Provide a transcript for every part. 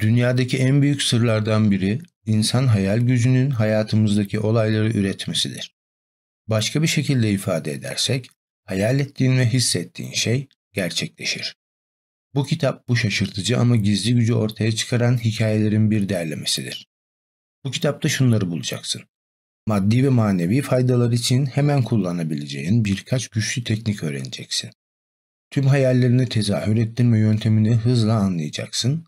Dünyadaki en büyük sırlardan biri insan hayal gücünün hayatımızdaki olayları üretmesidir. Başka bir şekilde ifade edersek, hayal ettiğin ve hissettiğin şey gerçekleşir. Bu kitap bu şaşırtıcı ama gizli gücü ortaya çıkaran hikayelerin bir derlemesidir. Bu kitapta şunları bulacaksın. Maddi ve manevi faydalar için hemen kullanabileceğin birkaç güçlü teknik öğreneceksin. Tüm hayallerini tezahür ettirme yöntemini hızla anlayacaksın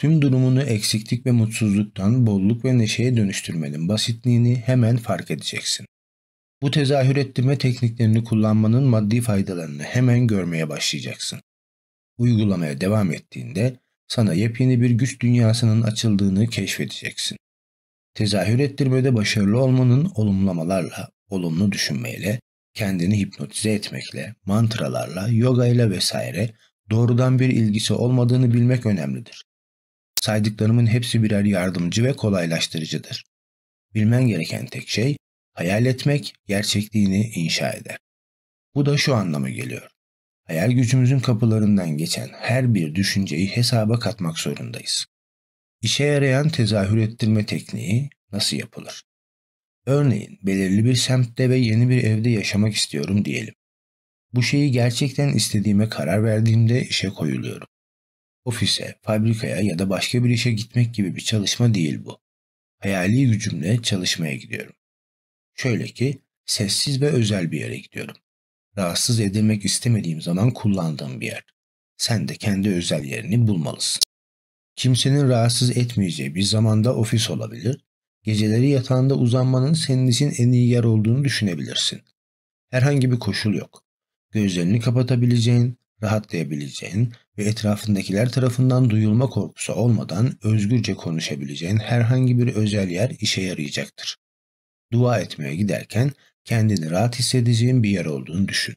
Tüm durumunu eksiklik ve mutsuzluktan bolluk ve neşeye dönüştürmenin basitliğini hemen fark edeceksin. Bu tezahür ettirme tekniklerini kullanmanın maddi faydalarını hemen görmeye başlayacaksın. Uygulamaya devam ettiğinde sana yepyeni bir güç dünyasının açıldığını keşfedeceksin. Tezahür ettirmede başarılı olmanın olumlamalarla, olumlu düşünmeyle, kendini hipnotize etmekle, mantralarla, yoga ile vesaire doğrudan bir ilgisi olmadığını bilmek önemlidir. Saydıklarımın hepsi birer yardımcı ve kolaylaştırıcıdır. Bilmen gereken tek şey, hayal etmek gerçekliğini inşa eder. Bu da şu anlama geliyor. Hayal gücümüzün kapılarından geçen her bir düşünceyi hesaba katmak zorundayız. İşe yarayan tezahür ettirme tekniği nasıl yapılır? Örneğin belirli bir semtte ve yeni bir evde yaşamak istiyorum diyelim. Bu şeyi gerçekten istediğime karar verdiğimde işe koyuluyorum. Ofise, fabrikaya ya da başka bir işe gitmek gibi bir çalışma değil bu. Hayali gücümle çalışmaya gidiyorum. Şöyle ki sessiz ve özel bir yere gidiyorum. Rahatsız edilmek istemediğim zaman kullandığım bir yer. Sen de kendi özel yerini bulmalısın. Kimsenin rahatsız etmeyeceği bir zamanda ofis olabilir. Geceleri yatağında uzanmanın senin için en iyi yer olduğunu düşünebilirsin. Herhangi bir koşul yok. Gözlerini kapatabileceğin, rahatlayabileceğin ve etrafındakiler tarafından duyulma korkusu olmadan özgürce konuşabileceğin herhangi bir özel yer işe yarayacaktır. Dua etmeye giderken kendini rahat hissedeceğin bir yer olduğunu düşün.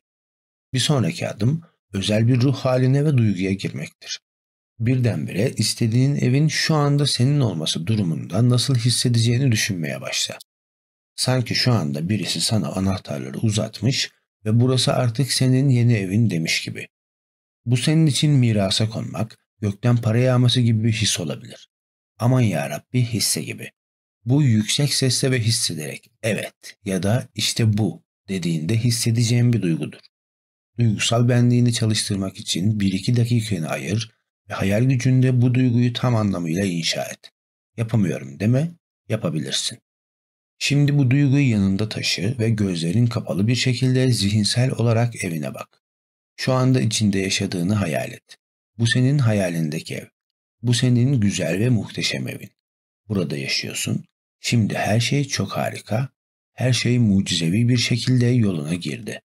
Bir sonraki adım özel bir ruh haline ve duyguya girmektir. Birdenbire istediğin evin şu anda senin olması durumunda nasıl hissedeceğini düşünmeye başla. Sanki şu anda birisi sana anahtarları uzatmış ve burası artık senin yeni evin demiş gibi. Bu senin için mirasa konmak, gökten para yağması gibi bir his olabilir. Aman ya Rabbi hisse gibi. Bu yüksek sesle ve hissederek evet ya da işte bu dediğinde hissedeceğin bir duygudur. Duygusal benliğini çalıştırmak için bir iki dakikanı ayır ve hayal gücünde bu duyguyu tam anlamıyla inşa et. Yapamıyorum deme, yapabilirsin. Şimdi bu duyguyu yanında taşı ve gözlerin kapalı bir şekilde zihinsel olarak evine bak. Şu anda içinde yaşadığını hayal et. Bu senin hayalindeki ev. Bu senin güzel ve muhteşem evin. Burada yaşıyorsun. Şimdi her şey çok harika. Her şey mucizevi bir şekilde yoluna girdi.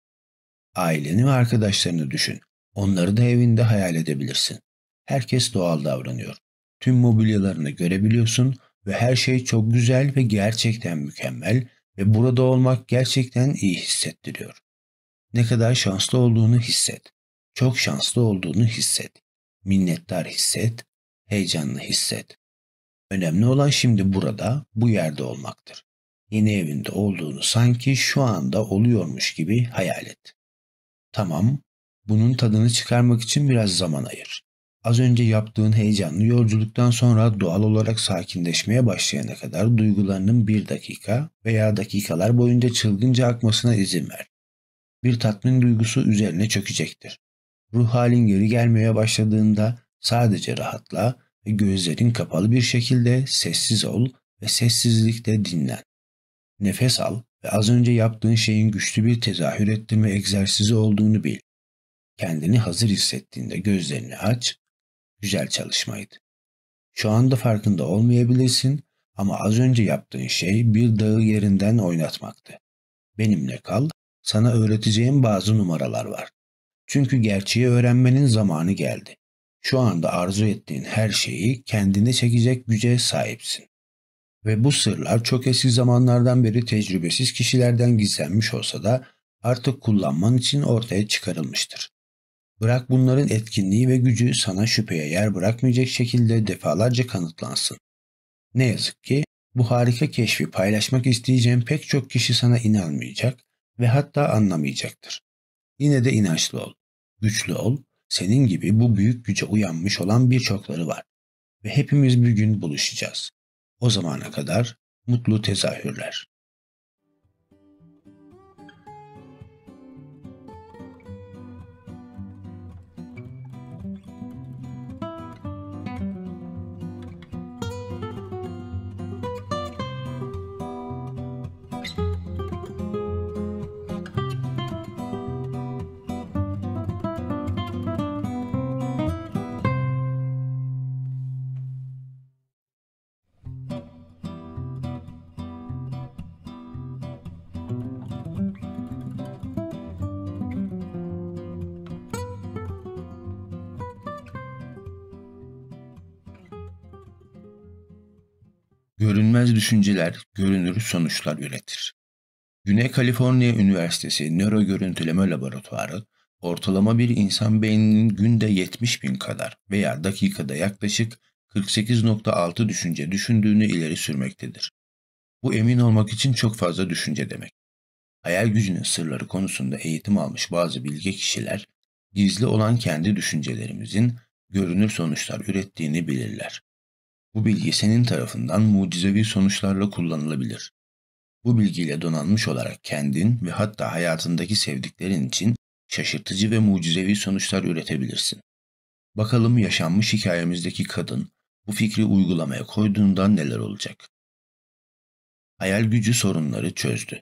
Aileni ve arkadaşlarını düşün. Onları da evinde hayal edebilirsin. Herkes doğal davranıyor. Tüm mobilyalarını görebiliyorsun ve her şey çok güzel ve gerçekten mükemmel ve burada olmak gerçekten iyi hissettiriyor. Ne kadar şanslı olduğunu hisset. Çok şanslı olduğunu hisset. Minnettar hisset, heyecanlı hisset. Önemli olan şimdi burada, bu yerde olmaktır. Yeni evinde olduğunu sanki şu anda oluyormuş gibi hayal et. Tamam, bunun tadını çıkarmak için biraz zaman ayır. Az önce yaptığın heyecanlı yolculuktan sonra doğal olarak sakinleşmeye başlayana kadar duygularının bir dakika veya dakikalar boyunca çılgınca akmasına izin ver bir tatmin duygusu üzerine çökecektir. Ruh halin geri gelmeye başladığında sadece rahatla ve gözlerin kapalı bir şekilde sessiz ol ve sessizlikte dinlen. Nefes al ve az önce yaptığın şeyin güçlü bir tezahür ettirme egzersizi olduğunu bil. Kendini hazır hissettiğinde gözlerini aç. Güzel çalışmaydı. Şu anda farkında olmayabilirsin ama az önce yaptığın şey bir dağı yerinden oynatmaktı. Benimle kal sana öğreteceğim bazı numaralar var. Çünkü gerçeği öğrenmenin zamanı geldi. Şu anda arzu ettiğin her şeyi kendine çekecek güce sahipsin. Ve bu sırlar çok eski zamanlardan beri tecrübesiz kişilerden gizlenmiş olsa da artık kullanman için ortaya çıkarılmıştır. Bırak bunların etkinliği ve gücü sana şüpheye yer bırakmayacak şekilde defalarca kanıtlansın. Ne yazık ki bu harika keşfi paylaşmak isteyeceğim pek çok kişi sana inanmayacak ve hatta anlamayacaktır. Yine de inançlı ol, güçlü ol, senin gibi bu büyük güce uyanmış olan birçokları var ve hepimiz bir gün buluşacağız. O zamana kadar mutlu tezahürler. düşünceler görünür sonuçlar üretir. Güney Kaliforniya Üniversitesi Nöro Görüntüleme Laboratuvarı, ortalama bir insan beyninin günde 70 bin kadar veya dakikada yaklaşık 48.6 düşünce düşündüğünü ileri sürmektedir. Bu emin olmak için çok fazla düşünce demek. Hayal gücünün sırları konusunda eğitim almış bazı bilge kişiler, gizli olan kendi düşüncelerimizin görünür sonuçlar ürettiğini bilirler. Bu bilgi senin tarafından mucizevi sonuçlarla kullanılabilir. Bu bilgiyle donanmış olarak kendin ve hatta hayatındaki sevdiklerin için şaşırtıcı ve mucizevi sonuçlar üretebilirsin. Bakalım yaşanmış hikayemizdeki kadın bu fikri uygulamaya koyduğunda neler olacak? Hayal gücü sorunları çözdü.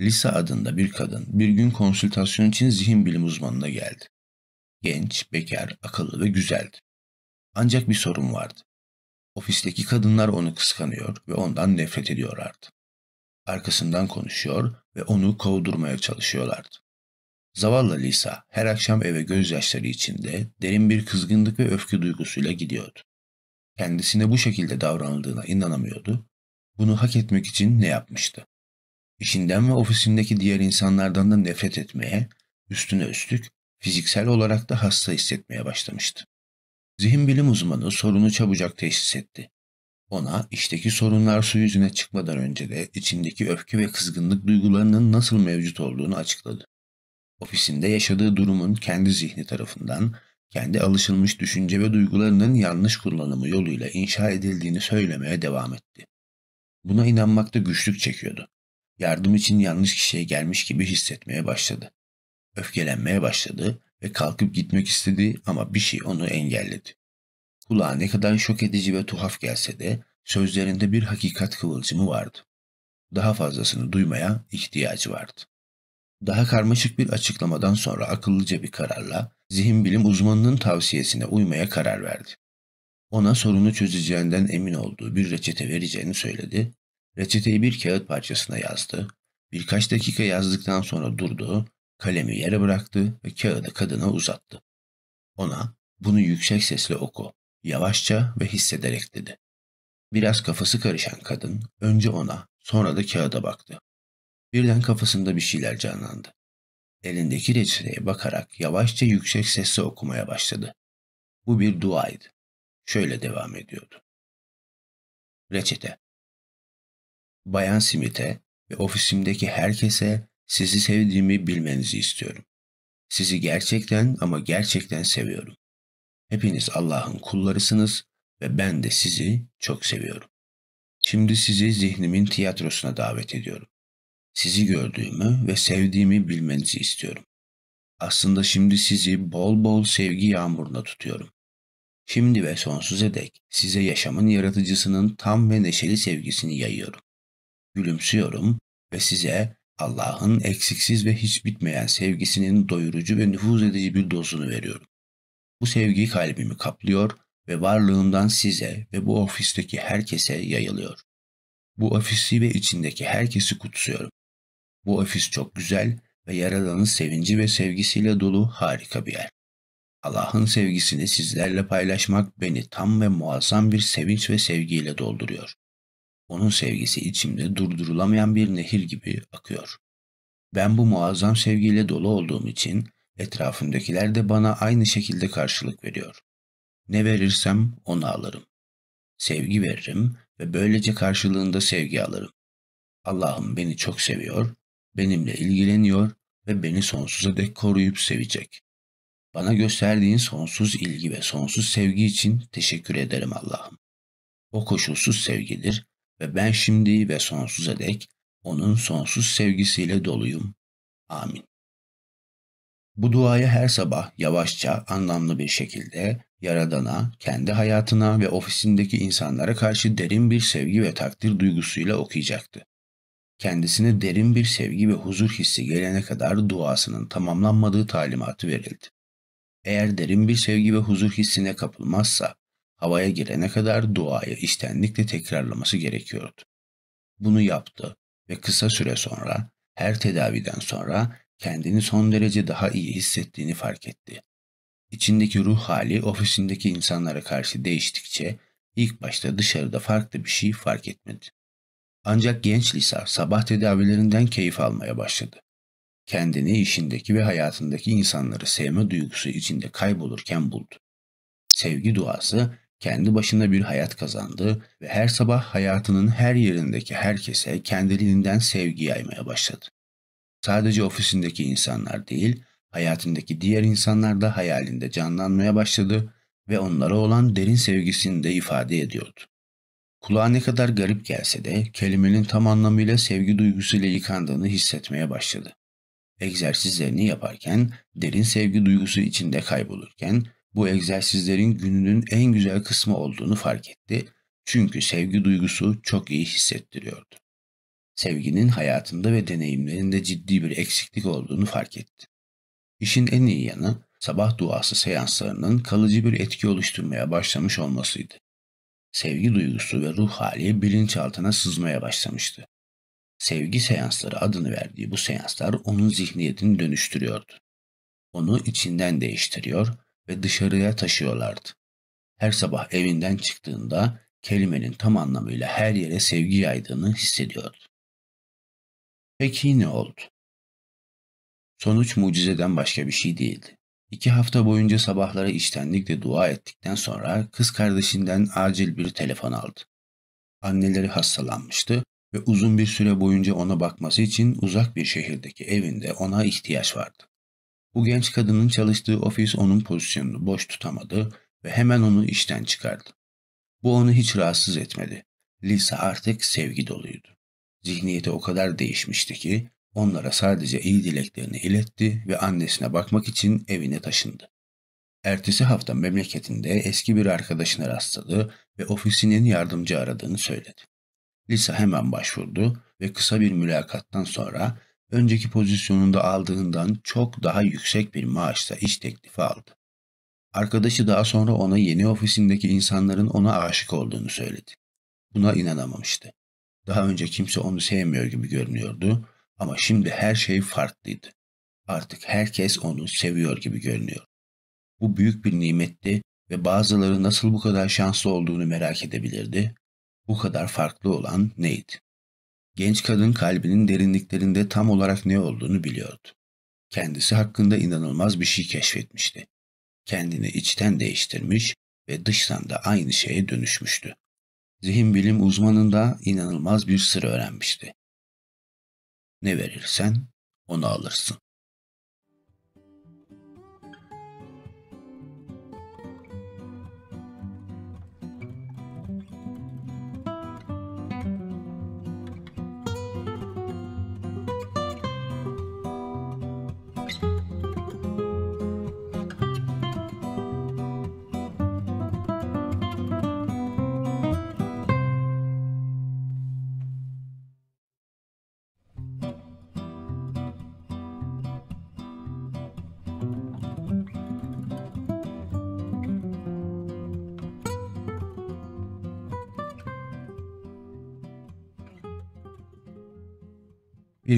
Lisa adında bir kadın bir gün konsültasyon için zihin bilim uzmanına geldi. Genç, bekar, akıllı ve güzeldi. Ancak bir sorun vardı. Ofisteki kadınlar onu kıskanıyor ve ondan nefret ediyorlardı. Arkasından konuşuyor ve onu kovdurmaya çalışıyorlardı. Zavallı Lisa her akşam eve gözyaşları içinde derin bir kızgınlık ve öfke duygusuyla gidiyordu. Kendisine bu şekilde davranıldığına inanamıyordu. Bunu hak etmek için ne yapmıştı? İşinden ve ofisindeki diğer insanlardan da nefret etmeye, üstüne üstlük fiziksel olarak da hasta hissetmeye başlamıştı. Zihin bilim uzmanı sorunu çabucak teşhis etti. Ona işteki sorunlar su yüzüne çıkmadan önce de içindeki öfke ve kızgınlık duygularının nasıl mevcut olduğunu açıkladı. Ofisinde yaşadığı durumun kendi zihni tarafından, kendi alışılmış düşünce ve duygularının yanlış kullanımı yoluyla inşa edildiğini söylemeye devam etti. Buna inanmakta güçlük çekiyordu. Yardım için yanlış kişiye gelmiş gibi hissetmeye başladı. Öfkelenmeye başladı ve kalkıp gitmek istedi ama bir şey onu engelledi. Kulağa ne kadar şok edici ve tuhaf gelse de sözlerinde bir hakikat kıvılcımı vardı. Daha fazlasını duymaya ihtiyacı vardı. Daha karmaşık bir açıklamadan sonra akıllıca bir kararla zihin bilim uzmanının tavsiyesine uymaya karar verdi. Ona sorunu çözeceğinden emin olduğu bir reçete vereceğini söyledi. Reçeteyi bir kağıt parçasına yazdı. Birkaç dakika yazdıktan sonra durdu Kalemi yere bıraktı ve kağıdı kadına uzattı. Ona bunu yüksek sesle oku, yavaşça ve hissederek dedi. Biraz kafası karışan kadın önce ona sonra da kağıda baktı. Birden kafasında bir şeyler canlandı. Elindeki reçeteye bakarak yavaşça yüksek sesle okumaya başladı. Bu bir duaydı. Şöyle devam ediyordu. Reçete Bayan Simite ve ofisimdeki herkese sizi sevdiğimi bilmenizi istiyorum. Sizi gerçekten ama gerçekten seviyorum. Hepiniz Allah'ın kullarısınız ve ben de sizi çok seviyorum. Şimdi sizi zihnimin tiyatrosuna davet ediyorum. Sizi gördüğümü ve sevdiğimi bilmenizi istiyorum. Aslında şimdi sizi bol bol sevgi yağmuruna tutuyorum. Şimdi ve sonsuza dek size yaşamın yaratıcısının tam ve neşeli sevgisini yayıyorum. Gülümsüyorum ve size Allah'ın eksiksiz ve hiç bitmeyen sevgisinin doyurucu ve nüfuz edici bir dozunu veriyorum. Bu sevgi kalbimi kaplıyor ve varlığımdan size ve bu ofisteki herkese yayılıyor. Bu ofisi ve içindeki herkesi kutsuyorum. Bu ofis çok güzel ve Yaradan'ın sevinci ve sevgisiyle dolu harika bir yer. Allah'ın sevgisini sizlerle paylaşmak beni tam ve muazzam bir sevinç ve sevgiyle dolduruyor. Onun sevgisi içimde durdurulamayan bir nehir gibi akıyor. Ben bu muazzam sevgiyle dolu olduğum için etrafımdakiler de bana aynı şekilde karşılık veriyor. Ne verirsem onu alırım. Sevgi veririm ve böylece karşılığında sevgi alırım. Allah'ım beni çok seviyor, benimle ilgileniyor ve beni sonsuza dek koruyup sevecek. Bana gösterdiğin sonsuz ilgi ve sonsuz sevgi için teşekkür ederim Allah'ım. O koşulsuz sevgidir ve ben şimdi ve sonsuza dek onun sonsuz sevgisiyle doluyum. Amin. Bu duayı her sabah yavaşça, anlamlı bir şekilde Yaradan'a, kendi hayatına ve ofisindeki insanlara karşı derin bir sevgi ve takdir duygusuyla okuyacaktı. Kendisine derin bir sevgi ve huzur hissi gelene kadar duasının tamamlanmadığı talimatı verildi. Eğer derin bir sevgi ve huzur hissine kapılmazsa havaya girene kadar duayı iştenlikle tekrarlaması gerekiyordu. Bunu yaptı ve kısa süre sonra her tedaviden sonra kendini son derece daha iyi hissettiğini fark etti. İçindeki ruh hali ofisindeki insanlara karşı değiştikçe ilk başta dışarıda farklı bir şey fark etmedi. Ancak genç Lisa sabah tedavilerinden keyif almaya başladı. Kendini işindeki ve hayatındaki insanları sevme duygusu içinde kaybolurken buldu. Sevgi duası kendi başına bir hayat kazandı ve her sabah hayatının her yerindeki herkese kendiliğinden sevgi yaymaya başladı. Sadece ofisindeki insanlar değil, hayatındaki diğer insanlar da hayalinde canlanmaya başladı ve onlara olan derin sevgisini de ifade ediyordu. Kulağa ne kadar garip gelse de kelimenin tam anlamıyla sevgi duygusuyla yıkandığını hissetmeye başladı. Egzersizlerini yaparken derin sevgi duygusu içinde kaybolurken bu egzersizlerin gününün en güzel kısmı olduğunu fark etti. Çünkü sevgi duygusu çok iyi hissettiriyordu. Sevginin hayatında ve deneyimlerinde ciddi bir eksiklik olduğunu fark etti. İşin en iyi yanı sabah duası seanslarının kalıcı bir etki oluşturmaya başlamış olmasıydı. Sevgi duygusu ve ruh hali bilinçaltına sızmaya başlamıştı. Sevgi seansları adını verdiği bu seanslar onun zihniyetini dönüştürüyordu. Onu içinden değiştiriyor, ve dışarıya taşıyorlardı. Her sabah evinden çıktığında kelimenin tam anlamıyla her yere sevgi yaydığını hissediyordu. Peki ne oldu? Sonuç mucizeden başka bir şey değildi. İki hafta boyunca sabahlara içtenlikle dua ettikten sonra kız kardeşinden acil bir telefon aldı. Anneleri hastalanmıştı ve uzun bir süre boyunca ona bakması için uzak bir şehirdeki evinde ona ihtiyaç vardı. Bu genç kadının çalıştığı ofis onun pozisyonunu boş tutamadı ve hemen onu işten çıkardı. Bu onu hiç rahatsız etmedi. Lisa artık sevgi doluydu. Zihniyeti o kadar değişmişti ki onlara sadece iyi dileklerini iletti ve annesine bakmak için evine taşındı. Ertesi hafta memleketinde eski bir arkadaşına rastladı ve ofisinin yardımcı aradığını söyledi. Lisa hemen başvurdu ve kısa bir mülakattan sonra önceki pozisyonunda aldığından çok daha yüksek bir maaşla iş teklifi aldı. Arkadaşı daha sonra ona yeni ofisindeki insanların ona aşık olduğunu söyledi. Buna inanamamıştı. Daha önce kimse onu sevmiyor gibi görünüyordu ama şimdi her şey farklıydı. Artık herkes onu seviyor gibi görünüyor. Bu büyük bir nimetti ve bazıları nasıl bu kadar şanslı olduğunu merak edebilirdi. Bu kadar farklı olan neydi? Genç kadın kalbinin derinliklerinde tam olarak ne olduğunu biliyordu. Kendisi hakkında inanılmaz bir şey keşfetmişti. Kendini içten değiştirmiş ve dıştan da aynı şeye dönüşmüştü. Zihin bilim uzmanında inanılmaz bir sır öğrenmişti. Ne verirsen onu alırsın.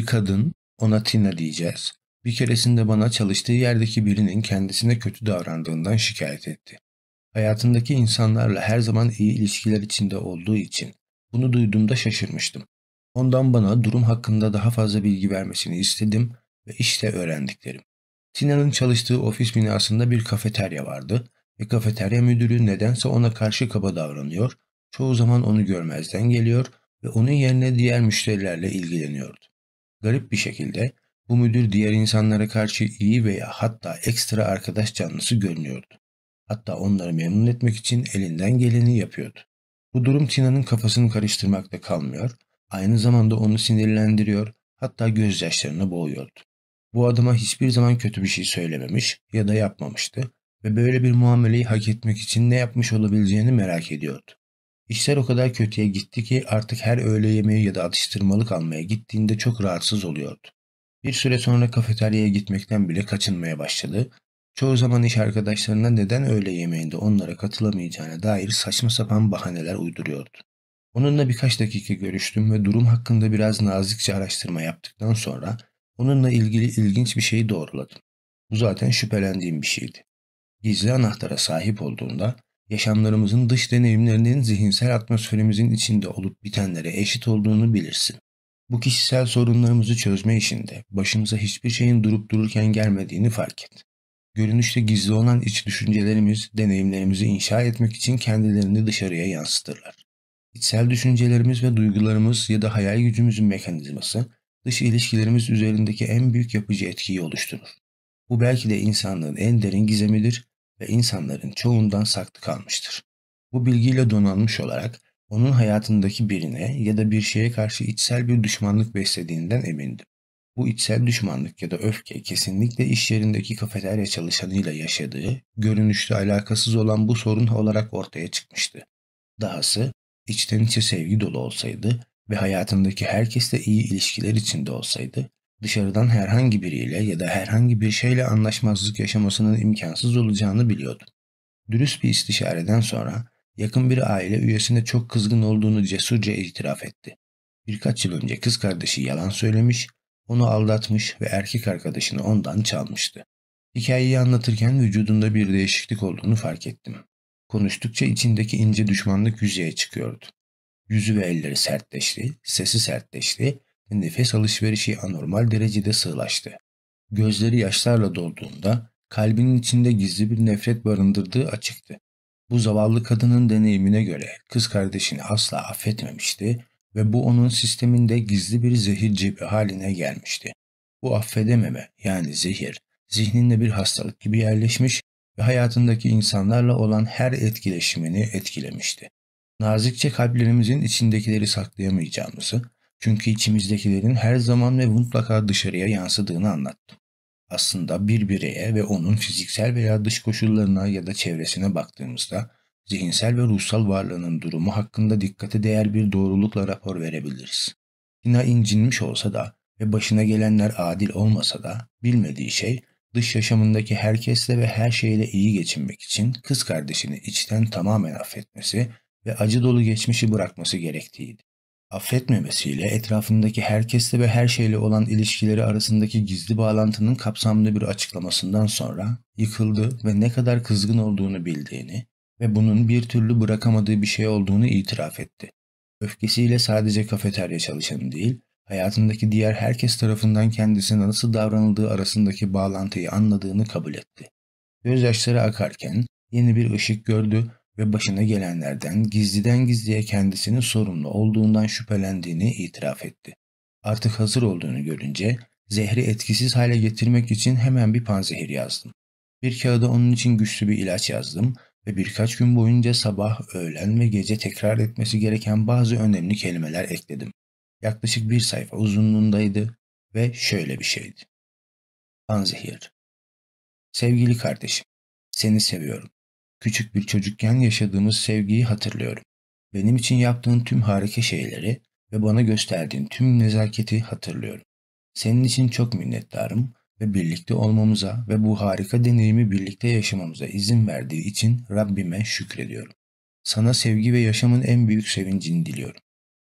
bir kadın, ona Tina diyeceğiz, bir keresinde bana çalıştığı yerdeki birinin kendisine kötü davrandığından şikayet etti. Hayatındaki insanlarla her zaman iyi ilişkiler içinde olduğu için bunu duyduğumda şaşırmıştım. Ondan bana durum hakkında daha fazla bilgi vermesini istedim ve işte öğrendiklerim. Tina'nın çalıştığı ofis binasında bir kafeterya vardı ve kafeterya müdürü nedense ona karşı kaba davranıyor, çoğu zaman onu görmezden geliyor ve onun yerine diğer müşterilerle ilgileniyordu. Garip bir şekilde bu müdür diğer insanlara karşı iyi veya hatta ekstra arkadaş canlısı görünüyordu. Hatta onları memnun etmek için elinden geleni yapıyordu. Bu durum Tina'nın kafasını karıştırmakta kalmıyor, aynı zamanda onu sinirlendiriyor, hatta gözyaşlarına boğuyordu. Bu adama hiçbir zaman kötü bir şey söylememiş ya da yapmamıştı ve böyle bir muameleyi hak etmek için ne yapmış olabileceğini merak ediyordu. İşler o kadar kötüye gitti ki artık her öğle yemeği ya da atıştırmalık almaya gittiğinde çok rahatsız oluyordu. Bir süre sonra kafeteryaya gitmekten bile kaçınmaya başladı. Çoğu zaman iş arkadaşlarına neden öğle yemeğinde onlara katılamayacağına dair saçma sapan bahaneler uyduruyordu. Onunla birkaç dakika görüştüm ve durum hakkında biraz nazikçe araştırma yaptıktan sonra onunla ilgili ilginç bir şeyi doğruladım. Bu zaten şüphelendiğim bir şeydi. Gizli anahtara sahip olduğunda yaşamlarımızın dış deneyimlerinin zihinsel atmosferimizin içinde olup bitenlere eşit olduğunu bilirsin. Bu kişisel sorunlarımızı çözme işinde başımıza hiçbir şeyin durup dururken gelmediğini fark et. Görünüşte gizli olan iç düşüncelerimiz, deneyimlerimizi inşa etmek için kendilerini dışarıya yansıtırlar. İçsel düşüncelerimiz ve duygularımız ya da hayal gücümüzün mekanizması, dış ilişkilerimiz üzerindeki en büyük yapıcı etkiyi oluşturur. Bu belki de insanlığın en derin gizemidir ve insanların çoğundan saklı kalmıştır. Bu bilgiyle donanmış olarak onun hayatındaki birine ya da bir şeye karşı içsel bir düşmanlık beslediğinden emindim. Bu içsel düşmanlık ya da öfke kesinlikle iş yerindeki kafeterya çalışanıyla yaşadığı, görünüşte alakasız olan bu sorun olarak ortaya çıkmıştı. Dahası içten içe sevgi dolu olsaydı ve hayatındaki herkesle iyi ilişkiler içinde olsaydı dışarıdan herhangi biriyle ya da herhangi bir şeyle anlaşmazlık yaşamasının imkansız olacağını biliyordu. Dürüst bir istişareden sonra yakın bir aile üyesine çok kızgın olduğunu cesurca itiraf etti. Birkaç yıl önce kız kardeşi yalan söylemiş, onu aldatmış ve erkek arkadaşını ondan çalmıştı. Hikayeyi anlatırken vücudunda bir değişiklik olduğunu fark ettim. Konuştukça içindeki ince düşmanlık yüzeye çıkıyordu. Yüzü ve elleri sertleşti, sesi sertleşti nefes alışverişi anormal derecede sığlaştı. Gözleri yaşlarla dolduğunda kalbinin içinde gizli bir nefret barındırdığı açıktı. Bu zavallı kadının deneyimine göre kız kardeşini asla affetmemişti ve bu onun sisteminde gizli bir zehir cebi haline gelmişti. Bu affedememe yani zehir, zihninde bir hastalık gibi yerleşmiş ve hayatındaki insanlarla olan her etkileşimini etkilemişti. Nazikçe kalplerimizin içindekileri saklayamayacağımızı, çünkü içimizdekilerin her zaman ve mutlaka dışarıya yansıdığını anlattım. Aslında bir bireye ve onun fiziksel veya dış koşullarına ya da çevresine baktığımızda zihinsel ve ruhsal varlığının durumu hakkında dikkate değer bir doğrulukla rapor verebiliriz. Tina incinmiş olsa da ve başına gelenler adil olmasa da bilmediği şey dış yaşamındaki herkesle ve her şeyle iyi geçinmek için kız kardeşini içten tamamen affetmesi ve acı dolu geçmişi bırakması gerektiğiydi affetmemesiyle etrafındaki herkesle ve her şeyle olan ilişkileri arasındaki gizli bağlantının kapsamlı bir açıklamasından sonra yıkıldı ve ne kadar kızgın olduğunu bildiğini ve bunun bir türlü bırakamadığı bir şey olduğunu itiraf etti. Öfkesiyle sadece kafeterya çalışanı değil, hayatındaki diğer herkes tarafından kendisine nasıl davranıldığı arasındaki bağlantıyı anladığını kabul etti. Gözyaşları akarken yeni bir ışık gördü ve başına gelenlerden gizliden gizliye kendisinin sorumlu olduğundan şüphelendiğini itiraf etti. Artık hazır olduğunu görünce zehri etkisiz hale getirmek için hemen bir panzehir yazdım. Bir kağıda onun için güçlü bir ilaç yazdım ve birkaç gün boyunca sabah, öğlen ve gece tekrar etmesi gereken bazı önemli kelimeler ekledim. Yaklaşık bir sayfa uzunluğundaydı ve şöyle bir şeydi. Panzehir Sevgili kardeşim, seni seviyorum. Küçük bir çocukken yaşadığımız sevgiyi hatırlıyorum. Benim için yaptığın tüm harika şeyleri ve bana gösterdiğin tüm nezaketi hatırlıyorum. Senin için çok minnettarım ve birlikte olmamıza ve bu harika deneyimi birlikte yaşamamıza izin verdiği için Rabbime şükrediyorum. Sana sevgi ve yaşamın en büyük sevincini diliyorum.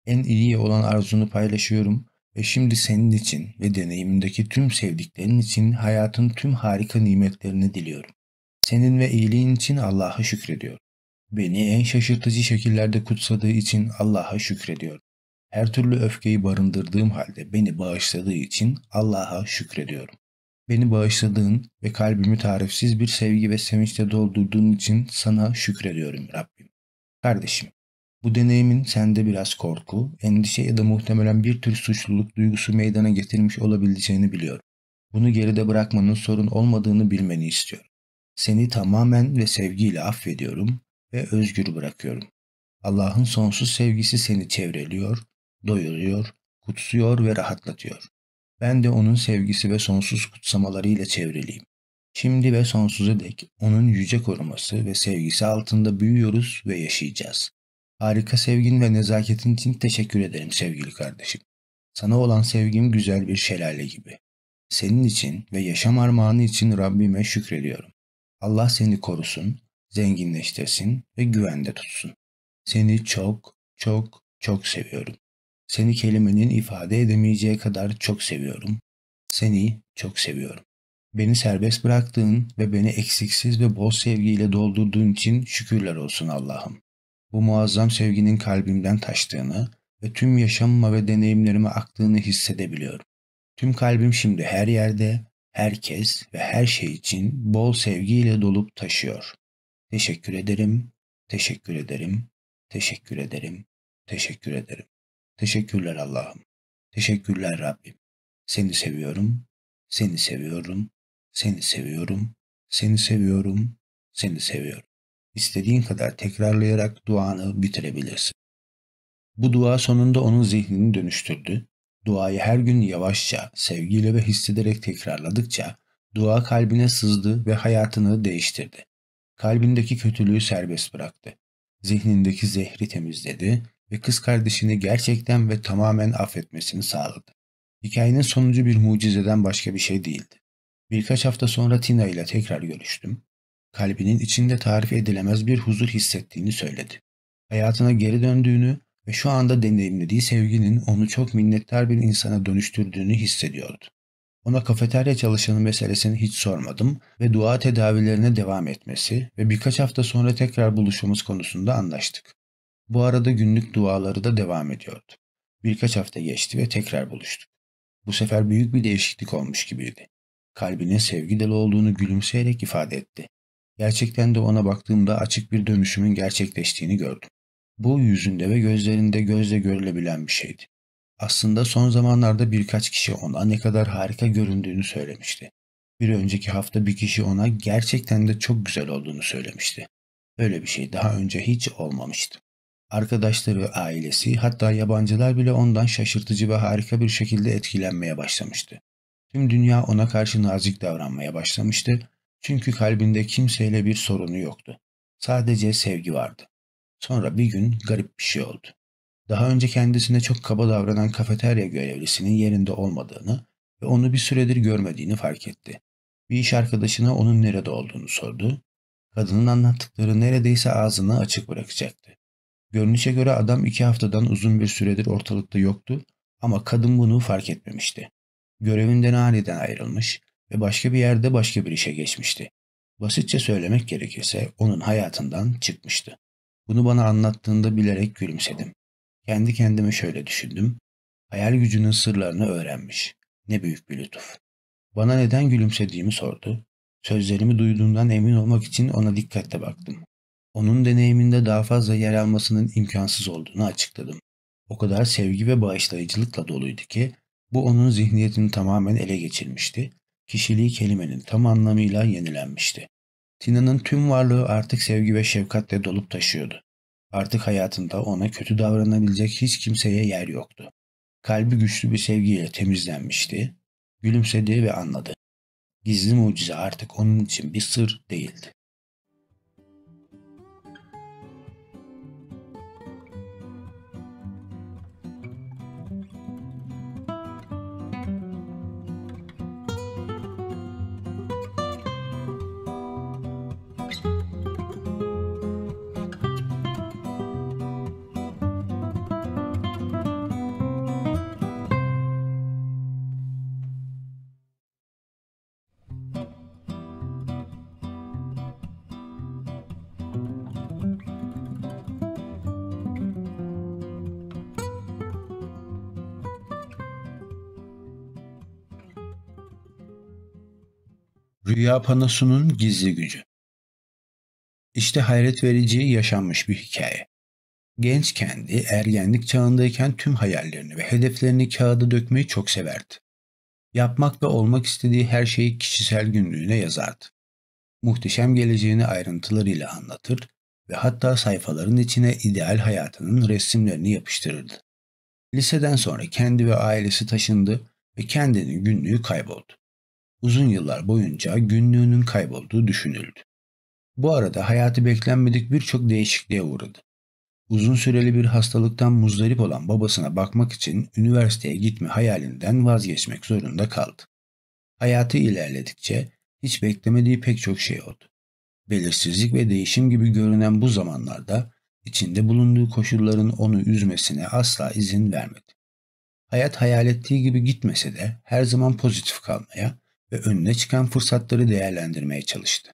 En iyi olan arzunu paylaşıyorum ve şimdi senin için ve deneyimindeki tüm sevdiklerin için hayatın tüm harika nimetlerini diliyorum. Senin ve iyiliğin için Allah'a şükrediyor. Beni en şaşırtıcı şekillerde kutsadığı için Allah'a şükrediyor. Her türlü öfkeyi barındırdığım halde beni bağışladığı için Allah'a şükrediyorum. Beni bağışladığın ve kalbimi tarifsiz bir sevgi ve sevinçle doldurduğun için sana şükrediyorum Rabbim. Kardeşim, bu deneyimin sende biraz korku, endişe ya da muhtemelen bir tür suçluluk duygusu meydana getirmiş olabileceğini biliyorum. Bunu geride bırakmanın sorun olmadığını bilmeni istiyorum. Seni tamamen ve sevgiyle affediyorum ve özgür bırakıyorum. Allah'ın sonsuz sevgisi seni çevreliyor, doyuruyor, kutsuyor ve rahatlatıyor. Ben de onun sevgisi ve sonsuz kutsamalarıyla çevreliyim. Şimdi ve sonsuza dek onun yüce koruması ve sevgisi altında büyüyoruz ve yaşayacağız. Harika sevgin ve nezaketin için teşekkür ederim sevgili kardeşim. Sana olan sevgim güzel bir şelale gibi. Senin için ve yaşam armağanı için Rabbime şükrediyorum. Allah seni korusun, zenginleştirsin ve güvende tutsun. Seni çok çok çok seviyorum. Seni kelimenin ifade edemeyeceği kadar çok seviyorum. Seni çok seviyorum. Beni serbest bıraktığın ve beni eksiksiz ve bol sevgiyle doldurduğun için şükürler olsun Allah'ım. Bu muazzam sevginin kalbimden taştığını ve tüm yaşamıma ve deneyimlerime aktığını hissedebiliyorum. Tüm kalbim şimdi her yerde herkes ve her şey için bol sevgiyle dolup taşıyor. Teşekkür ederim, teşekkür ederim, teşekkür ederim, teşekkür ederim. Teşekkürler Allah'ım. Teşekkürler Rabbim. Seni seviyorum, seni seviyorum, seni seviyorum, seni seviyorum, seni seviyorum. İstediğin kadar tekrarlayarak duanı bitirebilirsin. Bu dua sonunda onun zihnini dönüştürdü Duayı her gün yavaşça, sevgiyle ve hissederek tekrarladıkça dua kalbine sızdı ve hayatını değiştirdi. Kalbindeki kötülüğü serbest bıraktı. Zihnindeki zehri temizledi ve kız kardeşini gerçekten ve tamamen affetmesini sağladı. Hikayenin sonucu bir mucizeden başka bir şey değildi. Birkaç hafta sonra Tina ile tekrar görüştüm. Kalbinin içinde tarif edilemez bir huzur hissettiğini söyledi. Hayatına geri döndüğünü ve şu anda deneyimlediği sevginin onu çok minnettar bir insana dönüştürdüğünü hissediyordu. Ona kafeterya çalışanı meselesini hiç sormadım ve dua tedavilerine devam etmesi ve birkaç hafta sonra tekrar buluşmamız konusunda anlaştık. Bu arada günlük duaları da devam ediyordu. Birkaç hafta geçti ve tekrar buluştuk. Bu sefer büyük bir değişiklik olmuş gibiydi. Kalbinin sevgi dolu olduğunu gülümseyerek ifade etti. Gerçekten de ona baktığımda açık bir dönüşümün gerçekleştiğini gördüm. Bu yüzünde ve gözlerinde gözle görülebilen bir şeydi. Aslında son zamanlarda birkaç kişi ona ne kadar harika göründüğünü söylemişti. Bir önceki hafta bir kişi ona gerçekten de çok güzel olduğunu söylemişti. Böyle bir şey daha önce hiç olmamıştı. Arkadaşları, ailesi hatta yabancılar bile ondan şaşırtıcı ve harika bir şekilde etkilenmeye başlamıştı. Tüm dünya ona karşı nazik davranmaya başlamıştı çünkü kalbinde kimseyle bir sorunu yoktu. Sadece sevgi vardı. Sonra bir gün garip bir şey oldu. Daha önce kendisine çok kaba davranan kafeterya görevlisinin yerinde olmadığını ve onu bir süredir görmediğini fark etti. Bir iş arkadaşına onun nerede olduğunu sordu. Kadının anlattıkları neredeyse ağzını açık bırakacaktı. Görünüşe göre adam iki haftadan uzun bir süredir ortalıkta yoktu ama kadın bunu fark etmemişti. Görevinden aniden ayrılmış ve başka bir yerde başka bir işe geçmişti. Basitçe söylemek gerekirse onun hayatından çıkmıştı. Bunu bana anlattığında bilerek gülümsedim. Kendi kendime şöyle düşündüm. Hayal gücünün sırlarını öğrenmiş. Ne büyük bir lütuf. Bana neden gülümsediğimi sordu. Sözlerimi duyduğundan emin olmak için ona dikkatle baktım. Onun deneyiminde daha fazla yer almasının imkansız olduğunu açıkladım. O kadar sevgi ve bağışlayıcılıkla doluydu ki bu onun zihniyetini tamamen ele geçirmişti. Kişiliği kelimenin tam anlamıyla yenilenmişti. Tina'nın tüm varlığı artık sevgi ve şefkatle dolup taşıyordu. Artık hayatında ona kötü davranabilecek hiç kimseye yer yoktu. Kalbi güçlü bir sevgiyle temizlenmişti, gülümsedi ve anladı. Gizli mucize artık onun için bir sır değildi. Rüya panosunun gizli gücü. İşte hayret verici yaşanmış bir hikaye. Genç kendi ergenlik çağındayken tüm hayallerini ve hedeflerini kağıda dökmeyi çok severdi. Yapmak ve olmak istediği her şeyi kişisel günlüğüne yazardı. Muhteşem geleceğini ayrıntılarıyla anlatır ve hatta sayfaların içine ideal hayatının resimlerini yapıştırırdı. Liseden sonra kendi ve ailesi taşındı ve kendinin günlüğü kayboldu uzun yıllar boyunca günlüğünün kaybolduğu düşünüldü. Bu arada hayatı beklenmedik birçok değişikliğe uğradı. Uzun süreli bir hastalıktan muzdarip olan babasına bakmak için üniversiteye gitme hayalinden vazgeçmek zorunda kaldı. Hayatı ilerledikçe hiç beklemediği pek çok şey oldu. Belirsizlik ve değişim gibi görünen bu zamanlarda içinde bulunduğu koşulların onu üzmesine asla izin vermedi. Hayat hayal ettiği gibi gitmese de her zaman pozitif kalmaya, ve önüne çıkan fırsatları değerlendirmeye çalıştı.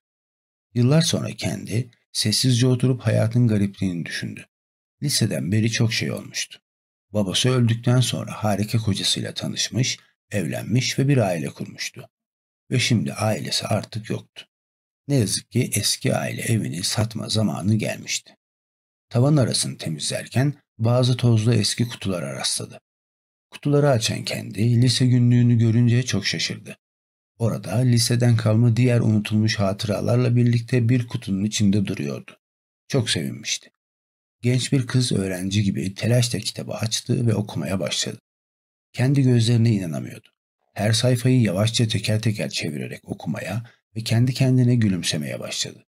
Yıllar sonra kendi sessizce oturup hayatın garipliğini düşündü. Liseden beri çok şey olmuştu. Babası öldükten sonra harika kocasıyla tanışmış, evlenmiş ve bir aile kurmuştu. Ve şimdi ailesi artık yoktu. Ne yazık ki eski aile evini satma zamanı gelmişti. Tavan arasını temizlerken bazı tozlu eski kutulara rastladı. Kutuları açan kendi lise günlüğünü görünce çok şaşırdı. Orada liseden kalma diğer unutulmuş hatıralarla birlikte bir kutunun içinde duruyordu. Çok sevinmişti. Genç bir kız öğrenci gibi telaşla kitabı açtı ve okumaya başladı. Kendi gözlerine inanamıyordu. Her sayfayı yavaşça teker teker çevirerek okumaya ve kendi kendine gülümsemeye başladı.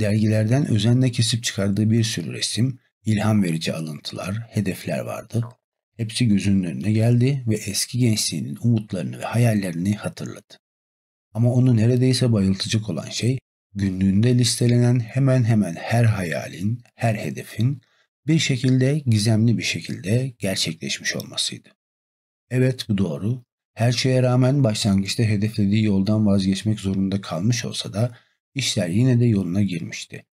Dergilerden özenle kesip çıkardığı bir sürü resim, ilham verici alıntılar, hedefler vardı. Hepsi gözünün önüne geldi ve eski gençliğinin umutlarını ve hayallerini hatırladı. Ama onu neredeyse bayıltıcı olan şey günlüğünde listelenen hemen hemen her hayalin, her hedefin bir şekilde gizemli bir şekilde gerçekleşmiş olmasıydı. Evet bu doğru. Her şeye rağmen başlangıçta hedeflediği yoldan vazgeçmek zorunda kalmış olsa da işler yine de yoluna girmişti.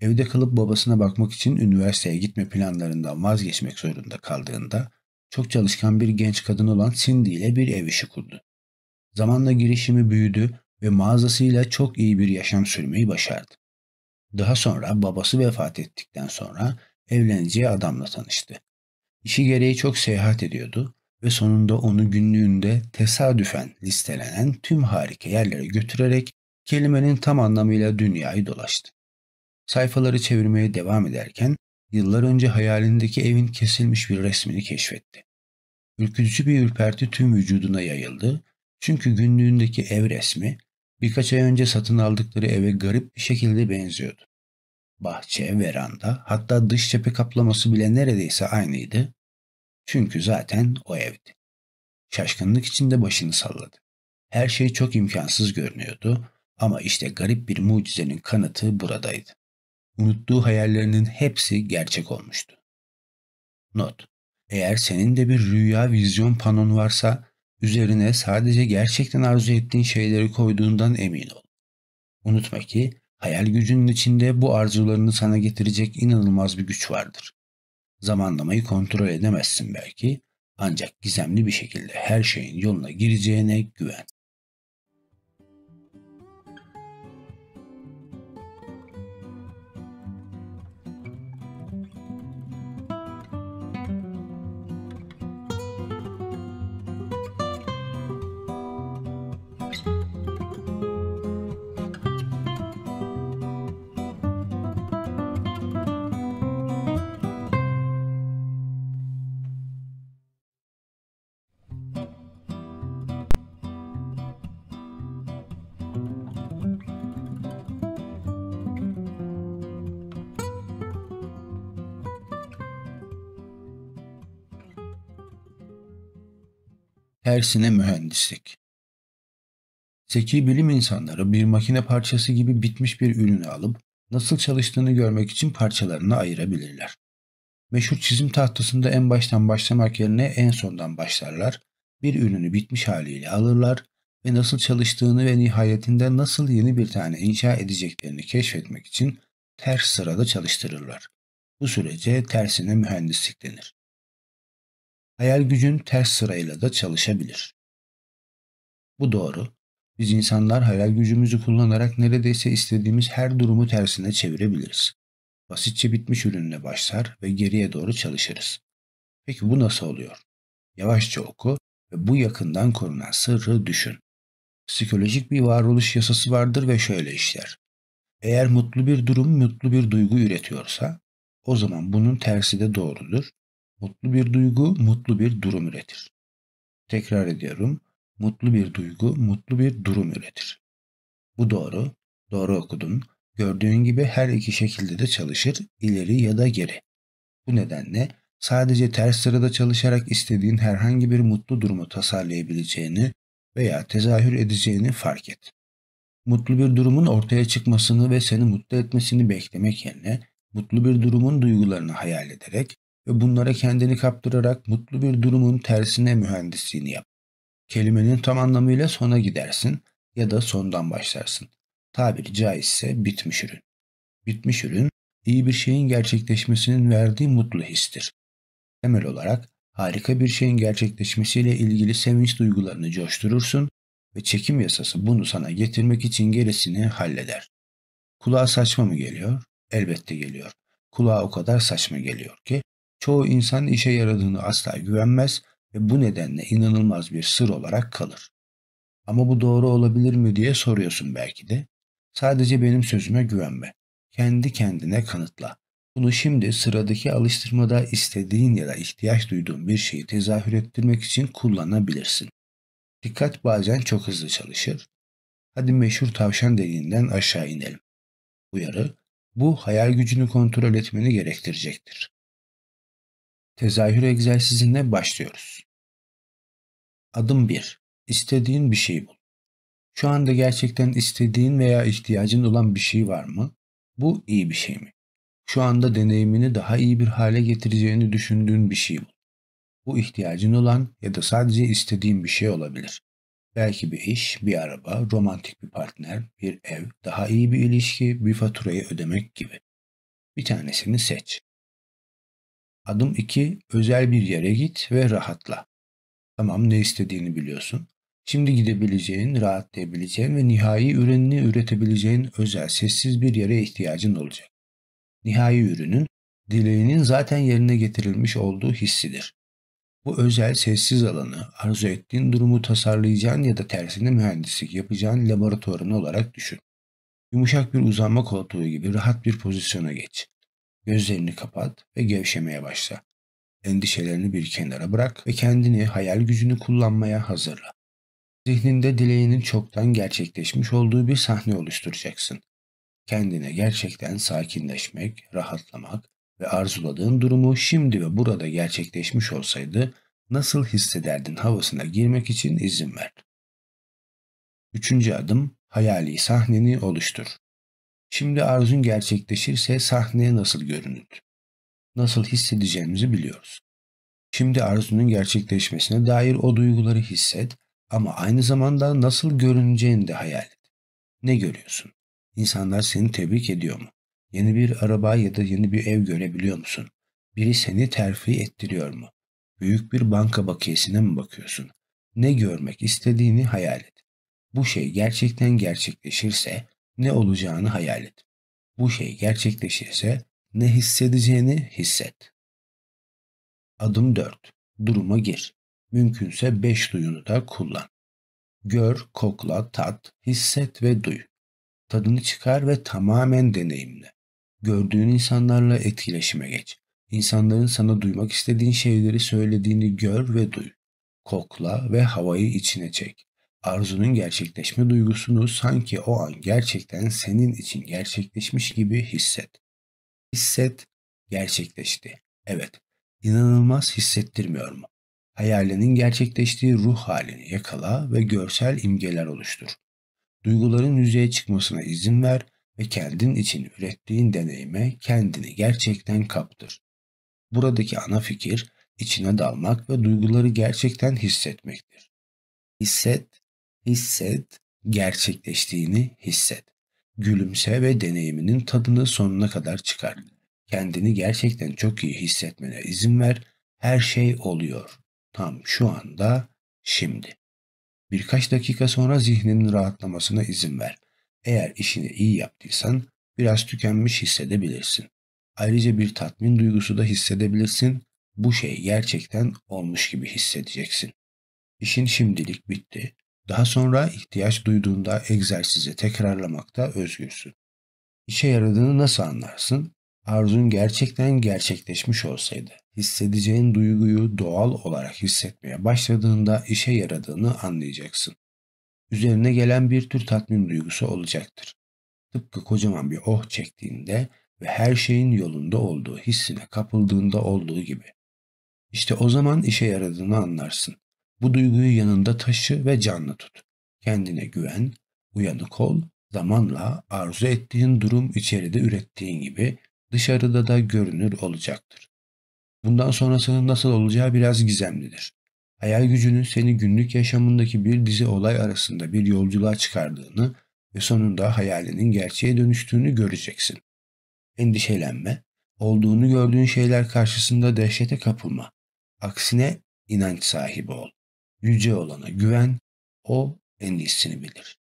Evde kalıp babasına bakmak için üniversiteye gitme planlarından vazgeçmek zorunda kaldığında çok çalışkan bir genç kadın olan Cindy ile bir ev işi kurdu. Zamanla girişimi büyüdü ve mağazasıyla çok iyi bir yaşam sürmeyi başardı. Daha sonra babası vefat ettikten sonra evleneceği adamla tanıştı. İşi gereği çok seyahat ediyordu ve sonunda onu günlüğünde tesadüfen listelenen tüm harika yerlere götürerek kelimenin tam anlamıyla dünyayı dolaştı. Sayfaları çevirmeye devam ederken yıllar önce hayalindeki evin kesilmiş bir resmini keşfetti. Ürkütücü bir ürperti tüm vücuduna yayıldı çünkü günlüğündeki ev resmi birkaç ay önce satın aldıkları eve garip bir şekilde benziyordu. Bahçe, veranda hatta dış cephe kaplaması bile neredeyse aynıydı. Çünkü zaten o evdi. Şaşkınlık içinde başını salladı. Her şey çok imkansız görünüyordu ama işte garip bir mucizenin kanıtı buradaydı. Unuttuğu hayallerinin hepsi gerçek olmuştu. Not: Eğer senin de bir rüya vizyon panon varsa Üzerine sadece gerçekten arzu ettiğin şeyleri koyduğundan emin ol. Unutma ki hayal gücünün içinde bu arzularını sana getirecek inanılmaz bir güç vardır. Zamanlamayı kontrol edemezsin belki ancak gizemli bir şekilde her şeyin yoluna gireceğine güven. Tersine mühendislik. Zeki bilim insanları bir makine parçası gibi bitmiş bir ürünü alıp nasıl çalıştığını görmek için parçalarına ayırabilirler. Meşhur çizim tahtasında en baştan başlamak yerine en sondan başlarlar, bir ürünü bitmiş haliyle alırlar ve nasıl çalıştığını ve nihayetinde nasıl yeni bir tane inşa edeceklerini keşfetmek için ters sırada çalıştırırlar. Bu sürece tersine mühendislik denir. Hayal gücün ters sırayla da çalışabilir. Bu doğru. Biz insanlar hayal gücümüzü kullanarak neredeyse istediğimiz her durumu tersine çevirebiliriz. Basitçe bitmiş ürünle başlar ve geriye doğru çalışırız. Peki bu nasıl oluyor? Yavaşça oku ve bu yakından korunan sırrı düşün. Psikolojik bir varoluş yasası vardır ve şöyle işler. Eğer mutlu bir durum mutlu bir duygu üretiyorsa, o zaman bunun tersi de doğrudur Mutlu bir duygu mutlu bir durum üretir. Tekrar ediyorum. Mutlu bir duygu mutlu bir durum üretir. Bu doğru. Doğru okudun. Gördüğün gibi her iki şekilde de çalışır, ileri ya da geri. Bu nedenle sadece ters sırada çalışarak istediğin herhangi bir mutlu durumu tasarlayabileceğini veya tezahür edeceğini fark et. Mutlu bir durumun ortaya çıkmasını ve seni mutlu etmesini beklemek yerine mutlu bir durumun duygularını hayal ederek ve bunlara kendini kaptırarak mutlu bir durumun tersine mühendisliğini yap. Kelimenin tam anlamıyla sona gidersin ya da sondan başlarsın. Tabiri caizse bitmiş ürün. Bitmiş ürün, iyi bir şeyin gerçekleşmesinin verdiği mutlu histir. Temel olarak harika bir şeyin gerçekleşmesiyle ilgili sevinç duygularını coşturursun ve çekim yasası bunu sana getirmek için gerisini halleder. Kulağa saçma mı geliyor? Elbette geliyor. Kulağa o kadar saçma geliyor ki çoğu insan işe yaradığını asla güvenmez ve bu nedenle inanılmaz bir sır olarak kalır. Ama bu doğru olabilir mi diye soruyorsun belki de. Sadece benim sözüme güvenme. Kendi kendine kanıtla. Bunu şimdi sıradaki alıştırmada istediğin ya da ihtiyaç duyduğun bir şeyi tezahür ettirmek için kullanabilirsin. Dikkat bazen çok hızlı çalışır. Hadi meşhur tavşan deliğinden aşağı inelim. Uyarı, bu hayal gücünü kontrol etmeni gerektirecektir. Tezahür egzersizine başlıyoruz. Adım 1. İstediğin bir şey bul. Şu anda gerçekten istediğin veya ihtiyacın olan bir şey var mı? Bu iyi bir şey mi? Şu anda deneyimini daha iyi bir hale getireceğini düşündüğün bir şey bul. Bu ihtiyacın olan ya da sadece istediğin bir şey olabilir. Belki bir iş, bir araba, romantik bir partner, bir ev, daha iyi bir ilişki, bir faturayı ödemek gibi. Bir tanesini seç. Adım 2. Özel bir yere git ve rahatla. Tamam ne istediğini biliyorsun. Şimdi gidebileceğin, rahatlayabileceğin ve nihai ürününü üretebileceğin özel, sessiz bir yere ihtiyacın olacak. Nihai ürünün, dileğinin zaten yerine getirilmiş olduğu hissidir. Bu özel sessiz alanı, arzu ettiğin durumu tasarlayacağın ya da tersine mühendislik yapacağın laboratuvarın olarak düşün. Yumuşak bir uzanma koltuğu gibi rahat bir pozisyona geç. Gözlerini kapat ve gevşemeye başla. Endişelerini bir kenara bırak ve kendini hayal gücünü kullanmaya hazırla. Zihninde dileğinin çoktan gerçekleşmiş olduğu bir sahne oluşturacaksın. Kendine gerçekten sakinleşmek, rahatlamak ve arzuladığın durumu şimdi ve burada gerçekleşmiş olsaydı nasıl hissederdin havasına girmek için izin ver. Üçüncü adım hayali sahneni oluştur. Şimdi arzun gerçekleşirse sahneye nasıl görünür? Nasıl hissedeceğimizi biliyoruz. Şimdi arzunun gerçekleşmesine dair o duyguları hisset ama aynı zamanda nasıl görüneceğini de hayal et. Ne görüyorsun? İnsanlar seni tebrik ediyor mu? Yeni bir araba ya da yeni bir ev görebiliyor musun? Biri seni terfi ettiriyor mu? Büyük bir banka bakiyesine mi bakıyorsun? Ne görmek istediğini hayal et. Bu şey gerçekten gerçekleşirse ne olacağını hayal et. Bu şey gerçekleşirse ne hissedeceğini hisset. Adım 4. Duruma gir. Mümkünse 5 duyunu da kullan. Gör, kokla, tat, hisset ve duy. Tadını çıkar ve tamamen deneyimle. Gördüğün insanlarla etkileşime geç. İnsanların sana duymak istediğin şeyleri söylediğini gör ve duy. Kokla ve havayı içine çek. Arzunun gerçekleşme duygusunu sanki o an gerçekten senin için gerçekleşmiş gibi hisset. Hisset gerçekleşti. Evet, inanılmaz hissettirmiyor mu? Hayalinin gerçekleştiği ruh halini yakala ve görsel imgeler oluştur. Duyguların yüzeye çıkmasına izin ver ve kendin için ürettiğin deneyime kendini gerçekten kaptır. Buradaki ana fikir içine dalmak ve duyguları gerçekten hissetmektir. Hisset hisset, gerçekleştiğini hisset. Gülümse ve deneyiminin tadını sonuna kadar çıkar. Kendini gerçekten çok iyi hissetmene izin ver. Her şey oluyor. Tam şu anda, şimdi. Birkaç dakika sonra zihninin rahatlamasına izin ver. Eğer işini iyi yaptıysan biraz tükenmiş hissedebilirsin. Ayrıca bir tatmin duygusu da hissedebilirsin. Bu şey gerçekten olmuş gibi hissedeceksin. İşin şimdilik bitti daha sonra ihtiyaç duyduğunda egzersizi tekrarlamakta özgürsün. İşe yaradığını nasıl anlarsın? Arzun gerçekten gerçekleşmiş olsaydı, hissedeceğin duyguyu doğal olarak hissetmeye başladığında işe yaradığını anlayacaksın. Üzerine gelen bir tür tatmin duygusu olacaktır. Tıpkı kocaman bir oh çektiğinde ve her şeyin yolunda olduğu hissine kapıldığında olduğu gibi. İşte o zaman işe yaradığını anlarsın. Bu duyguyu yanında taşı ve canlı tut. Kendine güven, uyanık ol, zamanla arzu ettiğin durum içeride ürettiğin gibi dışarıda da görünür olacaktır. Bundan sonrasının nasıl olacağı biraz gizemlidir. Hayal gücünün seni günlük yaşamındaki bir dizi olay arasında bir yolculuğa çıkardığını ve sonunda hayalinin gerçeğe dönüştüğünü göreceksin. Endişelenme, olduğunu gördüğün şeyler karşısında dehşete kapılma. Aksine inanç sahibi ol yüce olana güven, o en iyisini bilir.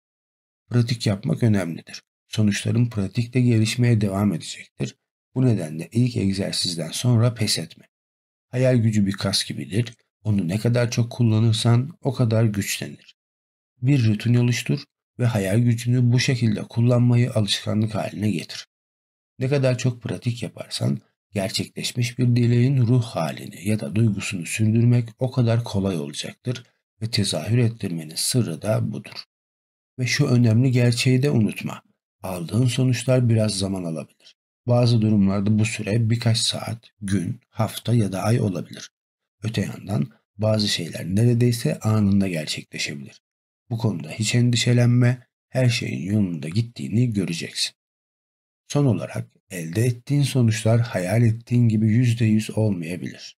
Pratik yapmak önemlidir. Sonuçların pratikte gelişmeye devam edecektir. Bu nedenle ilk egzersizden sonra pes etme. Hayal gücü bir kas gibidir. Onu ne kadar çok kullanırsan o kadar güçlenir. Bir rutin oluştur ve hayal gücünü bu şekilde kullanmayı alışkanlık haline getir. Ne kadar çok pratik yaparsan gerçekleşmiş bir dileğin ruh halini ya da duygusunu sürdürmek o kadar kolay olacaktır ve tezahür ettirmenin sırrı da budur. Ve şu önemli gerçeği de unutma. Aldığın sonuçlar biraz zaman alabilir. Bazı durumlarda bu süre birkaç saat, gün, hafta ya da ay olabilir. Öte yandan bazı şeyler neredeyse anında gerçekleşebilir. Bu konuda hiç endişelenme, her şeyin yolunda gittiğini göreceksin. Son olarak elde ettiğin sonuçlar hayal ettiğin gibi %100 olmayabilir.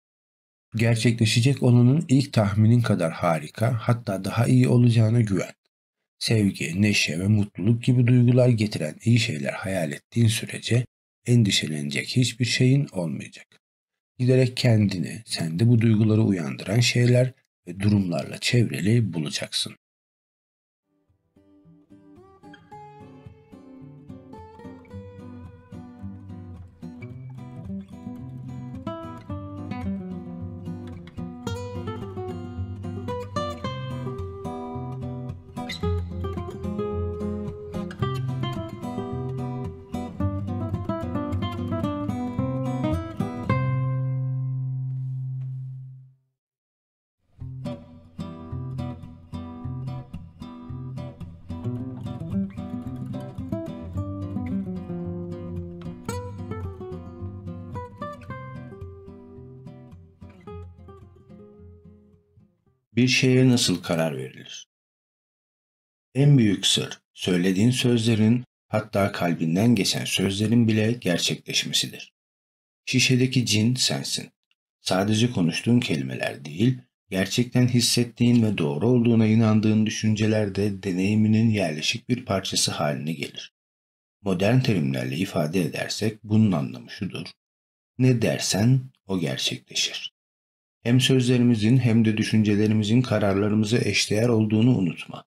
Gerçekleşecek olanın ilk tahminin kadar harika, hatta daha iyi olacağına güven. Sevgi, neşe ve mutluluk gibi duygular getiren iyi şeyler hayal ettiğin sürece endişelenecek hiçbir şeyin olmayacak. Giderek kendini, sende bu duyguları uyandıran şeyler ve durumlarla çevreli bulacaksın. bir şeye nasıl karar verilir? En büyük sır, söylediğin sözlerin, hatta kalbinden geçen sözlerin bile gerçekleşmesidir. Şişedeki cin sensin. Sadece konuştuğun kelimeler değil, gerçekten hissettiğin ve doğru olduğuna inandığın düşünceler de deneyiminin yerleşik bir parçası haline gelir. Modern terimlerle ifade edersek bunun anlamı şudur. Ne dersen o gerçekleşir hem sözlerimizin hem de düşüncelerimizin kararlarımıza eşdeğer olduğunu unutma.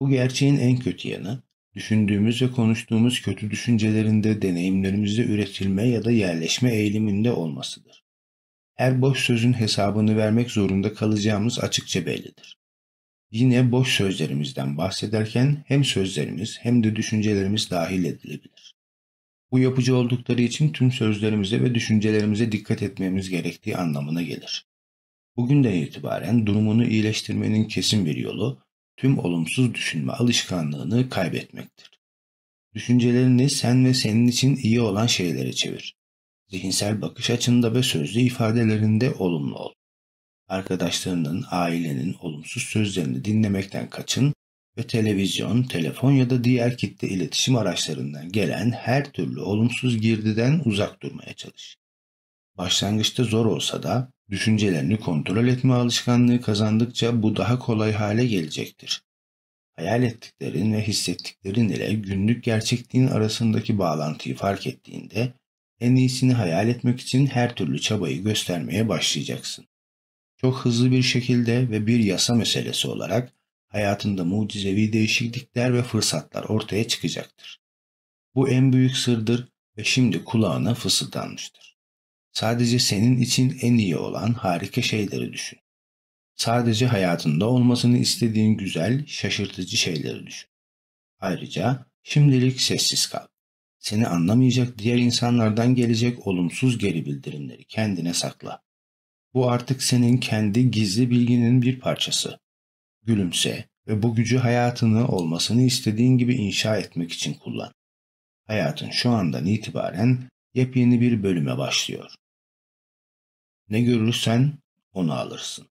Bu gerçeğin en kötü yanı, düşündüğümüz ve konuştuğumuz kötü düşüncelerinde deneyimlerimizde üretilme ya da yerleşme eğiliminde olmasıdır. Her boş sözün hesabını vermek zorunda kalacağımız açıkça bellidir. Yine boş sözlerimizden bahsederken hem sözlerimiz hem de düşüncelerimiz dahil edilebilir. Bu yapıcı oldukları için tüm sözlerimize ve düşüncelerimize dikkat etmemiz gerektiği anlamına gelir. Bugünden itibaren durumunu iyileştirmenin kesin bir yolu tüm olumsuz düşünme alışkanlığını kaybetmektir. Düşüncelerini sen ve senin için iyi olan şeylere çevir. Zihinsel bakış açında ve sözlü ifadelerinde olumlu ol. Arkadaşlarının, ailenin olumsuz sözlerini dinlemekten kaçın ve televizyon, telefon ya da diğer kitle iletişim araçlarından gelen her türlü olumsuz girdiden uzak durmaya çalış. Başlangıçta zor olsa da Düşüncelerini kontrol etme alışkanlığı kazandıkça bu daha kolay hale gelecektir. Hayal ettiklerin ve hissettiklerin ile günlük gerçekliğin arasındaki bağlantıyı fark ettiğinde en iyisini hayal etmek için her türlü çabayı göstermeye başlayacaksın. Çok hızlı bir şekilde ve bir yasa meselesi olarak hayatında mucizevi değişiklikler ve fırsatlar ortaya çıkacaktır. Bu en büyük sırdır ve şimdi kulağına fısıldanmıştır. Sadece senin için en iyi olan harika şeyleri düşün. Sadece hayatında olmasını istediğin güzel, şaşırtıcı şeyleri düşün. Ayrıca şimdilik sessiz kal. Seni anlamayacak diğer insanlardan gelecek olumsuz geri bildirimleri kendine sakla. Bu artık senin kendi gizli bilginin bir parçası. Gülümse ve bu gücü hayatını olmasını istediğin gibi inşa etmek için kullan. Hayatın şu andan itibaren yepyeni bir bölüme başlıyor. Ne görürsen onu alırsın.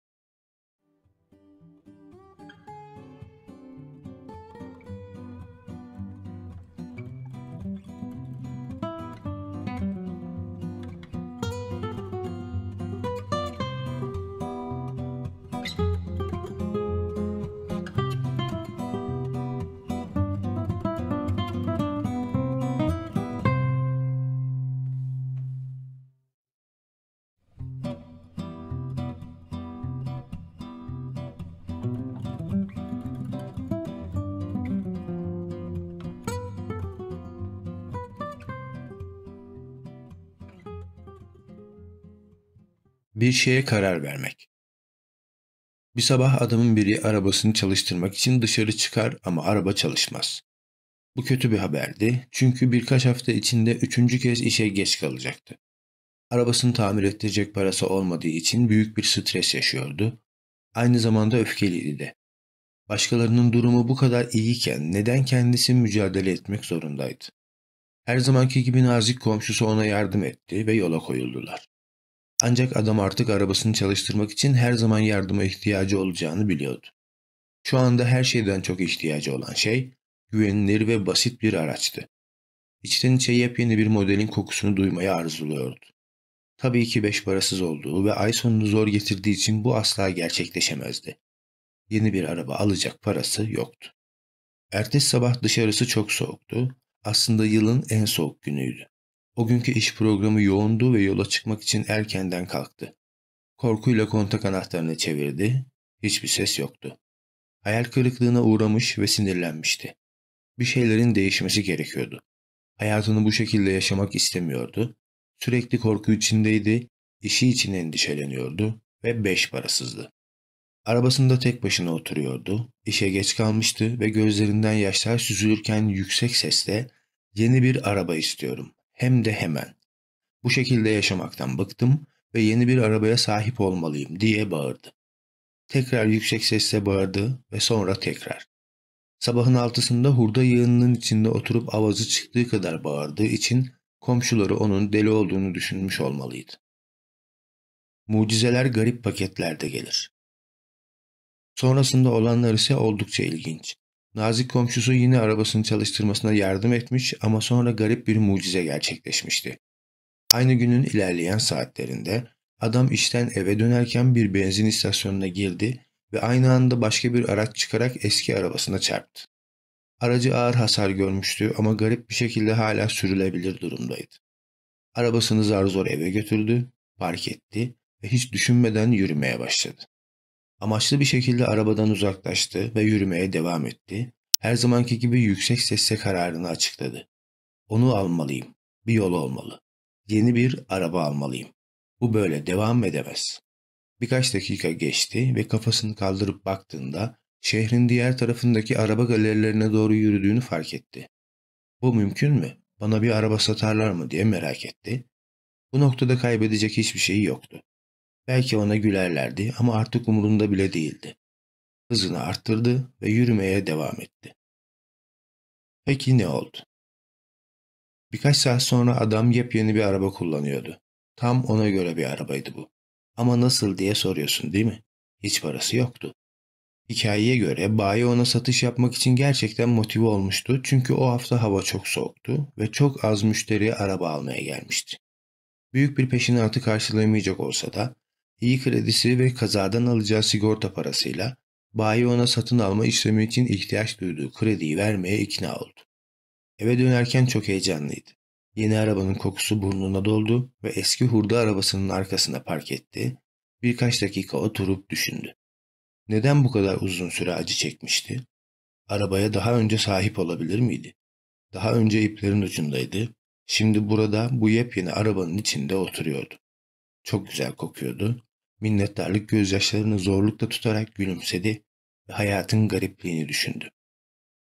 bir şeye karar vermek. Bir sabah adamın biri arabasını çalıştırmak için dışarı çıkar ama araba çalışmaz. Bu kötü bir haberdi çünkü birkaç hafta içinde üçüncü kez işe geç kalacaktı. Arabasını tamir ettirecek parası olmadığı için büyük bir stres yaşıyordu. Aynı zamanda öfkeliydi de. Başkalarının durumu bu kadar iyiyken neden kendisi mücadele etmek zorundaydı? Her zamanki gibi nazik komşusu ona yardım etti ve yola koyuldular. Ancak adam artık arabasını çalıştırmak için her zaman yardıma ihtiyacı olacağını biliyordu. Şu anda her şeyden çok ihtiyacı olan şey güvenilir ve basit bir araçtı. İçten içe yepyeni bir modelin kokusunu duymayı arzuluyordu. Tabii ki beş parasız olduğu ve ay sonunu zor getirdiği için bu asla gerçekleşemezdi. Yeni bir araba alacak parası yoktu. Ertesi sabah dışarısı çok soğuktu. Aslında yılın en soğuk günüydü. O günkü iş programı yoğundu ve yola çıkmak için erkenden kalktı. Korkuyla kontak anahtarını çevirdi. Hiçbir ses yoktu. Hayal kırıklığına uğramış ve sinirlenmişti. Bir şeylerin değişmesi gerekiyordu. Hayatını bu şekilde yaşamak istemiyordu. Sürekli korku içindeydi, işi için endişeleniyordu ve beş parasızdı. Arabasında tek başına oturuyordu, işe geç kalmıştı ve gözlerinden yaşlar süzülürken yüksek sesle ''Yeni bir araba istiyorum, hem de hemen. Bu şekilde yaşamaktan bıktım ve yeni bir arabaya sahip olmalıyım diye bağırdı. Tekrar yüksek sesle bağırdı ve sonra tekrar. Sabahın altısında hurda yığınının içinde oturup avazı çıktığı kadar bağırdığı için komşuları onun deli olduğunu düşünmüş olmalıydı. Mucizeler garip paketlerde gelir. Sonrasında olanlar ise oldukça ilginç. Nazik komşusu yine arabasını çalıştırmasına yardım etmiş ama sonra garip bir mucize gerçekleşmişti. Aynı günün ilerleyen saatlerinde adam işten eve dönerken bir benzin istasyonuna girdi ve aynı anda başka bir araç çıkarak eski arabasına çarptı. Aracı ağır hasar görmüştü ama garip bir şekilde hala sürülebilir durumdaydı. Arabasını zar zor eve götürdü, park etti ve hiç düşünmeden yürümeye başladı. Amaçlı bir şekilde arabadan uzaklaştı ve yürümeye devam etti. Her zamanki gibi yüksek sesle kararını açıkladı. Onu almalıyım. Bir yol olmalı. Yeni bir araba almalıyım. Bu böyle devam edemez. Birkaç dakika geçti ve kafasını kaldırıp baktığında şehrin diğer tarafındaki araba galerilerine doğru yürüdüğünü fark etti. Bu mümkün mü? Bana bir araba satarlar mı diye merak etti. Bu noktada kaybedecek hiçbir şeyi yoktu. Belki ona gülerlerdi ama artık umurunda bile değildi. Hızını arttırdı ve yürümeye devam etti. Peki ne oldu? Birkaç saat sonra adam yepyeni bir araba kullanıyordu. Tam ona göre bir arabaydı bu. Ama nasıl diye soruyorsun değil mi? Hiç parası yoktu. Hikayeye göre bayi ona satış yapmak için gerçekten motive olmuştu çünkü o hafta hava çok soğuktu ve çok az müşteri araba almaya gelmişti. Büyük bir peşinatı karşılayamayacak olsa da iyi kredisi ve kazadan alacağı sigorta parasıyla bayi ona satın alma işlemi için ihtiyaç duyduğu krediyi vermeye ikna oldu. Eve dönerken çok heyecanlıydı. Yeni arabanın kokusu burnuna doldu ve eski hurda arabasının arkasına park etti. Birkaç dakika oturup düşündü. Neden bu kadar uzun süre acı çekmişti? Arabaya daha önce sahip olabilir miydi? Daha önce iplerin ucundaydı. Şimdi burada bu yepyeni arabanın içinde oturuyordu. Çok güzel kokuyordu Minnettarlık gözyaşlarını zorlukla tutarak gülümsedi ve hayatın garipliğini düşündü.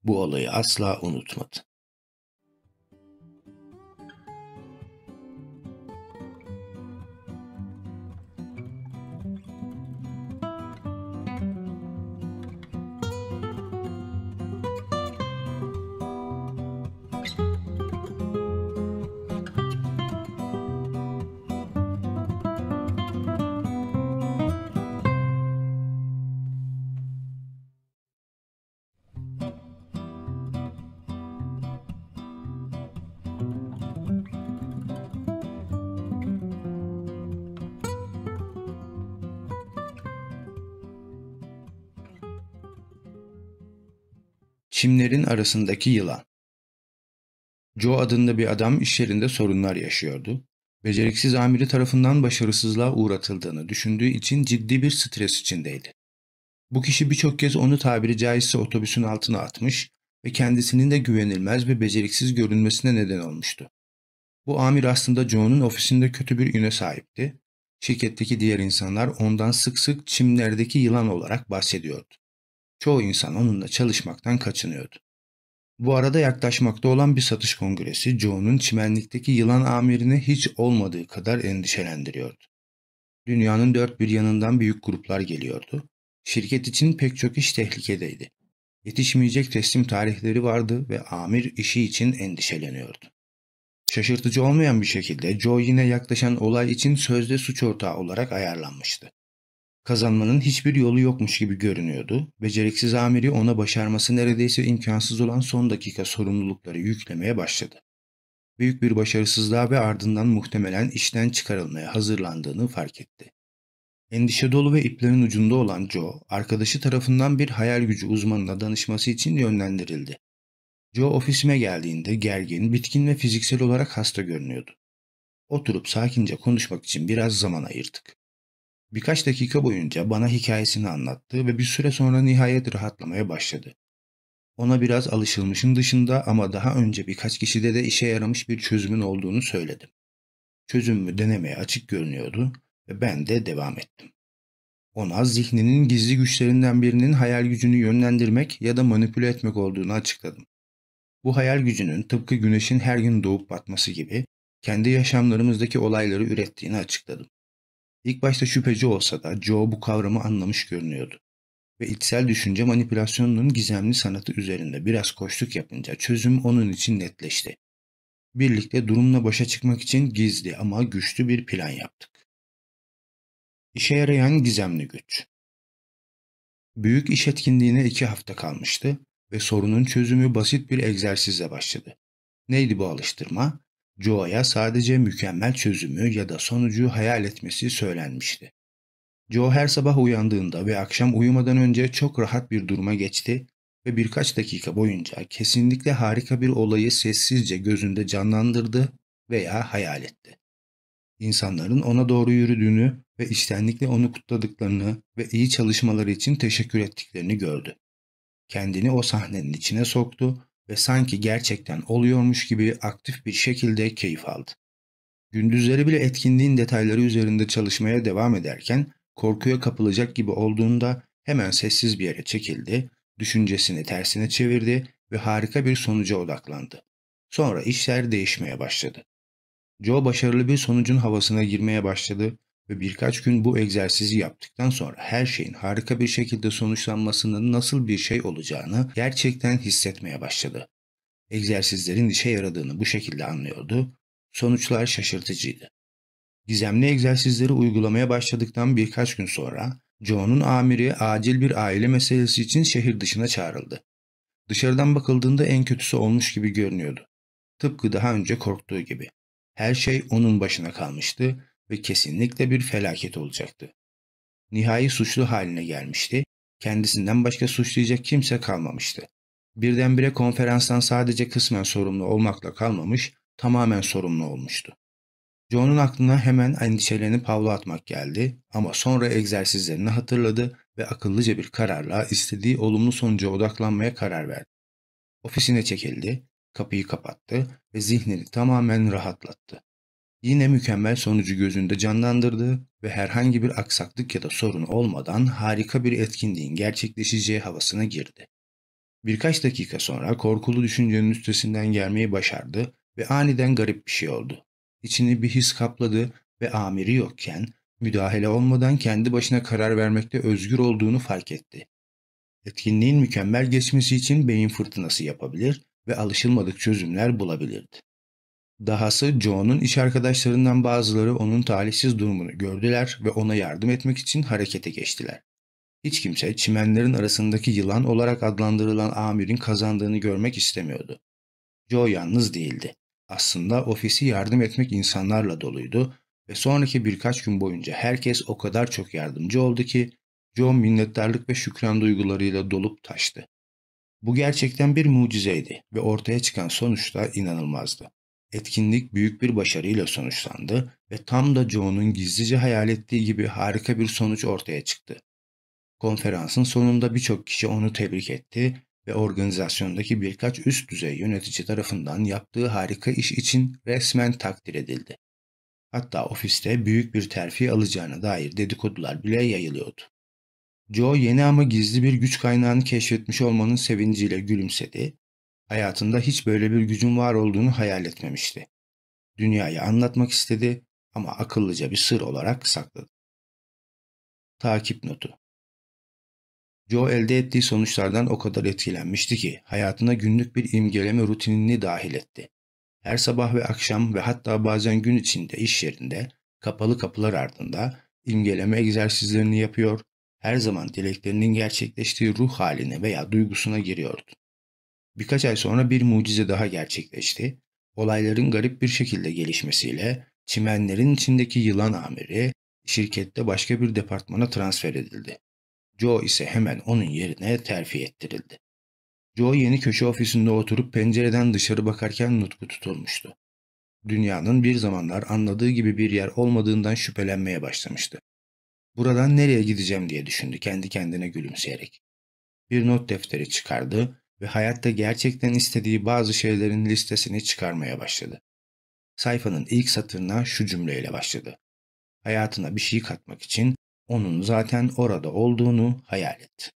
Bu olayı asla unutmadı. Çimlerin arasındaki yılan. Joe adında bir adam iş yerinde sorunlar yaşıyordu. Beceriksiz amiri tarafından başarısızlığa uğratıldığını düşündüğü için ciddi bir stres içindeydi. Bu kişi birçok kez onu tabiri caizse otobüsün altına atmış ve kendisinin de güvenilmez ve beceriksiz görünmesine neden olmuştu. Bu amir aslında Joe'nun ofisinde kötü bir üne sahipti. Şirketteki diğer insanlar ondan sık sık çimlerdeki yılan olarak bahsediyordu. Çoğu insan onunla çalışmaktan kaçınıyordu. Bu arada yaklaşmakta olan bir satış kongresi Joe'nun çimenlikteki yılan amirine hiç olmadığı kadar endişelendiriyordu. Dünyanın dört bir yanından büyük gruplar geliyordu. Şirket için pek çok iş tehlikedeydi. Yetişmeyecek teslim tarihleri vardı ve amir işi için endişeleniyordu. Şaşırtıcı olmayan bir şekilde Joe yine yaklaşan olay için sözde suç ortağı olarak ayarlanmıştı. Kazanmanın hiçbir yolu yokmuş gibi görünüyordu. Beceriksiz amiri ona başarması neredeyse imkansız olan son dakika sorumlulukları yüklemeye başladı. Büyük bir başarısızlığa ve ardından muhtemelen işten çıkarılmaya hazırlandığını fark etti. Endişe dolu ve iplerin ucunda olan Joe, arkadaşı tarafından bir hayal gücü uzmanına danışması için yönlendirildi. Joe ofisime geldiğinde gergin, bitkin ve fiziksel olarak hasta görünüyordu. Oturup sakince konuşmak için biraz zaman ayırdık. Birkaç dakika boyunca bana hikayesini anlattı ve bir süre sonra nihayet rahatlamaya başladı. Ona biraz alışılmışın dışında ama daha önce birkaç kişide de işe yaramış bir çözümün olduğunu söyledim. Çözümümü denemeye açık görünüyordu ve ben de devam ettim. Ona zihninin gizli güçlerinden birinin hayal gücünü yönlendirmek ya da manipüle etmek olduğunu açıkladım. Bu hayal gücünün tıpkı güneşin her gün doğup batması gibi kendi yaşamlarımızdaki olayları ürettiğini açıkladım. İlk başta şüpheci olsa da Joe bu kavramı anlamış görünüyordu. Ve içsel düşünce manipülasyonunun gizemli sanatı üzerinde biraz koştuk yapınca çözüm onun için netleşti. Birlikte durumla başa çıkmak için gizli ama güçlü bir plan yaptık. İşe yarayan gizemli güç. Büyük iş etkinliğine iki hafta kalmıştı ve sorunun çözümü basit bir egzersizle başladı. Neydi bu alıştırma? Joe'ya sadece mükemmel çözümü ya da sonucu hayal etmesi söylenmişti. Joe her sabah uyandığında ve akşam uyumadan önce çok rahat bir duruma geçti ve birkaç dakika boyunca kesinlikle harika bir olayı sessizce gözünde canlandırdı veya hayal etti. İnsanların ona doğru yürüdüğünü ve içtenlikle onu kutladıklarını ve iyi çalışmaları için teşekkür ettiklerini gördü. Kendini o sahnenin içine soktu ve sanki gerçekten oluyormuş gibi aktif bir şekilde keyif aldı. Gündüzleri bile etkinliğin detayları üzerinde çalışmaya devam ederken korkuya kapılacak gibi olduğunda hemen sessiz bir yere çekildi, düşüncesini tersine çevirdi ve harika bir sonuca odaklandı. Sonra işler değişmeye başladı. Joe başarılı bir sonucun havasına girmeye başladı ve birkaç gün bu egzersizi yaptıktan sonra her şeyin harika bir şekilde sonuçlanmasının nasıl bir şey olacağını gerçekten hissetmeye başladı. Egzersizlerin işe yaradığını bu şekilde anlıyordu. Sonuçlar şaşırtıcıydı. Gizemli egzersizleri uygulamaya başladıktan birkaç gün sonra John'un amiri acil bir aile meselesi için şehir dışına çağrıldı. Dışarıdan bakıldığında en kötüsü olmuş gibi görünüyordu. Tıpkı daha önce korktuğu gibi. Her şey onun başına kalmıştı ve kesinlikle bir felaket olacaktı. Nihai suçlu haline gelmişti, kendisinden başka suçlayacak kimse kalmamıştı. Birdenbire konferanstan sadece kısmen sorumlu olmakla kalmamış, tamamen sorumlu olmuştu. John'un aklına hemen endişelerini Pavlo atmak geldi ama sonra egzersizlerini hatırladı ve akıllıca bir kararla istediği olumlu sonuca odaklanmaya karar verdi. Ofisine çekildi, kapıyı kapattı ve zihnini tamamen rahatlattı yine mükemmel sonucu gözünde canlandırdı ve herhangi bir aksaklık ya da sorun olmadan harika bir etkinliğin gerçekleşeceği havasına girdi. Birkaç dakika sonra korkulu düşüncenin üstesinden gelmeyi başardı ve aniden garip bir şey oldu. İçini bir his kapladı ve amiri yokken, müdahale olmadan kendi başına karar vermekte özgür olduğunu fark etti. Etkinliğin mükemmel geçmesi için beyin fırtınası yapabilir ve alışılmadık çözümler bulabilirdi. Dahası Joe'nun iş arkadaşlarından bazıları onun talihsiz durumunu gördüler ve ona yardım etmek için harekete geçtiler. Hiç kimse çimenlerin arasındaki yılan olarak adlandırılan amirin kazandığını görmek istemiyordu. Joe yalnız değildi. Aslında ofisi yardım etmek insanlarla doluydu ve sonraki birkaç gün boyunca herkes o kadar çok yardımcı oldu ki Joe minnettarlık ve şükran duygularıyla dolup taştı. Bu gerçekten bir mucizeydi ve ortaya çıkan sonuçta inanılmazdı. Etkinlik büyük bir başarıyla sonuçlandı ve tam da Joe'nun gizlice hayal ettiği gibi harika bir sonuç ortaya çıktı. Konferansın sonunda birçok kişi onu tebrik etti ve organizasyondaki birkaç üst düzey yönetici tarafından yaptığı harika iş için resmen takdir edildi. Hatta ofiste büyük bir terfi alacağına dair dedikodular bile yayılıyordu. Joe yeni ama gizli bir güç kaynağını keşfetmiş olmanın sevinciyle gülümsedi Hayatında hiç böyle bir gücün var olduğunu hayal etmemişti. Dünyayı anlatmak istedi ama akıllıca bir sır olarak sakladı. Takip notu Joe elde ettiği sonuçlardan o kadar etkilenmişti ki hayatına günlük bir imgeleme rutinini dahil etti. Her sabah ve akşam ve hatta bazen gün içinde iş yerinde kapalı kapılar ardında imgeleme egzersizlerini yapıyor, her zaman dileklerinin gerçekleştiği ruh haline veya duygusuna giriyordu. Birkaç ay sonra bir mucize daha gerçekleşti. Olayların garip bir şekilde gelişmesiyle çimenlerin içindeki yılan amiri şirkette başka bir departmana transfer edildi. Joe ise hemen onun yerine terfi ettirildi. Joe yeni köşe ofisinde oturup pencereden dışarı bakarken nutku tutulmuştu. Dünyanın bir zamanlar anladığı gibi bir yer olmadığından şüphelenmeye başlamıştı. Buradan nereye gideceğim diye düşündü kendi kendine gülümseyerek. Bir not defteri çıkardı ve hayatta gerçekten istediği bazı şeylerin listesini çıkarmaya başladı. Sayfanın ilk satırına şu cümleyle başladı. Hayatına bir şey katmak için onun zaten orada olduğunu hayal etti.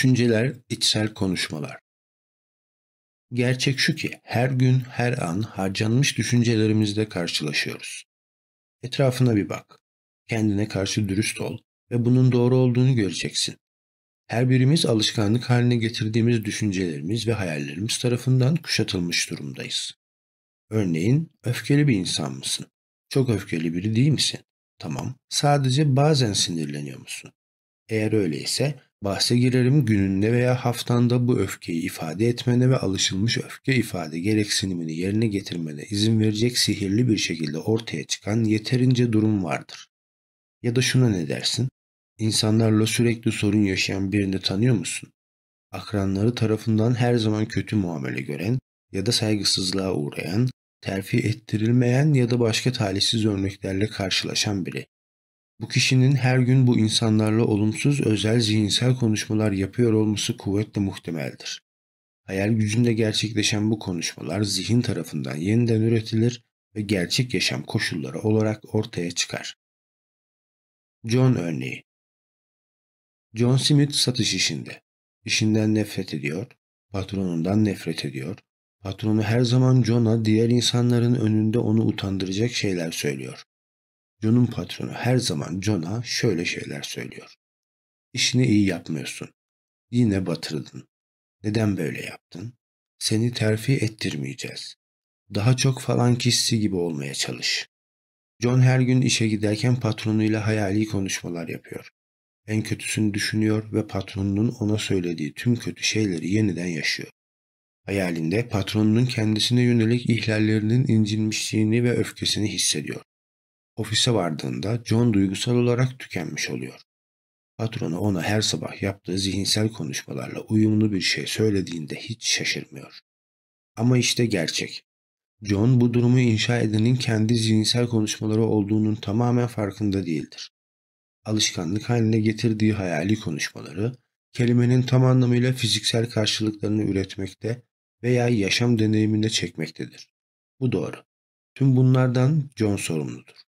Düşünceler, içsel konuşmalar. Gerçek şu ki her gün, her an harcanmış düşüncelerimizle karşılaşıyoruz. Etrafına bir bak. Kendine karşı dürüst ol ve bunun doğru olduğunu göreceksin. Her birimiz alışkanlık haline getirdiğimiz düşüncelerimiz ve hayallerimiz tarafından kuşatılmış durumdayız. Örneğin öfkeli bir insan mısın? Çok öfkeli biri değil misin? Tamam, sadece bazen sinirleniyor musun? Eğer öyleyse Bahse girerim gününde veya haftanda bu öfkeyi ifade etmene ve alışılmış öfke ifade gereksinimini yerine getirmene izin verecek sihirli bir şekilde ortaya çıkan yeterince durum vardır. Ya da şuna ne dersin? İnsanlarla sürekli sorun yaşayan birini tanıyor musun? Akranları tarafından her zaman kötü muamele gören ya da saygısızlığa uğrayan, terfi ettirilmeyen ya da başka talihsiz örneklerle karşılaşan biri. Bu kişinin her gün bu insanlarla olumsuz özel zihinsel konuşmalar yapıyor olması kuvvetle muhtemeldir. Hayal gücünde gerçekleşen bu konuşmalar zihin tarafından yeniden üretilir ve gerçek yaşam koşulları olarak ortaya çıkar. John örneği John Smith satış işinde. İşinden nefret ediyor, patronundan nefret ediyor. Patronu her zaman John'a diğer insanların önünde onu utandıracak şeyler söylüyor. John'un patronu her zaman John'a şöyle şeyler söylüyor. İşini iyi yapmıyorsun. Yine batırdın. Neden böyle yaptın? Seni terfi ettirmeyeceğiz. Daha çok falan kişisi gibi olmaya çalış. John her gün işe giderken patronuyla hayali konuşmalar yapıyor. En kötüsünü düşünüyor ve patronunun ona söylediği tüm kötü şeyleri yeniden yaşıyor. Hayalinde patronunun kendisine yönelik ihlallerinin incinmişliğini ve öfkesini hissediyor. Ofise vardığında John duygusal olarak tükenmiş oluyor. Patronu ona her sabah yaptığı zihinsel konuşmalarla uyumlu bir şey söylediğinde hiç şaşırmıyor. Ama işte gerçek. John bu durumu inşa edenin kendi zihinsel konuşmaları olduğunun tamamen farkında değildir. Alışkanlık haline getirdiği hayali konuşmaları, kelimenin tam anlamıyla fiziksel karşılıklarını üretmekte veya yaşam deneyimine çekmektedir. Bu doğru. Tüm bunlardan John sorumludur.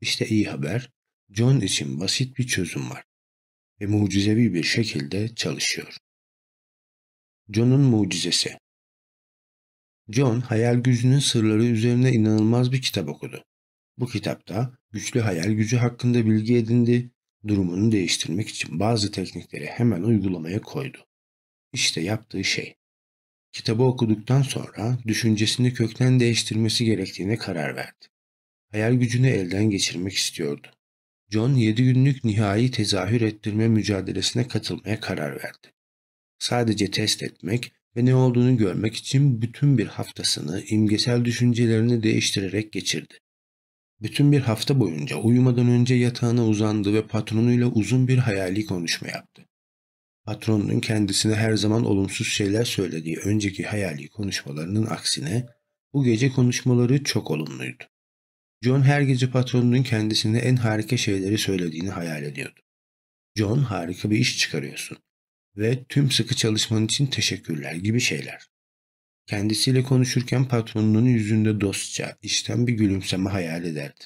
İşte iyi haber, John için basit bir çözüm var ve mucizevi bir şekilde çalışıyor. John'un mucizesi John, hayal gücünün sırları üzerine inanılmaz bir kitap okudu. Bu kitapta güçlü hayal gücü hakkında bilgi edindi, durumunu değiştirmek için bazı teknikleri hemen uygulamaya koydu. İşte yaptığı şey. Kitabı okuduktan sonra düşüncesini kökten değiştirmesi gerektiğine karar verdi hayal gücünü elden geçirmek istiyordu. John 7 günlük nihai tezahür ettirme mücadelesine katılmaya karar verdi. Sadece test etmek ve ne olduğunu görmek için bütün bir haftasını imgesel düşüncelerini değiştirerek geçirdi. Bütün bir hafta boyunca uyumadan önce yatağına uzandı ve patronuyla uzun bir hayali konuşma yaptı. Patronun kendisine her zaman olumsuz şeyler söylediği önceki hayali konuşmalarının aksine bu gece konuşmaları çok olumluydu. John her gece patronunun kendisine en harika şeyleri söylediğini hayal ediyordu. John harika bir iş çıkarıyorsun ve tüm sıkı çalışman için teşekkürler gibi şeyler. Kendisiyle konuşurken patronunun yüzünde dostça, işten bir gülümseme hayal ederdi.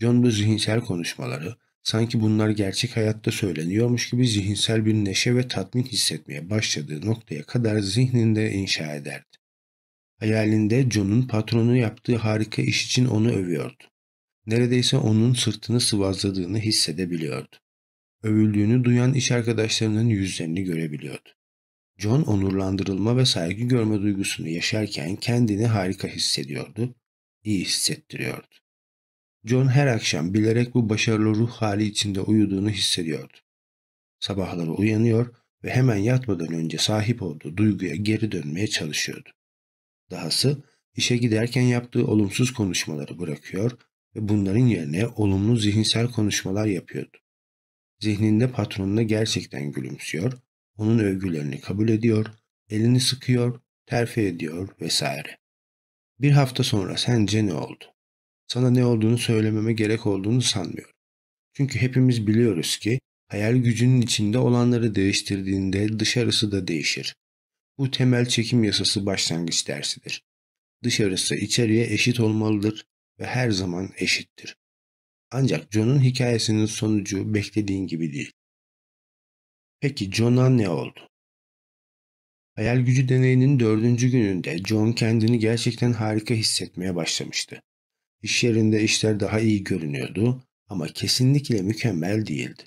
John bu zihinsel konuşmaları sanki bunlar gerçek hayatta söyleniyormuş gibi zihinsel bir neşe ve tatmin hissetmeye başladığı noktaya kadar zihninde inşa ederdi. Hayalinde John'un patronu yaptığı harika iş için onu övüyordu. Neredeyse onun sırtını sıvazladığını hissedebiliyordu. Övüldüğünü duyan iş arkadaşlarının yüzlerini görebiliyordu. John onurlandırılma ve saygı görme duygusunu yaşarken kendini harika hissediyordu, iyi hissettiriyordu. John her akşam bilerek bu başarılı ruh hali içinde uyuduğunu hissediyordu. Sabahları uyanıyor ve hemen yatmadan önce sahip olduğu duyguya geri dönmeye çalışıyordu. Dahası işe giderken yaptığı olumsuz konuşmaları bırakıyor ve bunların yerine olumlu zihinsel konuşmalar yapıyordu. Zihninde patronuna gerçekten gülümsüyor, onun övgülerini kabul ediyor, elini sıkıyor, terfi ediyor vesaire. Bir hafta sonra sence ne oldu? Sana ne olduğunu söylememe gerek olduğunu sanmıyorum. Çünkü hepimiz biliyoruz ki hayal gücünün içinde olanları değiştirdiğinde dışarısı da değişir. Bu temel çekim yasası başlangıç dersidir. Dışarısı içeriye eşit olmalıdır ve her zaman eşittir. Ancak John'un hikayesinin sonucu beklediğin gibi değil. Peki John'a ne oldu? Hayal gücü deneyinin dördüncü gününde John kendini gerçekten harika hissetmeye başlamıştı. İş yerinde işler daha iyi görünüyordu ama kesinlikle mükemmel değildi.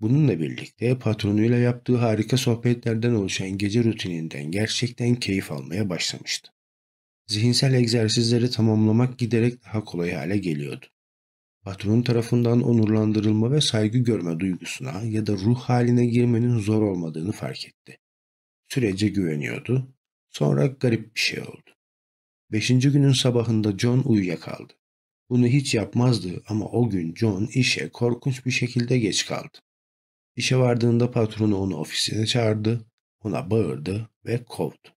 Bununla birlikte patronuyla yaptığı harika sohbetlerden oluşan gece rutininden gerçekten keyif almaya başlamıştı. Zihinsel egzersizleri tamamlamak giderek daha kolay hale geliyordu. Patron tarafından onurlandırılma ve saygı görme duygusuna ya da ruh haline girmenin zor olmadığını fark etti. Sürece güveniyordu. Sonra garip bir şey oldu. Beşinci günün sabahında John uyuyakaldı. Bunu hiç yapmazdı ama o gün John işe korkunç bir şekilde geç kaldı. İşe vardığında patronu onu ofisine çağırdı, ona bağırdı ve kovdu.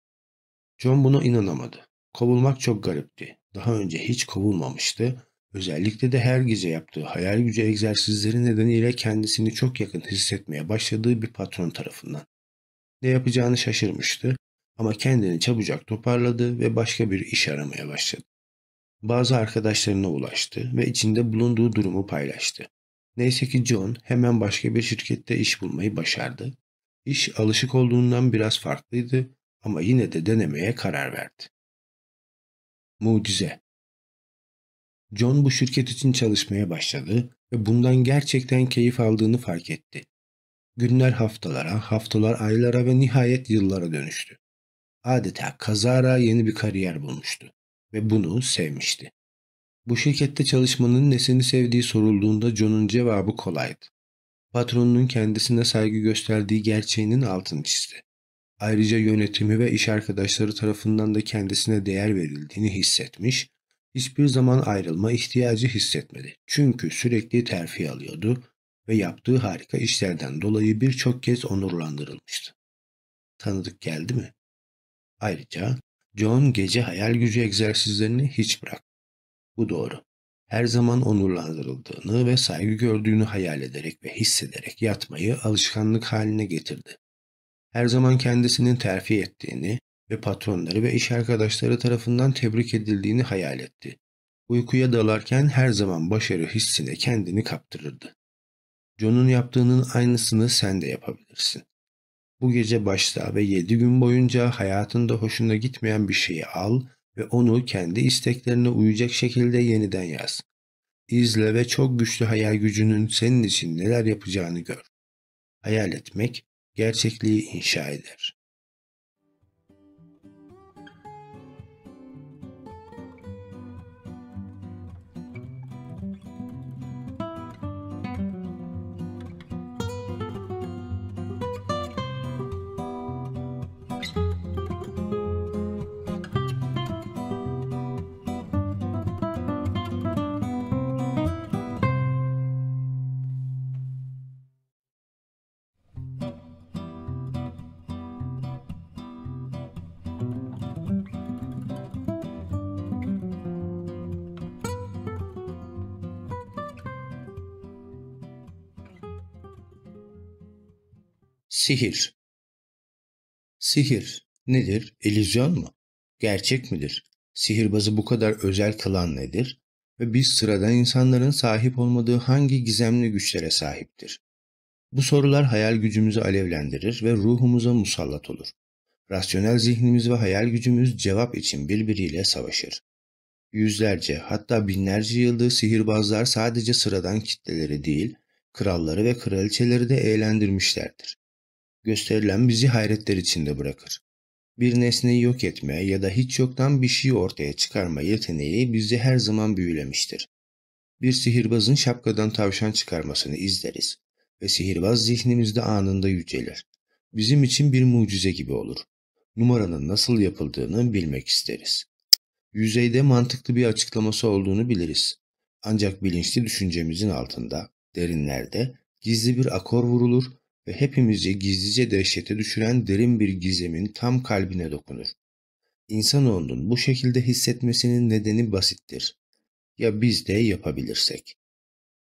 John buna inanamadı. Kovulmak çok garipti. Daha önce hiç kovulmamıştı. Özellikle de her gece yaptığı hayal gücü egzersizleri nedeniyle kendisini çok yakın hissetmeye başladığı bir patron tarafından. Ne yapacağını şaşırmıştı ama kendini çabucak toparladı ve başka bir iş aramaya başladı. Bazı arkadaşlarına ulaştı ve içinde bulunduğu durumu paylaştı. Neyse ki John hemen başka bir şirkette iş bulmayı başardı. İş alışık olduğundan biraz farklıydı ama yine de denemeye karar verdi. Mucize John bu şirket için çalışmaya başladı ve bundan gerçekten keyif aldığını fark etti. Günler haftalara, haftalar aylara ve nihayet yıllara dönüştü. Adeta kazara yeni bir kariyer bulmuştu ve bunu sevmişti. Bu şirkette çalışmanın nesini sevdiği sorulduğunda John'un cevabı kolaydı. Patronunun kendisine saygı gösterdiği gerçeğinin altını çizdi. Ayrıca yönetimi ve iş arkadaşları tarafından da kendisine değer verildiğini hissetmiş, hiçbir zaman ayrılma ihtiyacı hissetmedi. Çünkü sürekli terfi alıyordu ve yaptığı harika işlerden dolayı birçok kez onurlandırılmıştı. Tanıdık geldi mi? Ayrıca John gece hayal gücü egzersizlerini hiç bırakmadı. Bu doğru. Her zaman onurlandırıldığını ve saygı gördüğünü hayal ederek ve hissederek yatmayı alışkanlık haline getirdi. Her zaman kendisinin terfi ettiğini ve patronları ve iş arkadaşları tarafından tebrik edildiğini hayal etti. Uykuya dalarken her zaman başarı hissine kendini kaptırırdı. John'un yaptığının aynısını sen de yapabilirsin. Bu gece başla ve 7 gün boyunca hayatında hoşuna gitmeyen bir şeyi al ve onu kendi isteklerine uyacak şekilde yeniden yaz. İzle ve çok güçlü hayal gücünün senin için neler yapacağını gör. Hayal etmek gerçekliği inşa eder. Sihir Sihir nedir? Elizyon mu? Gerçek midir? Sihirbazı bu kadar özel kılan nedir? Ve biz sıradan insanların sahip olmadığı hangi gizemli güçlere sahiptir? Bu sorular hayal gücümüzü alevlendirir ve ruhumuza musallat olur. Rasyonel zihnimiz ve hayal gücümüz cevap için birbiriyle savaşır. Yüzlerce hatta binlerce yıldır sihirbazlar sadece sıradan kitleleri değil, kralları ve kraliçeleri de eğlendirmişlerdir gösterilen bizi hayretler içinde bırakır. Bir nesneyi yok etme ya da hiç yoktan bir şey ortaya çıkarma yeteneği bizi her zaman büyülemiştir. Bir sihirbazın şapkadan tavşan çıkarmasını izleriz ve sihirbaz zihnimizde anında yücelir. Bizim için bir mucize gibi olur. Numaranın nasıl yapıldığını bilmek isteriz. Yüzeyde mantıklı bir açıklaması olduğunu biliriz. Ancak bilinçli düşüncemizin altında, derinlerde gizli bir akor vurulur ve hepimizi gizlice dehşete düşüren derin bir gizemin tam kalbine dokunur. İnsanoğlunun bu şekilde hissetmesinin nedeni basittir. Ya biz de yapabilirsek.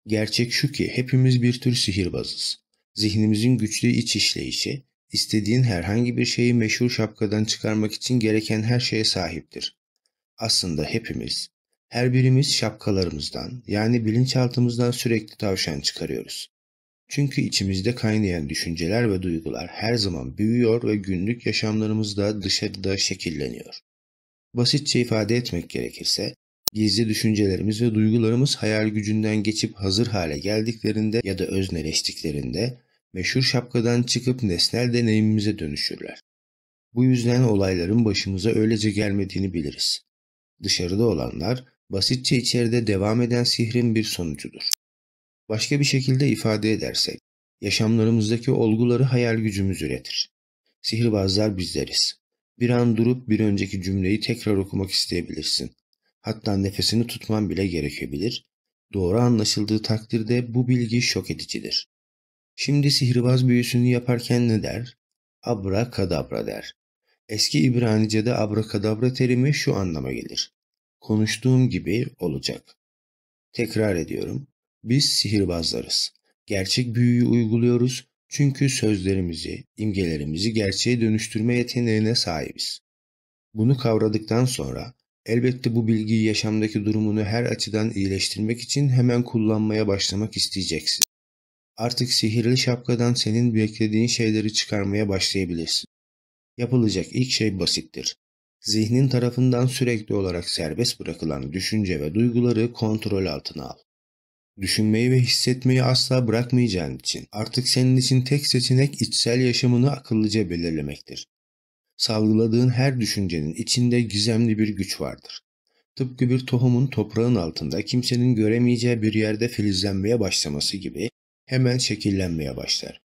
Gerçek şu ki hepimiz bir tür sihirbazız. Zihnimizin güçlü iç işleyişi, istediğin herhangi bir şeyi meşhur şapkadan çıkarmak için gereken her şeye sahiptir. Aslında hepimiz, her birimiz şapkalarımızdan yani bilinçaltımızdan sürekli tavşan çıkarıyoruz. Çünkü içimizde kaynayan düşünceler ve duygular her zaman büyüyor ve günlük yaşamlarımızda dışarıda şekilleniyor. Basitçe ifade etmek gerekirse, gizli düşüncelerimiz ve duygularımız hayal gücünden geçip hazır hale geldiklerinde ya da özneleştiklerinde meşhur şapkadan çıkıp nesnel deneyimimize dönüşürler. Bu yüzden olayların başımıza öylece gelmediğini biliriz. Dışarıda olanlar basitçe içeride devam eden sihrin bir sonucudur. Başka bir şekilde ifade edersek, yaşamlarımızdaki olguları hayal gücümüz üretir. Sihirbazlar bizleriz. Bir an durup bir önceki cümleyi tekrar okumak isteyebilirsin. Hatta nefesini tutman bile gerekebilir. Doğru anlaşıldığı takdirde bu bilgi şok edicidir. Şimdi sihirbaz büyüsünü yaparken ne der? Abra kadabra der. Eski İbranice'de abrakadabra terimi şu anlama gelir. Konuştuğum gibi olacak. Tekrar ediyorum. Biz sihirbazlarız. Gerçek büyüyü uyguluyoruz çünkü sözlerimizi, imgelerimizi gerçeğe dönüştürme yeteneğine sahibiz. Bunu kavradıktan sonra elbette bu bilgiyi yaşamdaki durumunu her açıdan iyileştirmek için hemen kullanmaya başlamak isteyeceksin. Artık sihirli şapkadan senin beklediğin şeyleri çıkarmaya başlayabilirsin. Yapılacak ilk şey basittir. Zihnin tarafından sürekli olarak serbest bırakılan düşünce ve duyguları kontrol altına al. Düşünmeyi ve hissetmeyi asla bırakmayacağın için artık senin için tek seçenek içsel yaşamını akıllıca belirlemektir. Salgıladığın her düşüncenin içinde gizemli bir güç vardır. Tıpkı bir tohumun toprağın altında kimsenin göremeyeceği bir yerde filizlenmeye başlaması gibi hemen şekillenmeye başlar.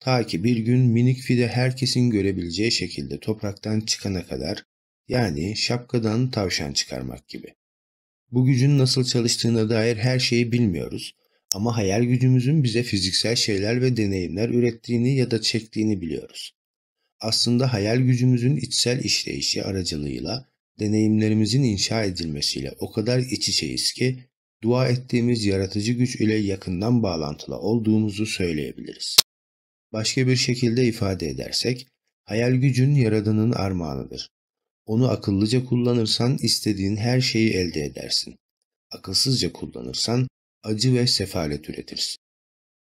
Ta ki bir gün minik fide herkesin görebileceği şekilde topraktan çıkana kadar yani şapkadan tavşan çıkarmak gibi. Bu gücün nasıl çalıştığına dair her şeyi bilmiyoruz ama hayal gücümüzün bize fiziksel şeyler ve deneyimler ürettiğini ya da çektiğini biliyoruz. Aslında hayal gücümüzün içsel işleyişi aracılığıyla deneyimlerimizin inşa edilmesiyle o kadar iç içeyiz ki dua ettiğimiz yaratıcı güç ile yakından bağlantılı olduğumuzu söyleyebiliriz. Başka bir şekilde ifade edersek, hayal gücün yaradanın armağanıdır onu akıllıca kullanırsan istediğin her şeyi elde edersin. Akılsızca kullanırsan acı ve sefalet üretirsin.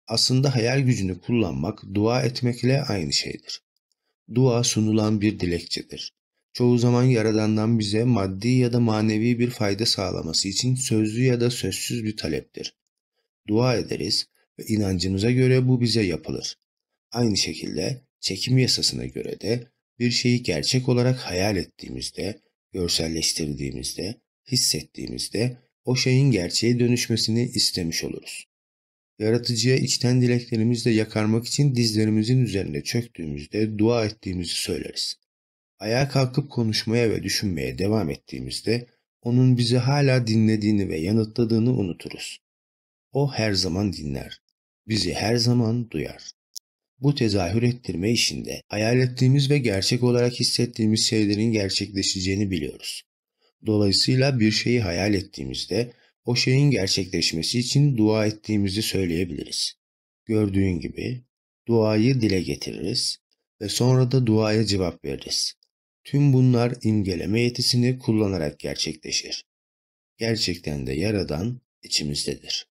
Aslında hayal gücünü kullanmak dua etmekle aynı şeydir. Dua sunulan bir dilekçedir. Çoğu zaman Yaradan'dan bize maddi ya da manevi bir fayda sağlaması için sözlü ya da sözsüz bir taleptir. Dua ederiz ve inancımıza göre bu bize yapılır. Aynı şekilde çekim yasasına göre de bir şeyi gerçek olarak hayal ettiğimizde, görselleştirdiğimizde, hissettiğimizde o şeyin gerçeğe dönüşmesini istemiş oluruz. Yaratıcıya içten dileklerimizle yakarmak için dizlerimizin üzerine çöktüğümüzde dua ettiğimizi söyleriz. Ayağa kalkıp konuşmaya ve düşünmeye devam ettiğimizde onun bizi hala dinlediğini ve yanıtladığını unuturuz. O her zaman dinler, bizi her zaman duyar. Bu tezahür ettirme işinde hayal ettiğimiz ve gerçek olarak hissettiğimiz şeylerin gerçekleşeceğini biliyoruz. Dolayısıyla bir şeyi hayal ettiğimizde o şeyin gerçekleşmesi için dua ettiğimizi söyleyebiliriz. Gördüğün gibi duayı dile getiririz ve sonra da duaya cevap veririz. Tüm bunlar imgeleme yetisini kullanarak gerçekleşir. Gerçekten de Yaradan içimizdedir.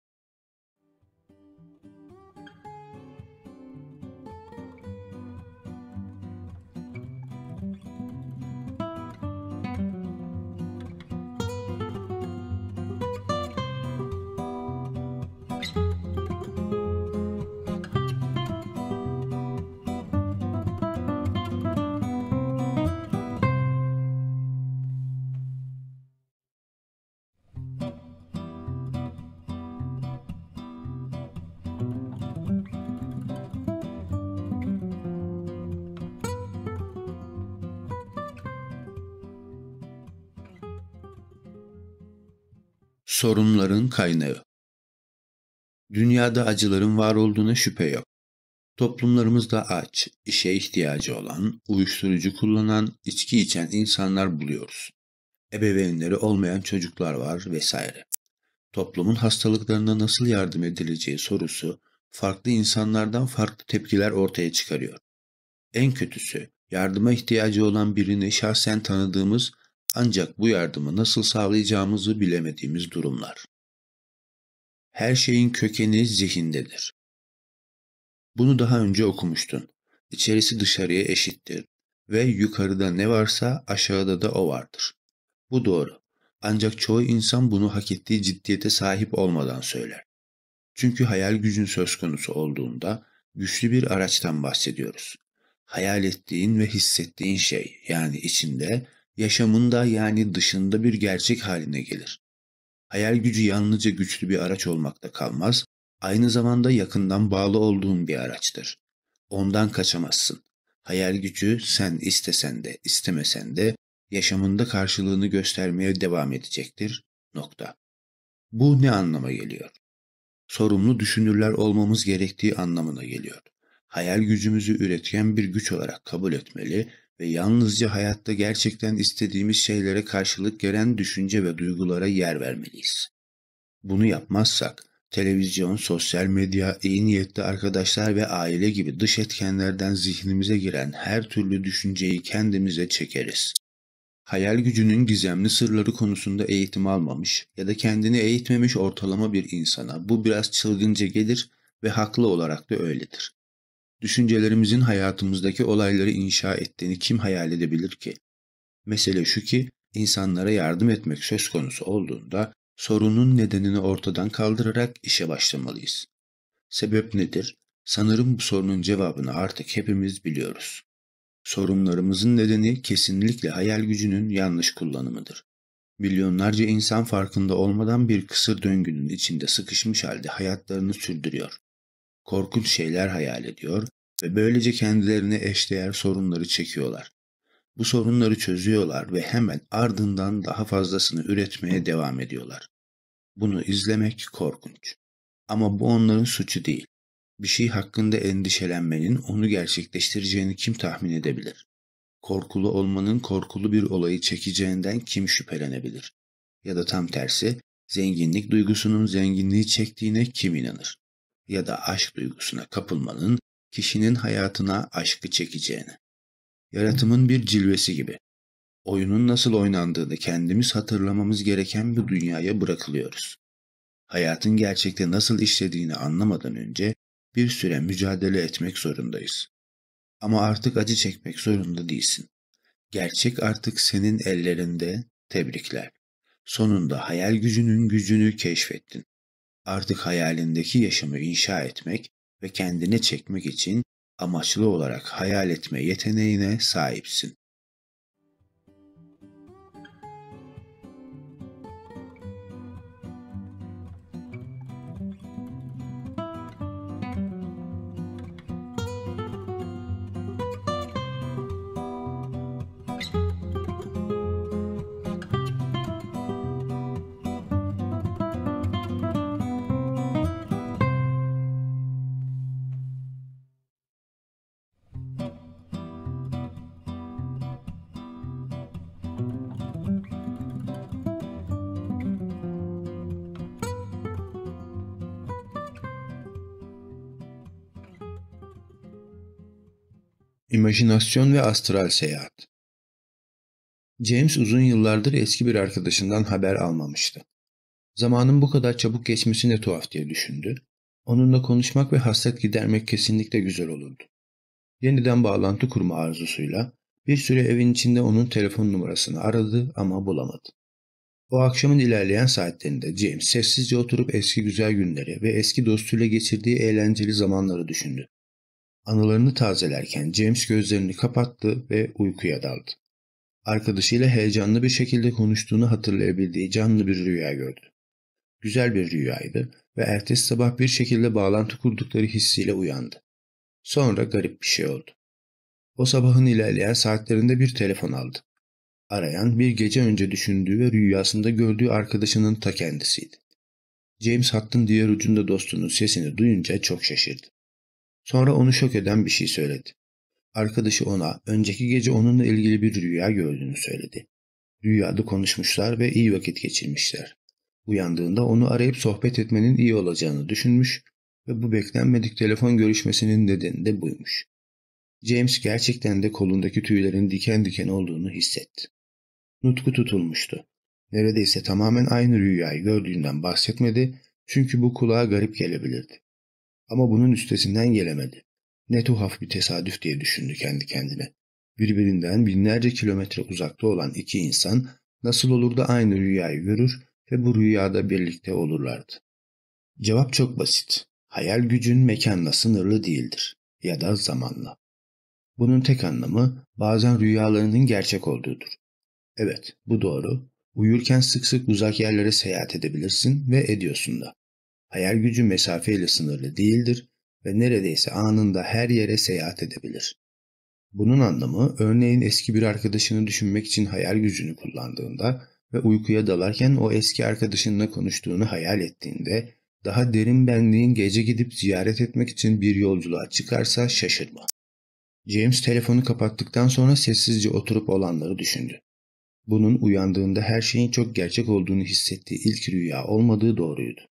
Sorunların kaynağı. Dünyada acıların var olduğuna şüphe yok. Toplumlarımızda aç, işe ihtiyacı olan, uyuşturucu kullanan, içki içen insanlar buluyoruz. Ebeveynleri olmayan çocuklar var vesaire. Toplumun hastalıklarına nasıl yardım edileceği sorusu farklı insanlardan farklı tepkiler ortaya çıkarıyor. En kötüsü yardıma ihtiyacı olan birini şahsen tanıdığımız ancak bu yardımı nasıl sağlayacağımızı bilemediğimiz durumlar. Her şeyin kökeni zihindedir. Bunu daha önce okumuştun. İçerisi dışarıya eşittir ve yukarıda ne varsa aşağıda da o vardır. Bu doğru. Ancak çoğu insan bunu hak ettiği ciddiyete sahip olmadan söyler. Çünkü hayal gücün söz konusu olduğunda güçlü bir araçtan bahsediyoruz. Hayal ettiğin ve hissettiğin şey yani içinde Yaşamında yani dışında bir gerçek haline gelir. Hayal gücü yalnızca güçlü bir araç olmakta kalmaz, aynı zamanda yakından bağlı olduğun bir araçtır. Ondan kaçamazsın. Hayal gücü sen istesen de istemesen de yaşamında karşılığını göstermeye devam edecektir. Nokta. Bu ne anlama geliyor? Sorumlu düşünürler olmamız gerektiği anlamına geliyor. Hayal gücümüzü üretken bir güç olarak kabul etmeli ve yalnızca hayatta gerçekten istediğimiz şeylere karşılık gelen düşünce ve duygulara yer vermeliyiz. Bunu yapmazsak televizyon, sosyal medya, iyi niyetli arkadaşlar ve aile gibi dış etkenlerden zihnimize giren her türlü düşünceyi kendimize çekeriz. Hayal gücünün gizemli sırları konusunda eğitim almamış ya da kendini eğitmemiş ortalama bir insana bu biraz çılgınca gelir ve haklı olarak da öyledir. Düşüncelerimizin hayatımızdaki olayları inşa ettiğini kim hayal edebilir ki? Mesele şu ki insanlara yardım etmek söz konusu olduğunda sorunun nedenini ortadan kaldırarak işe başlamalıyız. Sebep nedir? Sanırım bu sorunun cevabını artık hepimiz biliyoruz. Sorunlarımızın nedeni kesinlikle hayal gücünün yanlış kullanımıdır. Milyonlarca insan farkında olmadan bir kısır döngünün içinde sıkışmış halde hayatlarını sürdürüyor korkunç şeyler hayal ediyor ve böylece kendilerine eşdeğer sorunları çekiyorlar. Bu sorunları çözüyorlar ve hemen ardından daha fazlasını üretmeye devam ediyorlar. Bunu izlemek korkunç. Ama bu onların suçu değil. Bir şey hakkında endişelenmenin onu gerçekleştireceğini kim tahmin edebilir? Korkulu olmanın korkulu bir olayı çekeceğinden kim şüphelenebilir? Ya da tam tersi, zenginlik duygusunun zenginliği çektiğine kim inanır? ya da aşk duygusuna kapılmanın kişinin hayatına aşkı çekeceğini. Yaratımın bir cilvesi gibi. Oyunun nasıl oynandığını kendimiz hatırlamamız gereken bir dünyaya bırakılıyoruz. Hayatın gerçekte nasıl işlediğini anlamadan önce bir süre mücadele etmek zorundayız. Ama artık acı çekmek zorunda değilsin. Gerçek artık senin ellerinde. Tebrikler. Sonunda hayal gücünün gücünü keşfettin artık hayalindeki yaşamı inşa etmek ve kendini çekmek için amaçlı olarak hayal etme yeteneğine sahipsin. İmajinasyon ve astral seyahat. James uzun yıllardır eski bir arkadaşından haber almamıştı. Zamanın bu kadar çabuk geçmesi ne tuhaf diye düşündü. Onunla konuşmak ve hasret gidermek kesinlikle güzel olurdu. Yeniden bağlantı kurma arzusuyla bir süre evin içinde onun telefon numarasını aradı ama bulamadı. O akşamın ilerleyen saatlerinde James sessizce oturup eski güzel günleri ve eski dostuyla geçirdiği eğlenceli zamanları düşündü. Anılarını tazelerken James gözlerini kapattı ve uykuya daldı. Arkadaşıyla heyecanlı bir şekilde konuştuğunu hatırlayabildiği canlı bir rüya gördü. Güzel bir rüyaydı ve ertesi sabah bir şekilde bağlantı kurdukları hissiyle uyandı. Sonra garip bir şey oldu. O sabahın ilerleyen saatlerinde bir telefon aldı. Arayan bir gece önce düşündüğü ve rüyasında gördüğü arkadaşının ta kendisiydi. James hattın diğer ucunda dostunun sesini duyunca çok şaşırdı. Sonra onu şok eden bir şey söyledi. Arkadaşı ona önceki gece onunla ilgili bir rüya gördüğünü söyledi. Rüyada konuşmuşlar ve iyi vakit geçirmişler. Uyandığında onu arayıp sohbet etmenin iyi olacağını düşünmüş ve bu beklenmedik telefon görüşmesinin nedeni de buymuş. James gerçekten de kolundaki tüylerin diken diken olduğunu hissetti. Nutku tutulmuştu. Neredeyse tamamen aynı rüyayı gördüğünden bahsetmedi çünkü bu kulağa garip gelebilirdi. Ama bunun üstesinden gelemedi. Ne tuhaf bir tesadüf diye düşündü kendi kendine. Birbirinden binlerce kilometre uzakta olan iki insan nasıl olur da aynı rüyayı görür ve bu rüyada birlikte olurlardı. Cevap çok basit. Hayal gücün mekanla sınırlı değildir ya da zamanla. Bunun tek anlamı bazen rüyalarının gerçek olduğudur. Evet, bu doğru. Uyurken sık sık uzak yerlere seyahat edebilirsin ve ediyorsun da. Hayal gücü mesafeyle sınırlı değildir ve neredeyse anında her yere seyahat edebilir. Bunun anlamı örneğin eski bir arkadaşını düşünmek için hayal gücünü kullandığında ve uykuya dalarken o eski arkadaşınla konuştuğunu hayal ettiğinde daha derin benliğin gece gidip ziyaret etmek için bir yolculuğa çıkarsa şaşırma. James telefonu kapattıktan sonra sessizce oturup olanları düşündü. Bunun uyandığında her şeyin çok gerçek olduğunu hissettiği ilk rüya olmadığı doğruydu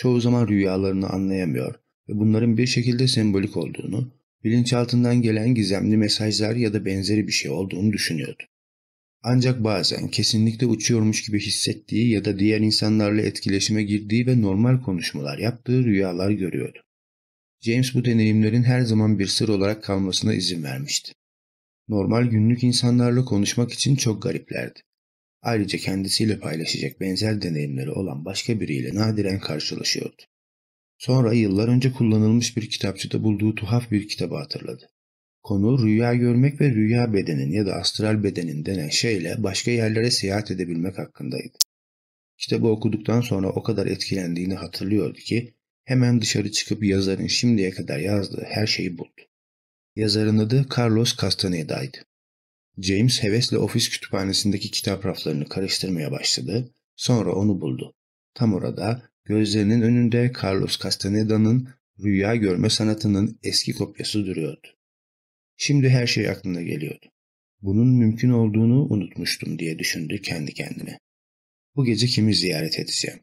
çoğu zaman rüyalarını anlayamıyor ve bunların bir şekilde sembolik olduğunu, bilinçaltından gelen gizemli mesajlar ya da benzeri bir şey olduğunu düşünüyordu. Ancak bazen kesinlikle uçuyormuş gibi hissettiği ya da diğer insanlarla etkileşime girdiği ve normal konuşmalar yaptığı rüyalar görüyordu. James bu deneyimlerin her zaman bir sır olarak kalmasına izin vermişti. Normal günlük insanlarla konuşmak için çok gariplerdi. Ayrıca kendisiyle paylaşacak benzer deneyimleri olan başka biriyle nadiren karşılaşıyordu. Sonra yıllar önce kullanılmış bir kitapçıda bulduğu tuhaf bir kitabı hatırladı. Konu rüya görmek ve rüya bedenin ya da astral bedenin denen şeyle başka yerlere seyahat edebilmek hakkındaydı. Kitabı okuduktan sonra o kadar etkilendiğini hatırlıyordu ki hemen dışarı çıkıp yazarın şimdiye kadar yazdığı her şeyi buldu. Yazarın adı Carlos Castaneda'ydı. James hevesle ofis kütüphanesindeki kitap raflarını karıştırmaya başladı. Sonra onu buldu. Tam orada gözlerinin önünde Carlos Castaneda'nın rüya görme sanatının eski kopyası duruyordu. Şimdi her şey aklına geliyordu. Bunun mümkün olduğunu unutmuştum diye düşündü kendi kendine. Bu gece kimi ziyaret edeceğim?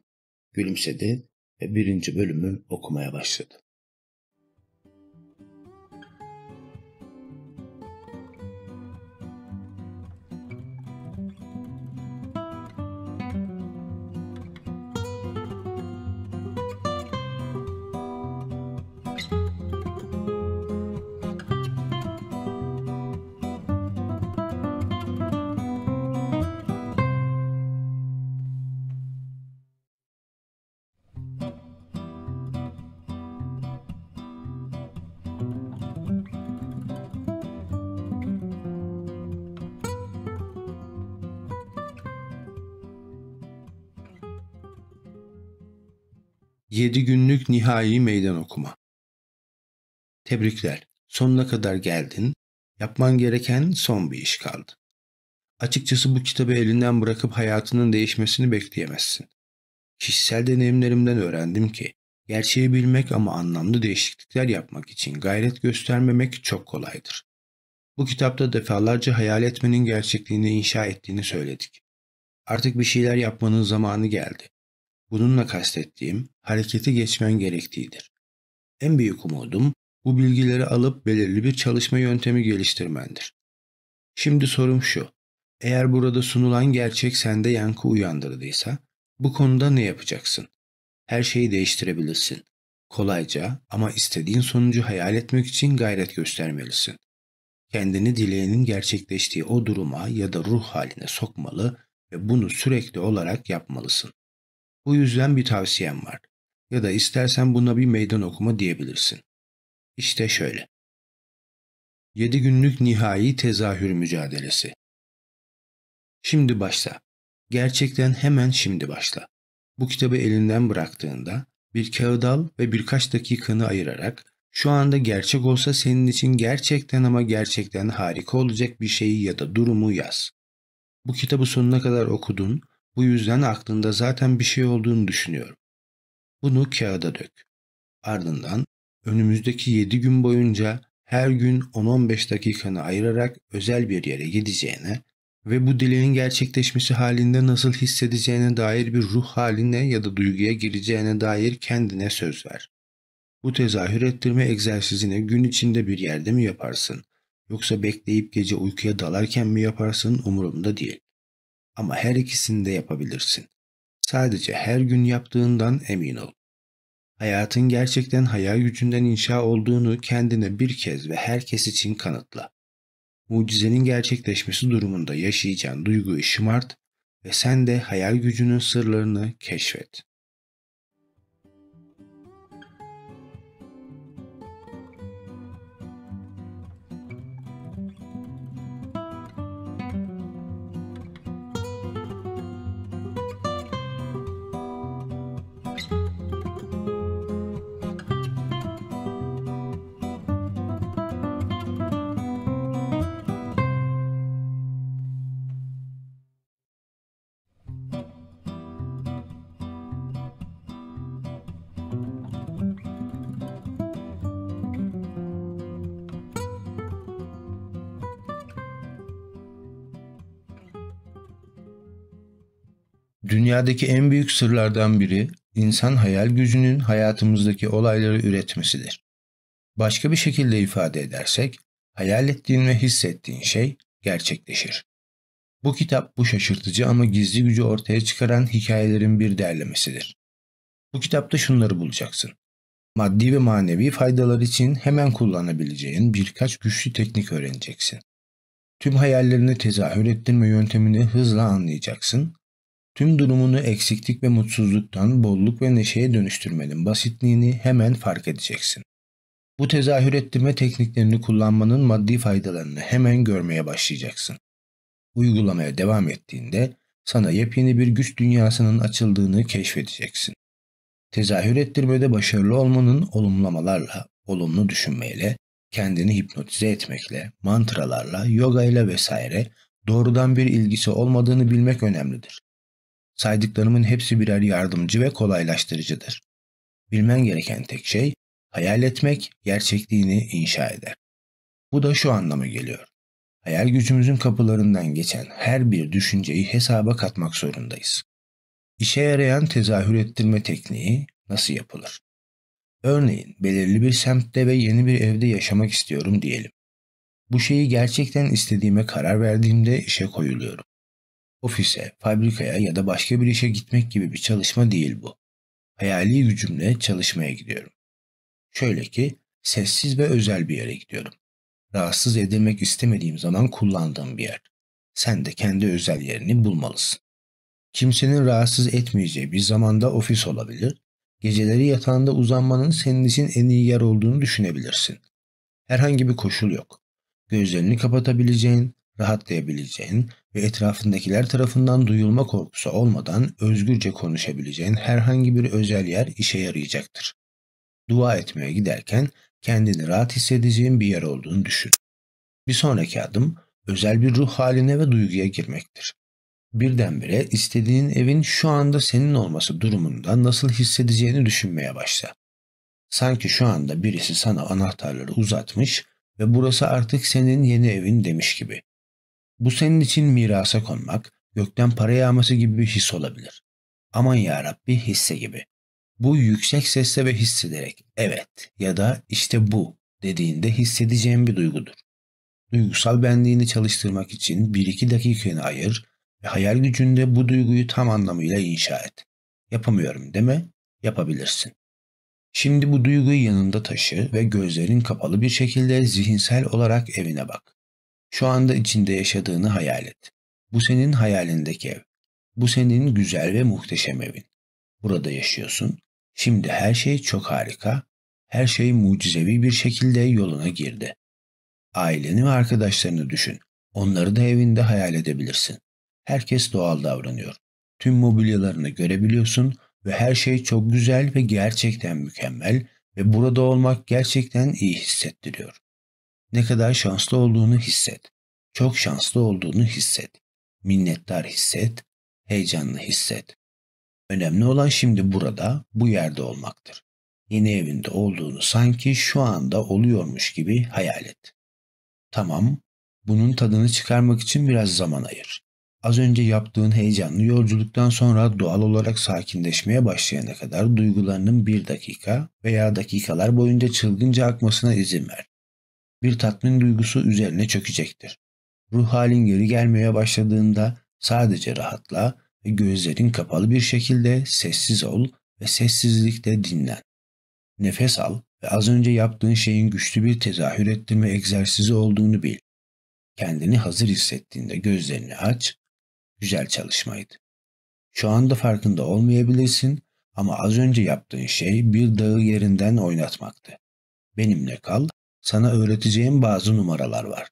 Gülümsedi ve birinci bölümü okumaya başladı. 7 günlük nihai meydan okuma. Tebrikler. Sonuna kadar geldin. Yapman gereken son bir iş kaldı. Açıkçası bu kitabı elinden bırakıp hayatının değişmesini bekleyemezsin. Kişisel deneyimlerimden öğrendim ki gerçeği bilmek ama anlamlı değişiklikler yapmak için gayret göstermemek çok kolaydır. Bu kitapta defalarca hayal etmenin gerçekliğini inşa ettiğini söyledik. Artık bir şeyler yapmanın zamanı geldi. Bununla kastettiğim harekete geçmen gerektiğidir. En büyük umudum bu bilgileri alıp belirli bir çalışma yöntemi geliştirmendir. Şimdi sorum şu. Eğer burada sunulan gerçek sende yankı uyandırdıysa bu konuda ne yapacaksın? Her şeyi değiştirebilirsin. Kolayca ama istediğin sonucu hayal etmek için gayret göstermelisin. Kendini dileğinin gerçekleştiği o duruma ya da ruh haline sokmalı ve bunu sürekli olarak yapmalısın. Bu yüzden bir tavsiyem var. Ya da istersen buna bir meydan okuma diyebilirsin. İşte şöyle. 7 günlük nihai tezahür mücadelesi. Şimdi başla. Gerçekten hemen şimdi başla. Bu kitabı elinden bıraktığında bir kağıt al ve birkaç dakikanı ayırarak şu anda gerçek olsa senin için gerçekten ama gerçekten harika olacak bir şeyi ya da durumu yaz. Bu kitabı sonuna kadar okudun bu yüzden aklında zaten bir şey olduğunu düşünüyorum. Bunu kağıda dök. Ardından önümüzdeki 7 gün boyunca her gün 10-15 dakikanı ayırarak özel bir yere gideceğine ve bu dileğin gerçekleşmesi halinde nasıl hissedeceğine dair bir ruh haline ya da duyguya gireceğine dair kendine söz ver. Bu tezahür ettirme egzersizini gün içinde bir yerde mi yaparsın? Yoksa bekleyip gece uykuya dalarken mi yaparsın umurumda değil. Ama her ikisini de yapabilirsin. Sadece her gün yaptığından emin ol. Hayatın gerçekten hayal gücünden inşa olduğunu kendine bir kez ve herkes için kanıtla. Mucizenin gerçekleşmesi durumunda yaşayacağın duyguyu şımart ve sen de hayal gücünün sırlarını keşfet. Dünyadaki en büyük sırlardan biri insan hayal gücünün hayatımızdaki olayları üretmesidir. Başka bir şekilde ifade edersek, hayal ettiğin ve hissettiğin şey gerçekleşir. Bu kitap bu şaşırtıcı ama gizli gücü ortaya çıkaran hikayelerin bir derlemesidir. Bu kitapta şunları bulacaksın. Maddi ve manevi faydalar için hemen kullanabileceğin birkaç güçlü teknik öğreneceksin. Tüm hayallerini tezahür ettirme yöntemini hızla anlayacaksın Tüm durumunu eksiklik ve mutsuzluktan bolluk ve neşeye dönüştürmenin basitliğini hemen fark edeceksin. Bu tezahür ettirme tekniklerini kullanmanın maddi faydalarını hemen görmeye başlayacaksın. Uygulamaya devam ettiğinde sana yepyeni bir güç dünyasının açıldığını keşfedeceksin. Tezahür ettirmede başarılı olmanın olumlamalarla, olumlu düşünmeyle, kendini hipnotize etmekle, mantralarla, yoga ile vesaire doğrudan bir ilgisi olmadığını bilmek önemlidir. Saydıklarımın hepsi birer yardımcı ve kolaylaştırıcıdır. Bilmen gereken tek şey hayal etmek gerçekliğini inşa eder. Bu da şu anlama geliyor. Hayal gücümüzün kapılarından geçen her bir düşünceyi hesaba katmak zorundayız. İşe yarayan tezahür ettirme tekniği nasıl yapılır? Örneğin belirli bir semtte ve yeni bir evde yaşamak istiyorum diyelim. Bu şeyi gerçekten istediğime karar verdiğimde işe koyuluyorum. Ofise, fabrikaya ya da başka bir işe gitmek gibi bir çalışma değil bu. Hayali gücümle çalışmaya gidiyorum. Şöyle ki sessiz ve özel bir yere gidiyorum. Rahatsız edilmek istemediğim zaman kullandığım bir yer. Sen de kendi özel yerini bulmalısın. Kimsenin rahatsız etmeyeceği bir zamanda ofis olabilir. Geceleri yatağında uzanmanın senin için en iyi yer olduğunu düşünebilirsin. Herhangi bir koşul yok. Gözlerini kapatabileceğin, rahatlayabileceğin ve etrafındakiler tarafından duyulma korkusu olmadan özgürce konuşabileceğin herhangi bir özel yer işe yarayacaktır. Dua etmeye giderken kendini rahat hissedeceğin bir yer olduğunu düşün. Bir sonraki adım özel bir ruh haline ve duyguya girmektir. Birdenbire istediğin evin şu anda senin olması durumunda nasıl hissedeceğini düşünmeye başla. Sanki şu anda birisi sana anahtarları uzatmış ve burası artık senin yeni evin demiş gibi. Bu senin için mirasa konmak, gökten para yağması gibi bir his olabilir. Aman ya Rabbi hisse gibi. Bu yüksek sesle ve hissederek evet ya da işte bu dediğinde hissedeceğin bir duygudur. Duygusal benliğini çalıştırmak için 1-2 dakikanı ayır ve hayal gücünde bu duyguyu tam anlamıyla inşa et. Yapamıyorum deme, yapabilirsin. Şimdi bu duyguyu yanında taşı ve gözlerin kapalı bir şekilde zihinsel olarak evine bak. Şu anda içinde yaşadığını hayal et. Bu senin hayalindeki ev. Bu senin güzel ve muhteşem evin. Burada yaşıyorsun. Şimdi her şey çok harika. Her şey mucizevi bir şekilde yoluna girdi. Aileni ve arkadaşlarını düşün. Onları da evinde hayal edebilirsin. Herkes doğal davranıyor. Tüm mobilyalarını görebiliyorsun ve her şey çok güzel ve gerçekten mükemmel ve burada olmak gerçekten iyi hissettiriyor. Ne kadar şanslı olduğunu hisset. Çok şanslı olduğunu hisset. Minnettar hisset, heyecanlı hisset. Önemli olan şimdi burada, bu yerde olmaktır. Yeni evinde olduğunu sanki şu anda oluyormuş gibi hayal et. Tamam, bunun tadını çıkarmak için biraz zaman ayır. Az önce yaptığın heyecanlı yolculuktan sonra doğal olarak sakinleşmeye başlayana kadar duygularının bir dakika veya dakikalar boyunca çılgınca akmasına izin ver bir tatmin duygusu üzerine çökecektir. Ruh halin geri gelmeye başladığında sadece rahatla ve gözlerin kapalı bir şekilde sessiz ol ve sessizlikte dinlen. Nefes al ve az önce yaptığın şeyin güçlü bir tezahür ettirme egzersizi olduğunu bil. Kendini hazır hissettiğinde gözlerini aç. Güzel çalışmaydı. Şu anda farkında olmayabilirsin ama az önce yaptığın şey bir dağı yerinden oynatmaktı. Benimle kal sana öğreteceğim bazı numaralar var.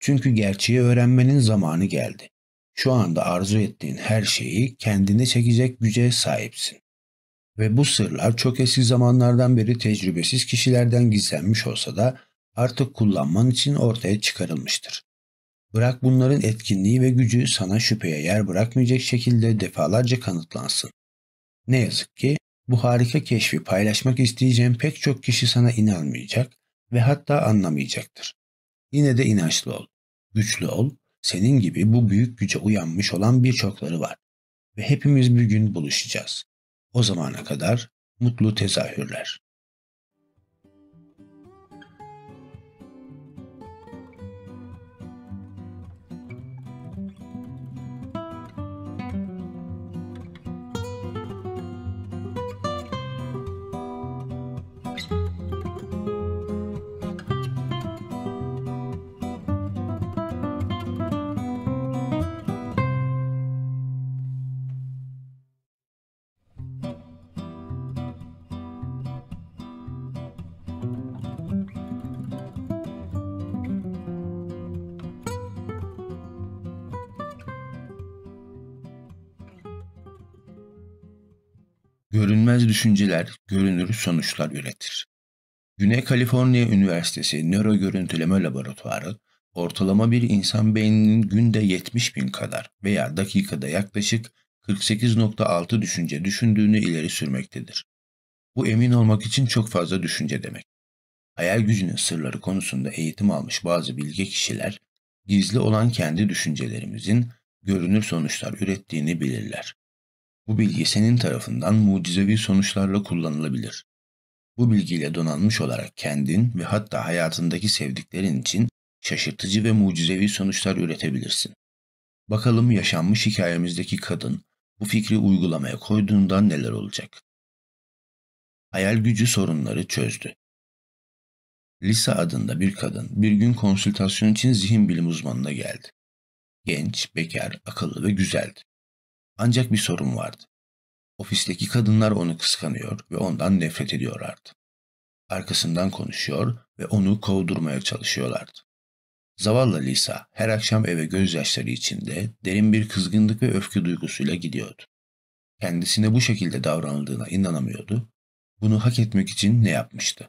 Çünkü gerçeği öğrenmenin zamanı geldi. Şu anda arzu ettiğin her şeyi kendine çekecek güce sahipsin. Ve bu sırlar çok eski zamanlardan beri tecrübesiz kişilerden gizlenmiş olsa da artık kullanman için ortaya çıkarılmıştır. Bırak bunların etkinliği ve gücü sana şüpheye yer bırakmayacak şekilde defalarca kanıtlansın. Ne yazık ki bu harika keşfi paylaşmak isteyeceğim pek çok kişi sana inanmayacak ve hatta anlamayacaktır. Yine de inançlı ol, güçlü ol, senin gibi bu büyük güce uyanmış olan birçokları var ve hepimiz bir gün buluşacağız. O zamana kadar mutlu tezahürler. Radikal düşünceler görünür sonuçlar üretir. Güney Kaliforniya Üniversitesi Nöro Görüntüleme Laboratuvarı, ortalama bir insan beyninin günde 70 bin kadar veya dakikada yaklaşık 48.6 düşünce düşündüğünü ileri sürmektedir. Bu emin olmak için çok fazla düşünce demek. Hayal gücünün sırları konusunda eğitim almış bazı bilge kişiler, gizli olan kendi düşüncelerimizin görünür sonuçlar ürettiğini bilirler. Bu bilgi senin tarafından mucizevi sonuçlarla kullanılabilir. Bu bilgiyle donanmış olarak kendin ve hatta hayatındaki sevdiklerin için şaşırtıcı ve mucizevi sonuçlar üretebilirsin. Bakalım yaşanmış hikayemizdeki kadın bu fikri uygulamaya koyduğunda neler olacak? Hayal gücü sorunları çözdü. Lisa adında bir kadın bir gün konsültasyon için zihin bilim uzmanına geldi. Genç, bekar, akıllı ve güzeldi. Ancak bir sorun vardı. Ofisteki kadınlar onu kıskanıyor ve ondan nefret ediyorlardı. Arkasından konuşuyor ve onu kovdurmaya çalışıyorlardı. Zavallı Lisa her akşam eve gözyaşları içinde derin bir kızgınlık ve öfke duygusuyla gidiyordu. Kendisine bu şekilde davranıldığına inanamıyordu. Bunu hak etmek için ne yapmıştı?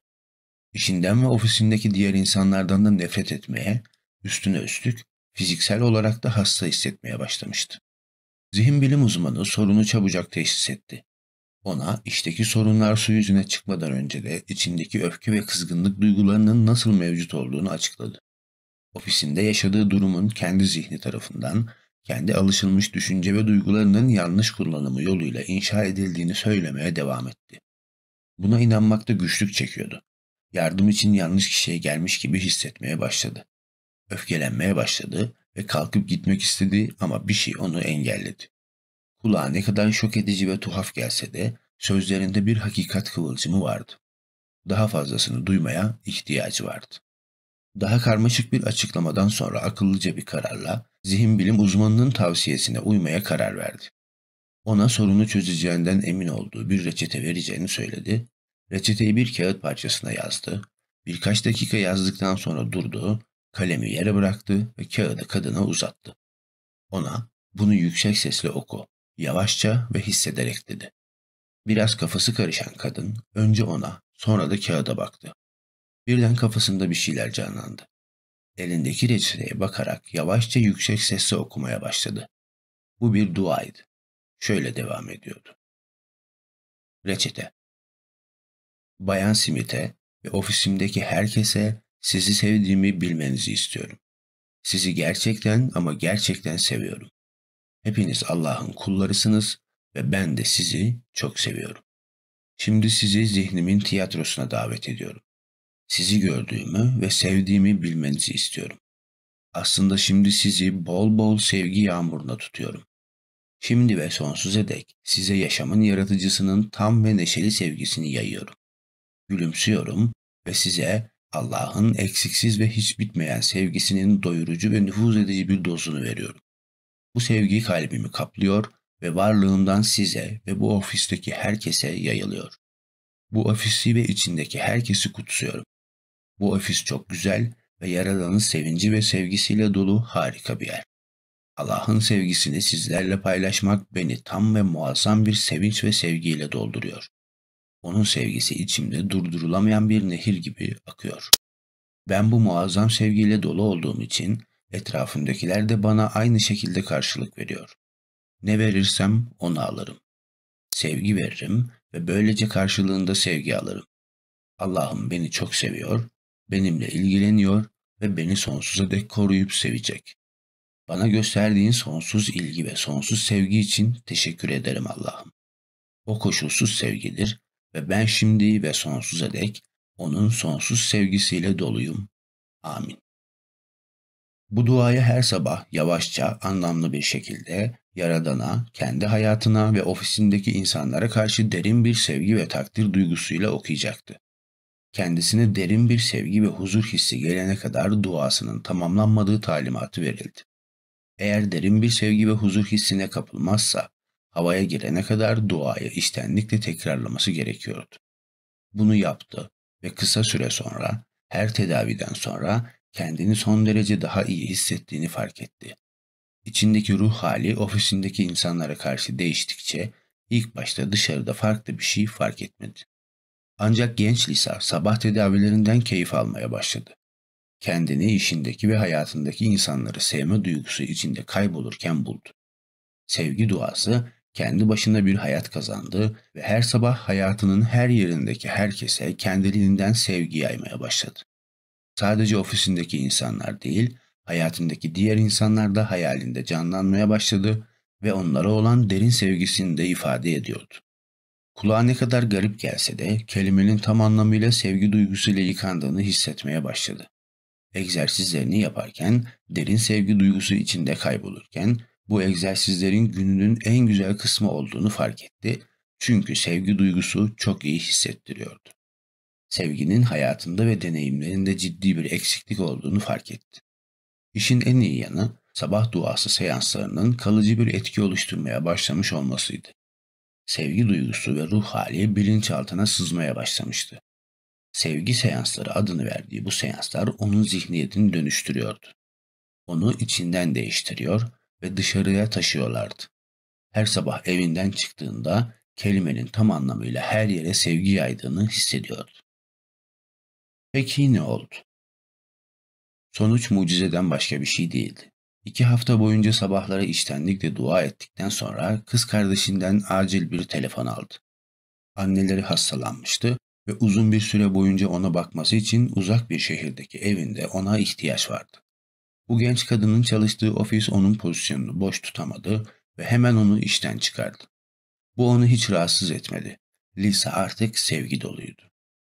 İşinden ve ofisindeki diğer insanlardan da nefret etmeye, üstüne üstlük fiziksel olarak da hasta hissetmeye başlamıştı. Zihin bilim uzmanı sorunu çabucak teşhis etti. Ona işteki sorunlar su yüzüne çıkmadan önce de içindeki öfke ve kızgınlık duygularının nasıl mevcut olduğunu açıkladı. Ofisinde yaşadığı durumun kendi zihni tarafından, kendi alışılmış düşünce ve duygularının yanlış kullanımı yoluyla inşa edildiğini söylemeye devam etti. Buna inanmakta güçlük çekiyordu. Yardım için yanlış kişiye gelmiş gibi hissetmeye başladı. Öfkelenmeye başladı ve kalkıp gitmek istedi ama bir şey onu engelledi. Kulağa ne kadar şok edici ve tuhaf gelse de sözlerinde bir hakikat kıvılcımı vardı. Daha fazlasını duymaya ihtiyacı vardı. Daha karmaşık bir açıklamadan sonra akıllıca bir kararla zihin bilim uzmanının tavsiyesine uymaya karar verdi. Ona sorunu çözeceğinden emin olduğu bir reçete vereceğini söyledi. Reçeteyi bir kağıt parçasına yazdı. Birkaç dakika yazdıktan sonra durdu Kalemi yere bıraktı ve kağıdı kadına uzattı. Ona bunu yüksek sesle oku, yavaşça ve hissederek dedi. Biraz kafası karışan kadın önce ona sonra da kağıda baktı. Birden kafasında bir şeyler canlandı. Elindeki reçeteye bakarak yavaşça yüksek sesle okumaya başladı. Bu bir duaydı. Şöyle devam ediyordu. Reçete Bayan Simite ve ofisimdeki herkese sizi sevdiğimi bilmenizi istiyorum. Sizi gerçekten ama gerçekten seviyorum. Hepiniz Allah'ın kullarısınız ve ben de sizi çok seviyorum. Şimdi sizi zihnimin tiyatrosuna davet ediyorum. Sizi gördüğümü ve sevdiğimi bilmenizi istiyorum. Aslında şimdi sizi bol bol sevgi yağmuruna tutuyorum. Şimdi ve sonsuza dek size yaşamın yaratıcısının tam ve neşeli sevgisini yayıyorum. Gülümsüyorum ve size Allah'ın eksiksiz ve hiç bitmeyen sevgisinin doyurucu ve nüfuz edici bir dozunu veriyorum. Bu sevgi kalbimi kaplıyor ve varlığımdan size ve bu ofisteki herkese yayılıyor. Bu ofisi ve içindeki herkesi kutsuyorum. Bu ofis çok güzel ve Yaradan'ın sevinci ve sevgisiyle dolu harika bir yer. Allah'ın sevgisini sizlerle paylaşmak beni tam ve muazzam bir sevinç ve sevgiyle dolduruyor. Onun sevgisi içimde durdurulamayan bir nehir gibi akıyor. Ben bu muazzam sevgiyle dolu olduğum için etrafımdakiler de bana aynı şekilde karşılık veriyor. Ne verirsem onu alırım. Sevgi veririm ve böylece karşılığında sevgi alırım. Allah'ım beni çok seviyor, benimle ilgileniyor ve beni sonsuza dek koruyup sevecek. Bana gösterdiğin sonsuz ilgi ve sonsuz sevgi için teşekkür ederim Allah'ım. O koşulsuz sevgidir ve ben şimdi ve sonsuza dek onun sonsuz sevgisiyle doluyum. Amin. Bu duayı her sabah yavaşça, anlamlı bir şekilde Yaradan'a, kendi hayatına ve ofisindeki insanlara karşı derin bir sevgi ve takdir duygusuyla okuyacaktı. Kendisine derin bir sevgi ve huzur hissi gelene kadar duasının tamamlanmadığı talimatı verildi. Eğer derin bir sevgi ve huzur hissine kapılmazsa havaya gelene kadar duayı istenlikle tekrarlaması gerekiyordu. Bunu yaptı ve kısa süre sonra her tedaviden sonra kendini son derece daha iyi hissettiğini fark etti. İçindeki ruh hali ofisindeki insanlara karşı değiştikçe ilk başta dışarıda farklı bir şey fark etmedi. Ancak genç Lisa sabah tedavilerinden keyif almaya başladı. Kendini işindeki ve hayatındaki insanları sevme duygusu içinde kaybolurken buldu. Sevgi duası kendi başına bir hayat kazandı ve her sabah hayatının her yerindeki herkese kendiliğinden sevgi yaymaya başladı. Sadece ofisindeki insanlar değil, hayatındaki diğer insanlar da hayalinde canlanmaya başladı ve onlara olan derin sevgisini de ifade ediyordu. Kulağa ne kadar garip gelse de kelimenin tam anlamıyla sevgi duygusuyla yıkandığını hissetmeye başladı. Egzersizlerini yaparken derin sevgi duygusu içinde kaybolurken bu egzersizlerin gününün en güzel kısmı olduğunu fark etti. Çünkü sevgi duygusu çok iyi hissettiriyordu. Sevginin hayatında ve deneyimlerinde ciddi bir eksiklik olduğunu fark etti. İşin en iyi yanı sabah duası seanslarının kalıcı bir etki oluşturmaya başlamış olmasıydı. Sevgi duygusu ve ruh hali bilinçaltına sızmaya başlamıştı. Sevgi seansları adını verdiği bu seanslar onun zihniyetini dönüştürüyordu. Onu içinden değiştiriyor ve dışarıya taşıyorlardı. Her sabah evinden çıktığında kelimenin tam anlamıyla her yere sevgi yaydığını hissediyordu. Peki ne oldu? Sonuç mucizeden başka bir şey değildi. İki hafta boyunca sabahlara içtenlikle dua ettikten sonra kız kardeşinden acil bir telefon aldı. Anneleri hastalanmıştı ve uzun bir süre boyunca ona bakması için uzak bir şehirdeki evinde ona ihtiyaç vardı. Bu genç kadının çalıştığı ofis onun pozisyonunu boş tutamadı ve hemen onu işten çıkardı. Bu onu hiç rahatsız etmedi. Lisa artık sevgi doluydu.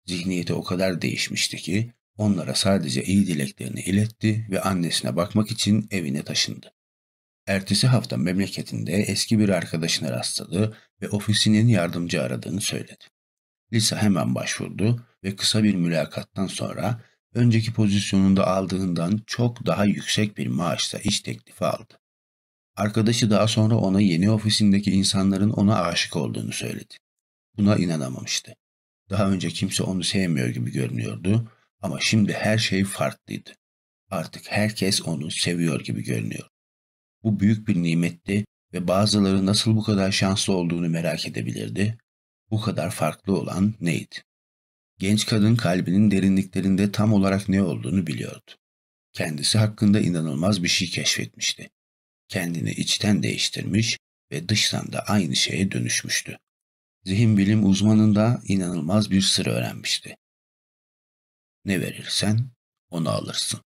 Zihniyeti o kadar değişmişti ki onlara sadece iyi dileklerini iletti ve annesine bakmak için evine taşındı. Ertesi hafta memleketinde eski bir arkadaşına rastladı ve ofisinin yardımcı aradığını söyledi. Lisa hemen başvurdu ve kısa bir mülakattan sonra önceki pozisyonunda aldığından çok daha yüksek bir maaşla iş teklifi aldı. Arkadaşı daha sonra ona yeni ofisindeki insanların ona aşık olduğunu söyledi. Buna inanamamıştı. Daha önce kimse onu sevmiyor gibi görünüyordu ama şimdi her şey farklıydı. Artık herkes onu seviyor gibi görünüyor. Bu büyük bir nimetti ve bazıları nasıl bu kadar şanslı olduğunu merak edebilirdi. Bu kadar farklı olan neydi? Genç kadın kalbinin derinliklerinde tam olarak ne olduğunu biliyordu. Kendisi hakkında inanılmaz bir şey keşfetmişti. Kendini içten değiştirmiş ve dıştan da aynı şeye dönüşmüştü. Zihin bilim uzmanında inanılmaz bir sır öğrenmişti. Ne verirsen onu alırsın.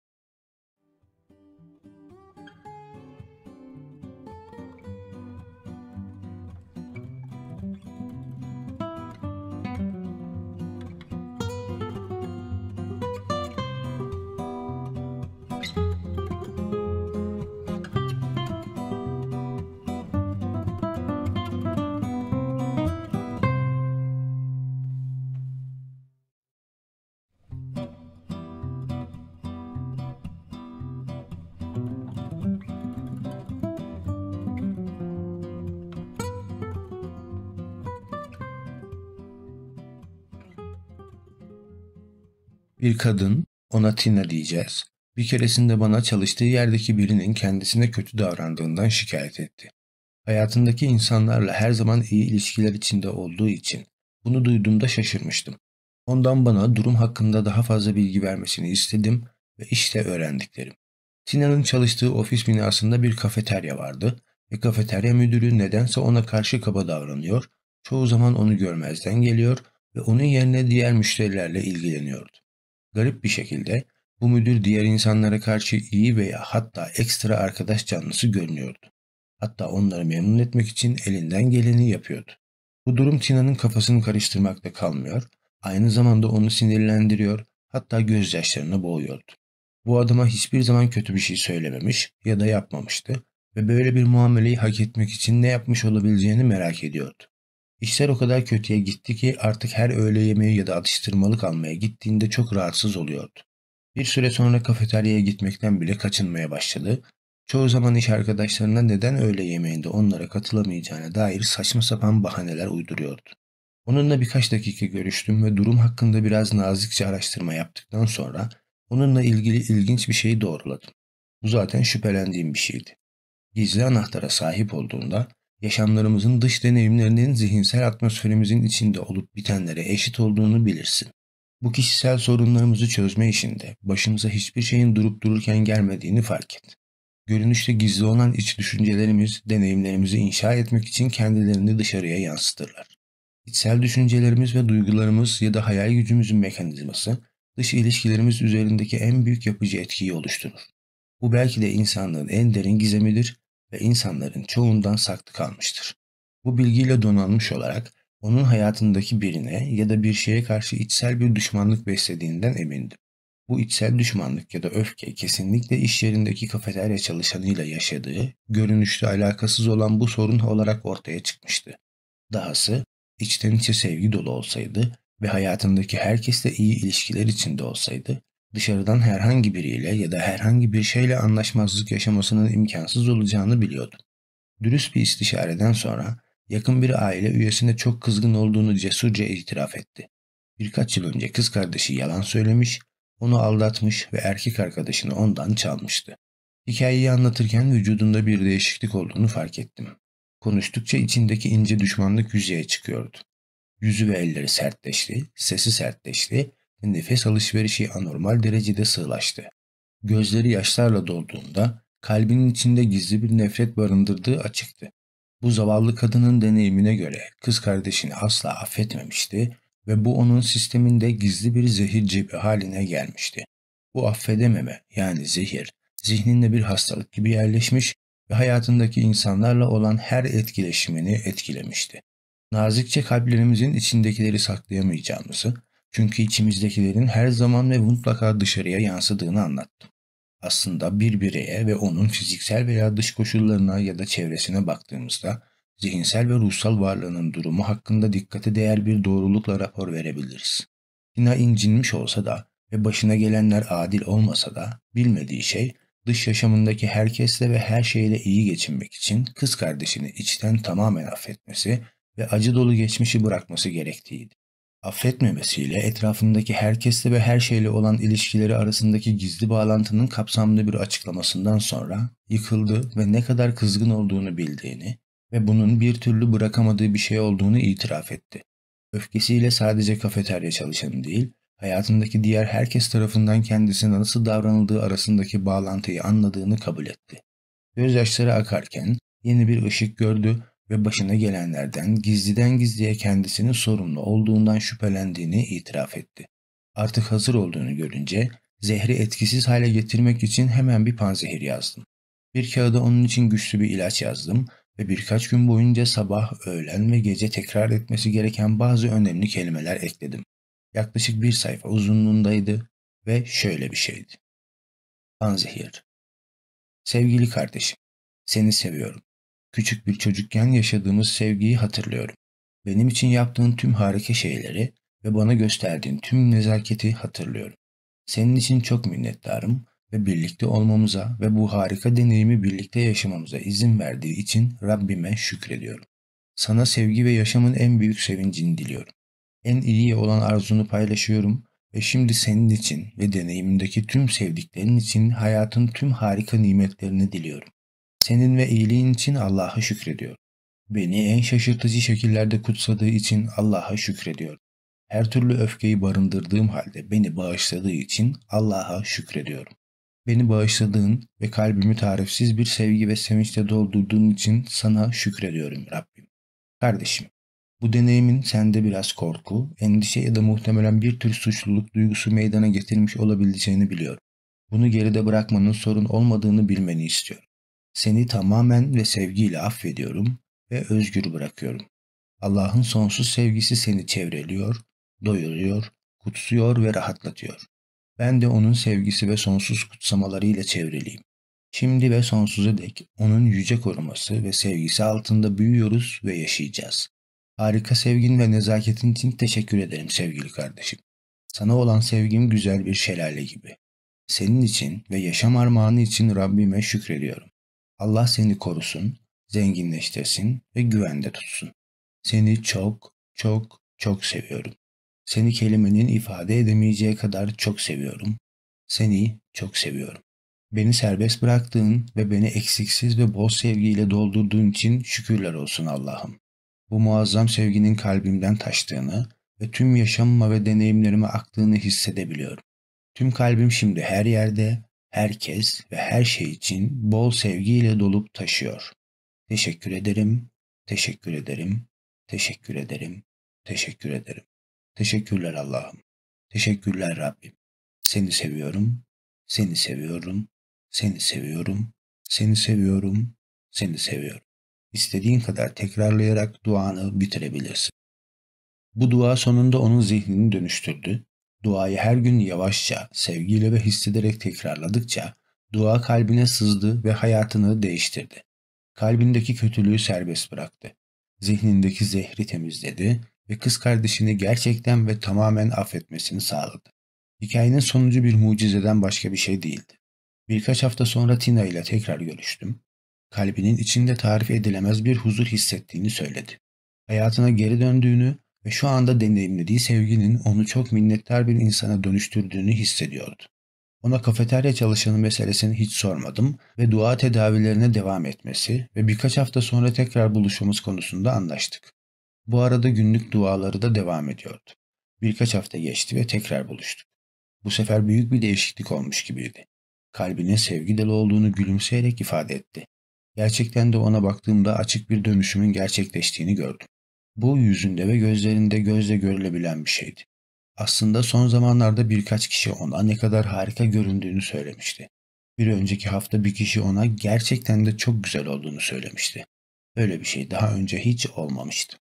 bir kadın, ona Tina diyeceğiz, bir keresinde bana çalıştığı yerdeki birinin kendisine kötü davrandığından şikayet etti. Hayatındaki insanlarla her zaman iyi ilişkiler içinde olduğu için bunu duyduğumda şaşırmıştım. Ondan bana durum hakkında daha fazla bilgi vermesini istedim ve işte öğrendiklerim. Tina'nın çalıştığı ofis binasında bir kafeterya vardı ve kafeterya müdürü nedense ona karşı kaba davranıyor, çoğu zaman onu görmezden geliyor ve onun yerine diğer müşterilerle ilgileniyordu. Garip bir şekilde bu müdür diğer insanlara karşı iyi veya hatta ekstra arkadaş canlısı görünüyordu. Hatta onları memnun etmek için elinden geleni yapıyordu. Bu durum Tina'nın kafasını karıştırmakta kalmıyor, aynı zamanda onu sinirlendiriyor, hatta gözyaşlarına boğuyordu. Bu adama hiçbir zaman kötü bir şey söylememiş ya da yapmamıştı ve böyle bir muameleyi hak etmek için ne yapmış olabileceğini merak ediyordu. İşler o kadar kötüye gitti ki artık her öğle yemeği ya da atıştırmalık almaya gittiğinde çok rahatsız oluyordu. Bir süre sonra kafeteryaya gitmekten bile kaçınmaya başladı. Çoğu zaman iş arkadaşlarına neden öğle yemeğinde onlara katılamayacağına dair saçma sapan bahaneler uyduruyordu. Onunla birkaç dakika görüştüm ve durum hakkında biraz nazikçe araştırma yaptıktan sonra onunla ilgili ilginç bir şeyi doğruladım. Bu zaten şüphelendiğim bir şeydi. Gizli anahtara sahip olduğunda yaşamlarımızın dış deneyimlerinin zihinsel atmosferimizin içinde olup bitenlere eşit olduğunu bilirsin. Bu kişisel sorunlarımızı çözme işinde başımıza hiçbir şeyin durup dururken gelmediğini fark et. Görünüşte gizli olan iç düşüncelerimiz, deneyimlerimizi inşa etmek için kendilerini dışarıya yansıtırlar. İçsel düşüncelerimiz ve duygularımız ya da hayal gücümüzün mekanizması, dış ilişkilerimiz üzerindeki en büyük yapıcı etkiyi oluşturur. Bu belki de insanlığın en derin gizemidir ve insanların çoğundan saklı kalmıştır. Bu bilgiyle donanmış olarak onun hayatındaki birine ya da bir şeye karşı içsel bir düşmanlık beslediğinden emindim. Bu içsel düşmanlık ya da öfke kesinlikle iş yerindeki kafeterya çalışanıyla yaşadığı, görünüşte alakasız olan bu sorun olarak ortaya çıkmıştı. Dahası içten içe sevgi dolu olsaydı ve hayatındaki herkesle iyi ilişkiler içinde olsaydı dışarıdan herhangi biriyle ya da herhangi bir şeyle anlaşmazlık yaşamasının imkansız olacağını biliyordu. Dürüst bir istişareden sonra yakın bir aile üyesine çok kızgın olduğunu cesurca itiraf etti. Birkaç yıl önce kız kardeşi yalan söylemiş, onu aldatmış ve erkek arkadaşını ondan çalmıştı. Hikayeyi anlatırken vücudunda bir değişiklik olduğunu fark ettim. Konuştukça içindeki ince düşmanlık yüzeye çıkıyordu. Yüzü ve elleri sertleşti, sesi sertleşti nefes alışverişi anormal derecede sığlaştı. Gözleri yaşlarla dolduğunda kalbinin içinde gizli bir nefret barındırdığı açıktı. Bu zavallı kadının deneyimine göre kız kardeşini asla affetmemişti ve bu onun sisteminde gizli bir zehir cebi haline gelmişti. Bu affedememe yani zehir, zihninde bir hastalık gibi yerleşmiş ve hayatındaki insanlarla olan her etkileşimini etkilemişti. Nazikçe kalplerimizin içindekileri saklayamayacağımızı, çünkü içimizdekilerin her zaman ve mutlaka dışarıya yansıdığını anlattım. Aslında bir bireye ve onun fiziksel veya dış koşullarına ya da çevresine baktığımızda zihinsel ve ruhsal varlığının durumu hakkında dikkate değer bir doğrulukla rapor verebiliriz. Tina incinmiş olsa da ve başına gelenler adil olmasa da bilmediği şey dış yaşamındaki herkesle ve her şeyle iyi geçinmek için kız kardeşini içten tamamen affetmesi ve acı dolu geçmişi bırakması gerektiğiydi affetmemesiyle etrafındaki herkesle ve her şeyle olan ilişkileri arasındaki gizli bağlantının kapsamlı bir açıklamasından sonra yıkıldı ve ne kadar kızgın olduğunu bildiğini ve bunun bir türlü bırakamadığı bir şey olduğunu itiraf etti. Öfkesiyle sadece kafeterya çalışanı değil, hayatındaki diğer herkes tarafından kendisine nasıl davranıldığı arasındaki bağlantıyı anladığını kabul etti. Gözyaşları akarken yeni bir ışık gördü ve başına gelenlerden gizliden gizliye kendisinin sorumlu olduğundan şüphelendiğini itiraf etti. Artık hazır olduğunu görünce zehri etkisiz hale getirmek için hemen bir panzehir yazdım. Bir kağıda onun için güçlü bir ilaç yazdım ve birkaç gün boyunca sabah, öğlen ve gece tekrar etmesi gereken bazı önemli kelimeler ekledim. Yaklaşık bir sayfa uzunluğundaydı ve şöyle bir şeydi. Panzehir Sevgili kardeşim, seni seviyorum. Küçük bir çocukken yaşadığımız sevgiyi hatırlıyorum. Benim için yaptığın tüm harika şeyleri ve bana gösterdiğin tüm nezaketi hatırlıyorum. Senin için çok minnettarım ve birlikte olmamıza ve bu harika deneyimi birlikte yaşamamıza izin verdiği için Rabbime şükrediyorum. Sana sevgi ve yaşamın en büyük sevincini diliyorum. En iyi olan arzunu paylaşıyorum ve şimdi senin için ve deneyimindeki tüm sevdiklerin için hayatın tüm harika nimetlerini diliyorum. Senin ve iyiliğin için Allah'a şükrediyorum. Beni en şaşırtıcı şekillerde kutsadığı için Allah'a şükrediyorum. Her türlü öfkeyi barındırdığım halde beni bağışladığı için Allah'a şükrediyorum. Beni bağışladığın ve kalbimi tarifsiz bir sevgi ve sevinçle doldurduğun için sana şükrediyorum Rabbim. Kardeşim, bu deneyimin sende biraz korku, endişe ya da muhtemelen bir tür suçluluk duygusu meydana getirmiş olabileceğini biliyorum. Bunu geride bırakmanın sorun olmadığını bilmeni istiyorum. Seni tamamen ve sevgiyle affediyorum ve özgür bırakıyorum. Allah'ın sonsuz sevgisi seni çevreliyor, doyuruyor, kutsuyor ve rahatlatıyor. Ben de onun sevgisi ve sonsuz kutsamalarıyla çevreliyim. Şimdi ve sonsuza dek onun yüce koruması ve sevgisi altında büyüyoruz ve yaşayacağız. Harika sevgin ve nezaketin için teşekkür ederim sevgili kardeşim. Sana olan sevgim güzel bir şelale gibi. Senin için ve yaşam armağanı için Rabbime şükrediyorum. Allah seni korusun, zenginleştirsin ve güvende tutsun. Seni çok, çok, çok seviyorum. Seni kelimenin ifade edemeyeceği kadar çok seviyorum. Seni çok seviyorum. Beni serbest bıraktığın ve beni eksiksiz ve bol sevgiyle doldurduğun için şükürler olsun Allah'ım. Bu muazzam sevginin kalbimden taştığını ve tüm yaşamıma ve deneyimlerime aktığını hissedebiliyorum. Tüm kalbim şimdi her yerde herkes ve her şey için bol sevgiyle dolup taşıyor. Teşekkür ederim, teşekkür ederim, teşekkür ederim, teşekkür ederim. Teşekkürler Allah'ım. Teşekkürler Rabbim. Seni seviyorum, seni seviyorum, seni seviyorum, seni seviyorum, seni seviyorum. İstediğin kadar tekrarlayarak duanı bitirebilirsin. Bu dua sonunda onun zihnini dönüştürdü Duayı her gün yavaşça, sevgiyle ve hissederek tekrarladıkça dua kalbine sızdı ve hayatını değiştirdi. Kalbindeki kötülüğü serbest bıraktı. Zihnindeki zehri temizledi ve kız kardeşini gerçekten ve tamamen affetmesini sağladı. Hikayenin sonucu bir mucizeden başka bir şey değildi. Birkaç hafta sonra Tina ile tekrar görüştüm. Kalbinin içinde tarif edilemez bir huzur hissettiğini söyledi. Hayatına geri döndüğünü ve şu anda deneyimlediği sevginin onu çok minnettar bir insana dönüştürdüğünü hissediyordu. Ona kafeterya çalışanı meselesini hiç sormadım ve dua tedavilerine devam etmesi ve birkaç hafta sonra tekrar buluşmamız konusunda anlaştık. Bu arada günlük duaları da devam ediyordu. Birkaç hafta geçti ve tekrar buluştuk. Bu sefer büyük bir değişiklik olmuş gibiydi. Kalbinin sevgi dolu olduğunu gülümseyerek ifade etti. Gerçekten de ona baktığımda açık bir dönüşümün gerçekleştiğini gördüm. Bu yüzünde ve gözlerinde gözle görülebilen bir şeydi. Aslında son zamanlarda birkaç kişi ona ne kadar harika göründüğünü söylemişti. Bir önceki hafta bir kişi ona gerçekten de çok güzel olduğunu söylemişti. Öyle bir şey daha önce hiç olmamıştı.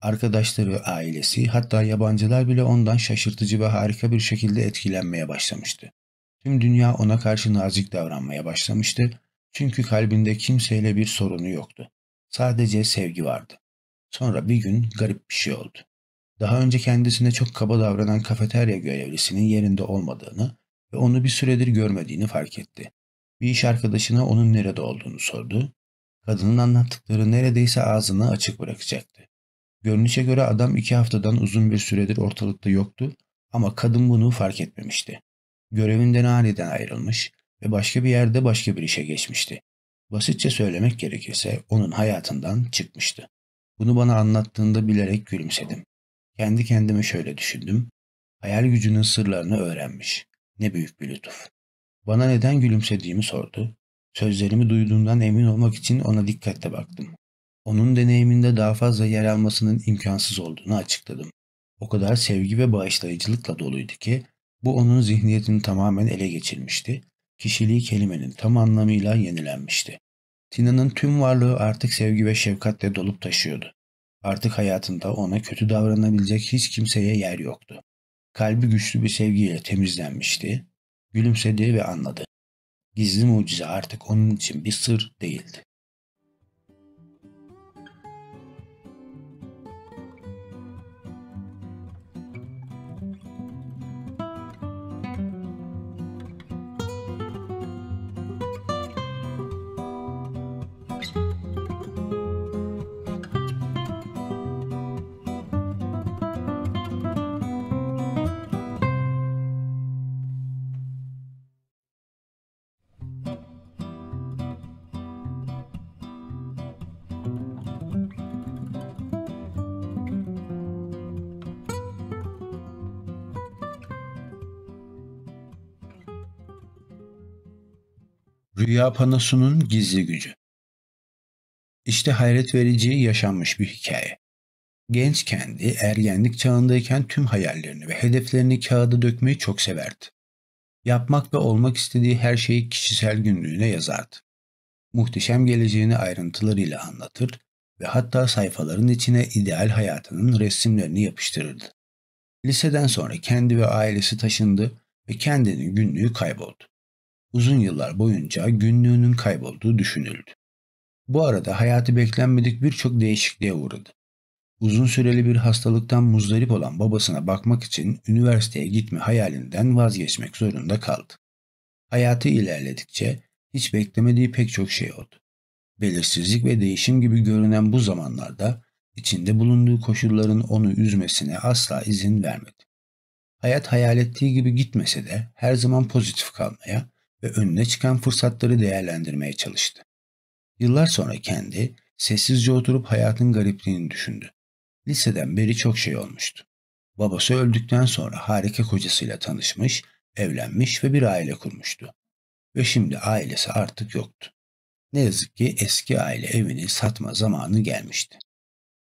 Arkadaşları, ailesi hatta yabancılar bile ondan şaşırtıcı ve harika bir şekilde etkilenmeye başlamıştı. Tüm dünya ona karşı nazik davranmaya başlamıştı çünkü kalbinde kimseyle bir sorunu yoktu. Sadece sevgi vardı. Sonra bir gün garip bir şey oldu. Daha önce kendisine çok kaba davranan kafeterya görevlisinin yerinde olmadığını ve onu bir süredir görmediğini fark etti. Bir iş arkadaşına onun nerede olduğunu sordu. Kadının anlattıkları neredeyse ağzını açık bırakacaktı. Görünüşe göre adam iki haftadan uzun bir süredir ortalıkta yoktu ama kadın bunu fark etmemişti. Görevinden aniden ayrılmış ve başka bir yerde başka bir işe geçmişti. Basitçe söylemek gerekirse onun hayatından çıkmıştı. Bunu bana anlattığında bilerek gülümsedim. Kendi kendime şöyle düşündüm. Hayal gücünün sırlarını öğrenmiş. Ne büyük bir lütuf. Bana neden gülümsediğimi sordu. Sözlerimi duyduğundan emin olmak için ona dikkatle baktım. Onun deneyiminde daha fazla yer almasının imkansız olduğunu açıkladım. O kadar sevgi ve bağışlayıcılıkla doluydu ki bu onun zihniyetini tamamen ele geçirmişti. Kişiliği kelimenin tam anlamıyla yenilenmişti. Tina'nın tüm varlığı artık sevgi ve şefkatle dolup taşıyordu. Artık hayatında ona kötü davranabilecek hiç kimseye yer yoktu. Kalbi güçlü bir sevgiyle temizlenmişti, gülümsedi ve anladı. Gizli mucize artık onun için bir sır değildi. Rüya panosunun gizli gücü. İşte hayret verici yaşanmış bir hikaye. Genç kendi ergenlik çağındayken tüm hayallerini ve hedeflerini kağıda dökmeyi çok severdi. Yapmak ve olmak istediği her şeyi kişisel günlüğüne yazardı. Muhteşem geleceğini ayrıntılarıyla anlatır ve hatta sayfaların içine ideal hayatının resimlerini yapıştırırdı. Liseden sonra kendi ve ailesi taşındı ve kendinin günlüğü kayboldu uzun yıllar boyunca günlüğünün kaybolduğu düşünüldü. Bu arada hayatı beklenmedik birçok değişikliğe uğradı. Uzun süreli bir hastalıktan muzdarip olan babasına bakmak için üniversiteye gitme hayalinden vazgeçmek zorunda kaldı. Hayatı ilerledikçe hiç beklemediği pek çok şey oldu. Belirsizlik ve değişim gibi görünen bu zamanlarda içinde bulunduğu koşulların onu üzmesine asla izin vermedi. Hayat hayal ettiği gibi gitmese de her zaman pozitif kalmaya, ve önüne çıkan fırsatları değerlendirmeye çalıştı. Yıllar sonra kendi sessizce oturup hayatın garipliğini düşündü. Liseden beri çok şey olmuştu. Babası öldükten sonra harika kocasıyla tanışmış, evlenmiş ve bir aile kurmuştu. Ve şimdi ailesi artık yoktu. Ne yazık ki eski aile evini satma zamanı gelmişti.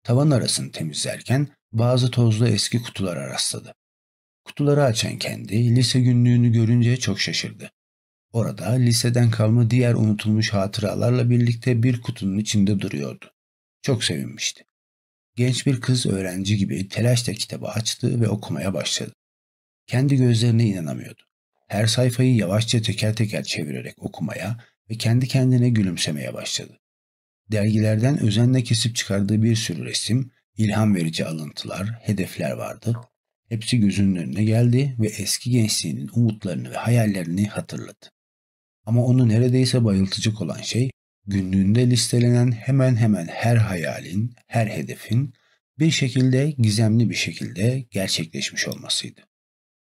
Tavan arasını temizlerken bazı tozlu eski kutulara rastladı. Kutuları açan kendi lise günlüğünü görünce çok şaşırdı. Orada liseden kalma diğer unutulmuş hatıralarla birlikte bir kutunun içinde duruyordu. Çok sevinmişti. Genç bir kız öğrenci gibi telaşla kitabı açtı ve okumaya başladı. Kendi gözlerine inanamıyordu. Her sayfayı yavaşça teker teker çevirerek okumaya ve kendi kendine gülümsemeye başladı. Dergilerden özenle kesip çıkardığı bir sürü resim, ilham verici alıntılar, hedefler vardı. Hepsi gözünün önüne geldi ve eski gençliğinin umutlarını ve hayallerini hatırladı. Ama onu neredeyse bayıltacak olan şey günlüğünde listelenen hemen hemen her hayalin, her hedefin bir şekilde gizemli bir şekilde gerçekleşmiş olmasıydı.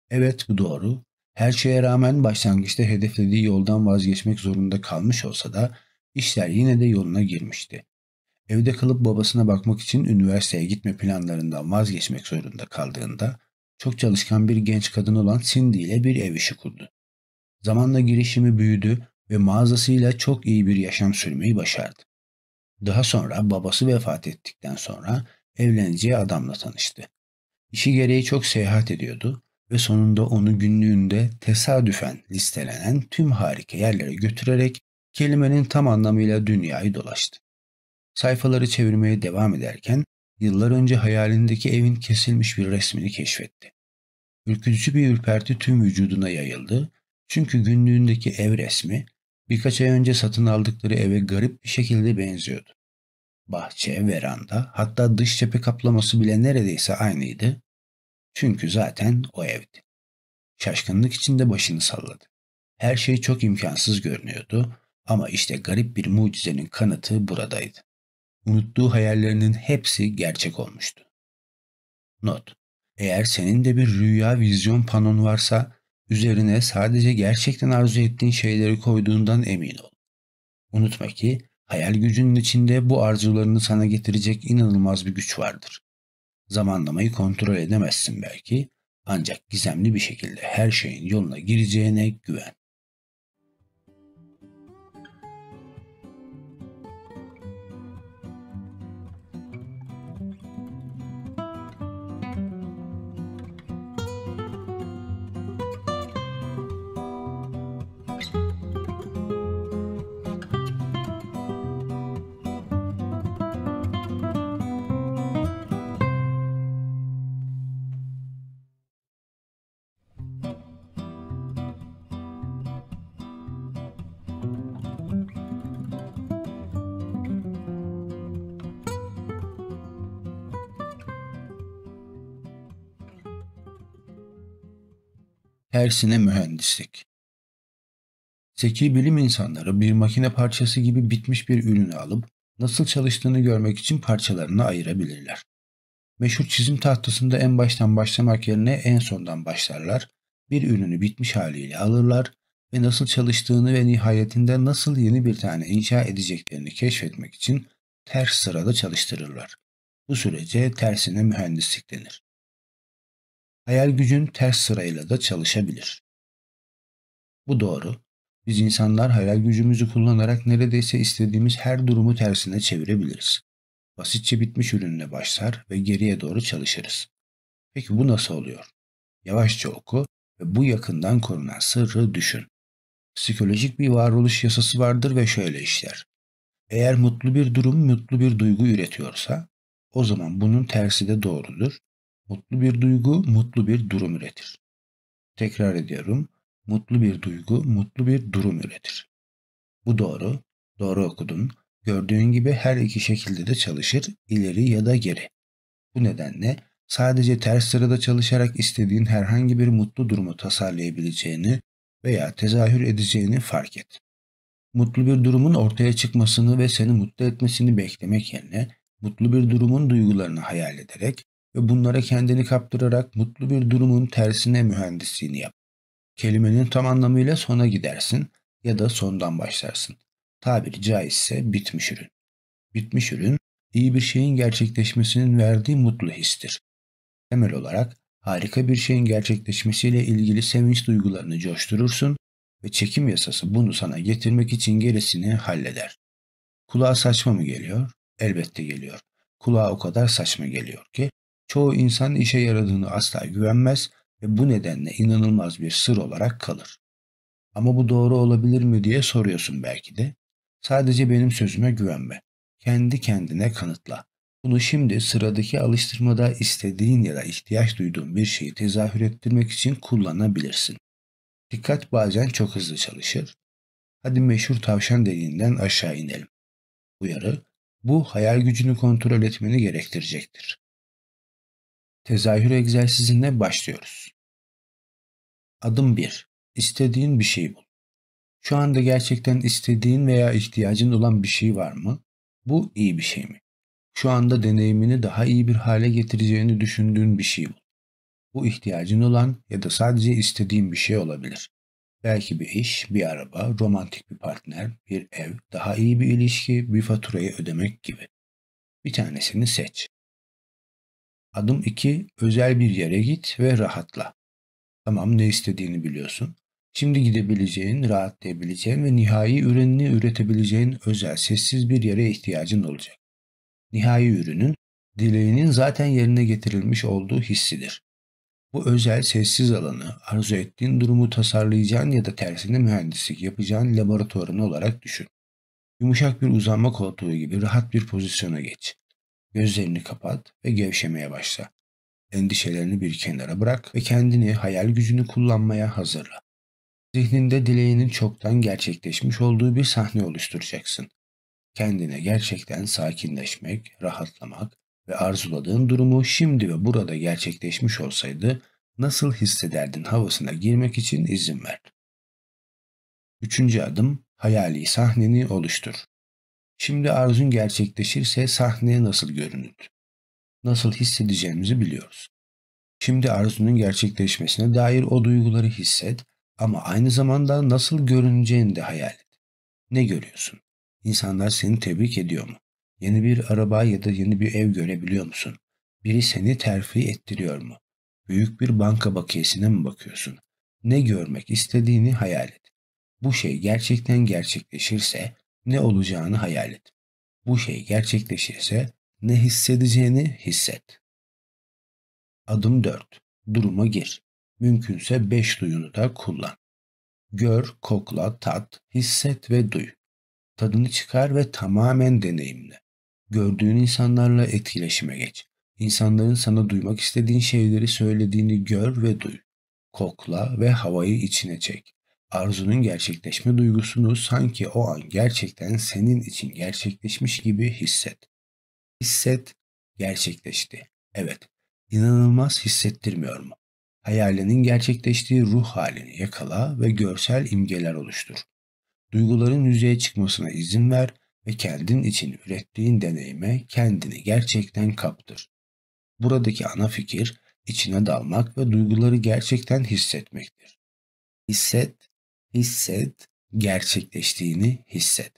Evet bu doğru. Her şeye rağmen başlangıçta hedeflediği yoldan vazgeçmek zorunda kalmış olsa da işler yine de yoluna girmişti. Evde kalıp babasına bakmak için üniversiteye gitme planlarından vazgeçmek zorunda kaldığında çok çalışkan bir genç kadın olan Cindy ile bir ev işi kurdu. Zamanla girişimi büyüdü ve mağazasıyla çok iyi bir yaşam sürmeyi başardı. Daha sonra babası vefat ettikten sonra evleneceği adamla tanıştı. İşi gereği çok seyahat ediyordu ve sonunda onu günlüğünde tesadüfen listelenen tüm harika yerlere götürerek kelimenin tam anlamıyla dünyayı dolaştı. Sayfaları çevirmeye devam ederken yıllar önce hayalindeki evin kesilmiş bir resmini keşfetti. Ürkütücü bir ürperti tüm vücuduna yayıldı çünkü günlüğündeki ev resmi birkaç ay önce satın aldıkları eve garip bir şekilde benziyordu. Bahçe, veranda hatta dış cephe kaplaması bile neredeyse aynıydı. Çünkü zaten o evdi. Şaşkınlık içinde başını salladı. Her şey çok imkansız görünüyordu ama işte garip bir mucizenin kanıtı buradaydı. Unuttuğu hayallerinin hepsi gerçek olmuştu. Not: Eğer senin de bir rüya vizyon panon varsa Üzerine sadece gerçekten arzu ettiğin şeyleri koyduğundan emin ol. Unutma ki hayal gücünün içinde bu arzularını sana getirecek inanılmaz bir güç vardır. Zamanlamayı kontrol edemezsin belki ancak gizemli bir şekilde her şeyin yoluna gireceğine güven. Tersine mühendislik. Zeki bilim insanları bir makine parçası gibi bitmiş bir ürünü alıp nasıl çalıştığını görmek için parçalarına ayırabilirler. Meşhur çizim tahtasında en baştan başlamak yerine en sondan başlarlar, bir ürünü bitmiş haliyle alırlar ve nasıl çalıştığını ve nihayetinde nasıl yeni bir tane inşa edeceklerini keşfetmek için ters sırada çalıştırırlar. Bu sürece tersine mühendislik denir. Hayal gücün ters sırayla da çalışabilir. Bu doğru. Biz insanlar hayal gücümüzü kullanarak neredeyse istediğimiz her durumu tersine çevirebiliriz. Basitçe bitmiş ürünle başlar ve geriye doğru çalışırız. Peki bu nasıl oluyor? Yavaşça oku ve bu yakından korunan sırrı düşün. Psikolojik bir varoluş yasası vardır ve şöyle işler. Eğer mutlu bir durum mutlu bir duygu üretiyorsa, o zaman bunun tersi de doğrudur Mutlu bir duygu mutlu bir durum üretir. Tekrar ediyorum. Mutlu bir duygu mutlu bir durum üretir. Bu doğru. Doğru okudun. Gördüğün gibi her iki şekilde de çalışır, ileri ya da geri. Bu nedenle sadece ters sırada çalışarak istediğin herhangi bir mutlu durumu tasarlayabileceğini veya tezahür edeceğini fark et. Mutlu bir durumun ortaya çıkmasını ve seni mutlu etmesini beklemek yerine mutlu bir durumun duygularını hayal ederek ve bunlara kendini kaptırarak mutlu bir durumun tersine mühendisliğini yap. Kelimenin tam anlamıyla sona gidersin ya da sondan başlarsın. Tabiri caizse bitmiş ürün. Bitmiş ürün, iyi bir şeyin gerçekleşmesinin verdiği mutlu histir. Temel olarak harika bir şeyin gerçekleşmesiyle ilgili sevinç duygularını coşturursun ve çekim yasası bunu sana getirmek için gerisini halleder. Kulağa saçma mı geliyor? Elbette geliyor. Kulağa o kadar saçma geliyor ki çoğu insan işe yaradığını asla güvenmez ve bu nedenle inanılmaz bir sır olarak kalır. Ama bu doğru olabilir mi diye soruyorsun belki de. Sadece benim sözüme güvenme. Kendi kendine kanıtla. Bunu şimdi sıradaki alıştırmada istediğin ya da ihtiyaç duyduğun bir şeyi tezahür ettirmek için kullanabilirsin. Dikkat bazen çok hızlı çalışır. Hadi meşhur tavşan deliğinden aşağı inelim. Uyarı, bu hayal gücünü kontrol etmeni gerektirecektir. Tezahür egzersizine başlıyoruz. Adım 1. İstediğin bir şey bul. Şu anda gerçekten istediğin veya ihtiyacın olan bir şey var mı? Bu iyi bir şey mi? Şu anda deneyimini daha iyi bir hale getireceğini düşündüğün bir şey bul. Bu ihtiyacın olan ya da sadece istediğin bir şey olabilir. Belki bir iş, bir araba, romantik bir partner, bir ev, daha iyi bir ilişki, bir faturayı ödemek gibi. Bir tanesini seç. Adım 2. Özel bir yere git ve rahatla. Tamam ne istediğini biliyorsun. Şimdi gidebileceğin, rahatlayabileceğin ve nihai ürününü üretebileceğin özel, sessiz bir yere ihtiyacın olacak. Nihai ürünün, dileğinin zaten yerine getirilmiş olduğu hissidir. Bu özel sessiz alanı, arzu ettiğin durumu tasarlayacağın ya da tersine mühendislik yapacağın laboratuvarını olarak düşün. Yumuşak bir uzanma koltuğu gibi rahat bir pozisyona geç. Gözlerini kapat ve gevşemeye başla. Endişelerini bir kenara bırak ve kendini hayal gücünü kullanmaya hazırla. Zihninde dileğinin çoktan gerçekleşmiş olduğu bir sahne oluşturacaksın. Kendine gerçekten sakinleşmek, rahatlamak ve arzuladığın durumu şimdi ve burada gerçekleşmiş olsaydı nasıl hissederdin havasına girmek için izin ver. Üçüncü adım hayali sahneni oluştur. Şimdi arzun gerçekleşirse sahneye nasıl görünür? Nasıl hissedeceğimizi biliyoruz. Şimdi arzunun gerçekleşmesine dair o duyguları hisset ama aynı zamanda nasıl görüneceğini de hayal et. Ne görüyorsun? İnsanlar seni tebrik ediyor mu? Yeni bir araba ya da yeni bir ev görebiliyor musun? Biri seni terfi ettiriyor mu? Büyük bir banka bakiyesine mi bakıyorsun? Ne görmek istediğini hayal et. Bu şey gerçekten gerçekleşirse ne olacağını hayal et. Bu şey gerçekleşirse ne hissedeceğini hisset. Adım 4. Duruma gir. Mümkünse 5 duyunu da kullan. Gör, kokla, tat, hisset ve duy. Tadını çıkar ve tamamen deneyimle. Gördüğün insanlarla etkileşime geç. İnsanların sana duymak istediğin şeyleri söylediğini gör ve duy. Kokla ve havayı içine çek. Arzunun gerçekleşme duygusunu sanki o an gerçekten senin için gerçekleşmiş gibi hisset. Hisset gerçekleşti. Evet, inanılmaz hissettirmiyor mu? Hayalinin gerçekleştiği ruh halini yakala ve görsel imgeler oluştur. Duyguların yüzeye çıkmasına izin ver ve kendin için ürettiğin deneyime kendini gerçekten kaptır. Buradaki ana fikir içine dalmak ve duyguları gerçekten hissetmektir. Hisset hisset, gerçekleştiğini hisset.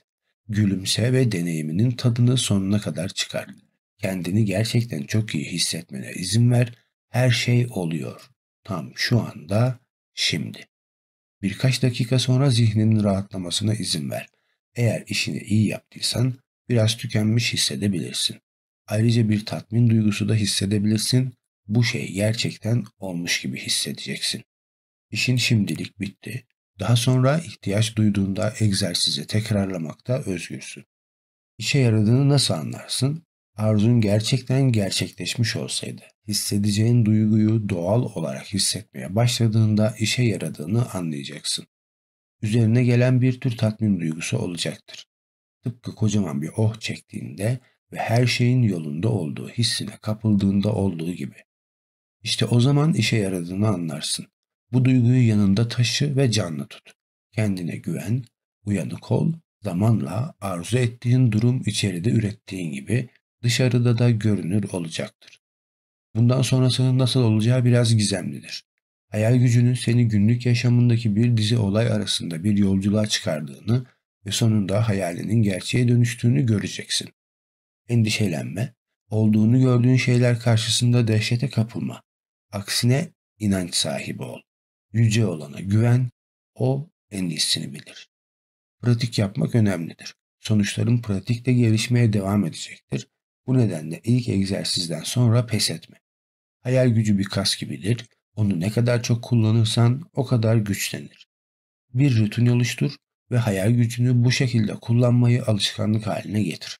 Gülümse ve deneyiminin tadını sonuna kadar çıkar. Kendini gerçekten çok iyi hissetmene izin ver. Her şey oluyor. Tam şu anda, şimdi. Birkaç dakika sonra zihninin rahatlamasına izin ver. Eğer işini iyi yaptıysan biraz tükenmiş hissedebilirsin. Ayrıca bir tatmin duygusu da hissedebilirsin. Bu şey gerçekten olmuş gibi hissedeceksin. İşin şimdilik bitti daha sonra ihtiyaç duyduğunda egzersize tekrarlamakta özgürsün. İşe yaradığını nasıl anlarsın? Arzun gerçekten gerçekleşmiş olsaydı, hissedeceğin duyguyu doğal olarak hissetmeye başladığında işe yaradığını anlayacaksın. Üzerine gelen bir tür tatmin duygusu olacaktır. Tıpkı kocaman bir oh çektiğinde ve her şeyin yolunda olduğu hissine kapıldığında olduğu gibi. İşte o zaman işe yaradığını anlarsın. Bu duyguyu yanında taşı ve canlı tut. Kendine güven, uyanık ol, zamanla arzu ettiğin durum içeride ürettiğin gibi dışarıda da görünür olacaktır. Bundan sonrasının nasıl olacağı biraz gizemlidir. Hayal gücünün seni günlük yaşamındaki bir dizi olay arasında bir yolculuğa çıkardığını ve sonunda hayalinin gerçeğe dönüştüğünü göreceksin. Endişelenme, olduğunu gördüğün şeyler karşısında dehşete kapılma. Aksine inanç sahibi ol yüce olana güven, o en iyisini bilir. Pratik yapmak önemlidir. Sonuçların pratikte gelişmeye devam edecektir. Bu nedenle ilk egzersizden sonra pes etme. Hayal gücü bir kas gibidir. Onu ne kadar çok kullanırsan o kadar güçlenir. Bir rutin oluştur ve hayal gücünü bu şekilde kullanmayı alışkanlık haline getir.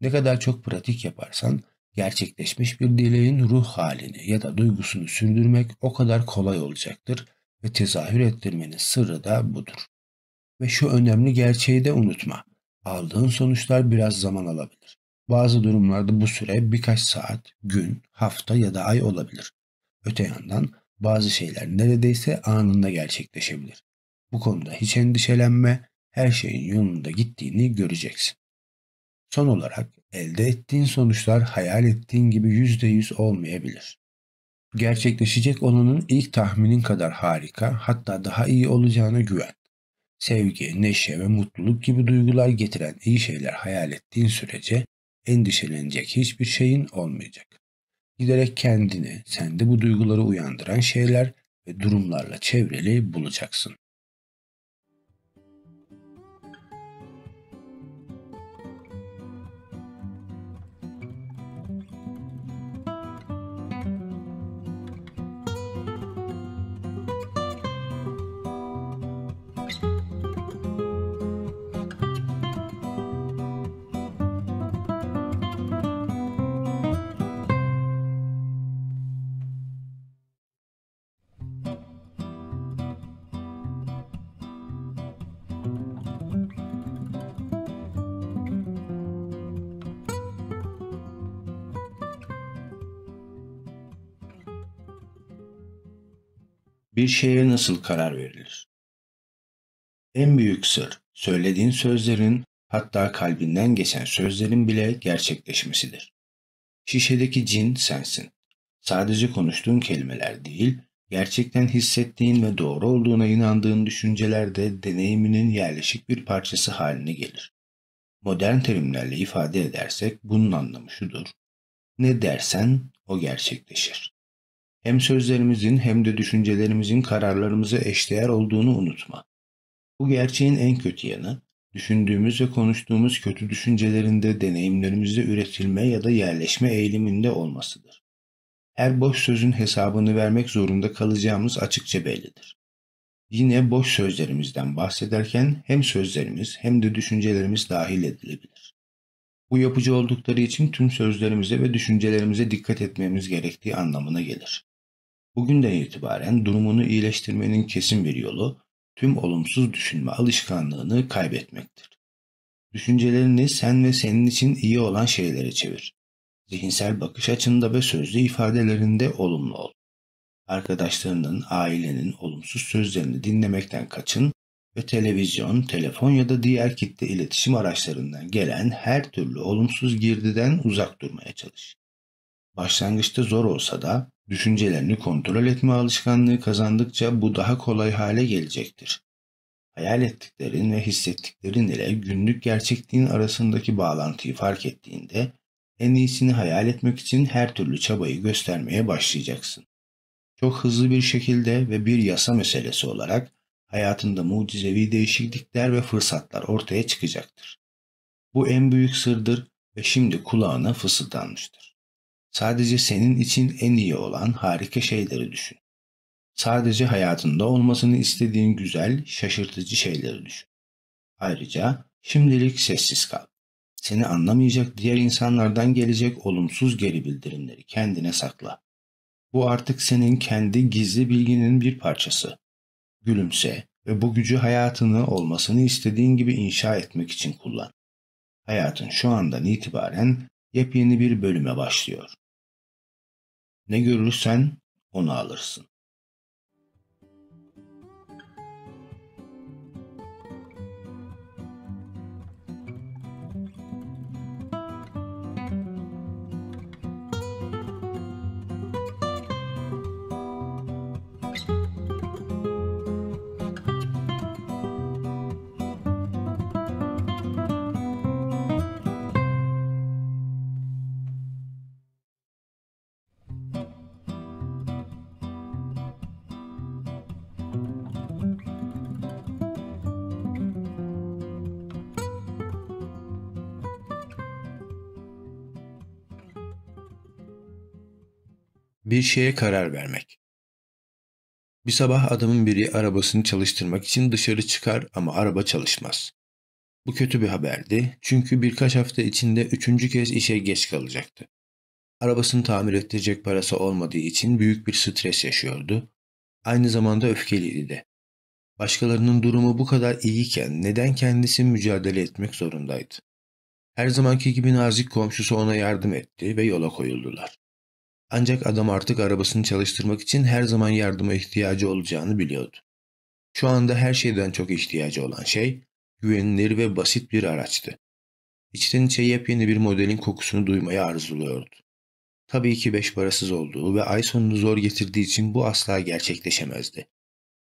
Ne kadar çok pratik yaparsan gerçekleşmiş bir dileğin ruh halini ya da duygusunu sürdürmek o kadar kolay olacaktır ve tezahür ettirmenin sırrı da budur. Ve şu önemli gerçeği de unutma. Aldığın sonuçlar biraz zaman alabilir. Bazı durumlarda bu süre birkaç saat, gün, hafta ya da ay olabilir. Öte yandan bazı şeyler neredeyse anında gerçekleşebilir. Bu konuda hiç endişelenme, her şeyin yolunda gittiğini göreceksin. Son olarak elde ettiğin sonuçlar hayal ettiğin gibi %100 olmayabilir. Gerçekleşecek olanın ilk tahminin kadar harika, hatta daha iyi olacağına güven. Sevgi, neşe ve mutluluk gibi duygular getiren iyi şeyler hayal ettiğin sürece endişelenecek hiçbir şeyin olmayacak. Giderek kendini, sende bu duyguları uyandıran şeyler ve durumlarla çevreli bulacaksın. Bir şeye nasıl karar verilir? En büyük sır, söylediğin sözlerin, hatta kalbinden geçen sözlerin bile gerçekleşmesidir. Şişedeki cin sensin. Sadece konuştuğun kelimeler değil, gerçekten hissettiğin ve doğru olduğuna inandığın düşünceler de deneyiminin yerleşik bir parçası haline gelir. Modern terimlerle ifade edersek bunun anlamı şudur. Ne dersen o gerçekleşir hem sözlerimizin hem de düşüncelerimizin kararlarımıza eşdeğer olduğunu unutma. Bu gerçeğin en kötü yanı, düşündüğümüz ve konuştuğumuz kötü düşüncelerinde deneyimlerimizde üretilme ya da yerleşme eğiliminde olmasıdır. Her boş sözün hesabını vermek zorunda kalacağımız açıkça bellidir. Yine boş sözlerimizden bahsederken hem sözlerimiz hem de düşüncelerimiz dahil edilebilir. Bu yapıcı oldukları için tüm sözlerimize ve düşüncelerimize dikkat etmemiz gerektiği anlamına gelir. Bugünden itibaren durumunu iyileştirmenin kesin bir yolu tüm olumsuz düşünme alışkanlığını kaybetmektir. Düşüncelerini sen ve senin için iyi olan şeylere çevir. Zihinsel bakış açında ve sözlü ifadelerinde olumlu ol. Arkadaşlarının, ailenin olumsuz sözlerini dinlemekten kaçın ve televizyon, telefon ya da diğer kitle iletişim araçlarından gelen her türlü olumsuz girdiden uzak durmaya çalış. Başlangıçta zor olsa da Düşüncelerini kontrol etme alışkanlığı kazandıkça bu daha kolay hale gelecektir. Hayal ettiklerin ve hissettiklerin ile günlük gerçekliğin arasındaki bağlantıyı fark ettiğinde en iyisini hayal etmek için her türlü çabayı göstermeye başlayacaksın. Çok hızlı bir şekilde ve bir yasa meselesi olarak hayatında mucizevi değişiklikler ve fırsatlar ortaya çıkacaktır. Bu en büyük sırdır ve şimdi kulağına fısıldanmıştır. Sadece senin için en iyi olan harika şeyleri düşün. Sadece hayatında olmasını istediğin güzel, şaşırtıcı şeyleri düşün. Ayrıca şimdilik sessiz kal. Seni anlamayacak diğer insanlardan gelecek olumsuz geri bildirimleri kendine sakla. Bu artık senin kendi gizli bilginin bir parçası. Gülümse ve bu gücü hayatını olmasını istediğin gibi inşa etmek için kullan. Hayatın şu andan itibaren yepyeni bir bölüme başlıyor. Ne görürsen onu alırsın. bir şeye karar vermek. Bir sabah adamın biri arabasını çalıştırmak için dışarı çıkar ama araba çalışmaz. Bu kötü bir haberdi çünkü birkaç hafta içinde üçüncü kez işe geç kalacaktı. Arabasını tamir ettirecek parası olmadığı için büyük bir stres yaşıyordu. Aynı zamanda öfkeliydi de. Başkalarının durumu bu kadar iyiyken neden kendisi mücadele etmek zorundaydı? Her zamanki gibi nazik komşusu ona yardım etti ve yola koyuldular. Ancak adam artık arabasını çalıştırmak için her zaman yardıma ihtiyacı olacağını biliyordu. Şu anda her şeyden çok ihtiyacı olan şey güvenilir ve basit bir araçtı. İçten içe yepyeni bir modelin kokusunu duymayı arzuluyordu. Tabii ki beş parasız olduğu ve ay sonunu zor getirdiği için bu asla gerçekleşemezdi.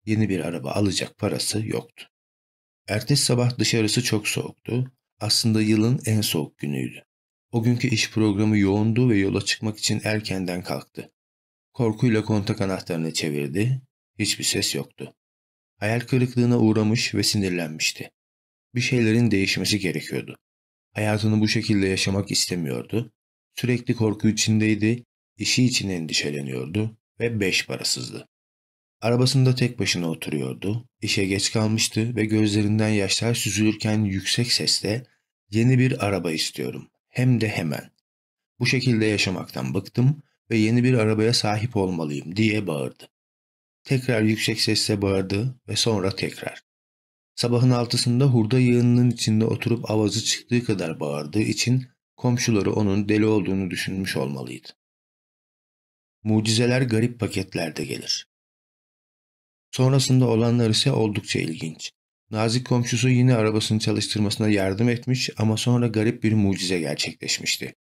Yeni bir araba alacak parası yoktu. Ertesi sabah dışarısı çok soğuktu. Aslında yılın en soğuk günüydü. O günkü iş programı yoğundu ve yola çıkmak için erkenden kalktı. Korkuyla kontak anahtarını çevirdi. Hiçbir ses yoktu. Hayal kırıklığına uğramış ve sinirlenmişti. Bir şeylerin değişmesi gerekiyordu. Hayatını bu şekilde yaşamak istemiyordu. Sürekli korku içindeydi, işi için endişeleniyordu ve beş parasızdı. Arabasında tek başına oturuyordu, işe geç kalmıştı ve gözlerinden yaşlar süzülürken yüksek sesle ''Yeni bir araba istiyorum hem de hemen. Bu şekilde yaşamaktan bıktım ve yeni bir arabaya sahip olmalıyım diye bağırdı. Tekrar yüksek sesle bağırdı ve sonra tekrar. Sabahın altısında hurda yığınının içinde oturup avazı çıktığı kadar bağırdığı için komşuları onun deli olduğunu düşünmüş olmalıydı. Mucizeler garip paketlerde gelir. Sonrasında olanlar ise oldukça ilginç. Nazik komşusu yine arabasını çalıştırmasına yardım etmiş ama sonra garip bir mucize gerçekleşmişti.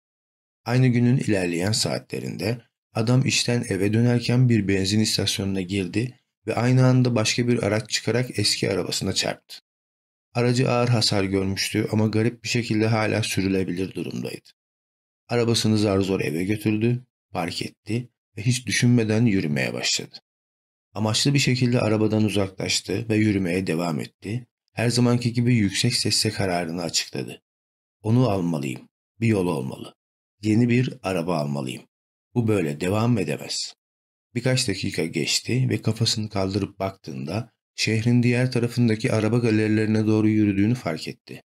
Aynı günün ilerleyen saatlerinde adam işten eve dönerken bir benzin istasyonuna girdi ve aynı anda başka bir araç çıkarak eski arabasına çarptı. Aracı ağır hasar görmüştü ama garip bir şekilde hala sürülebilir durumdaydı. Arabasını zar zor eve götürdü, park etti ve hiç düşünmeden yürümeye başladı. Amaçlı bir şekilde arabadan uzaklaştı ve yürümeye devam etti. Her zamanki gibi yüksek sesle kararını açıkladı. Onu almalıyım. Bir yol olmalı. Yeni bir araba almalıyım. Bu böyle devam edemez. Birkaç dakika geçti ve kafasını kaldırıp baktığında şehrin diğer tarafındaki araba galerilerine doğru yürüdüğünü fark etti.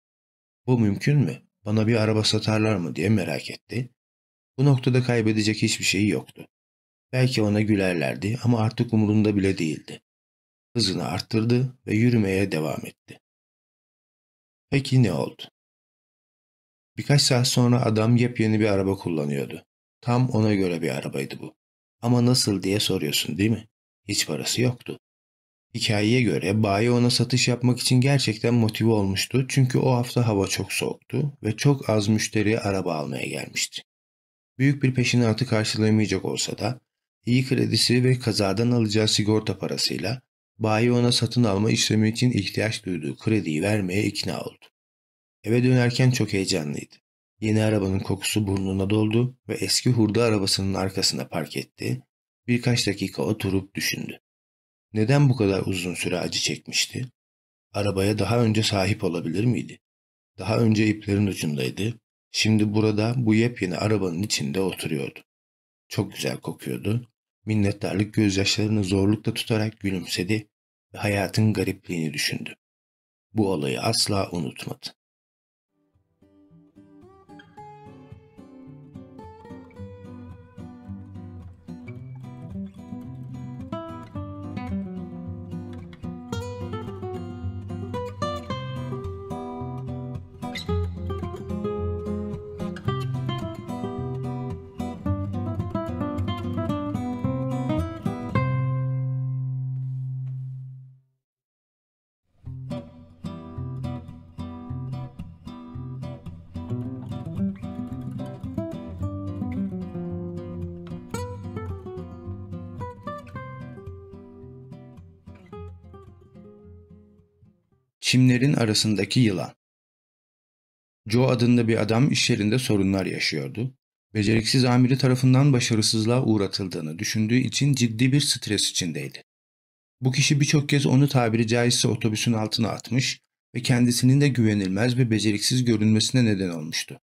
Bu mümkün mü? Bana bir araba satarlar mı diye merak etti. Bu noktada kaybedecek hiçbir şeyi yoktu. Belki ona gülerlerdi ama artık umurunda bile değildi. Hızını arttırdı ve yürümeye devam etti. Peki ne oldu? Birkaç saat sonra adam yepyeni bir araba kullanıyordu. Tam ona göre bir arabaydı bu. Ama nasıl diye soruyorsun değil mi? Hiç parası yoktu. Hikayeye göre bayi ona satış yapmak için gerçekten motive olmuştu çünkü o hafta hava çok soğuktu ve çok az müşteri araba almaya gelmişti. Büyük bir peşinatı karşılayamayacak olsa da iyi kredisi ve kazadan alacağı sigorta parasıyla bayi ona satın alma işlemi için ihtiyaç duyduğu krediyi vermeye ikna oldu. Eve dönerken çok heyecanlıydı. Yeni arabanın kokusu burnuna doldu ve eski hurda arabasının arkasına park etti. Birkaç dakika oturup düşündü. Neden bu kadar uzun süre acı çekmişti? Arabaya daha önce sahip olabilir miydi? Daha önce iplerin ucundaydı. Şimdi burada bu yepyeni arabanın içinde oturuyordu. Çok güzel kokuyordu Minnettarlık gözyaşlarını zorlukla tutarak gülümsedi ve hayatın garipliğini düşündü. Bu olayı asla unutmadı. Çimlerin arasındaki yılan. Joe adında bir adam iş yerinde sorunlar yaşıyordu. Beceriksiz amiri tarafından başarısızlığa uğratıldığını düşündüğü için ciddi bir stres içindeydi. Bu kişi birçok kez onu tabiri caizse otobüsün altına atmış ve kendisinin de güvenilmez ve beceriksiz görünmesine neden olmuştu.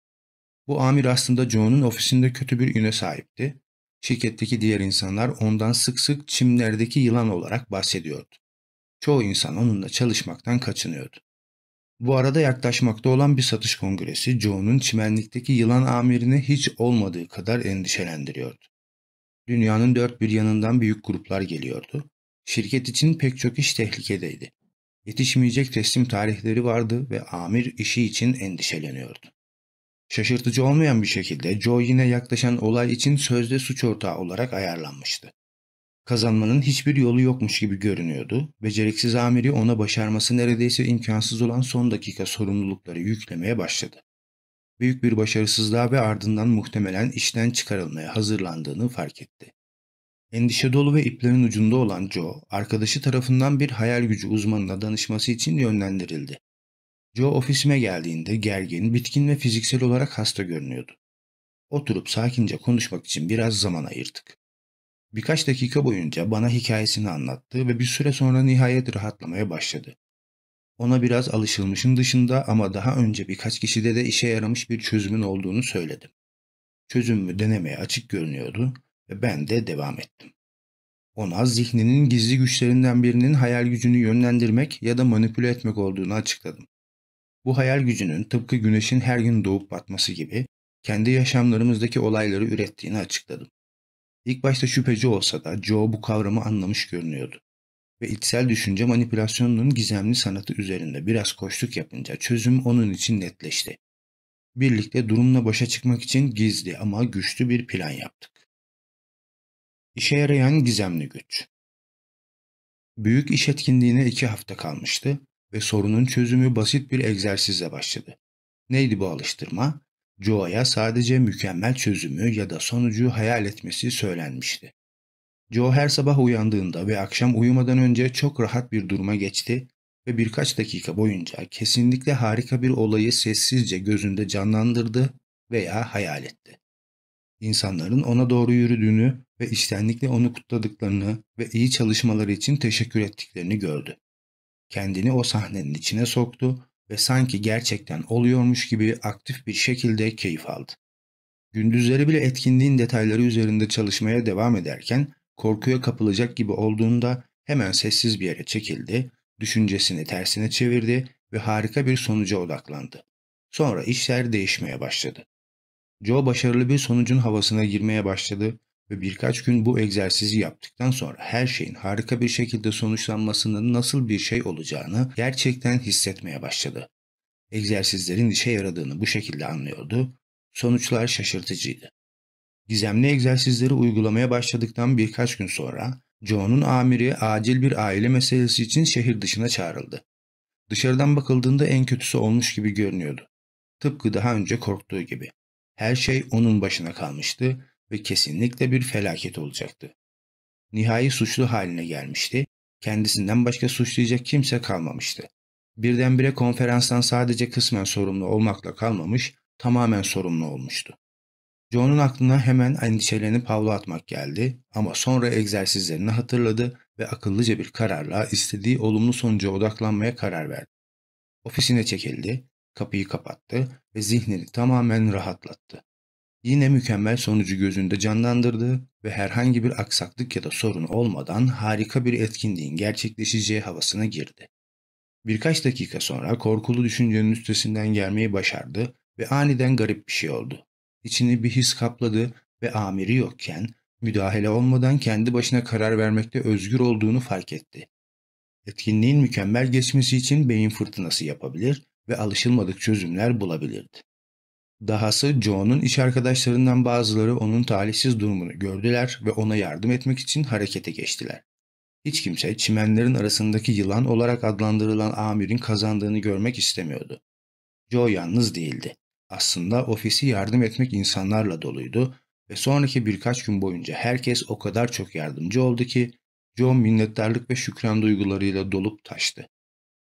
Bu amir aslında Joe'nun ofisinde kötü bir üne sahipti. Şirketteki diğer insanlar ondan sık sık çimlerdeki yılan olarak bahsediyordu. Çoğu insan onunla çalışmaktan kaçınıyordu. Bu arada yaklaşmakta olan bir satış kongresi Joe'nun çimenlikteki yılan amirine hiç olmadığı kadar endişelendiriyordu. Dünyanın dört bir yanından büyük gruplar geliyordu. Şirket için pek çok iş tehlikedeydi. Yetişmeyecek teslim tarihleri vardı ve amir işi için endişeleniyordu. Şaşırtıcı olmayan bir şekilde Joe yine yaklaşan olay için sözde suç ortağı olarak ayarlanmıştı. Kazanmanın hiçbir yolu yokmuş gibi görünüyordu. Beceriksiz amiri ona başarması neredeyse imkansız olan son dakika sorumlulukları yüklemeye başladı. Büyük bir başarısızlığa ve ardından muhtemelen işten çıkarılmaya hazırlandığını fark etti. Endişe dolu ve iplerin ucunda olan Joe, arkadaşı tarafından bir hayal gücü uzmanına danışması için yönlendirildi. Joe ofisime geldiğinde gergin, bitkin ve fiziksel olarak hasta görünüyordu. Oturup sakince konuşmak için biraz zaman ayırdık. Birkaç dakika boyunca bana hikayesini anlattı ve bir süre sonra nihayet rahatlamaya başladı. Ona biraz alışılmışın dışında ama daha önce birkaç kişide de işe yaramış bir çözümün olduğunu söyledim. Çözümü denemeye açık görünüyordu ve ben de devam ettim. Ona zihninin gizli güçlerinden birinin hayal gücünü yönlendirmek ya da manipüle etmek olduğunu açıkladım. Bu hayal gücünün tıpkı güneşin her gün doğup batması gibi kendi yaşamlarımızdaki olayları ürettiğini açıkladım. İlk başta şüpheci olsa da Joe bu kavramı anlamış görünüyordu. Ve içsel düşünce manipülasyonunun gizemli sanatı üzerinde biraz koştuk yapınca çözüm onun için netleşti. Birlikte durumla başa çıkmak için gizli ama güçlü bir plan yaptık. İşe yarayan gizemli güç. Büyük iş etkinliğine iki hafta kalmıştı ve sorunun çözümü basit bir egzersizle başladı. Neydi bu alıştırma? Joe'ya sadece mükemmel çözümü ya da sonucu hayal etmesi söylenmişti. Joe her sabah uyandığında ve akşam uyumadan önce çok rahat bir duruma geçti ve birkaç dakika boyunca kesinlikle harika bir olayı sessizce gözünde canlandırdı veya hayal etti. İnsanların ona doğru yürüdüğünü ve içtenlikle onu kutladıklarını ve iyi çalışmaları için teşekkür ettiklerini gördü. Kendini o sahnenin içine soktu ve sanki gerçekten oluyormuş gibi aktif bir şekilde keyif aldı. Gündüzleri bile etkinliğin detayları üzerinde çalışmaya devam ederken korkuya kapılacak gibi olduğunda hemen sessiz bir yere çekildi, düşüncesini tersine çevirdi ve harika bir sonuca odaklandı. Sonra işler değişmeye başladı. Joe başarılı bir sonucun havasına girmeye başladı ve birkaç gün bu egzersizi yaptıktan sonra her şeyin harika bir şekilde sonuçlanmasının nasıl bir şey olacağını gerçekten hissetmeye başladı. Egzersizlerin işe yaradığını bu şekilde anlıyordu. Sonuçlar şaşırtıcıydı. Gizemli egzersizleri uygulamaya başladıktan birkaç gün sonra John'un amiri acil bir aile meselesi için şehir dışına çağrıldı. Dışarıdan bakıldığında en kötüsü olmuş gibi görünüyordu. Tıpkı daha önce korktuğu gibi. Her şey onun başına kalmıştı ve kesinlikle bir felaket olacaktı. Nihai suçlu haline gelmişti, kendisinden başka suçlayacak kimse kalmamıştı. Birdenbire konferanstan sadece kısmen sorumlu olmakla kalmamış, tamamen sorumlu olmuştu. John'un aklına hemen endişelerini Pavla atmak geldi ama sonra egzersizlerini hatırladı ve akıllıca bir kararla istediği olumlu sonuca odaklanmaya karar verdi. Ofisine çekildi, kapıyı kapattı ve zihnini tamamen rahatlattı yine mükemmel sonucu gözünde canlandırdı ve herhangi bir aksaklık ya da sorun olmadan harika bir etkinliğin gerçekleşeceği havasına girdi. Birkaç dakika sonra korkulu düşüncenin üstesinden gelmeyi başardı ve aniden garip bir şey oldu. İçini bir his kapladı ve amiri yokken, müdahale olmadan kendi başına karar vermekte özgür olduğunu fark etti. Etkinliğin mükemmel geçmesi için beyin fırtınası yapabilir ve alışılmadık çözümler bulabilirdi. Dahası Joe'nun iş arkadaşlarından bazıları onun talihsiz durumunu gördüler ve ona yardım etmek için harekete geçtiler. Hiç kimse çimenlerin arasındaki yılan olarak adlandırılan amirin kazandığını görmek istemiyordu. Joe yalnız değildi. Aslında ofisi yardım etmek insanlarla doluydu ve sonraki birkaç gün boyunca herkes o kadar çok yardımcı oldu ki Joe minnettarlık ve şükran duygularıyla dolup taştı.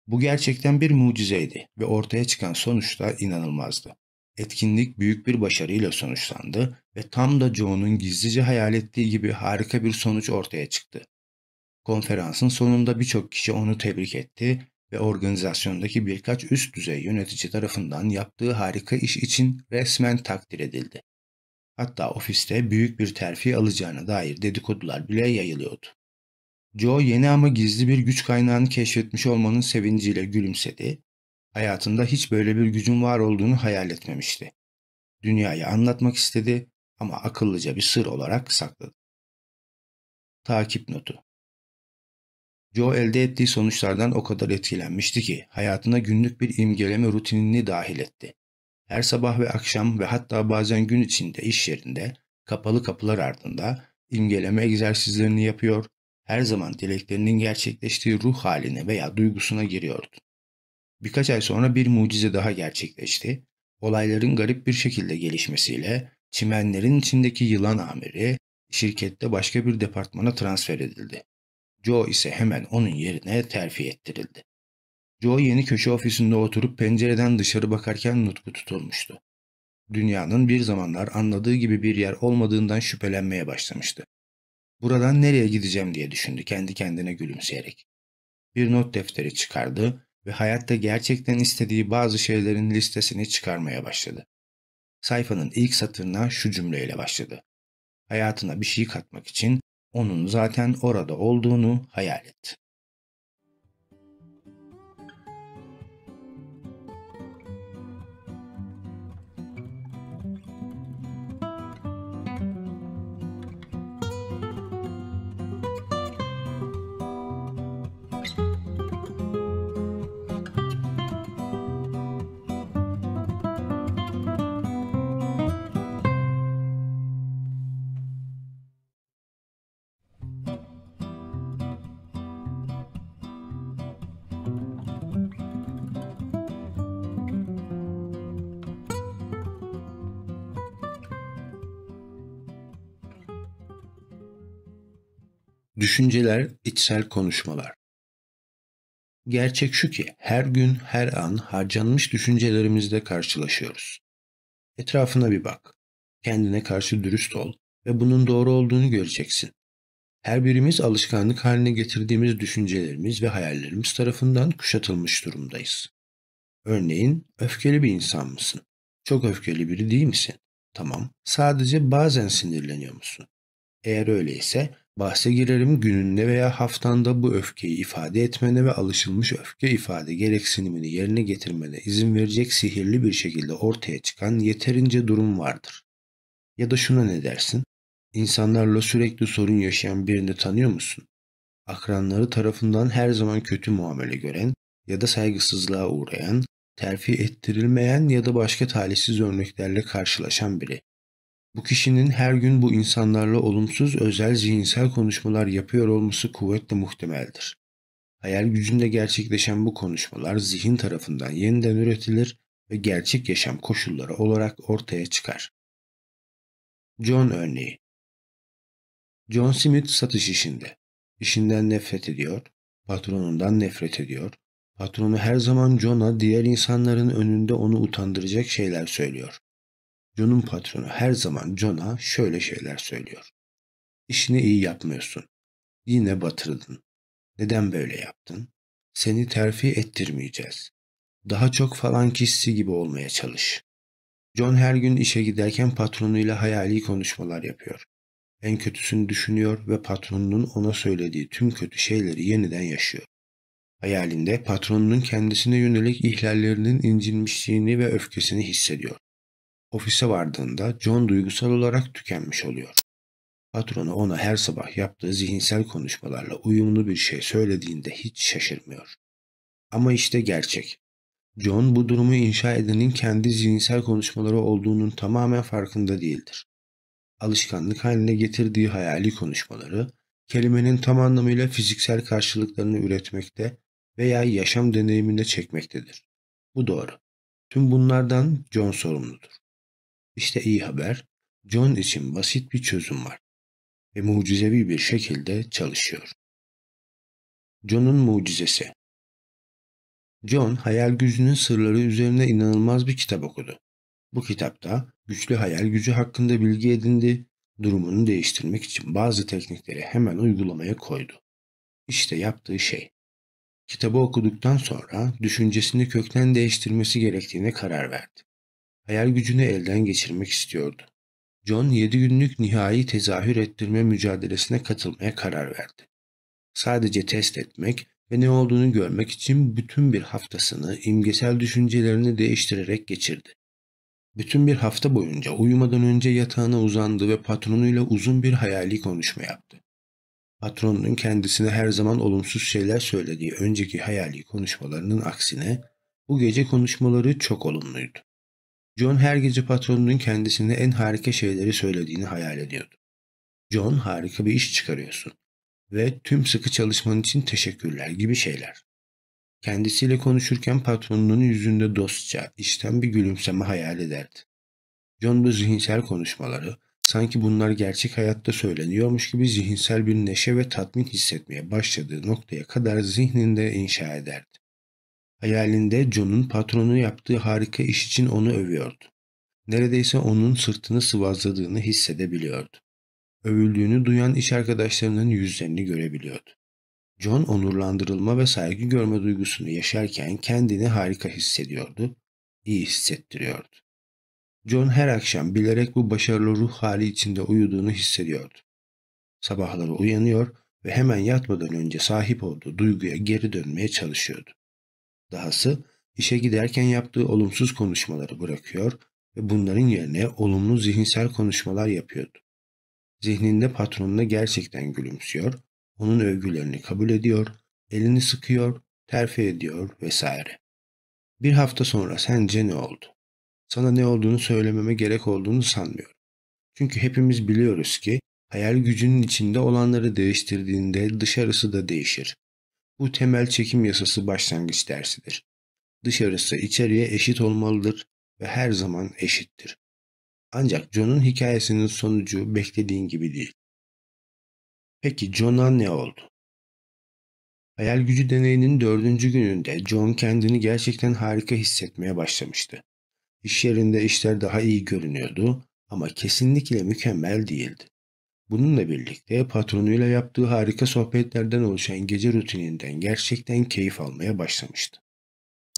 Bu gerçekten bir mucizeydi ve ortaya çıkan sonuç da inanılmazdı. Etkinlik büyük bir başarıyla sonuçlandı ve tam da Joe'nun gizlice hayal ettiği gibi harika bir sonuç ortaya çıktı. Konferansın sonunda birçok kişi onu tebrik etti ve organizasyondaki birkaç üst düzey yönetici tarafından yaptığı harika iş için resmen takdir edildi. Hatta ofiste büyük bir terfi alacağına dair dedikodular bile yayılıyordu. Joe yeni ama gizli bir güç kaynağını keşfetmiş olmanın sevinciyle gülümsedi Hayatında hiç böyle bir gücün var olduğunu hayal etmemişti. Dünyayı anlatmak istedi ama akıllıca bir sır olarak sakladı. Takip notu Joe elde ettiği sonuçlardan o kadar etkilenmişti ki hayatına günlük bir imgeleme rutinini dahil etti. Her sabah ve akşam ve hatta bazen gün içinde iş yerinde kapalı kapılar ardında imgeleme egzersizlerini yapıyor, her zaman dileklerinin gerçekleştiği ruh haline veya duygusuna giriyordu. Birkaç ay sonra bir mucize daha gerçekleşti. Olayların garip bir şekilde gelişmesiyle çimenlerin içindeki yılan amiri şirkette başka bir departmana transfer edildi. Joe ise hemen onun yerine terfi ettirildi. Joe yeni köşe ofisinde oturup pencereden dışarı bakarken nutku tutulmuştu. Dünyanın bir zamanlar anladığı gibi bir yer olmadığından şüphelenmeye başlamıştı. Buradan nereye gideceğim diye düşündü kendi kendine gülümseyerek. Bir not defteri çıkardı ve hayatta gerçekten istediği bazı şeylerin listesini çıkarmaya başladı. Sayfanın ilk satırına şu cümleyle başladı. Hayatına bir şey katmak için onun zaten orada olduğunu hayal etti. Düşünceler, içsel konuşmalar. Gerçek şu ki her gün, her an harcanmış düşüncelerimizle karşılaşıyoruz. Etrafına bir bak. Kendine karşı dürüst ol ve bunun doğru olduğunu göreceksin. Her birimiz alışkanlık haline getirdiğimiz düşüncelerimiz ve hayallerimiz tarafından kuşatılmış durumdayız. Örneğin öfkeli bir insan mısın? Çok öfkeli biri değil misin? Tamam, sadece bazen sinirleniyor musun? Eğer öyleyse Bahse girerim gününde veya haftanda bu öfkeyi ifade etmene ve alışılmış öfke ifade gereksinimini yerine getirmene izin verecek sihirli bir şekilde ortaya çıkan yeterince durum vardır. Ya da şuna ne dersin? İnsanlarla sürekli sorun yaşayan birini tanıyor musun? Akranları tarafından her zaman kötü muamele gören ya da saygısızlığa uğrayan, terfi ettirilmeyen ya da başka talihsiz örneklerle karşılaşan biri. Bu kişinin her gün bu insanlarla olumsuz özel zihinsel konuşmalar yapıyor olması kuvvetle muhtemeldir. Hayal gücünde gerçekleşen bu konuşmalar zihin tarafından yeniden üretilir ve gerçek yaşam koşulları olarak ortaya çıkar. John örneği John Smith satış işinde. İşinden nefret ediyor, patronundan nefret ediyor. Patronu her zaman John'a diğer insanların önünde onu utandıracak şeyler söylüyor. John'un patronu her zaman John'a şöyle şeyler söylüyor. İşini iyi yapmıyorsun. Yine batırdın. Neden böyle yaptın? Seni terfi ettirmeyeceğiz. Daha çok falan kişisi gibi olmaya çalış. John her gün işe giderken patronuyla hayali konuşmalar yapıyor. En kötüsünü düşünüyor ve patronunun ona söylediği tüm kötü şeyleri yeniden yaşıyor. Hayalinde patronunun kendisine yönelik ihlallerinin incinmişliğini ve öfkesini hissediyor. Ofise vardığında John duygusal olarak tükenmiş oluyor. Patronu ona her sabah yaptığı zihinsel konuşmalarla uyumlu bir şey söylediğinde hiç şaşırmıyor. Ama işte gerçek. John bu durumu inşa edenin kendi zihinsel konuşmaları olduğunun tamamen farkında değildir. Alışkanlık haline getirdiği hayali konuşmaları, kelimenin tam anlamıyla fiziksel karşılıklarını üretmekte veya yaşam deneyiminde çekmektedir. Bu doğru. Tüm bunlardan John sorumludur. İşte iyi haber, John için basit bir çözüm var ve mucizevi bir şekilde çalışıyor. John'un mucizesi John, hayal gücünün sırları üzerine inanılmaz bir kitap okudu. Bu kitapta güçlü hayal gücü hakkında bilgi edindi, durumunu değiştirmek için bazı teknikleri hemen uygulamaya koydu. İşte yaptığı şey. Kitabı okuduktan sonra düşüncesini kökten değiştirmesi gerektiğine karar verdi hayal gücünü elden geçirmek istiyordu. John 7 günlük nihai tezahür ettirme mücadelesine katılmaya karar verdi. Sadece test etmek ve ne olduğunu görmek için bütün bir haftasını imgesel düşüncelerini değiştirerek geçirdi. Bütün bir hafta boyunca uyumadan önce yatağına uzandı ve patronuyla uzun bir hayali konuşma yaptı. Patronun kendisine her zaman olumsuz şeyler söylediği önceki hayali konuşmalarının aksine bu gece konuşmaları çok olumluydu. John her gece patronunun kendisine en harika şeyleri söylediğini hayal ediyordu. John harika bir iş çıkarıyorsun ve tüm sıkı çalışman için teşekkürler gibi şeyler. Kendisiyle konuşurken patronunun yüzünde dostça, işten bir gülümseme hayal ederdi. John bu zihinsel konuşmaları sanki bunlar gerçek hayatta söyleniyormuş gibi zihinsel bir neşe ve tatmin hissetmeye başladığı noktaya kadar zihninde inşa ederdi. Hayalinde John'un patronu yaptığı harika iş için onu övüyordu. Neredeyse onun sırtını sıvazladığını hissedebiliyordu. Övüldüğünü duyan iş arkadaşlarının yüzlerini görebiliyordu. John onurlandırılma ve saygı görme duygusunu yaşarken kendini harika hissediyordu, iyi hissettiriyordu. John her akşam bilerek bu başarılı ruh hali içinde uyuduğunu hissediyordu. Sabahları uyanıyor ve hemen yatmadan önce sahip olduğu duyguya geri dönmeye çalışıyordu. Dahası işe giderken yaptığı olumsuz konuşmaları bırakıyor ve bunların yerine olumlu zihinsel konuşmalar yapıyordu. Zihninde patronuna gerçekten gülümsüyor, onun övgülerini kabul ediyor, elini sıkıyor, terfi ediyor vesaire. Bir hafta sonra sence ne oldu? Sana ne olduğunu söylememe gerek olduğunu sanmıyorum. Çünkü hepimiz biliyoruz ki hayal gücünün içinde olanları değiştirdiğinde dışarısı da değişir. Bu temel çekim yasası başlangıç dersidir. Dışarısı içeriye eşit olmalıdır ve her zaman eşittir. Ancak John'un hikayesinin sonucu beklediğin gibi değil. Peki John'a ne oldu? Hayal gücü deneyinin dördüncü gününde John kendini gerçekten harika hissetmeye başlamıştı. İş yerinde işler daha iyi görünüyordu ama kesinlikle mükemmel değildi. Bununla birlikte patronuyla yaptığı harika sohbetlerden oluşan gece rutininden gerçekten keyif almaya başlamıştı.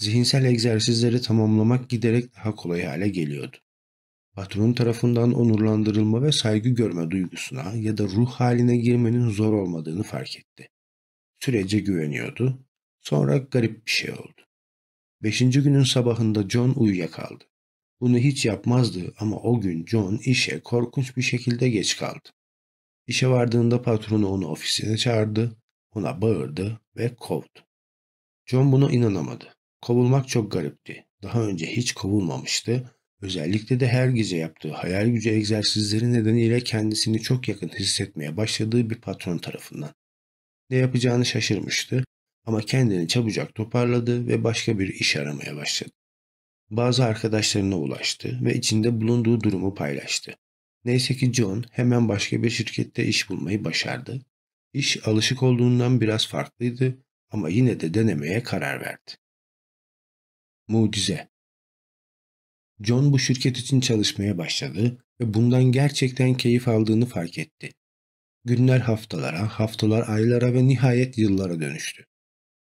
Zihinsel egzersizleri tamamlamak giderek daha kolay hale geliyordu. Patron tarafından onurlandırılma ve saygı görme duygusuna ya da ruh haline girmenin zor olmadığını fark etti. Sürece güveniyordu. Sonra garip bir şey oldu. Beşinci günün sabahında John uyuyakaldı. Bunu hiç yapmazdı ama o gün John işe korkunç bir şekilde geç kaldı. İşe vardığında patronu onu ofisine çağırdı, ona bağırdı ve kovdu. John buna inanamadı. Kovulmak çok garipti. Daha önce hiç kovulmamıştı. Özellikle de her gece yaptığı hayal gücü egzersizleri nedeniyle kendisini çok yakın hissetmeye başladığı bir patron tarafından. Ne yapacağını şaşırmıştı ama kendini çabucak toparladı ve başka bir iş aramaya başladı. Bazı arkadaşlarına ulaştı ve içinde bulunduğu durumu paylaştı. Neyse ki John hemen başka bir şirkette iş bulmayı başardı. İş alışık olduğundan biraz farklıydı ama yine de denemeye karar verdi. Mucize John bu şirket için çalışmaya başladı ve bundan gerçekten keyif aldığını fark etti. Günler haftalara, haftalar aylara ve nihayet yıllara dönüştü.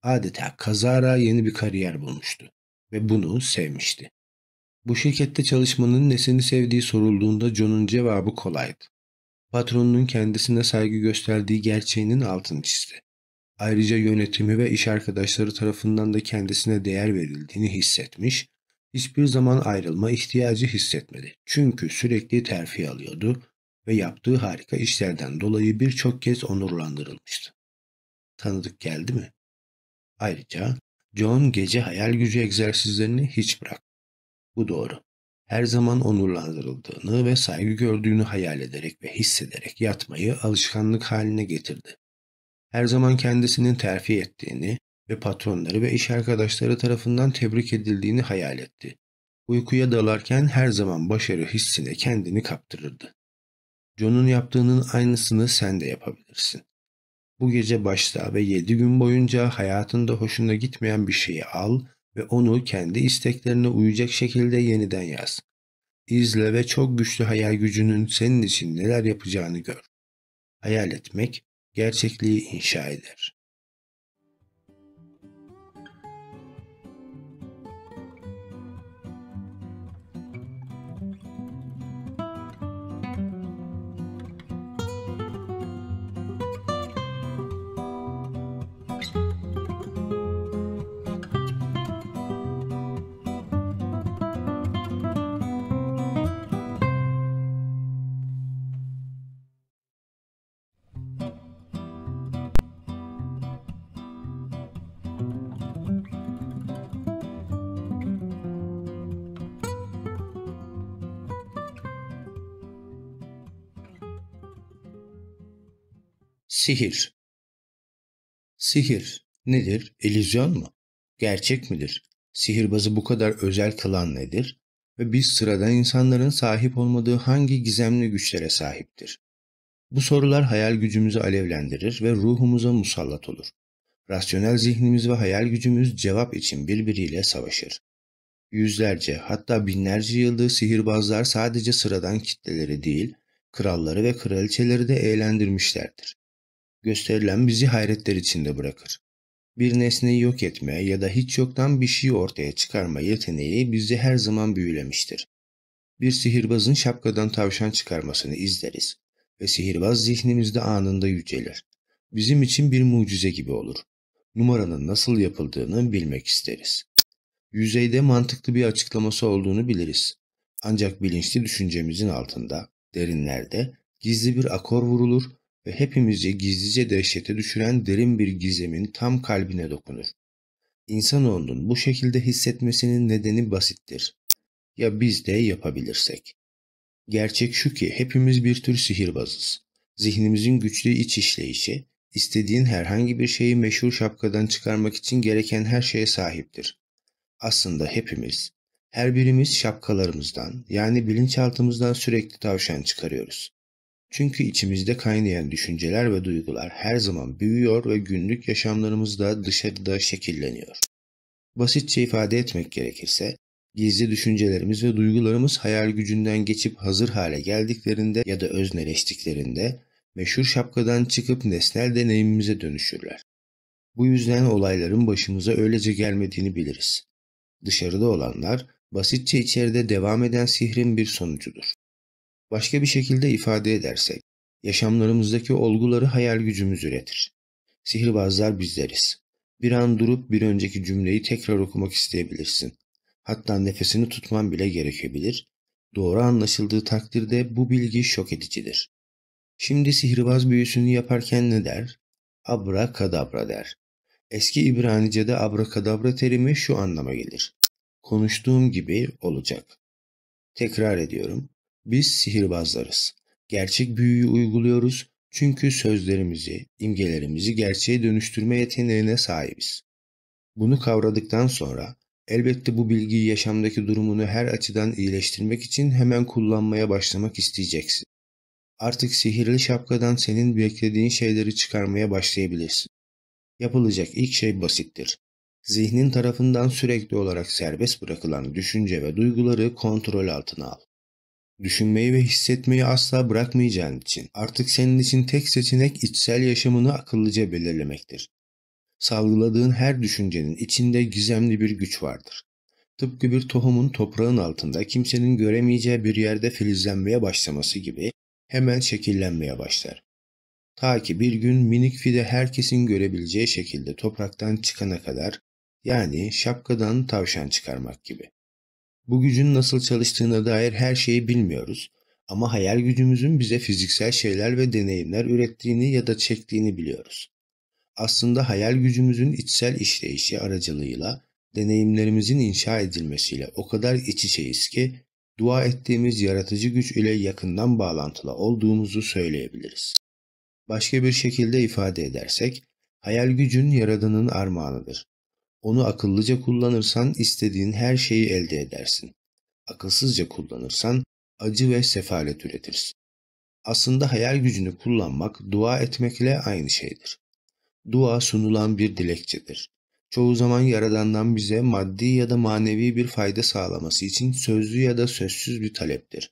Adeta kazara yeni bir kariyer bulmuştu ve bunu sevmişti. Bu şirkette çalışmanın nesini sevdiği sorulduğunda John'un cevabı kolaydı. Patronunun kendisine saygı gösterdiği gerçeğinin altını çizdi. Ayrıca yönetimi ve iş arkadaşları tarafından da kendisine değer verildiğini hissetmiş, hiçbir zaman ayrılma ihtiyacı hissetmedi. Çünkü sürekli terfi alıyordu ve yaptığı harika işlerden dolayı birçok kez onurlandırılmıştı. Tanıdık geldi mi? Ayrıca John gece hayal gücü egzersizlerini hiç bırakmadı. Bu doğru. Her zaman onurlandırıldığını ve saygı gördüğünü hayal ederek ve hissederek yatmayı alışkanlık haline getirdi. Her zaman kendisinin terfi ettiğini ve patronları ve iş arkadaşları tarafından tebrik edildiğini hayal etti. Uykuya dalarken her zaman başarı hissine kendini kaptırırdı. John'un yaptığının aynısını sen de yapabilirsin. Bu gece başla ve 7 gün boyunca hayatında hoşuna gitmeyen bir şeyi al ve onu kendi isteklerine uyacak şekilde yeniden yaz. İzle ve çok güçlü hayal gücünün senin için neler yapacağını gör. Hayal etmek gerçekliği inşa eder. Sihir Sihir nedir? Elizyon mu? Gerçek midir? Sihirbazı bu kadar özel kılan nedir? Ve biz sıradan insanların sahip olmadığı hangi gizemli güçlere sahiptir? Bu sorular hayal gücümüzü alevlendirir ve ruhumuza musallat olur. Rasyonel zihnimiz ve hayal gücümüz cevap için birbiriyle savaşır. Yüzlerce hatta binlerce yıldır sihirbazlar sadece sıradan kitleleri değil, kralları ve kraliçeleri de eğlendirmişlerdir gösterilen bizi hayretler içinde bırakır. Bir nesneyi yok etme ya da hiç yoktan bir şey ortaya çıkarma yeteneği bizi her zaman büyülemiştir. Bir sihirbazın şapkadan tavşan çıkarmasını izleriz ve sihirbaz zihnimizde anında yücelir. Bizim için bir mucize gibi olur. Numaranın nasıl yapıldığını bilmek isteriz. Yüzeyde mantıklı bir açıklaması olduğunu biliriz. Ancak bilinçli düşüncemizin altında, derinlerde gizli bir akor vurulur ve hepimizi gizlice dehşete düşüren derin bir gizemin tam kalbine dokunur. İnsanoğlunun bu şekilde hissetmesinin nedeni basittir. Ya biz de yapabilirsek. Gerçek şu ki hepimiz bir tür sihirbazız. Zihnimizin güçlü iç işleyişi, istediğin herhangi bir şeyi meşhur şapkadan çıkarmak için gereken her şeye sahiptir. Aslında hepimiz, her birimiz şapkalarımızdan yani bilinçaltımızdan sürekli tavşan çıkarıyoruz. Çünkü içimizde kaynayan düşünceler ve duygular her zaman büyüyor ve günlük yaşamlarımızda dışarıda şekilleniyor. Basitçe ifade etmek gerekirse, gizli düşüncelerimiz ve duygularımız hayal gücünden geçip hazır hale geldiklerinde ya da özneleştiklerinde meşhur şapkadan çıkıp nesnel deneyimimize dönüşürler. Bu yüzden olayların başımıza öylece gelmediğini biliriz. Dışarıda olanlar basitçe içeride devam eden sihrin bir sonucudur. Başka bir şekilde ifade edersek, yaşamlarımızdaki olguları hayal gücümüz üretir. Sihirbazlar bizleriz. Bir an durup bir önceki cümleyi tekrar okumak isteyebilirsin. Hatta nefesini tutman bile gerekebilir. Doğru anlaşıldığı takdirde bu bilgi şok edicidir. Şimdi sihirbaz büyüsünü yaparken ne der? Abra kadabra der. Eski İbranice'de abrakadabra terimi şu anlama gelir. Konuştuğum gibi olacak. Tekrar ediyorum. Biz sihirbazlarız. Gerçek büyüyü uyguluyoruz çünkü sözlerimizi, imgelerimizi gerçeğe dönüştürme yeteneğine sahibiz. Bunu kavradıktan sonra elbette bu bilgiyi yaşamdaki durumunu her açıdan iyileştirmek için hemen kullanmaya başlamak isteyeceksin. Artık sihirli şapkadan senin beklediğin şeyleri çıkarmaya başlayabilirsin. Yapılacak ilk şey basittir. Zihnin tarafından sürekli olarak serbest bırakılan düşünce ve duyguları kontrol altına al. Düşünmeyi ve hissetmeyi asla bırakmayacağın için artık senin için tek seçenek içsel yaşamını akıllıca belirlemektir. Salgıladığın her düşüncenin içinde gizemli bir güç vardır. Tıpkı bir tohumun toprağın altında kimsenin göremeyeceği bir yerde filizlenmeye başlaması gibi hemen şekillenmeye başlar. Ta ki bir gün minik fide herkesin görebileceği şekilde topraktan çıkana kadar yani şapkadan tavşan çıkarmak gibi. Bu gücün nasıl çalıştığına dair her şeyi bilmiyoruz ama hayal gücümüzün bize fiziksel şeyler ve deneyimler ürettiğini ya da çektiğini biliyoruz. Aslında hayal gücümüzün içsel işleyişi aracılığıyla deneyimlerimizin inşa edilmesiyle o kadar iç içeyiz ki dua ettiğimiz yaratıcı güç ile yakından bağlantılı olduğumuzu söyleyebiliriz. Başka bir şekilde ifade edersek, hayal gücün yaradanın armağanıdır onu akıllıca kullanırsan istediğin her şeyi elde edersin. Akılsızca kullanırsan acı ve sefalet üretirsin. Aslında hayal gücünü kullanmak dua etmekle aynı şeydir. Dua sunulan bir dilekçedir. Çoğu zaman Yaradan'dan bize maddi ya da manevi bir fayda sağlaması için sözlü ya da sözsüz bir taleptir.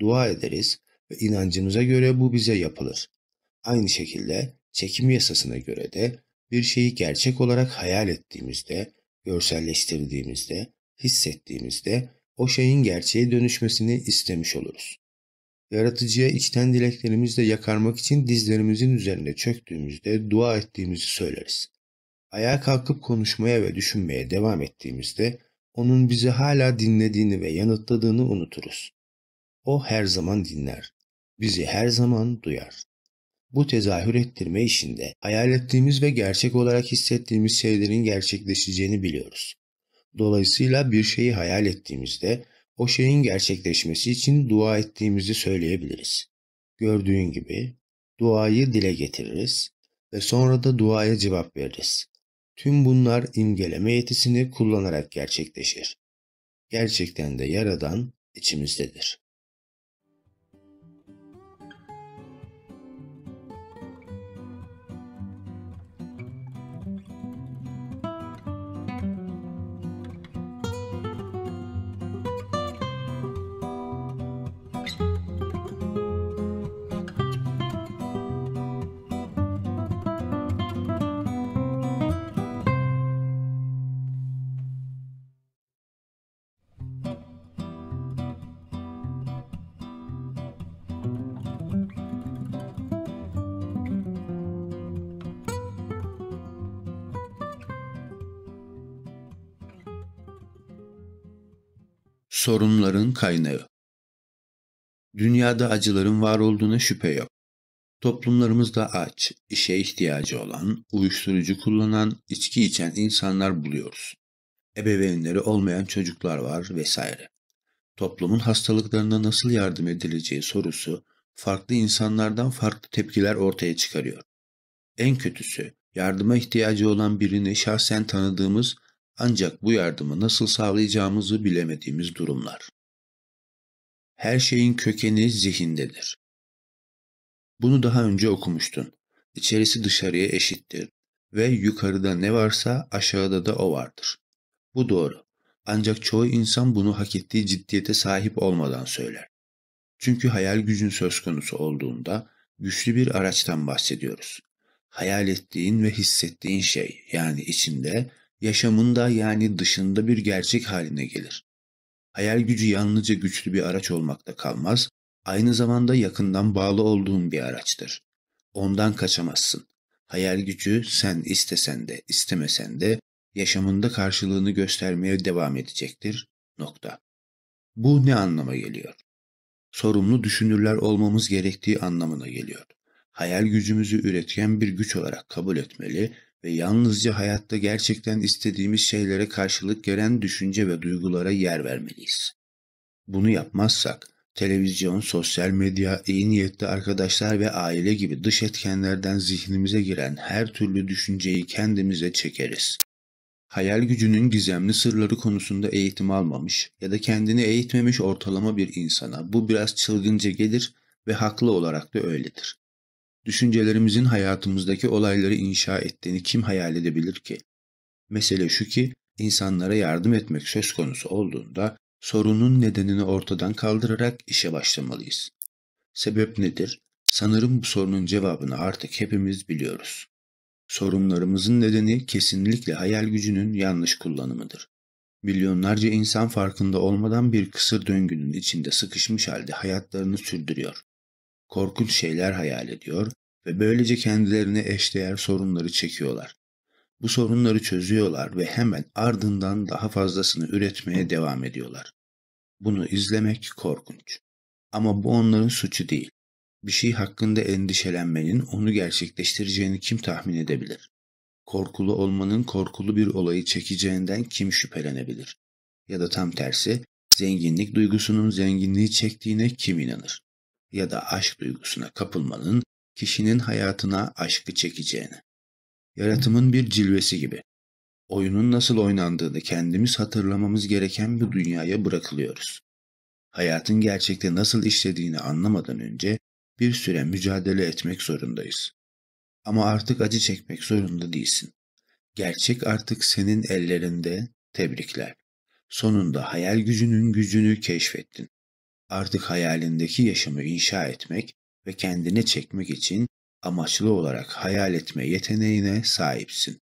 Dua ederiz ve inancımıza göre bu bize yapılır. Aynı şekilde çekim yasasına göre de bir şeyi gerçek olarak hayal ettiğimizde, görselleştirdiğimizde, hissettiğimizde o şeyin gerçeğe dönüşmesini istemiş oluruz. Yaratıcıya içten dileklerimizle yakarmak için dizlerimizin üzerine çöktüğümüzde dua ettiğimizi söyleriz. Ayağa kalkıp konuşmaya ve düşünmeye devam ettiğimizde onun bizi hala dinlediğini ve yanıtladığını unuturuz. O her zaman dinler, bizi her zaman duyar. Bu tezahür ettirme işinde hayal ettiğimiz ve gerçek olarak hissettiğimiz şeylerin gerçekleşeceğini biliyoruz. Dolayısıyla bir şeyi hayal ettiğimizde o şeyin gerçekleşmesi için dua ettiğimizi söyleyebiliriz. Gördüğün gibi duayı dile getiririz ve sonra da duaya cevap veririz. Tüm bunlar imgeleme yetisini kullanarak gerçekleşir. Gerçekten de Yaradan içimizdedir. Sorunların kaynağı. Dünyada acıların var olduğuna şüphe yok. Toplumlarımızda aç, işe ihtiyacı olan, uyuşturucu kullanan, içki içen insanlar buluyoruz. Ebeveynleri olmayan çocuklar var vesaire. Toplumun hastalıklarına nasıl yardım edileceği sorusu farklı insanlardan farklı tepkiler ortaya çıkarıyor. En kötüsü yardıma ihtiyacı olan birini şahsen tanıdığımız ancak bu yardımı nasıl sağlayacağımızı bilemediğimiz durumlar. Her şeyin kökeni zihindedir. Bunu daha önce okumuştun. İçerisi dışarıya eşittir ve yukarıda ne varsa aşağıda da o vardır. Bu doğru. Ancak çoğu insan bunu hak ettiği ciddiyete sahip olmadan söyler. Çünkü hayal gücün söz konusu olduğunda güçlü bir araçtan bahsediyoruz. Hayal ettiğin ve hissettiğin şey yani içinde Yaşamında yani dışında bir gerçek haline gelir. Hayal gücü yalnızca güçlü bir araç olmakta kalmaz, aynı zamanda yakından bağlı olduğun bir araçtır. Ondan kaçamazsın. Hayal gücü sen istesen de istemesen de yaşamında karşılığını göstermeye devam edecektir. Nokta. Bu ne anlama geliyor? Sorumlu düşünürler olmamız gerektiği anlamına geliyor. Hayal gücümüzü üretken bir güç olarak kabul etmeli ve yalnızca hayatta gerçekten istediğimiz şeylere karşılık gelen düşünce ve duygulara yer vermeliyiz. Bunu yapmazsak televizyon, sosyal medya, iyi niyetli arkadaşlar ve aile gibi dış etkenlerden zihnimize giren her türlü düşünceyi kendimize çekeriz. Hayal gücünün gizemli sırları konusunda eğitim almamış ya da kendini eğitmemiş ortalama bir insana bu biraz çılgınca gelir ve haklı olarak da öyledir. Düşüncelerimizin hayatımızdaki olayları inşa ettiğini kim hayal edebilir ki? Mesele şu ki insanlara yardım etmek söz konusu olduğunda sorunun nedenini ortadan kaldırarak işe başlamalıyız. Sebep nedir? Sanırım bu sorunun cevabını artık hepimiz biliyoruz. Sorunlarımızın nedeni kesinlikle hayal gücünün yanlış kullanımıdır. Milyonlarca insan farkında olmadan bir kısır döngünün içinde sıkışmış halde hayatlarını sürdürüyor korkunç şeyler hayal ediyor ve böylece kendilerine eşdeğer sorunları çekiyorlar. Bu sorunları çözüyorlar ve hemen ardından daha fazlasını üretmeye devam ediyorlar. Bunu izlemek korkunç. Ama bu onların suçu değil. Bir şey hakkında endişelenmenin onu gerçekleştireceğini kim tahmin edebilir? Korkulu olmanın korkulu bir olayı çekeceğinden kim şüphelenebilir? Ya da tam tersi, zenginlik duygusunun zenginliği çektiğine kim inanır? ya da aşk duygusuna kapılmanın kişinin hayatına aşkı çekeceğini. Yaratımın bir cilvesi gibi. Oyunun nasıl oynandığını kendimiz hatırlamamız gereken bir dünyaya bırakılıyoruz. Hayatın gerçekte nasıl işlediğini anlamadan önce bir süre mücadele etmek zorundayız. Ama artık acı çekmek zorunda değilsin. Gerçek artık senin ellerinde. Tebrikler. Sonunda hayal gücünün gücünü keşfettin artık hayalindeki yaşamı inşa etmek ve kendine çekmek için amaçlı olarak hayal etme yeteneğine sahipsin.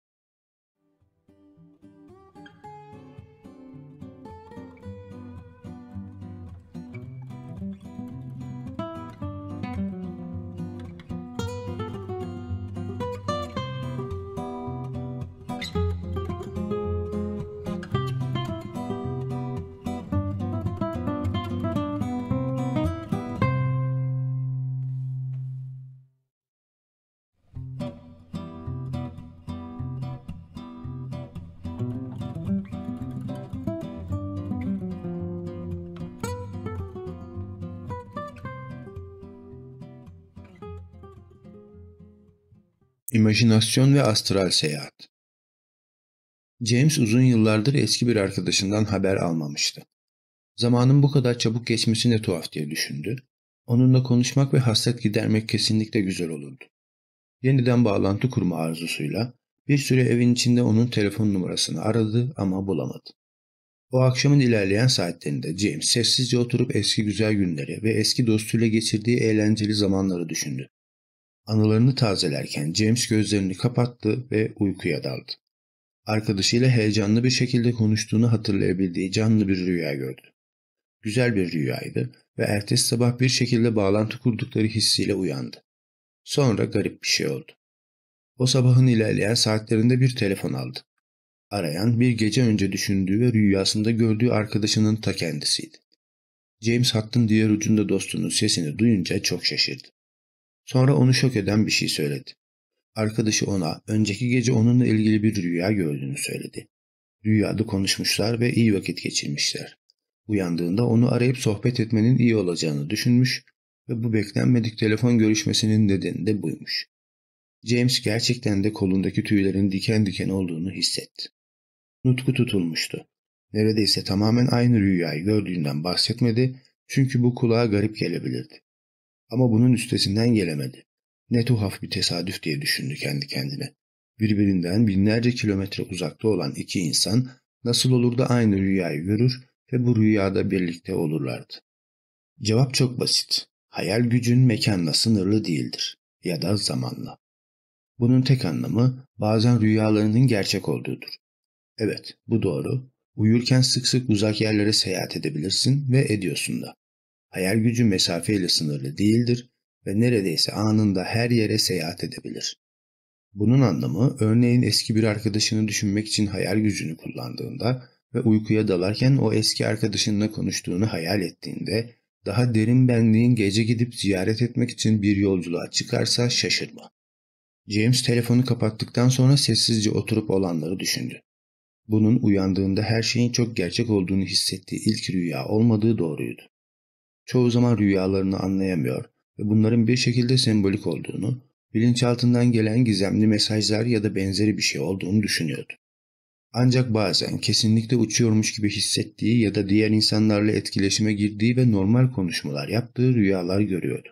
İmajinasyon ve astral seyahat. James uzun yıllardır eski bir arkadaşından haber almamıştı. Zamanın bu kadar çabuk geçmesi ne tuhaf diye düşündü. Onunla konuşmak ve hasret gidermek kesinlikle güzel olurdu. Yeniden bağlantı kurma arzusuyla bir süre evin içinde onun telefon numarasını aradı ama bulamadı. O akşamın ilerleyen saatlerinde James sessizce oturup eski güzel günleri ve eski dostuyla geçirdiği eğlenceli zamanları düşündü. Anılarını tazelerken James gözlerini kapattı ve uykuya daldı. Arkadaşıyla heyecanlı bir şekilde konuştuğunu hatırlayabildiği canlı bir rüya gördü. Güzel bir rüyaydı ve ertesi sabah bir şekilde bağlantı kurdukları hissiyle uyandı. Sonra garip bir şey oldu. O sabahın ilerleyen saatlerinde bir telefon aldı. Arayan bir gece önce düşündüğü ve rüyasında gördüğü arkadaşının ta kendisiydi. James hattın diğer ucunda dostunun sesini duyunca çok şaşırdı. Sonra onu şok eden bir şey söyledi. Arkadaşı ona önceki gece onunla ilgili bir rüya gördüğünü söyledi. Rüyada konuşmuşlar ve iyi vakit geçirmişler. Uyandığında onu arayıp sohbet etmenin iyi olacağını düşünmüş ve bu beklenmedik telefon görüşmesinin nedeni de buymuş. James gerçekten de kolundaki tüylerin diken diken olduğunu hissetti. Nutku tutulmuştu. Neredeyse tamamen aynı rüyayı gördüğünden bahsetmedi çünkü bu kulağa garip gelebilirdi. Ama bunun üstesinden gelemedi. Ne tuhaf bir tesadüf diye düşündü kendi kendine. Birbirinden binlerce kilometre uzakta olan iki insan nasıl olur da aynı rüyayı görür ve bu rüyada birlikte olurlardı. Cevap çok basit. Hayal gücün mekanla sınırlı değildir ya da zamanla. Bunun tek anlamı bazen rüyalarının gerçek olduğudur. Evet, bu doğru. Uyurken sık sık uzak yerlere seyahat edebilirsin ve ediyorsun da. Hayal gücü mesafeyle sınırlı değildir ve neredeyse anında her yere seyahat edebilir. Bunun anlamı örneğin eski bir arkadaşını düşünmek için hayal gücünü kullandığında ve uykuya dalarken o eski arkadaşınla konuştuğunu hayal ettiğinde daha derin benliğin gece gidip ziyaret etmek için bir yolculuğa çıkarsa şaşırma. James telefonu kapattıktan sonra sessizce oturup olanları düşündü. Bunun uyandığında her şeyin çok gerçek olduğunu hissettiği ilk rüya olmadığı doğruydu çoğu zaman rüyalarını anlayamıyor ve bunların bir şekilde sembolik olduğunu, bilinçaltından gelen gizemli mesajlar ya da benzeri bir şey olduğunu düşünüyordu. Ancak bazen kesinlikle uçuyormuş gibi hissettiği ya da diğer insanlarla etkileşime girdiği ve normal konuşmalar yaptığı rüyalar görüyordu.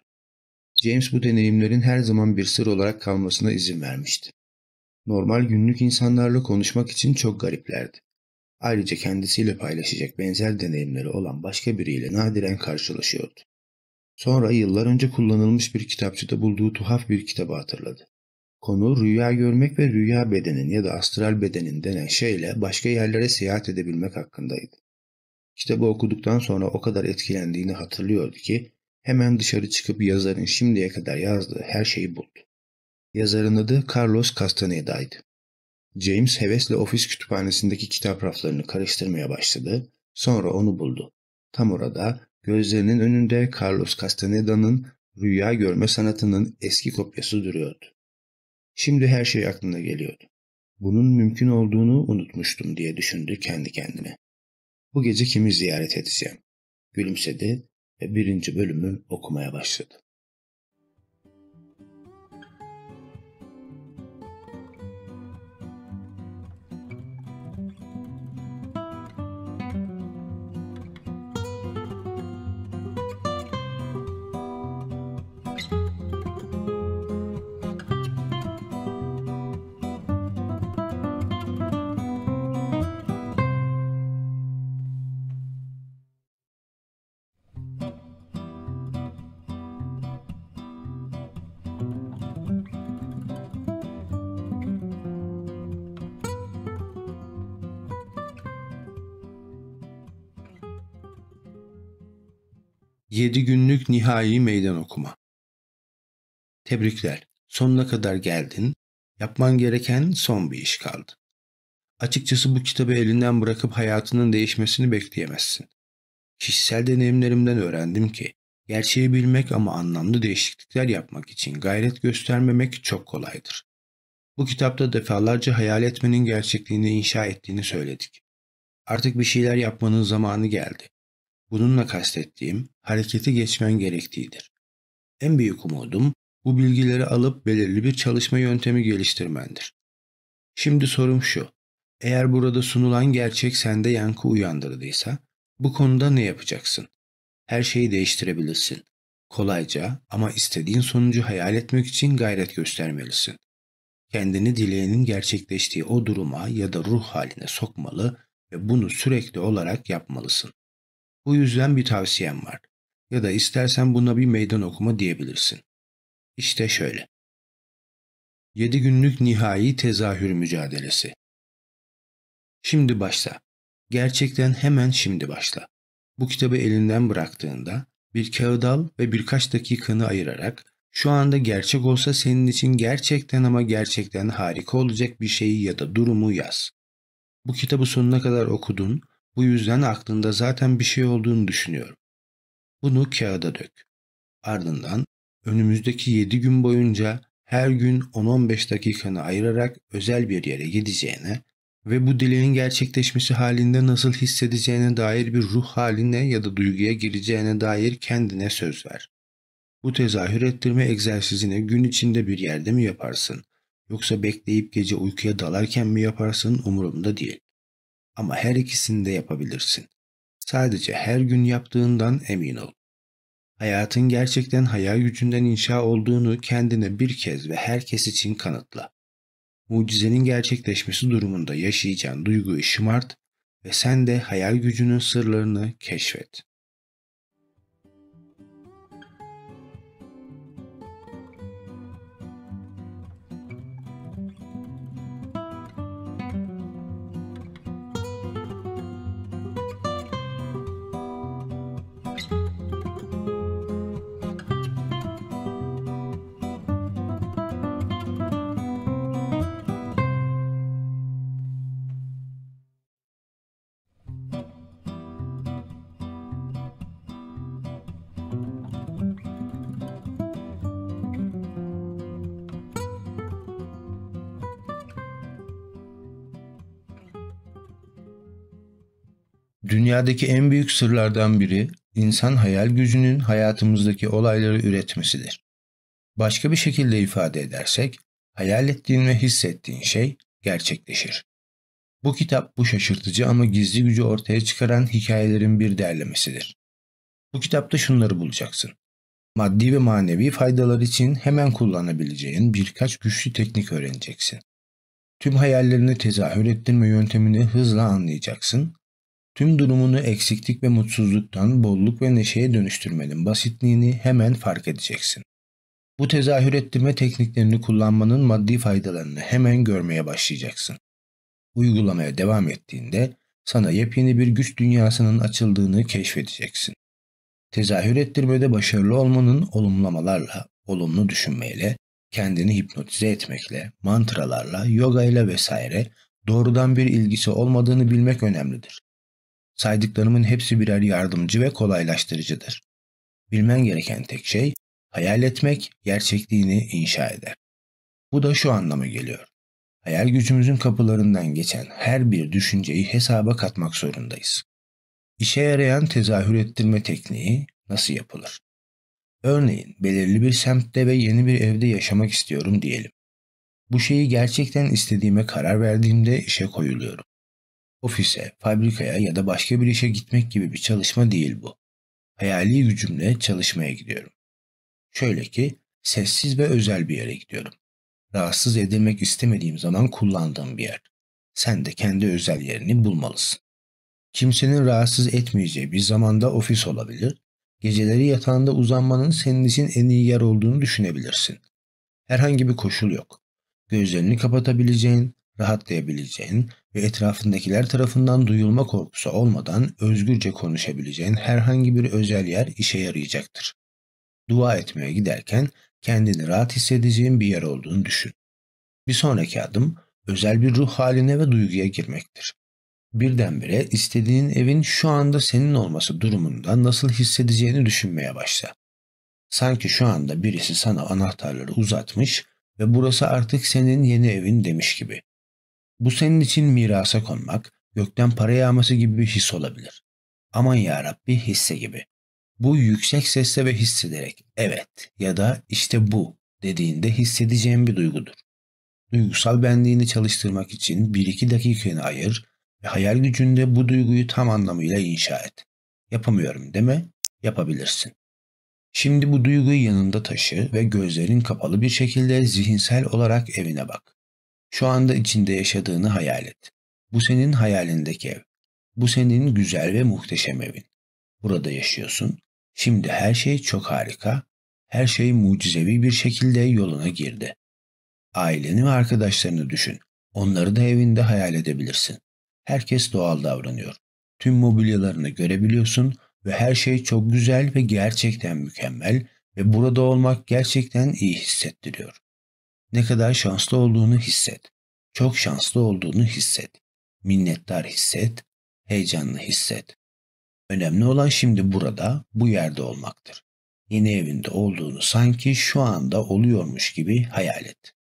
James bu deneyimlerin her zaman bir sır olarak kalmasına izin vermişti. Normal günlük insanlarla konuşmak için çok gariplerdi. Ayrıca kendisiyle paylaşacak benzer deneyimleri olan başka biriyle nadiren karşılaşıyordu. Sonra yıllar önce kullanılmış bir kitapçıda bulduğu tuhaf bir kitabı hatırladı. Konu rüya görmek ve rüya bedenin ya da astral bedenin denen şeyle başka yerlere seyahat edebilmek hakkındaydı. Kitabı okuduktan sonra o kadar etkilendiğini hatırlıyordu ki hemen dışarı çıkıp yazarın şimdiye kadar yazdığı her şeyi buldu. Yazarın adı Carlos Castaneda'ydı. James hevesle ofis kütüphanesindeki kitap raflarını karıştırmaya başladı. Sonra onu buldu. Tam orada gözlerinin önünde Carlos Castaneda'nın rüya görme sanatının eski kopyası duruyordu. Şimdi her şey aklına geliyordu. Bunun mümkün olduğunu unutmuştum diye düşündü kendi kendine. Bu gece kimi ziyaret edeceğim? Gülümsedi ve birinci bölümü okumaya başladı. 7 günlük nihai meydan okuma. Tebrikler. Sonuna kadar geldin. Yapman gereken son bir iş kaldı. Açıkçası bu kitabı elinden bırakıp hayatının değişmesini bekleyemezsin. Kişisel deneyimlerimden öğrendim ki gerçeği bilmek ama anlamlı değişiklikler yapmak için gayret göstermemek çok kolaydır. Bu kitapta defalarca hayal etmenin gerçekliğini inşa ettiğini söyledik. Artık bir şeyler yapmanın zamanı geldi. Bununla kastettiğim harekete geçmen gerektiğidir. En büyük umudum bu bilgileri alıp belirli bir çalışma yöntemi geliştirmendir. Şimdi sorum şu. Eğer burada sunulan gerçek sende yankı uyandırdıysa bu konuda ne yapacaksın? Her şeyi değiştirebilirsin. Kolayca ama istediğin sonucu hayal etmek için gayret göstermelisin. Kendini dileğinin gerçekleştiği o duruma ya da ruh haline sokmalı ve bunu sürekli olarak yapmalısın. Bu yüzden bir tavsiyem var. Ya da istersen buna bir meydan okuma diyebilirsin. İşte şöyle. 7 günlük nihai tezahür mücadelesi. Şimdi başla. Gerçekten hemen şimdi başla. Bu kitabı elinden bıraktığında bir kağıt al ve birkaç dakikanı ayırarak şu anda gerçek olsa senin için gerçekten ama gerçekten harika olacak bir şeyi ya da durumu yaz. Bu kitabı sonuna kadar okudun bu yüzden aklında zaten bir şey olduğunu düşünüyorum. Bunu kağıda dök. Ardından önümüzdeki 7 gün boyunca her gün 10-15 dakikanı ayırarak özel bir yere gideceğine ve bu dileğin gerçekleşmesi halinde nasıl hissedeceğine dair bir ruh haline ya da duyguya gireceğine dair kendine söz ver. Bu tezahür ettirme egzersizini gün içinde bir yerde mi yaparsın? Yoksa bekleyip gece uykuya dalarken mi yaparsın umurumda değil. Ama her ikisini de yapabilirsin. Sadece her gün yaptığından emin ol. Hayatın gerçekten hayal gücünden inşa olduğunu kendine bir kez ve herkes için kanıtla. Mucizenin gerçekleşmesi durumunda yaşayacağın duyguyu şımart ve sen de hayal gücünün sırlarını keşfet. Dünyadaki en büyük sırlardan biri insan hayal gücünün hayatımızdaki olayları üretmesidir. Başka bir şekilde ifade edersek, hayal ettiğin ve hissettiğin şey gerçekleşir. Bu kitap bu şaşırtıcı ama gizli gücü ortaya çıkaran hikayelerin bir derlemesidir. Bu kitapta şunları bulacaksın. Maddi ve manevi faydalar için hemen kullanabileceğin birkaç güçlü teknik öğreneceksin. Tüm hayallerini tezahür ettirme yöntemini hızla anlayacaksın Tüm durumunu eksiklik ve mutsuzluktan bolluk ve neşeye dönüştürmenin basitliğini hemen fark edeceksin. Bu tezahür ettirme tekniklerini kullanmanın maddi faydalarını hemen görmeye başlayacaksın. Uygulamaya devam ettiğinde sana yepyeni bir güç dünyasının açıldığını keşfedeceksin. Tezahür ettirmede başarılı olmanın olumlamalarla, olumlu düşünmeyle, kendini hipnotize etmekle, mantralarla, yoga ile vesaire doğrudan bir ilgisi olmadığını bilmek önemlidir. Saydıklarımın hepsi birer yardımcı ve kolaylaştırıcıdır. Bilmen gereken tek şey hayal etmek gerçekliğini inşa eder. Bu da şu anlama geliyor. Hayal gücümüzün kapılarından geçen her bir düşünceyi hesaba katmak zorundayız. İşe yarayan tezahür ettirme tekniği nasıl yapılır? Örneğin belirli bir semtte ve yeni bir evde yaşamak istiyorum diyelim. Bu şeyi gerçekten istediğime karar verdiğimde işe koyuluyorum. Ofise, fabrikaya ya da başka bir işe gitmek gibi bir çalışma değil bu. Hayali gücümle çalışmaya gidiyorum. Şöyle ki sessiz ve özel bir yere gidiyorum. Rahatsız edilmek istemediğim zaman kullandığım bir yer. Sen de kendi özel yerini bulmalısın. Kimsenin rahatsız etmeyeceği bir zamanda ofis olabilir. Geceleri yatağında uzanmanın senin için en iyi yer olduğunu düşünebilirsin. Herhangi bir koşul yok. Gözlerini kapatabileceğin, rahatlayabileceğin ve etrafındakiler tarafından duyulma korkusu olmadan özgürce konuşabileceğin herhangi bir özel yer işe yarayacaktır. Dua etmeye giderken kendini rahat hissedeceğin bir yer olduğunu düşün. Bir sonraki adım özel bir ruh haline ve duyguya girmektir. Birdenbire istediğin evin şu anda senin olması durumunda nasıl hissedeceğini düşünmeye başla. Sanki şu anda birisi sana anahtarları uzatmış ve burası artık senin yeni evin demiş gibi. Bu senin için mirasa konmak, gökten para yağması gibi bir his olabilir. Aman ya Rabbi hisse gibi. Bu yüksek sesle ve hissederek evet ya da işte bu dediğinde hissedeceğin bir duygudur. Duygusal benliğini çalıştırmak için 1-2 dakikanı ayır ve hayal gücünde bu duyguyu tam anlamıyla inşa et. Yapamıyorum değil mi? yapabilirsin. Şimdi bu duyguyu yanında taşı ve gözlerin kapalı bir şekilde zihinsel olarak evine bak. Şu anda içinde yaşadığını hayal et. Bu senin hayalindeki ev. Bu senin güzel ve muhteşem evin. Burada yaşıyorsun. Şimdi her şey çok harika. Her şey mucizevi bir şekilde yoluna girdi. Aileni ve arkadaşlarını düşün. Onları da evinde hayal edebilirsin. Herkes doğal davranıyor. Tüm mobilyalarını görebiliyorsun ve her şey çok güzel ve gerçekten mükemmel ve burada olmak gerçekten iyi hissettiriyor. Ne kadar şanslı olduğunu hisset. Çok şanslı olduğunu hisset. Minnettar hisset, heyecanlı hisset. Önemli olan şimdi burada, bu yerde olmaktır. Yeni evinde olduğunu sanki şu anda oluyormuş gibi hayal et.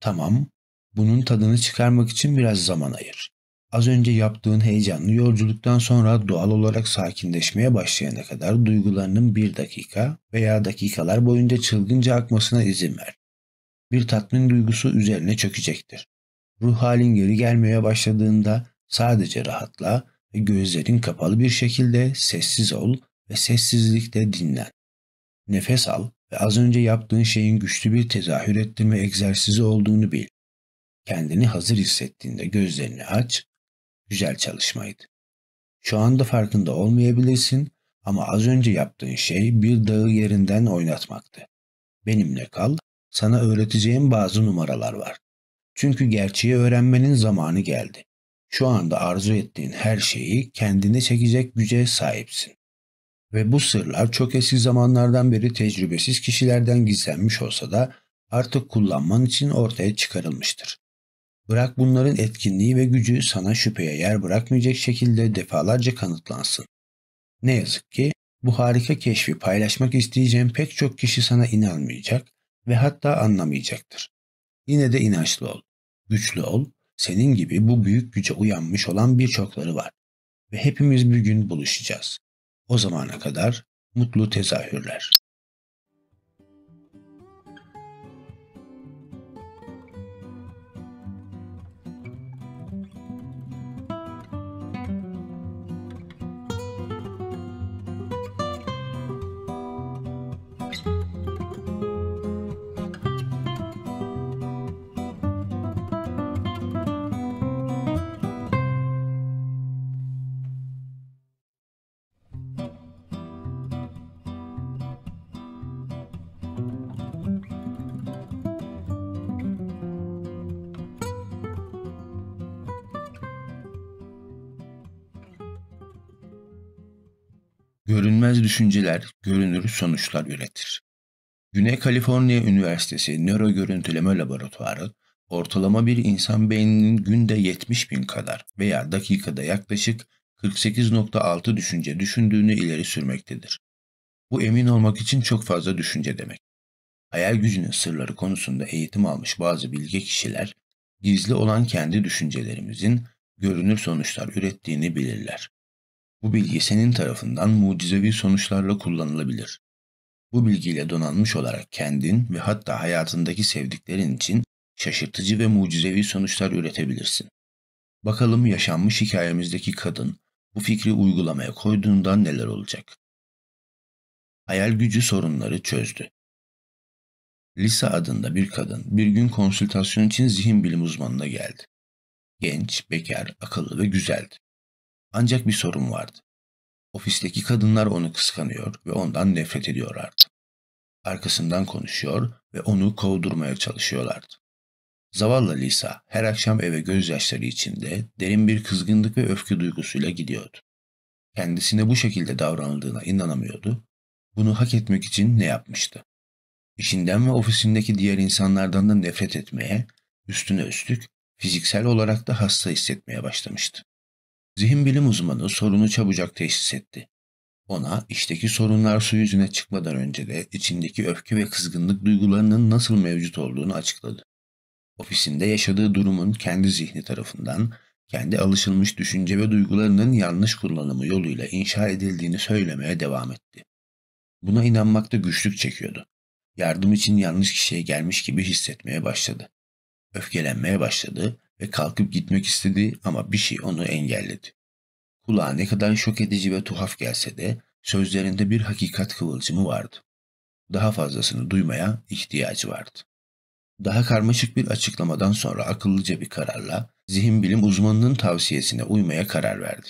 Tamam, bunun tadını çıkarmak için biraz zaman ayır. Az önce yaptığın heyecanlı yolculuktan sonra doğal olarak sakinleşmeye başlayana kadar duygularının bir dakika veya dakikalar boyunca çılgınca akmasına izin ver bir tatmin duygusu üzerine çökecektir. Ruh halin geri gelmeye başladığında sadece rahatla ve gözlerin kapalı bir şekilde sessiz ol ve sessizlikte dinlen. Nefes al ve az önce yaptığın şeyin güçlü bir tezahür ettirme egzersizi olduğunu bil. Kendini hazır hissettiğinde gözlerini aç. Güzel çalışmaydı. Şu anda farkında olmayabilirsin ama az önce yaptığın şey bir dağı yerinden oynatmaktı. Benimle kal sana öğreteceğim bazı numaralar var. Çünkü gerçeği öğrenmenin zamanı geldi. Şu anda arzu ettiğin her şeyi kendine çekecek güce sahipsin. Ve bu sırlar çok eski zamanlardan beri tecrübesiz kişilerden gizlenmiş olsa da artık kullanman için ortaya çıkarılmıştır. Bırak bunların etkinliği ve gücü sana şüpheye yer bırakmayacak şekilde defalarca kanıtlansın. Ne yazık ki bu harika keşfi paylaşmak isteyeceğim pek çok kişi sana inanmayacak ve hatta anlamayacaktır. Yine de inançlı ol, güçlü ol, senin gibi bu büyük güce uyanmış olan birçokları var ve hepimiz bir gün buluşacağız. O zamana kadar mutlu tezahürler. düşünceler görünür sonuçlar üretir. Güney Kaliforniya Üniversitesi Nöro Görüntüleme Laboratuvarı, ortalama bir insan beyninin günde 70 bin kadar veya dakikada yaklaşık 48.6 düşünce düşündüğünü ileri sürmektedir. Bu emin olmak için çok fazla düşünce demek. Hayal gücünün sırları konusunda eğitim almış bazı bilge kişiler, gizli olan kendi düşüncelerimizin görünür sonuçlar ürettiğini bilirler. Bu bilgi senin tarafından mucizevi sonuçlarla kullanılabilir. Bu bilgiyle donanmış olarak kendin ve hatta hayatındaki sevdiklerin için şaşırtıcı ve mucizevi sonuçlar üretebilirsin. Bakalım yaşanmış hikayemizdeki kadın bu fikri uygulamaya koyduğundan neler olacak? Hayal gücü sorunları çözdü. Lisa adında bir kadın bir gün konsültasyon için zihin bilim uzmanına geldi. Genç, bekar, akıllı ve güzeldi. Ancak bir sorun vardı. Ofisteki kadınlar onu kıskanıyor ve ondan nefret ediyorlardı. Arkasından konuşuyor ve onu kovdurmaya çalışıyorlardı. Zavallı Lisa her akşam eve gözyaşları içinde derin bir kızgınlık ve öfke duygusuyla gidiyordu. Kendisine bu şekilde davranıldığına inanamıyordu. Bunu hak etmek için ne yapmıştı? İşinden ve ofisindeki diğer insanlardan da nefret etmeye, üstüne üstlük fiziksel olarak da hasta hissetmeye başlamıştı. Zihin bilim uzmanı sorunu çabucak teşhis etti. Ona işteki sorunlar su yüzüne çıkmadan önce de içindeki öfke ve kızgınlık duygularının nasıl mevcut olduğunu açıkladı. Ofisinde yaşadığı durumun kendi zihni tarafından, kendi alışılmış düşünce ve duygularının yanlış kullanımı yoluyla inşa edildiğini söylemeye devam etti. Buna inanmakta güçlük çekiyordu. Yardım için yanlış kişiye gelmiş gibi hissetmeye başladı. Öfkelenmeye başladı ve kalkıp gitmek istedi ama bir şey onu engelledi. Kulağa ne kadar şok edici ve tuhaf gelse de sözlerinde bir hakikat kıvılcımı vardı. Daha fazlasını duymaya ihtiyacı vardı. Daha karmaşık bir açıklamadan sonra akıllıca bir kararla zihin bilim uzmanının tavsiyesine uymaya karar verdi.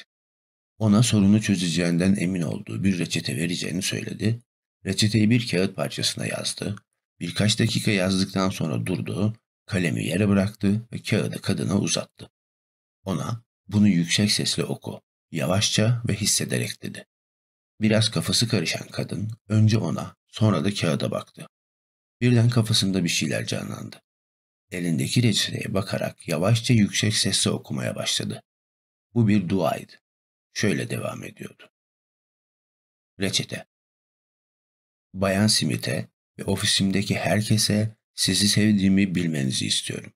Ona sorunu çözeceğinden emin olduğu bir reçete vereceğini söyledi. Reçeteyi bir kağıt parçasına yazdı. Birkaç dakika yazdıktan sonra durdu Kalemi yere bıraktı ve kağıdı kadına uzattı. Ona bunu yüksek sesle oku, yavaşça ve hissederek dedi. Biraz kafası karışan kadın önce ona sonra da kağıda baktı. Birden kafasında bir şeyler canlandı. Elindeki reçeteye bakarak yavaşça yüksek sesle okumaya başladı. Bu bir duaydı. Şöyle devam ediyordu. Reçete Bayan Simite ve ofisimdeki herkese sizi sevdiğimi bilmenizi istiyorum.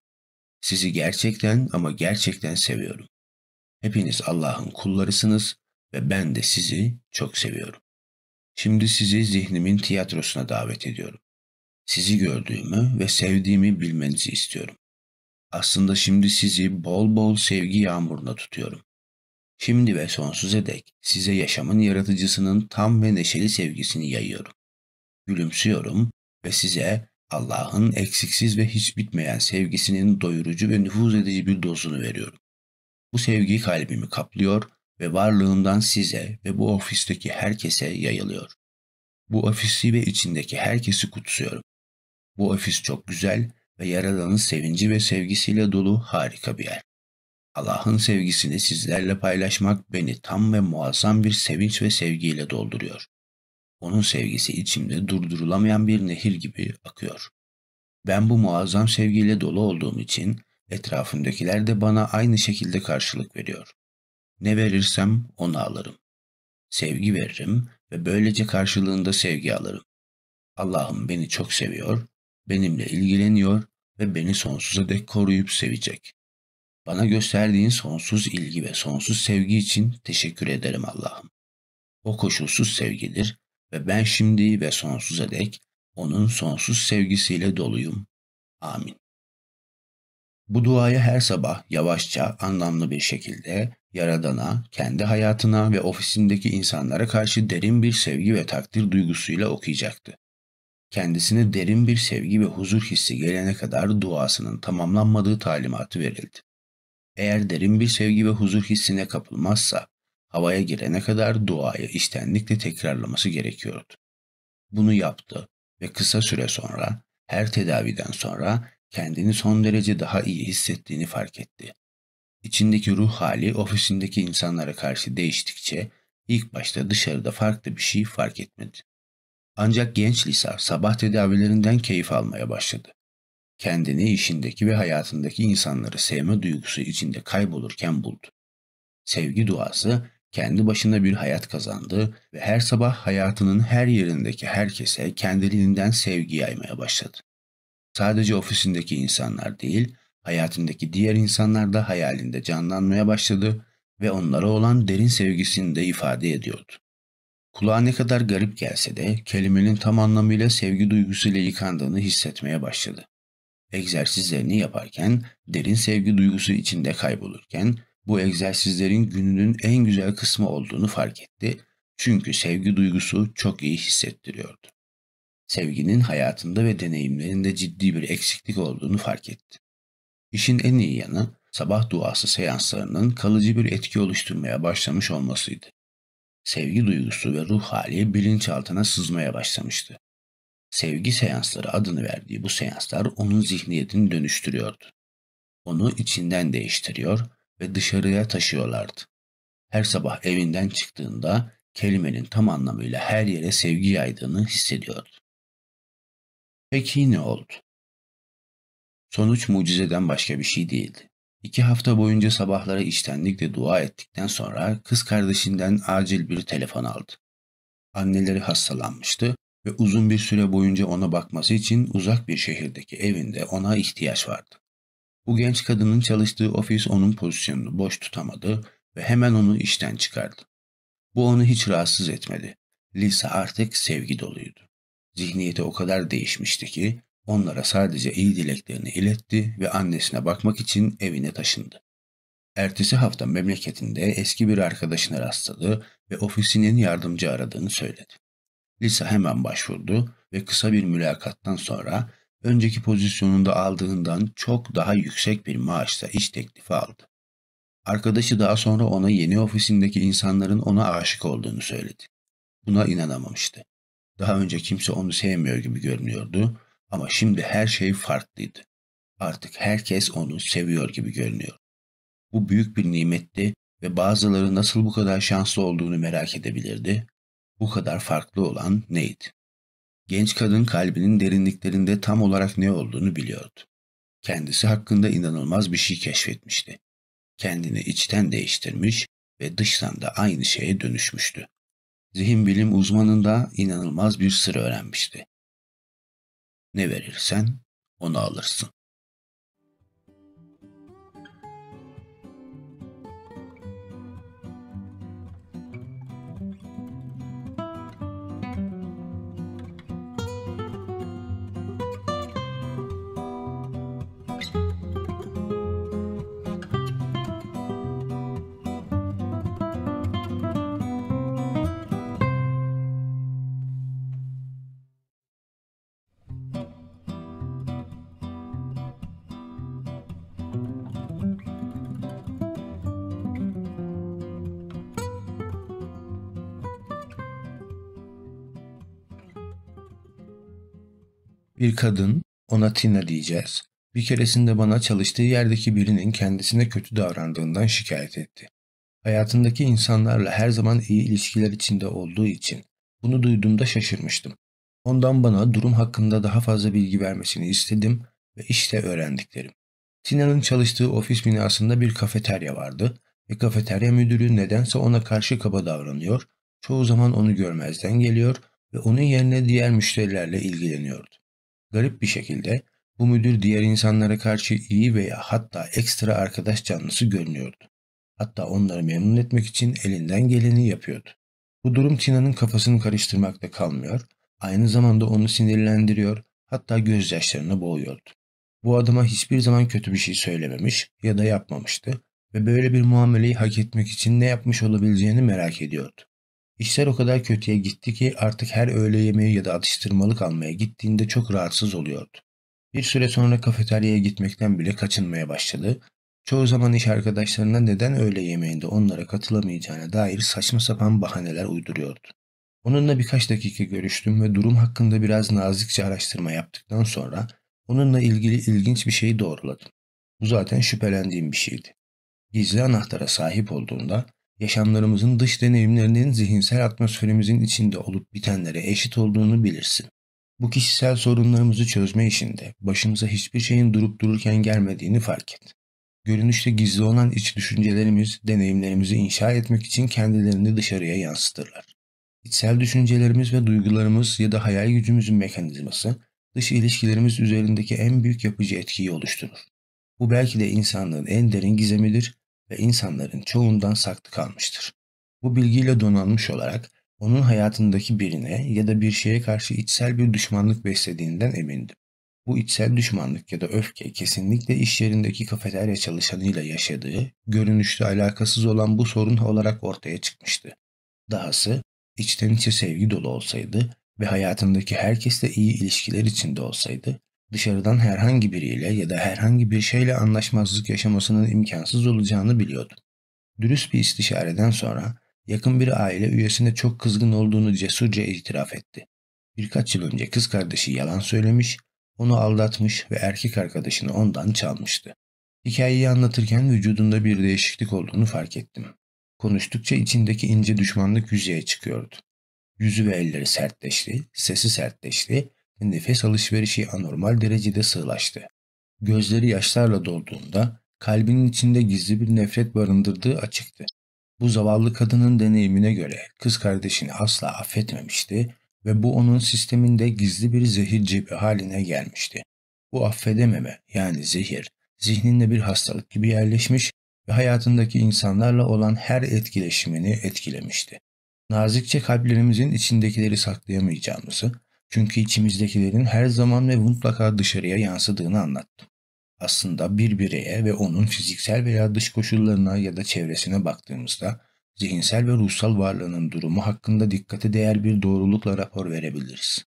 Sizi gerçekten ama gerçekten seviyorum. Hepiniz Allah'ın kullarısınız ve ben de sizi çok seviyorum. Şimdi sizi zihnimin tiyatrosuna davet ediyorum. Sizi gördüğümü ve sevdiğimi bilmenizi istiyorum. Aslında şimdi sizi bol bol sevgi yağmuruna tutuyorum. Şimdi ve sonsuza dek size yaşamın yaratıcısının tam ve neşeli sevgisini yayıyorum. Gülümsüyorum ve size Allah'ın eksiksiz ve hiç bitmeyen sevgisinin doyurucu ve nüfuz edici bir dozunu veriyorum. Bu sevgi kalbimi kaplıyor ve varlığımdan size ve bu ofisteki herkese yayılıyor. Bu ofisi ve içindeki herkesi kutsuyorum. Bu ofis çok güzel ve Yaradan'ın sevinci ve sevgisiyle dolu harika bir yer. Allah'ın sevgisini sizlerle paylaşmak beni tam ve muazzam bir sevinç ve sevgiyle dolduruyor. Onun sevgisi içimde durdurulamayan bir nehir gibi akıyor. Ben bu muazzam sevgiyle dolu olduğum için etrafımdakiler de bana aynı şekilde karşılık veriyor. Ne verirsem onu alırım. Sevgi veririm ve böylece karşılığında sevgi alırım. Allah'ım beni çok seviyor, benimle ilgileniyor ve beni sonsuza dek koruyup sevecek. Bana gösterdiğin sonsuz ilgi ve sonsuz sevgi için teşekkür ederim Allah'ım. O koşulsuz sevgidir ve ben şimdi ve sonsuza dek onun sonsuz sevgisiyle doluyum. Amin. Bu duayı her sabah yavaşça, anlamlı bir şekilde Yaradan'a, kendi hayatına ve ofisindeki insanlara karşı derin bir sevgi ve takdir duygusuyla okuyacaktı. Kendisine derin bir sevgi ve huzur hissi gelene kadar duasının tamamlanmadığı talimatı verildi. Eğer derin bir sevgi ve huzur hissine kapılmazsa, havaya girene kadar duayı istenlikle tekrarlaması gerekiyordu. Bunu yaptı ve kısa süre sonra her tedaviden sonra kendini son derece daha iyi hissettiğini fark etti. İçindeki ruh hali ofisindeki insanlara karşı değiştikçe ilk başta dışarıda farklı bir şey fark etmedi. Ancak genç Lisa sabah tedavilerinden keyif almaya başladı. Kendini işindeki ve hayatındaki insanları sevme duygusu içinde kaybolurken buldu. Sevgi duası kendi başına bir hayat kazandı ve her sabah hayatının her yerindeki herkese kendiliğinden sevgi yaymaya başladı. Sadece ofisindeki insanlar değil, hayatındaki diğer insanlar da hayalinde canlanmaya başladı ve onlara olan derin sevgisini de ifade ediyordu. Kulağa ne kadar garip gelse de kelimenin tam anlamıyla sevgi duygusuyla yıkandığını hissetmeye başladı. Egzersizlerini yaparken derin sevgi duygusu içinde kaybolurken bu egzersizlerin gününün en güzel kısmı olduğunu fark etti. Çünkü sevgi duygusu çok iyi hissettiriyordu. Sevginin hayatında ve deneyimlerinde ciddi bir eksiklik olduğunu fark etti. İşin en iyi yanı sabah duası seanslarının kalıcı bir etki oluşturmaya başlamış olmasıydı. Sevgi duygusu ve ruh hali bilinçaltına sızmaya başlamıştı. Sevgi seansları adını verdiği bu seanslar onun zihniyetini dönüştürüyordu. Onu içinden değiştiriyor ve dışarıya taşıyorlardı. Her sabah evinden çıktığında kelimenin tam anlamıyla her yere sevgi yaydığını hissediyordu. Peki ne oldu? Sonuç mucizeden başka bir şey değildi. İki hafta boyunca sabahları içtenlikle dua ettikten sonra kız kardeşinden acil bir telefon aldı. Anneleri hastalanmıştı ve uzun bir süre boyunca ona bakması için uzak bir şehirdeki evinde ona ihtiyaç vardı. Bu genç kadının çalıştığı ofis onun pozisyonunu boş tutamadı ve hemen onu işten çıkardı. Bu onu hiç rahatsız etmedi. Lisa artık sevgi doluydu. Zihniyeti o kadar değişmişti ki onlara sadece iyi dileklerini iletti ve annesine bakmak için evine taşındı. Ertesi hafta memleketinde eski bir arkadaşına rastladı ve ofisinin yardımcı aradığını söyledi. Lisa hemen başvurdu ve kısa bir mülakattan sonra önceki pozisyonunda aldığından çok daha yüksek bir maaşla iş teklifi aldı. Arkadaşı daha sonra ona yeni ofisindeki insanların ona aşık olduğunu söyledi. Buna inanamamıştı. Daha önce kimse onu sevmiyor gibi görünüyordu ama şimdi her şey farklıydı. Artık herkes onu seviyor gibi görünüyor. Bu büyük bir nimetti ve bazıları nasıl bu kadar şanslı olduğunu merak edebilirdi. Bu kadar farklı olan neydi? Genç kadın kalbinin derinliklerinde tam olarak ne olduğunu biliyordu. Kendisi hakkında inanılmaz bir şey keşfetmişti. Kendini içten değiştirmiş ve dıştan da aynı şeye dönüşmüştü. Zihin bilim uzmanında inanılmaz bir sır öğrenmişti. Ne verirsen onu alırsın. Bir kadın, ona Tina diyeceğiz, bir keresinde bana çalıştığı yerdeki birinin kendisine kötü davrandığından şikayet etti. Hayatındaki insanlarla her zaman iyi ilişkiler içinde olduğu için bunu duyduğumda şaşırmıştım. Ondan bana durum hakkında daha fazla bilgi vermesini istedim ve işte öğrendiklerim. Tina'nın çalıştığı ofis binasında bir kafeterya vardı ve kafeterya müdürü nedense ona karşı kaba davranıyor, çoğu zaman onu görmezden geliyor ve onun yerine diğer müşterilerle ilgileniyordu. Garip bir şekilde bu müdür diğer insanlara karşı iyi veya hatta ekstra arkadaş canlısı görünüyordu. Hatta onları memnun etmek için elinden geleni yapıyordu. Bu durum Tina'nın kafasını karıştırmakta kalmıyor, aynı zamanda onu sinirlendiriyor, hatta gözyaşlarına boğuyordu. Bu adama hiçbir zaman kötü bir şey söylememiş ya da yapmamıştı ve böyle bir muameleyi hak etmek için ne yapmış olabileceğini merak ediyordu. İşler o kadar kötüye gitti ki artık her öğle yemeği ya da atıştırmalık almaya gittiğinde çok rahatsız oluyordu. Bir süre sonra kafeteryaya gitmekten bile kaçınmaya başladı. Çoğu zaman iş arkadaşlarına neden öğle yemeğinde onlara katılamayacağına dair saçma sapan bahaneler uyduruyordu. Onunla birkaç dakika görüştüm ve durum hakkında biraz nazikçe araştırma yaptıktan sonra onunla ilgili ilginç bir şeyi doğruladım. Bu zaten şüphelendiğim bir şeydi. Gizli anahtara sahip olduğunda yaşamlarımızın dış deneyimlerinin zihinsel atmosferimizin içinde olup bitenlere eşit olduğunu bilirsin. Bu kişisel sorunlarımızı çözme işinde başımıza hiçbir şeyin durup dururken gelmediğini fark et. Görünüşte gizli olan iç düşüncelerimiz, deneyimlerimizi inşa etmek için kendilerini dışarıya yansıtırlar. İçsel düşüncelerimiz ve duygularımız ya da hayal gücümüzün mekanizması, dış ilişkilerimiz üzerindeki en büyük yapıcı etkiyi oluşturur. Bu belki de insanlığın en derin gizemidir ve insanların çoğundan saklı kalmıştır. Bu bilgiyle donanmış olarak onun hayatındaki birine ya da bir şeye karşı içsel bir düşmanlık beslediğinden emindim. Bu içsel düşmanlık ya da öfke kesinlikle iş yerindeki kafeterya çalışanıyla yaşadığı, görünüşte alakasız olan bu sorun olarak ortaya çıkmıştı. Dahası içten içe sevgi dolu olsaydı ve hayatındaki herkesle iyi ilişkiler içinde olsaydı dışarıdan herhangi biriyle ya da herhangi bir şeyle anlaşmazlık yaşamasının imkansız olacağını biliyordu. Dürüst bir istişareden sonra yakın bir aile üyesine çok kızgın olduğunu cesurca itiraf etti. Birkaç yıl önce kız kardeşi yalan söylemiş, onu aldatmış ve erkek arkadaşını ondan çalmıştı. Hikayeyi anlatırken vücudunda bir değişiklik olduğunu fark ettim. Konuştukça içindeki ince düşmanlık yüzeye çıkıyordu. Yüzü ve elleri sertleşti, sesi sertleşti nefes alışverişi anormal derecede sığlaştı. Gözleri yaşlarla dolduğunda kalbinin içinde gizli bir nefret barındırdığı açıktı. Bu zavallı kadının deneyimine göre kız kardeşini asla affetmemişti ve bu onun sisteminde gizli bir zehir cebi haline gelmişti. Bu affedememe yani zehir, zihninde bir hastalık gibi yerleşmiş ve hayatındaki insanlarla olan her etkileşimini etkilemişti. Nazikçe kalplerimizin içindekileri saklayamayacağımızı, çünkü içimizdekilerin her zaman ve mutlaka dışarıya yansıdığını anlattım. Aslında bir bireye ve onun fiziksel veya dış koşullarına ya da çevresine baktığımızda zihinsel ve ruhsal varlığının durumu hakkında dikkate değer bir doğrulukla rapor verebiliriz.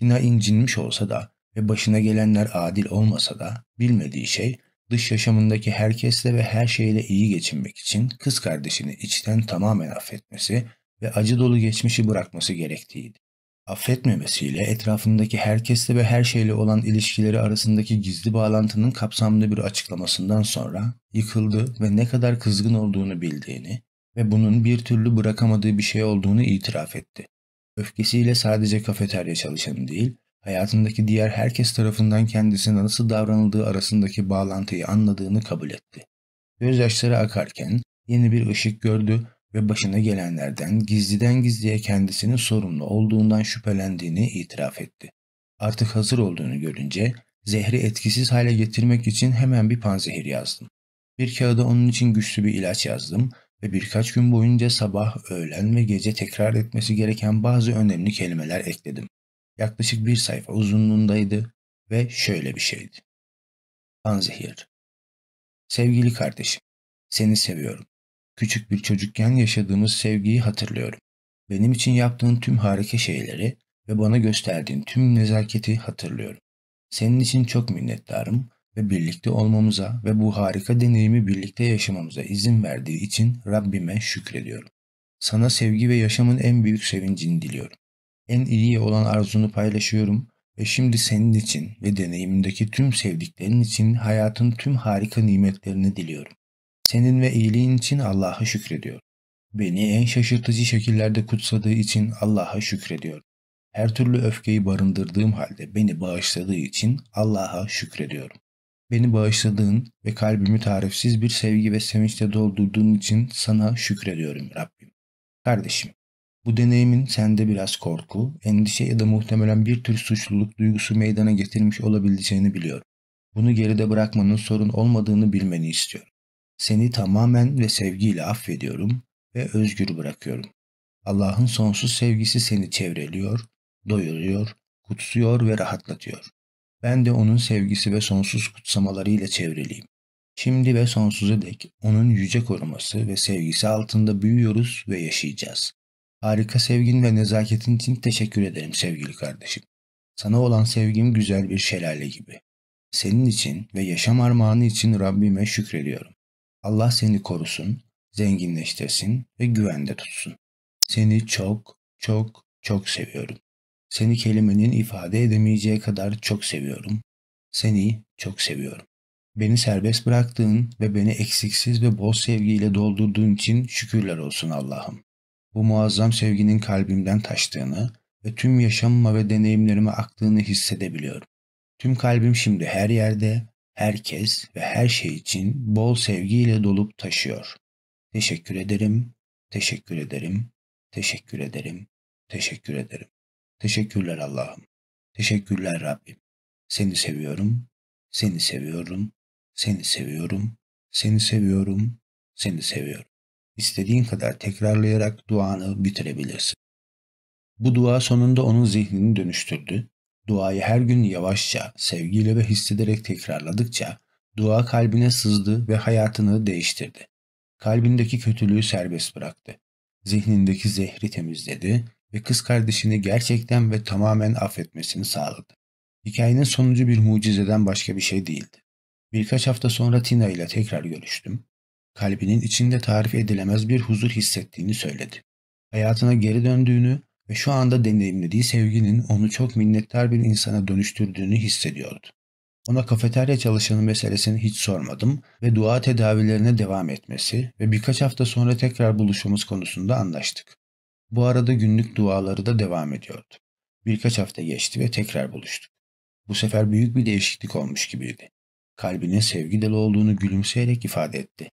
Yine incinmiş olsa da ve başına gelenler adil olmasa da bilmediği şey dış yaşamındaki herkesle ve her şeyle iyi geçinmek için kız kardeşini içten tamamen affetmesi ve acı dolu geçmişi bırakması gerektiğiydi affetmemesiyle etrafındaki herkesle ve her şeyle olan ilişkileri arasındaki gizli bağlantının kapsamlı bir açıklamasından sonra yıkıldı ve ne kadar kızgın olduğunu bildiğini ve bunun bir türlü bırakamadığı bir şey olduğunu itiraf etti. Öfkesiyle sadece kafeterya çalışanı değil, hayatındaki diğer herkes tarafından kendisine nasıl davranıldığı arasındaki bağlantıyı anladığını kabul etti. Gözyaşları akarken yeni bir ışık gördü ve başına gelenlerden gizliden gizliye kendisinin sorumlu olduğundan şüphelendiğini itiraf etti. Artık hazır olduğunu görünce zehri etkisiz hale getirmek için hemen bir panzehir yazdım. Bir kağıda onun için güçlü bir ilaç yazdım ve birkaç gün boyunca sabah, öğlen ve gece tekrar etmesi gereken bazı önemli kelimeler ekledim. Yaklaşık bir sayfa uzunluğundaydı ve şöyle bir şeydi. Panzehir Sevgili kardeşim, seni seviyorum. Küçük bir çocukken yaşadığımız sevgiyi hatırlıyorum. Benim için yaptığın tüm harika şeyleri ve bana gösterdiğin tüm nezaketi hatırlıyorum. Senin için çok minnettarım ve birlikte olmamıza ve bu harika deneyimi birlikte yaşamamıza izin verdiği için Rabbime şükrediyorum. Sana sevgi ve yaşamın en büyük sevincini diliyorum. En iyi olan arzunu paylaşıyorum ve şimdi senin için ve deneyimindeki tüm sevdiklerin için hayatın tüm harika nimetlerini diliyorum. Senin ve iyiliğin için Allah'a şükrediyor. Beni en şaşırtıcı şekillerde kutsadığı için Allah'a şükrediyor. Her türlü öfkeyi barındırdığım halde beni bağışladığı için Allah'a şükrediyorum. Beni bağışladığın ve kalbimi tarifsiz bir sevgi ve sevinçle doldurduğun için sana şükrediyorum Rabbim. Kardeşim, bu deneyimin sende biraz korku, endişe ya da muhtemelen bir tür suçluluk duygusu meydana getirmiş olabileceğini biliyorum. Bunu geride bırakmanın sorun olmadığını bilmeni istiyorum. Seni tamamen ve sevgiyle affediyorum ve özgür bırakıyorum. Allah'ın sonsuz sevgisi seni çevreliyor, doyuruyor, kutsuyor ve rahatlatıyor. Ben de onun sevgisi ve sonsuz kutsamalarıyla çevreliyim. Şimdi ve sonsuza dek onun yüce koruması ve sevgisi altında büyüyoruz ve yaşayacağız. Harika sevgin ve nezaketin için teşekkür ederim sevgili kardeşim. Sana olan sevgim güzel bir şelale gibi. Senin için ve yaşam armağanı için Rabbime şükrediyorum. Allah seni korusun, zenginleştirsin ve güvende tutsun. Seni çok, çok, çok seviyorum. Seni kelimenin ifade edemeyeceği kadar çok seviyorum. Seni çok seviyorum. Beni serbest bıraktığın ve beni eksiksiz ve bol sevgiyle doldurduğun için şükürler olsun Allah'ım. Bu muazzam sevginin kalbimden taştığını ve tüm yaşamıma ve deneyimlerime aktığını hissedebiliyorum. Tüm kalbim şimdi her yerde herkes ve her şey için bol sevgiyle dolup taşıyor. Teşekkür ederim, teşekkür ederim, teşekkür ederim, teşekkür ederim. Teşekkürler Allah'ım. Teşekkürler Rabbim. Seni seviyorum, seni seviyorum, seni seviyorum, seni seviyorum, seni seviyorum. İstediğin kadar tekrarlayarak duanı bitirebilirsin. Bu dua sonunda onun zihnini dönüştürdü Duayı her gün yavaşça, sevgiyle ve hissederek tekrarladıkça dua kalbine sızdı ve hayatını değiştirdi. Kalbindeki kötülüğü serbest bıraktı. Zihnindeki zehri temizledi ve kız kardeşini gerçekten ve tamamen affetmesini sağladı. Hikayenin sonucu bir mucizeden başka bir şey değildi. Birkaç hafta sonra Tina ile tekrar görüştüm. Kalbinin içinde tarif edilemez bir huzur hissettiğini söyledi. Hayatına geri döndüğünü ve şu anda deneyimlediği sevginin onu çok minnettar bir insana dönüştürdüğünü hissediyordu. Ona kafeterya çalışanı meselesini hiç sormadım ve dua tedavilerine devam etmesi ve birkaç hafta sonra tekrar buluşumuz konusunda anlaştık. Bu arada günlük duaları da devam ediyordu. Birkaç hafta geçti ve tekrar buluştuk. Bu sefer büyük bir değişiklik olmuş gibiydi. Kalbinin sevgi dolu olduğunu gülümseyerek ifade etti.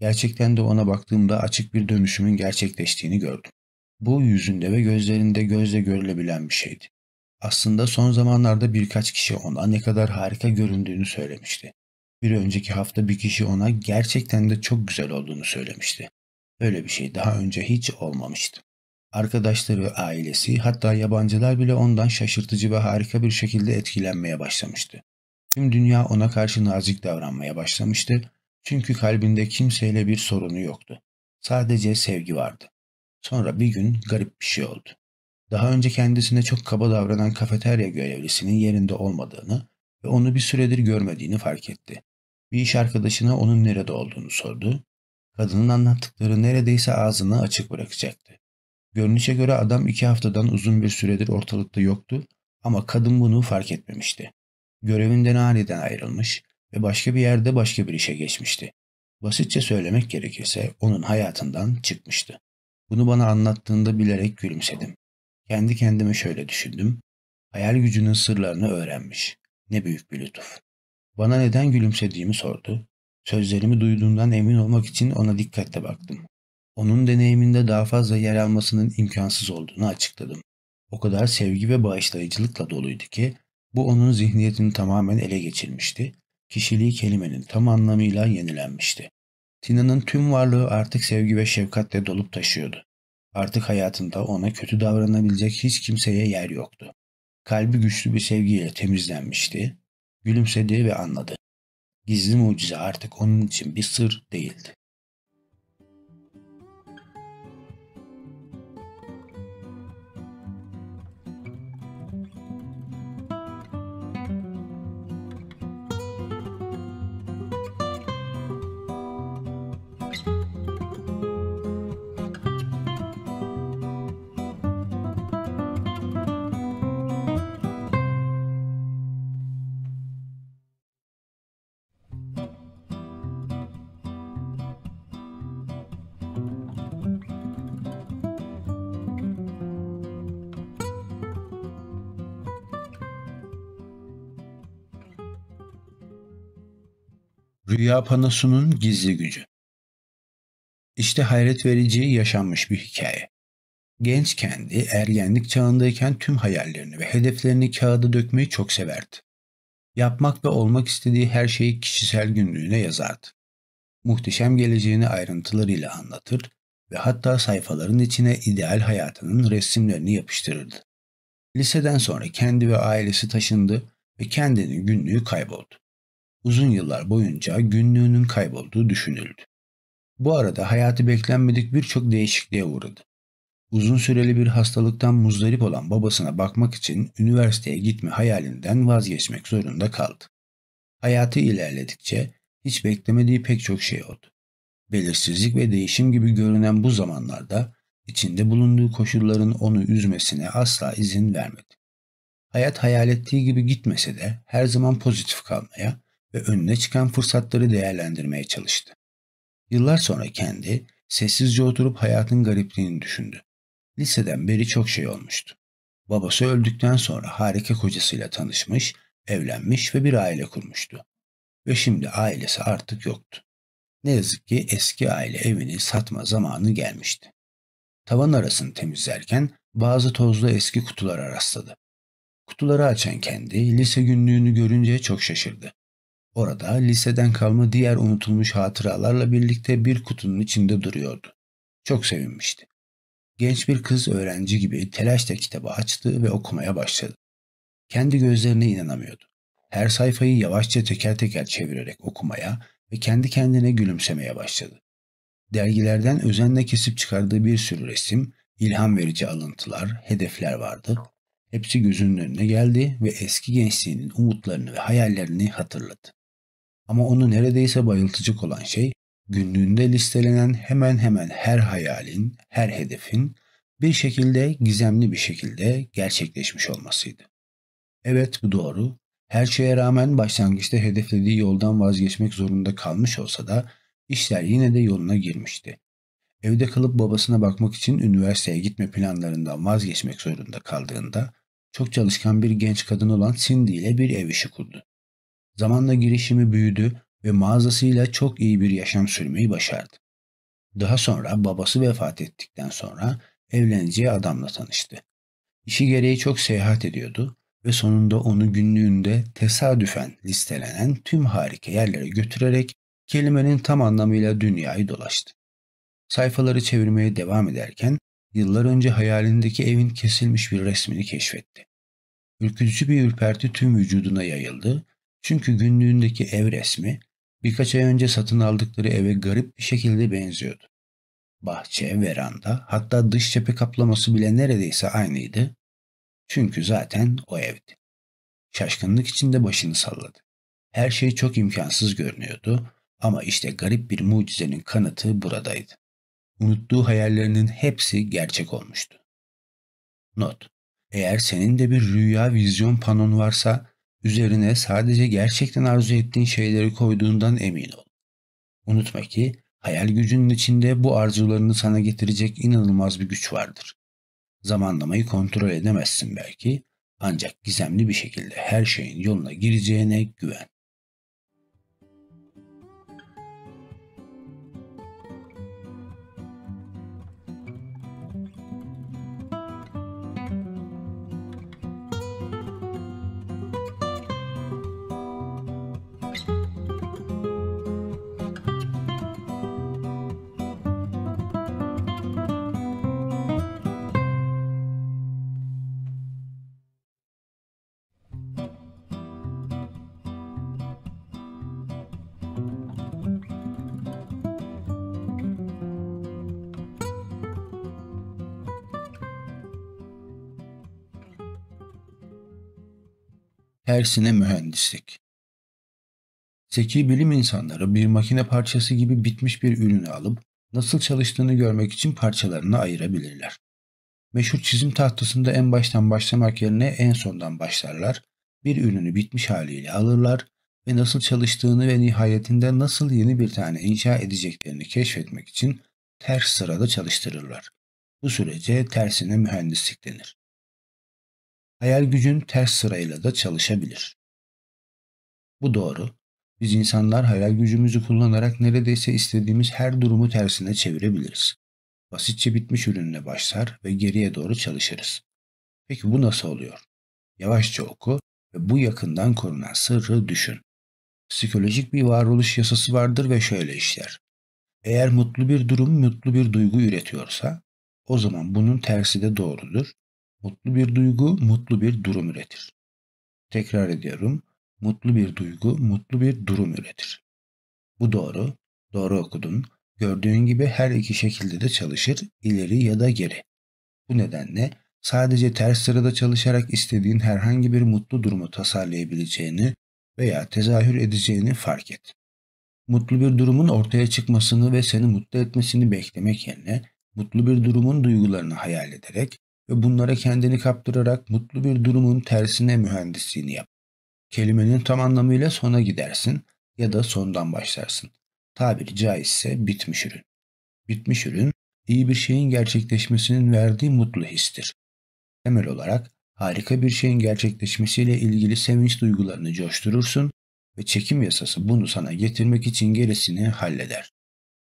Gerçekten de ona baktığımda açık bir dönüşümün gerçekleştiğini gördüm. Bu yüzünde ve gözlerinde gözle görülebilen bir şeydi. Aslında son zamanlarda birkaç kişi ona ne kadar harika göründüğünü söylemişti. Bir önceki hafta bir kişi ona gerçekten de çok güzel olduğunu söylemişti. Böyle bir şey daha önce hiç olmamıştı. Arkadaşları, ailesi hatta yabancılar bile ondan şaşırtıcı ve harika bir şekilde etkilenmeye başlamıştı. Tüm dünya ona karşı nazik davranmaya başlamıştı çünkü kalbinde kimseyle bir sorunu yoktu. Sadece sevgi vardı. Sonra bir gün garip bir şey oldu. Daha önce kendisine çok kaba davranan kafeterya görevlisinin yerinde olmadığını ve onu bir süredir görmediğini fark etti. Bir iş arkadaşına onun nerede olduğunu sordu. Kadının anlattıkları neredeyse ağzını açık bırakacaktı. Görünüşe göre adam iki haftadan uzun bir süredir ortalıkta yoktu ama kadın bunu fark etmemişti. Görevinden aniden ayrılmış ve başka bir yerde başka bir işe geçmişti. Basitçe söylemek gerekirse onun hayatından çıkmıştı. Bunu bana anlattığında bilerek gülümsedim. Kendi kendime şöyle düşündüm. Hayal gücünün sırlarını öğrenmiş. Ne büyük bir lütuf. Bana neden gülümsediğimi sordu. Sözlerimi duyduğundan emin olmak için ona dikkatle baktım. Onun deneyiminde daha fazla yer almasının imkansız olduğunu açıkladım. O kadar sevgi ve bağışlayıcılıkla doluydu ki bu onun zihniyetini tamamen ele geçirmişti. Kişiliği kelimenin tam anlamıyla yenilenmişti. Tina'nın tüm varlığı artık sevgi ve şefkatle dolup taşıyordu. Artık hayatında ona kötü davranabilecek hiç kimseye yer yoktu. Kalbi güçlü bir sevgiyle temizlenmişti, gülümsedi ve anladı. Gizli mucize artık onun için bir sır değildi. Rüya panosunun gizli gücü. İşte hayret verici yaşanmış bir hikaye. Genç kendi ergenlik çağındayken tüm hayallerini ve hedeflerini kağıda dökmeyi çok severdi. Yapmak ve olmak istediği her şeyi kişisel günlüğüne yazardı. Muhteşem geleceğini ayrıntılarıyla anlatır ve hatta sayfaların içine ideal hayatının resimlerini yapıştırırdı. Liseden sonra kendi ve ailesi taşındı ve kendinin günlüğü kayboldu uzun yıllar boyunca günlüğünün kaybolduğu düşünüldü. Bu arada hayatı beklenmedik birçok değişikliğe uğradı. Uzun süreli bir hastalıktan muzdarip olan babasına bakmak için üniversiteye gitme hayalinden vazgeçmek zorunda kaldı. Hayatı ilerledikçe hiç beklemediği pek çok şey oldu. Belirsizlik ve değişim gibi görünen bu zamanlarda içinde bulunduğu koşulların onu üzmesine asla izin vermedi. Hayat hayal ettiği gibi gitmese de her zaman pozitif kalmaya, ve önüne çıkan fırsatları değerlendirmeye çalıştı. Yıllar sonra kendi sessizce oturup hayatın garipliğini düşündü. Liseden beri çok şey olmuştu. Babası öldükten sonra harika kocasıyla tanışmış, evlenmiş ve bir aile kurmuştu. Ve şimdi ailesi artık yoktu. Ne yazık ki eski aile evini satma zamanı gelmişti. Tavan arasını temizlerken bazı tozlu eski kutulara rastladı. Kutuları açan kendi lise günlüğünü görünce çok şaşırdı. Orada liseden kalma diğer unutulmuş hatıralarla birlikte bir kutunun içinde duruyordu. Çok sevinmişti. Genç bir kız öğrenci gibi telaşla kitabı açtı ve okumaya başladı. Kendi gözlerine inanamıyordu. Her sayfayı yavaşça teker teker çevirerek okumaya ve kendi kendine gülümsemeye başladı. Dergilerden özenle kesip çıkardığı bir sürü resim, ilham verici alıntılar, hedefler vardı. Hepsi gözünün önüne geldi ve eski gençliğinin umutlarını ve hayallerini hatırladı. Ama onu neredeyse bayıltacak olan şey günlüğünde listelenen hemen hemen her hayalin, her hedefin bir şekilde gizemli bir şekilde gerçekleşmiş olmasıydı. Evet bu doğru. Her şeye rağmen başlangıçta hedeflediği yoldan vazgeçmek zorunda kalmış olsa da işler yine de yoluna girmişti. Evde kalıp babasına bakmak için üniversiteye gitme planlarından vazgeçmek zorunda kaldığında çok çalışkan bir genç kadın olan Cindy ile bir ev işi kurdu. Zamanla girişimi büyüdü ve mağazasıyla çok iyi bir yaşam sürmeyi başardı. Daha sonra babası vefat ettikten sonra evleneceği adamla tanıştı. İşi gereği çok seyahat ediyordu ve sonunda onu günlüğünde tesadüfen listelenen tüm harika yerlere götürerek kelimenin tam anlamıyla dünyayı dolaştı. Sayfaları çevirmeye devam ederken yıllar önce hayalindeki evin kesilmiş bir resmini keşfetti. Ürkütücü bir ürperti tüm vücuduna yayıldı çünkü günlüğündeki ev resmi birkaç ay önce satın aldıkları eve garip bir şekilde benziyordu. Bahçe, veranda, hatta dış cephe kaplaması bile neredeyse aynıydı. Çünkü zaten o evdi. Şaşkınlık içinde başını salladı. Her şey çok imkansız görünüyordu ama işte garip bir mucizenin kanıtı buradaydı. Unuttuğu hayallerinin hepsi gerçek olmuştu. Not: Eğer senin de bir rüya vizyon panon varsa Üzerine sadece gerçekten arzu ettiğin şeyleri koyduğundan emin ol. Unutma ki hayal gücünün içinde bu arzularını sana getirecek inanılmaz bir güç vardır. Zamanlamayı kontrol edemezsin belki ancak gizemli bir şekilde her şeyin yoluna gireceğine güven. tersine mühendislik. Zeki bilim insanları bir makine parçası gibi bitmiş bir ürünü alıp nasıl çalıştığını görmek için parçalarına ayırabilirler. Meşhur çizim tahtasında en baştan başlamak yerine en sondan başlarlar, bir ürünü bitmiş haliyle alırlar ve nasıl çalıştığını ve nihayetinde nasıl yeni bir tane inşa edeceklerini keşfetmek için ters sırada çalıştırırlar. Bu sürece tersine mühendislik denir. Hayal gücün ters sırayla da çalışabilir. Bu doğru. Biz insanlar hayal gücümüzü kullanarak neredeyse istediğimiz her durumu tersine çevirebiliriz. Basitçe bitmiş ürünle başlar ve geriye doğru çalışırız. Peki bu nasıl oluyor? Yavaşça oku ve bu yakından korunan sırrı düşün. Psikolojik bir varoluş yasası vardır ve şöyle işler. Eğer mutlu bir durum mutlu bir duygu üretiyorsa, o zaman bunun tersi de doğrudur Mutlu bir duygu mutlu bir durum üretir. Tekrar ediyorum. Mutlu bir duygu mutlu bir durum üretir. Bu doğru. Doğru okudun. Gördüğün gibi her iki şekilde de çalışır, ileri ya da geri. Bu nedenle sadece ters sırada çalışarak istediğin herhangi bir mutlu durumu tasarlayabileceğini veya tezahür edeceğini fark et. Mutlu bir durumun ortaya çıkmasını ve seni mutlu etmesini beklemek yerine mutlu bir durumun duygularını hayal ederek ve bunlara kendini kaptırarak mutlu bir durumun tersine mühendisliğini yap. Kelimenin tam anlamıyla sona gidersin ya da sondan başlarsın. Tabiri caizse bitmiş ürün. Bitmiş ürün, iyi bir şeyin gerçekleşmesinin verdiği mutlu histir. Temel olarak harika bir şeyin gerçekleşmesiyle ilgili sevinç duygularını coşturursun ve çekim yasası bunu sana getirmek için gerisini halleder.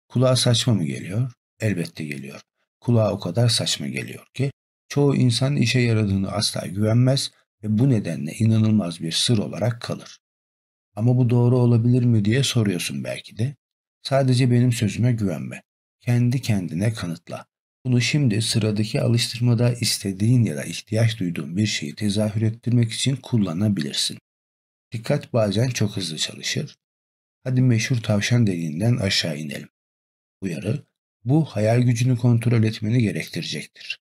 Kulağa saçma mı geliyor? Elbette geliyor. Kulağa o kadar saçma geliyor ki çoğu insan işe yaradığını asla güvenmez ve bu nedenle inanılmaz bir sır olarak kalır. Ama bu doğru olabilir mi diye soruyorsun belki de. Sadece benim sözüme güvenme. Kendi kendine kanıtla. Bunu şimdi sıradaki alıştırmada istediğin ya da ihtiyaç duyduğun bir şeyi tezahür ettirmek için kullanabilirsin. Dikkat bazen çok hızlı çalışır. Hadi meşhur tavşan deliğinden aşağı inelim. Uyarı, bu hayal gücünü kontrol etmeni gerektirecektir.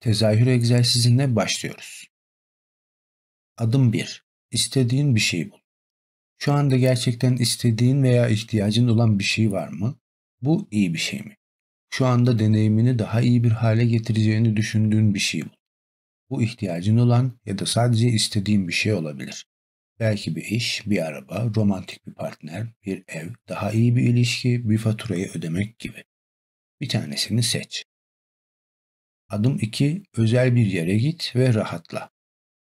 Tezahür egzersizine başlıyoruz. Adım 1. İstediğin bir şey bul. Şu anda gerçekten istediğin veya ihtiyacın olan bir şey var mı? Bu iyi bir şey mi? Şu anda deneyimini daha iyi bir hale getireceğini düşündüğün bir şey bul. Bu ihtiyacın olan ya da sadece istediğin bir şey olabilir. Belki bir iş, bir araba, romantik bir partner, bir ev, daha iyi bir ilişki, bir faturayı ödemek gibi. Bir tanesini seç. Adım 2. Özel bir yere git ve rahatla.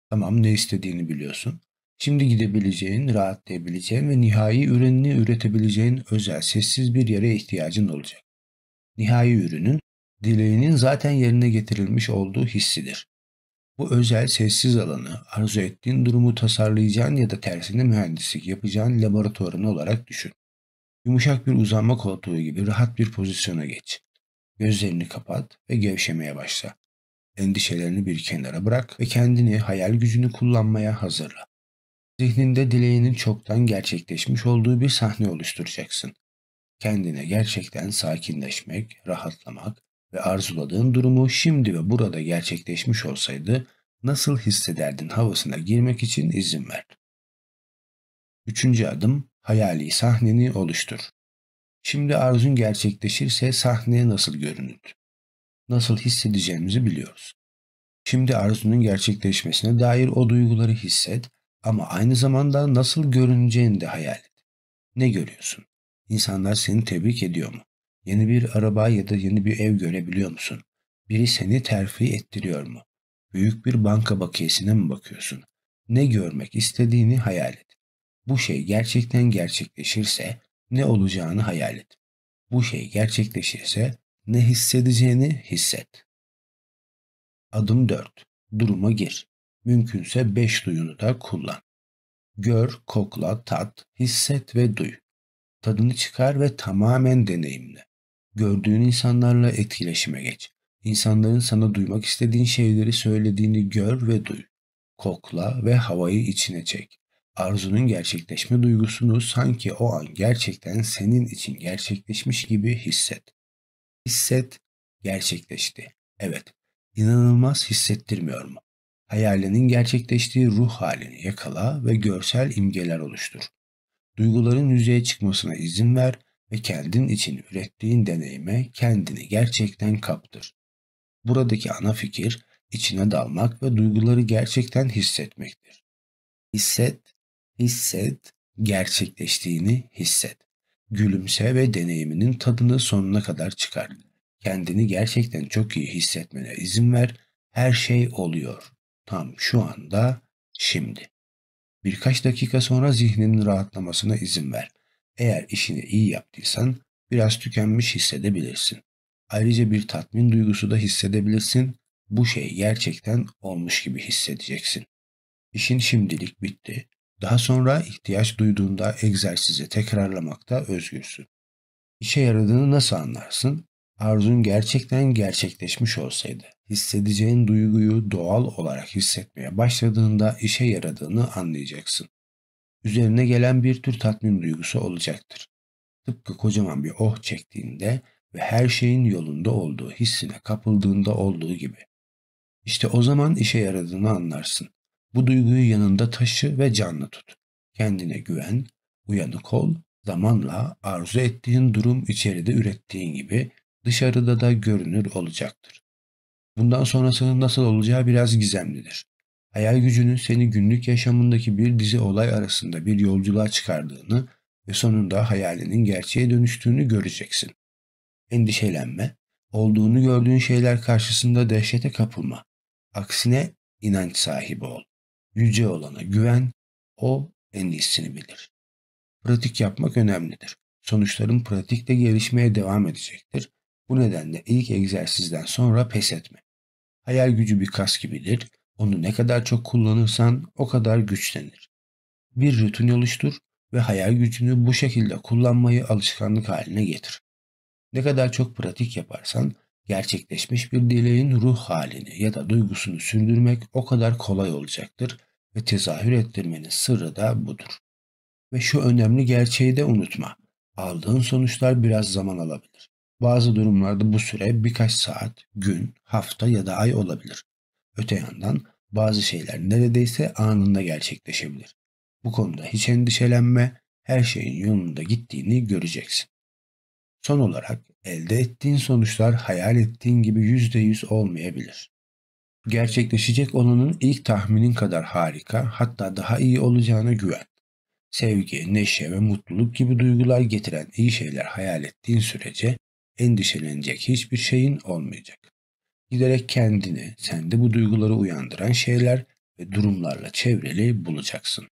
Tamam ne istediğini biliyorsun. Şimdi gidebileceğin, rahatlayabileceğin ve nihai ürününü üretebileceğin özel, sessiz bir yere ihtiyacın olacak. Nihai ürünün, dileğinin zaten yerine getirilmiş olduğu hissidir. Bu özel sessiz alanı arzu ettiğin durumu tasarlayacağın ya da tersine mühendislik yapacağın laboratuvarını olarak düşün. Yumuşak bir uzanma koltuğu gibi rahat bir pozisyona geç. Gözlerini kapat ve gevşemeye başla. Endişelerini bir kenara bırak ve kendini hayal gücünü kullanmaya hazırla. Zihninde dileğinin çoktan gerçekleşmiş olduğu bir sahne oluşturacaksın. Kendine gerçekten sakinleşmek, rahatlamak ve arzuladığın durumu şimdi ve burada gerçekleşmiş olsaydı nasıl hissederdin havasına girmek için izin ver. Üçüncü adım hayali sahneni oluştur. Şimdi arzun gerçekleşirse sahneye nasıl görünür? Nasıl hissedeceğimizi biliyoruz. Şimdi arzunun gerçekleşmesine dair o duyguları hisset ama aynı zamanda nasıl görüneceğini de hayal et. Ne görüyorsun? İnsanlar seni tebrik ediyor mu? Yeni bir araba ya da yeni bir ev görebiliyor musun? Biri seni terfi ettiriyor mu? Büyük bir banka bakiyesine mi bakıyorsun? Ne görmek istediğini hayal et. Bu şey gerçekten gerçekleşirse ne olacağını hayal et. Bu şey gerçekleşirse ne hissedeceğini hisset. Adım 4. Duruma gir. Mümkünse 5 duyunu da kullan. Gör, kokla, tat, hisset ve duy. Tadını çıkar ve tamamen deneyimle. Gördüğün insanlarla etkileşime geç. İnsanların sana duymak istediğin şeyleri söylediğini gör ve duy. Kokla ve havayı içine çek. Arzunun gerçekleşme duygusunu sanki o an gerçekten senin için gerçekleşmiş gibi hisset. Hisset gerçekleşti. Evet, inanılmaz hissettirmiyor mu? Hayalinin gerçekleştiği ruh halini yakala ve görsel imgeler oluştur. Duyguların yüzeye çıkmasına izin ver ve kendin için ürettiğin deneyime kendini gerçekten kaptır. Buradaki ana fikir içine dalmak ve duyguları gerçekten hissetmektir. Hisset hisset, gerçekleştiğini hisset. Gülümse ve deneyiminin tadını sonuna kadar çıkar. Kendini gerçekten çok iyi hissetmene izin ver. Her şey oluyor. Tam şu anda, şimdi. Birkaç dakika sonra zihninin rahatlamasına izin ver. Eğer işini iyi yaptıysan biraz tükenmiş hissedebilirsin. Ayrıca bir tatmin duygusu da hissedebilirsin. Bu şey gerçekten olmuş gibi hissedeceksin. İşin şimdilik bitti daha sonra ihtiyaç duyduğunda egzersize tekrarlamakta özgürsün. İşe yaradığını nasıl anlarsın? Arzun gerçekten gerçekleşmiş olsaydı, hissedeceğin duyguyu doğal olarak hissetmeye başladığında işe yaradığını anlayacaksın. Üzerine gelen bir tür tatmin duygusu olacaktır. Tıpkı kocaman bir oh çektiğinde ve her şeyin yolunda olduğu hissine kapıldığında olduğu gibi. İşte o zaman işe yaradığını anlarsın. Bu duyguyu yanında taşı ve canlı tut. Kendine güven, uyanık ol, zamanla arzu ettiğin durum içeride ürettiğin gibi dışarıda da görünür olacaktır. Bundan sonrasının nasıl olacağı biraz gizemlidir. Hayal gücünün seni günlük yaşamındaki bir dizi olay arasında bir yolculuğa çıkardığını ve sonunda hayalinin gerçeğe dönüştüğünü göreceksin. Endişelenme, olduğunu gördüğün şeyler karşısında dehşete kapılma. Aksine inanç sahibi ol yüce olana güven, o en iyisini bilir. Pratik yapmak önemlidir. Sonuçların pratikte gelişmeye devam edecektir. Bu nedenle ilk egzersizden sonra pes etme. Hayal gücü bir kas gibidir. Onu ne kadar çok kullanırsan o kadar güçlenir. Bir rutin oluştur ve hayal gücünü bu şekilde kullanmayı alışkanlık haline getir. Ne kadar çok pratik yaparsan gerçekleşmiş bir dileğin ruh halini ya da duygusunu sürdürmek o kadar kolay olacaktır ve tezahür ettirmenin sırrı da budur. Ve şu önemli gerçeği de unutma. Aldığın sonuçlar biraz zaman alabilir. Bazı durumlarda bu süre birkaç saat, gün, hafta ya da ay olabilir. Öte yandan bazı şeyler neredeyse anında gerçekleşebilir. Bu konuda hiç endişelenme, her şeyin yolunda gittiğini göreceksin. Son olarak elde ettiğin sonuçlar hayal ettiğin gibi %100 olmayabilir. Gerçekleşecek olanın ilk tahminin kadar harika, hatta daha iyi olacağına güven. Sevgi, neşe ve mutluluk gibi duygular getiren iyi şeyler hayal ettiğin sürece endişelenecek hiçbir şeyin olmayacak. Giderek kendini, sende bu duyguları uyandıran şeyler ve durumlarla çevreli bulacaksın.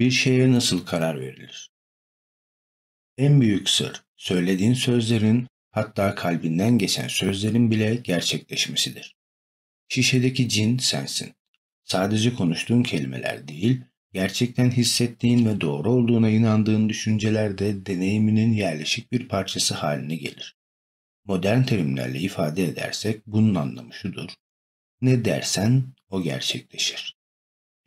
Bir şeye nasıl karar verilir? En büyük sır, söylediğin sözlerin, hatta kalbinden geçen sözlerin bile gerçekleşmesidir. Şişedeki cin sensin. Sadece konuştuğun kelimeler değil, gerçekten hissettiğin ve doğru olduğuna inandığın düşünceler de deneyiminin yerleşik bir parçası haline gelir. Modern terimlerle ifade edersek bunun anlamı şudur. Ne dersen o gerçekleşir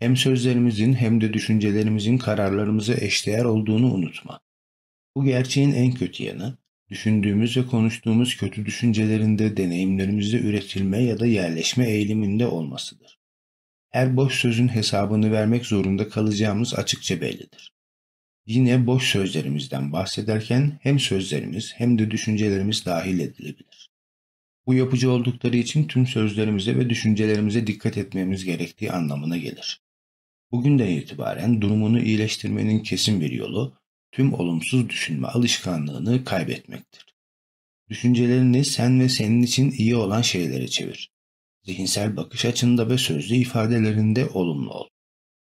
hem sözlerimizin hem de düşüncelerimizin kararlarımıza eşdeğer olduğunu unutma. Bu gerçeğin en kötü yanı, düşündüğümüz ve konuştuğumuz kötü düşüncelerinde deneyimlerimizde üretilme ya da yerleşme eğiliminde olmasıdır. Her boş sözün hesabını vermek zorunda kalacağımız açıkça bellidir. Yine boş sözlerimizden bahsederken hem sözlerimiz hem de düşüncelerimiz dahil edilebilir. Bu yapıcı oldukları için tüm sözlerimize ve düşüncelerimize dikkat etmemiz gerektiği anlamına gelir. Bugünden itibaren durumunu iyileştirmenin kesin bir yolu tüm olumsuz düşünme alışkanlığını kaybetmektir. Düşüncelerini sen ve senin için iyi olan şeylere çevir. Zihinsel bakış açında ve sözlü ifadelerinde olumlu ol.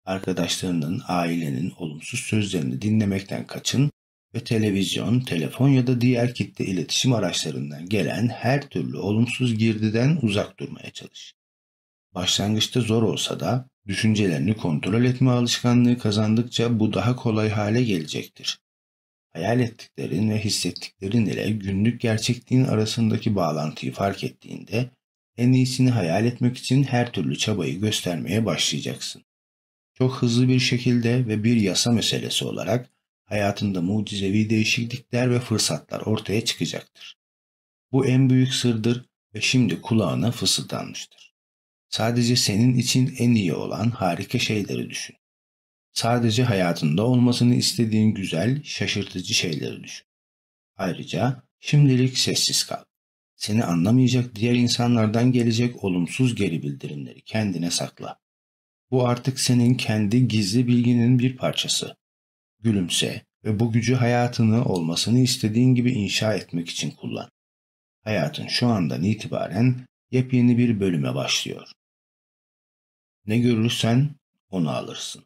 Arkadaşlarının, ailenin olumsuz sözlerini dinlemekten kaçın ve televizyon, telefon ya da diğer kitle iletişim araçlarından gelen her türlü olumsuz girdiden uzak durmaya çalış. Başlangıçta zor olsa da düşüncelerini kontrol etme alışkanlığı kazandıkça bu daha kolay hale gelecektir. Hayal ettiklerin ve hissettiklerin ile günlük gerçekliğin arasındaki bağlantıyı fark ettiğinde en iyisini hayal etmek için her türlü çabayı göstermeye başlayacaksın. Çok hızlı bir şekilde ve bir yasa meselesi olarak hayatında mucizevi değişiklikler ve fırsatlar ortaya çıkacaktır. Bu en büyük sırdır ve şimdi kulağına fısıldanmıştır. Sadece senin için en iyi olan harika şeyleri düşün. Sadece hayatında olmasını istediğin güzel, şaşırtıcı şeyleri düşün. Ayrıca şimdilik sessiz kal. Seni anlamayacak diğer insanlardan gelecek olumsuz geri bildirimleri kendine sakla. Bu artık senin kendi gizli bilginin bir parçası. Gülümse ve bu gücü hayatını olmasını istediğin gibi inşa etmek için kullan. Hayatın şu andan itibaren yepyeni bir bölüme başlıyor. Ne görürsen onu alırsın.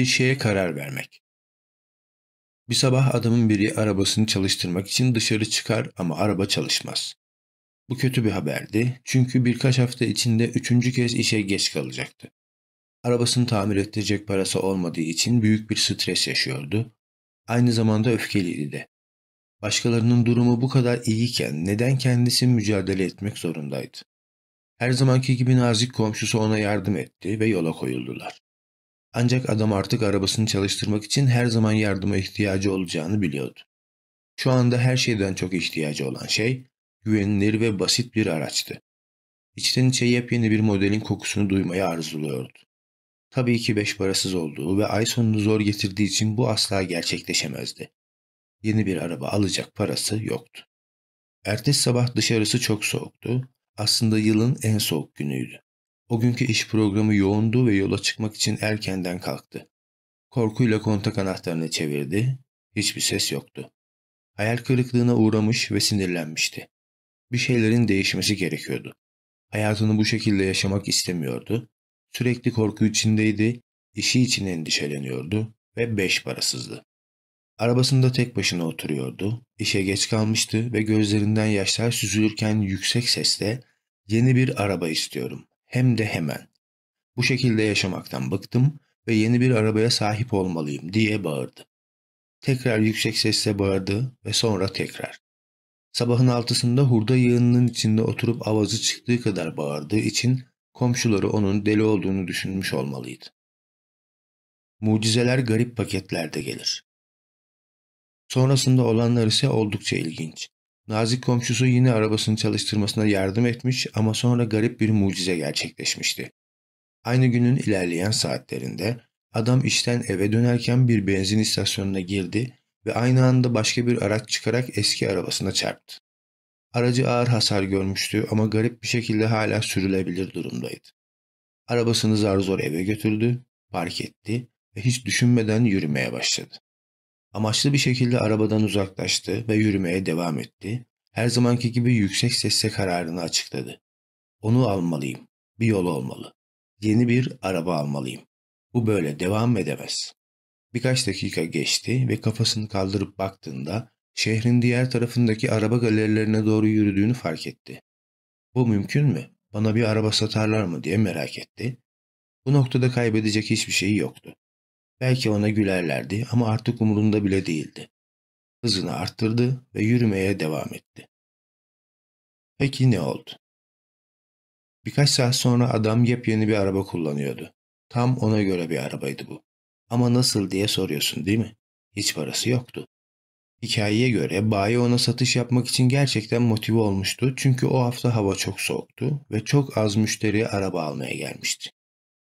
bir şeye karar vermek. Bir sabah adamın biri arabasını çalıştırmak için dışarı çıkar ama araba çalışmaz. Bu kötü bir haberdi çünkü birkaç hafta içinde üçüncü kez işe geç kalacaktı. Arabasını tamir ettirecek parası olmadığı için büyük bir stres yaşıyordu. Aynı zamanda öfkeliydi de. Başkalarının durumu bu kadar iyiyken neden kendisi mücadele etmek zorundaydı? Her zamanki gibi nazik komşusu ona yardım etti ve yola koyuldular. Ancak adam artık arabasını çalıştırmak için her zaman yardıma ihtiyacı olacağını biliyordu. Şu anda her şeyden çok ihtiyacı olan şey güvenilir ve basit bir araçtı. İçten içe yepyeni bir modelin kokusunu duymaya arzuluyordu. Tabii ki beş parasız olduğu ve ay sonunu zor getirdiği için bu asla gerçekleşemezdi. Yeni bir araba alacak parası yoktu. Ertesi sabah dışarısı çok soğuktu. Aslında yılın en soğuk günüydü. O günkü iş programı yoğundu ve yola çıkmak için erkenden kalktı. Korkuyla kontak anahtarını çevirdi. Hiçbir ses yoktu. Hayal kırıklığına uğramış ve sinirlenmişti. Bir şeylerin değişmesi gerekiyordu. Hayatını bu şekilde yaşamak istemiyordu. Sürekli korku içindeydi, işi için endişeleniyordu ve beş parasızdı. Arabasında tek başına oturuyordu, işe geç kalmıştı ve gözlerinden yaşlar süzülürken yüksek sesle ''Yeni bir araba istiyorum hem de hemen. Bu şekilde yaşamaktan bıktım ve yeni bir arabaya sahip olmalıyım diye bağırdı. Tekrar yüksek sesle bağırdı ve sonra tekrar. Sabahın altısında hurda yığınının içinde oturup avazı çıktığı kadar bağırdığı için komşuları onun deli olduğunu düşünmüş olmalıydı. Mucizeler garip paketlerde gelir. Sonrasında olanlar ise oldukça ilginç. Nazik komşusu yine arabasını çalıştırmasına yardım etmiş ama sonra garip bir mucize gerçekleşmişti. Aynı günün ilerleyen saatlerinde adam işten eve dönerken bir benzin istasyonuna girdi ve aynı anda başka bir araç çıkarak eski arabasına çarptı. Aracı ağır hasar görmüştü ama garip bir şekilde hala sürülebilir durumdaydı. Arabasını zar zor eve götürdü, park etti ve hiç düşünmeden yürümeye başladı. Amaçlı bir şekilde arabadan uzaklaştı ve yürümeye devam etti. Her zamanki gibi yüksek sesle kararını açıkladı. Onu almalıyım. Bir yol olmalı. Yeni bir araba almalıyım. Bu böyle devam edemez. Birkaç dakika geçti ve kafasını kaldırıp baktığında şehrin diğer tarafındaki araba galerilerine doğru yürüdüğünü fark etti. Bu mümkün mü? Bana bir araba satarlar mı diye merak etti. Bu noktada kaybedecek hiçbir şeyi yoktu. Belki ona gülerlerdi ama artık umurunda bile değildi. Hızını arttırdı ve yürümeye devam etti. Peki ne oldu? Birkaç saat sonra adam yepyeni bir araba kullanıyordu. Tam ona göre bir arabaydı bu. Ama nasıl diye soruyorsun değil mi? Hiç parası yoktu. Hikayeye göre bayi ona satış yapmak için gerçekten motive olmuştu çünkü o hafta hava çok soğuktu ve çok az müşteri araba almaya gelmişti.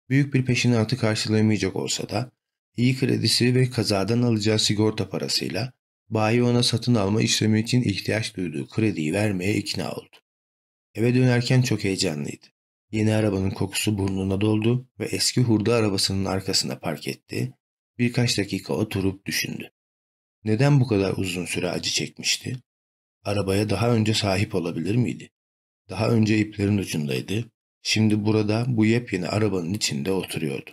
Büyük bir peşinatı karşılayamayacak olsa da iyi kredisi ve kazadan alacağı sigorta parasıyla bayi ona satın alma işlemi için ihtiyaç duyduğu krediyi vermeye ikna oldu. Eve dönerken çok heyecanlıydı. Yeni arabanın kokusu burnuna doldu ve eski hurda arabasının arkasına park etti. Birkaç dakika oturup düşündü. Neden bu kadar uzun süre acı çekmişti? Arabaya daha önce sahip olabilir miydi? Daha önce iplerin ucundaydı. Şimdi burada bu yepyeni arabanın içinde oturuyordu.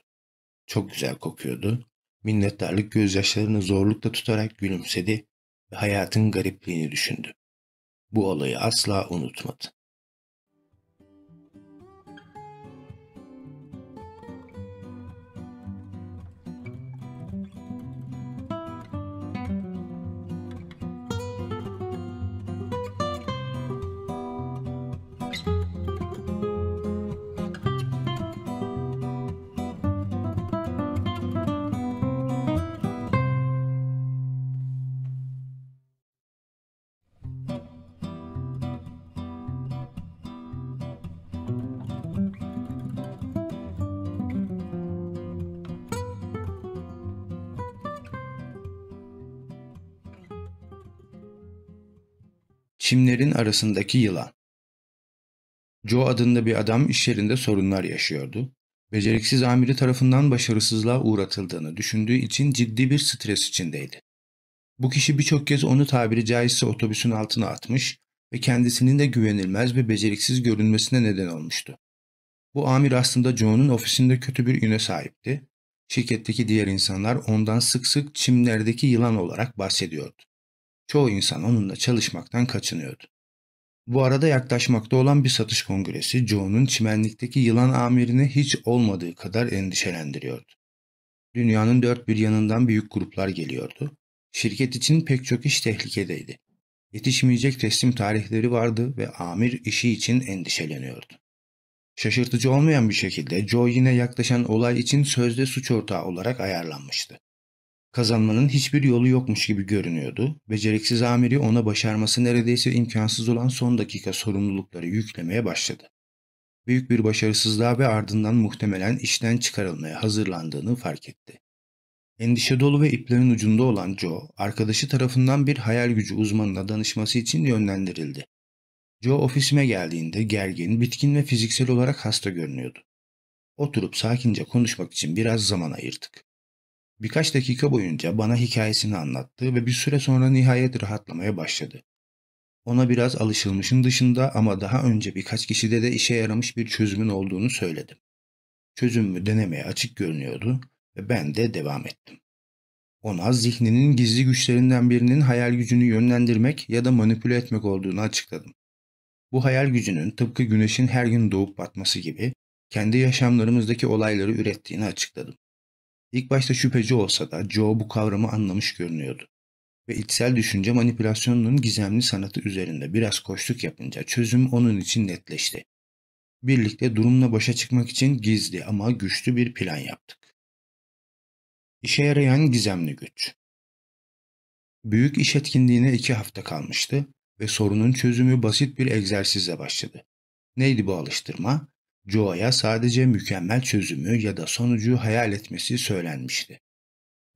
Çok güzel kokuyordu Minnettarlık gözyaşlarını zorlukla tutarak gülümsedi ve hayatın garipliğini düşündü. Bu olayı asla unutmadı. Çimlerin arasındaki yılan. Joe adında bir adam iş yerinde sorunlar yaşıyordu. Beceriksiz amiri tarafından başarısızlığa uğratıldığını düşündüğü için ciddi bir stres içindeydi. Bu kişi birçok kez onu tabiri caizse otobüsün altına atmış ve kendisinin de güvenilmez ve beceriksiz görünmesine neden olmuştu. Bu amir aslında Joe'nun ofisinde kötü bir üne sahipti. Şirketteki diğer insanlar ondan sık sık çimlerdeki yılan olarak bahsediyordu. Çoğu insan onunla çalışmaktan kaçınıyordu. Bu arada yaklaşmakta olan bir satış kongresi Joe'nun çimenlikteki yılan amirini hiç olmadığı kadar endişelendiriyordu. Dünyanın dört bir yanından büyük gruplar geliyordu. Şirket için pek çok iş tehlikedeydi. Yetişmeyecek teslim tarihleri vardı ve amir işi için endişeleniyordu. Şaşırtıcı olmayan bir şekilde Joe yine yaklaşan olay için sözde suç ortağı olarak ayarlanmıştı. Kazanmanın hiçbir yolu yokmuş gibi görünüyordu. Beceriksiz amiri ona başarması neredeyse imkansız olan son dakika sorumlulukları yüklemeye başladı. Büyük bir başarısızlığa ve ardından muhtemelen işten çıkarılmaya hazırlandığını fark etti. Endişe dolu ve iplerin ucunda olan Joe, arkadaşı tarafından bir hayal gücü uzmanına danışması için yönlendirildi. Joe ofisime geldiğinde gergin, bitkin ve fiziksel olarak hasta görünüyordu. Oturup sakince konuşmak için biraz zaman ayırdık. Birkaç dakika boyunca bana hikayesini anlattı ve bir süre sonra nihayet rahatlamaya başladı. Ona biraz alışılmışın dışında ama daha önce birkaç kişide de işe yaramış bir çözümün olduğunu söyledim. Çözümü denemeye açık görünüyordu ve ben de devam ettim. Ona zihninin gizli güçlerinden birinin hayal gücünü yönlendirmek ya da manipüle etmek olduğunu açıkladım. Bu hayal gücünün tıpkı güneşin her gün doğup batması gibi kendi yaşamlarımızdaki olayları ürettiğini açıkladım. İlk başta şüpheci olsa da Joe bu kavramı anlamış görünüyordu. Ve içsel düşünce manipülasyonunun gizemli sanatı üzerinde biraz koştuk yapınca çözüm onun için netleşti. Birlikte durumla başa çıkmak için gizli ama güçlü bir plan yaptık. İşe yarayan gizemli güç. Büyük iş etkinliğine iki hafta kalmıştı ve sorunun çözümü basit bir egzersizle başladı. Neydi bu alıştırma? Joe'ya sadece mükemmel çözümü ya da sonucu hayal etmesi söylenmişti.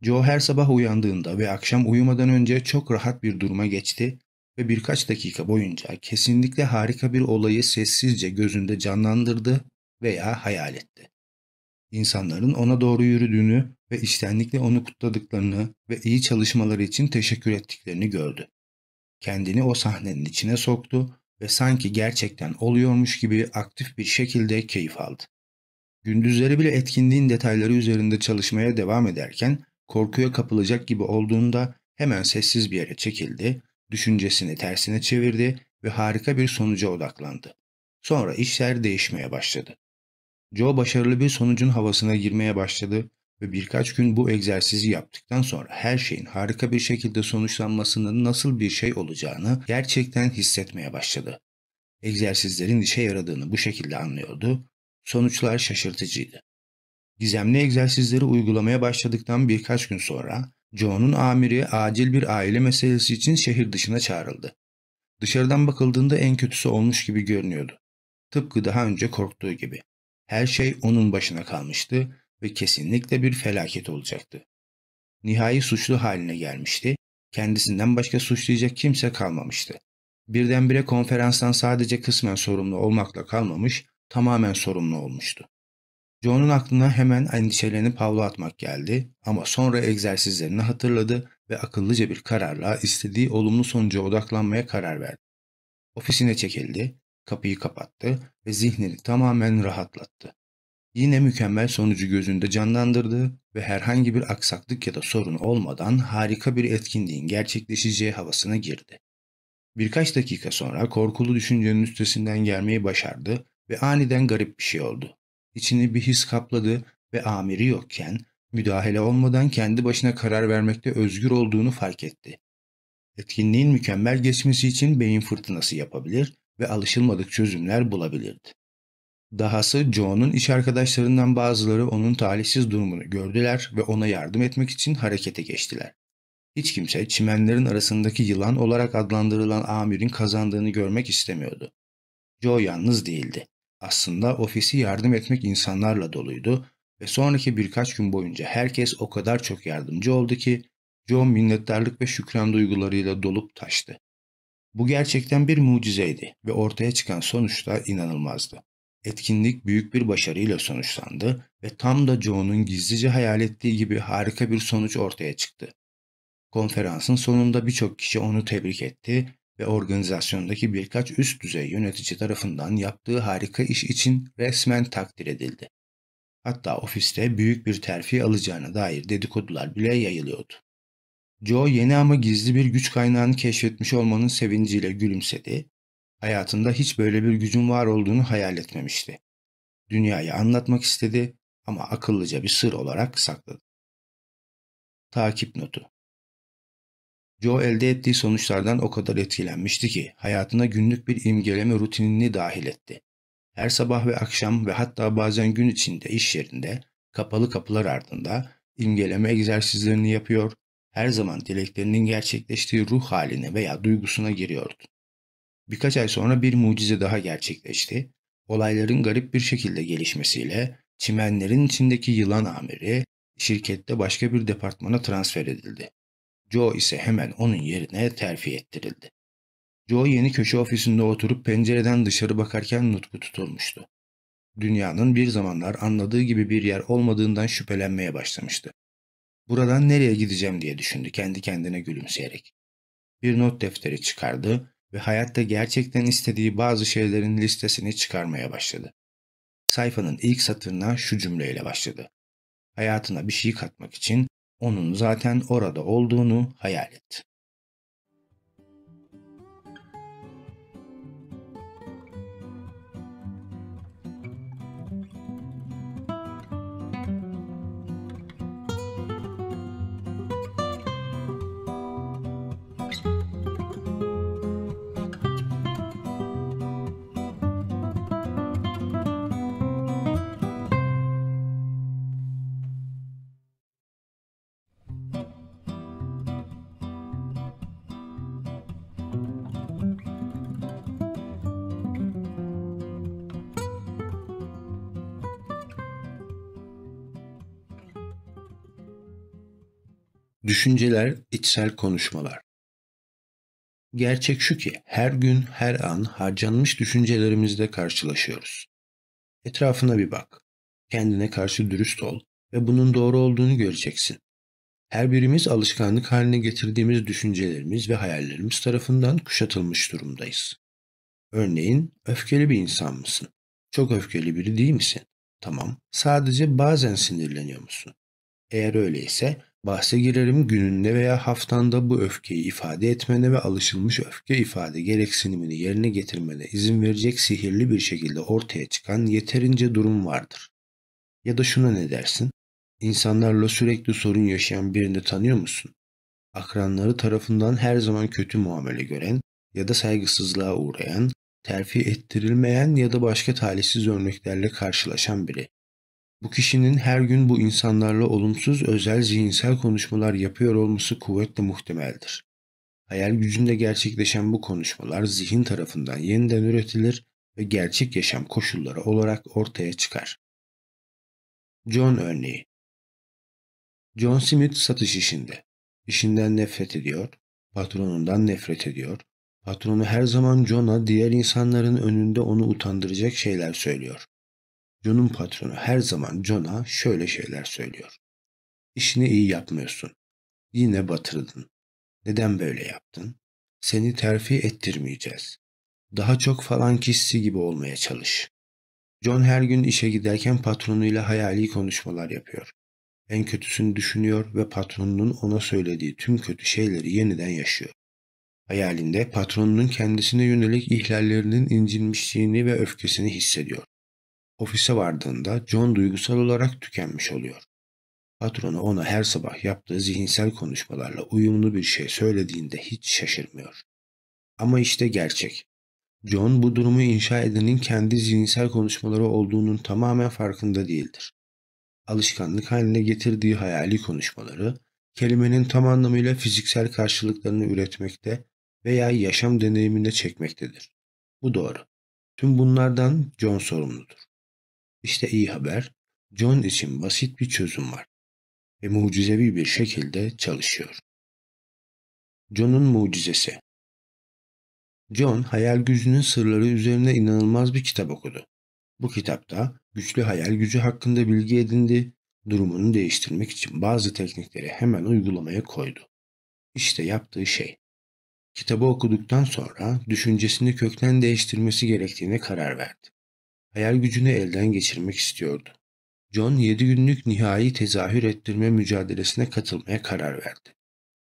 Joe her sabah uyandığında ve akşam uyumadan önce çok rahat bir duruma geçti ve birkaç dakika boyunca kesinlikle harika bir olayı sessizce gözünde canlandırdı veya hayal etti. İnsanların ona doğru yürüdüğünü ve içtenlikle onu kutladıklarını ve iyi çalışmaları için teşekkür ettiklerini gördü. Kendini o sahnenin içine soktu ve sanki gerçekten oluyormuş gibi aktif bir şekilde keyif aldı. Gündüzleri bile etkinliğin detayları üzerinde çalışmaya devam ederken korkuya kapılacak gibi olduğunda hemen sessiz bir yere çekildi, düşüncesini tersine çevirdi ve harika bir sonuca odaklandı. Sonra işler değişmeye başladı. Joe başarılı bir sonucun havasına girmeye başladı ve birkaç gün bu egzersizi yaptıktan sonra her şeyin harika bir şekilde sonuçlanmasının nasıl bir şey olacağını gerçekten hissetmeye başladı. Egzersizlerin işe yaradığını bu şekilde anlıyordu. Sonuçlar şaşırtıcıydı. Gizemli egzersizleri uygulamaya başladıktan birkaç gün sonra John'un amiri acil bir aile meselesi için şehir dışına çağrıldı. Dışarıdan bakıldığında en kötüsü olmuş gibi görünüyordu. Tıpkı daha önce korktuğu gibi. Her şey onun başına kalmıştı ve kesinlikle bir felaket olacaktı. Nihai suçlu haline gelmişti, kendisinden başka suçlayacak kimse kalmamıştı. Birdenbire konferanstan sadece kısmen sorumlu olmakla kalmamış, tamamen sorumlu olmuştu. John'un aklına hemen endişelerini Pavla atmak geldi ama sonra egzersizlerini hatırladı ve akıllıca bir kararla istediği olumlu sonuca odaklanmaya karar verdi. Ofisine çekildi, kapıyı kapattı ve zihnini tamamen rahatlattı yine mükemmel sonucu gözünde canlandırdı ve herhangi bir aksaklık ya da sorun olmadan harika bir etkinliğin gerçekleşeceği havasına girdi. Birkaç dakika sonra korkulu düşüncenin üstesinden gelmeyi başardı ve aniden garip bir şey oldu. İçini bir his kapladı ve amiri yokken müdahale olmadan kendi başına karar vermekte özgür olduğunu fark etti. Etkinliğin mükemmel geçmesi için beyin fırtınası yapabilir ve alışılmadık çözümler bulabilirdi. Dahası Joe'nun iş arkadaşlarından bazıları onun talihsiz durumunu gördüler ve ona yardım etmek için harekete geçtiler. Hiç kimse çimenlerin arasındaki yılan olarak adlandırılan amirin kazandığını görmek istemiyordu. Joe yalnız değildi. Aslında ofisi yardım etmek insanlarla doluydu ve sonraki birkaç gün boyunca herkes o kadar çok yardımcı oldu ki Joe minnettarlık ve şükran duygularıyla dolup taştı. Bu gerçekten bir mucizeydi ve ortaya çıkan sonuç da inanılmazdı. Etkinlik büyük bir başarıyla sonuçlandı ve tam da Joe'nun gizlice hayal ettiği gibi harika bir sonuç ortaya çıktı. Konferansın sonunda birçok kişi onu tebrik etti ve organizasyondaki birkaç üst düzey yönetici tarafından yaptığı harika iş için resmen takdir edildi. Hatta ofiste büyük bir terfi alacağına dair dedikodular bile yayılıyordu. Joe yeni ama gizli bir güç kaynağını keşfetmiş olmanın sevinciyle gülümsedi Hayatında hiç böyle bir gücün var olduğunu hayal etmemişti. Dünyayı anlatmak istedi ama akıllıca bir sır olarak sakladı. Takip notu Joe elde ettiği sonuçlardan o kadar etkilenmişti ki hayatına günlük bir imgeleme rutinini dahil etti. Her sabah ve akşam ve hatta bazen gün içinde iş yerinde kapalı kapılar ardında imgeleme egzersizlerini yapıyor, her zaman dileklerinin gerçekleştiği ruh haline veya duygusuna giriyordu. Birkaç ay sonra bir mucize daha gerçekleşti. Olayların garip bir şekilde gelişmesiyle çimenlerin içindeki yılan amiri şirkette başka bir departmana transfer edildi. Joe ise hemen onun yerine terfi ettirildi. Joe yeni köşe ofisinde oturup pencereden dışarı bakarken nutku tutulmuştu. Dünyanın bir zamanlar anladığı gibi bir yer olmadığından şüphelenmeye başlamıştı. Buradan nereye gideceğim diye düşündü kendi kendine gülümseyerek. Bir not defteri çıkardı ve hayatta gerçekten istediği bazı şeylerin listesini çıkarmaya başladı. Sayfanın ilk satırına şu cümleyle başladı. Hayatına bir şey katmak için onun zaten orada olduğunu hayal etti. Düşünceler, içsel konuşmalar. Gerçek şu ki her gün, her an harcanmış düşüncelerimizle karşılaşıyoruz. Etrafına bir bak. Kendine karşı dürüst ol ve bunun doğru olduğunu göreceksin. Her birimiz alışkanlık haline getirdiğimiz düşüncelerimiz ve hayallerimiz tarafından kuşatılmış durumdayız. Örneğin öfkeli bir insan mısın? Çok öfkeli biri değil misin? Tamam, sadece bazen sinirleniyor musun? Eğer öyleyse Bahse girerim gününde veya haftanda bu öfkeyi ifade etmene ve alışılmış öfke ifade gereksinimini yerine getirmene izin verecek sihirli bir şekilde ortaya çıkan yeterince durum vardır. Ya da şuna ne dersin? İnsanlarla sürekli sorun yaşayan birini tanıyor musun? Akranları tarafından her zaman kötü muamele gören ya da saygısızlığa uğrayan, terfi ettirilmeyen ya da başka talihsiz örneklerle karşılaşan biri. Bu kişinin her gün bu insanlarla olumsuz özel zihinsel konuşmalar yapıyor olması kuvvetle muhtemeldir. Hayal gücünde gerçekleşen bu konuşmalar zihin tarafından yeniden üretilir ve gerçek yaşam koşulları olarak ortaya çıkar. John örneği John Smith satış işinde. İşinden nefret ediyor, patronundan nefret ediyor. Patronu her zaman John'a diğer insanların önünde onu utandıracak şeyler söylüyor. John'un patronu her zaman John'a şöyle şeyler söylüyor. İşini iyi yapmıyorsun. Yine batırdın. Neden böyle yaptın? Seni terfi ettirmeyeceğiz. Daha çok falan kişisi gibi olmaya çalış. John her gün işe giderken patronuyla hayali konuşmalar yapıyor. En kötüsünü düşünüyor ve patronunun ona söylediği tüm kötü şeyleri yeniden yaşıyor. Hayalinde patronunun kendisine yönelik ihlallerinin incinmişliğini ve öfkesini hissediyor. Ofise vardığında John duygusal olarak tükenmiş oluyor. Patronu ona her sabah yaptığı zihinsel konuşmalarla uyumlu bir şey söylediğinde hiç şaşırmıyor. Ama işte gerçek. John bu durumu inşa edenin kendi zihinsel konuşmaları olduğunun tamamen farkında değildir. Alışkanlık haline getirdiği hayali konuşmaları, kelimenin tam anlamıyla fiziksel karşılıklarını üretmekte veya yaşam deneyiminde çekmektedir. Bu doğru. Tüm bunlardan John sorumludur. İşte iyi haber. John için basit bir çözüm var ve mucizevi bir şekilde çalışıyor. John'un mucizesi John, hayal gücünün sırları üzerine inanılmaz bir kitap okudu. Bu kitapta güçlü hayal gücü hakkında bilgi edindi, durumunu değiştirmek için bazı teknikleri hemen uygulamaya koydu. İşte yaptığı şey. Kitabı okuduktan sonra düşüncesini kökten değiştirmesi gerektiğine karar verdi hayal gücünü elden geçirmek istiyordu. John 7 günlük nihai tezahür ettirme mücadelesine katılmaya karar verdi.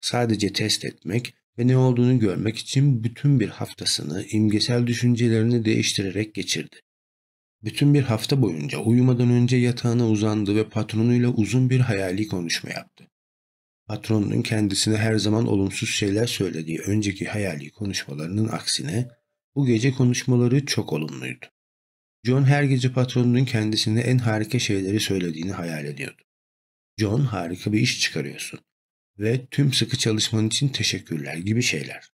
Sadece test etmek ve ne olduğunu görmek için bütün bir haftasını imgesel düşüncelerini değiştirerek geçirdi. Bütün bir hafta boyunca uyumadan önce yatağına uzandı ve patronuyla uzun bir hayali konuşma yaptı. Patronun kendisine her zaman olumsuz şeyler söylediği önceki hayali konuşmalarının aksine bu gece konuşmaları çok olumluydu. John her gece patronunun kendisine en harika şeyleri söylediğini hayal ediyordu. John harika bir iş çıkarıyorsun ve tüm sıkı çalışman için teşekkürler gibi şeyler.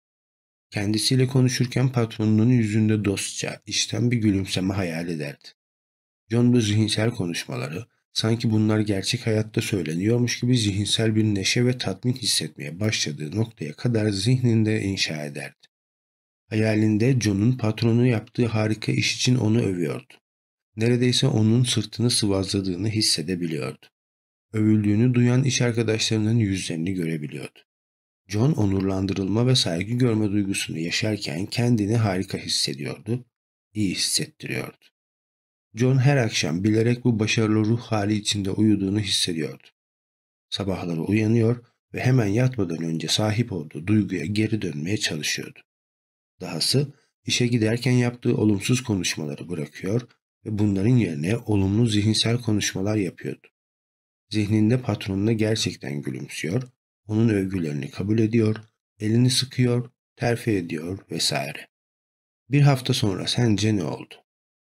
Kendisiyle konuşurken patronunun yüzünde dostça, işten bir gülümseme hayal ederdi. John bu zihinsel konuşmaları sanki bunlar gerçek hayatta söyleniyormuş gibi zihinsel bir neşe ve tatmin hissetmeye başladığı noktaya kadar zihninde inşa ederdi. Hayalinde John'un patronu yaptığı harika iş için onu övüyordu. Neredeyse onun sırtını sıvazladığını hissedebiliyordu. Övüldüğünü duyan iş arkadaşlarının yüzlerini görebiliyordu. John onurlandırılma ve saygı görme duygusunu yaşarken kendini harika hissediyordu, iyi hissettiriyordu. John her akşam bilerek bu başarılı ruh hali içinde uyuduğunu hissediyordu. Sabahları uyanıyor ve hemen yatmadan önce sahip olduğu duyguya geri dönmeye çalışıyordu. Dahası işe giderken yaptığı olumsuz konuşmaları bırakıyor ve bunların yerine olumlu zihinsel konuşmalar yapıyordu. Zihninde patronuna gerçekten gülümsüyor, onun övgülerini kabul ediyor, elini sıkıyor, terfi ediyor vesaire. Bir hafta sonra sence ne oldu?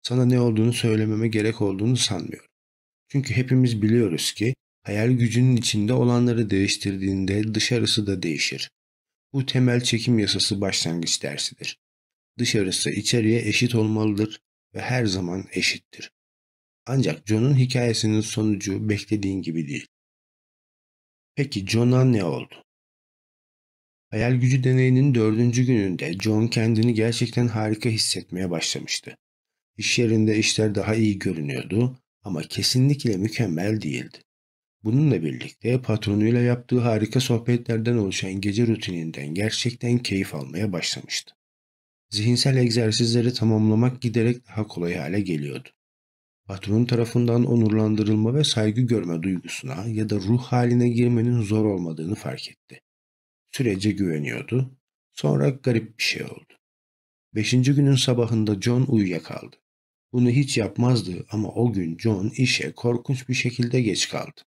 Sana ne olduğunu söylememe gerek olduğunu sanmıyorum. Çünkü hepimiz biliyoruz ki hayal gücünün içinde olanları değiştirdiğinde dışarısı da değişir. Bu temel çekim yasası başlangıç dersidir. Dışarısı içeriye eşit olmalıdır ve her zaman eşittir. Ancak John'un hikayesinin sonucu beklediğin gibi değil. Peki John'a ne oldu? Hayal gücü deneyinin dördüncü gününde John kendini gerçekten harika hissetmeye başlamıştı. İş yerinde işler daha iyi görünüyordu ama kesinlikle mükemmel değildi. Bununla birlikte patronuyla yaptığı harika sohbetlerden oluşan gece rutininden gerçekten keyif almaya başlamıştı. Zihinsel egzersizleri tamamlamak giderek daha kolay hale geliyordu. Patron tarafından onurlandırılma ve saygı görme duygusuna ya da ruh haline girmenin zor olmadığını fark etti. Sürece güveniyordu. Sonra garip bir şey oldu. Beşinci günün sabahında John uyuyakaldı. Bunu hiç yapmazdı ama o gün John işe korkunç bir şekilde geç kaldı.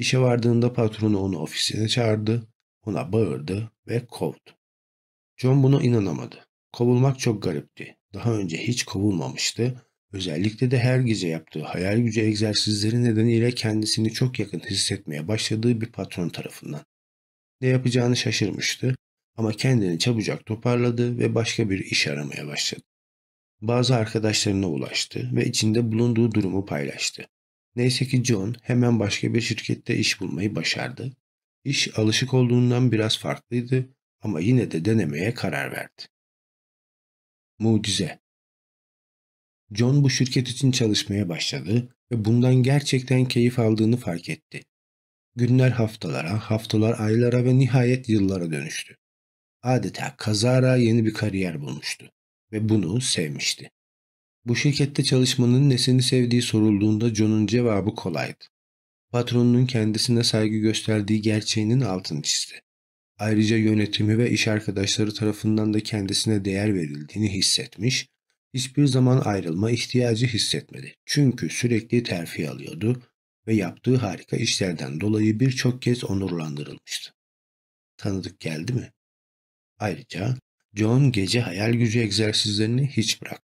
İşe vardığında patronu onu ofisine çağırdı, ona bağırdı ve kovdu. John buna inanamadı. Kovulmak çok garipti. Daha önce hiç kovulmamıştı. Özellikle de her gece yaptığı hayal gücü egzersizleri nedeniyle kendisini çok yakın hissetmeye başladığı bir patron tarafından. Ne yapacağını şaşırmıştı ama kendini çabucak toparladı ve başka bir iş aramaya başladı. Bazı arkadaşlarına ulaştı ve içinde bulunduğu durumu paylaştı. Neyse ki John hemen başka bir şirkette iş bulmayı başardı. İş alışık olduğundan biraz farklıydı ama yine de denemeye karar verdi. Mucize John bu şirket için çalışmaya başladı ve bundan gerçekten keyif aldığını fark etti. Günler haftalara, haftalar aylara ve nihayet yıllara dönüştü. Adeta kazara yeni bir kariyer bulmuştu ve bunu sevmişti. Bu şirkette çalışmanın nesini sevdiği sorulduğunda John'un cevabı kolaydı. Patronunun kendisine saygı gösterdiği gerçeğinin altını çizdi. Ayrıca yönetimi ve iş arkadaşları tarafından da kendisine değer verildiğini hissetmiş, hiçbir zaman ayrılma ihtiyacı hissetmedi. Çünkü sürekli terfi alıyordu ve yaptığı harika işlerden dolayı birçok kez onurlandırılmıştı. Tanıdık geldi mi? Ayrıca John gece hayal gücü egzersizlerini hiç bırakmadı.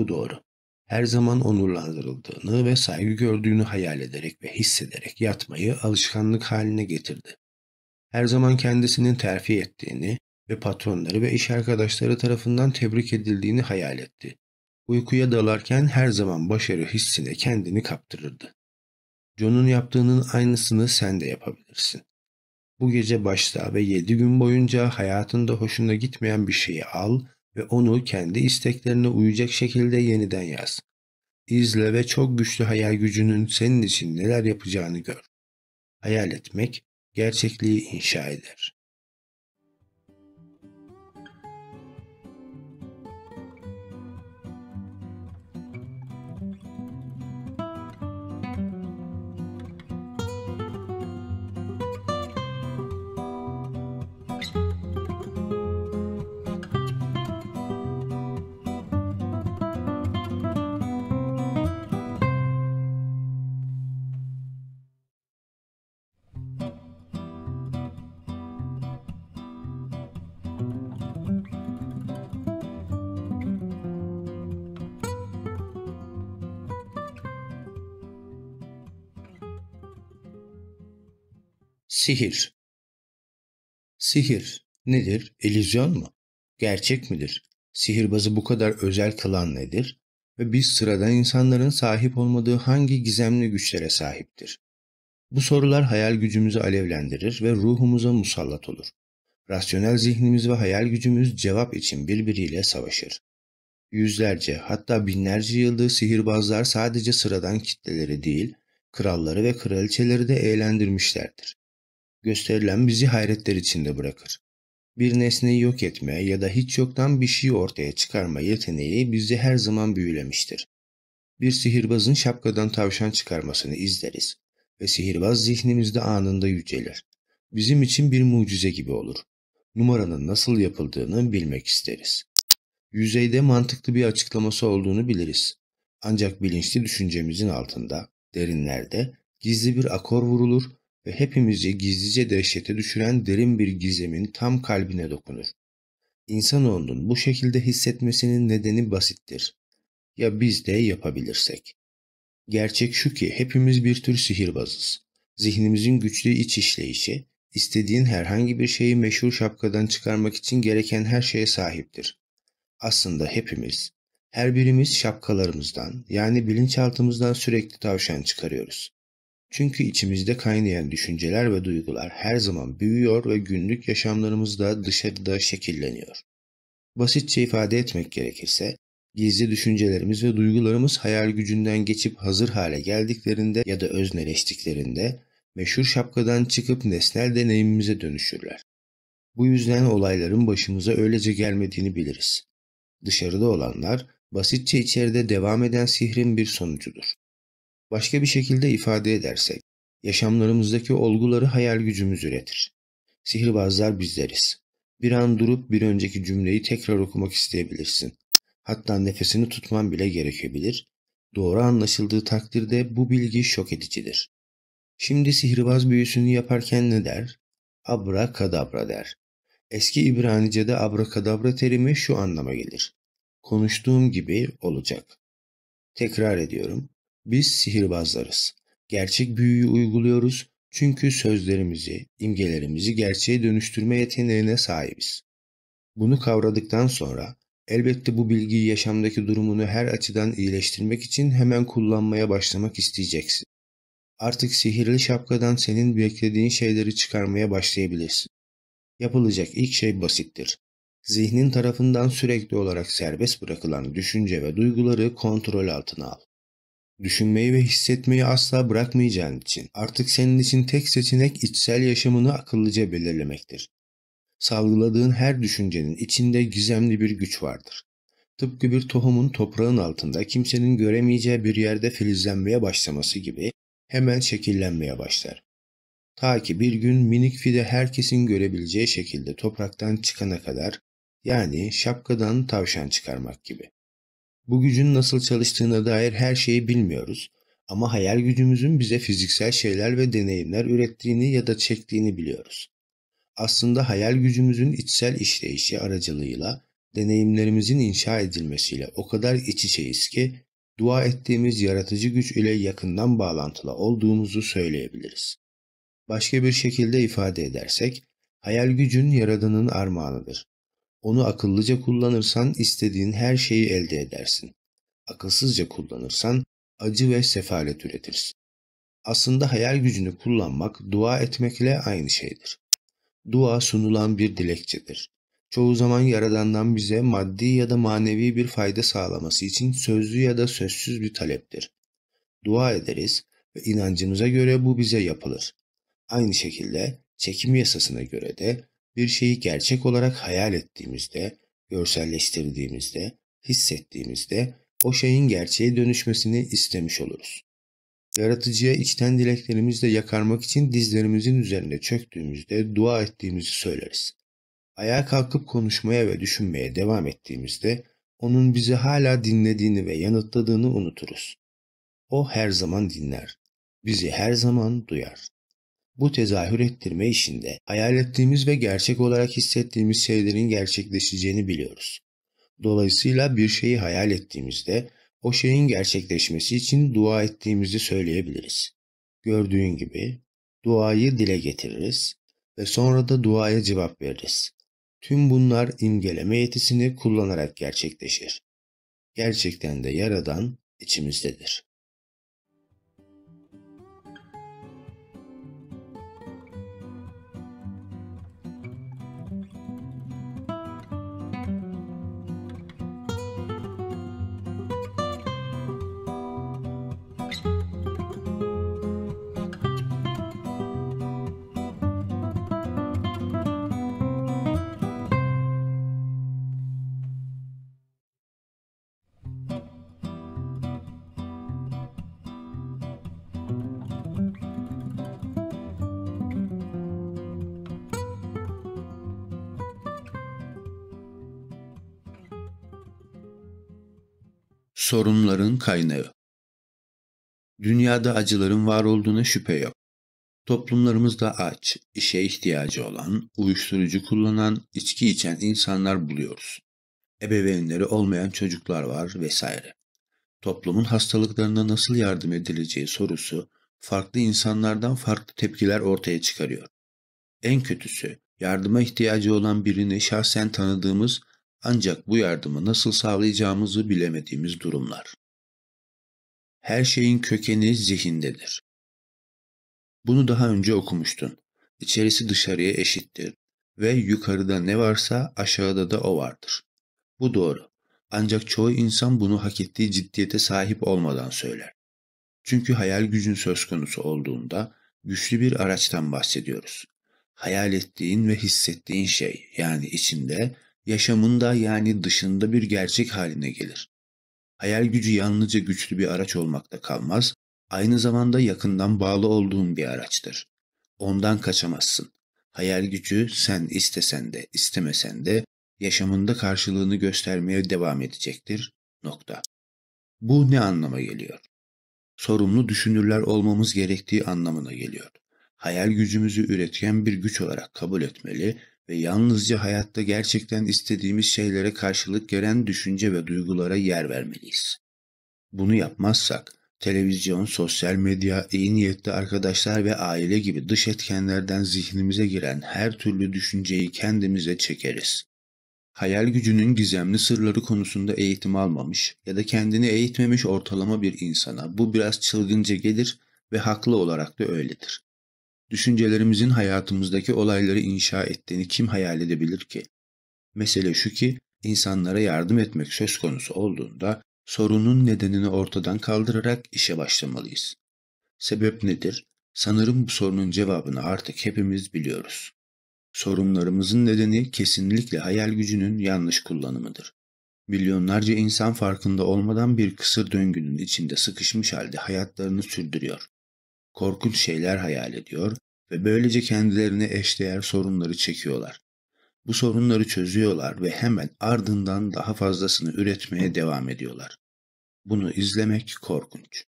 Bu doğru. Her zaman onurlandırıldığını ve saygı gördüğünü hayal ederek ve hissederek yatmayı alışkanlık haline getirdi. Her zaman kendisinin terfi ettiğini ve patronları ve iş arkadaşları tarafından tebrik edildiğini hayal etti. Uykuya dalarken her zaman başarı hissine kendini kaptırırdı. John'un yaptığının aynısını sen de yapabilirsin. Bu gece başla ve 7 gün boyunca hayatında hoşuna gitmeyen bir şeyi al ve onu kendi isteklerine uyacak şekilde yeniden yaz. İzle ve çok güçlü hayal gücünün senin için neler yapacağını gör. Hayal etmek gerçekliği inşa eder. Sihir Sihir nedir? Elizyon mu? Gerçek midir? Sihirbazı bu kadar özel kılan nedir? Ve biz sıradan insanların sahip olmadığı hangi gizemli güçlere sahiptir? Bu sorular hayal gücümüzü alevlendirir ve ruhumuza musallat olur. Rasyonel zihnimiz ve hayal gücümüz cevap için birbiriyle savaşır. Yüzlerce hatta binlerce yıldır sihirbazlar sadece sıradan kitleleri değil, kralları ve kraliçeleri de eğlendirmişlerdir gösterilen bizi hayretler içinde bırakır. Bir nesneyi yok etme ya da hiç yoktan bir şey ortaya çıkarma yeteneği bizi her zaman büyülemiştir. Bir sihirbazın şapkadan tavşan çıkarmasını izleriz ve sihirbaz zihnimizde anında yücelir. Bizim için bir mucize gibi olur. Numaranın nasıl yapıldığını bilmek isteriz. Yüzeyde mantıklı bir açıklaması olduğunu biliriz. Ancak bilinçli düşüncemizin altında, derinlerde gizli bir akor vurulur ve hepimizi gizlice dehşete düşüren derin bir gizemin tam kalbine dokunur. İnsanoğlunun bu şekilde hissetmesinin nedeni basittir. Ya biz de yapabilirsek. Gerçek şu ki hepimiz bir tür sihirbazız. Zihnimizin güçlü iç işleyişi, istediğin herhangi bir şeyi meşhur şapkadan çıkarmak için gereken her şeye sahiptir. Aslında hepimiz, her birimiz şapkalarımızdan yani bilinçaltımızdan sürekli tavşan çıkarıyoruz. Çünkü içimizde kaynayan düşünceler ve duygular her zaman büyüyor ve günlük yaşamlarımızda dışarıda şekilleniyor. Basitçe ifade etmek gerekirse, gizli düşüncelerimiz ve duygularımız hayal gücünden geçip hazır hale geldiklerinde ya da özneleştiklerinde meşhur şapkadan çıkıp nesnel deneyimimize dönüşürler. Bu yüzden olayların başımıza öylece gelmediğini biliriz. Dışarıda olanlar basitçe içeride devam eden sihrin bir sonucudur. Başka bir şekilde ifade edersek, yaşamlarımızdaki olguları hayal gücümüz üretir. Sihirbazlar bizleriz. Bir an durup bir önceki cümleyi tekrar okumak isteyebilirsin. Hatta nefesini tutman bile gerekebilir. Doğru anlaşıldığı takdirde bu bilgi şok edicidir. Şimdi sihirbaz büyüsünü yaparken ne der? Abra kadabra der. Eski İbranice'de abrakadabra terimi şu anlama gelir. Konuştuğum gibi olacak. Tekrar ediyorum. Biz sihirbazlarız. Gerçek büyüyü uyguluyoruz çünkü sözlerimizi, imgelerimizi gerçeğe dönüştürme yeteneğine sahibiz. Bunu kavradıktan sonra elbette bu bilgiyi yaşamdaki durumunu her açıdan iyileştirmek için hemen kullanmaya başlamak isteyeceksin. Artık sihirli şapkadan senin beklediğin şeyleri çıkarmaya başlayabilirsin. Yapılacak ilk şey basittir. Zihnin tarafından sürekli olarak serbest bırakılan düşünce ve duyguları kontrol altına al. Düşünmeyi ve hissetmeyi asla bırakmayacağın için artık senin için tek seçenek içsel yaşamını akıllıca belirlemektir. Salgıladığın her düşüncenin içinde gizemli bir güç vardır. Tıpkı bir tohumun toprağın altında kimsenin göremeyeceği bir yerde filizlenmeye başlaması gibi hemen şekillenmeye başlar. Ta ki bir gün minik fide herkesin görebileceği şekilde topraktan çıkana kadar yani şapkadan tavşan çıkarmak gibi. Bu gücün nasıl çalıştığına dair her şeyi bilmiyoruz ama hayal gücümüzün bize fiziksel şeyler ve deneyimler ürettiğini ya da çektiğini biliyoruz. Aslında hayal gücümüzün içsel işleyişi aracılığıyla deneyimlerimizin inşa edilmesiyle o kadar iç içeyiz ki dua ettiğimiz yaratıcı güç ile yakından bağlantılı olduğumuzu söyleyebiliriz. Başka bir şekilde ifade edersek, hayal gücün yaradanın armağanıdır onu akıllıca kullanırsan istediğin her şeyi elde edersin. Akılsızca kullanırsan acı ve sefalet üretirsin. Aslında hayal gücünü kullanmak dua etmekle aynı şeydir. Dua sunulan bir dilekçedir. Çoğu zaman Yaradan'dan bize maddi ya da manevi bir fayda sağlaması için sözlü ya da sözsüz bir taleptir. Dua ederiz ve inancımıza göre bu bize yapılır. Aynı şekilde çekim yasasına göre de bir şeyi gerçek olarak hayal ettiğimizde, görselleştirdiğimizde, hissettiğimizde o şeyin gerçeğe dönüşmesini istemiş oluruz. Yaratıcıya içten dileklerimizle yakarmak için dizlerimizin üzerine çöktüğümüzde dua ettiğimizi söyleriz. Ayağa kalkıp konuşmaya ve düşünmeye devam ettiğimizde onun bizi hala dinlediğini ve yanıtladığını unuturuz. O her zaman dinler, bizi her zaman duyar. Bu tezahür ettirme işinde hayal ettiğimiz ve gerçek olarak hissettiğimiz şeylerin gerçekleşeceğini biliyoruz. Dolayısıyla bir şeyi hayal ettiğimizde o şeyin gerçekleşmesi için dua ettiğimizi söyleyebiliriz. Gördüğün gibi duayı dile getiririz ve sonra da duaya cevap veririz. Tüm bunlar imgeleme yetisini kullanarak gerçekleşir. Gerçekten de Yaradan içimizdedir. sorunların kaynağı. Dünyada acıların var olduğuna şüphe yok. Toplumlarımızda aç, işe ihtiyacı olan, uyuşturucu kullanan, içki içen insanlar buluyoruz. Ebeveynleri olmayan çocuklar var vesaire. Toplumun hastalıklarına nasıl yardım edileceği sorusu farklı insanlardan farklı tepkiler ortaya çıkarıyor. En kötüsü yardıma ihtiyacı olan birini şahsen tanıdığımız ancak bu yardımı nasıl sağlayacağımızı bilemediğimiz durumlar. Her şeyin kökeni zihindedir. Bunu daha önce okumuştun. İçerisi dışarıya eşittir ve yukarıda ne varsa aşağıda da o vardır. Bu doğru. Ancak çoğu insan bunu hak ettiği ciddiyete sahip olmadan söyler. Çünkü hayal gücün söz konusu olduğunda güçlü bir araçtan bahsediyoruz. Hayal ettiğin ve hissettiğin şey yani içinde Yaşamında yani dışında bir gerçek haline gelir. Hayal gücü yalnızca güçlü bir araç olmakta kalmaz, aynı zamanda yakından bağlı olduğun bir araçtır. Ondan kaçamazsın. Hayal gücü sen istesen de istemesen de yaşamında karşılığını göstermeye devam edecektir. Nokta. Bu ne anlama geliyor? Sorumlu düşünürler olmamız gerektiği anlamına geliyor. Hayal gücümüzü üretken bir güç olarak kabul etmeli ve yalnızca hayatta gerçekten istediğimiz şeylere karşılık gelen düşünce ve duygulara yer vermeliyiz. Bunu yapmazsak televizyon, sosyal medya, iyi niyetli arkadaşlar ve aile gibi dış etkenlerden zihnimize giren her türlü düşünceyi kendimize çekeriz. Hayal gücünün gizemli sırları konusunda eğitim almamış ya da kendini eğitmemiş ortalama bir insana bu biraz çılgınca gelir ve haklı olarak da öyledir düşüncelerimizin hayatımızdaki olayları inşa ettiğini kim hayal edebilir ki? Mesele şu ki insanlara yardım etmek söz konusu olduğunda sorunun nedenini ortadan kaldırarak işe başlamalıyız. Sebep nedir? Sanırım bu sorunun cevabını artık hepimiz biliyoruz. Sorunlarımızın nedeni kesinlikle hayal gücünün yanlış kullanımıdır. Milyonlarca insan farkında olmadan bir kısır döngünün içinde sıkışmış halde hayatlarını sürdürüyor korkunç şeyler hayal ediyor ve böylece kendilerine eşdeğer sorunları çekiyorlar. Bu sorunları çözüyorlar ve hemen ardından daha fazlasını üretmeye devam ediyorlar. Bunu izlemek korkunç.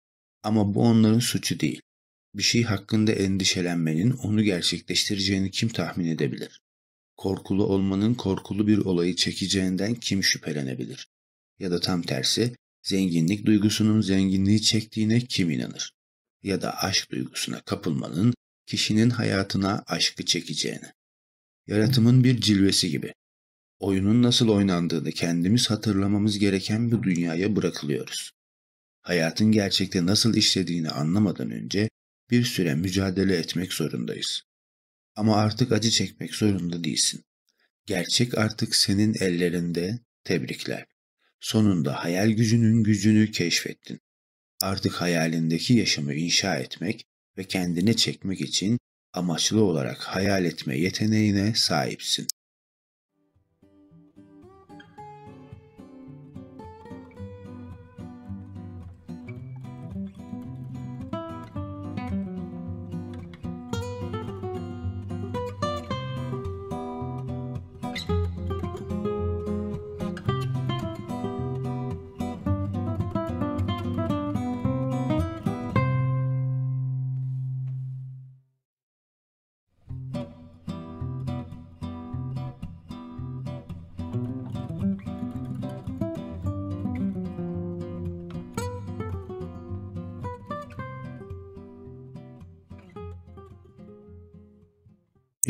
Ama bu onların suçu değil. Bir şey hakkında endişelenmenin onu gerçekleştireceğini kim tahmin edebilir? Korkulu olmanın korkulu bir olayı çekeceğinden kim şüphelenebilir? Ya da tam tersi, zenginlik duygusunun zenginliği çektiğine kim inanır? ya da aşk duygusuna kapılmanın kişinin hayatına aşkı çekeceğini. Yaratımın bir cilvesi gibi. Oyunun nasıl oynandığını kendimiz hatırlamamız gereken bir dünyaya bırakılıyoruz. Hayatın gerçekte nasıl işlediğini anlamadan önce bir süre mücadele etmek zorundayız. Ama artık acı çekmek zorunda değilsin. Gerçek artık senin ellerinde. Tebrikler. Sonunda hayal gücünün gücünü keşfettin. Artık hayalindeki yaşamı inşa etmek ve kendine çekmek için amaçlı olarak hayal etme yeteneğine sahipsin.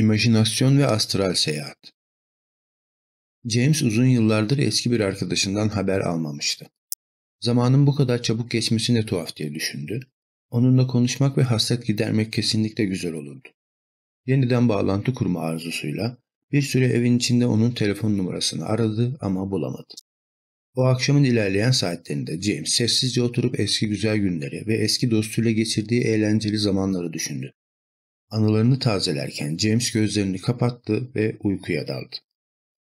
İmajinasyon ve astral seyahat. James uzun yıllardır eski bir arkadaşından haber almamıştı. Zamanın bu kadar çabuk geçmesi ne tuhaf diye düşündü. Onunla konuşmak ve hasret gidermek kesinlikle güzel olurdu. Yeniden bağlantı kurma arzusuyla bir süre evin içinde onun telefon numarasını aradı ama bulamadı. O akşamın ilerleyen saatlerinde James sessizce oturup eski güzel günleri ve eski dostuyla geçirdiği eğlenceli zamanları düşündü. Anılarını tazelerken James gözlerini kapattı ve uykuya daldı.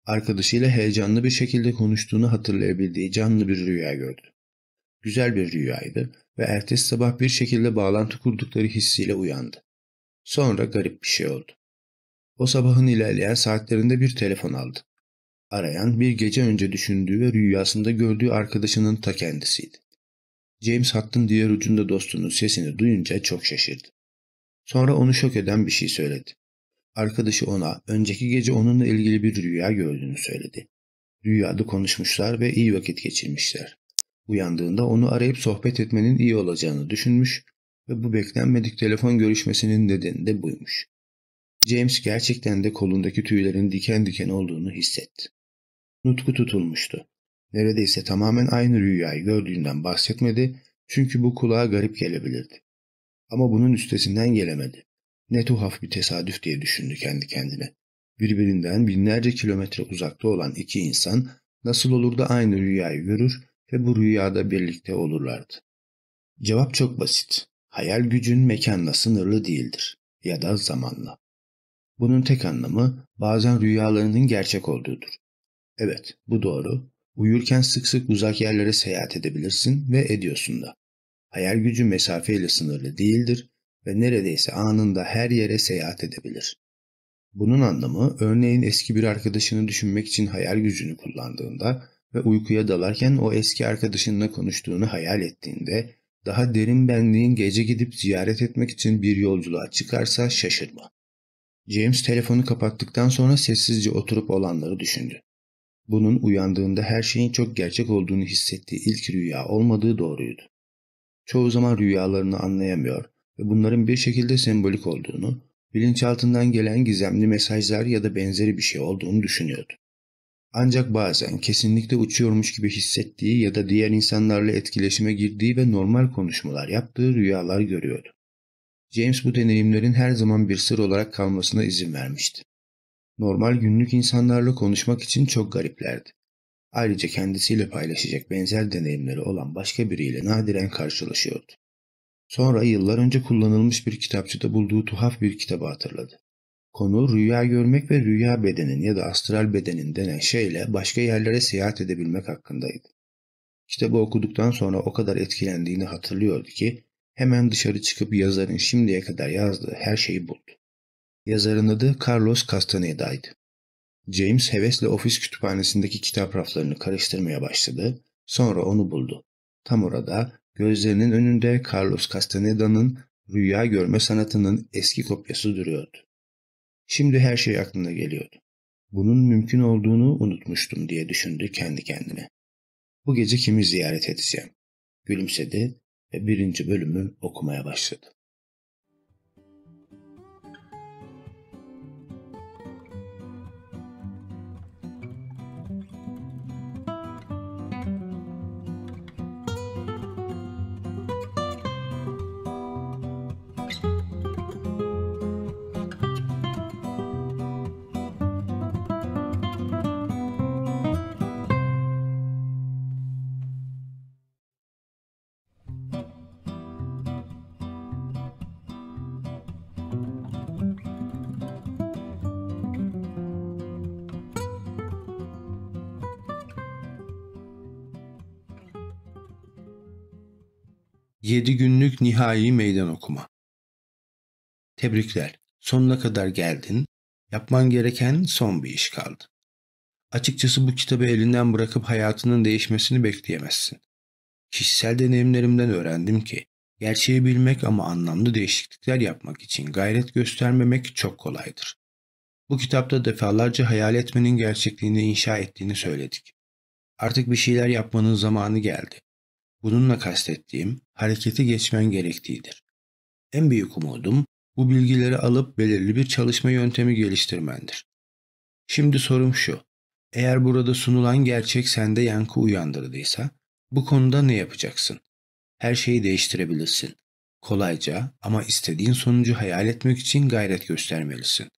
Arkadaşıyla heyecanlı bir şekilde konuştuğunu hatırlayabildiği canlı bir rüya gördü. Güzel bir rüyaydı ve ertesi sabah bir şekilde bağlantı kurdukları hissiyle uyandı. Sonra garip bir şey oldu. O sabahın ilerleyen saatlerinde bir telefon aldı. Arayan bir gece önce düşündüğü ve rüyasında gördüğü arkadaşının ta kendisiydi. James hattın diğer ucunda dostunun sesini duyunca çok şaşırdı. Sonra onu şok eden bir şey söyledi. Arkadaşı ona önceki gece onunla ilgili bir rüya gördüğünü söyledi. Rüyada konuşmuşlar ve iyi vakit geçirmişler. Uyandığında onu arayıp sohbet etmenin iyi olacağını düşünmüş ve bu beklenmedik telefon görüşmesinin nedeni de buymuş. James gerçekten de kolundaki tüylerin diken diken olduğunu hissetti. Nutku tutulmuştu. Neredeyse tamamen aynı rüyayı gördüğünden bahsetmedi çünkü bu kulağa garip gelebilirdi. Ama bunun üstesinden gelemedi. Ne tuhaf bir tesadüf diye düşündü kendi kendine. Birbirinden binlerce kilometre uzakta olan iki insan nasıl olur da aynı rüyayı görür ve bu rüyada birlikte olurlardı. Cevap çok basit. Hayal gücün mekanla sınırlı değildir ya da zamanla. Bunun tek anlamı bazen rüyalarının gerçek olduğudur. Evet, bu doğru. Uyurken sık sık uzak yerlere seyahat edebilirsin ve ediyorsun da. Hayal gücü mesafeyle sınırlı değildir ve neredeyse anında her yere seyahat edebilir. Bunun anlamı örneğin eski bir arkadaşını düşünmek için hayal gücünü kullandığında ve uykuya dalarken o eski arkadaşınla konuştuğunu hayal ettiğinde daha derin benliğin gece gidip ziyaret etmek için bir yolculuğa çıkarsa şaşırma. James telefonu kapattıktan sonra sessizce oturup olanları düşündü. Bunun uyandığında her şeyin çok gerçek olduğunu hissettiği ilk rüya olmadığı doğruydu çoğu zaman rüyalarını anlayamıyor ve bunların bir şekilde sembolik olduğunu, bilinçaltından gelen gizemli mesajlar ya da benzeri bir şey olduğunu düşünüyordu. Ancak bazen kesinlikle uçuyormuş gibi hissettiği ya da diğer insanlarla etkileşime girdiği ve normal konuşmalar yaptığı rüyalar görüyordu. James bu deneyimlerin her zaman bir sır olarak kalmasına izin vermişti. Normal günlük insanlarla konuşmak için çok gariplerdi. Ayrıca kendisiyle paylaşacak benzer deneyimleri olan başka biriyle nadiren karşılaşıyordu. Sonra yıllar önce kullanılmış bir kitapçıda bulduğu tuhaf bir kitabı hatırladı. Konu rüya görmek ve rüya bedenin ya da astral bedenin denen şeyle başka yerlere seyahat edebilmek hakkındaydı. Kitabı okuduktan sonra o kadar etkilendiğini hatırlıyordu ki hemen dışarı çıkıp yazarın şimdiye kadar yazdığı her şeyi buldu. Yazarın adı Carlos Castaneda'ydı. James hevesle ofis kütüphanesindeki kitap raflarını karıştırmaya başladı. Sonra onu buldu. Tam orada gözlerinin önünde Carlos Castaneda'nın rüya görme sanatının eski kopyası duruyordu. Şimdi her şey aklına geliyordu. Bunun mümkün olduğunu unutmuştum diye düşündü kendi kendine. Bu gece kimi ziyaret edeceğim? Gülümsedi ve birinci bölümü okumaya başladı. 7 günlük nihai meydan okuma. Tebrikler. Sonuna kadar geldin. Yapman gereken son bir iş kaldı. Açıkçası bu kitabı elinden bırakıp hayatının değişmesini bekleyemezsin. Kişisel deneyimlerimden öğrendim ki gerçeği bilmek ama anlamlı değişiklikler yapmak için gayret göstermemek çok kolaydır. Bu kitapta defalarca hayal etmenin gerçekliğini inşa ettiğini söyledik. Artık bir şeyler yapmanın zamanı geldi. Bununla kastettiğim harekete geçmen gerektiğidir. En büyük umudum bu bilgileri alıp belirli bir çalışma yöntemi geliştirmendir. Şimdi sorum şu. Eğer burada sunulan gerçek sende yankı uyandırdıysa bu konuda ne yapacaksın? Her şeyi değiştirebilirsin. Kolayca ama istediğin sonucu hayal etmek için gayret göstermelisin.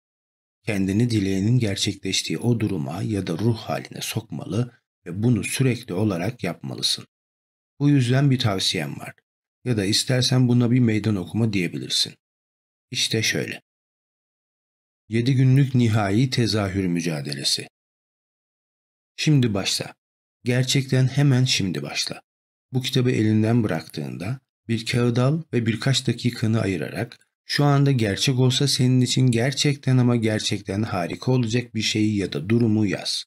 Kendini dileğinin gerçekleştiği o duruma ya da ruh haline sokmalı ve bunu sürekli olarak yapmalısın. Bu yüzden bir tavsiyem var. Ya da istersen buna bir meydan okuma diyebilirsin. İşte şöyle. 7 günlük nihai tezahür mücadelesi. Şimdi başla. Gerçekten hemen şimdi başla. Bu kitabı elinden bıraktığında bir kağıt al ve birkaç dakikanı ayırarak şu anda gerçek olsa senin için gerçekten ama gerçekten harika olacak bir şeyi ya da durumu yaz.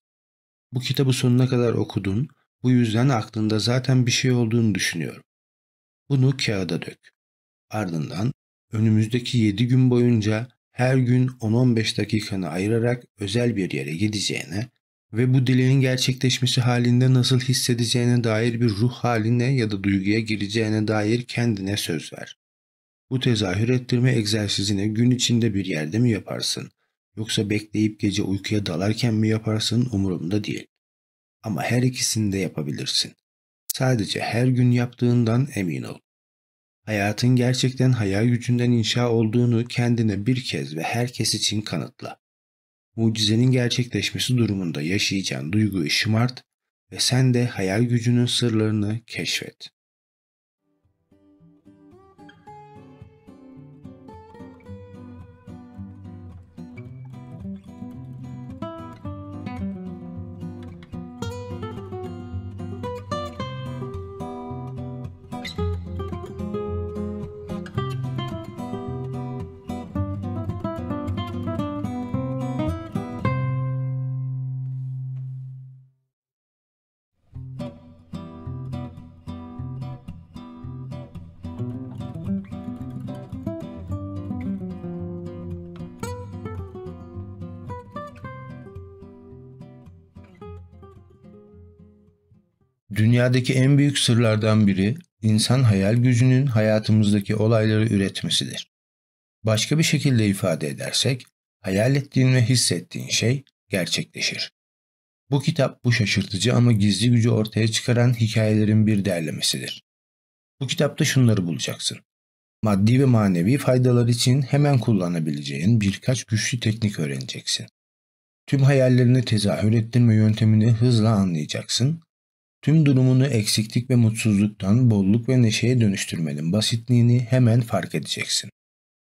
Bu kitabı sonuna kadar okudun bu yüzden aklında zaten bir şey olduğunu düşünüyorum. Bunu kağıda dök. Ardından önümüzdeki 7 gün boyunca her gün 10-15 dakikanı ayırarak özel bir yere gideceğine ve bu dileğin gerçekleşmesi halinde nasıl hissedeceğine dair bir ruh haline ya da duyguya gireceğine dair kendine söz ver. Bu tezahür ettirme egzersizini gün içinde bir yerde mi yaparsın? Yoksa bekleyip gece uykuya dalarken mi yaparsın umurumda değil. Ama her ikisini de yapabilirsin. Sadece her gün yaptığından emin ol. Hayatın gerçekten hayal gücünden inşa olduğunu kendine bir kez ve herkes için kanıtla. Mucizenin gerçekleşmesi durumunda yaşayacağın duyguyu şımart ve sen de hayal gücünün sırlarını keşfet. Dünyadaki en büyük sırlardan biri insan hayal gücünün hayatımızdaki olayları üretmesidir. Başka bir şekilde ifade edersek, hayal ettiğin ve hissettiğin şey gerçekleşir. Bu kitap bu şaşırtıcı ama gizli gücü ortaya çıkaran hikayelerin bir derlemesidir. Bu kitapta şunları bulacaksın. Maddi ve manevi faydalar için hemen kullanabileceğin birkaç güçlü teknik öğreneceksin. Tüm hayallerini tezahür ettirme yöntemini hızla anlayacaksın Tüm durumunu eksiklik ve mutsuzluktan bolluk ve neşeye dönüştürmenin basitliğini hemen fark edeceksin.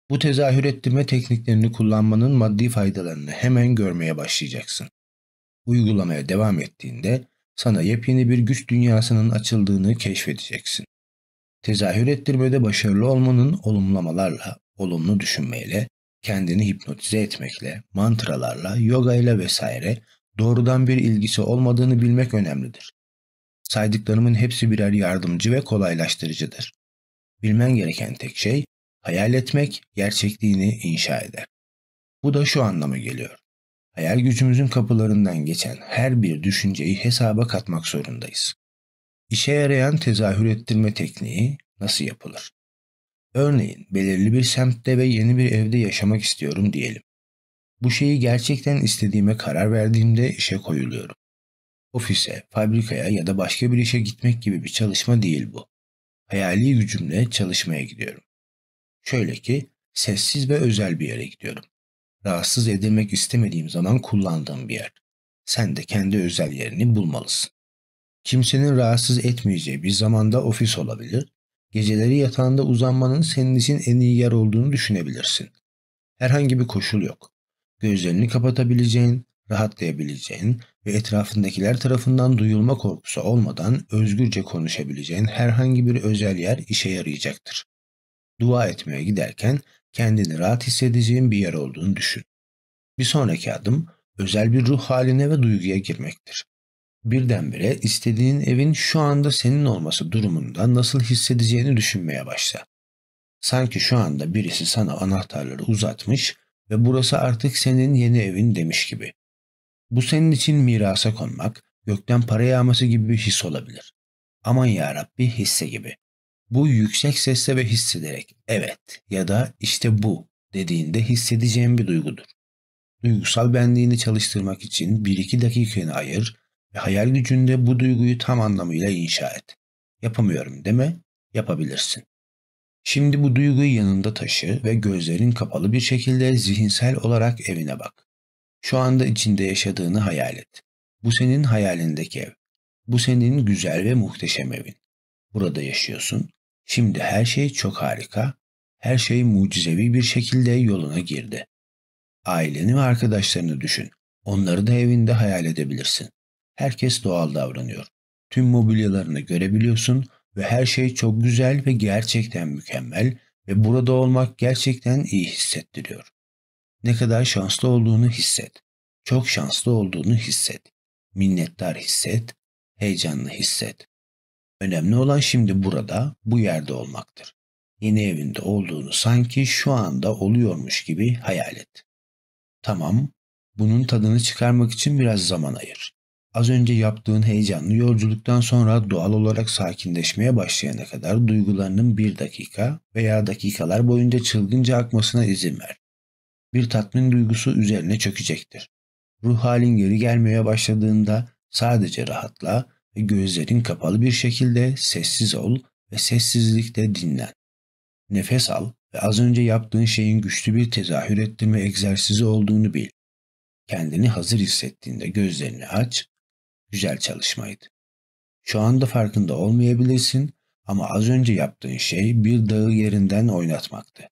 Bu tezahür ettirme tekniklerini kullanmanın maddi faydalarını hemen görmeye başlayacaksın. Uygulamaya devam ettiğinde sana yepyeni bir güç dünyasının açıldığını keşfedeceksin. Tezahür ettirmede başarılı olmanın olumlamalarla, olumlu düşünmeyle, kendini hipnotize etmekle, mantralarla, yoga ile vesaire doğrudan bir ilgisi olmadığını bilmek önemlidir. Saydıklarımın hepsi birer yardımcı ve kolaylaştırıcıdır. Bilmen gereken tek şey hayal etmek gerçekliğini inşa eder. Bu da şu anlama geliyor. Hayal gücümüzün kapılarından geçen her bir düşünceyi hesaba katmak zorundayız. İşe yarayan tezahür ettirme tekniği nasıl yapılır? Örneğin belirli bir semtte ve yeni bir evde yaşamak istiyorum diyelim. Bu şeyi gerçekten istediğime karar verdiğimde işe koyuluyorum. Ofise, fabrikaya ya da başka bir işe gitmek gibi bir çalışma değil bu. Hayali gücümle çalışmaya gidiyorum. Şöyle ki sessiz ve özel bir yere gidiyorum. Rahatsız edilmek istemediğim zaman kullandığım bir yer. Sen de kendi özel yerini bulmalısın. Kimsenin rahatsız etmeyeceği bir zamanda ofis olabilir. Geceleri yatağında uzanmanın senin için en iyi yer olduğunu düşünebilirsin. Herhangi bir koşul yok. Gözlerini kapatabileceğin, rahatlayabileceğin ve etrafındakiler tarafından duyulma korkusu olmadan özgürce konuşabileceğin herhangi bir özel yer işe yarayacaktır. Dua etmeye giderken kendini rahat hissedeceğin bir yer olduğunu düşün. Bir sonraki adım özel bir ruh haline ve duyguya girmektir. Birdenbire istediğin evin şu anda senin olması durumunda nasıl hissedeceğini düşünmeye başla. Sanki şu anda birisi sana anahtarları uzatmış ve burası artık senin yeni evin demiş gibi. Bu senin için mirasa konmak, gökten para yağması gibi bir his olabilir. Aman ya Rabbi hisse gibi. Bu yüksek sesle ve hissederek evet ya da işte bu dediğinde hissedeceğin bir duygudur. Duygusal benliğini çalıştırmak için 1-2 dakikanı ayır ve hayal gücünde bu duyguyu tam anlamıyla inşa et. Yapamıyorum değil mi? yapabilirsin. Şimdi bu duyguyu yanında taşı ve gözlerin kapalı bir şekilde zihinsel olarak evine bak. Şu anda içinde yaşadığını hayal et. Bu senin hayalindeki ev. Bu senin güzel ve muhteşem evin. Burada yaşıyorsun. Şimdi her şey çok harika. Her şey mucizevi bir şekilde yoluna girdi. Aileni ve arkadaşlarını düşün. Onları da evinde hayal edebilirsin. Herkes doğal davranıyor. Tüm mobilyalarını görebiliyorsun ve her şey çok güzel ve gerçekten mükemmel ve burada olmak gerçekten iyi hissettiriyor. Ne kadar şanslı olduğunu hisset. Çok şanslı olduğunu hisset. Minnettar hisset, heyecanlı hisset. Önemli olan şimdi burada, bu yerde olmaktır. Yeni evinde olduğunu sanki şu anda oluyormuş gibi hayal et. Tamam, bunun tadını çıkarmak için biraz zaman ayır. Az önce yaptığın heyecanlı yolculuktan sonra doğal olarak sakinleşmeye başlayana kadar duygularının bir dakika veya dakikalar boyunca çılgınca akmasına izin ver bir tatmin duygusu üzerine çökecektir. Ruh halin geri gelmeye başladığında sadece rahatla ve gözlerin kapalı bir şekilde sessiz ol ve sessizlikte dinlen. Nefes al ve az önce yaptığın şeyin güçlü bir tezahür ettirme egzersizi olduğunu bil. Kendini hazır hissettiğinde gözlerini aç. Güzel çalışmaydı. Şu anda farkında olmayabilirsin ama az önce yaptığın şey bir dağı yerinden oynatmaktı.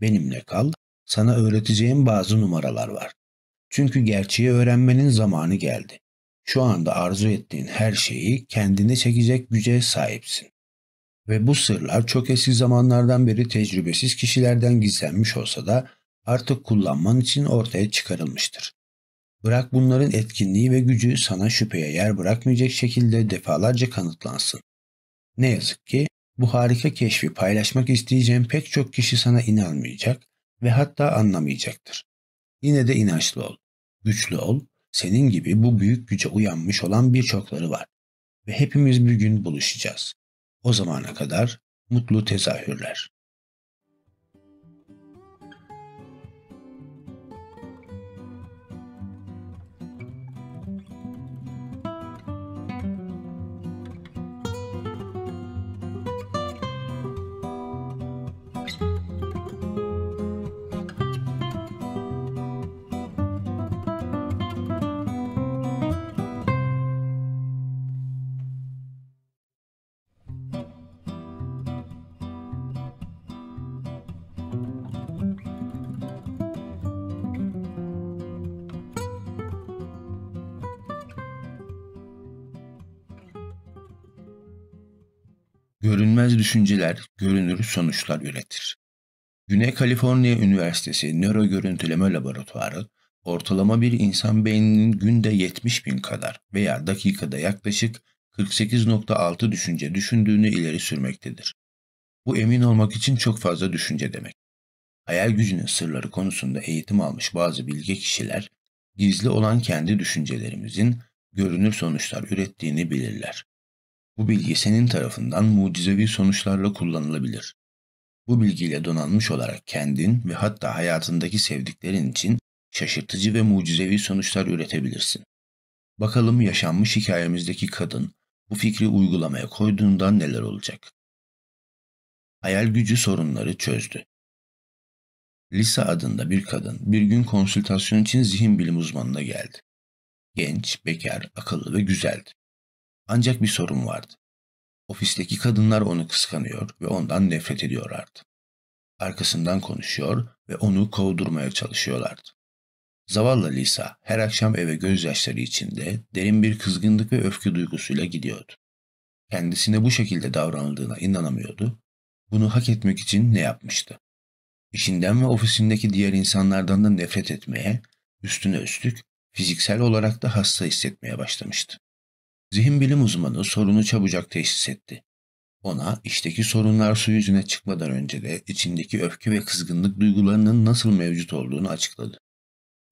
Benimle kal sana öğreteceğim bazı numaralar var. Çünkü gerçeği öğrenmenin zamanı geldi. Şu anda arzu ettiğin her şeyi kendine çekecek güce sahipsin. Ve bu sırlar çok eski zamanlardan beri tecrübesiz kişilerden gizlenmiş olsa da artık kullanman için ortaya çıkarılmıştır. Bırak bunların etkinliği ve gücü sana şüpheye yer bırakmayacak şekilde defalarca kanıtlansın. Ne yazık ki bu harika keşfi paylaşmak isteyeceğim pek çok kişi sana inanmayacak ve hatta anlamayacaktır. Yine de inançlı ol, güçlü ol, senin gibi bu büyük güce uyanmış olan birçokları var ve hepimiz bir gün buluşacağız. O zamana kadar mutlu tezahürler. düşünceler görünür sonuçlar üretir. Güney Kaliforniya Üniversitesi Nöro Görüntüleme Laboratuvarı, ortalama bir insan beyninin günde 70 bin kadar veya dakikada yaklaşık 48.6 düşünce düşündüğünü ileri sürmektedir. Bu emin olmak için çok fazla düşünce demek. Hayal gücünün sırları konusunda eğitim almış bazı bilge kişiler, gizli olan kendi düşüncelerimizin görünür sonuçlar ürettiğini bilirler. Bu bilgi senin tarafından mucizevi sonuçlarla kullanılabilir. Bu bilgiyle donanmış olarak kendin ve hatta hayatındaki sevdiklerin için şaşırtıcı ve mucizevi sonuçlar üretebilirsin. Bakalım yaşanmış hikayemizdeki kadın bu fikri uygulamaya koyduğundan neler olacak? Hayal gücü sorunları çözdü. Lisa adında bir kadın bir gün konsültasyon için zihin bilim uzmanına geldi. Genç, bekar, akıllı ve güzeldi. Ancak bir sorun vardı. Ofisteki kadınlar onu kıskanıyor ve ondan nefret ediyorlardı. Arkasından konuşuyor ve onu kovdurmaya çalışıyorlardı. Zavallı Lisa her akşam eve gözyaşları içinde derin bir kızgınlık ve öfke duygusuyla gidiyordu. Kendisine bu şekilde davranıldığına inanamıyordu. Bunu hak etmek için ne yapmıştı? İşinden ve ofisindeki diğer insanlardan da nefret etmeye, üstüne üstlük fiziksel olarak da hasta hissetmeye başlamıştı. Zihin bilim uzmanı sorunu çabucak teşhis etti. Ona işteki sorunlar su yüzüne çıkmadan önce de içindeki öfke ve kızgınlık duygularının nasıl mevcut olduğunu açıkladı.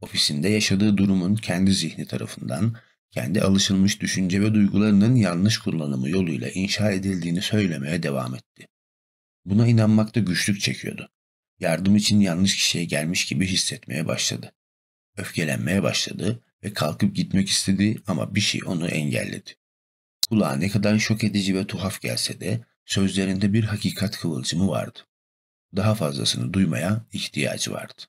Ofisinde yaşadığı durumun kendi zihni tarafından, kendi alışılmış düşünce ve duygularının yanlış kullanımı yoluyla inşa edildiğini söylemeye devam etti. Buna inanmakta güçlük çekiyordu. Yardım için yanlış kişiye gelmiş gibi hissetmeye başladı. Öfkelenmeye başladı ve kalkıp gitmek istedi ama bir şey onu engelledi. Kulağa ne kadar şok edici ve tuhaf gelse de sözlerinde bir hakikat kıvılcımı vardı. Daha fazlasını duymaya ihtiyacı vardı.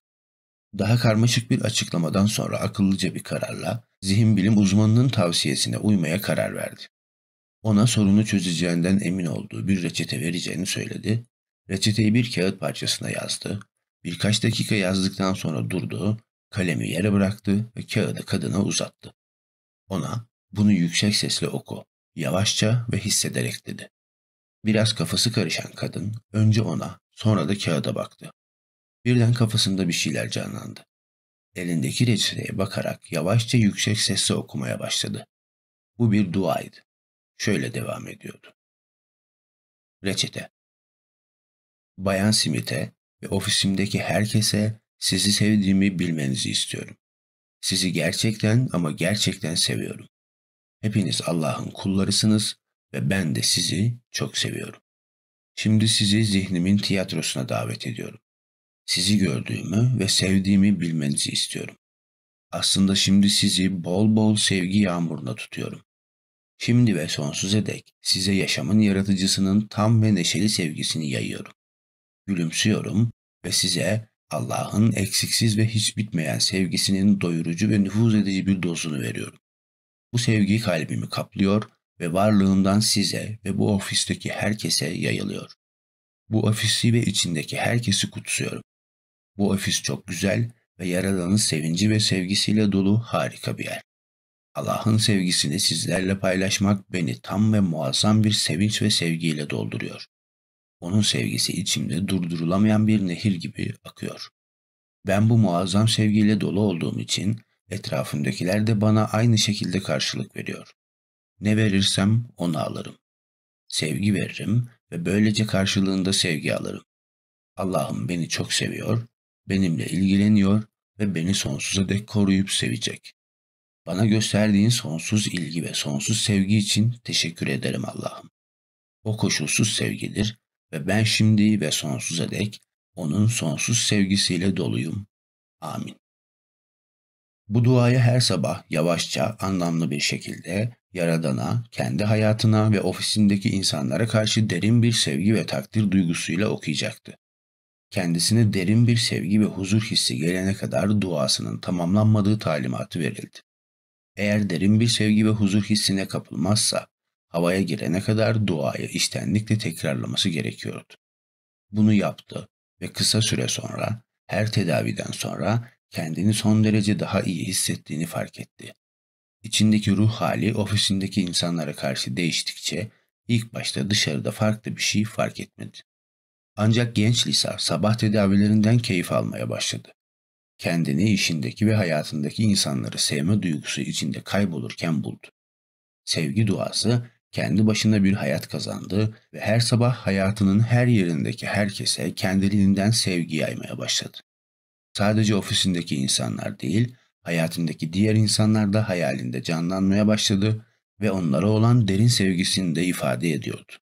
Daha karmaşık bir açıklamadan sonra akıllıca bir kararla zihin bilim uzmanının tavsiyesine uymaya karar verdi. Ona sorunu çözeceğinden emin olduğu bir reçete vereceğini söyledi. Reçeteyi bir kağıt parçasına yazdı. Birkaç dakika yazdıktan sonra durdu Kalemi yere bıraktı ve kağıdı kadına uzattı. Ona bunu yüksek sesle oku, yavaşça ve hissederek dedi. Biraz kafası karışan kadın önce ona sonra da kağıda baktı. Birden kafasında bir şeyler canlandı. Elindeki reçeteye bakarak yavaşça yüksek sesle okumaya başladı. Bu bir duaydı. Şöyle devam ediyordu. Reçete Bayan Simite ve ofisimdeki herkese sizi sevdiğimi bilmenizi istiyorum. Sizi gerçekten ama gerçekten seviyorum. Hepiniz Allah'ın kullarısınız ve ben de sizi çok seviyorum. Şimdi sizi zihnimin tiyatrosuna davet ediyorum. Sizi gördüğümü ve sevdiğimi bilmenizi istiyorum. Aslında şimdi sizi bol bol sevgi yağmuruna tutuyorum. Şimdi ve sonsuza dek size yaşamın yaratıcısının tam ve neşeli sevgisini yayıyorum. Gülümsüyorum ve size Allah'ın eksiksiz ve hiç bitmeyen sevgisinin doyurucu ve nüfuz edici bir dozunu veriyorum. Bu sevgi kalbimi kaplıyor ve varlığımdan size ve bu ofisteki herkese yayılıyor. Bu ofisi ve içindeki herkesi kutsuyorum. Bu ofis çok güzel ve Yaradan'ın sevinci ve sevgisiyle dolu harika bir yer. Allah'ın sevgisini sizlerle paylaşmak beni tam ve muazzam bir sevinç ve sevgiyle dolduruyor. Onun sevgisi içimde durdurulamayan bir nehir gibi akıyor. Ben bu muazzam sevgiyle dolu olduğum için etrafımdakiler de bana aynı şekilde karşılık veriyor. Ne verirsem onu alırım. Sevgi veririm ve böylece karşılığında sevgi alırım. Allah'ım beni çok seviyor, benimle ilgileniyor ve beni sonsuza dek koruyup sevecek. Bana gösterdiğin sonsuz ilgi ve sonsuz sevgi için teşekkür ederim Allah'ım. O koşulsuz sevgidir ve ben şimdi ve sonsuza dek onun sonsuz sevgisiyle doluyum. Amin. Bu duayı her sabah yavaşça, anlamlı bir şekilde Yaradan'a, kendi hayatına ve ofisindeki insanlara karşı derin bir sevgi ve takdir duygusuyla okuyacaktı. Kendisine derin bir sevgi ve huzur hissi gelene kadar duasının tamamlanmadığı talimatı verildi. Eğer derin bir sevgi ve huzur hissine kapılmazsa, havaya girene kadar duayı istenlikle tekrarlaması gerekiyordu. Bunu yaptı ve kısa süre sonra her tedaviden sonra kendini son derece daha iyi hissettiğini fark etti. İçindeki ruh hali ofisindeki insanlara karşı değiştikçe ilk başta dışarıda farklı bir şey fark etmedi. Ancak genç Lisa sabah tedavilerinden keyif almaya başladı. Kendini işindeki ve hayatındaki insanları sevme duygusu içinde kaybolurken buldu. Sevgi duası kendi başına bir hayat kazandı ve her sabah hayatının her yerindeki herkese kendiliğinden sevgi yaymaya başladı. Sadece ofisindeki insanlar değil, hayatındaki diğer insanlar da hayalinde canlanmaya başladı ve onlara olan derin sevgisini de ifade ediyordu.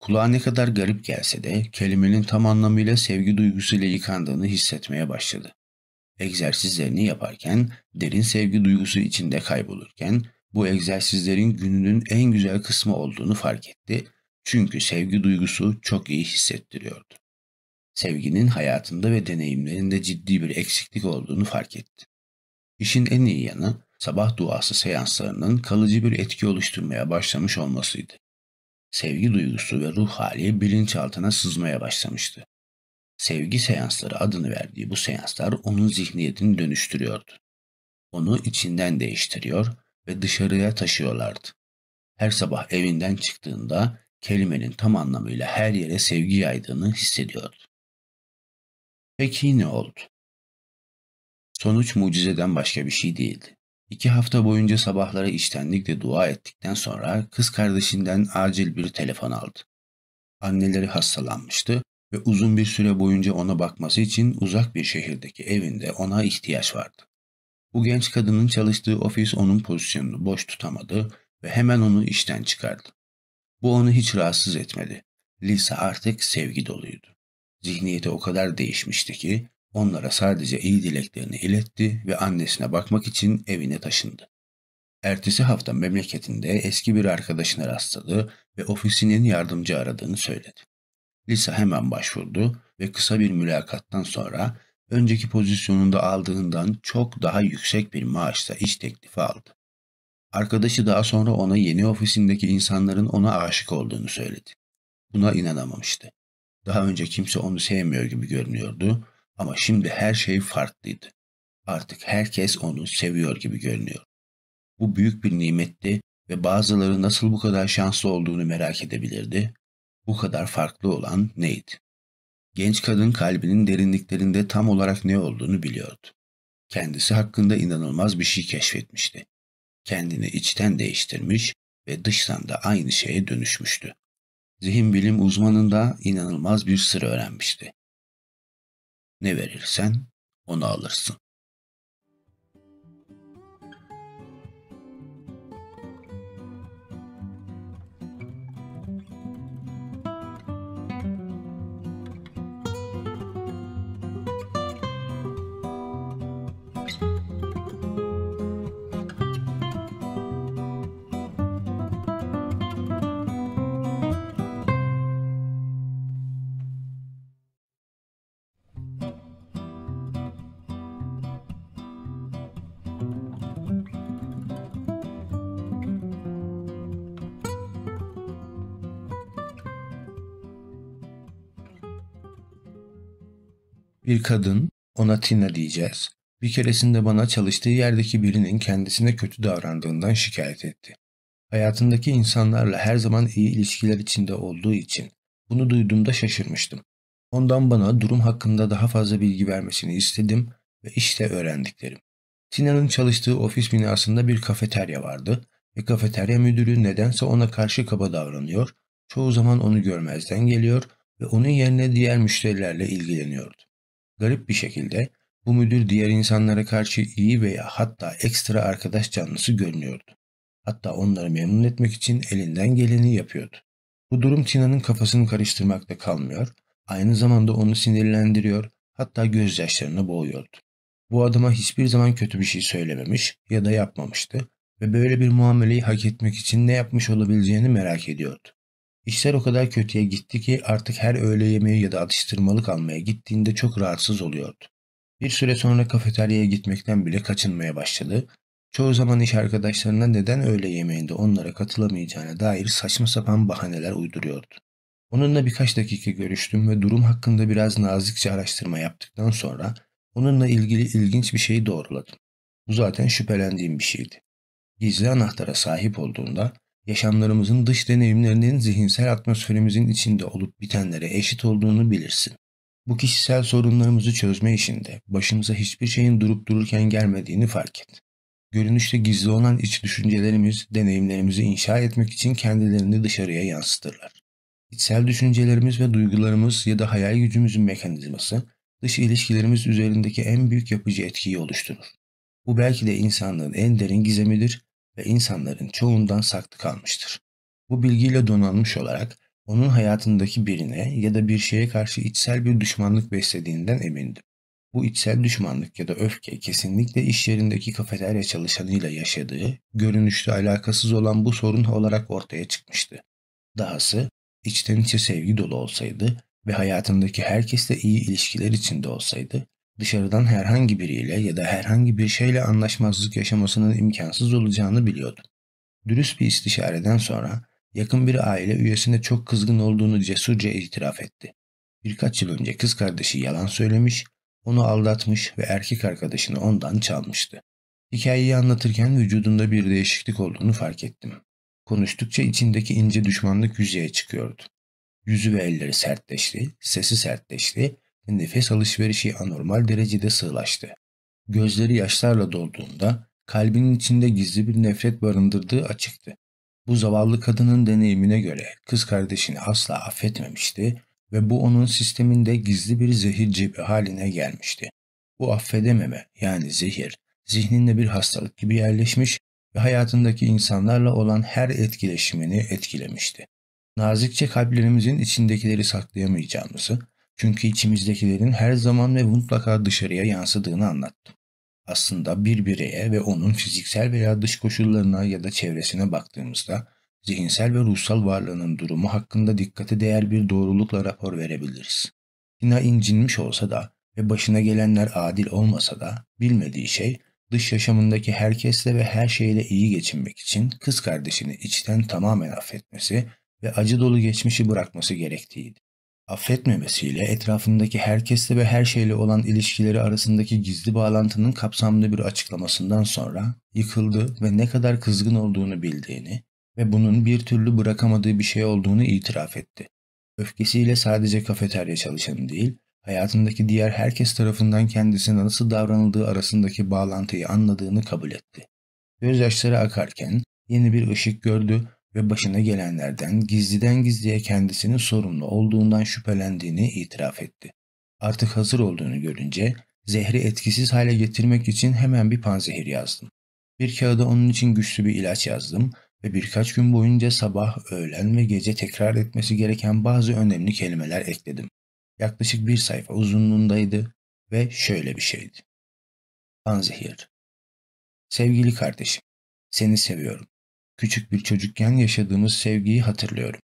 Kulağa ne kadar garip gelse de kelimenin tam anlamıyla sevgi duygusuyla yıkandığını hissetmeye başladı. Egzersizlerini yaparken derin sevgi duygusu içinde kaybolurken bu egzersizlerin gününün en güzel kısmı olduğunu fark etti. Çünkü sevgi duygusu çok iyi hissettiriyordu. Sevginin hayatında ve deneyimlerinde ciddi bir eksiklik olduğunu fark etti. İşin en iyi yanı sabah duası seanslarının kalıcı bir etki oluşturmaya başlamış olmasıydı. Sevgi duygusu ve ruh hali bilinçaltına sızmaya başlamıştı. Sevgi seansları adını verdiği bu seanslar onun zihniyetini dönüştürüyordu. Onu içinden değiştiriyor, ve dışarıya taşıyorlardı. Her sabah evinden çıktığında kelimenin tam anlamıyla her yere sevgi yaydığını hissediyordu. Peki ne oldu? Sonuç mucizeden başka bir şey değildi. İki hafta boyunca sabahlara içtenlikle dua ettikten sonra kız kardeşinden acil bir telefon aldı. Anneleri hastalanmıştı ve uzun bir süre boyunca ona bakması için uzak bir şehirdeki evinde ona ihtiyaç vardı. Bu genç kadının çalıştığı ofis onun pozisyonunu boş tutamadı ve hemen onu işten çıkardı. Bu onu hiç rahatsız etmedi. Lisa artık sevgi doluydu. Zihniyeti o kadar değişmişti ki onlara sadece iyi dileklerini iletti ve annesine bakmak için evine taşındı. Ertesi hafta memleketinde eski bir arkadaşına rastladı ve ofisinin yardımcı aradığını söyledi. Lisa hemen başvurdu ve kısa bir mülakattan sonra önceki pozisyonunda aldığından çok daha yüksek bir maaşla iş teklifi aldı. Arkadaşı daha sonra ona yeni ofisindeki insanların ona aşık olduğunu söyledi. Buna inanamamıştı. Daha önce kimse onu sevmiyor gibi görünüyordu ama şimdi her şey farklıydı. Artık herkes onu seviyor gibi görünüyor. Bu büyük bir nimetti ve bazıları nasıl bu kadar şanslı olduğunu merak edebilirdi. Bu kadar farklı olan neydi? Genç kadın kalbinin derinliklerinde tam olarak ne olduğunu biliyordu. Kendisi hakkında inanılmaz bir şey keşfetmişti. Kendini içten değiştirmiş ve dıştan da aynı şeye dönüşmüştü. Zihin bilim uzmanında inanılmaz bir sır öğrenmişti. Ne verirsen onu alırsın. Bir kadın, ona Tina diyeceğiz, bir keresinde bana çalıştığı yerdeki birinin kendisine kötü davrandığından şikayet etti. Hayatındaki insanlarla her zaman iyi ilişkiler içinde olduğu için bunu duyduğumda şaşırmıştım. Ondan bana durum hakkında daha fazla bilgi vermesini istedim ve işte öğrendiklerim. Tina'nın çalıştığı ofis binasında bir kafeterya vardı ve kafeterya müdürü nedense ona karşı kaba davranıyor, çoğu zaman onu görmezden geliyor ve onun yerine diğer müşterilerle ilgileniyordu. Garip bir şekilde bu müdür diğer insanlara karşı iyi veya hatta ekstra arkadaş canlısı görünüyordu. Hatta onları memnun etmek için elinden geleni yapıyordu. Bu durum Tina'nın kafasını karıştırmakta kalmıyor, aynı zamanda onu sinirlendiriyor, hatta gözyaşlarına boğuyordu. Bu adama hiçbir zaman kötü bir şey söylememiş ya da yapmamıştı ve böyle bir muameleyi hak etmek için ne yapmış olabileceğini merak ediyordu. İşler o kadar kötüye gitti ki artık her öğle yemeği ya da atıştırmalık almaya gittiğinde çok rahatsız oluyordu. Bir süre sonra kafeteryaya gitmekten bile kaçınmaya başladı. Çoğu zaman iş arkadaşlarına neden öğle yemeğinde onlara katılamayacağına dair saçma sapan bahaneler uyduruyordu. Onunla birkaç dakika görüştüm ve durum hakkında biraz nazikçe araştırma yaptıktan sonra onunla ilgili ilginç bir şeyi doğruladım. Bu zaten şüphelendiğim bir şeydi. Gizli anahtara sahip olduğunda yaşamlarımızın dış deneyimlerinin zihinsel atmosferimizin içinde olup bitenlere eşit olduğunu bilirsin. Bu kişisel sorunlarımızı çözme işinde başımıza hiçbir şeyin durup dururken gelmediğini fark et. Görünüşte gizli olan iç düşüncelerimiz, deneyimlerimizi inşa etmek için kendilerini dışarıya yansıtırlar. İçsel düşüncelerimiz ve duygularımız ya da hayal gücümüzün mekanizması, dış ilişkilerimiz üzerindeki en büyük yapıcı etkiyi oluşturur. Bu belki de insanlığın en derin gizemidir ve insanların çoğundan saklı kalmıştır. Bu bilgiyle donanmış olarak onun hayatındaki birine ya da bir şeye karşı içsel bir düşmanlık beslediğinden emindim. Bu içsel düşmanlık ya da öfke kesinlikle iş yerindeki kafeterya çalışanıyla yaşadığı, görünüşte alakasız olan bu sorun olarak ortaya çıkmıştı. Dahası içten içe sevgi dolu olsaydı ve hayatındaki herkesle iyi ilişkiler içinde olsaydı dışarıdan herhangi biriyle ya da herhangi bir şeyle anlaşmazlık yaşamasının imkansız olacağını biliyordu. Dürüst bir istişareden sonra yakın bir aile üyesine çok kızgın olduğunu cesurca itiraf etti. Birkaç yıl önce kız kardeşi yalan söylemiş, onu aldatmış ve erkek arkadaşını ondan çalmıştı. Hikayeyi anlatırken vücudunda bir değişiklik olduğunu fark ettim. Konuştukça içindeki ince düşmanlık yüzeye çıkıyordu. Yüzü ve elleri sertleşti, sesi sertleşti nefes alışverişi anormal derecede sığlaştı. Gözleri yaşlarla dolduğunda kalbinin içinde gizli bir nefret barındırdığı açıktı. Bu zavallı kadının deneyimine göre kız kardeşini asla affetmemişti ve bu onun sisteminde gizli bir zehir cebi haline gelmişti. Bu affedememe yani zehir, zihninde bir hastalık gibi yerleşmiş ve hayatındaki insanlarla olan her etkileşimini etkilemişti. Nazikçe kalplerimizin içindekileri saklayamayacağımızı, çünkü içimizdekilerin her zaman ve mutlaka dışarıya yansıdığını anlattım. Aslında bir bireye ve onun fiziksel veya dış koşullarına ya da çevresine baktığımızda zihinsel ve ruhsal varlığının durumu hakkında dikkate değer bir doğrulukla rapor verebiliriz. Tina incinmiş olsa da ve başına gelenler adil olmasa da bilmediği şey dış yaşamındaki herkesle ve her şeyle iyi geçinmek için kız kardeşini içten tamamen affetmesi ve acı dolu geçmişi bırakması gerektiğiydi affetmemesiyle etrafındaki herkesle ve her şeyle olan ilişkileri arasındaki gizli bağlantının kapsamlı bir açıklamasından sonra yıkıldı ve ne kadar kızgın olduğunu bildiğini ve bunun bir türlü bırakamadığı bir şey olduğunu itiraf etti. Öfkesiyle sadece kafeterya çalışanı değil, hayatındaki diğer herkes tarafından kendisine nasıl davranıldığı arasındaki bağlantıyı anladığını kabul etti. Gözyaşları akarken yeni bir ışık gördü ve başına gelenlerden gizliden gizliye kendisinin sorumlu olduğundan şüphelendiğini itiraf etti. Artık hazır olduğunu görünce zehri etkisiz hale getirmek için hemen bir panzehir yazdım. Bir kağıda onun için güçlü bir ilaç yazdım ve birkaç gün boyunca sabah, öğlen ve gece tekrar etmesi gereken bazı önemli kelimeler ekledim. Yaklaşık bir sayfa uzunluğundaydı ve şöyle bir şeydi. Panzehir Sevgili kardeşim, seni seviyorum. Küçük bir çocukken yaşadığımız sevgiyi hatırlıyorum.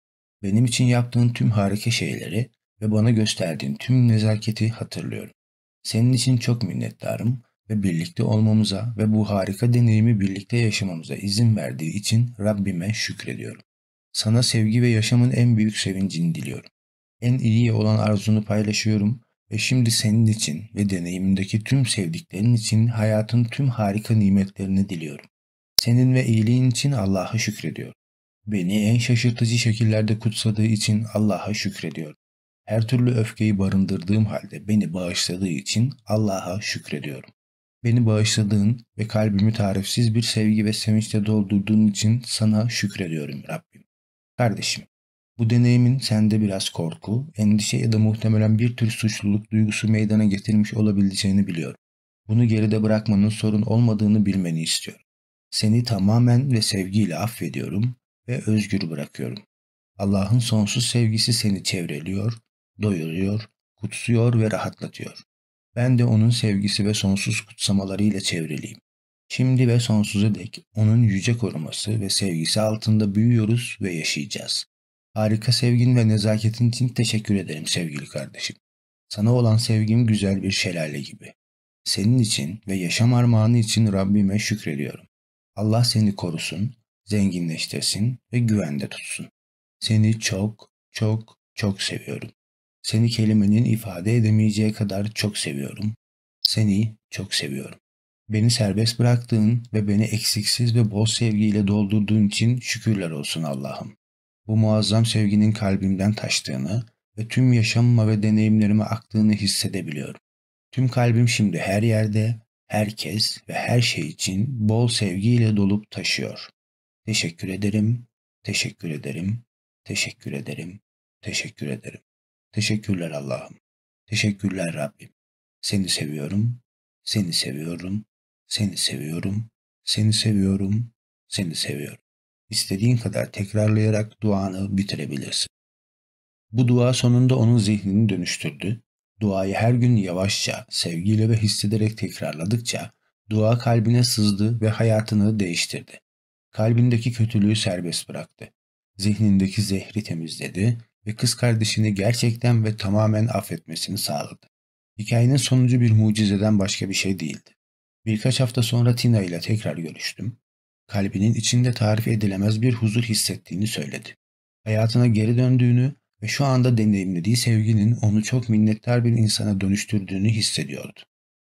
Benim için yaptığın tüm harika şeyleri ve bana gösterdiğin tüm nezaketi hatırlıyorum. Senin için çok minnettarım ve birlikte olmamıza ve bu harika deneyimi birlikte yaşamamıza izin verdiği için Rabbime şükrediyorum. Sana sevgi ve yaşamın en büyük sevincini diliyorum. En iyi olan arzunu paylaşıyorum ve şimdi senin için ve deneyimindeki tüm sevdiklerin için hayatın tüm harika nimetlerini diliyorum. Senin ve iyiliğin için Allah'a şükrediyor. Beni en şaşırtıcı şekillerde kutsadığı için Allah'a şükrediyor. Her türlü öfkeyi barındırdığım halde beni bağışladığı için Allah'a şükrediyorum. Beni bağışladığın ve kalbimi tarifsiz bir sevgi ve sevinçle doldurduğun için sana şükrediyorum Rabbim. Kardeşim, bu deneyimin sende biraz korku, endişe ya da muhtemelen bir tür suçluluk duygusu meydana getirmiş olabileceğini biliyorum. Bunu geride bırakmanın sorun olmadığını bilmeni istiyorum. Seni tamamen ve sevgiyle affediyorum ve özgür bırakıyorum. Allah'ın sonsuz sevgisi seni çevreliyor, doyuruyor, kutsuyor ve rahatlatıyor. Ben de onun sevgisi ve sonsuz kutsamalarıyla çevreliyim. Şimdi ve sonsuza dek onun yüce koruması ve sevgisi altında büyüyoruz ve yaşayacağız. Harika sevgin ve nezaketin için teşekkür ederim sevgili kardeşim. Sana olan sevgim güzel bir şelale gibi. Senin için ve yaşam armağanı için Rabbime şükrediyorum. Allah seni korusun, zenginleştirsin ve güvende tutsun. Seni çok, çok, çok seviyorum. Seni kelimenin ifade edemeyeceği kadar çok seviyorum. Seni çok seviyorum. Beni serbest bıraktığın ve beni eksiksiz ve bol sevgiyle doldurduğun için şükürler olsun Allah'ım. Bu muazzam sevginin kalbimden taştığını ve tüm yaşamıma ve deneyimlerime aktığını hissedebiliyorum. Tüm kalbim şimdi her yerde herkes ve her şey için bol sevgiyle dolup taşıyor. Teşekkür ederim, teşekkür ederim, teşekkür ederim, teşekkür ederim. Teşekkürler Allah'ım. Teşekkürler Rabbim. Seni seviyorum, seni seviyorum, seni seviyorum, seni seviyorum, seni seviyorum. İstediğin kadar tekrarlayarak duanı bitirebilirsin. Bu dua sonunda onun zihnini dönüştürdü Duayı her gün yavaşça, sevgiyle ve hissederek tekrarladıkça dua kalbine sızdı ve hayatını değiştirdi. Kalbindeki kötülüğü serbest bıraktı. Zihnindeki zehri temizledi ve kız kardeşini gerçekten ve tamamen affetmesini sağladı. Hikayenin sonucu bir mucizeden başka bir şey değildi. Birkaç hafta sonra Tina ile tekrar görüştüm. Kalbinin içinde tarif edilemez bir huzur hissettiğini söyledi. Hayatına geri döndüğünü ve şu anda deneyimlediği sevginin onu çok minnettar bir insana dönüştürdüğünü hissediyordu.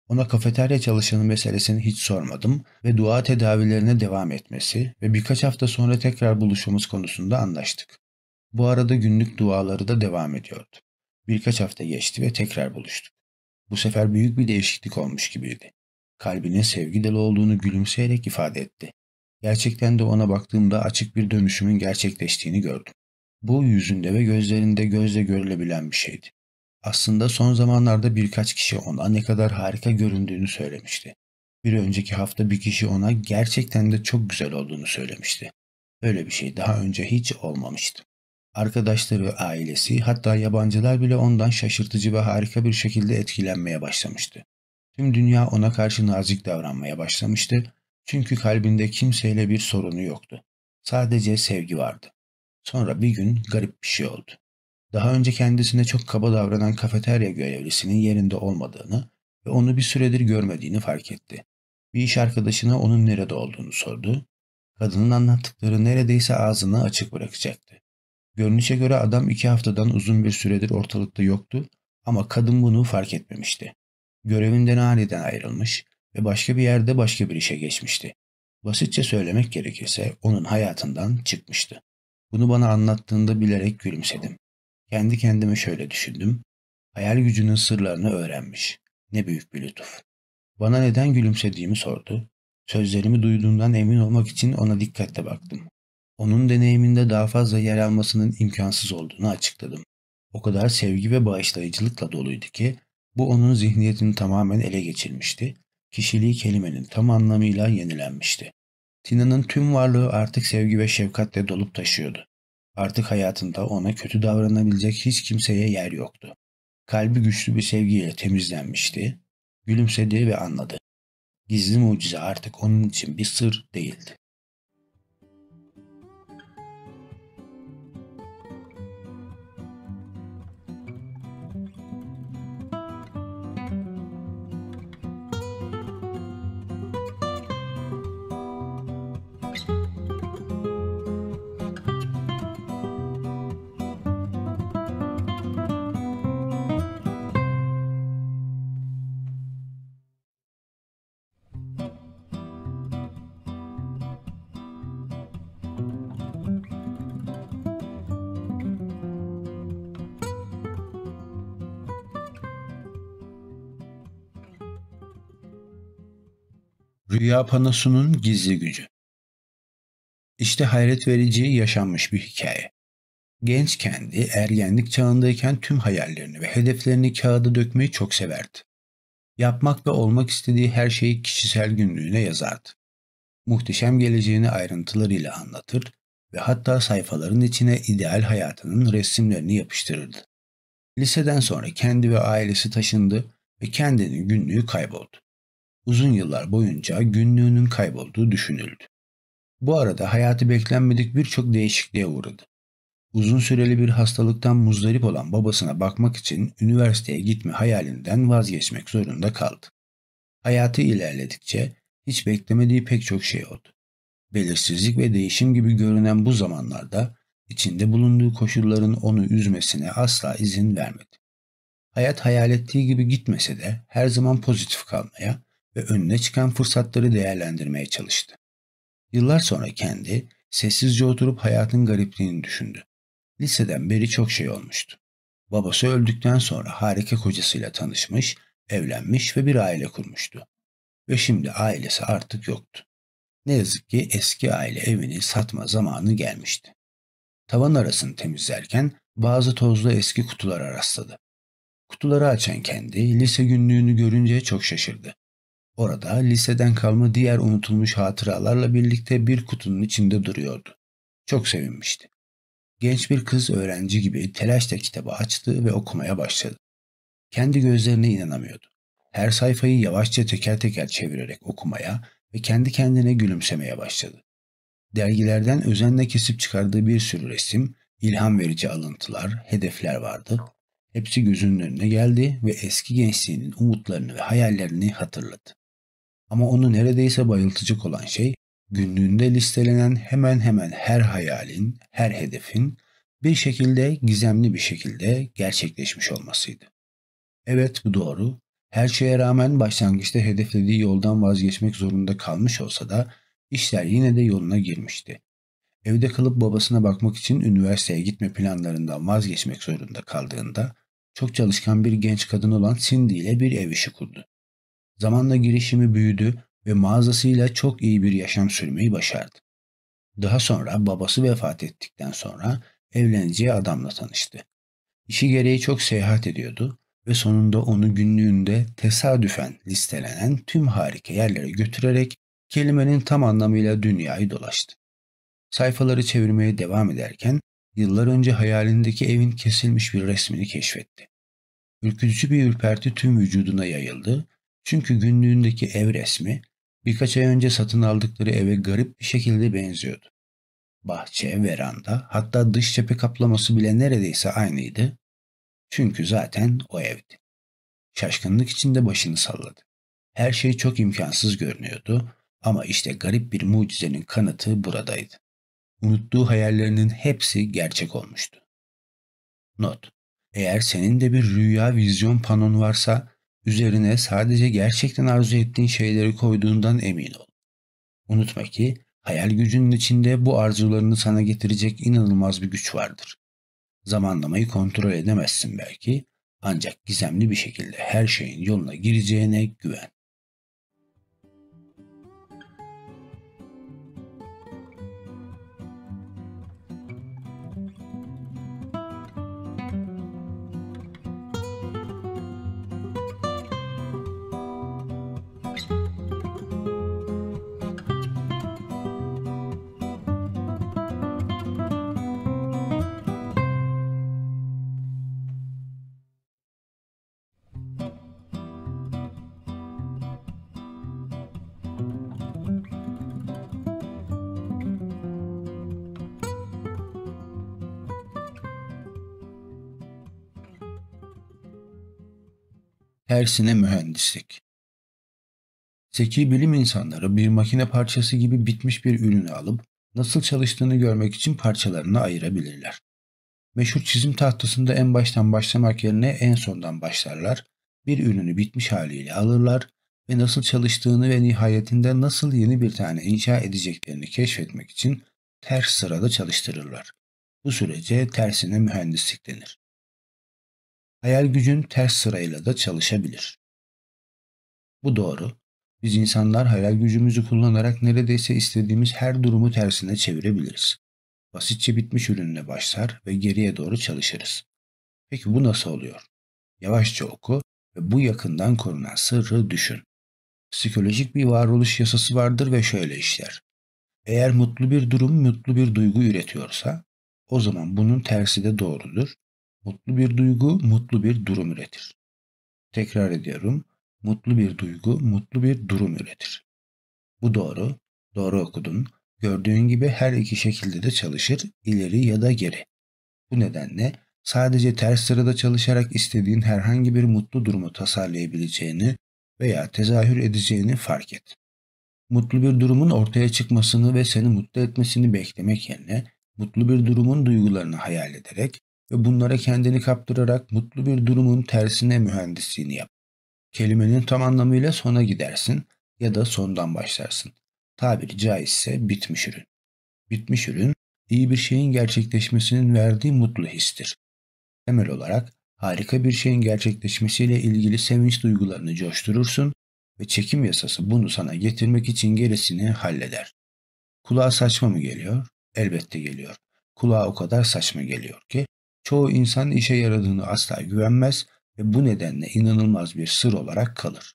Ona kafeterya çalışanı meselesini hiç sormadım ve dua tedavilerine devam etmesi ve birkaç hafta sonra tekrar buluşumuz konusunda anlaştık. Bu arada günlük duaları da devam ediyordu. Birkaç hafta geçti ve tekrar buluştuk. Bu sefer büyük bir değişiklik olmuş gibiydi. Kalbine sevgi dolu olduğunu gülümseyerek ifade etti. Gerçekten de ona baktığımda açık bir dönüşümün gerçekleştiğini gördüm. Bu yüzünde ve gözlerinde gözle görülebilen bir şeydi. Aslında son zamanlarda birkaç kişi ona ne kadar harika göründüğünü söylemişti. Bir önceki hafta bir kişi ona gerçekten de çok güzel olduğunu söylemişti. Böyle bir şey daha önce hiç olmamıştı. Arkadaşları, ailesi hatta yabancılar bile ondan şaşırtıcı ve harika bir şekilde etkilenmeye başlamıştı. Tüm dünya ona karşı nazik davranmaya başlamıştı çünkü kalbinde kimseyle bir sorunu yoktu. Sadece sevgi vardı. Sonra bir gün garip bir şey oldu. Daha önce kendisine çok kaba davranan kafeterya görevlisinin yerinde olmadığını ve onu bir süredir görmediğini fark etti. Bir iş arkadaşına onun nerede olduğunu sordu. Kadının anlattıkları neredeyse ağzını açık bırakacaktı. Görünüşe göre adam iki haftadan uzun bir süredir ortalıkta yoktu ama kadın bunu fark etmemişti. Görevinden aniden ayrılmış ve başka bir yerde başka bir işe geçmişti. Basitçe söylemek gerekirse onun hayatından çıkmıştı. Bunu bana anlattığında bilerek gülümsedim. Kendi kendime şöyle düşündüm. Hayal gücünün sırlarını öğrenmiş. Ne büyük bir lütuf. Bana neden gülümsediğimi sordu. Sözlerimi duyduğundan emin olmak için ona dikkatle baktım. Onun deneyiminde daha fazla yer almasının imkansız olduğunu açıkladım. O kadar sevgi ve bağışlayıcılıkla doluydu ki bu onun zihniyetini tamamen ele geçirmişti. Kişiliği kelimenin tam anlamıyla yenilenmişti. Tina'nın tüm varlığı artık sevgi ve şefkatle dolup taşıyordu. Artık hayatında ona kötü davranabilecek hiç kimseye yer yoktu. Kalbi güçlü bir sevgiyle temizlenmişti, gülümsedi ve anladı. Gizli mucize artık onun için bir sır değildi. Rüya panosunun gizli gücü. İşte hayret verici yaşanmış bir hikaye. Genç kendi ergenlik çağındayken tüm hayallerini ve hedeflerini kağıda dökmeyi çok severdi. Yapmak ve olmak istediği her şeyi kişisel günlüğüne yazardı. Muhteşem geleceğini ayrıntılarıyla anlatır ve hatta sayfaların içine ideal hayatının resimlerini yapıştırırdı. Liseden sonra kendi ve ailesi taşındı ve kendinin günlüğü kayboldu uzun yıllar boyunca günlüğünün kaybolduğu düşünüldü. Bu arada hayatı beklenmedik birçok değişikliğe uğradı. Uzun süreli bir hastalıktan muzdarip olan babasına bakmak için üniversiteye gitme hayalinden vazgeçmek zorunda kaldı. Hayatı ilerledikçe hiç beklemediği pek çok şey oldu. Belirsizlik ve değişim gibi görünen bu zamanlarda içinde bulunduğu koşulların onu üzmesine asla izin vermedi. Hayat hayal ettiği gibi gitmese de her zaman pozitif kalmaya, ve önüne çıkan fırsatları değerlendirmeye çalıştı. Yıllar sonra kendi sessizce oturup hayatın garipliğini düşündü. Liseden beri çok şey olmuştu. Babası öldükten sonra harika kocasıyla tanışmış, evlenmiş ve bir aile kurmuştu. Ve şimdi ailesi artık yoktu. Ne yazık ki eski aile evini satma zamanı gelmişti. Tavan arasını temizlerken bazı tozlu eski kutulara rastladı. Kutuları açan kendi lise günlüğünü görünce çok şaşırdı. Orada liseden kalma diğer unutulmuş hatıralarla birlikte bir kutunun içinde duruyordu. Çok sevinmişti. Genç bir kız öğrenci gibi telaşla kitabı açtı ve okumaya başladı. Kendi gözlerine inanamıyordu. Her sayfayı yavaşça teker teker çevirerek okumaya ve kendi kendine gülümsemeye başladı. Dergilerden özenle kesip çıkardığı bir sürü resim, ilham verici alıntılar, hedefler vardı. Hepsi gözünün önüne geldi ve eski gençliğinin umutlarını ve hayallerini hatırladı. Ama onu neredeyse bayıltacak olan şey günlüğünde listelenen hemen hemen her hayalin, her hedefin bir şekilde gizemli bir şekilde gerçekleşmiş olmasıydı. Evet bu doğru. Her şeye rağmen başlangıçta hedeflediği yoldan vazgeçmek zorunda kalmış olsa da işler yine de yoluna girmişti. Evde kalıp babasına bakmak için üniversiteye gitme planlarından vazgeçmek zorunda kaldığında çok çalışkan bir genç kadın olan Cindy ile bir ev işi kurdu. Zamanla girişimi büyüdü ve mağazasıyla çok iyi bir yaşam sürmeyi başardı. Daha sonra babası vefat ettikten sonra evleneceği adamla tanıştı. İşi gereği çok seyahat ediyordu ve sonunda onu günlüğünde tesadüfen listelenen tüm harika yerlere götürerek kelimenin tam anlamıyla dünyayı dolaştı. Sayfaları çevirmeye devam ederken yıllar önce hayalindeki evin kesilmiş bir resmini keşfetti. Ürkütücü bir ürperti tüm vücuduna yayıldı çünkü günlüğündeki ev resmi birkaç ay önce satın aldıkları eve garip bir şekilde benziyordu. Bahçe, veranda hatta dış cephe kaplaması bile neredeyse aynıydı. Çünkü zaten o evdi. Şaşkınlık içinde başını salladı. Her şey çok imkansız görünüyordu ama işte garip bir mucizenin kanıtı buradaydı. Unuttuğu hayallerinin hepsi gerçek olmuştu. Not: Eğer senin de bir rüya vizyon panon varsa Üzerine sadece gerçekten arzu ettiğin şeyleri koyduğundan emin ol. Unutma ki hayal gücünün içinde bu arzularını sana getirecek inanılmaz bir güç vardır. Zamanlamayı kontrol edemezsin belki ancak gizemli bir şekilde her şeyin yoluna gireceğine güven. tersine mühendislik. Zeki bilim insanları bir makine parçası gibi bitmiş bir ürünü alıp nasıl çalıştığını görmek için parçalarına ayırabilirler. Meşhur çizim tahtasında en baştan başlamak yerine en sondan başlarlar, bir ürünü bitmiş haliyle alırlar ve nasıl çalıştığını ve nihayetinde nasıl yeni bir tane inşa edeceklerini keşfetmek için ters sırada çalıştırırlar. Bu sürece tersine mühendislik denir. Hayal gücün ters sırayla da çalışabilir. Bu doğru. Biz insanlar hayal gücümüzü kullanarak neredeyse istediğimiz her durumu tersine çevirebiliriz. Basitçe bitmiş ürünle başlar ve geriye doğru çalışırız. Peki bu nasıl oluyor? Yavaşça oku ve bu yakından korunan sırrı düşün. Psikolojik bir varoluş yasası vardır ve şöyle işler. Eğer mutlu bir durum mutlu bir duygu üretiyorsa, o zaman bunun tersi de doğrudur Mutlu bir duygu mutlu bir durum üretir. Tekrar ediyorum. Mutlu bir duygu mutlu bir durum üretir. Bu doğru. Doğru okudun. Gördüğün gibi her iki şekilde de çalışır, ileri ya da geri. Bu nedenle sadece ters sırada çalışarak istediğin herhangi bir mutlu durumu tasarlayabileceğini veya tezahür edeceğini fark et. Mutlu bir durumun ortaya çıkmasını ve seni mutlu etmesini beklemek yerine mutlu bir durumun duygularını hayal ederek ve bunlara kendini kaptırarak mutlu bir durumun tersine mühendisliğini yap. Kelimenin tam anlamıyla sona gidersin ya da sondan başlarsın. Tabiri caizse bitmiş ürün. Bitmiş ürün, iyi bir şeyin gerçekleşmesinin verdiği mutlu histir. Temel olarak harika bir şeyin gerçekleşmesiyle ilgili sevinç duygularını coşturursun ve çekim yasası bunu sana getirmek için gerisini halleder. Kulağa saçma mı geliyor? Elbette geliyor. Kulağa o kadar saçma geliyor ki çoğu insan işe yaradığını asla güvenmez ve bu nedenle inanılmaz bir sır olarak kalır.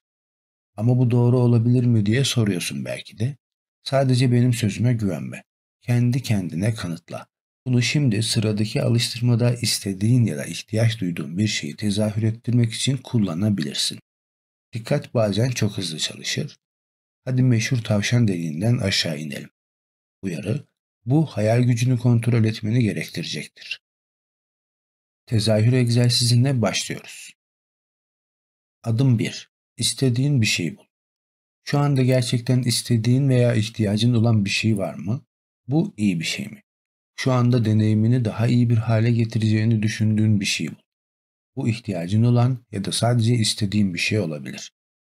Ama bu doğru olabilir mi diye soruyorsun belki de. Sadece benim sözüme güvenme. Kendi kendine kanıtla. Bunu şimdi sıradaki alıştırmada istediğin ya da ihtiyaç duyduğun bir şeyi tezahür ettirmek için kullanabilirsin. Dikkat bazen çok hızlı çalışır. Hadi meşhur tavşan deliğinden aşağı inelim. Uyarı, bu hayal gücünü kontrol etmeni gerektirecektir. Tezahür egzersizine başlıyoruz. Adım 1. İstediğin bir şey bul. Şu anda gerçekten istediğin veya ihtiyacın olan bir şey var mı? Bu iyi bir şey mi? Şu anda deneyimini daha iyi bir hale getireceğini düşündüğün bir şey bul. Bu ihtiyacın olan ya da sadece istediğin bir şey olabilir.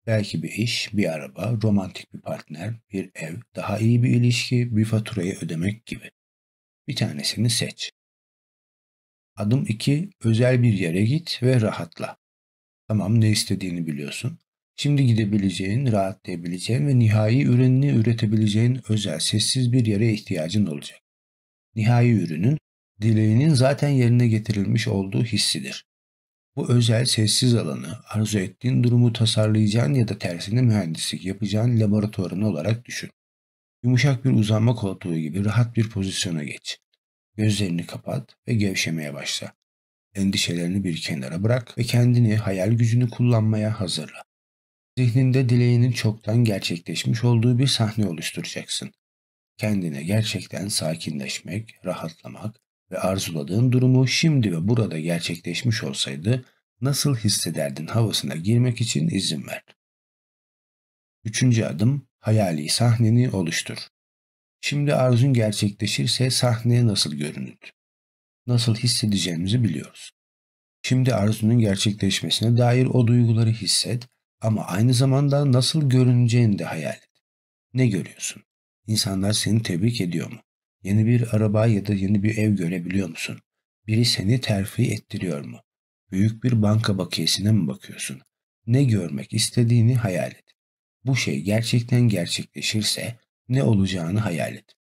Belki bir iş, bir araba, romantik bir partner, bir ev, daha iyi bir ilişki, bir faturayı ödemek gibi. Bir tanesini seç. Adım 2. Özel bir yere git ve rahatla. Tamam ne istediğini biliyorsun. Şimdi gidebileceğin, rahatlayabileceğin ve nihai ürününü üretebileceğin özel, sessiz bir yere ihtiyacın olacak. Nihai ürünün, dileğinin zaten yerine getirilmiş olduğu hissidir. Bu özel sessiz alanı, arzu ettiğin durumu tasarlayacağın ya da tersine mühendislik yapacağın laboratuvarını olarak düşün. Yumuşak bir uzanma koltuğu gibi rahat bir pozisyona geç. Gözlerini kapat ve gevşemeye başla. Endişelerini bir kenara bırak ve kendini hayal gücünü kullanmaya hazırla. Zihninde dileğinin çoktan gerçekleşmiş olduğu bir sahne oluşturacaksın. Kendine gerçekten sakinleşmek, rahatlamak ve arzuladığın durumu şimdi ve burada gerçekleşmiş olsaydı nasıl hissederdin havasına girmek için izin ver. Üçüncü adım hayali sahneni oluştur. Şimdi arzun gerçekleşirse sahneye nasıl görünür? Nasıl hissedeceğimizi biliyoruz. Şimdi arzunun gerçekleşmesine dair o duyguları hisset ama aynı zamanda nasıl görüneceğini de hayal et. Ne görüyorsun? İnsanlar seni tebrik ediyor mu? Yeni bir araba ya da yeni bir ev görebiliyor musun? Biri seni terfi ettiriyor mu? Büyük bir banka bakiyesine mi bakıyorsun? Ne görmek istediğini hayal et. Bu şey gerçekten gerçekleşirse ne olacağını hayal et.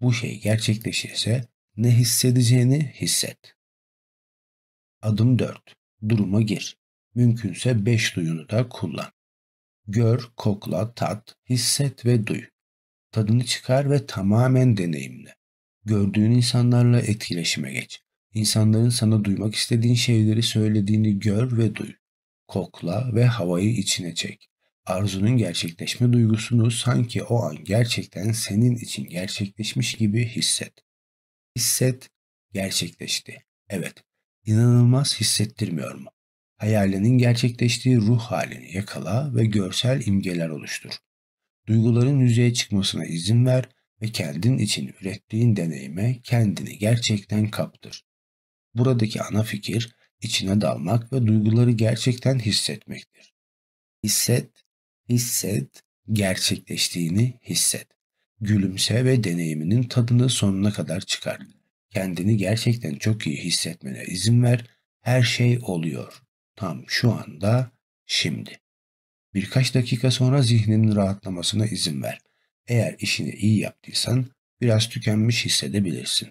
Bu şey gerçekleşirse ne hissedeceğini hisset. Adım 4. Duruma gir. Mümkünse 5 duyunu da kullan. Gör, kokla, tat, hisset ve duy. Tadını çıkar ve tamamen deneyimle. Gördüğün insanlarla etkileşime geç. İnsanların sana duymak istediğin şeyleri söylediğini gör ve duy. Kokla ve havayı içine çek. Arzunun gerçekleşme duygusunu sanki o an gerçekten senin için gerçekleşmiş gibi hisset. Hisset gerçekleşti. Evet, inanılmaz hissettirmiyor mu? Hayalinin gerçekleştiği ruh halini yakala ve görsel imgeler oluştur. Duyguların yüzeye çıkmasına izin ver ve kendin için ürettiğin deneyime kendini gerçekten kaptır. Buradaki ana fikir içine dalmak ve duyguları gerçekten hissetmektir. Hisset, hisset, gerçekleştiğini hisset. Gülümse ve deneyiminin tadını sonuna kadar çıkar. Kendini gerçekten çok iyi hissetmene izin ver. Her şey oluyor. Tam şu anda, şimdi. Birkaç dakika sonra zihninin rahatlamasına izin ver. Eğer işini iyi yaptıysan biraz tükenmiş hissedebilirsin.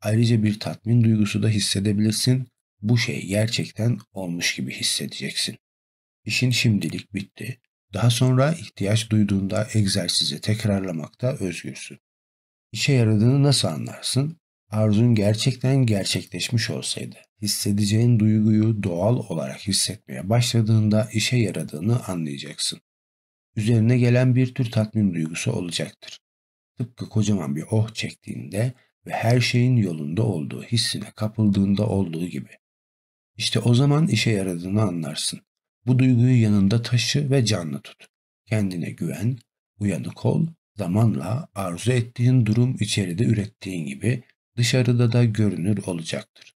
Ayrıca bir tatmin duygusu da hissedebilirsin. Bu şey gerçekten olmuş gibi hissedeceksin. İşin şimdilik bitti daha sonra ihtiyaç duyduğunda egzersizi tekrarlamakta özgürsün. İşe yaradığını nasıl anlarsın? Arzun gerçekten gerçekleşmiş olsaydı, hissedeceğin duyguyu doğal olarak hissetmeye başladığında işe yaradığını anlayacaksın. Üzerine gelen bir tür tatmin duygusu olacaktır. Tıpkı kocaman bir oh çektiğinde ve her şeyin yolunda olduğu hissine kapıldığında olduğu gibi. İşte o zaman işe yaradığını anlarsın. Bu duyguyu yanında taşı ve canlı tut. Kendine güven, uyanık ol, zamanla arzu ettiğin durum içeride ürettiğin gibi dışarıda da görünür olacaktır.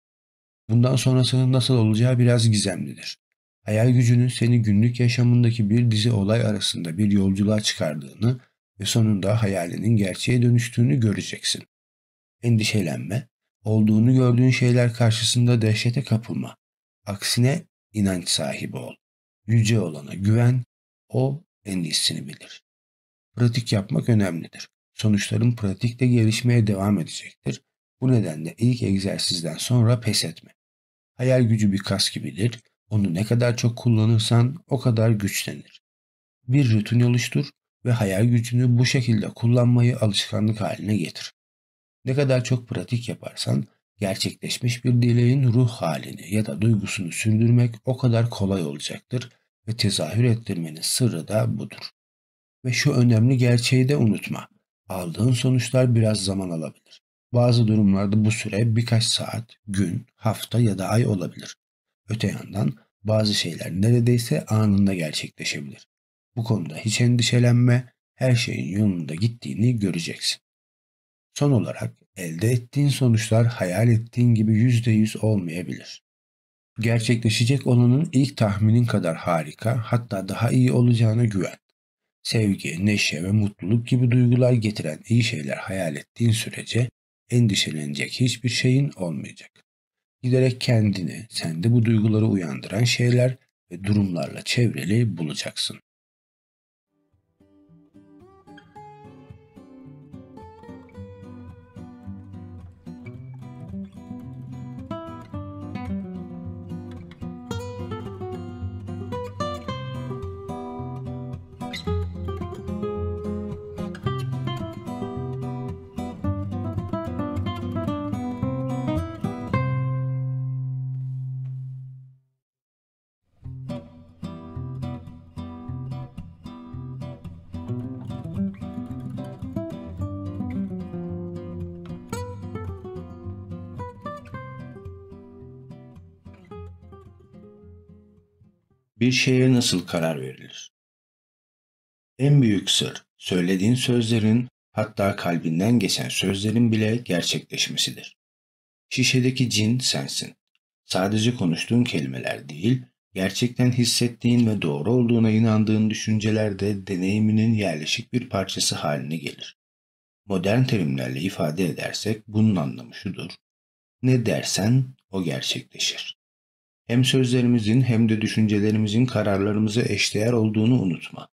Bundan sonrasının nasıl olacağı biraz gizemlidir. Hayal gücünün seni günlük yaşamındaki bir dizi olay arasında bir yolculuğa çıkardığını ve sonunda hayalinin gerçeğe dönüştüğünü göreceksin. Endişelenme, olduğunu gördüğün şeyler karşısında dehşete kapılma. Aksine inanç sahibi ol yüce olana güven, o en iyisini bilir. Pratik yapmak önemlidir. Sonuçların pratikte gelişmeye devam edecektir. Bu nedenle ilk egzersizden sonra pes etme. Hayal gücü bir kas gibidir. Onu ne kadar çok kullanırsan o kadar güçlenir. Bir rutin oluştur ve hayal gücünü bu şekilde kullanmayı alışkanlık haline getir. Ne kadar çok pratik yaparsan gerçekleşmiş bir dileğin ruh halini ya da duygusunu sürdürmek o kadar kolay olacaktır ve tezahür ettirmenin sırrı da budur. Ve şu önemli gerçeği de unutma. Aldığın sonuçlar biraz zaman alabilir. Bazı durumlarda bu süre birkaç saat, gün, hafta ya da ay olabilir. Öte yandan bazı şeyler neredeyse anında gerçekleşebilir. Bu konuda hiç endişelenme, her şeyin yolunda gittiğini göreceksin. Son olarak elde ettiğin sonuçlar hayal ettiğin gibi yüzde yüz olmayabilir. Gerçekleşecek olanın ilk tahminin kadar harika, hatta daha iyi olacağına güven. Sevgi, neşe ve mutluluk gibi duygular getiren iyi şeyler hayal ettiğin sürece endişelenecek hiçbir şeyin olmayacak. Giderek kendini, sende bu duyguları uyandıran şeyler ve durumlarla çevreli bulacaksın. bir şeye nasıl karar verilir? En büyük sır, söylediğin sözlerin, hatta kalbinden geçen sözlerin bile gerçekleşmesidir. Şişedeki cin sensin. Sadece konuştuğun kelimeler değil, gerçekten hissettiğin ve doğru olduğuna inandığın düşünceler de deneyiminin yerleşik bir parçası haline gelir. Modern terimlerle ifade edersek bunun anlamı şudur. Ne dersen o gerçekleşir hem sözlerimizin hem de düşüncelerimizin kararlarımıza eşdeğer olduğunu unutma.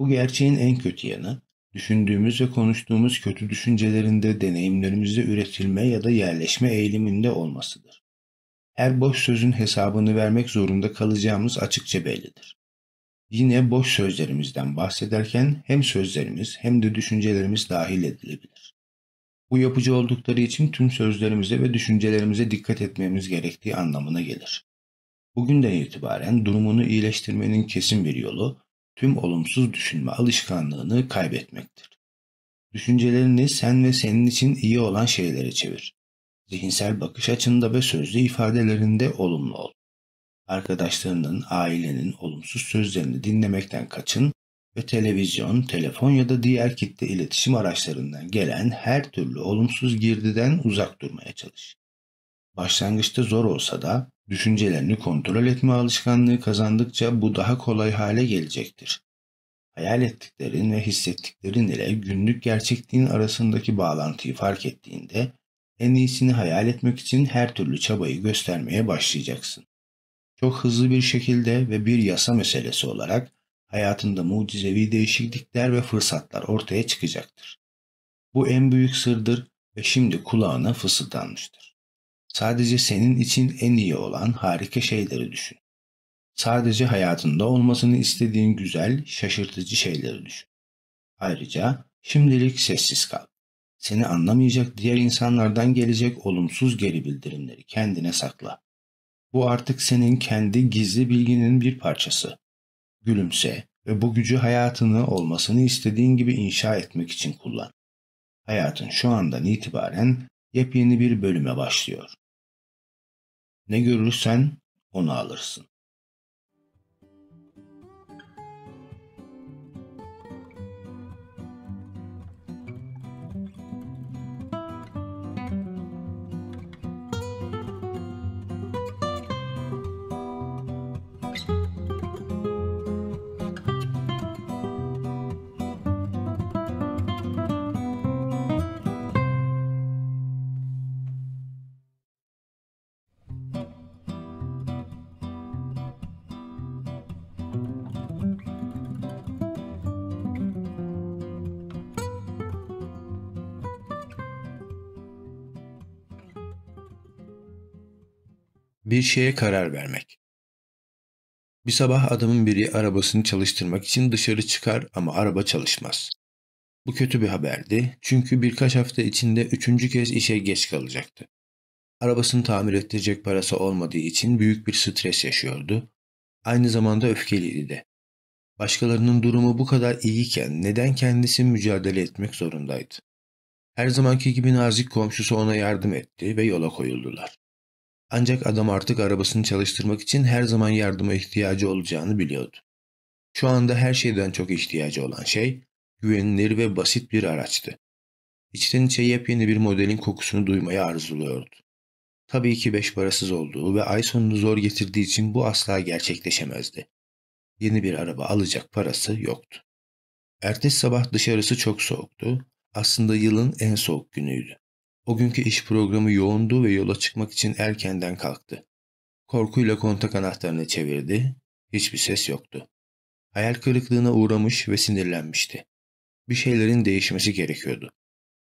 Bu gerçeğin en kötü yanı, düşündüğümüz ve konuştuğumuz kötü düşüncelerinde deneyimlerimizde üretilme ya da yerleşme eğiliminde olmasıdır. Her boş sözün hesabını vermek zorunda kalacağımız açıkça bellidir. Yine boş sözlerimizden bahsederken hem sözlerimiz hem de düşüncelerimiz dahil edilebilir. Bu yapıcı oldukları için tüm sözlerimize ve düşüncelerimize dikkat etmemiz gerektiği anlamına gelir. Bugünden itibaren durumunu iyileştirmenin kesin bir yolu tüm olumsuz düşünme alışkanlığını kaybetmektir. Düşüncelerini sen ve senin için iyi olan şeylere çevir. Zihinsel bakış açında ve sözlü ifadelerinde olumlu ol. Arkadaşlarının, ailenin olumsuz sözlerini dinlemekten kaçın ve televizyon, telefon ya da diğer kitle iletişim araçlarından gelen her türlü olumsuz girdiden uzak durmaya çalış. Başlangıçta zor olsa da Düşüncelerini kontrol etme alışkanlığı kazandıkça bu daha kolay hale gelecektir. Hayal ettiklerin ve hissettiklerin ile günlük gerçekliğin arasındaki bağlantıyı fark ettiğinde en iyisini hayal etmek için her türlü çabayı göstermeye başlayacaksın. Çok hızlı bir şekilde ve bir yasa meselesi olarak hayatında mucizevi değişiklikler ve fırsatlar ortaya çıkacaktır. Bu en büyük sırdır ve şimdi kulağına fısıldanmıştır. Sadece senin için en iyi olan harika şeyleri düşün. Sadece hayatında olmasını istediğin güzel, şaşırtıcı şeyleri düşün. Ayrıca şimdilik sessiz kal. Seni anlamayacak diğer insanlardan gelecek olumsuz geri bildirimleri kendine sakla. Bu artık senin kendi gizli bilginin bir parçası. Gülümse ve bu gücü hayatını olmasını istediğin gibi inşa etmek için kullan. Hayatın şu andan itibaren yepyeni bir bölüme başlıyor. Ne görürsen onu alırsın. bir şeye karar vermek. Bir sabah adamın biri arabasını çalıştırmak için dışarı çıkar ama araba çalışmaz. Bu kötü bir haberdi çünkü birkaç hafta içinde üçüncü kez işe geç kalacaktı. Arabasını tamir ettirecek parası olmadığı için büyük bir stres yaşıyordu. Aynı zamanda öfkeliydi de. Başkalarının durumu bu kadar iyiyken neden kendisi mücadele etmek zorundaydı? Her zamanki gibi nazik komşusu ona yardım etti ve yola koyuldular. Ancak adam artık arabasını çalıştırmak için her zaman yardıma ihtiyacı olacağını biliyordu. Şu anda her şeyden çok ihtiyacı olan şey güvenilir ve basit bir araçtı. İçten içe yepyeni bir modelin kokusunu duymayı arzuluyordu. Tabii ki beş parasız olduğu ve ay sonunu zor getirdiği için bu asla gerçekleşemezdi. Yeni bir araba alacak parası yoktu. Ertesi sabah dışarısı çok soğuktu. Aslında yılın en soğuk günüydü. O günkü iş programı yoğundu ve yola çıkmak için erkenden kalktı. Korkuyla kontak anahtarını çevirdi. Hiçbir ses yoktu. Hayal kırıklığına uğramış ve sinirlenmişti. Bir şeylerin değişmesi gerekiyordu.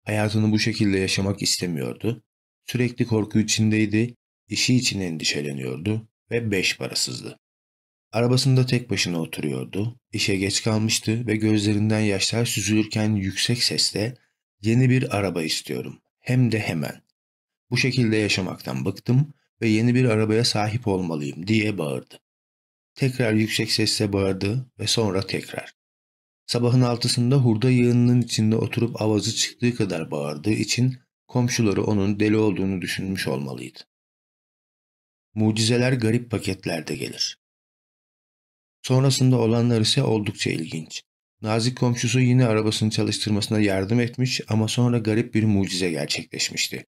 Hayatını bu şekilde yaşamak istemiyordu. Sürekli korku içindeydi, işi için endişeleniyordu ve beş parasızdı. Arabasında tek başına oturuyordu, işe geç kalmıştı ve gözlerinden yaşlar süzülürken yüksek sesle ''Yeni bir araba istiyorum hem de hemen. Bu şekilde yaşamaktan bıktım ve yeni bir arabaya sahip olmalıyım diye bağırdı. Tekrar yüksek sesle bağırdı ve sonra tekrar. Sabahın altısında hurda yığınının içinde oturup avazı çıktığı kadar bağırdığı için komşuları onun deli olduğunu düşünmüş olmalıydı. Mucizeler garip paketlerde gelir. Sonrasında olanlar ise oldukça ilginç. Nazik komşusu yine arabasını çalıştırmasına yardım etmiş ama sonra garip bir mucize gerçekleşmişti.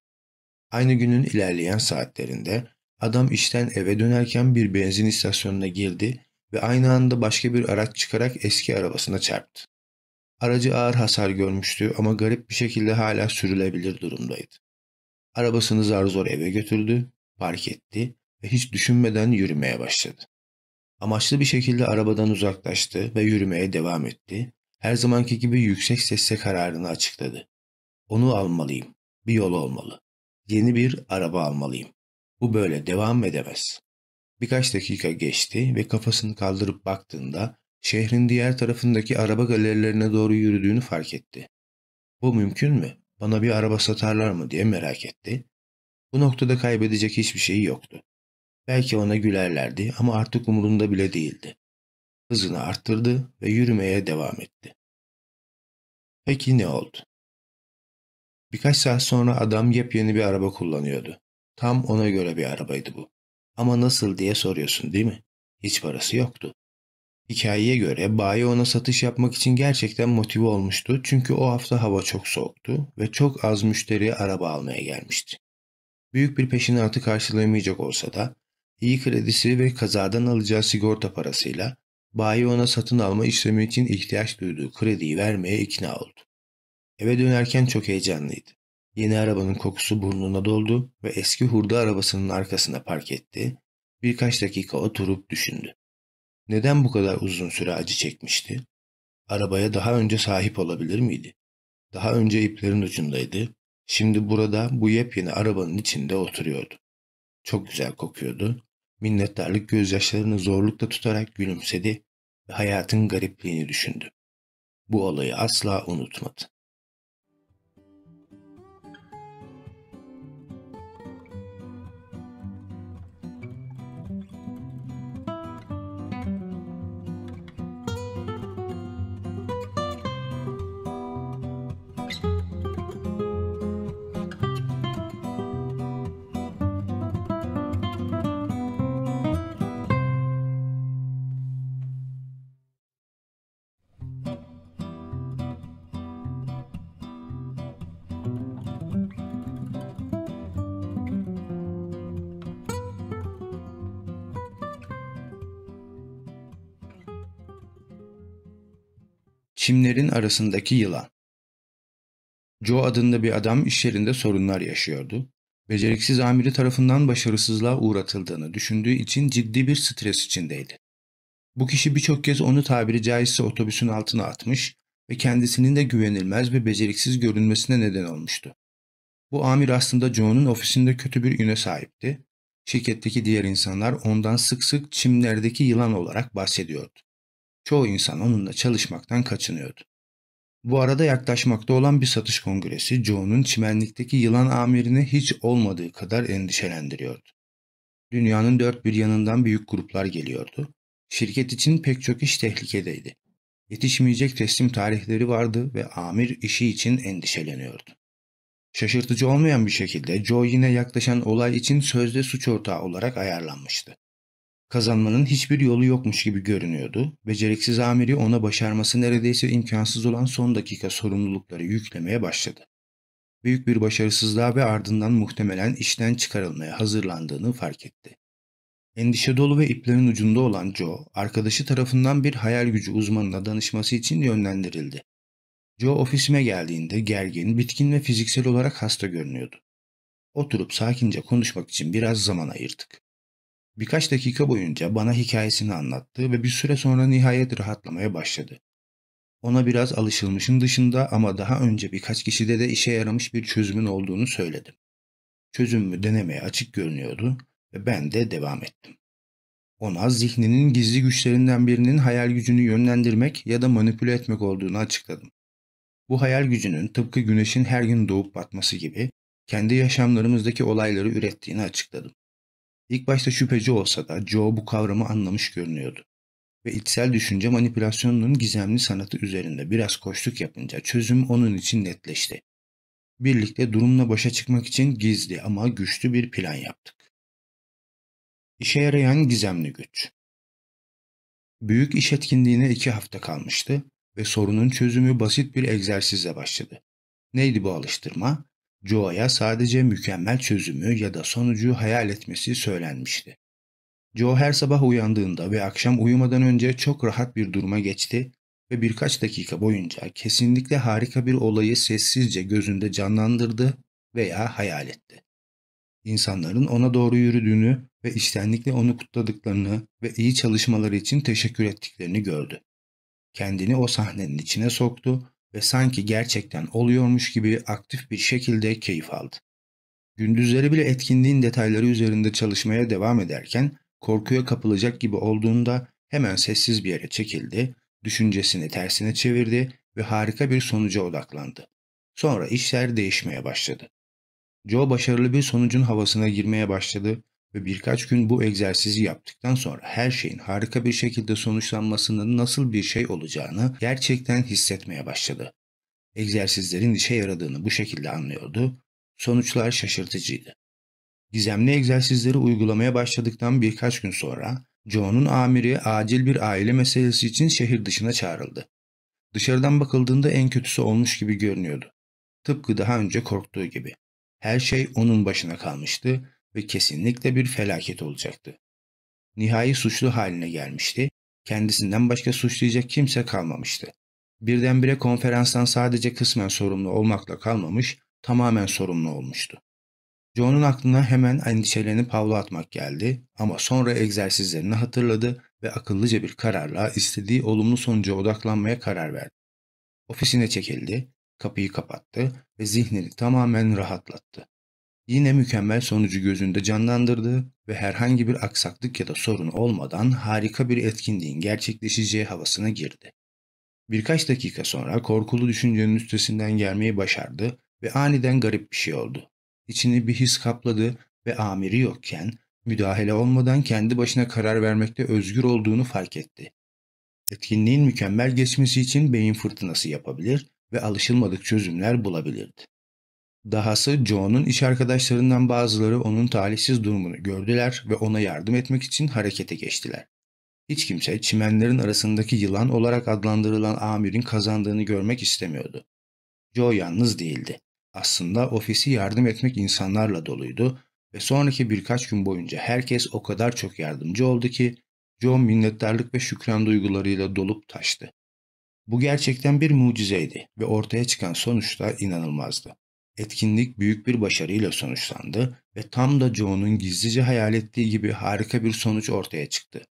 Aynı günün ilerleyen saatlerinde adam işten eve dönerken bir benzin istasyonuna girdi ve aynı anda başka bir araç çıkarak eski arabasına çarptı. Aracı ağır hasar görmüştü ama garip bir şekilde hala sürülebilir durumdaydı. Arabasını zar zor eve götürdü, park etti ve hiç düşünmeden yürümeye başladı. Amaçlı bir şekilde arabadan uzaklaştı ve yürümeye devam etti. Her zamanki gibi yüksek sesle kararını açıkladı. Onu almalıyım. Bir yol olmalı. Yeni bir araba almalıyım. Bu böyle devam edemez. Birkaç dakika geçti ve kafasını kaldırıp baktığında şehrin diğer tarafındaki araba galerilerine doğru yürüdüğünü fark etti. Bu mümkün mü? Bana bir araba satarlar mı diye merak etti. Bu noktada kaybedecek hiçbir şeyi yoktu. Belki ona gülerlerdi ama artık umurunda bile değildi. Hızını arttırdı ve yürümeye devam etti. Peki ne oldu? Birkaç saat sonra adam yepyeni bir araba kullanıyordu. Tam ona göre bir arabaydı bu. Ama nasıl diye soruyorsun değil mi? Hiç parası yoktu. Hikayeye göre bayi ona satış yapmak için gerçekten motive olmuştu çünkü o hafta hava çok soğuktu ve çok az müşteri araba almaya gelmişti. Büyük bir peşinatı karşılayamayacak olsa da iyi kredisi ve kazadan alacağı sigorta parasıyla bayi ona satın alma işlemi için ihtiyaç duyduğu krediyi vermeye ikna oldu. Eve dönerken çok heyecanlıydı. Yeni arabanın kokusu burnuna doldu ve eski hurda arabasının arkasına park etti. Birkaç dakika oturup düşündü. Neden bu kadar uzun süre acı çekmişti? Arabaya daha önce sahip olabilir miydi? Daha önce iplerin ucundaydı. Şimdi burada bu yepyeni arabanın içinde oturuyordu. Çok güzel kokuyordu Minnettarlık gözyaşlarını zorlukla tutarak gülümsedi ve hayatın garipliğini düşündü. Bu olayı asla unutmadı. Çimlerin arasındaki yılan. Joe adında bir adam iş yerinde sorunlar yaşıyordu. Beceriksiz amiri tarafından başarısızlığa uğratıldığını düşündüğü için ciddi bir stres içindeydi. Bu kişi birçok kez onu tabiri caizse otobüsün altına atmış ve kendisinin de güvenilmez ve beceriksiz görünmesine neden olmuştu. Bu amir aslında Joe'nun ofisinde kötü bir üne sahipti. Şirketteki diğer insanlar ondan sık sık çimlerdeki yılan olarak bahsediyordu. Çoğu insan onunla çalışmaktan kaçınıyordu. Bu arada yaklaşmakta olan bir satış kongresi Joe'nun çimenlikteki yılan amirini hiç olmadığı kadar endişelendiriyordu. Dünyanın dört bir yanından büyük gruplar geliyordu. Şirket için pek çok iş tehlikedeydi. Yetişmeyecek teslim tarihleri vardı ve amir işi için endişeleniyordu. Şaşırtıcı olmayan bir şekilde Joe yine yaklaşan olay için sözde suç ortağı olarak ayarlanmıştı. Kazanmanın hiçbir yolu yokmuş gibi görünüyordu. Beceriksiz amiri ona başarması neredeyse imkansız olan son dakika sorumlulukları yüklemeye başladı. Büyük bir başarısızlığa ve ardından muhtemelen işten çıkarılmaya hazırlandığını fark etti. Endişe dolu ve iplerin ucunda olan Joe, arkadaşı tarafından bir hayal gücü uzmanına danışması için yönlendirildi. Joe ofisime geldiğinde gergin, bitkin ve fiziksel olarak hasta görünüyordu. Oturup sakince konuşmak için biraz zaman ayırdık. Birkaç dakika boyunca bana hikayesini anlattı ve bir süre sonra nihayet rahatlamaya başladı. Ona biraz alışılmışın dışında ama daha önce birkaç kişide de işe yaramış bir çözümün olduğunu söyledim. Çözümümü denemeye açık görünüyordu ve ben de devam ettim. Ona zihninin gizli güçlerinden birinin hayal gücünü yönlendirmek ya da manipüle etmek olduğunu açıkladım. Bu hayal gücünün tıpkı güneşin her gün doğup batması gibi kendi yaşamlarımızdaki olayları ürettiğini açıkladım. İlk başta şüpheci olsa da Joe bu kavramı anlamış görünüyordu. Ve içsel düşünce manipülasyonunun gizemli sanatı üzerinde biraz koştuk yapınca çözüm onun için netleşti. Birlikte durumla başa çıkmak için gizli ama güçlü bir plan yaptık. İşe yarayan gizemli güç Büyük iş etkinliğine iki hafta kalmıştı ve sorunun çözümü basit bir egzersizle başladı. Neydi bu alıştırma? Joe'ya sadece mükemmel çözümü ya da sonucu hayal etmesi söylenmişti. Joe her sabah uyandığında ve akşam uyumadan önce çok rahat bir duruma geçti ve birkaç dakika boyunca kesinlikle harika bir olayı sessizce gözünde canlandırdı veya hayal etti. İnsanların ona doğru yürüdüğünü ve içtenlikle onu kutladıklarını ve iyi çalışmaları için teşekkür ettiklerini gördü. Kendini o sahnenin içine soktu ve sanki gerçekten oluyormuş gibi aktif bir şekilde keyif aldı. Gündüzleri bile etkinliğin detayları üzerinde çalışmaya devam ederken korkuya kapılacak gibi olduğunda hemen sessiz bir yere çekildi, düşüncesini tersine çevirdi ve harika bir sonuca odaklandı. Sonra işler değişmeye başladı. Joe başarılı bir sonucun havasına girmeye başladı ve birkaç gün bu egzersizi yaptıktan sonra her şeyin harika bir şekilde sonuçlanmasının nasıl bir şey olacağını gerçekten hissetmeye başladı. Egzersizlerin işe yaradığını bu şekilde anlıyordu. Sonuçlar şaşırtıcıydı. Gizemli egzersizleri uygulamaya başladıktan birkaç gün sonra John'un amiri acil bir aile meselesi için şehir dışına çağrıldı. Dışarıdan bakıldığında en kötüsü olmuş gibi görünüyordu. Tıpkı daha önce korktuğu gibi. Her şey onun başına kalmıştı ve kesinlikle bir felaket olacaktı. Nihai suçlu haline gelmişti, kendisinden başka suçlayacak kimse kalmamıştı. Birdenbire konferanstan sadece kısmen sorumlu olmakla kalmamış, tamamen sorumlu olmuştu. John'un aklına hemen endişelerini pavla atmak geldi ama sonra egzersizlerini hatırladı ve akıllıca bir kararla istediği olumlu sonuca odaklanmaya karar verdi. Ofisine çekildi, kapıyı kapattı ve zihnini tamamen rahatlattı yine mükemmel sonucu gözünde canlandırdı ve herhangi bir aksaklık ya da sorun olmadan harika bir etkinliğin gerçekleşeceği havasına girdi. Birkaç dakika sonra korkulu düşüncenin üstesinden gelmeyi başardı ve aniden garip bir şey oldu. İçini bir his kapladı ve amiri yokken müdahale olmadan kendi başına karar vermekte özgür olduğunu fark etti. Etkinliğin mükemmel geçmesi için beyin fırtınası yapabilir ve alışılmadık çözümler bulabilirdi. Dahası Joe'nun iş arkadaşlarından bazıları onun talihsiz durumunu gördüler ve ona yardım etmek için harekete geçtiler. Hiç kimse çimenlerin arasındaki yılan olarak adlandırılan amirin kazandığını görmek istemiyordu. Joe yalnız değildi. Aslında ofisi yardım etmek insanlarla doluydu ve sonraki birkaç gün boyunca herkes o kadar çok yardımcı oldu ki Joe minnettarlık ve şükran duygularıyla dolup taştı. Bu gerçekten bir mucizeydi ve ortaya çıkan sonuç da inanılmazdı. Etkinlik büyük bir başarıyla sonuçlandı ve tam da Joe'nun gizlice hayal ettiği gibi harika bir sonuç ortaya çıktı.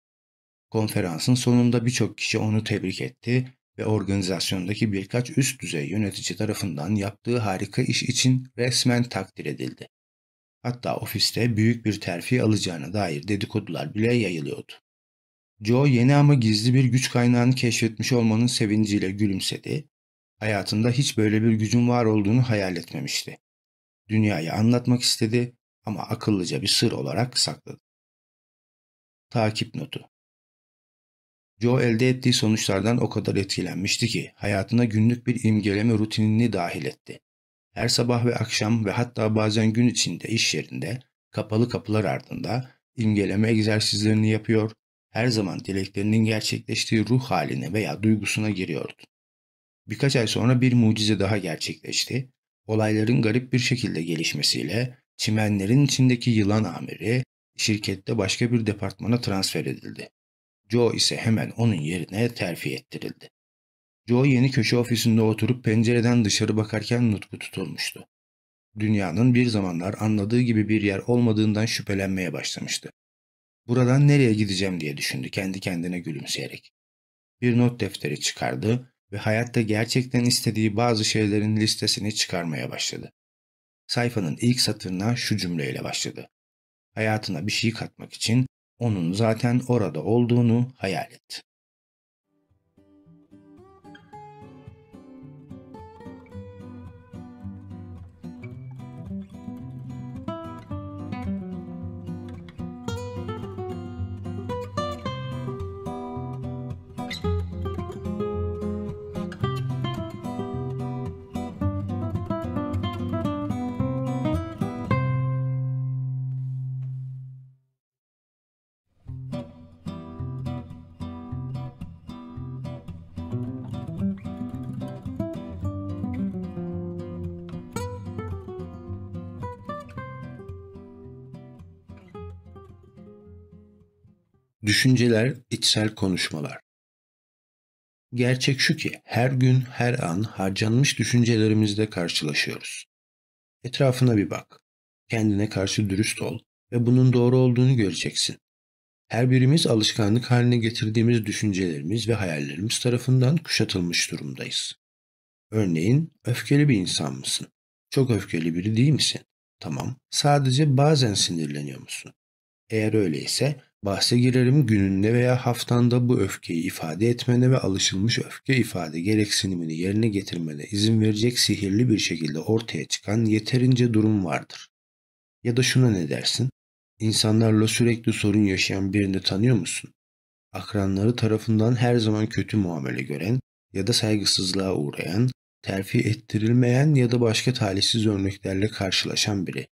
Konferansın sonunda birçok kişi onu tebrik etti ve organizasyondaki birkaç üst düzey yönetici tarafından yaptığı harika iş için resmen takdir edildi. Hatta ofiste büyük bir terfi alacağına dair dedikodular bile yayılıyordu. Joe yeni ama gizli bir güç kaynağını keşfetmiş olmanın sevinciyle gülümsedi Hayatında hiç böyle bir gücün var olduğunu hayal etmemişti. Dünyayı anlatmak istedi ama akıllıca bir sır olarak sakladı. Takip notu Joe elde ettiği sonuçlardan o kadar etkilenmişti ki hayatına günlük bir imgeleme rutinini dahil etti. Her sabah ve akşam ve hatta bazen gün içinde iş yerinde kapalı kapılar ardında imgeleme egzersizlerini yapıyor, her zaman dileklerinin gerçekleştiği ruh haline veya duygusuna giriyordu. Birkaç ay sonra bir mucize daha gerçekleşti. Olayların garip bir şekilde gelişmesiyle çimenlerin içindeki yılan amiri şirkette başka bir departmana transfer edildi. Joe ise hemen onun yerine terfi ettirildi. Joe yeni köşe ofisinde oturup pencereden dışarı bakarken nutku tutulmuştu. Dünyanın bir zamanlar anladığı gibi bir yer olmadığından şüphelenmeye başlamıştı. Buradan nereye gideceğim diye düşündü kendi kendine gülümseyerek. Bir not defteri çıkardı ve hayatta gerçekten istediği bazı şeylerin listesini çıkarmaya başladı. Sayfanın ilk satırına şu cümleyle başladı. Hayatına bir şey katmak için onun zaten orada olduğunu hayal etti. Düşünceler, içsel konuşmalar. Gerçek şu ki her gün, her an harcanmış düşüncelerimizle karşılaşıyoruz. Etrafına bir bak. Kendine karşı dürüst ol ve bunun doğru olduğunu göreceksin. Her birimiz alışkanlık haline getirdiğimiz düşüncelerimiz ve hayallerimiz tarafından kuşatılmış durumdayız. Örneğin öfkeli bir insan mısın? Çok öfkeli biri değil misin? Tamam, sadece bazen sinirleniyor musun? Eğer öyleyse Bahse girerim gününde veya haftanda bu öfkeyi ifade etmene ve alışılmış öfke ifade gereksinimini yerine getirmene izin verecek sihirli bir şekilde ortaya çıkan yeterince durum vardır. Ya da şuna ne dersin? İnsanlarla sürekli sorun yaşayan birini tanıyor musun? Akranları tarafından her zaman kötü muamele gören ya da saygısızlığa uğrayan, terfi ettirilmeyen ya da başka talihsiz örneklerle karşılaşan biri.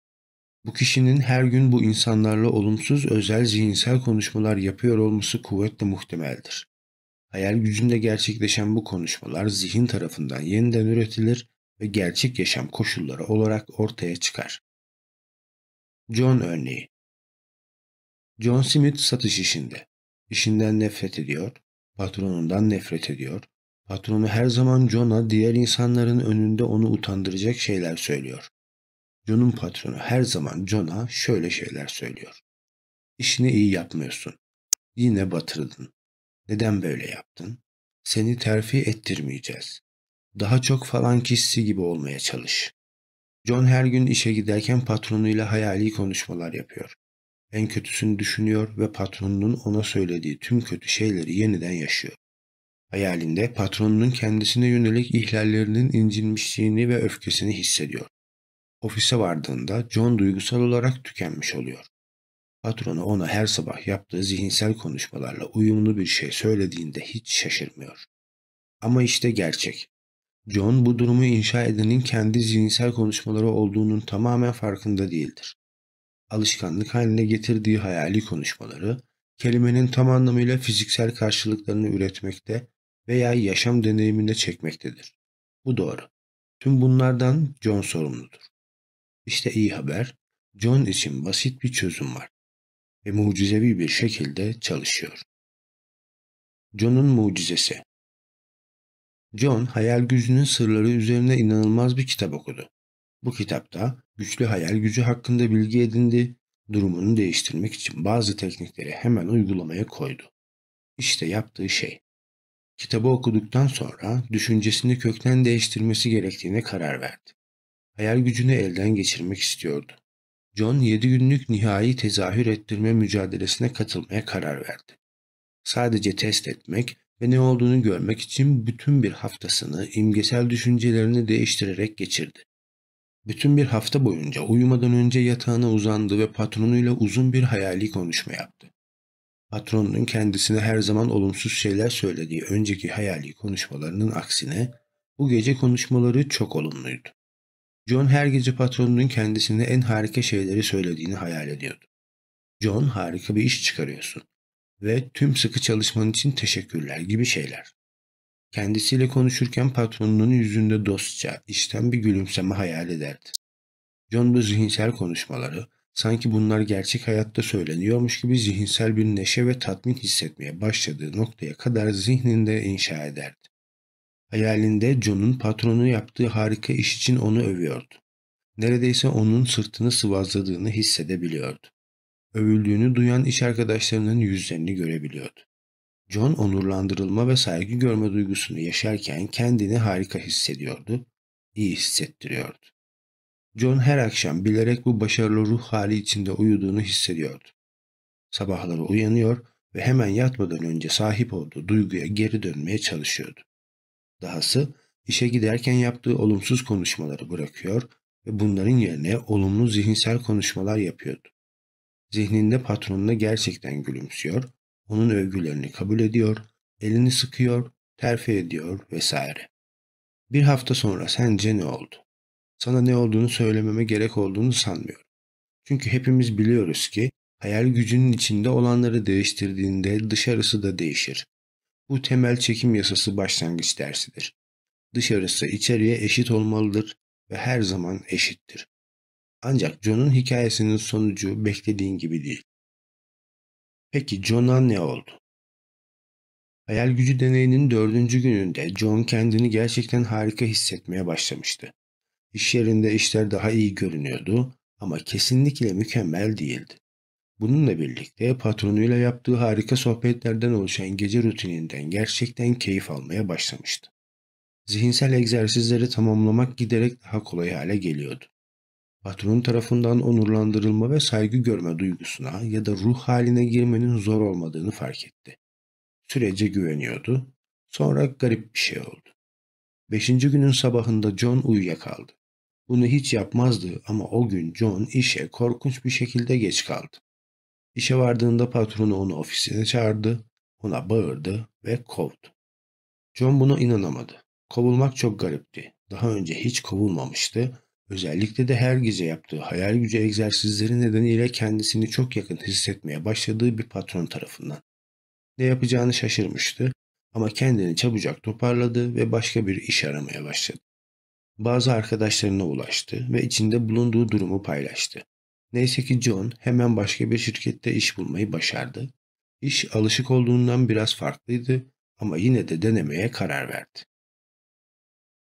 Bu kişinin her gün bu insanlarla olumsuz özel zihinsel konuşmalar yapıyor olması kuvvetle muhtemeldir. Hayal gücünde gerçekleşen bu konuşmalar zihin tarafından yeniden üretilir ve gerçek yaşam koşulları olarak ortaya çıkar. John örneği John Smith satış işinde. İşinden nefret ediyor, patronundan nefret ediyor. Patronu her zaman John'a diğer insanların önünde onu utandıracak şeyler söylüyor. John'un patronu her zaman John'a şöyle şeyler söylüyor. İşini iyi yapmıyorsun. Yine batırdın. Neden böyle yaptın? Seni terfi ettirmeyeceğiz. Daha çok falan kişisi gibi olmaya çalış. John her gün işe giderken patronuyla hayali konuşmalar yapıyor. En kötüsünü düşünüyor ve patronunun ona söylediği tüm kötü şeyleri yeniden yaşıyor. Hayalinde patronunun kendisine yönelik ihlallerinin incinmişliğini ve öfkesini hissediyor. Ofise vardığında John duygusal olarak tükenmiş oluyor. Patronu ona her sabah yaptığı zihinsel konuşmalarla uyumlu bir şey söylediğinde hiç şaşırmıyor. Ama işte gerçek. John bu durumu inşa edenin kendi zihinsel konuşmaları olduğunun tamamen farkında değildir. Alışkanlık haline getirdiği hayali konuşmaları, kelimenin tam anlamıyla fiziksel karşılıklarını üretmekte veya yaşam deneyiminde çekmektedir. Bu doğru. Tüm bunlardan John sorumludur. İşte iyi haber. John için basit bir çözüm var ve mucizevi bir şekilde çalışıyor. John'un mucizesi John, hayal gücünün sırları üzerine inanılmaz bir kitap okudu. Bu kitapta güçlü hayal gücü hakkında bilgi edindi, durumunu değiştirmek için bazı teknikleri hemen uygulamaya koydu. İşte yaptığı şey. Kitabı okuduktan sonra düşüncesini kökten değiştirmesi gerektiğine karar verdi hayal gücünü elden geçirmek istiyordu. John 7 günlük nihai tezahür ettirme mücadelesine katılmaya karar verdi. Sadece test etmek ve ne olduğunu görmek için bütün bir haftasını imgesel düşüncelerini değiştirerek geçirdi. Bütün bir hafta boyunca uyumadan önce yatağına uzandı ve patronuyla uzun bir hayali konuşma yaptı. Patronun kendisine her zaman olumsuz şeyler söylediği önceki hayali konuşmalarının aksine bu gece konuşmaları çok olumluydu. John her gece patronunun kendisine en harika şeyleri söylediğini hayal ediyordu. John harika bir iş çıkarıyorsun ve tüm sıkı çalışman için teşekkürler gibi şeyler. Kendisiyle konuşurken patronunun yüzünde dostça, işten bir gülümseme hayal ederdi. John bu zihinsel konuşmaları sanki bunlar gerçek hayatta söyleniyormuş gibi zihinsel bir neşe ve tatmin hissetmeye başladığı noktaya kadar zihninde inşa ederdi. Hayalinde John'un patronu yaptığı harika iş için onu övüyordu. Neredeyse onun sırtını sıvazladığını hissedebiliyordu. Övüldüğünü duyan iş arkadaşlarının yüzlerini görebiliyordu. John onurlandırılma ve saygı görme duygusunu yaşarken kendini harika hissediyordu, iyi hissettiriyordu. John her akşam bilerek bu başarılı ruh hali içinde uyuduğunu hissediyordu. Sabahları uyanıyor ve hemen yatmadan önce sahip olduğu duyguya geri dönmeye çalışıyordu. Dahası işe giderken yaptığı olumsuz konuşmaları bırakıyor ve bunların yerine olumlu zihinsel konuşmalar yapıyordu. Zihninde patronuna gerçekten gülümsüyor, onun övgülerini kabul ediyor, elini sıkıyor, terfi ediyor vesaire. Bir hafta sonra sence ne oldu? Sana ne olduğunu söylememe gerek olduğunu sanmıyorum. Çünkü hepimiz biliyoruz ki hayal gücünün içinde olanları değiştirdiğinde dışarısı da değişir. Bu temel çekim yasası başlangıç dersidir. Dışarısı içeriye eşit olmalıdır ve her zaman eşittir. Ancak John'un hikayesinin sonucu beklediğin gibi değil. Peki John'a ne oldu? Hayal gücü deneyinin dördüncü gününde John kendini gerçekten harika hissetmeye başlamıştı. İş yerinde işler daha iyi görünüyordu ama kesinlikle mükemmel değildi. Bununla birlikte patronuyla yaptığı harika sohbetlerden oluşan gece rutininden gerçekten keyif almaya başlamıştı. Zihinsel egzersizleri tamamlamak giderek daha kolay hale geliyordu. Patron tarafından onurlandırılma ve saygı görme duygusuna ya da ruh haline girmenin zor olmadığını fark etti. Sürece güveniyordu. Sonra garip bir şey oldu. Beşinci günün sabahında John uyuyakaldı. Bunu hiç yapmazdı ama o gün John işe korkunç bir şekilde geç kaldı. İşe vardığında patronu onu ofisine çağırdı, ona bağırdı ve kovdu. John buna inanamadı. Kovulmak çok garipti. Daha önce hiç kovulmamıştı. Özellikle de her gece yaptığı hayal gücü egzersizleri nedeniyle kendisini çok yakın hissetmeye başladığı bir patron tarafından. Ne yapacağını şaşırmıştı ama kendini çabucak toparladı ve başka bir iş aramaya başladı. Bazı arkadaşlarına ulaştı ve içinde bulunduğu durumu paylaştı. Neyse ki John hemen başka bir şirkette iş bulmayı başardı. İş alışık olduğundan biraz farklıydı ama yine de denemeye karar verdi.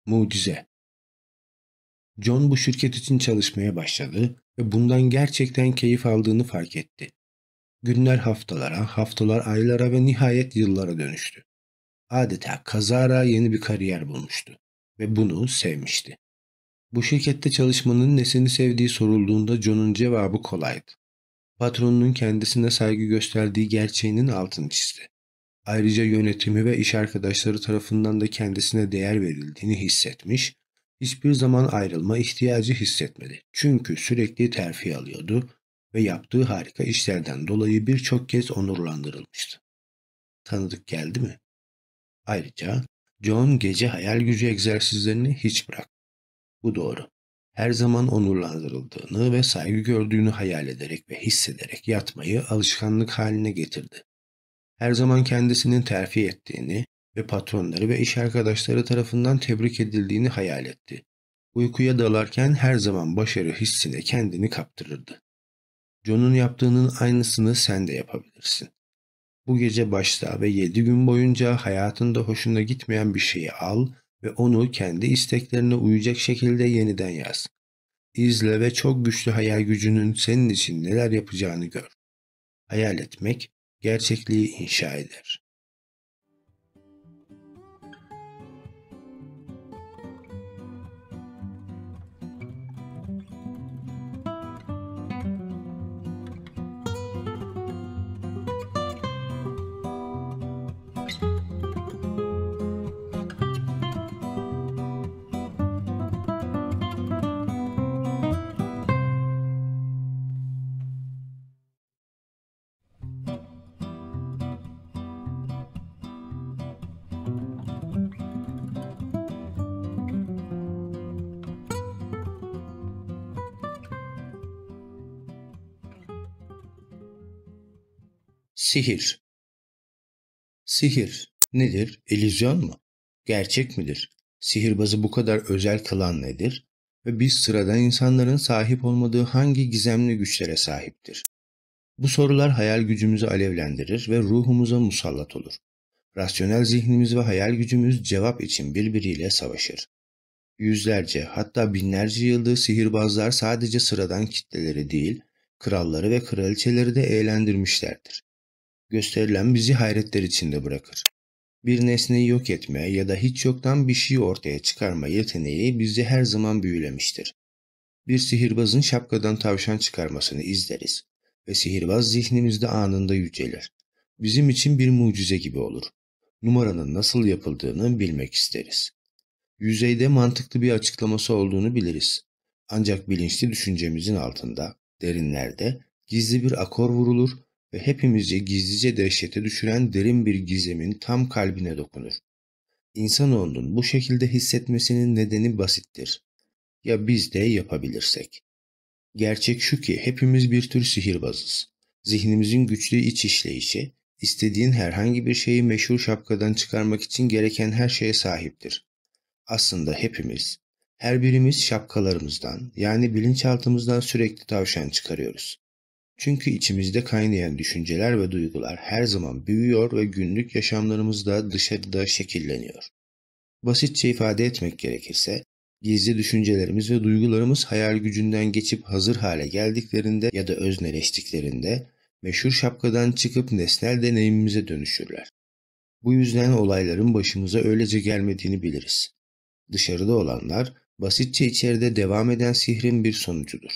Mucize John bu şirket için çalışmaya başladı ve bundan gerçekten keyif aldığını fark etti. Günler haftalara, haftalar aylara ve nihayet yıllara dönüştü. Adeta kazara yeni bir kariyer bulmuştu ve bunu sevmişti. Bu şirkette çalışmanın nesini sevdiği sorulduğunda John'un cevabı kolaydı. Patronunun kendisine saygı gösterdiği gerçeğinin altını çizdi. Ayrıca yönetimi ve iş arkadaşları tarafından da kendisine değer verildiğini hissetmiş, hiçbir zaman ayrılma ihtiyacı hissetmedi. Çünkü sürekli terfi alıyordu ve yaptığı harika işlerden dolayı birçok kez onurlandırılmıştı. Tanıdık geldi mi? Ayrıca John gece hayal gücü egzersizlerini hiç bırakmadı. Bu doğru. Her zaman onurlandırıldığını ve saygı gördüğünü hayal ederek ve hissederek yatmayı alışkanlık haline getirdi. Her zaman kendisinin terfi ettiğini ve patronları ve iş arkadaşları tarafından tebrik edildiğini hayal etti. Uykuya dalarken her zaman başarı hissine kendini kaptırırdı. John'un yaptığının aynısını sen de yapabilirsin. Bu gece başla ve yedi gün boyunca hayatında hoşuna gitmeyen bir şeyi al ve onu kendi isteklerine uyacak şekilde yeniden yaz. İzle ve çok güçlü hayal gücünün senin için neler yapacağını gör. Hayal etmek gerçekliği inşa eder. Sihir Sihir nedir? Elizyon mu? Gerçek midir? Sihirbazı bu kadar özel kılan nedir? Ve biz sıradan insanların sahip olmadığı hangi gizemli güçlere sahiptir? Bu sorular hayal gücümüzü alevlendirir ve ruhumuza musallat olur. Rasyonel zihnimiz ve hayal gücümüz cevap için birbiriyle savaşır. Yüzlerce hatta binlerce yıldır sihirbazlar sadece sıradan kitleleri değil, kralları ve kraliçeleri de eğlendirmişlerdir gösterilen bizi hayretler içinde bırakır. Bir nesneyi yok etme ya da hiç yoktan bir şeyi ortaya çıkarma yeteneği bizi her zaman büyülemiştir. Bir sihirbazın şapkadan tavşan çıkarmasını izleriz ve sihirbaz zihnimizde anında yücelir. Bizim için bir mucize gibi olur. Numaranın nasıl yapıldığını bilmek isteriz. Yüzeyde mantıklı bir açıklaması olduğunu biliriz. Ancak bilinçli düşüncemizin altında, derinlerde gizli bir akor vurulur ve hepimizi gizlice dehşete düşüren derin bir gizemin tam kalbine dokunur. İnsanoğlunun bu şekilde hissetmesinin nedeni basittir. Ya biz de yapabilirsek. Gerçek şu ki hepimiz bir tür sihirbazız. Zihnimizin güçlü iç işleyişi, istediğin herhangi bir şeyi meşhur şapkadan çıkarmak için gereken her şeye sahiptir. Aslında hepimiz, her birimiz şapkalarımızdan yani bilinçaltımızdan sürekli tavşan çıkarıyoruz. Çünkü içimizde kaynayan düşünceler ve duygular her zaman büyüyor ve günlük yaşamlarımızda dışarıda şekilleniyor. Basitçe ifade etmek gerekirse, gizli düşüncelerimiz ve duygularımız hayal gücünden geçip hazır hale geldiklerinde ya da özneleştiklerinde meşhur şapkadan çıkıp nesnel deneyimimize dönüşürler. Bu yüzden olayların başımıza öylece gelmediğini biliriz. Dışarıda olanlar basitçe içeride devam eden sihrin bir sonucudur.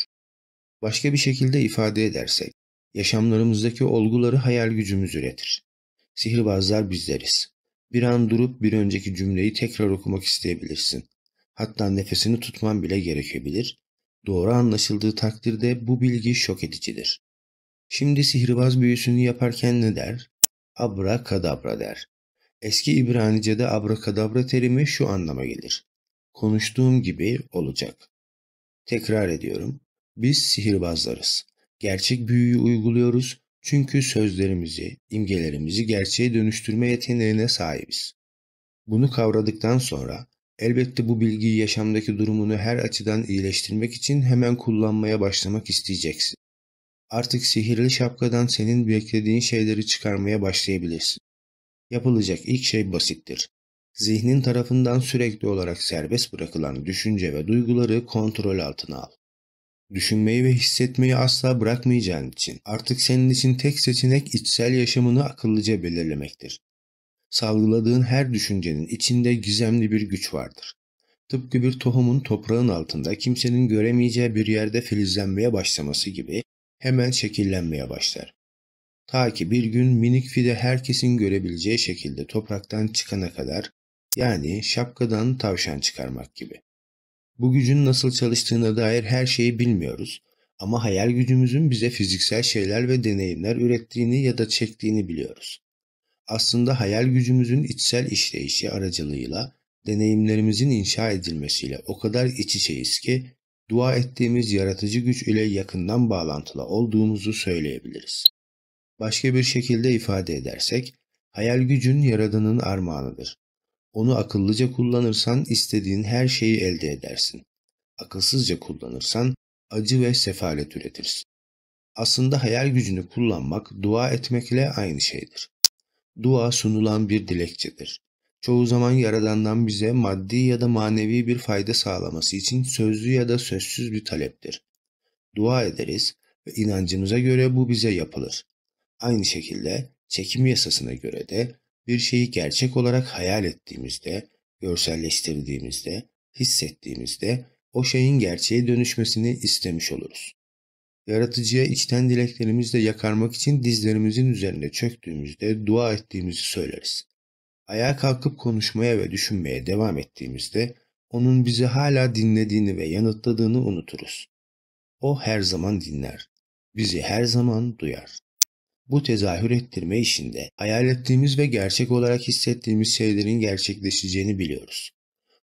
Başka bir şekilde ifade edersek, yaşamlarımızdaki olguları hayal gücümüz üretir. Sihirbazlar bizleriz. Bir an durup bir önceki cümleyi tekrar okumak isteyebilirsin. Hatta nefesini tutman bile gerekebilir. Doğru anlaşıldığı takdirde bu bilgi şok edicidir. Şimdi sihirbaz büyüsünü yaparken ne der? Abra kadabra der. Eski İbranice'de abrakadabra terimi şu anlama gelir. Konuştuğum gibi olacak. Tekrar ediyorum. Biz sihirbazlarız. Gerçek büyüyü uyguluyoruz çünkü sözlerimizi, imgelerimizi gerçeğe dönüştürme yeteneğine sahibiz. Bunu kavradıktan sonra elbette bu bilgiyi yaşamdaki durumunu her açıdan iyileştirmek için hemen kullanmaya başlamak isteyeceksin. Artık sihirli şapkadan senin beklediğin şeyleri çıkarmaya başlayabilirsin. Yapılacak ilk şey basittir. Zihnin tarafından sürekli olarak serbest bırakılan düşünce ve duyguları kontrol altına al. Düşünmeyi ve hissetmeyi asla bırakmayacağın için artık senin için tek seçenek içsel yaşamını akıllıca belirlemektir. Salgıladığın her düşüncenin içinde gizemli bir güç vardır. Tıpkı bir tohumun toprağın altında kimsenin göremeyeceği bir yerde filizlenmeye başlaması gibi hemen şekillenmeye başlar. Ta ki bir gün minik fide herkesin görebileceği şekilde topraktan çıkana kadar yani şapkadan tavşan çıkarmak gibi. Bu gücün nasıl çalıştığına dair her şeyi bilmiyoruz ama hayal gücümüzün bize fiziksel şeyler ve deneyimler ürettiğini ya da çektiğini biliyoruz. Aslında hayal gücümüzün içsel işleyişi aracılığıyla deneyimlerimizin inşa edilmesiyle o kadar iç içeyiz ki dua ettiğimiz yaratıcı güç ile yakından bağlantılı olduğumuzu söyleyebiliriz. Başka bir şekilde ifade edersek, hayal gücün yaradanın armağanıdır onu akıllıca kullanırsan istediğin her şeyi elde edersin. Akılsızca kullanırsan acı ve sefalet üretirsin. Aslında hayal gücünü kullanmak dua etmekle aynı şeydir. Dua sunulan bir dilekçedir. Çoğu zaman Yaradan'dan bize maddi ya da manevi bir fayda sağlaması için sözlü ya da sözsüz bir taleptir. Dua ederiz ve inancımıza göre bu bize yapılır. Aynı şekilde çekim yasasına göre de bir şeyi gerçek olarak hayal ettiğimizde, görselleştirdiğimizde, hissettiğimizde o şeyin gerçeğe dönüşmesini istemiş oluruz. Yaratıcıya içten dileklerimizle yakarmak için dizlerimizin üzerine çöktüğümüzde dua ettiğimizi söyleriz. Ayağa kalkıp konuşmaya ve düşünmeye devam ettiğimizde onun bizi hala dinlediğini ve yanıtladığını unuturuz. O her zaman dinler, bizi her zaman duyar. Bu tezahür ettirme işinde hayal ettiğimiz ve gerçek olarak hissettiğimiz şeylerin gerçekleşeceğini biliyoruz.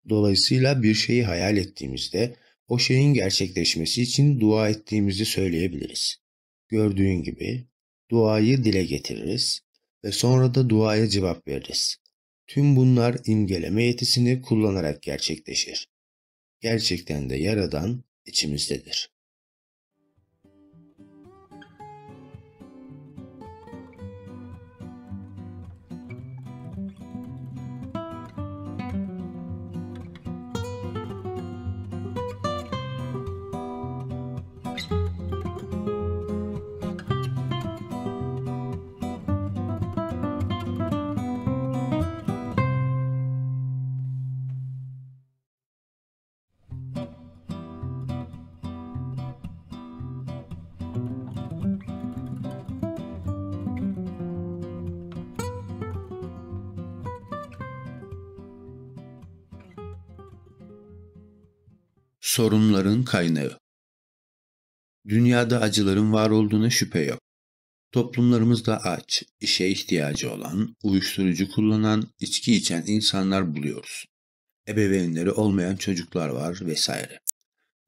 Dolayısıyla bir şeyi hayal ettiğimizde o şeyin gerçekleşmesi için dua ettiğimizi söyleyebiliriz. Gördüğün gibi duayı dile getiririz ve sonra da duaya cevap veririz. Tüm bunlar imgeleme yetisini kullanarak gerçekleşir. Gerçekten de Yaradan içimizdedir. sorunların kaynağı. Dünyada acıların var olduğuna şüphe yok. Toplumlarımızda aç, işe ihtiyacı olan, uyuşturucu kullanan, içki içen insanlar buluyoruz. Ebeveynleri olmayan çocuklar var vesaire.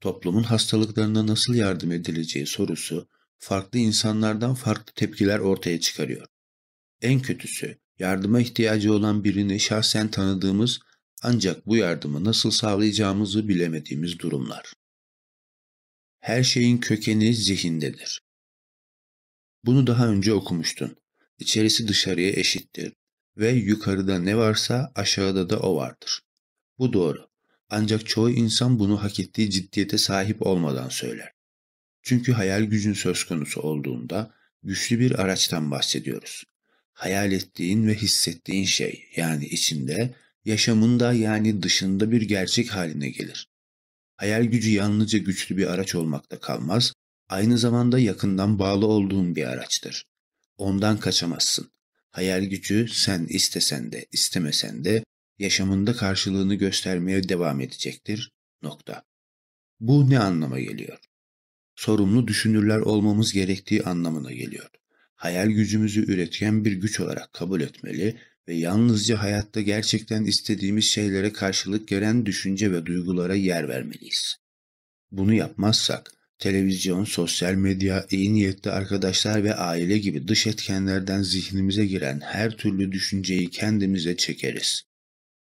Toplumun hastalıklarına nasıl yardım edileceği sorusu farklı insanlardan farklı tepkiler ortaya çıkarıyor. En kötüsü yardıma ihtiyacı olan birini şahsen tanıdığımız ancak bu yardımı nasıl sağlayacağımızı bilemediğimiz durumlar. Her şeyin kökeni zihindedir. Bunu daha önce okumuştun. İçerisi dışarıya eşittir ve yukarıda ne varsa aşağıda da o vardır. Bu doğru. Ancak çoğu insan bunu hak ettiği ciddiyete sahip olmadan söyler. Çünkü hayal gücün söz konusu olduğunda güçlü bir araçtan bahsediyoruz. Hayal ettiğin ve hissettiğin şey yani içinde Yaşamında yani dışında bir gerçek haline gelir. Hayal gücü yalnızca güçlü bir araç olmakta kalmaz, aynı zamanda yakından bağlı olduğun bir araçtır. Ondan kaçamazsın. Hayal gücü sen istesen de istemesen de yaşamında karşılığını göstermeye devam edecektir. Nokta. Bu ne anlama geliyor? Sorumlu düşünürler olmamız gerektiği anlamına geliyor. Hayal gücümüzü üretken bir güç olarak kabul etmeli ve yalnızca hayatta gerçekten istediğimiz şeylere karşılık gelen düşünce ve duygulara yer vermeliyiz. Bunu yapmazsak televizyon, sosyal medya, iyi niyetli arkadaşlar ve aile gibi dış etkenlerden zihnimize giren her türlü düşünceyi kendimize çekeriz.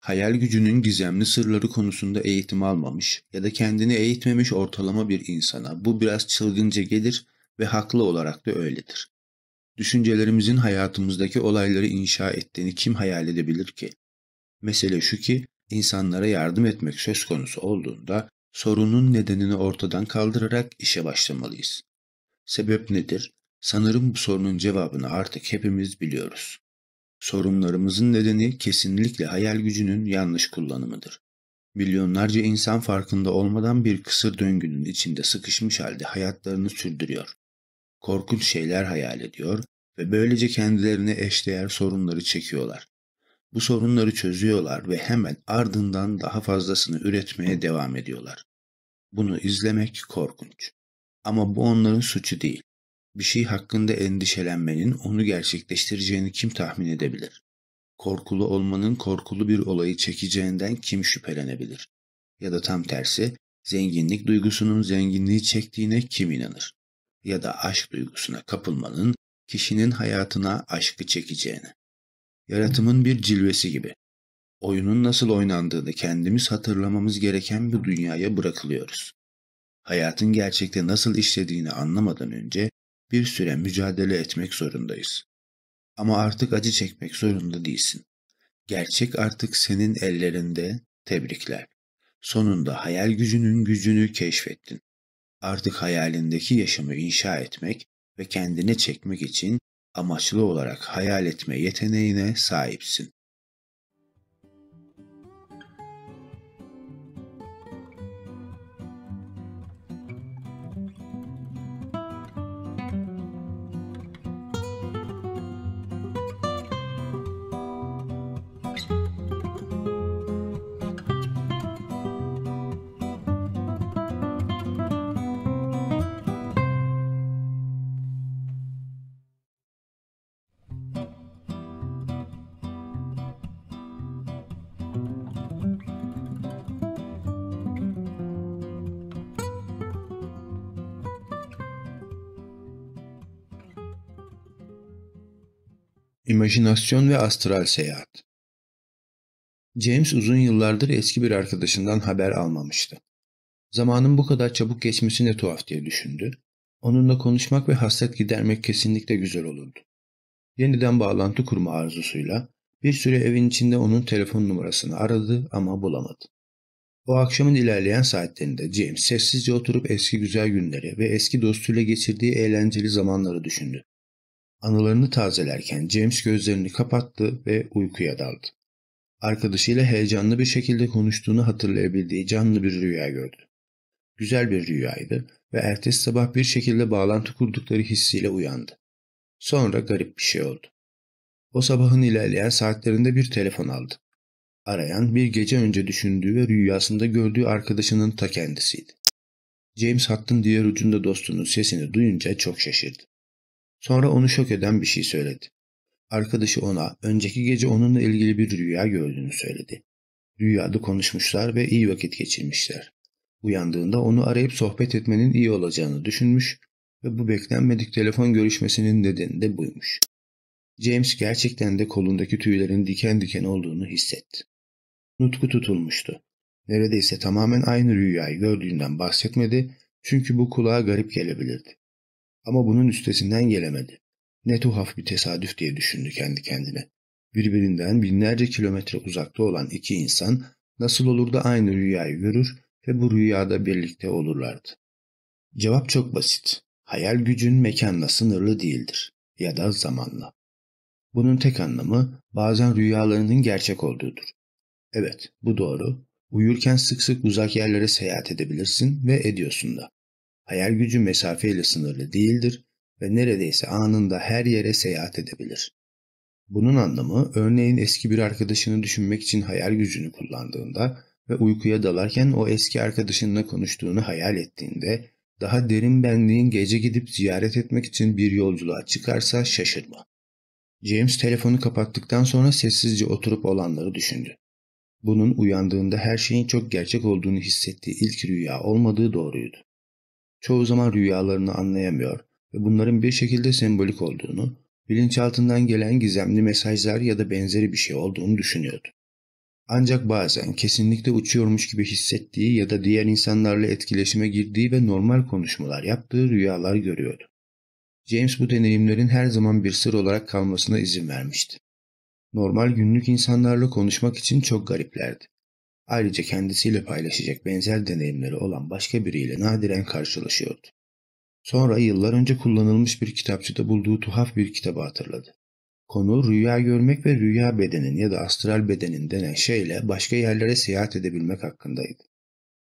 Hayal gücünün gizemli sırları konusunda eğitim almamış ya da kendini eğitmemiş ortalama bir insana bu biraz çılgınca gelir ve haklı olarak da öyledir. Düşüncelerimizin hayatımızdaki olayları inşa ettiğini kim hayal edebilir ki? Mesele şu ki insanlara yardım etmek söz konusu olduğunda sorunun nedenini ortadan kaldırarak işe başlamalıyız. Sebep nedir? Sanırım bu sorunun cevabını artık hepimiz biliyoruz. Sorunlarımızın nedeni kesinlikle hayal gücünün yanlış kullanımıdır. Milyonlarca insan farkında olmadan bir kısır döngünün içinde sıkışmış halde hayatlarını sürdürüyor korkunç şeyler hayal ediyor ve böylece kendilerine eşdeğer sorunları çekiyorlar. Bu sorunları çözüyorlar ve hemen ardından daha fazlasını üretmeye devam ediyorlar. Bunu izlemek korkunç. Ama bu onların suçu değil. Bir şey hakkında endişelenmenin onu gerçekleştireceğini kim tahmin edebilir? Korkulu olmanın korkulu bir olayı çekeceğinden kim şüphelenebilir? Ya da tam tersi, zenginlik duygusunun zenginliği çektiğine kim inanır? ya da aşk duygusuna kapılmanın kişinin hayatına aşkı çekeceğini. Yaratımın bir cilvesi gibi. Oyunun nasıl oynandığını kendimiz hatırlamamız gereken bir dünyaya bırakılıyoruz. Hayatın gerçekte nasıl işlediğini anlamadan önce bir süre mücadele etmek zorundayız. Ama artık acı çekmek zorunda değilsin. Gerçek artık senin ellerinde. Tebrikler. Sonunda hayal gücünün gücünü keşfettin artık hayalindeki yaşamı inşa etmek ve kendine çekmek için amaçlı olarak hayal etme yeteneğine sahipsin. İmajinasyon ve astral seyahat. James uzun yıllardır eski bir arkadaşından haber almamıştı. Zamanın bu kadar çabuk geçmesi ne tuhaf diye düşündü. Onunla konuşmak ve hasret gidermek kesinlikle güzel olurdu. Yeniden bağlantı kurma arzusuyla bir süre evin içinde onun telefon numarasını aradı ama bulamadı. O akşamın ilerleyen saatlerinde James sessizce oturup eski güzel günleri ve eski dostuyla geçirdiği eğlenceli zamanları düşündü. Anılarını tazelerken James gözlerini kapattı ve uykuya daldı. Arkadaşıyla heyecanlı bir şekilde konuştuğunu hatırlayabildiği canlı bir rüya gördü. Güzel bir rüyaydı ve ertesi sabah bir şekilde bağlantı kurdukları hissiyle uyandı. Sonra garip bir şey oldu. O sabahın ilerleyen saatlerinde bir telefon aldı. Arayan bir gece önce düşündüğü ve rüyasında gördüğü arkadaşının ta kendisiydi. James hattın diğer ucunda dostunun sesini duyunca çok şaşırdı. Sonra onu şok eden bir şey söyledi. Arkadaşı ona önceki gece onunla ilgili bir rüya gördüğünü söyledi. Rüyada konuşmuşlar ve iyi vakit geçirmişler. Uyandığında onu arayıp sohbet etmenin iyi olacağını düşünmüş ve bu beklenmedik telefon görüşmesinin nedeni de buymuş. James gerçekten de kolundaki tüylerin diken diken olduğunu hissetti. Nutku tutulmuştu. Neredeyse tamamen aynı rüyayı gördüğünden bahsetmedi çünkü bu kulağa garip gelebilirdi. Ama bunun üstesinden gelemedi. Ne tuhaf bir tesadüf diye düşündü kendi kendine. Birbirinden binlerce kilometre uzakta olan iki insan nasıl olur da aynı rüyayı görür ve bu rüyada birlikte olurlardı. Cevap çok basit. Hayal gücün mekanla sınırlı değildir ya da zamanla. Bunun tek anlamı bazen rüyalarının gerçek olduğudur. Evet, bu doğru. Uyurken sık sık uzak yerlere seyahat edebilirsin ve ediyorsun da. Hayal gücü mesafeyle sınırlı değildir ve neredeyse anında her yere seyahat edebilir. Bunun anlamı örneğin eski bir arkadaşını düşünmek için hayal gücünü kullandığında ve uykuya dalarken o eski arkadaşınla konuştuğunu hayal ettiğinde daha derin benliğin gece gidip ziyaret etmek için bir yolculuğa çıkarsa şaşırma. James telefonu kapattıktan sonra sessizce oturup olanları düşündü. Bunun uyandığında her şeyin çok gerçek olduğunu hissettiği ilk rüya olmadığı doğruydu çoğu zaman rüyalarını anlayamıyor ve bunların bir şekilde sembolik olduğunu, bilinçaltından gelen gizemli mesajlar ya da benzeri bir şey olduğunu düşünüyordu. Ancak bazen kesinlikle uçuyormuş gibi hissettiği ya da diğer insanlarla etkileşime girdiği ve normal konuşmalar yaptığı rüyalar görüyordu. James bu deneyimlerin her zaman bir sır olarak kalmasına izin vermişti. Normal günlük insanlarla konuşmak için çok gariplerdi. Ayrıca kendisiyle paylaşacak benzer deneyimleri olan başka biriyle nadiren karşılaşıyordu. Sonra yıllar önce kullanılmış bir kitapçıda bulduğu tuhaf bir kitabı hatırladı. Konu rüya görmek ve rüya bedenin ya da astral bedenin denen şeyle başka yerlere seyahat edebilmek hakkındaydı.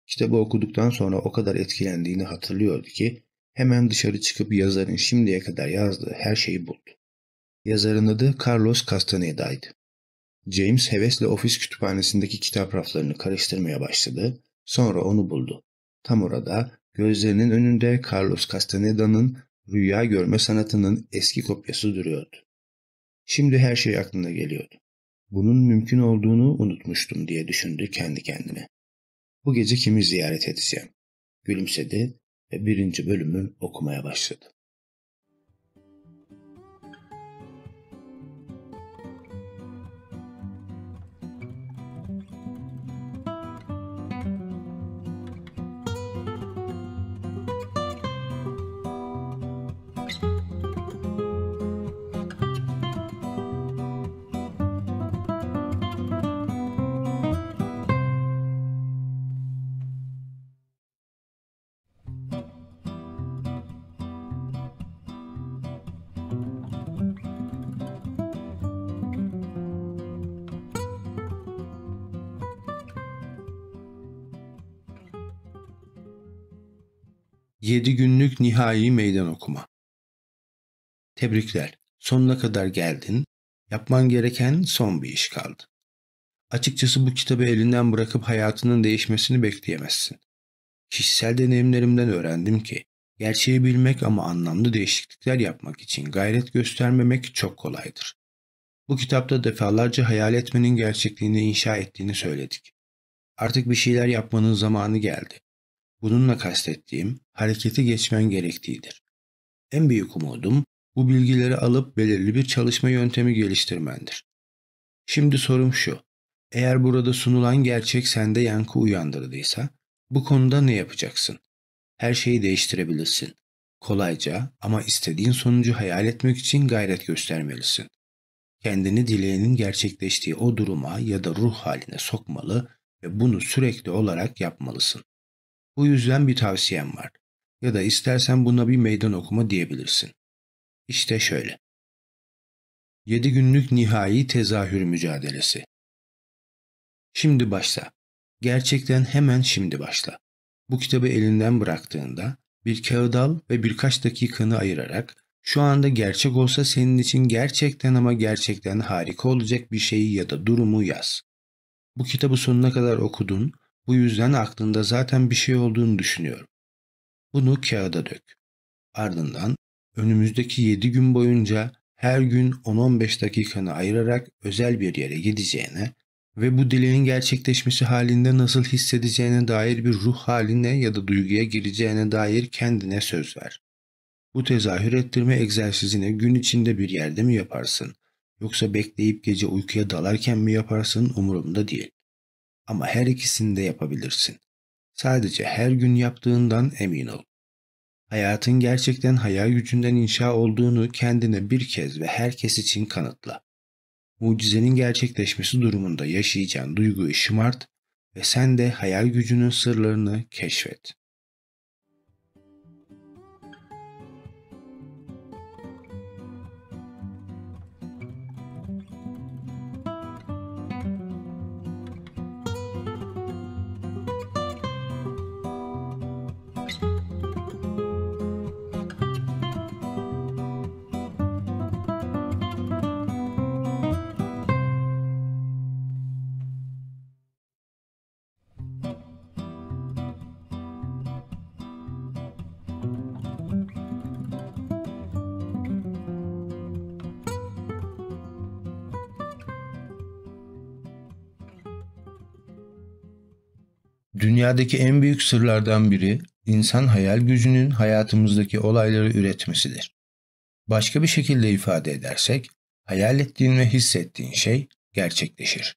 Kitabı okuduktan sonra o kadar etkilendiğini hatırlıyordu ki hemen dışarı çıkıp yazarın şimdiye kadar yazdığı her şeyi buldu. Yazarın adı Carlos Castaneda'ydı. James hevesle ofis kütüphanesindeki kitap raflarını karıştırmaya başladı. Sonra onu buldu. Tam orada gözlerinin önünde Carlos Castaneda'nın rüya görme sanatının eski kopyası duruyordu. Şimdi her şey aklına geliyordu. Bunun mümkün olduğunu unutmuştum diye düşündü kendi kendine. Bu gece kimi ziyaret edeceğim? Gülümsedi ve birinci bölümü okumaya başladı. 7 günlük nihai meydan okuma. Tebrikler. Sonuna kadar geldin. Yapman gereken son bir iş kaldı. Açıkçası bu kitabı elinden bırakıp hayatının değişmesini bekleyemezsin. Kişisel deneyimlerimden öğrendim ki gerçeği bilmek ama anlamlı değişiklikler yapmak için gayret göstermemek çok kolaydır. Bu kitapta defalarca hayal etmenin gerçekliğini inşa ettiğini söyledik. Artık bir şeyler yapmanın zamanı geldi. Bununla kastettiğim harekete geçmen gerektiğidir. En büyük umudum bu bilgileri alıp belirli bir çalışma yöntemi geliştirmendir. Şimdi sorum şu. Eğer burada sunulan gerçek sende yankı uyandırdıysa bu konuda ne yapacaksın? Her şeyi değiştirebilirsin. Kolayca ama istediğin sonucu hayal etmek için gayret göstermelisin. Kendini dileğinin gerçekleştiği o duruma ya da ruh haline sokmalı ve bunu sürekli olarak yapmalısın. Bu yüzden bir tavsiyem var. Ya da istersen buna bir meydan okuma diyebilirsin. İşte şöyle. 7 günlük nihai tezahür mücadelesi. Şimdi başla. Gerçekten hemen şimdi başla. Bu kitabı elinden bıraktığında bir kağıt al ve birkaç dakikanı ayırarak şu anda gerçek olsa senin için gerçekten ama gerçekten harika olacak bir şeyi ya da durumu yaz. Bu kitabı sonuna kadar okudun bu yüzden aklında zaten bir şey olduğunu düşünüyorum. Bunu kağıda dök. Ardından önümüzdeki 7 gün boyunca her gün 10-15 dakikanı ayırarak özel bir yere gideceğine ve bu dileğin gerçekleşmesi halinde nasıl hissedeceğine dair bir ruh haline ya da duyguya gireceğine dair kendine söz ver. Bu tezahür ettirme egzersizini gün içinde bir yerde mi yaparsın? Yoksa bekleyip gece uykuya dalarken mi yaparsın umurumda değil. Ama her ikisini de yapabilirsin. Sadece her gün yaptığından emin ol. Hayatın gerçekten hayal gücünden inşa olduğunu kendine bir kez ve herkes için kanıtla. Mucizenin gerçekleşmesi durumunda yaşayacağın duyguyu şımart ve sen de hayal gücünün sırlarını keşfet. Dünyadaki en büyük sırlardan biri insan hayal gücünün hayatımızdaki olayları üretmesidir. Başka bir şekilde ifade edersek, hayal ettiğin ve hissettiğin şey gerçekleşir.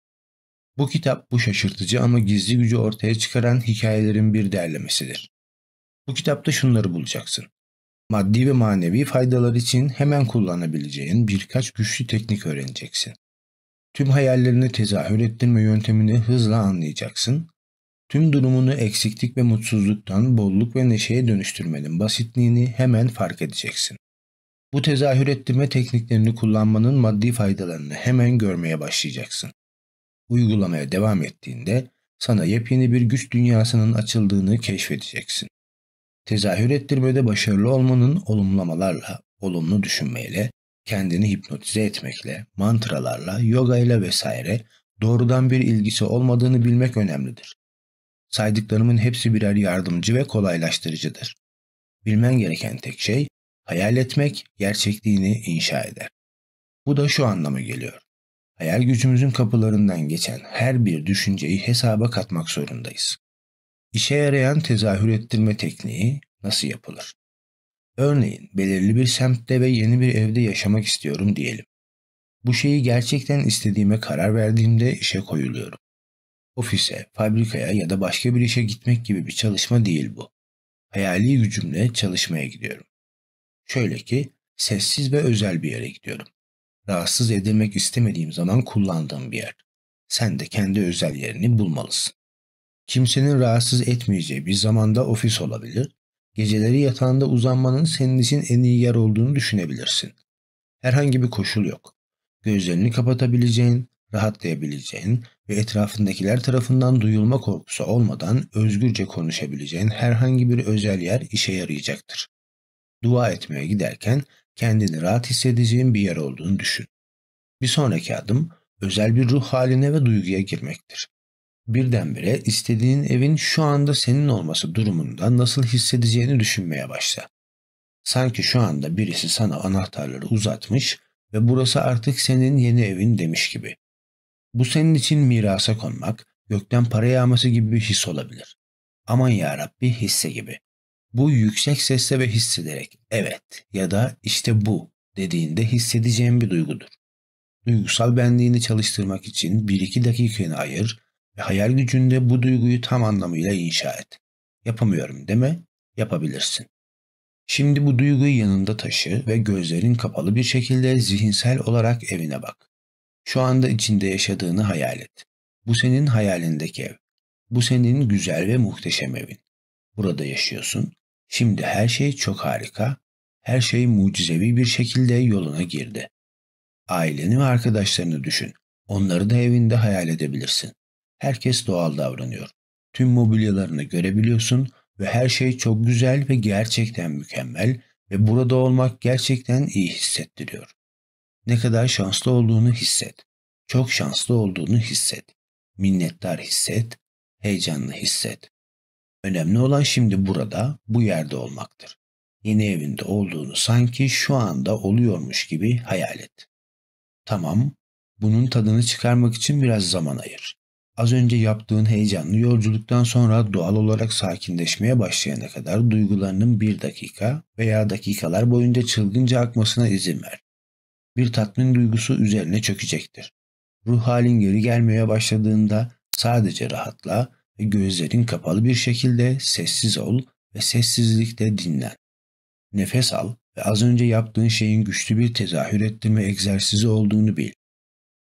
Bu kitap bu şaşırtıcı ama gizli gücü ortaya çıkaran hikayelerin bir derlemesidir. Bu kitapta şunları bulacaksın. Maddi ve manevi faydalar için hemen kullanabileceğin birkaç güçlü teknik öğreneceksin. Tüm hayallerini tezahür ettirme yöntemini hızla anlayacaksın Tüm durumunu eksiklik ve mutsuzluktan bolluk ve neşeye dönüştürmenin basitliğini hemen fark edeceksin. Bu tezahür ettirme tekniklerini kullanmanın maddi faydalarını hemen görmeye başlayacaksın. Uygulamaya devam ettiğinde sana yepyeni bir güç dünyasının açıldığını keşfedeceksin. Tezahür ettirmede başarılı olmanın olumlamalarla, olumlu düşünmeyle, kendini hipnotize etmekle, mantralarla, yoga ile vesaire doğrudan bir ilgisi olmadığını bilmek önemlidir. Saydıklarımın hepsi birer yardımcı ve kolaylaştırıcıdır. Bilmen gereken tek şey hayal etmek gerçekliğini inşa eder. Bu da şu anlama geliyor. Hayal gücümüzün kapılarından geçen her bir düşünceyi hesaba katmak zorundayız. İşe yarayan tezahür ettirme tekniği nasıl yapılır? Örneğin belirli bir semtte ve yeni bir evde yaşamak istiyorum diyelim. Bu şeyi gerçekten istediğime karar verdiğimde işe koyuluyorum. Ofise, fabrikaya ya da başka bir işe gitmek gibi bir çalışma değil bu. Hayali gücümle çalışmaya gidiyorum. Şöyle ki sessiz ve özel bir yere gidiyorum. Rahatsız edilmek istemediğim zaman kullandığım bir yer. Sen de kendi özel yerini bulmalısın. Kimsenin rahatsız etmeyeceği bir zamanda ofis olabilir. Geceleri yatağında uzanmanın senin için en iyi yer olduğunu düşünebilirsin. Herhangi bir koşul yok. Gözlerini kapatabileceğin, rahatlayabileceğin, ve etrafındakiler tarafından duyulma korkusu olmadan özgürce konuşabileceğin herhangi bir özel yer işe yarayacaktır. Dua etmeye giderken kendini rahat hissedeceğin bir yer olduğunu düşün. Bir sonraki adım özel bir ruh haline ve duyguya girmektir. Birdenbire istediğin evin şu anda senin olması durumunda nasıl hissedeceğini düşünmeye başla. Sanki şu anda birisi sana anahtarları uzatmış ve burası artık senin yeni evin demiş gibi. Bu senin için mirasa konmak, gökten para yağması gibi bir his olabilir. Aman ya Rabbi hisse gibi. Bu yüksek sesle ve hissederek evet ya da işte bu dediğinde hissedeceğin bir duygudur. Duygusal benliğini çalıştırmak için bir iki dakikanı ayır ve hayal gücünde bu duyguyu tam anlamıyla inşa et. Yapamıyorum deme, yapabilirsin. Şimdi bu duyguyu yanında taşı ve gözlerin kapalı bir şekilde zihinsel olarak evine bak. Şu anda içinde yaşadığını hayal et. Bu senin hayalindeki ev. Bu senin güzel ve muhteşem evin. Burada yaşıyorsun. Şimdi her şey çok harika. Her şey mucizevi bir şekilde yoluna girdi. Aileni ve arkadaşlarını düşün. Onları da evinde hayal edebilirsin. Herkes doğal davranıyor. Tüm mobilyalarını görebiliyorsun ve her şey çok güzel ve gerçekten mükemmel ve burada olmak gerçekten iyi hissettiriyor. Ne kadar şanslı olduğunu hisset. Çok şanslı olduğunu hisset. Minnettar hisset, heyecanlı hisset. Önemli olan şimdi burada, bu yerde olmaktır. Yeni evinde olduğunu sanki şu anda oluyormuş gibi hayal et. Tamam, bunun tadını çıkarmak için biraz zaman ayır. Az önce yaptığın heyecanlı yolculuktan sonra doğal olarak sakinleşmeye başlayana kadar duygularının bir dakika veya dakikalar boyunca çılgınca akmasına izin ver bir tatmin duygusu üzerine çökecektir. Ruh halin geri gelmeye başladığında sadece rahatla ve gözlerin kapalı bir şekilde sessiz ol ve sessizlikte dinlen. Nefes al ve az önce yaptığın şeyin güçlü bir tezahür ettirme egzersizi olduğunu bil.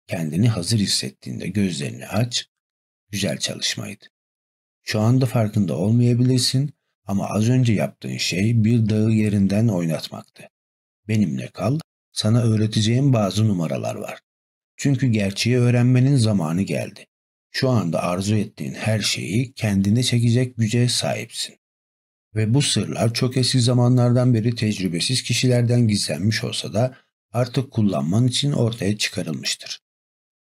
Kendini hazır hissettiğinde gözlerini aç. Güzel çalışmaydı. Şu anda farkında olmayabilirsin ama az önce yaptığın şey bir dağı yerinden oynatmaktı. Benimle kal sana öğreteceğim bazı numaralar var. Çünkü gerçeği öğrenmenin zamanı geldi. Şu anda arzu ettiğin her şeyi kendine çekecek güce sahipsin. Ve bu sırlar çok eski zamanlardan beri tecrübesiz kişilerden gizlenmiş olsa da artık kullanman için ortaya çıkarılmıştır.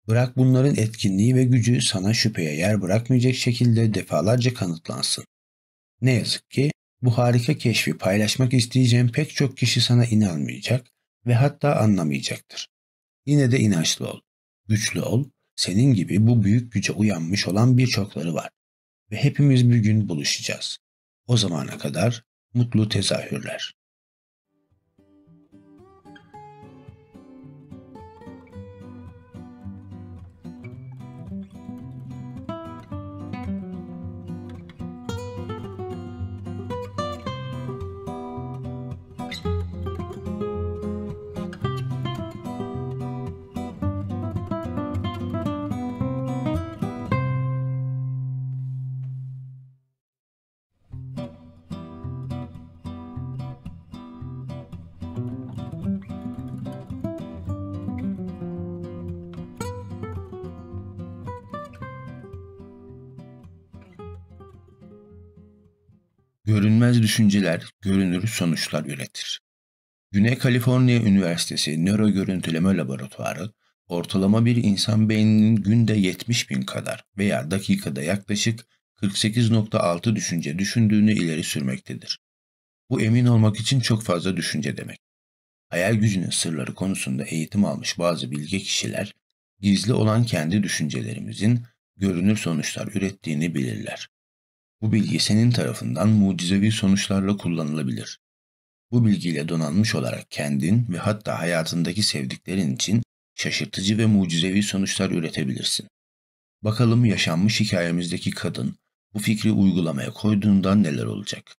Bırak bunların etkinliği ve gücü sana şüpheye yer bırakmayacak şekilde defalarca kanıtlansın. Ne yazık ki bu harika keşfi paylaşmak isteyeceğim pek çok kişi sana inanmayacak ve hatta anlamayacaktır. Yine de inançlı ol, güçlü ol, senin gibi bu büyük güce uyanmış olan birçokları var ve hepimiz bir gün buluşacağız. O zamana kadar mutlu tezahürler. düşünceler görünür sonuçlar üretir. Güney Kaliforniya Üniversitesi Nöro Görüntüleme Laboratuvarı, ortalama bir insan beyninin günde 70 bin kadar veya dakikada yaklaşık 48.6 düşünce düşündüğünü ileri sürmektedir. Bu emin olmak için çok fazla düşünce demek. Hayal gücünün sırları konusunda eğitim almış bazı bilge kişiler, gizli olan kendi düşüncelerimizin görünür sonuçlar ürettiğini bilirler. Bu bilgi senin tarafından mucizevi sonuçlarla kullanılabilir. Bu bilgiyle donanmış olarak kendin ve hatta hayatındaki sevdiklerin için şaşırtıcı ve mucizevi sonuçlar üretebilirsin. Bakalım yaşanmış hikayemizdeki kadın bu fikri uygulamaya koyduğundan neler olacak?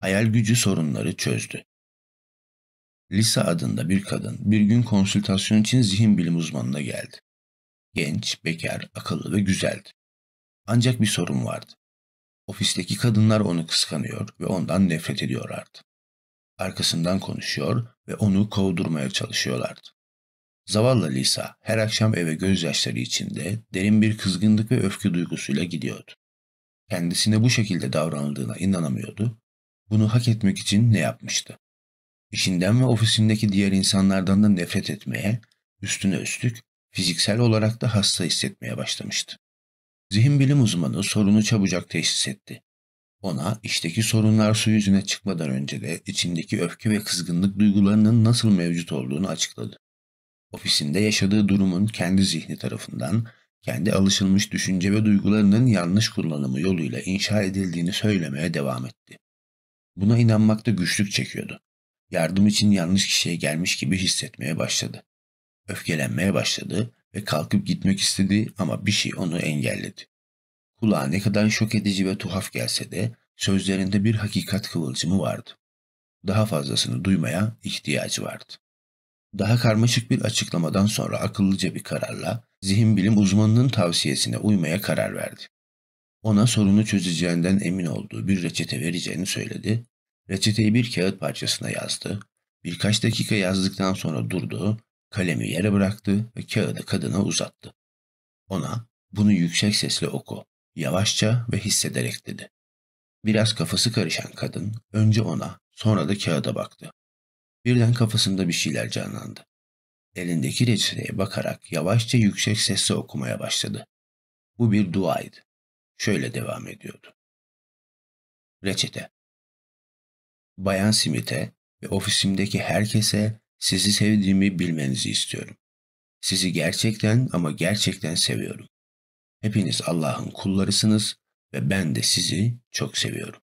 Hayal gücü sorunları çözdü. Lisa adında bir kadın bir gün konsültasyon için zihin bilim uzmanına geldi. Genç, bekar, akıllı ve güzeldi. Ancak bir sorun vardı. Ofisteki kadınlar onu kıskanıyor ve ondan nefret ediyorlardı. Arkasından konuşuyor ve onu kovdurmaya çalışıyorlardı. Zavallı Lisa her akşam eve gözyaşları içinde derin bir kızgınlık ve öfke duygusuyla gidiyordu. Kendisine bu şekilde davranıldığına inanamıyordu. Bunu hak etmek için ne yapmıştı? İşinden ve ofisindeki diğer insanlardan da nefret etmeye, üstüne üstlük fiziksel olarak da hasta hissetmeye başlamıştı. Zihin bilim uzmanı sorunu çabucak teşhis etti. Ona işteki sorunlar su yüzüne çıkmadan önce de içindeki öfke ve kızgınlık duygularının nasıl mevcut olduğunu açıkladı. Ofisinde yaşadığı durumun kendi zihni tarafından, kendi alışılmış düşünce ve duygularının yanlış kullanımı yoluyla inşa edildiğini söylemeye devam etti. Buna inanmakta güçlük çekiyordu. Yardım için yanlış kişiye gelmiş gibi hissetmeye başladı. Öfkelenmeye başladı ve kalkıp gitmek istedi ama bir şey onu engelledi. Kulağa ne kadar şok edici ve tuhaf gelse de sözlerinde bir hakikat kıvılcımı vardı. Daha fazlasını duymaya ihtiyacı vardı. Daha karmaşık bir açıklamadan sonra akıllıca bir kararla zihin bilim uzmanının tavsiyesine uymaya karar verdi. Ona sorunu çözeceğinden emin olduğu bir reçete vereceğini söyledi. Reçeteyi bir kağıt parçasına yazdı. Birkaç dakika yazdıktan sonra durdu Kalemi yere bıraktı ve kağıdı kadına uzattı. Ona bunu yüksek sesle oku, yavaşça ve hissederek dedi. Biraz kafası karışan kadın önce ona sonra da kağıda baktı. Birden kafasında bir şeyler canlandı. Elindeki reçeteye bakarak yavaşça yüksek sesle okumaya başladı. Bu bir duaydı. Şöyle devam ediyordu. Reçete Bayan Simite ve ofisimdeki herkese sizi sevdiğimi bilmenizi istiyorum. Sizi gerçekten ama gerçekten seviyorum. Hepiniz Allah'ın kullarısınız ve ben de sizi çok seviyorum.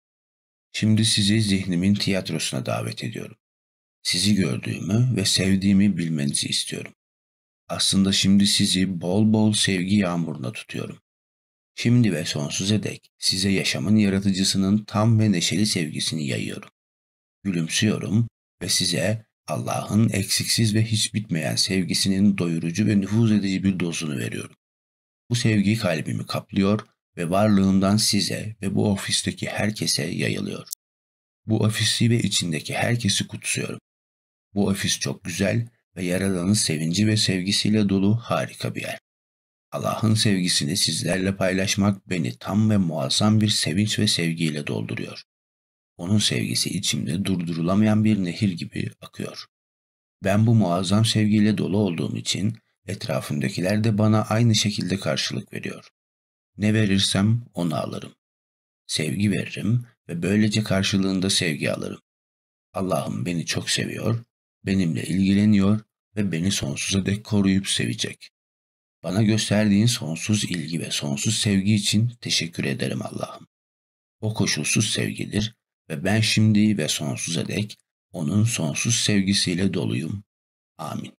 Şimdi sizi zihnimin tiyatrosuna davet ediyorum. Sizi gördüğümü ve sevdiğimi bilmenizi istiyorum. Aslında şimdi sizi bol bol sevgi yağmuruna tutuyorum. Şimdi ve sonsuza dek size yaşamın yaratıcısının tam ve neşeli sevgisini yayıyorum. Gülümsüyorum ve size Allah'ın eksiksiz ve hiç bitmeyen sevgisinin doyurucu ve nüfuz edici bir dozunu veriyorum. Bu sevgi kalbimi kaplıyor ve varlığımdan size ve bu ofisteki herkese yayılıyor. Bu ofisi ve içindeki herkesi kutsuyorum. Bu ofis çok güzel ve Yaradan'ın sevinci ve sevgisiyle dolu harika bir yer. Allah'ın sevgisini sizlerle paylaşmak beni tam ve muazzam bir sevinç ve sevgiyle dolduruyor. Onun sevgisi içimde durdurulamayan bir nehir gibi akıyor. Ben bu muazzam sevgiyle dolu olduğum için etrafımdakiler de bana aynı şekilde karşılık veriyor. Ne verirsem onu alırım. Sevgi veririm ve böylece karşılığında sevgi alırım. Allah'ım beni çok seviyor, benimle ilgileniyor ve beni sonsuza dek koruyup sevecek. Bana gösterdiğin sonsuz ilgi ve sonsuz sevgi için teşekkür ederim Allah'ım. O koşulsuz sevgidir ve ben şimdi ve sonsuza dek onun sonsuz sevgisiyle doluyum. Amin.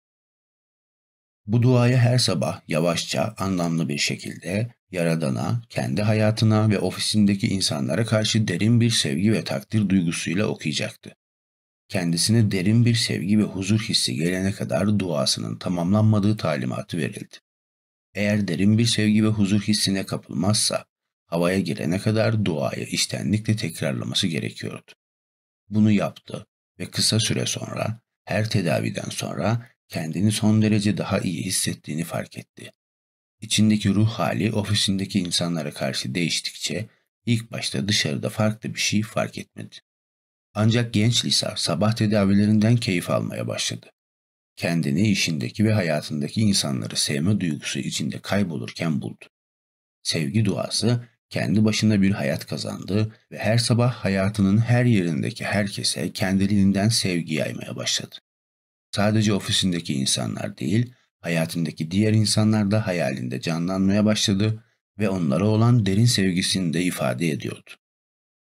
Bu duayı her sabah yavaşça, anlamlı bir şekilde Yaradan'a, kendi hayatına ve ofisindeki insanlara karşı derin bir sevgi ve takdir duygusuyla okuyacaktı. Kendisine derin bir sevgi ve huzur hissi gelene kadar duasının tamamlanmadığı talimatı verildi. Eğer derin bir sevgi ve huzur hissine kapılmazsa, havaya girene kadar duayı istenlikle tekrarlaması gerekiyordu. Bunu yaptı ve kısa süre sonra her tedaviden sonra kendini son derece daha iyi hissettiğini fark etti. İçindeki ruh hali ofisindeki insanlara karşı değiştikçe ilk başta dışarıda farklı bir şey fark etmedi. Ancak genç Lisa sabah tedavilerinden keyif almaya başladı. Kendini işindeki ve hayatındaki insanları sevme duygusu içinde kaybolurken buldu. Sevgi duası kendi başına bir hayat kazandı ve her sabah hayatının her yerindeki herkese kendiliğinden sevgi yaymaya başladı. Sadece ofisindeki insanlar değil, hayatındaki diğer insanlar da hayalinde canlanmaya başladı ve onlara olan derin sevgisini de ifade ediyordu.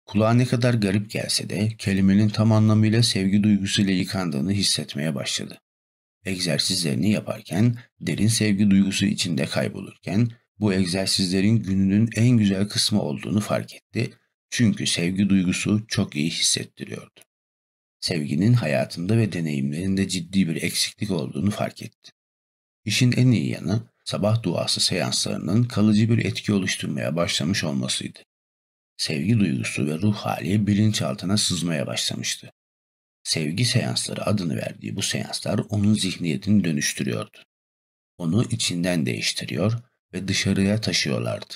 Kulağa ne kadar garip gelse de kelimenin tam anlamıyla sevgi duygusuyla yıkandığını hissetmeye başladı. Egzersizlerini yaparken derin sevgi duygusu içinde kaybolurken bu egzersizlerin gününün en güzel kısmı olduğunu fark etti. Çünkü sevgi duygusu çok iyi hissettiriyordu. Sevginin hayatında ve deneyimlerinde ciddi bir eksiklik olduğunu fark etti. İşin en iyi yanı sabah duası seanslarının kalıcı bir etki oluşturmaya başlamış olmasıydı. Sevgi duygusu ve ruh hali bilinçaltına sızmaya başlamıştı. Sevgi seansları adını verdiği bu seanslar onun zihniyetini dönüştürüyordu. Onu içinden değiştiriyor, ve dışarıya taşıyorlardı.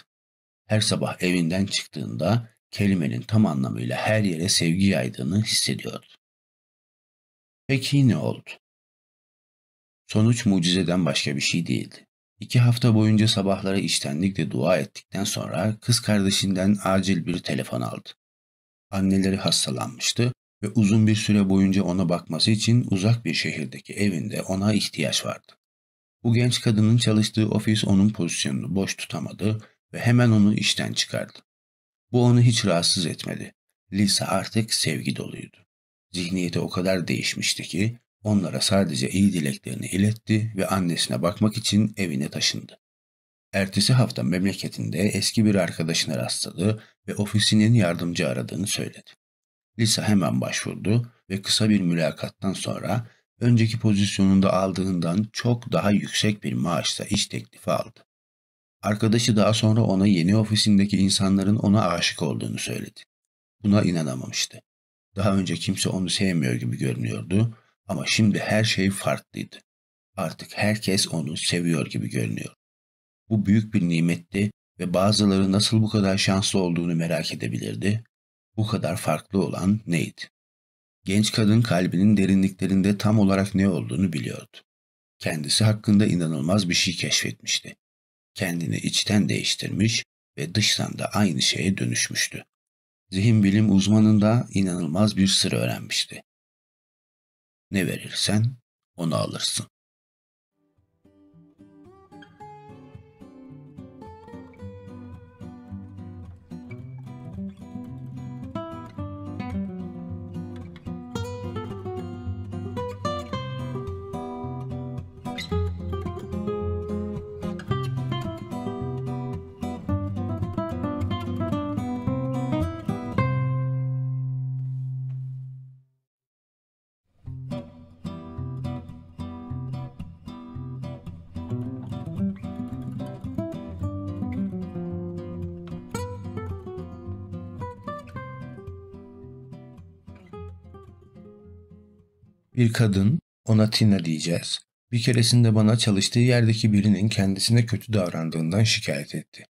Her sabah evinden çıktığında kelimenin tam anlamıyla her yere sevgi yaydığını hissediyordu. Peki ne oldu? Sonuç mucizeden başka bir şey değildi. İki hafta boyunca sabahlara içtenlikle dua ettikten sonra kız kardeşinden acil bir telefon aldı. Anneleri hastalanmıştı ve uzun bir süre boyunca ona bakması için uzak bir şehirdeki evinde ona ihtiyaç vardı. Bu genç kadının çalıştığı ofis onun pozisyonunu boş tutamadı ve hemen onu işten çıkardı. Bu onu hiç rahatsız etmedi. Lisa artık sevgi doluydu. Zihniyeti o kadar değişmişti ki onlara sadece iyi dileklerini iletti ve annesine bakmak için evine taşındı. Ertesi hafta memleketinde eski bir arkadaşına rastladı ve ofisinin yardımcı aradığını söyledi. Lisa hemen başvurdu ve kısa bir mülakattan sonra önceki pozisyonunda aldığından çok daha yüksek bir maaşla iş teklifi aldı. Arkadaşı daha sonra ona yeni ofisindeki insanların ona aşık olduğunu söyledi. Buna inanamamıştı. Daha önce kimse onu sevmiyor gibi görünüyordu ama şimdi her şey farklıydı. Artık herkes onu seviyor gibi görünüyor. Bu büyük bir nimetti ve bazıları nasıl bu kadar şanslı olduğunu merak edebilirdi. Bu kadar farklı olan neydi? Genç kadın kalbinin derinliklerinde tam olarak ne olduğunu biliyordu. Kendisi hakkında inanılmaz bir şey keşfetmişti. Kendini içten değiştirmiş ve dıştan da aynı şeye dönüşmüştü. Zihin bilim uzmanında inanılmaz bir sır öğrenmişti. Ne verirsen onu alırsın. Bir kadın, ona Tina diyeceğiz. Bir keresinde bana çalıştığı yerdeki birinin kendisine kötü davrandığından şikayet etti.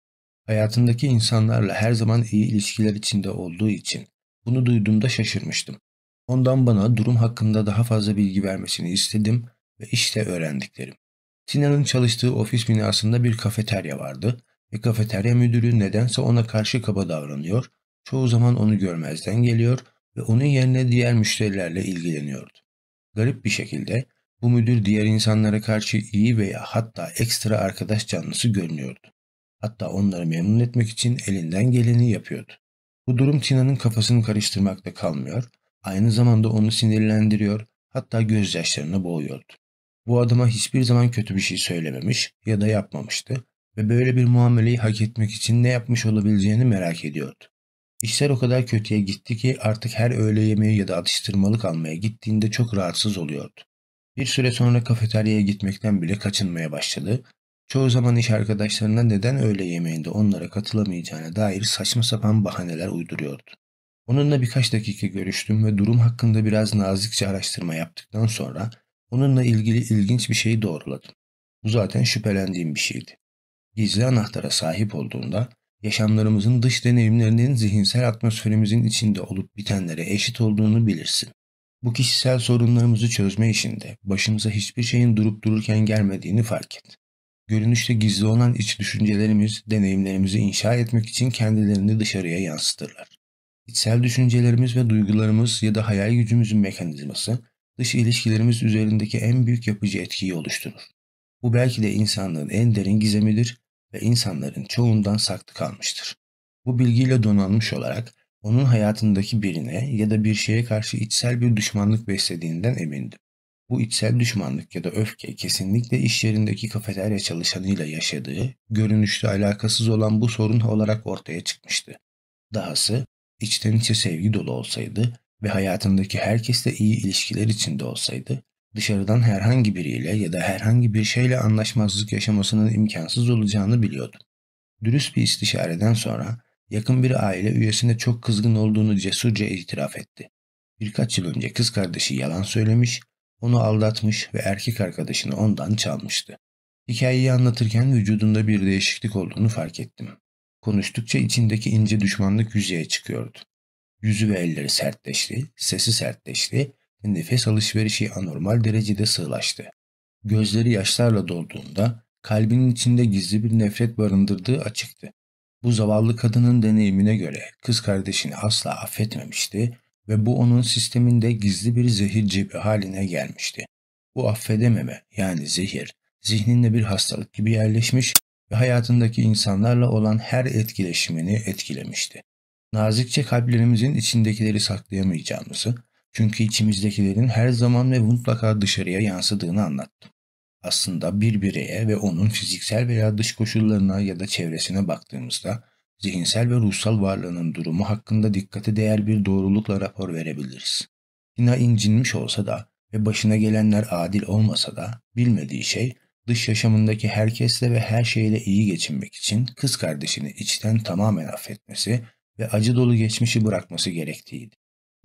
Hayatındaki insanlarla her zaman iyi ilişkiler içinde olduğu için bunu duyduğumda şaşırmıştım. Ondan bana durum hakkında daha fazla bilgi vermesini istedim ve işte öğrendiklerim. Tina'nın çalıştığı ofis binasında bir kafeterya vardı ve kafeterya müdürü nedense ona karşı kaba davranıyor, çoğu zaman onu görmezden geliyor ve onun yerine diğer müşterilerle ilgileniyordu. Garip bir şekilde bu müdür diğer insanlara karşı iyi veya hatta ekstra arkadaş canlısı görünüyordu. Hatta onları memnun etmek için elinden geleni yapıyordu. Bu durum Tina'nın kafasını karıştırmakta kalmıyor, aynı zamanda onu sinirlendiriyor, hatta gözyaşlarına boğuyordu. Bu adama hiçbir zaman kötü bir şey söylememiş ya da yapmamıştı ve böyle bir muameleyi hak etmek için ne yapmış olabileceğini merak ediyordu. İşler o kadar kötüye gitti ki artık her öğle yemeği ya da atıştırmalık almaya gittiğinde çok rahatsız oluyordu. Bir süre sonra kafeteryaya gitmekten bile kaçınmaya başladı. Çoğu zaman iş arkadaşlarına neden öğle yemeğinde onlara katılamayacağına dair saçma sapan bahaneler uyduruyordu. Onunla birkaç dakika görüştüm ve durum hakkında biraz nazikçe araştırma yaptıktan sonra onunla ilgili ilginç bir şeyi doğruladım. Bu zaten şüphelendiğim bir şeydi. Gizli anahtara sahip olduğunda yaşamlarımızın dış deneyimlerinin zihinsel atmosferimizin içinde olup bitenlere eşit olduğunu bilirsin. Bu kişisel sorunlarımızı çözme işinde başımıza hiçbir şeyin durup dururken gelmediğini fark et. Görünüşte gizli olan iç düşüncelerimiz, deneyimlerimizi inşa etmek için kendilerini dışarıya yansıtırlar. İçsel düşüncelerimiz ve duygularımız ya da hayal gücümüzün mekanizması, dış ilişkilerimiz üzerindeki en büyük yapıcı etkiyi oluşturur. Bu belki de insanlığın en derin gizemidir ve insanların çoğundan saklı kalmıştır. Bu bilgiyle donanmış olarak onun hayatındaki birine ya da bir şeye karşı içsel bir düşmanlık beslediğinden emindim. Bu içsel düşmanlık ya da öfke kesinlikle iş yerindeki kafeterya çalışanıyla yaşadığı, görünüşte alakasız olan bu sorun olarak ortaya çıkmıştı. Dahası içten içe sevgi dolu olsaydı ve hayatındaki herkesle iyi ilişkiler içinde olsaydı dışarıdan herhangi biriyle ya da herhangi bir şeyle anlaşmazlık yaşamasının imkansız olacağını biliyordu. Dürüst bir istişareden sonra yakın bir aile üyesine çok kızgın olduğunu cesurca itiraf etti. Birkaç yıl önce kız kardeşi yalan söylemiş, onu aldatmış ve erkek arkadaşını ondan çalmıştı. Hikayeyi anlatırken vücudunda bir değişiklik olduğunu fark ettim. Konuştukça içindeki ince düşmanlık yüzeye çıkıyordu. Yüzü ve elleri sertleşti, sesi sertleşti nefes alışverişi anormal derecede sığlaştı. Gözleri yaşlarla dolduğunda kalbinin içinde gizli bir nefret barındırdığı açıktı. Bu zavallı kadının deneyimine göre kız kardeşini asla affetmemişti ve bu onun sisteminde gizli bir zehir cebi haline gelmişti. Bu affedememe yani zehir zihninde bir hastalık gibi yerleşmiş ve hayatındaki insanlarla olan her etkileşimini etkilemişti. Nazikçe kalplerimizin içindekileri saklayamayacağımızı çünkü içimizdekilerin her zaman ve mutlaka dışarıya yansıdığını anlattım. Aslında bir bireye ve onun fiziksel veya dış koşullarına ya da çevresine baktığımızda zihinsel ve ruhsal varlığının durumu hakkında dikkate değer bir doğrulukla rapor verebiliriz. Yine incinmiş olsa da ve başına gelenler adil olmasa da bilmediği şey dış yaşamındaki herkesle ve her şeyle iyi geçinmek için kız kardeşini içten tamamen affetmesi ve acı dolu geçmişi bırakması gerektiğiydi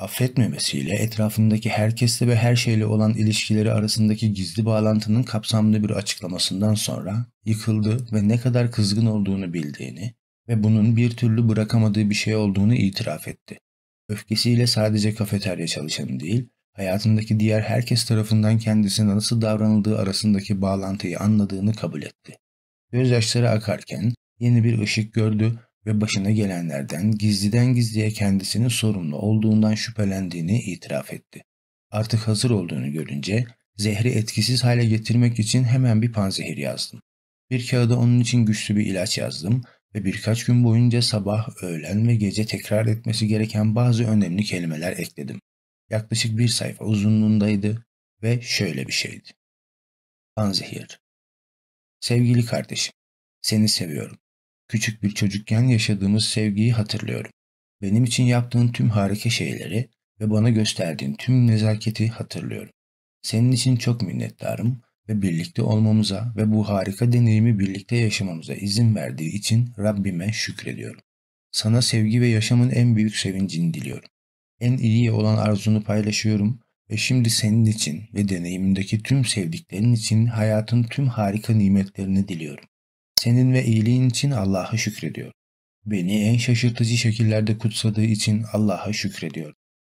affetmemesiyle etrafındaki herkesle ve her şeyle olan ilişkileri arasındaki gizli bağlantının kapsamlı bir açıklamasından sonra yıkıldı ve ne kadar kızgın olduğunu bildiğini ve bunun bir türlü bırakamadığı bir şey olduğunu itiraf etti. Öfkesiyle sadece kafeterya çalışanı değil, hayatındaki diğer herkes tarafından kendisine nasıl davranıldığı arasındaki bağlantıyı anladığını kabul etti. Gözyaşları akarken yeni bir ışık gördü ve başına gelenlerden gizliden gizliye kendisinin sorumlu olduğundan şüphelendiğini itiraf etti. Artık hazır olduğunu görünce zehri etkisiz hale getirmek için hemen bir panzehir yazdım. Bir kağıda onun için güçlü bir ilaç yazdım ve birkaç gün boyunca sabah, öğlen ve gece tekrar etmesi gereken bazı önemli kelimeler ekledim. Yaklaşık bir sayfa uzunluğundaydı ve şöyle bir şeydi. Panzehir Sevgili kardeşim, seni seviyorum. Küçük bir çocukken yaşadığımız sevgiyi hatırlıyorum. Benim için yaptığın tüm harika şeyleri ve bana gösterdiğin tüm nezaketi hatırlıyorum. Senin için çok minnettarım ve birlikte olmamıza ve bu harika deneyimi birlikte yaşamamıza izin verdiği için Rabbime şükrediyorum. Sana sevgi ve yaşamın en büyük sevincini diliyorum. En iyi olan arzunu paylaşıyorum ve şimdi senin için ve deneyimindeki tüm sevdiklerin için hayatın tüm harika nimetlerini diliyorum. Senin ve iyiliğin için Allah'a şükrediyor. Beni en şaşırtıcı şekillerde kutsadığı için Allah'a şükrediyor.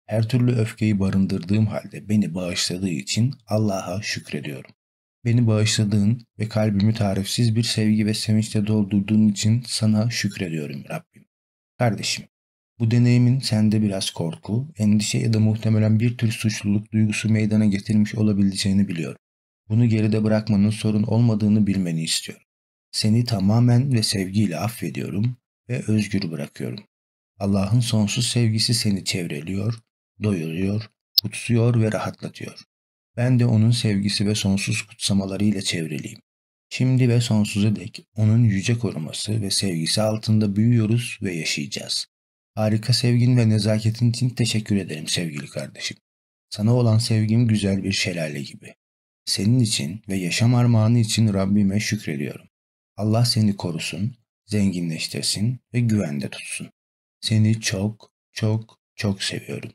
Her türlü öfkeyi barındırdığım halde beni bağışladığı için Allah'a şükrediyorum. Beni bağışladığın ve kalbimi tarifsiz bir sevgi ve sevinçle doldurduğun için sana şükrediyorum Rabbim. Kardeşim, bu deneyimin sende biraz korku, endişe ya da muhtemelen bir tür suçluluk duygusu meydana getirmiş olabileceğini biliyorum. Bunu geride bırakmanın sorun olmadığını bilmeni istiyorum. Seni tamamen ve sevgiyle affediyorum ve özgür bırakıyorum. Allah'ın sonsuz sevgisi seni çevreliyor, doyuruyor, kutsuyor ve rahatlatıyor. Ben de onun sevgisi ve sonsuz kutsamaları ile çevreliyim. Şimdi ve sonsuza dek onun yüce koruması ve sevgisi altında büyüyoruz ve yaşayacağız. Harika sevgin ve nezaketin için teşekkür ederim sevgili kardeşim. Sana olan sevgim güzel bir şelale gibi. Senin için ve yaşam armağanı için Rabbime şükrediyorum. Allah seni korusun, zenginleştirsin ve güvende tutsun. Seni çok, çok, çok seviyorum.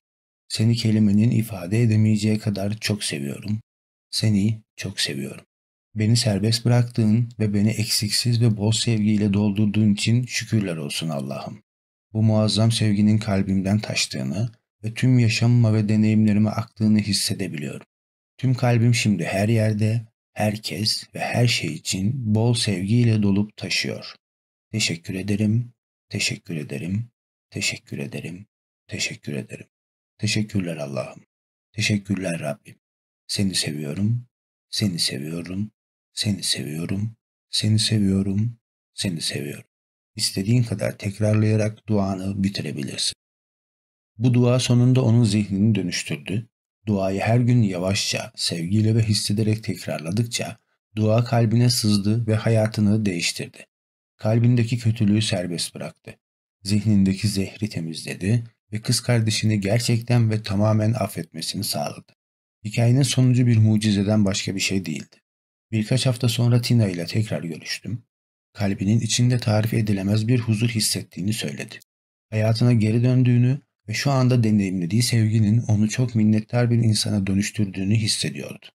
Seni kelimenin ifade edemeyeceği kadar çok seviyorum. Seni çok seviyorum. Beni serbest bıraktığın ve beni eksiksiz ve bol sevgiyle doldurduğun için şükürler olsun Allah'ım. Bu muazzam sevginin kalbimden taştığını ve tüm yaşamıma ve deneyimlerime aktığını hissedebiliyorum. Tüm kalbim şimdi her yerde herkes ve her şey için bol sevgiyle dolup taşıyor. Teşekkür ederim, teşekkür ederim, teşekkür ederim, teşekkür ederim. Teşekkürler Allah'ım. Teşekkürler Rabbim. Seni seviyorum, seni seviyorum, seni seviyorum, seni seviyorum, seni seviyorum. İstediğin kadar tekrarlayarak duanı bitirebilirsin. Bu dua sonunda onun zihnini dönüştürdü Duayı her gün yavaşça, sevgiyle ve hissederek tekrarladıkça dua kalbine sızdı ve hayatını değiştirdi. Kalbindeki kötülüğü serbest bıraktı. Zihnindeki zehri temizledi ve kız kardeşini gerçekten ve tamamen affetmesini sağladı. Hikayenin sonucu bir mucizeden başka bir şey değildi. Birkaç hafta sonra Tina ile tekrar görüştüm. Kalbinin içinde tarif edilemez bir huzur hissettiğini söyledi. Hayatına geri döndüğünü ve şu anda deneyimlediği sevginin onu çok minnettar bir insana dönüştürdüğünü hissediyordu.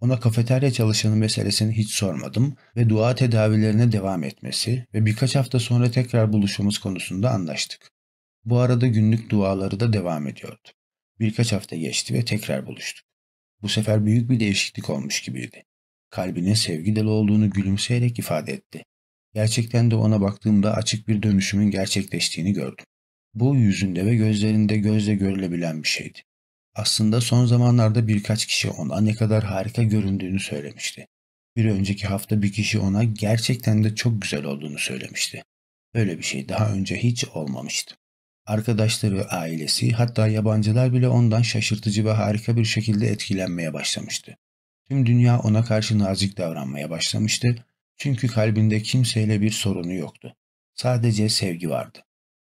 Ona kafeterya çalışanı meselesini hiç sormadım ve dua tedavilerine devam etmesi ve birkaç hafta sonra tekrar buluşumuz konusunda anlaştık. Bu arada günlük duaları da devam ediyordu. Birkaç hafta geçti ve tekrar buluştuk. Bu sefer büyük bir değişiklik olmuş gibiydi. Kalbinin sevgi dolu olduğunu gülümseyerek ifade etti. Gerçekten de ona baktığımda açık bir dönüşümün gerçekleştiğini gördüm. Bu yüzünde ve gözlerinde gözle görülebilen bir şeydi. Aslında son zamanlarda birkaç kişi ona ne kadar harika göründüğünü söylemişti. Bir önceki hafta bir kişi ona gerçekten de çok güzel olduğunu söylemişti. Böyle bir şey daha önce hiç olmamıştı. Arkadaşları, ailesi hatta yabancılar bile ondan şaşırtıcı ve harika bir şekilde etkilenmeye başlamıştı. Tüm dünya ona karşı nazik davranmaya başlamıştı çünkü kalbinde kimseyle bir sorunu yoktu. Sadece sevgi vardı.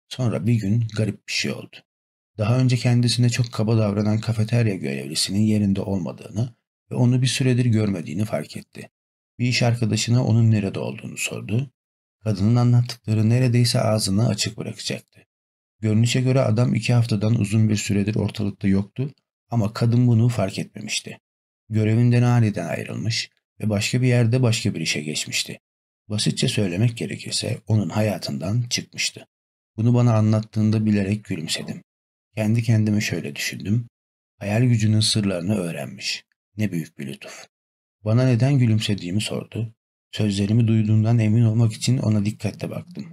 Sonra bir gün garip bir şey oldu. Daha önce kendisine çok kaba davranan kafeterya görevlisinin yerinde olmadığını ve onu bir süredir görmediğini fark etti. Bir iş arkadaşına onun nerede olduğunu sordu. Kadının anlattıkları neredeyse ağzını açık bırakacaktı. Görünüşe göre adam iki haftadan uzun bir süredir ortalıkta yoktu ama kadın bunu fark etmemişti. Görevinden aniden ayrılmış ve başka bir yerde başka bir işe geçmişti. Basitçe söylemek gerekirse onun hayatından çıkmıştı. Bunu bana anlattığında bilerek gülümsedim. Kendi kendime şöyle düşündüm. Hayal gücünün sırlarını öğrenmiş. Ne büyük bir lütuf. Bana neden gülümsediğimi sordu. Sözlerimi duyduğundan emin olmak için ona dikkatle baktım.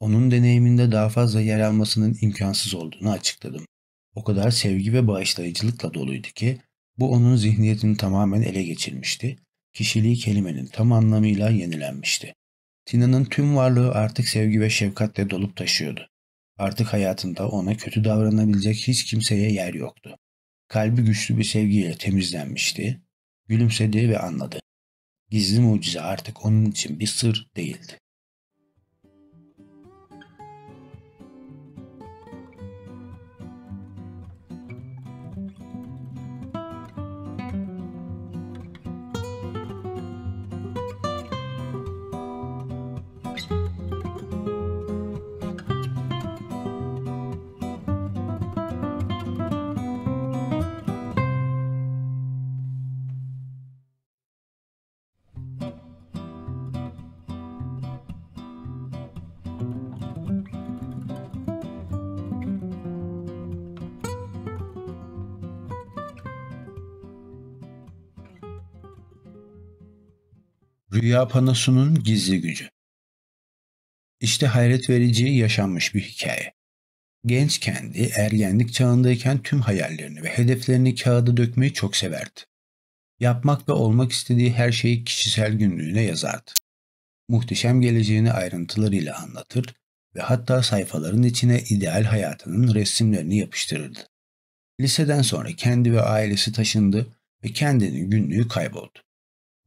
Onun deneyiminde daha fazla yer almasının imkansız olduğunu açıkladım. O kadar sevgi ve bağışlayıcılıkla doluydu ki bu onun zihniyetini tamamen ele geçirmişti. Kişiliği kelimenin tam anlamıyla yenilenmişti. Tina'nın tüm varlığı artık sevgi ve şefkatle dolup taşıyordu. Artık hayatında ona kötü davranabilecek hiç kimseye yer yoktu. Kalbi güçlü bir sevgiyle temizlenmişti, gülümsedi ve anladı. Gizli mucize artık onun için bir sır değildi. Rüya panosunun gizli gücü. İşte hayret verici yaşanmış bir hikaye. Genç kendi ergenlik çağındayken tüm hayallerini ve hedeflerini kağıda dökmeyi çok severdi. Yapmak ve olmak istediği her şeyi kişisel günlüğüne yazardı. Muhteşem geleceğini ayrıntılarıyla anlatır ve hatta sayfaların içine ideal hayatının resimlerini yapıştırırdı. Liseden sonra kendi ve ailesi taşındı ve kendinin günlüğü kayboldu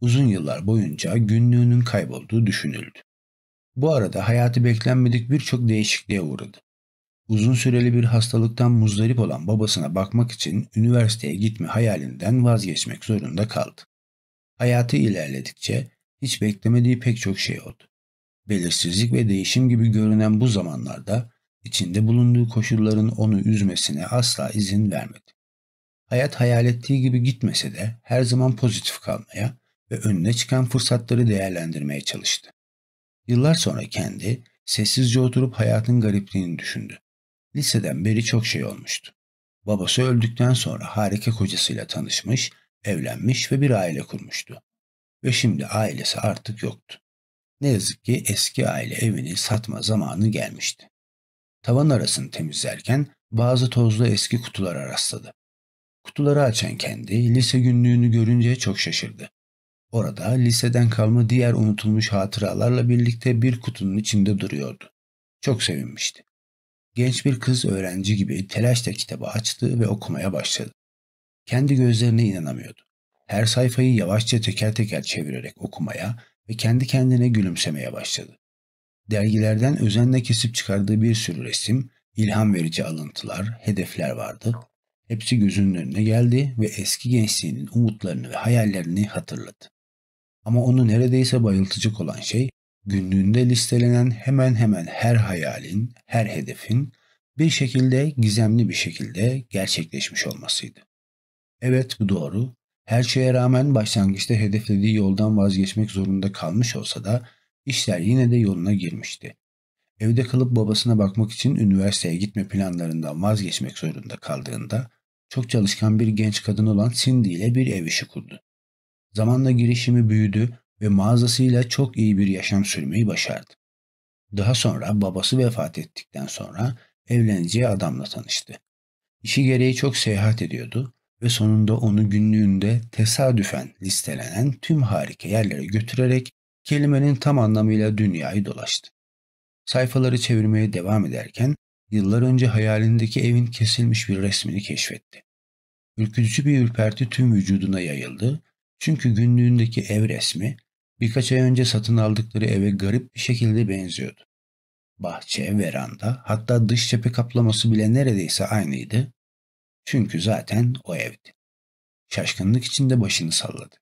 uzun yıllar boyunca günlüğünün kaybolduğu düşünüldü. Bu arada hayatı beklenmedik birçok değişikliğe uğradı. Uzun süreli bir hastalıktan muzdarip olan babasına bakmak için üniversiteye gitme hayalinden vazgeçmek zorunda kaldı. Hayatı ilerledikçe hiç beklemediği pek çok şey oldu. Belirsizlik ve değişim gibi görünen bu zamanlarda içinde bulunduğu koşulların onu üzmesine asla izin vermedi. Hayat hayal ettiği gibi gitmese de her zaman pozitif kalmaya, ve önüne çıkan fırsatları değerlendirmeye çalıştı. Yıllar sonra kendi sessizce oturup hayatın garipliğini düşündü. Liseden beri çok şey olmuştu. Babası öldükten sonra harika kocasıyla tanışmış, evlenmiş ve bir aile kurmuştu. Ve şimdi ailesi artık yoktu. Ne yazık ki eski aile evini satma zamanı gelmişti. Tavan arasını temizlerken bazı tozlu eski kutulara rastladı. Kutuları açan kendi lise günlüğünü görünce çok şaşırdı. Orada liseden kalma diğer unutulmuş hatıralarla birlikte bir kutunun içinde duruyordu. Çok sevinmişti. Genç bir kız öğrenci gibi telaşla kitabı açtı ve okumaya başladı. Kendi gözlerine inanamıyordu. Her sayfayı yavaşça teker teker çevirerek okumaya ve kendi kendine gülümsemeye başladı. Dergilerden özenle kesip çıkardığı bir sürü resim, ilham verici alıntılar, hedefler vardı. Hepsi gözünün önüne geldi ve eski gençliğinin umutlarını ve hayallerini hatırladı. Ama onu neredeyse bayıltacak olan şey günlüğünde listelenen hemen hemen her hayalin, her hedefin bir şekilde gizemli bir şekilde gerçekleşmiş olmasıydı. Evet bu doğru. Her şeye rağmen başlangıçta hedeflediği yoldan vazgeçmek zorunda kalmış olsa da işler yine de yoluna girmişti. Evde kalıp babasına bakmak için üniversiteye gitme planlarından vazgeçmek zorunda kaldığında çok çalışkan bir genç kadın olan Cindy ile bir ev işi kurdu. Zamanla girişimi büyüdü ve mağazasıyla çok iyi bir yaşam sürmeyi başardı. Daha sonra babası vefat ettikten sonra evleneceği adamla tanıştı. İşi gereği çok seyahat ediyordu ve sonunda onu günlüğünde tesadüfen listelenen tüm harika yerlere götürerek kelimenin tam anlamıyla dünyayı dolaştı. Sayfaları çevirmeye devam ederken yıllar önce hayalindeki evin kesilmiş bir resmini keşfetti. Ülkücü bir ürperti tüm vücuduna yayıldı çünkü günlüğündeki ev resmi birkaç ay önce satın aldıkları eve garip bir şekilde benziyordu. Bahçe, veranda hatta dış cephe kaplaması bile neredeyse aynıydı. Çünkü zaten o evdi. Şaşkınlık içinde başını salladı.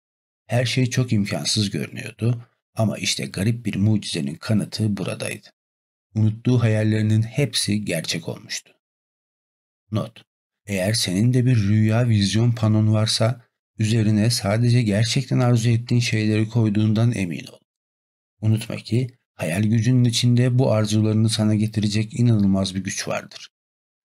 Her şey çok imkansız görünüyordu ama işte garip bir mucizenin kanıtı buradaydı. Unuttuğu hayallerinin hepsi gerçek olmuştu. Not: Eğer senin de bir rüya vizyon panon varsa Üzerine sadece gerçekten arzu ettiğin şeyleri koyduğundan emin ol. Unutma ki hayal gücünün içinde bu arzularını sana getirecek inanılmaz bir güç vardır.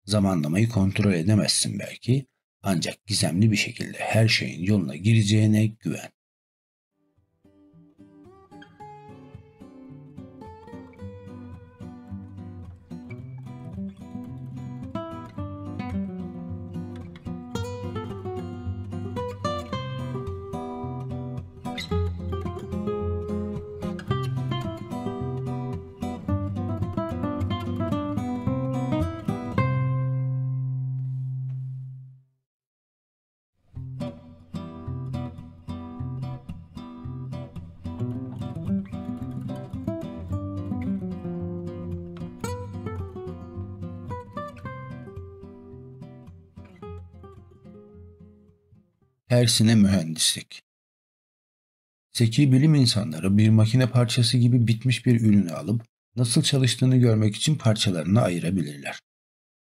Zamanlamayı kontrol edemezsin belki ancak gizemli bir şekilde her şeyin yoluna gireceğine güven. Tersine mühendislik. Zeki bilim insanları bir makine parçası gibi bitmiş bir ürünü alıp nasıl çalıştığını görmek için parçalarını ayırabilirler.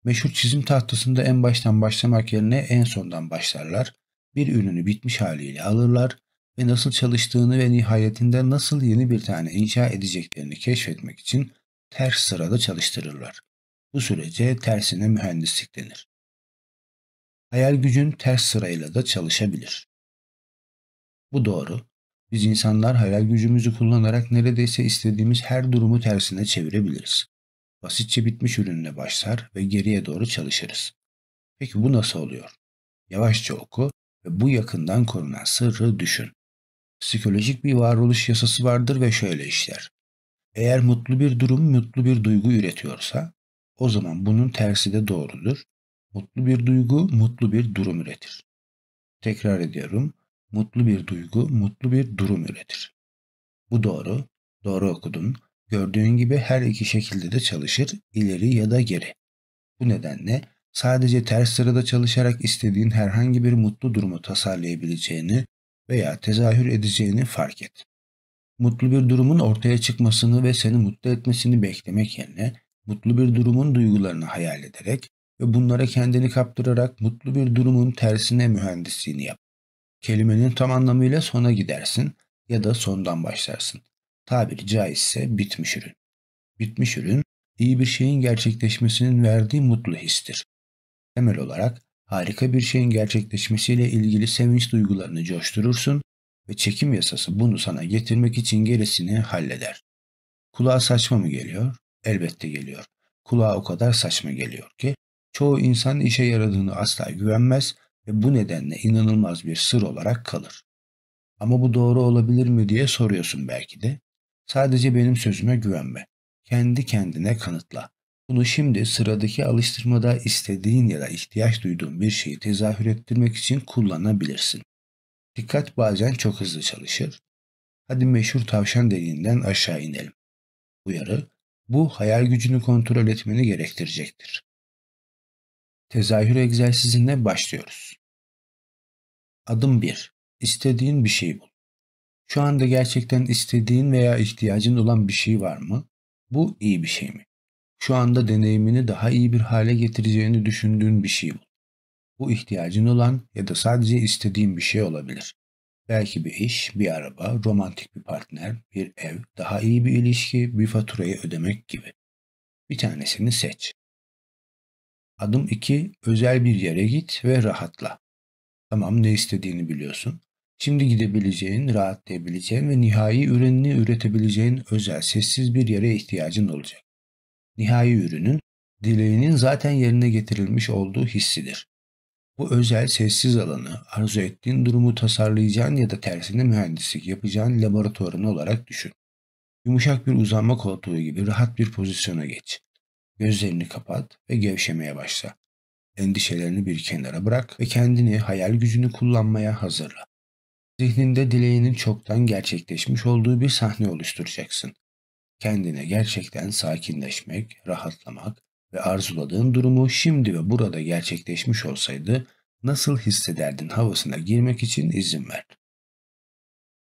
Meşhur çizim tahtasında en baştan başlamak yerine en sondan başlarlar, bir ürünü bitmiş haliyle alırlar ve nasıl çalıştığını ve nihayetinde nasıl yeni bir tane inşa edeceklerini keşfetmek için ters sırada çalıştırırlar. Bu sürece tersine mühendislik denir. Hayal gücün ters sırayla da çalışabilir. Bu doğru. Biz insanlar hayal gücümüzü kullanarak neredeyse istediğimiz her durumu tersine çevirebiliriz. Basitçe bitmiş ürünle başlar ve geriye doğru çalışırız. Peki bu nasıl oluyor? Yavaşça oku ve bu yakından korunan sırrı düşün. Psikolojik bir varoluş yasası vardır ve şöyle işler. Eğer mutlu bir durum mutlu bir duygu üretiyorsa, o zaman bunun tersi de doğrudur Mutlu bir duygu mutlu bir durum üretir. Tekrar ediyorum. Mutlu bir duygu mutlu bir durum üretir. Bu doğru. Doğru okudun. Gördüğün gibi her iki şekilde de çalışır, ileri ya da geri. Bu nedenle sadece ters sırada çalışarak istediğin herhangi bir mutlu durumu tasarlayabileceğini veya tezahür edeceğini fark et. Mutlu bir durumun ortaya çıkmasını ve seni mutlu etmesini beklemek yerine mutlu bir durumun duygularını hayal ederek ve bunlara kendini kaptırarak mutlu bir durumun tersine mühendisliğini yap. Kelimenin tam anlamıyla sona gidersin ya da sondan başlarsın. Tabiri caizse bitmiş ürün. Bitmiş ürün, iyi bir şeyin gerçekleşmesinin verdiği mutlu histir. Temel olarak harika bir şeyin gerçekleşmesiyle ilgili sevinç duygularını coşturursun ve çekim yasası bunu sana getirmek için gerisini halleder. Kulağa saçma mı geliyor? Elbette geliyor. Kulağa o kadar saçma geliyor ki çoğu insan işe yaradığını asla güvenmez ve bu nedenle inanılmaz bir sır olarak kalır. Ama bu doğru olabilir mi diye soruyorsun belki de. Sadece benim sözüme güvenme. Kendi kendine kanıtla. Bunu şimdi sıradaki alıştırmada istediğin ya da ihtiyaç duyduğun bir şeyi tezahür ettirmek için kullanabilirsin. Dikkat bazen çok hızlı çalışır. Hadi meşhur tavşan deliğinden aşağı inelim. Uyarı, bu hayal gücünü kontrol etmeni gerektirecektir. Tezahür egzersizine başlıyoruz. Adım 1. İstediğin bir şey bul. Şu anda gerçekten istediğin veya ihtiyacın olan bir şey var mı? Bu iyi bir şey mi? Şu anda deneyimini daha iyi bir hale getireceğini düşündüğün bir şey bul. Bu ihtiyacın olan ya da sadece istediğin bir şey olabilir. Belki bir iş, bir araba, romantik bir partner, bir ev, daha iyi bir ilişki, bir faturayı ödemek gibi. Bir tanesini seç. Adım 2. Özel bir yere git ve rahatla. Tamam ne istediğini biliyorsun. Şimdi gidebileceğin, rahatlayabileceğin ve nihai ürününü üretebileceğin özel, sessiz bir yere ihtiyacın olacak. Nihai ürünün, dileğinin zaten yerine getirilmiş olduğu hissidir. Bu özel, sessiz alanı, arzu ettiğin durumu tasarlayacağın ya da tersine mühendislik yapacağın laboratuvarını olarak düşün. Yumuşak bir uzanma koltuğu gibi rahat bir pozisyona geç. Gözlerini kapat ve gevşemeye başla. Endişelerini bir kenara bırak ve kendini hayal gücünü kullanmaya hazırla. Zihninde dileğinin çoktan gerçekleşmiş olduğu bir sahne oluşturacaksın. Kendine gerçekten sakinleşmek, rahatlamak ve arzuladığın durumu şimdi ve burada gerçekleşmiş olsaydı nasıl hissederdin havasına girmek için izin ver.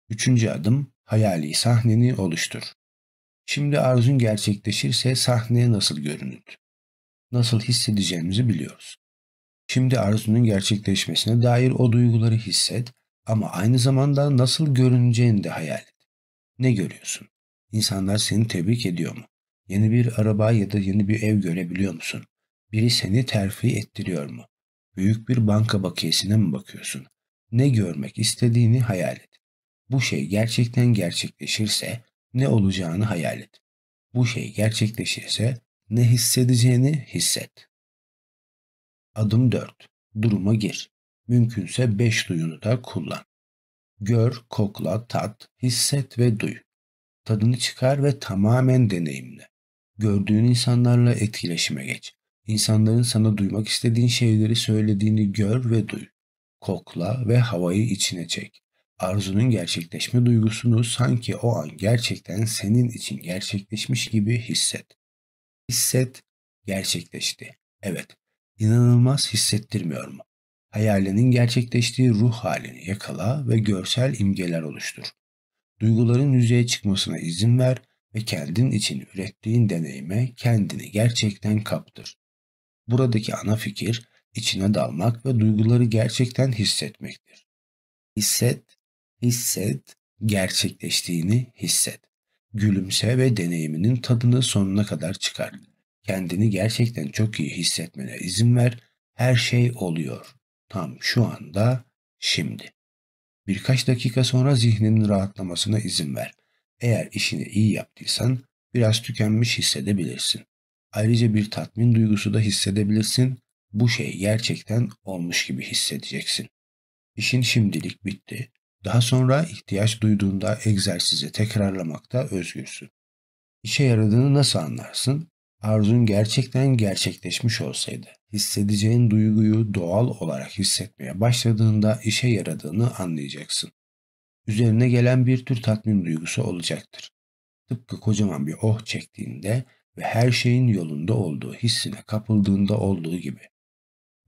Üçüncü adım hayali sahneni oluştur. Şimdi arzun gerçekleşirse sahneye nasıl görünür? Nasıl hissedeceğimizi biliyoruz. Şimdi arzunun gerçekleşmesine dair o duyguları hisset ama aynı zamanda nasıl görüneceğini de hayal et. Ne görüyorsun? İnsanlar seni tebrik ediyor mu? Yeni bir araba ya da yeni bir ev görebiliyor musun? Biri seni terfi ettiriyor mu? Büyük bir banka bakiyesine mi bakıyorsun? Ne görmek istediğini hayal et. Bu şey gerçekten gerçekleşirse ne olacağını hayal et. Bu şey gerçekleşirse ne hissedeceğini hisset. Adım 4. Duruma gir. Mümkünse 5 duyunu da kullan. Gör, kokla, tat, hisset ve duy. Tadını çıkar ve tamamen deneyimle. Gördüğün insanlarla etkileşime geç. İnsanların sana duymak istediğin şeyleri söylediğini gör ve duy. Kokla ve havayı içine çek. Arzunun gerçekleşme duygusunu sanki o an gerçekten senin için gerçekleşmiş gibi hisset. Hisset gerçekleşti. Evet, inanılmaz hissettirmiyor mu? Hayalinin gerçekleştiği ruh halini yakala ve görsel imgeler oluştur. Duyguların yüzeye çıkmasına izin ver ve kendin için ürettiğin deneyime kendini gerçekten kaptır. Buradaki ana fikir içine dalmak ve duyguları gerçekten hissetmektir. Hisset hisset, gerçekleştiğini hisset. Gülümse ve deneyiminin tadını sonuna kadar çıkar. Kendini gerçekten çok iyi hissetmene izin ver. Her şey oluyor. Tam şu anda, şimdi. Birkaç dakika sonra zihninin rahatlamasına izin ver. Eğer işini iyi yaptıysan biraz tükenmiş hissedebilirsin. Ayrıca bir tatmin duygusu da hissedebilirsin. Bu şey gerçekten olmuş gibi hissedeceksin. İşin şimdilik bitti daha sonra ihtiyaç duyduğunda egzersizi tekrarlamakta özgürsün. İşe yaradığını nasıl anlarsın? Arzun gerçekten gerçekleşmiş olsaydı, hissedeceğin duyguyu doğal olarak hissetmeye başladığında işe yaradığını anlayacaksın. Üzerine gelen bir tür tatmin duygusu olacaktır. Tıpkı kocaman bir oh çektiğinde ve her şeyin yolunda olduğu hissine kapıldığında olduğu gibi.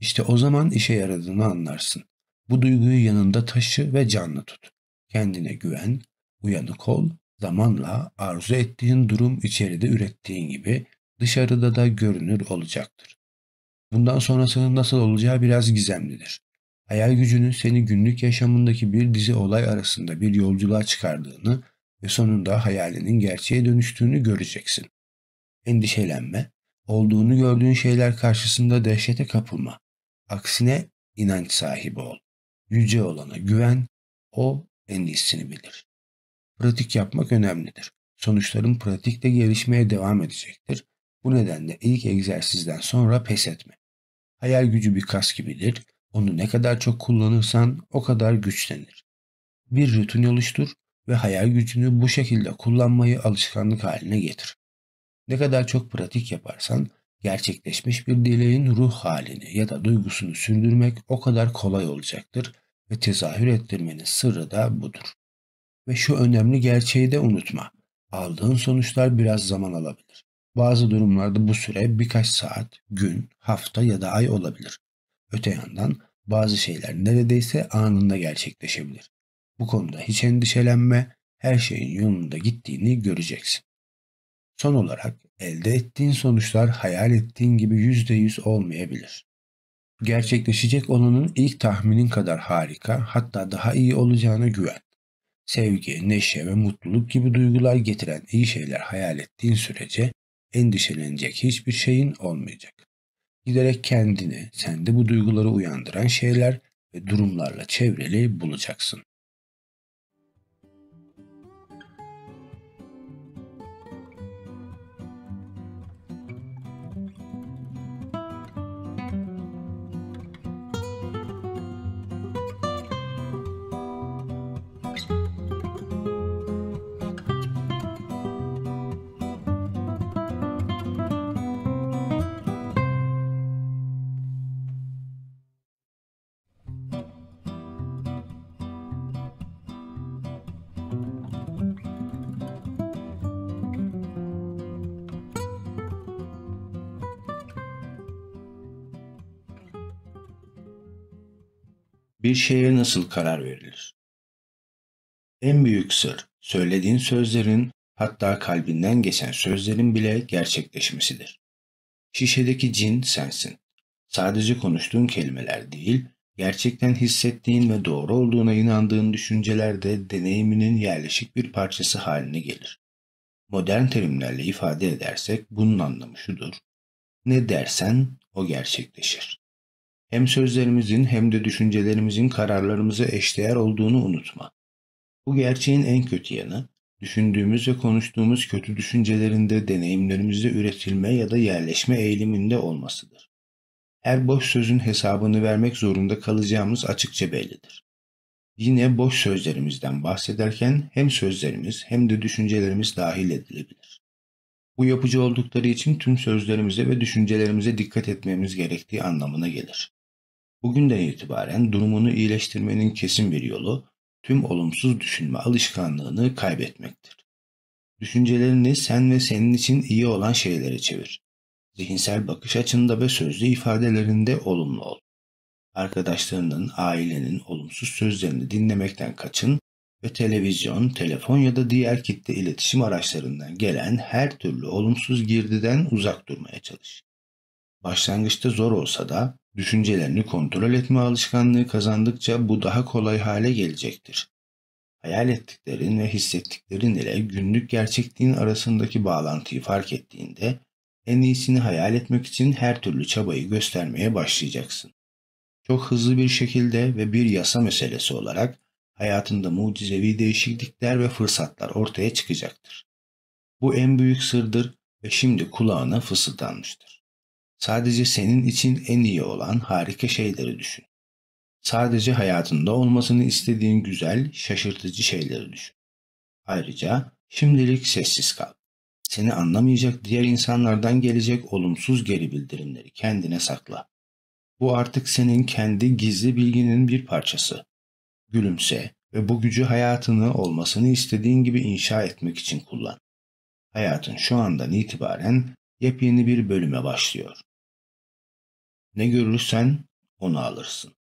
İşte o zaman işe yaradığını anlarsın. Bu duyguyu yanında taşı ve canlı tut. Kendine güven, uyanık ol, zamanla arzu ettiğin durum içeride ürettiğin gibi dışarıda da görünür olacaktır. Bundan sonrasının nasıl olacağı biraz gizemlidir. Hayal gücünün seni günlük yaşamındaki bir dizi olay arasında bir yolculuğa çıkardığını ve sonunda hayalinin gerçeğe dönüştüğünü göreceksin. Endişelenme, olduğunu gördüğün şeyler karşısında dehşete kapılma. Aksine inanç sahibi ol. Yüce olana güven, o en iyisini bilir. Pratik yapmak önemlidir. Sonuçların pratikte gelişmeye devam edecektir. Bu nedenle ilk egzersizden sonra pes etme. Hayal gücü bir kas gibidir. Onu ne kadar çok kullanırsan o kadar güçlenir. Bir rutin oluştur ve hayal gücünü bu şekilde kullanmayı alışkanlık haline getir. Ne kadar çok pratik yaparsan gerçekleşmiş bir dileğin ruh halini ya da duygusunu sürdürmek o kadar kolay olacaktır ve tezahür ettirmenin sırrı da budur. Ve şu önemli gerçeği de unutma. Aldığın sonuçlar biraz zaman alabilir. Bazı durumlarda bu süre birkaç saat, gün, hafta ya da ay olabilir. Öte yandan bazı şeyler neredeyse anında gerçekleşebilir. Bu konuda hiç endişelenme, her şeyin yolunda gittiğini göreceksin. Son olarak elde ettiğin sonuçlar hayal ettiğin gibi yüzde yüz olmayabilir. Gerçekleşecek olanın ilk tahminin kadar harika hatta daha iyi olacağına güven. Sevgi, neşe ve mutluluk gibi duygular getiren iyi şeyler hayal ettiğin sürece endişelenecek hiçbir şeyin olmayacak. Giderek kendini, sende bu duyguları uyandıran şeyler ve durumlarla çevreli bulacaksın. Bir şeye nasıl karar verilir? En büyük sır, söylediğin sözlerin, hatta kalbinden geçen sözlerin bile gerçekleşmesidir. Şişedeki cin sensin. Sadece konuştuğun kelimeler değil, gerçekten hissettiğin ve doğru olduğuna inandığın düşünceler de deneyiminin yerleşik bir parçası haline gelir. Modern terimlerle ifade edersek bunun anlamı şudur. Ne dersen o gerçekleşir hem sözlerimizin hem de düşüncelerimizin kararlarımıza eşdeğer olduğunu unutma. Bu gerçeğin en kötü yanı, düşündüğümüz ve konuştuğumuz kötü düşüncelerinde deneyimlerimizde üretilme ya da yerleşme eğiliminde olmasıdır. Her boş sözün hesabını vermek zorunda kalacağımız açıkça bellidir. Yine boş sözlerimizden bahsederken hem sözlerimiz hem de düşüncelerimiz dahil edilebilir. Bu yapıcı oldukları için tüm sözlerimize ve düşüncelerimize dikkat etmemiz gerektiği anlamına gelir. Bugünden itibaren durumunu iyileştirmenin kesin bir yolu tüm olumsuz düşünme alışkanlığını kaybetmektir. Düşüncelerini sen ve senin için iyi olan şeylere çevir. Zihinsel bakış açında ve sözlü ifadelerinde olumlu ol. Arkadaşlarının, ailenin olumsuz sözlerini dinlemekten kaçın ve televizyon, telefon ya da diğer kitle iletişim araçlarından gelen her türlü olumsuz girdiden uzak durmaya çalış. Başlangıçta zor olsa da Düşüncelerini kontrol etme alışkanlığı kazandıkça bu daha kolay hale gelecektir. Hayal ettiklerin ve hissettiklerin ile günlük gerçekliğin arasındaki bağlantıyı fark ettiğinde en iyisini hayal etmek için her türlü çabayı göstermeye başlayacaksın. Çok hızlı bir şekilde ve bir yasa meselesi olarak hayatında mucizevi değişiklikler ve fırsatlar ortaya çıkacaktır. Bu en büyük sırdır ve şimdi kulağına fısıldanmıştır. Sadece senin için en iyi olan harika şeyleri düşün. Sadece hayatında olmasını istediğin güzel, şaşırtıcı şeyleri düşün. Ayrıca şimdilik sessiz kal. Seni anlamayacak diğer insanlardan gelecek olumsuz geri bildirimleri kendine sakla. Bu artık senin kendi gizli bilginin bir parçası. Gülümse ve bu gücü hayatını olmasını istediğin gibi inşa etmek için kullan. Hayatın şu andan itibaren yepyeni bir bölüme başlıyor. Ne görürsen onu alırsın.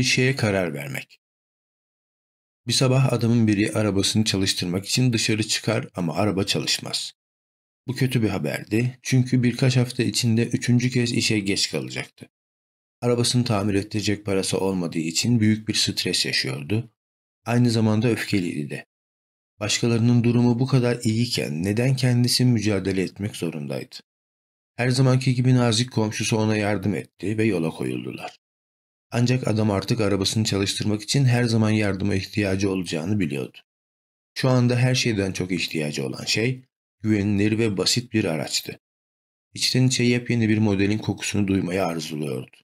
bir şeye karar vermek. Bir sabah adamın biri arabasını çalıştırmak için dışarı çıkar ama araba çalışmaz. Bu kötü bir haberdi çünkü birkaç hafta içinde üçüncü kez işe geç kalacaktı. Arabasını tamir ettirecek parası olmadığı için büyük bir stres yaşıyordu. Aynı zamanda öfkeliydi de. Başkalarının durumu bu kadar iyiyken neden kendisi mücadele etmek zorundaydı? Her zamanki gibi nazik komşusu ona yardım etti ve yola koyuldular. Ancak adam artık arabasını çalıştırmak için her zaman yardıma ihtiyacı olacağını biliyordu. Şu anda her şeyden çok ihtiyacı olan şey güvenilir ve basit bir araçtı. İçten içe yepyeni bir modelin kokusunu duymayı arzuluyordu.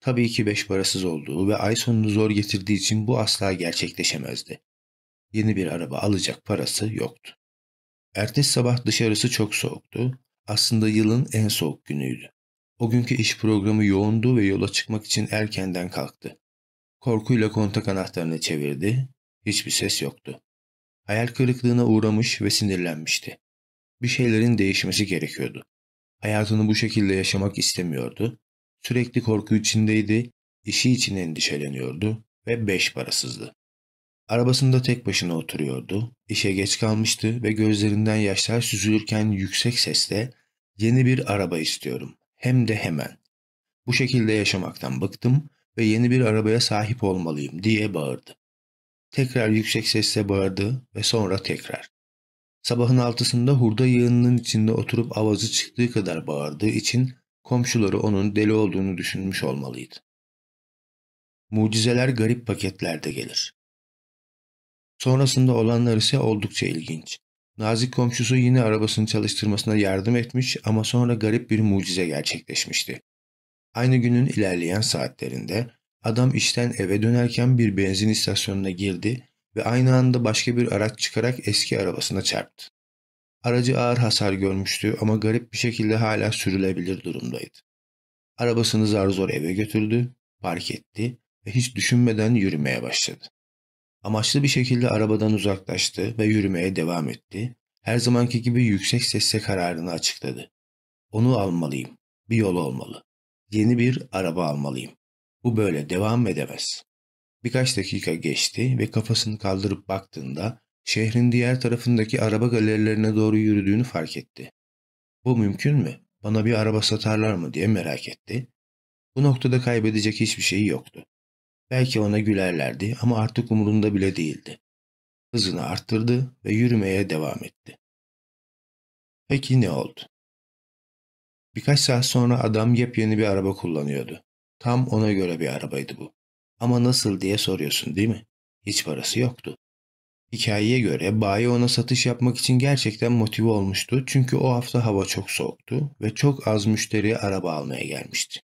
Tabii ki beş parasız olduğu ve ay sonunu zor getirdiği için bu asla gerçekleşemezdi. Yeni bir araba alacak parası yoktu. Ertesi sabah dışarısı çok soğuktu. Aslında yılın en soğuk günüydü. O günkü iş programı yoğundu ve yola çıkmak için erkenden kalktı. Korkuyla kontak anahtarını çevirdi. Hiçbir ses yoktu. Hayal kırıklığına uğramış ve sinirlenmişti. Bir şeylerin değişmesi gerekiyordu. Hayatını bu şekilde yaşamak istemiyordu. Sürekli korku içindeydi, işi için endişeleniyordu ve beş parasızdı. Arabasında tek başına oturuyordu, işe geç kalmıştı ve gözlerinden yaşlar süzülürken yüksek sesle ''Yeni bir araba istiyorum hem de hemen. Bu şekilde yaşamaktan bıktım ve yeni bir arabaya sahip olmalıyım diye bağırdı. Tekrar yüksek sesle bağırdı ve sonra tekrar. Sabahın altısında hurda yığınının içinde oturup avazı çıktığı kadar bağırdığı için komşuları onun deli olduğunu düşünmüş olmalıydı. Mucizeler garip paketlerde gelir. Sonrasında olanlar ise oldukça ilginç. Nazik komşusu yine arabasını çalıştırmasına yardım etmiş ama sonra garip bir mucize gerçekleşmişti. Aynı günün ilerleyen saatlerinde adam işten eve dönerken bir benzin istasyonuna girdi ve aynı anda başka bir araç çıkarak eski arabasına çarptı. Aracı ağır hasar görmüştü ama garip bir şekilde hala sürülebilir durumdaydı. Arabasını zar zor eve götürdü, park etti ve hiç düşünmeden yürümeye başladı. Amaçlı bir şekilde arabadan uzaklaştı ve yürümeye devam etti. Her zamanki gibi yüksek sesle kararını açıkladı. Onu almalıyım. Bir yol olmalı. Yeni bir araba almalıyım. Bu böyle devam edemez. Birkaç dakika geçti ve kafasını kaldırıp baktığında şehrin diğer tarafındaki araba galerilerine doğru yürüdüğünü fark etti. Bu mümkün mü? Bana bir araba satarlar mı diye merak etti. Bu noktada kaybedecek hiçbir şey yoktu. Belki ona gülerlerdi ama artık umurunda bile değildi. Hızını arttırdı ve yürümeye devam etti. Peki ne oldu? Birkaç saat sonra adam yepyeni bir araba kullanıyordu. Tam ona göre bir arabaydı bu. Ama nasıl diye soruyorsun değil mi? Hiç parası yoktu. Hikayeye göre bayi ona satış yapmak için gerçekten motive olmuştu çünkü o hafta hava çok soğuktu ve çok az müşteri araba almaya gelmişti.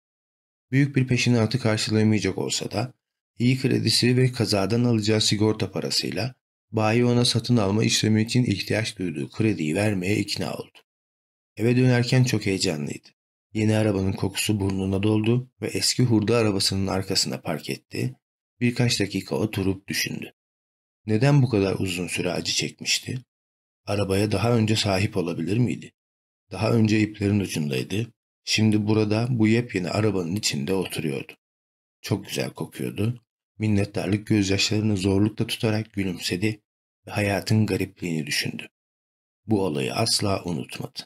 Büyük bir peşinatı karşılayamayacak olsa da iyi kredisi ve kazadan alacağı sigorta parasıyla bayi ona satın alma işlemi için ihtiyaç duyduğu krediyi vermeye ikna oldu. Eve dönerken çok heyecanlıydı. Yeni arabanın kokusu burnuna doldu ve eski hurda arabasının arkasına park etti. Birkaç dakika oturup düşündü. Neden bu kadar uzun süre acı çekmişti? Arabaya daha önce sahip olabilir miydi? Daha önce iplerin ucundaydı. Şimdi burada bu yepyeni arabanın içinde oturuyordu. Çok güzel kokuyordu Minnettarlık gözyaşlarını zorlukla tutarak gülümsedi ve hayatın garipliğini düşündü. Bu olayı asla unutmadı.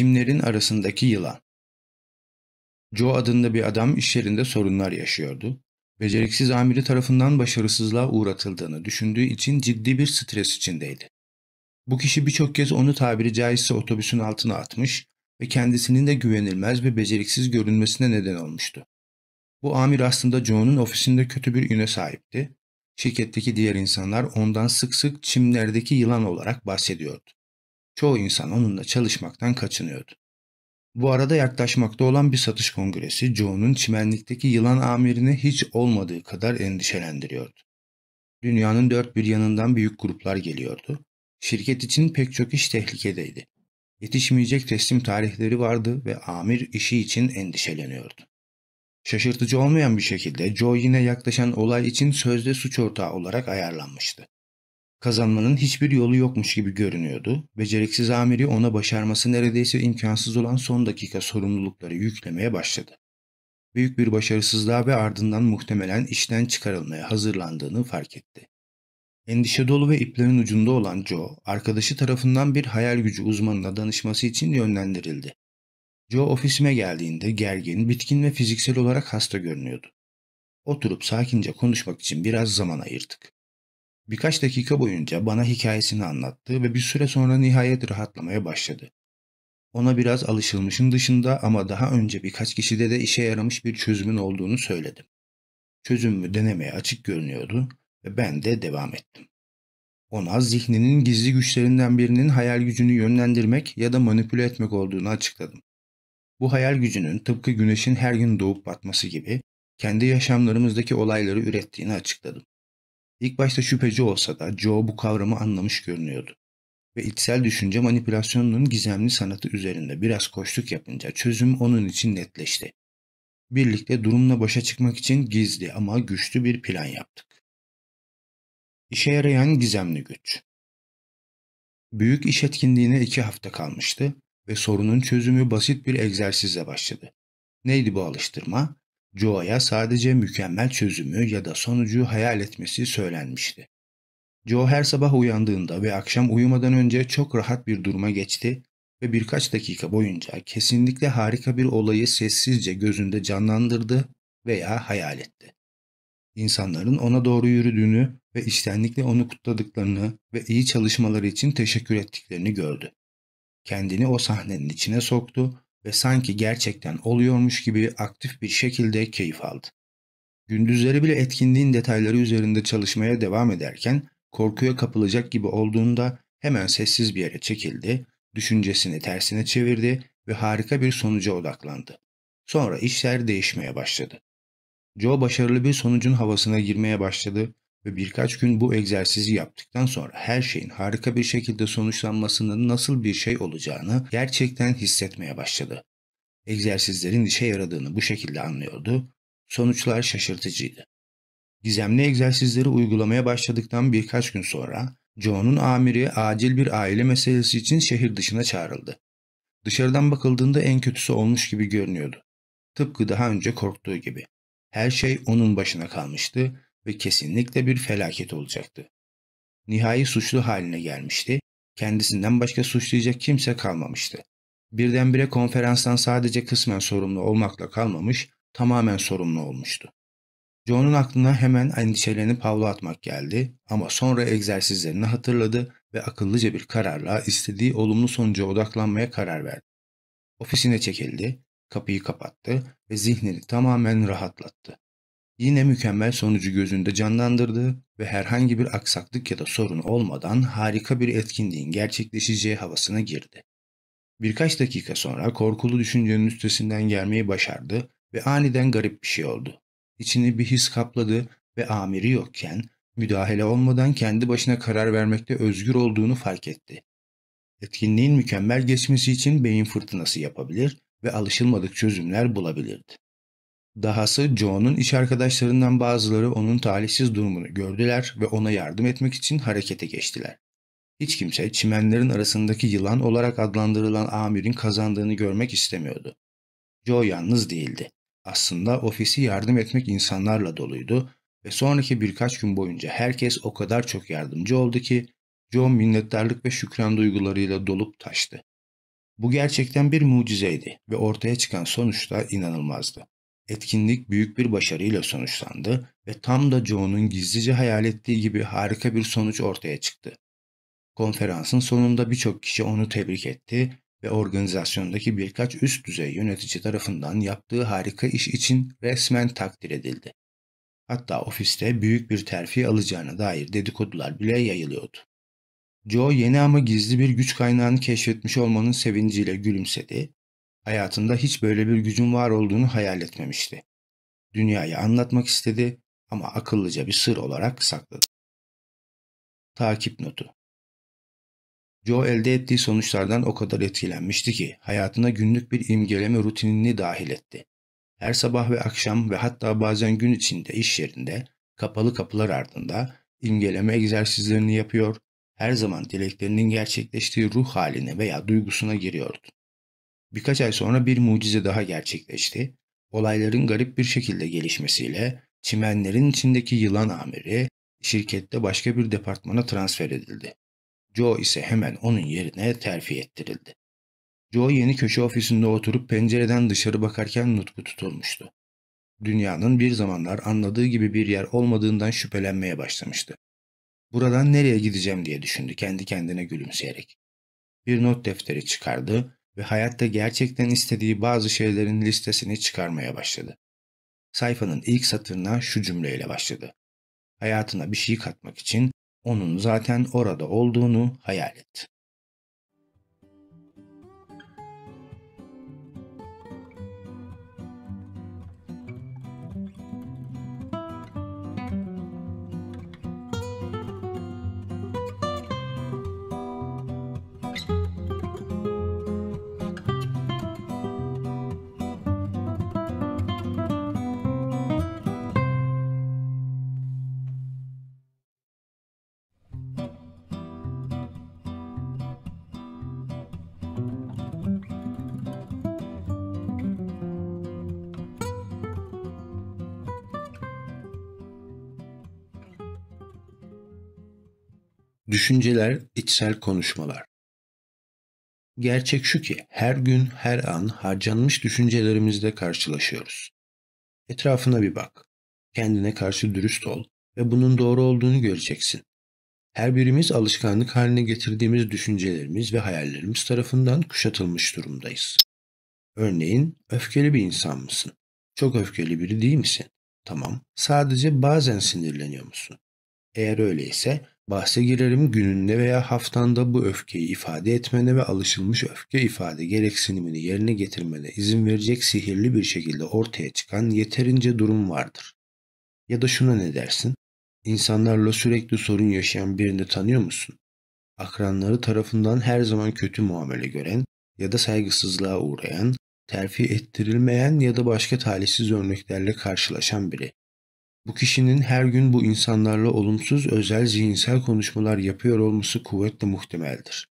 Çimlerin arasındaki yılan. Joe adında bir adam iş yerinde sorunlar yaşıyordu. Beceriksiz amiri tarafından başarısızlığa uğratıldığını düşündüğü için ciddi bir stres içindeydi. Bu kişi birçok kez onu tabiri caizse otobüsün altına atmış ve kendisinin de güvenilmez ve beceriksiz görünmesine neden olmuştu. Bu amir aslında Joe'nun ofisinde kötü bir üne sahipti. Şirketteki diğer insanlar ondan sık sık çimlerdeki yılan olarak bahsediyordu. Çoğu insan onunla çalışmaktan kaçınıyordu. Bu arada yaklaşmakta olan bir satış kongresi Joe'nun çimenlikteki yılan amirini hiç olmadığı kadar endişelendiriyordu. Dünyanın dört bir yanından büyük gruplar geliyordu. Şirket için pek çok iş tehlikedeydi. Yetişmeyecek teslim tarihleri vardı ve amir işi için endişeleniyordu. Şaşırtıcı olmayan bir şekilde Joe yine yaklaşan olay için sözde suç ortağı olarak ayarlanmıştı. Kazanmanın hiçbir yolu yokmuş gibi görünüyordu. Beceriksiz amiri ona başarması neredeyse imkansız olan son dakika sorumlulukları yüklemeye başladı. Büyük bir başarısızlığa ve ardından muhtemelen işten çıkarılmaya hazırlandığını fark etti. Endişe dolu ve iplerin ucunda olan Joe, arkadaşı tarafından bir hayal gücü uzmanına danışması için yönlendirildi. Joe ofisime geldiğinde gergin, bitkin ve fiziksel olarak hasta görünüyordu. Oturup sakince konuşmak için biraz zaman ayırdık. Birkaç dakika boyunca bana hikayesini anlattı ve bir süre sonra nihayet rahatlamaya başladı. Ona biraz alışılmışın dışında ama daha önce birkaç kişide de işe yaramış bir çözümün olduğunu söyledim. Çözümü denemeye açık görünüyordu ve ben de devam ettim. Ona zihninin gizli güçlerinden birinin hayal gücünü yönlendirmek ya da manipüle etmek olduğunu açıkladım. Bu hayal gücünün tıpkı güneşin her gün doğup batması gibi kendi yaşamlarımızdaki olayları ürettiğini açıkladım. İlk başta şüpheci olsa da Joe bu kavramı anlamış görünüyordu. Ve içsel düşünce manipülasyonunun gizemli sanatı üzerinde biraz koştuk yapınca çözüm onun için netleşti. Birlikte durumla başa çıkmak için gizli ama güçlü bir plan yaptık. İşe yarayan gizemli güç Büyük iş etkinliğine iki hafta kalmıştı ve sorunun çözümü basit bir egzersizle başladı. Neydi bu alıştırma? Joe'ya sadece mükemmel çözümü ya da sonucu hayal etmesi söylenmişti. Joe her sabah uyandığında ve akşam uyumadan önce çok rahat bir duruma geçti ve birkaç dakika boyunca kesinlikle harika bir olayı sessizce gözünde canlandırdı veya hayal etti. İnsanların ona doğru yürüdüğünü ve içtenlikle onu kutladıklarını ve iyi çalışmaları için teşekkür ettiklerini gördü. Kendini o sahnenin içine soktu ve sanki gerçekten oluyormuş gibi aktif bir şekilde keyif aldı. Gündüzleri bile etkinliğin detayları üzerinde çalışmaya devam ederken korkuya kapılacak gibi olduğunda hemen sessiz bir yere çekildi, düşüncesini tersine çevirdi ve harika bir sonuca odaklandı. Sonra işler değişmeye başladı. Joe başarılı bir sonucun havasına girmeye başladı ve birkaç gün bu egzersizi yaptıktan sonra her şeyin harika bir şekilde sonuçlanmasının nasıl bir şey olacağını gerçekten hissetmeye başladı. Egzersizlerin işe yaradığını bu şekilde anlıyordu. Sonuçlar şaşırtıcıydı. Gizemli egzersizleri uygulamaya başladıktan birkaç gün sonra Joe'nun amiri acil bir aile meselesi için şehir dışına çağrıldı. Dışarıdan bakıldığında en kötüsü olmuş gibi görünüyordu. Tıpkı daha önce korktuğu gibi. Her şey onun başına kalmıştı ve kesinlikle bir felaket olacaktı. Nihai suçlu haline gelmişti, kendisinden başka suçlayacak kimse kalmamıştı. Birdenbire konferanstan sadece kısmen sorumlu olmakla kalmamış, tamamen sorumlu olmuştu. John'un aklına hemen endişelerini havlu atmak geldi ama sonra egzersizlerini hatırladı ve akıllıca bir kararla istediği olumlu sonuca odaklanmaya karar verdi. Ofisine çekildi, kapıyı kapattı ve zihnini tamamen rahatlattı yine mükemmel sonucu gözünde canlandırdı ve herhangi bir aksaklık ya da sorun olmadan harika bir etkinliğin gerçekleşeceği havasına girdi. Birkaç dakika sonra korkulu düşüncenin üstesinden gelmeyi başardı ve aniden garip bir şey oldu. İçini bir his kapladı ve amiri yokken müdahale olmadan kendi başına karar vermekte özgür olduğunu fark etti. Etkinliğin mükemmel geçmesi için beyin fırtınası yapabilir ve alışılmadık çözümler bulabilirdi. Dahası Joe'nun iş arkadaşlarından bazıları onun talihsiz durumunu gördüler ve ona yardım etmek için harekete geçtiler. Hiç kimse çimenlerin arasındaki yılan olarak adlandırılan amirin kazandığını görmek istemiyordu. Joe yalnız değildi. Aslında ofisi yardım etmek insanlarla doluydu ve sonraki birkaç gün boyunca herkes o kadar çok yardımcı oldu ki Joe minnettarlık ve şükran duygularıyla dolup taştı. Bu gerçekten bir mucizeydi ve ortaya çıkan sonuçta inanılmazdı. Etkinlik büyük bir başarıyla sonuçlandı ve tam da Joe'nun gizlice hayal ettiği gibi harika bir sonuç ortaya çıktı. Konferansın sonunda birçok kişi onu tebrik etti ve organizasyondaki birkaç üst düzey yönetici tarafından yaptığı harika iş için resmen takdir edildi. Hatta ofiste büyük bir terfi alacağına dair dedikodular bile yayılıyordu. Joe yeni ama gizli bir güç kaynağını keşfetmiş olmanın sevinciyle gülümsedi Hayatında hiç böyle bir gücün var olduğunu hayal etmemişti. Dünyayı anlatmak istedi ama akıllıca bir sır olarak sakladı. Takip notu Joe elde ettiği sonuçlardan o kadar etkilenmişti ki hayatına günlük bir imgeleme rutinini dahil etti. Her sabah ve akşam ve hatta bazen gün içinde iş yerinde kapalı kapılar ardında imgeleme egzersizlerini yapıyor, her zaman dileklerinin gerçekleştiği ruh haline veya duygusuna giriyordu. Birkaç ay sonra bir mucize daha gerçekleşti. Olayların garip bir şekilde gelişmesiyle çimenlerin içindeki yılan amiri şirkette başka bir departmana transfer edildi. Joe ise hemen onun yerine terfi ettirildi. Joe yeni köşe ofisinde oturup pencereden dışarı bakarken nutku tutulmuştu. Dünyanın bir zamanlar anladığı gibi bir yer olmadığından şüphelenmeye başlamıştı. Buradan nereye gideceğim diye düşündü kendi kendine gülümseyerek. Bir not defteri çıkardı ve hayatta gerçekten istediği bazı şeylerin listesini çıkarmaya başladı. Sayfanın ilk satırına şu cümleyle başladı. Hayatına bir şey katmak için onun zaten orada olduğunu hayal et. Düşünceler, içsel konuşmalar. Gerçek şu ki her gün, her an harcanmış düşüncelerimizle karşılaşıyoruz. Etrafına bir bak. Kendine karşı dürüst ol ve bunun doğru olduğunu göreceksin. Her birimiz alışkanlık haline getirdiğimiz düşüncelerimiz ve hayallerimiz tarafından kuşatılmış durumdayız. Örneğin öfkeli bir insan mısın? Çok öfkeli biri değil misin? Tamam. Sadece bazen sinirleniyor musun? Eğer öyleyse Bahse girerim gününde veya haftanda bu öfkeyi ifade etmene ve alışılmış öfke ifade gereksinimini yerine getirmene izin verecek sihirli bir şekilde ortaya çıkan yeterince durum vardır. Ya da şuna ne dersin? İnsanlarla sürekli sorun yaşayan birini tanıyor musun? Akranları tarafından her zaman kötü muamele gören ya da saygısızlığa uğrayan, terfi ettirilmeyen ya da başka talihsiz örneklerle karşılaşan biri. Bu kişinin her gün bu insanlarla olumsuz özel zihinsel konuşmalar yapıyor olması kuvvetle muhtemeldir.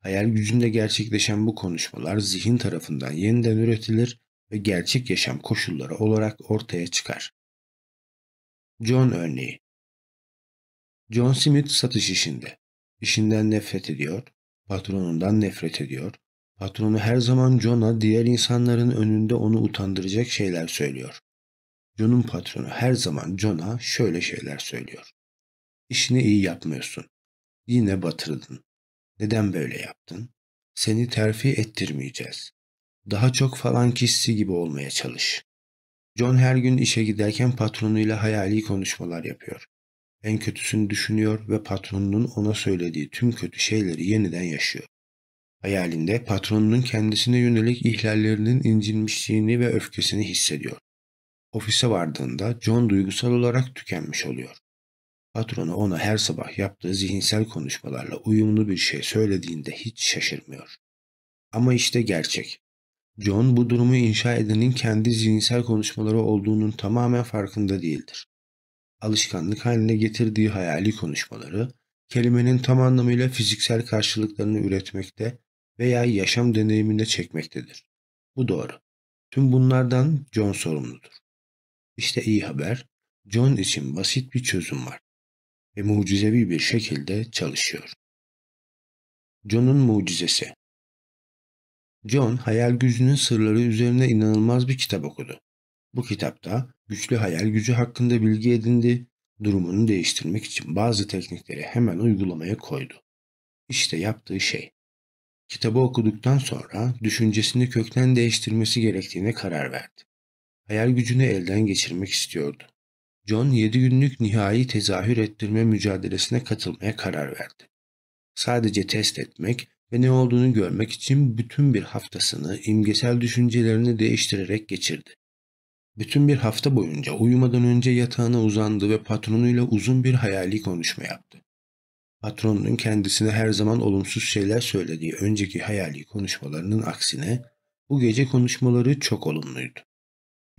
Hayal gücünde gerçekleşen bu konuşmalar zihin tarafından yeniden üretilir ve gerçek yaşam koşulları olarak ortaya çıkar. John örneği John Smith satış işinde. İşinden nefret ediyor, patronundan nefret ediyor. Patronu her zaman John'a diğer insanların önünde onu utandıracak şeyler söylüyor. John'un patronu her zaman John'a şöyle şeyler söylüyor. İşini iyi yapmıyorsun. Yine batırdın. Neden böyle yaptın? Seni terfi ettirmeyeceğiz. Daha çok falan kişisi gibi olmaya çalış. John her gün işe giderken patronuyla hayali konuşmalar yapıyor. En kötüsünü düşünüyor ve patronunun ona söylediği tüm kötü şeyleri yeniden yaşıyor. Hayalinde patronunun kendisine yönelik ihlallerinin incinmişliğini ve öfkesini hissediyor. Ofise vardığında John duygusal olarak tükenmiş oluyor. Patronu ona her sabah yaptığı zihinsel konuşmalarla uyumlu bir şey söylediğinde hiç şaşırmıyor. Ama işte gerçek. John bu durumu inşa edenin kendi zihinsel konuşmaları olduğunun tamamen farkında değildir. Alışkanlık haline getirdiği hayali konuşmaları, kelimenin tam anlamıyla fiziksel karşılıklarını üretmekte veya yaşam deneyiminde çekmektedir. Bu doğru. Tüm bunlardan John sorumludur. İşte iyi haber. John için basit bir çözüm var ve mucizevi bir şekilde çalışıyor. John'un mucizesi John, hayal gücünün sırları üzerine inanılmaz bir kitap okudu. Bu kitapta güçlü hayal gücü hakkında bilgi edindi, durumunu değiştirmek için bazı teknikleri hemen uygulamaya koydu. İşte yaptığı şey. Kitabı okuduktan sonra düşüncesini kökten değiştirmesi gerektiğine karar verdi hayal gücünü elden geçirmek istiyordu. John 7 günlük nihai tezahür ettirme mücadelesine katılmaya karar verdi. Sadece test etmek ve ne olduğunu görmek için bütün bir haftasını imgesel düşüncelerini değiştirerek geçirdi. Bütün bir hafta boyunca uyumadan önce yatağına uzandı ve patronuyla uzun bir hayali konuşma yaptı. Patronun kendisine her zaman olumsuz şeyler söylediği önceki hayali konuşmalarının aksine bu gece konuşmaları çok olumluydu.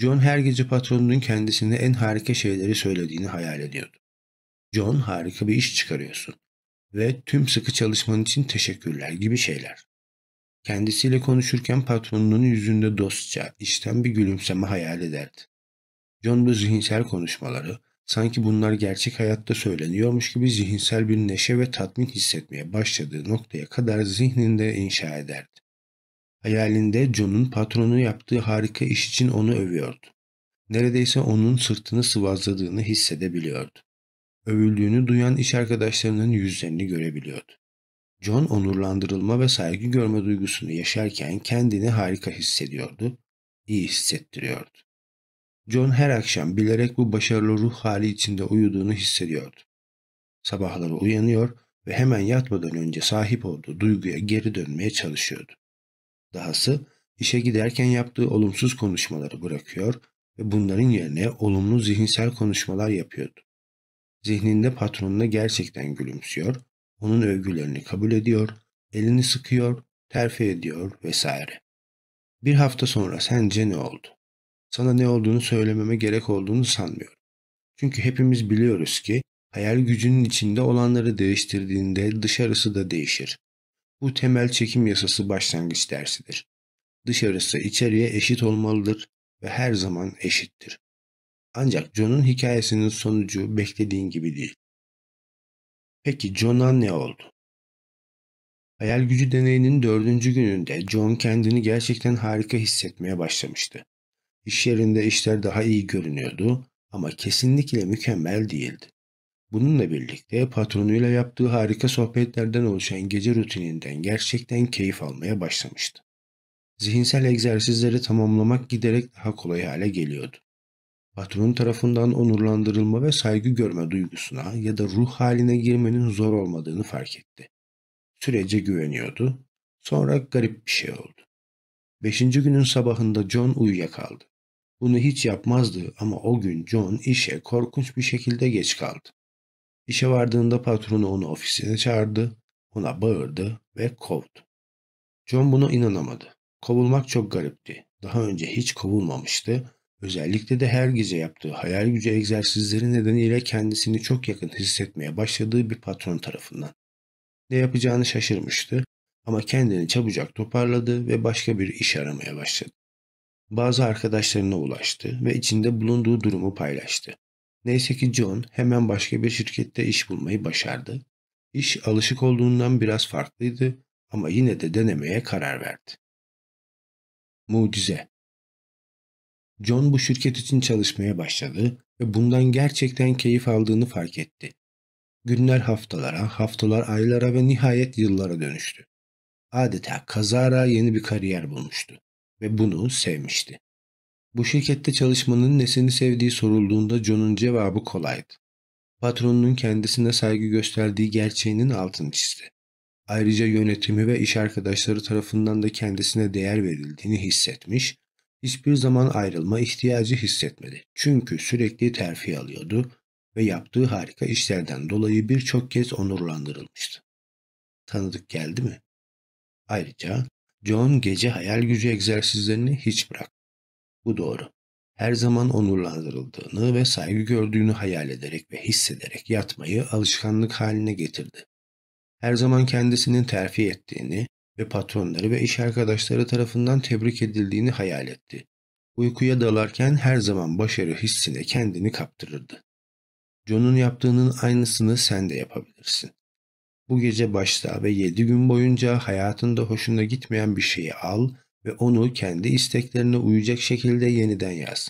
John her gece patronunun kendisine en harika şeyleri söylediğini hayal ediyordu. John harika bir iş çıkarıyorsun ve tüm sıkı çalışman için teşekkürler gibi şeyler. Kendisiyle konuşurken patronunun yüzünde dostça, işten bir gülümseme hayal ederdi. John bu zihinsel konuşmaları sanki bunlar gerçek hayatta söyleniyormuş gibi zihinsel bir neşe ve tatmin hissetmeye başladığı noktaya kadar zihninde inşa ederdi. Hayalinde John'un patronu yaptığı harika iş için onu övüyordu. Neredeyse onun sırtını sıvazladığını hissedebiliyordu. Övüldüğünü duyan iş arkadaşlarının yüzlerini görebiliyordu. John onurlandırılma ve saygı görme duygusunu yaşarken kendini harika hissediyordu, iyi hissettiriyordu. John her akşam bilerek bu başarılı ruh hali içinde uyuduğunu hissediyordu. Sabahları uyanıyor ve hemen yatmadan önce sahip olduğu duyguya geri dönmeye çalışıyordu. Dahası işe giderken yaptığı olumsuz konuşmaları bırakıyor ve bunların yerine olumlu zihinsel konuşmalar yapıyordu. Zihninde patronuna gerçekten gülümsüyor, onun övgülerini kabul ediyor, elini sıkıyor, terfi ediyor vesaire. Bir hafta sonra sence ne oldu? Sana ne olduğunu söylememe gerek olduğunu sanmıyorum. Çünkü hepimiz biliyoruz ki hayal gücünün içinde olanları değiştirdiğinde dışarısı da değişir. Bu temel çekim yasası başlangıç dersidir. Dışarısı içeriye eşit olmalıdır ve her zaman eşittir. Ancak John'un hikayesinin sonucu beklediğin gibi değil. Peki John'a ne oldu? Hayal gücü deneyinin dördüncü gününde John kendini gerçekten harika hissetmeye başlamıştı. İş yerinde işler daha iyi görünüyordu ama kesinlikle mükemmel değildi. Bununla birlikte patronuyla yaptığı harika sohbetlerden oluşan gece rutininden gerçekten keyif almaya başlamıştı. Zihinsel egzersizleri tamamlamak giderek daha kolay hale geliyordu. Patron tarafından onurlandırılma ve saygı görme duygusuna ya da ruh haline girmenin zor olmadığını fark etti. Sürece güveniyordu. Sonra garip bir şey oldu. Beşinci günün sabahında John uyuyakaldı. Bunu hiç yapmazdı ama o gün John işe korkunç bir şekilde geç kaldı. İşe vardığında patronu onu ofisine çağırdı, ona bağırdı ve kovdu. John buna inanamadı. Kovulmak çok garipti. Daha önce hiç kovulmamıştı. Özellikle de her gece yaptığı hayal gücü egzersizleri nedeniyle kendisini çok yakın hissetmeye başladığı bir patron tarafından. Ne yapacağını şaşırmıştı ama kendini çabucak toparladı ve başka bir iş aramaya başladı. Bazı arkadaşlarına ulaştı ve içinde bulunduğu durumu paylaştı. Neyse ki John hemen başka bir şirkette iş bulmayı başardı. İş alışık olduğundan biraz farklıydı ama yine de denemeye karar verdi. Mucize John bu şirket için çalışmaya başladı ve bundan gerçekten keyif aldığını fark etti. Günler haftalara, haftalar aylara ve nihayet yıllara dönüştü. Adeta kazara yeni bir kariyer bulmuştu ve bunu sevmişti. Bu şirkette çalışmanın nesini sevdiği sorulduğunda John'un cevabı kolaydı. Patronunun kendisine saygı gösterdiği gerçeğinin altını çizdi. Ayrıca yönetimi ve iş arkadaşları tarafından da kendisine değer verildiğini hissetmiş, hiçbir zaman ayrılma ihtiyacı hissetmedi. Çünkü sürekli terfi alıyordu ve yaptığı harika işlerden dolayı birçok kez onurlandırılmıştı. Tanıdık geldi mi? Ayrıca John gece hayal gücü egzersizlerini hiç bırakmadı. Bu doğru. Her zaman onurlandırıldığını ve saygı gördüğünü hayal ederek ve hissederek yatmayı alışkanlık haline getirdi. Her zaman kendisinin terfi ettiğini ve patronları ve iş arkadaşları tarafından tebrik edildiğini hayal etti. Uykuya dalarken her zaman başarı hissine kendini kaptırırdı. John'un yaptığının aynısını sen de yapabilirsin. Bu gece başla ve yedi gün boyunca hayatında hoşuna gitmeyen bir şeyi al ve onu kendi isteklerine uyacak şekilde yeniden yaz.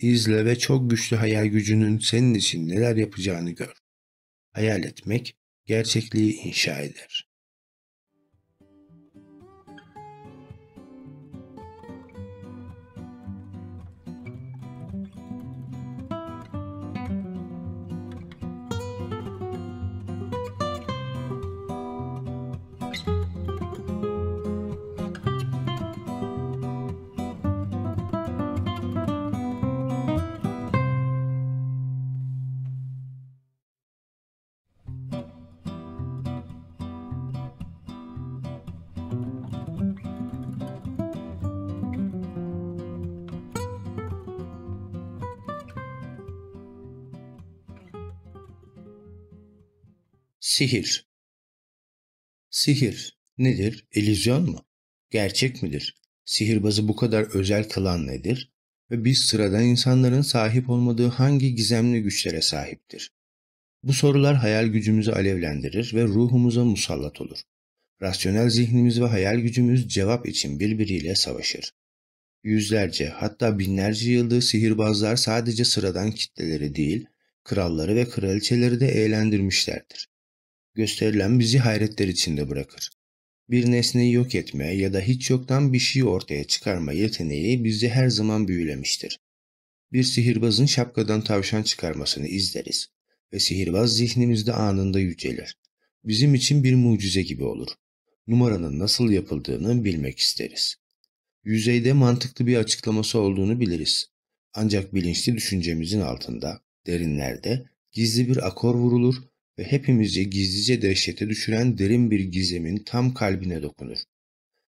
İzle ve çok güçlü hayal gücünün senin için neler yapacağını gör. Hayal etmek gerçekliği inşa eder. Sihir Sihir nedir? Elizyon mu? Gerçek midir? Sihirbazı bu kadar özel kılan nedir? Ve biz sıradan insanların sahip olmadığı hangi gizemli güçlere sahiptir? Bu sorular hayal gücümüzü alevlendirir ve ruhumuza musallat olur. Rasyonel zihnimiz ve hayal gücümüz cevap için birbiriyle savaşır. Yüzlerce hatta binlerce yıldır sihirbazlar sadece sıradan kitleleri değil, kralları ve kraliçeleri de eğlendirmişlerdir gösterilen bizi hayretler içinde bırakır. Bir nesneyi yok etme ya da hiç yoktan bir şeyi ortaya çıkarma yeteneği bizi her zaman büyülemiştir. Bir sihirbazın şapkadan tavşan çıkarmasını izleriz ve sihirbaz zihnimizde anında yücelir. Bizim için bir mucize gibi olur. Numaranın nasıl yapıldığını bilmek isteriz. Yüzeyde mantıklı bir açıklaması olduğunu biliriz. Ancak bilinçli düşüncemizin altında, derinlerde gizli bir akor vurulur ve hepimizi gizlice dehşete düşüren derin bir gizemin tam kalbine dokunur.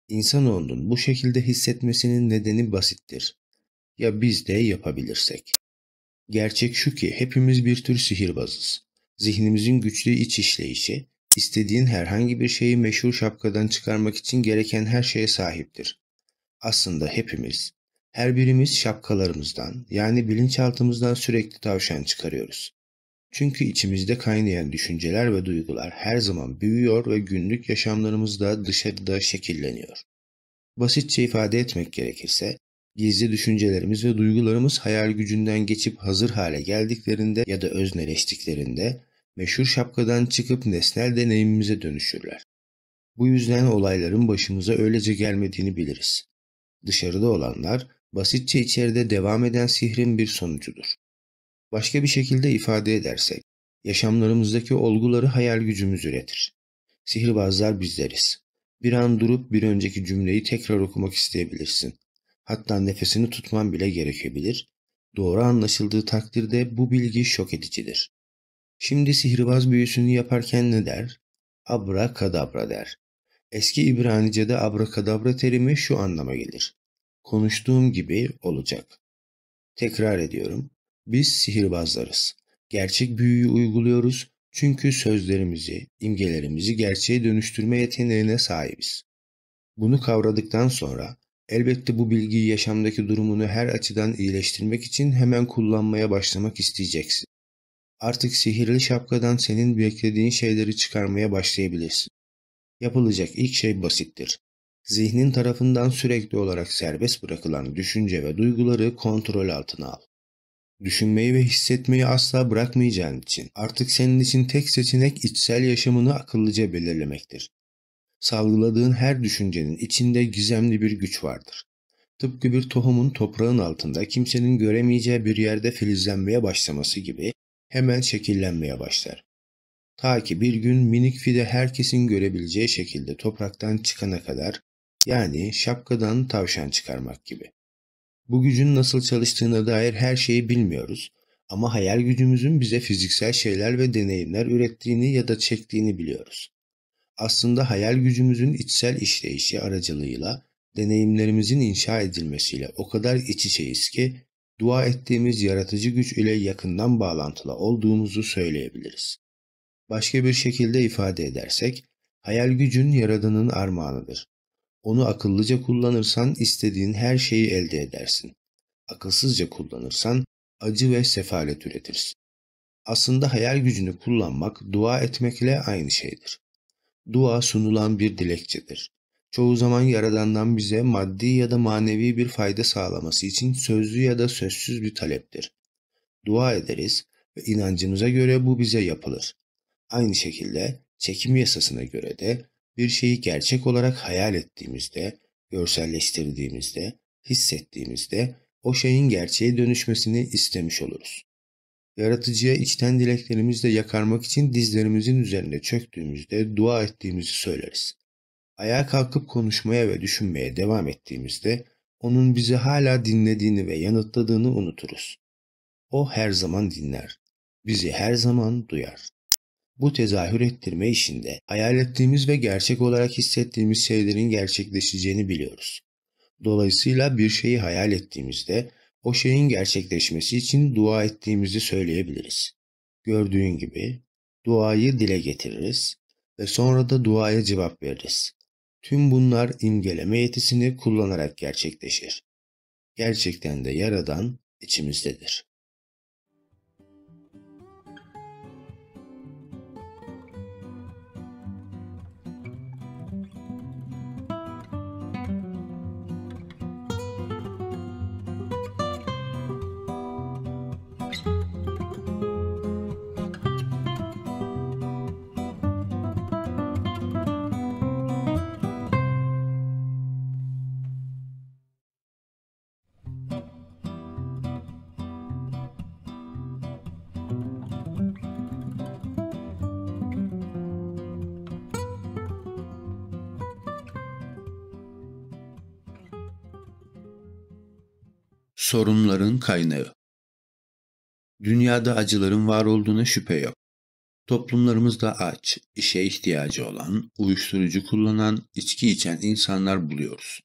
İnsanoğlunun bu şekilde hissetmesinin nedeni basittir. Ya biz de yapabilirsek. Gerçek şu ki hepimiz bir tür sihirbazız. Zihnimizin güçlü iç işleyişi, istediğin herhangi bir şeyi meşhur şapkadan çıkarmak için gereken her şeye sahiptir. Aslında hepimiz, her birimiz şapkalarımızdan yani bilinçaltımızdan sürekli tavşan çıkarıyoruz. Çünkü içimizde kaynayan düşünceler ve duygular her zaman büyüyor ve günlük yaşamlarımızda dışarıda şekilleniyor. Basitçe ifade etmek gerekirse, gizli düşüncelerimiz ve duygularımız hayal gücünden geçip hazır hale geldiklerinde ya da özneleştiklerinde meşhur şapkadan çıkıp nesnel deneyimimize dönüşürler. Bu yüzden olayların başımıza öylece gelmediğini biliriz. Dışarıda olanlar basitçe içeride devam eden sihrin bir sonucudur. Başka bir şekilde ifade edersek, yaşamlarımızdaki olguları hayal gücümüz üretir. Sihirbazlar bizleriz. Bir an durup bir önceki cümleyi tekrar okumak isteyebilirsin. Hatta nefesini tutman bile gerekebilir. Doğru anlaşıldığı takdirde bu bilgi şok edicidir. Şimdi sihirbaz büyüsünü yaparken ne der? Abra kadabra der. Eski İbranice'de abrakadabra terimi şu anlama gelir. Konuştuğum gibi olacak. Tekrar ediyorum. Biz sihirbazlarız. Gerçek büyüyü uyguluyoruz çünkü sözlerimizi, imgelerimizi gerçeğe dönüştürme yeteneğine sahibiz. Bunu kavradıktan sonra elbette bu bilgiyi yaşamdaki durumunu her açıdan iyileştirmek için hemen kullanmaya başlamak isteyeceksin. Artık sihirli şapkadan senin beklediğin şeyleri çıkarmaya başlayabilirsin. Yapılacak ilk şey basittir. Zihnin tarafından sürekli olarak serbest bırakılan düşünce ve duyguları kontrol altına al. Düşünmeyi ve hissetmeyi asla bırakmayacağın için artık senin için tek seçenek içsel yaşamını akıllıca belirlemektir. Salgıladığın her düşüncenin içinde gizemli bir güç vardır. Tıpkı bir tohumun toprağın altında kimsenin göremeyeceği bir yerde filizlenmeye başlaması gibi hemen şekillenmeye başlar. Ta ki bir gün minik fide herkesin görebileceği şekilde topraktan çıkana kadar yani şapkadan tavşan çıkarmak gibi. Bu gücün nasıl çalıştığına dair her şeyi bilmiyoruz ama hayal gücümüzün bize fiziksel şeyler ve deneyimler ürettiğini ya da çektiğini biliyoruz. Aslında hayal gücümüzün içsel işleyişi aracılığıyla deneyimlerimizin inşa edilmesiyle o kadar iç içeyiz ki dua ettiğimiz yaratıcı güç ile yakından bağlantılı olduğumuzu söyleyebiliriz. Başka bir şekilde ifade edersek, hayal gücün yaradanın armağanıdır onu akıllıca kullanırsan istediğin her şeyi elde edersin. Akılsızca kullanırsan acı ve sefalet üretirsin. Aslında hayal gücünü kullanmak dua etmekle aynı şeydir. Dua sunulan bir dilekçedir. Çoğu zaman Yaradan'dan bize maddi ya da manevi bir fayda sağlaması için sözlü ya da sözsüz bir taleptir. Dua ederiz ve inancımıza göre bu bize yapılır. Aynı şekilde çekim yasasına göre de bir şeyi gerçek olarak hayal ettiğimizde, görselleştirdiğimizde, hissettiğimizde o şeyin gerçeğe dönüşmesini istemiş oluruz. Yaratıcıya içten dileklerimizle yakarmak için dizlerimizin üzerinde çöktüğümüzde dua ettiğimizi söyleriz. Ayağa kalkıp konuşmaya ve düşünmeye devam ettiğimizde onun bizi hala dinlediğini ve yanıtladığını unuturuz. O her zaman dinler, bizi her zaman duyar. Bu tezahür ettirme işinde hayal ettiğimiz ve gerçek olarak hissettiğimiz şeylerin gerçekleşeceğini biliyoruz. Dolayısıyla bir şeyi hayal ettiğimizde o şeyin gerçekleşmesi için dua ettiğimizi söyleyebiliriz. Gördüğün gibi duayı dile getiririz ve sonra da duaya cevap veririz. Tüm bunlar imgeleme yetisini kullanarak gerçekleşir. Gerçekten de Yaradan içimizdedir. sorunların kaynağı. Dünyada acıların var olduğuna şüphe yok. Toplumlarımızda aç, işe ihtiyacı olan, uyuşturucu kullanan, içki içen insanlar buluyoruz.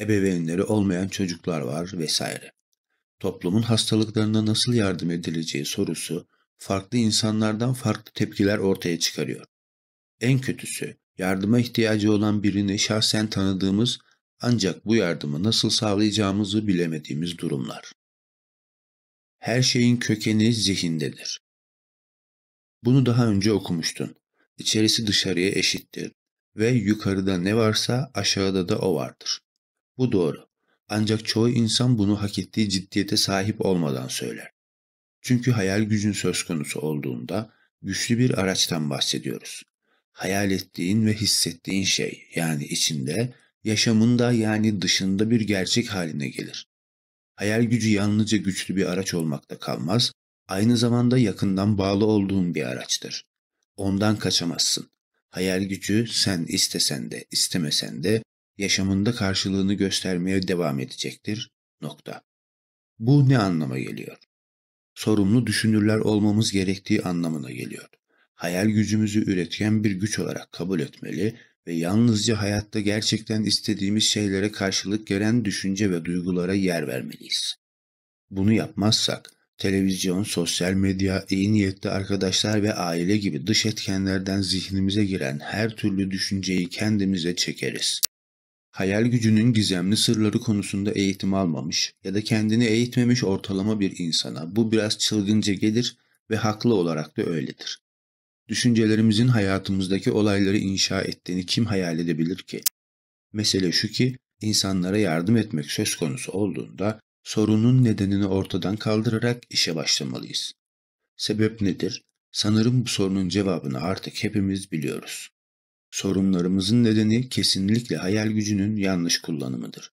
Ebeveynleri olmayan çocuklar var vesaire. Toplumun hastalıklarına nasıl yardım edileceği sorusu farklı insanlardan farklı tepkiler ortaya çıkarıyor. En kötüsü yardıma ihtiyacı olan birini şahsen tanıdığımız ancak bu yardımı nasıl sağlayacağımızı bilemediğimiz durumlar. Her şeyin kökeni zihindedir. Bunu daha önce okumuştun. İçerisi dışarıya eşittir ve yukarıda ne varsa aşağıda da o vardır. Bu doğru. Ancak çoğu insan bunu hak ettiği ciddiyete sahip olmadan söyler. Çünkü hayal gücün söz konusu olduğunda güçlü bir araçtan bahsediyoruz. Hayal ettiğin ve hissettiğin şey yani içinde Yaşamında yani dışında bir gerçek haline gelir. Hayal gücü yalnızca güçlü bir araç olmakta kalmaz, aynı zamanda yakından bağlı olduğun bir araçtır. Ondan kaçamazsın. Hayal gücü sen istesen de istemesen de yaşamında karşılığını göstermeye devam edecektir. Nokta. Bu ne anlama geliyor? Sorumlu düşünürler olmamız gerektiği anlamına geliyor. Hayal gücümüzü üretken bir güç olarak kabul etmeli ve yalnızca hayatta gerçekten istediğimiz şeylere karşılık gelen düşünce ve duygulara yer vermeliyiz. Bunu yapmazsak televizyon, sosyal medya, iyi niyetli arkadaşlar ve aile gibi dış etkenlerden zihnimize giren her türlü düşünceyi kendimize çekeriz. Hayal gücünün gizemli sırları konusunda eğitim almamış ya da kendini eğitmemiş ortalama bir insana bu biraz çılgınca gelir ve haklı olarak da öyledir. Düşüncelerimizin hayatımızdaki olayları inşa ettiğini kim hayal edebilir ki? Mesele şu ki insanlara yardım etmek söz konusu olduğunda sorunun nedenini ortadan kaldırarak işe başlamalıyız. Sebep nedir? Sanırım bu sorunun cevabını artık hepimiz biliyoruz. Sorunlarımızın nedeni kesinlikle hayal gücünün yanlış kullanımıdır.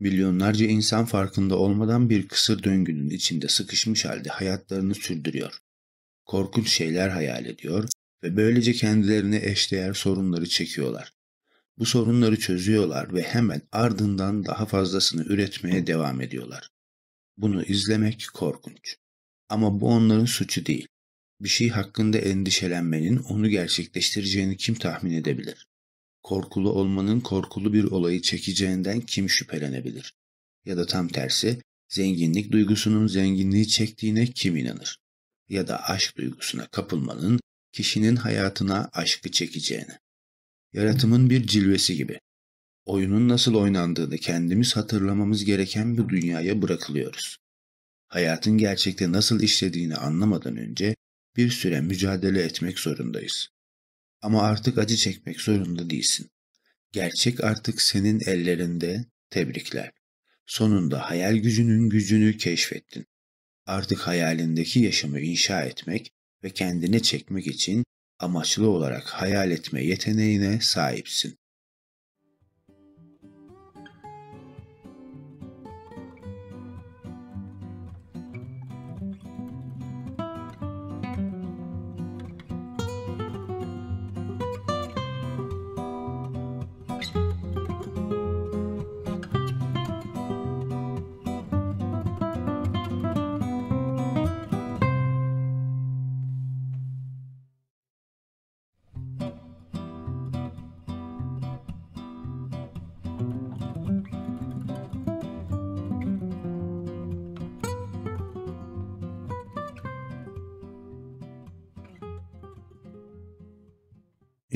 Milyonlarca insan farkında olmadan bir kısır döngünün içinde sıkışmış halde hayatlarını sürdürüyor korkunç şeyler hayal ediyor ve böylece kendilerine eşdeğer sorunları çekiyorlar. Bu sorunları çözüyorlar ve hemen ardından daha fazlasını üretmeye devam ediyorlar. Bunu izlemek korkunç. Ama bu onların suçu değil. Bir şey hakkında endişelenmenin onu gerçekleştireceğini kim tahmin edebilir? Korkulu olmanın korkulu bir olayı çekeceğinden kim şüphelenebilir? Ya da tam tersi, zenginlik duygusunun zenginliği çektiğine kim inanır? ya da aşk duygusuna kapılmanın kişinin hayatına aşkı çekeceğini. Yaratımın bir cilvesi gibi. Oyunun nasıl oynandığını kendimiz hatırlamamız gereken bir dünyaya bırakılıyoruz. Hayatın gerçekte nasıl işlediğini anlamadan önce bir süre mücadele etmek zorundayız. Ama artık acı çekmek zorunda değilsin. Gerçek artık senin ellerinde. Tebrikler. Sonunda hayal gücünün gücünü keşfettin artık hayalindeki yaşamı inşa etmek ve kendine çekmek için amaçlı olarak hayal etme yeteneğine sahipsin.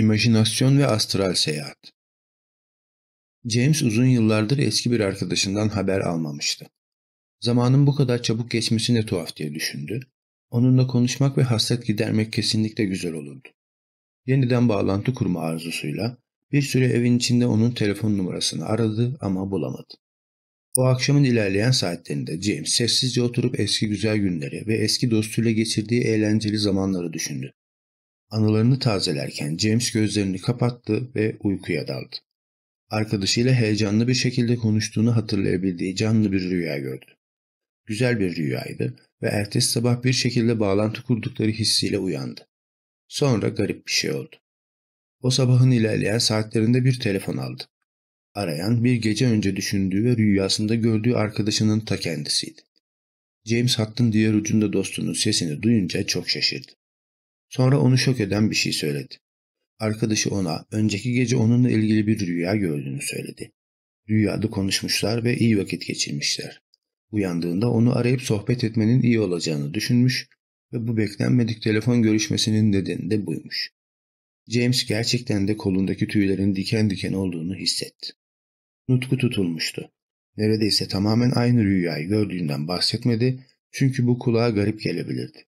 İmajinasyon ve astral seyahat. James uzun yıllardır eski bir arkadaşından haber almamıştı. Zamanın bu kadar çabuk geçmesi ne tuhaf diye düşündü. Onunla konuşmak ve hasret gidermek kesinlikle güzel olurdu. Yeniden bağlantı kurma arzusuyla bir süre evin içinde onun telefon numarasını aradı ama bulamadı. O akşamın ilerleyen saatlerinde James sessizce oturup eski güzel günleri ve eski dostuyla geçirdiği eğlenceli zamanları düşündü. Anılarını tazelerken James gözlerini kapattı ve uykuya daldı. Arkadaşıyla heyecanlı bir şekilde konuştuğunu hatırlayabildiği canlı bir rüya gördü. Güzel bir rüyaydı ve ertesi sabah bir şekilde bağlantı kurdukları hissiyle uyandı. Sonra garip bir şey oldu. O sabahın ilerleyen saatlerinde bir telefon aldı. Arayan bir gece önce düşündüğü ve rüyasında gördüğü arkadaşının ta kendisiydi. James hattın diğer ucunda dostunun sesini duyunca çok şaşırdı. Sonra onu şok eden bir şey söyledi. Arkadaşı ona önceki gece onunla ilgili bir rüya gördüğünü söyledi. Rüyada konuşmuşlar ve iyi vakit geçirmişler. Uyandığında onu arayıp sohbet etmenin iyi olacağını düşünmüş ve bu beklenmedik telefon görüşmesinin nedeni de buymuş. James gerçekten de kolundaki tüylerin diken diken olduğunu hissetti. Nutku tutulmuştu. Neredeyse tamamen aynı rüyayı gördüğünden bahsetmedi çünkü bu kulağa garip gelebilirdi.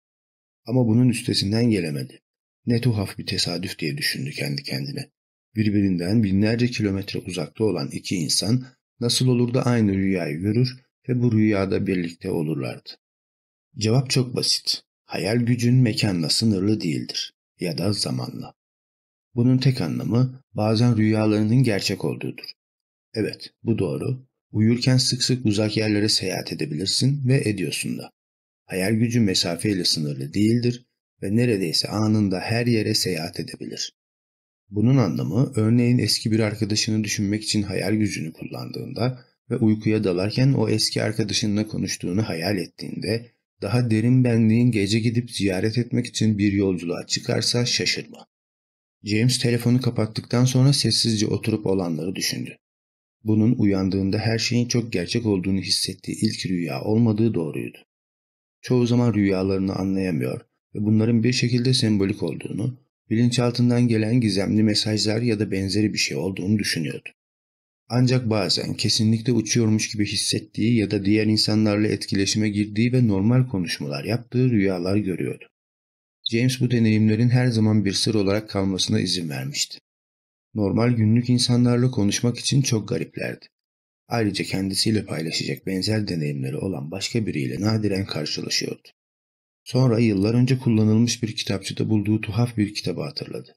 Ama bunun üstesinden gelemedi. Ne tuhaf bir tesadüf diye düşündü kendi kendine. Birbirinden binlerce kilometre uzakta olan iki insan nasıl olur da aynı rüyayı görür ve bu rüyada birlikte olurlardı. Cevap çok basit. Hayal gücün mekanla sınırlı değildir ya da zamanla. Bunun tek anlamı bazen rüyalarının gerçek olduğudur. Evet, bu doğru. Uyurken sık sık uzak yerlere seyahat edebilirsin ve ediyorsun da hayal gücü mesafeyle sınırlı değildir ve neredeyse anında her yere seyahat edebilir. Bunun anlamı örneğin eski bir arkadaşını düşünmek için hayal gücünü kullandığında ve uykuya dalarken o eski arkadaşınla konuştuğunu hayal ettiğinde daha derin benliğin gece gidip ziyaret etmek için bir yolculuğa çıkarsa şaşırma. James telefonu kapattıktan sonra sessizce oturup olanları düşündü. Bunun uyandığında her şeyin çok gerçek olduğunu hissettiği ilk rüya olmadığı doğruydu çoğu zaman rüyalarını anlayamıyor ve bunların bir şekilde sembolik olduğunu, bilinçaltından gelen gizemli mesajlar ya da benzeri bir şey olduğunu düşünüyordu. Ancak bazen kesinlikle uçuyormuş gibi hissettiği ya da diğer insanlarla etkileşime girdiği ve normal konuşmalar yaptığı rüyalar görüyordu. James bu deneyimlerin her zaman bir sır olarak kalmasına izin vermişti. Normal günlük insanlarla konuşmak için çok gariplerdi. Ayrıca kendisiyle paylaşacak benzer deneyimleri olan başka biriyle nadiren karşılaşıyordu. Sonra yıllar önce kullanılmış bir kitapçıda bulduğu tuhaf bir kitabı hatırladı.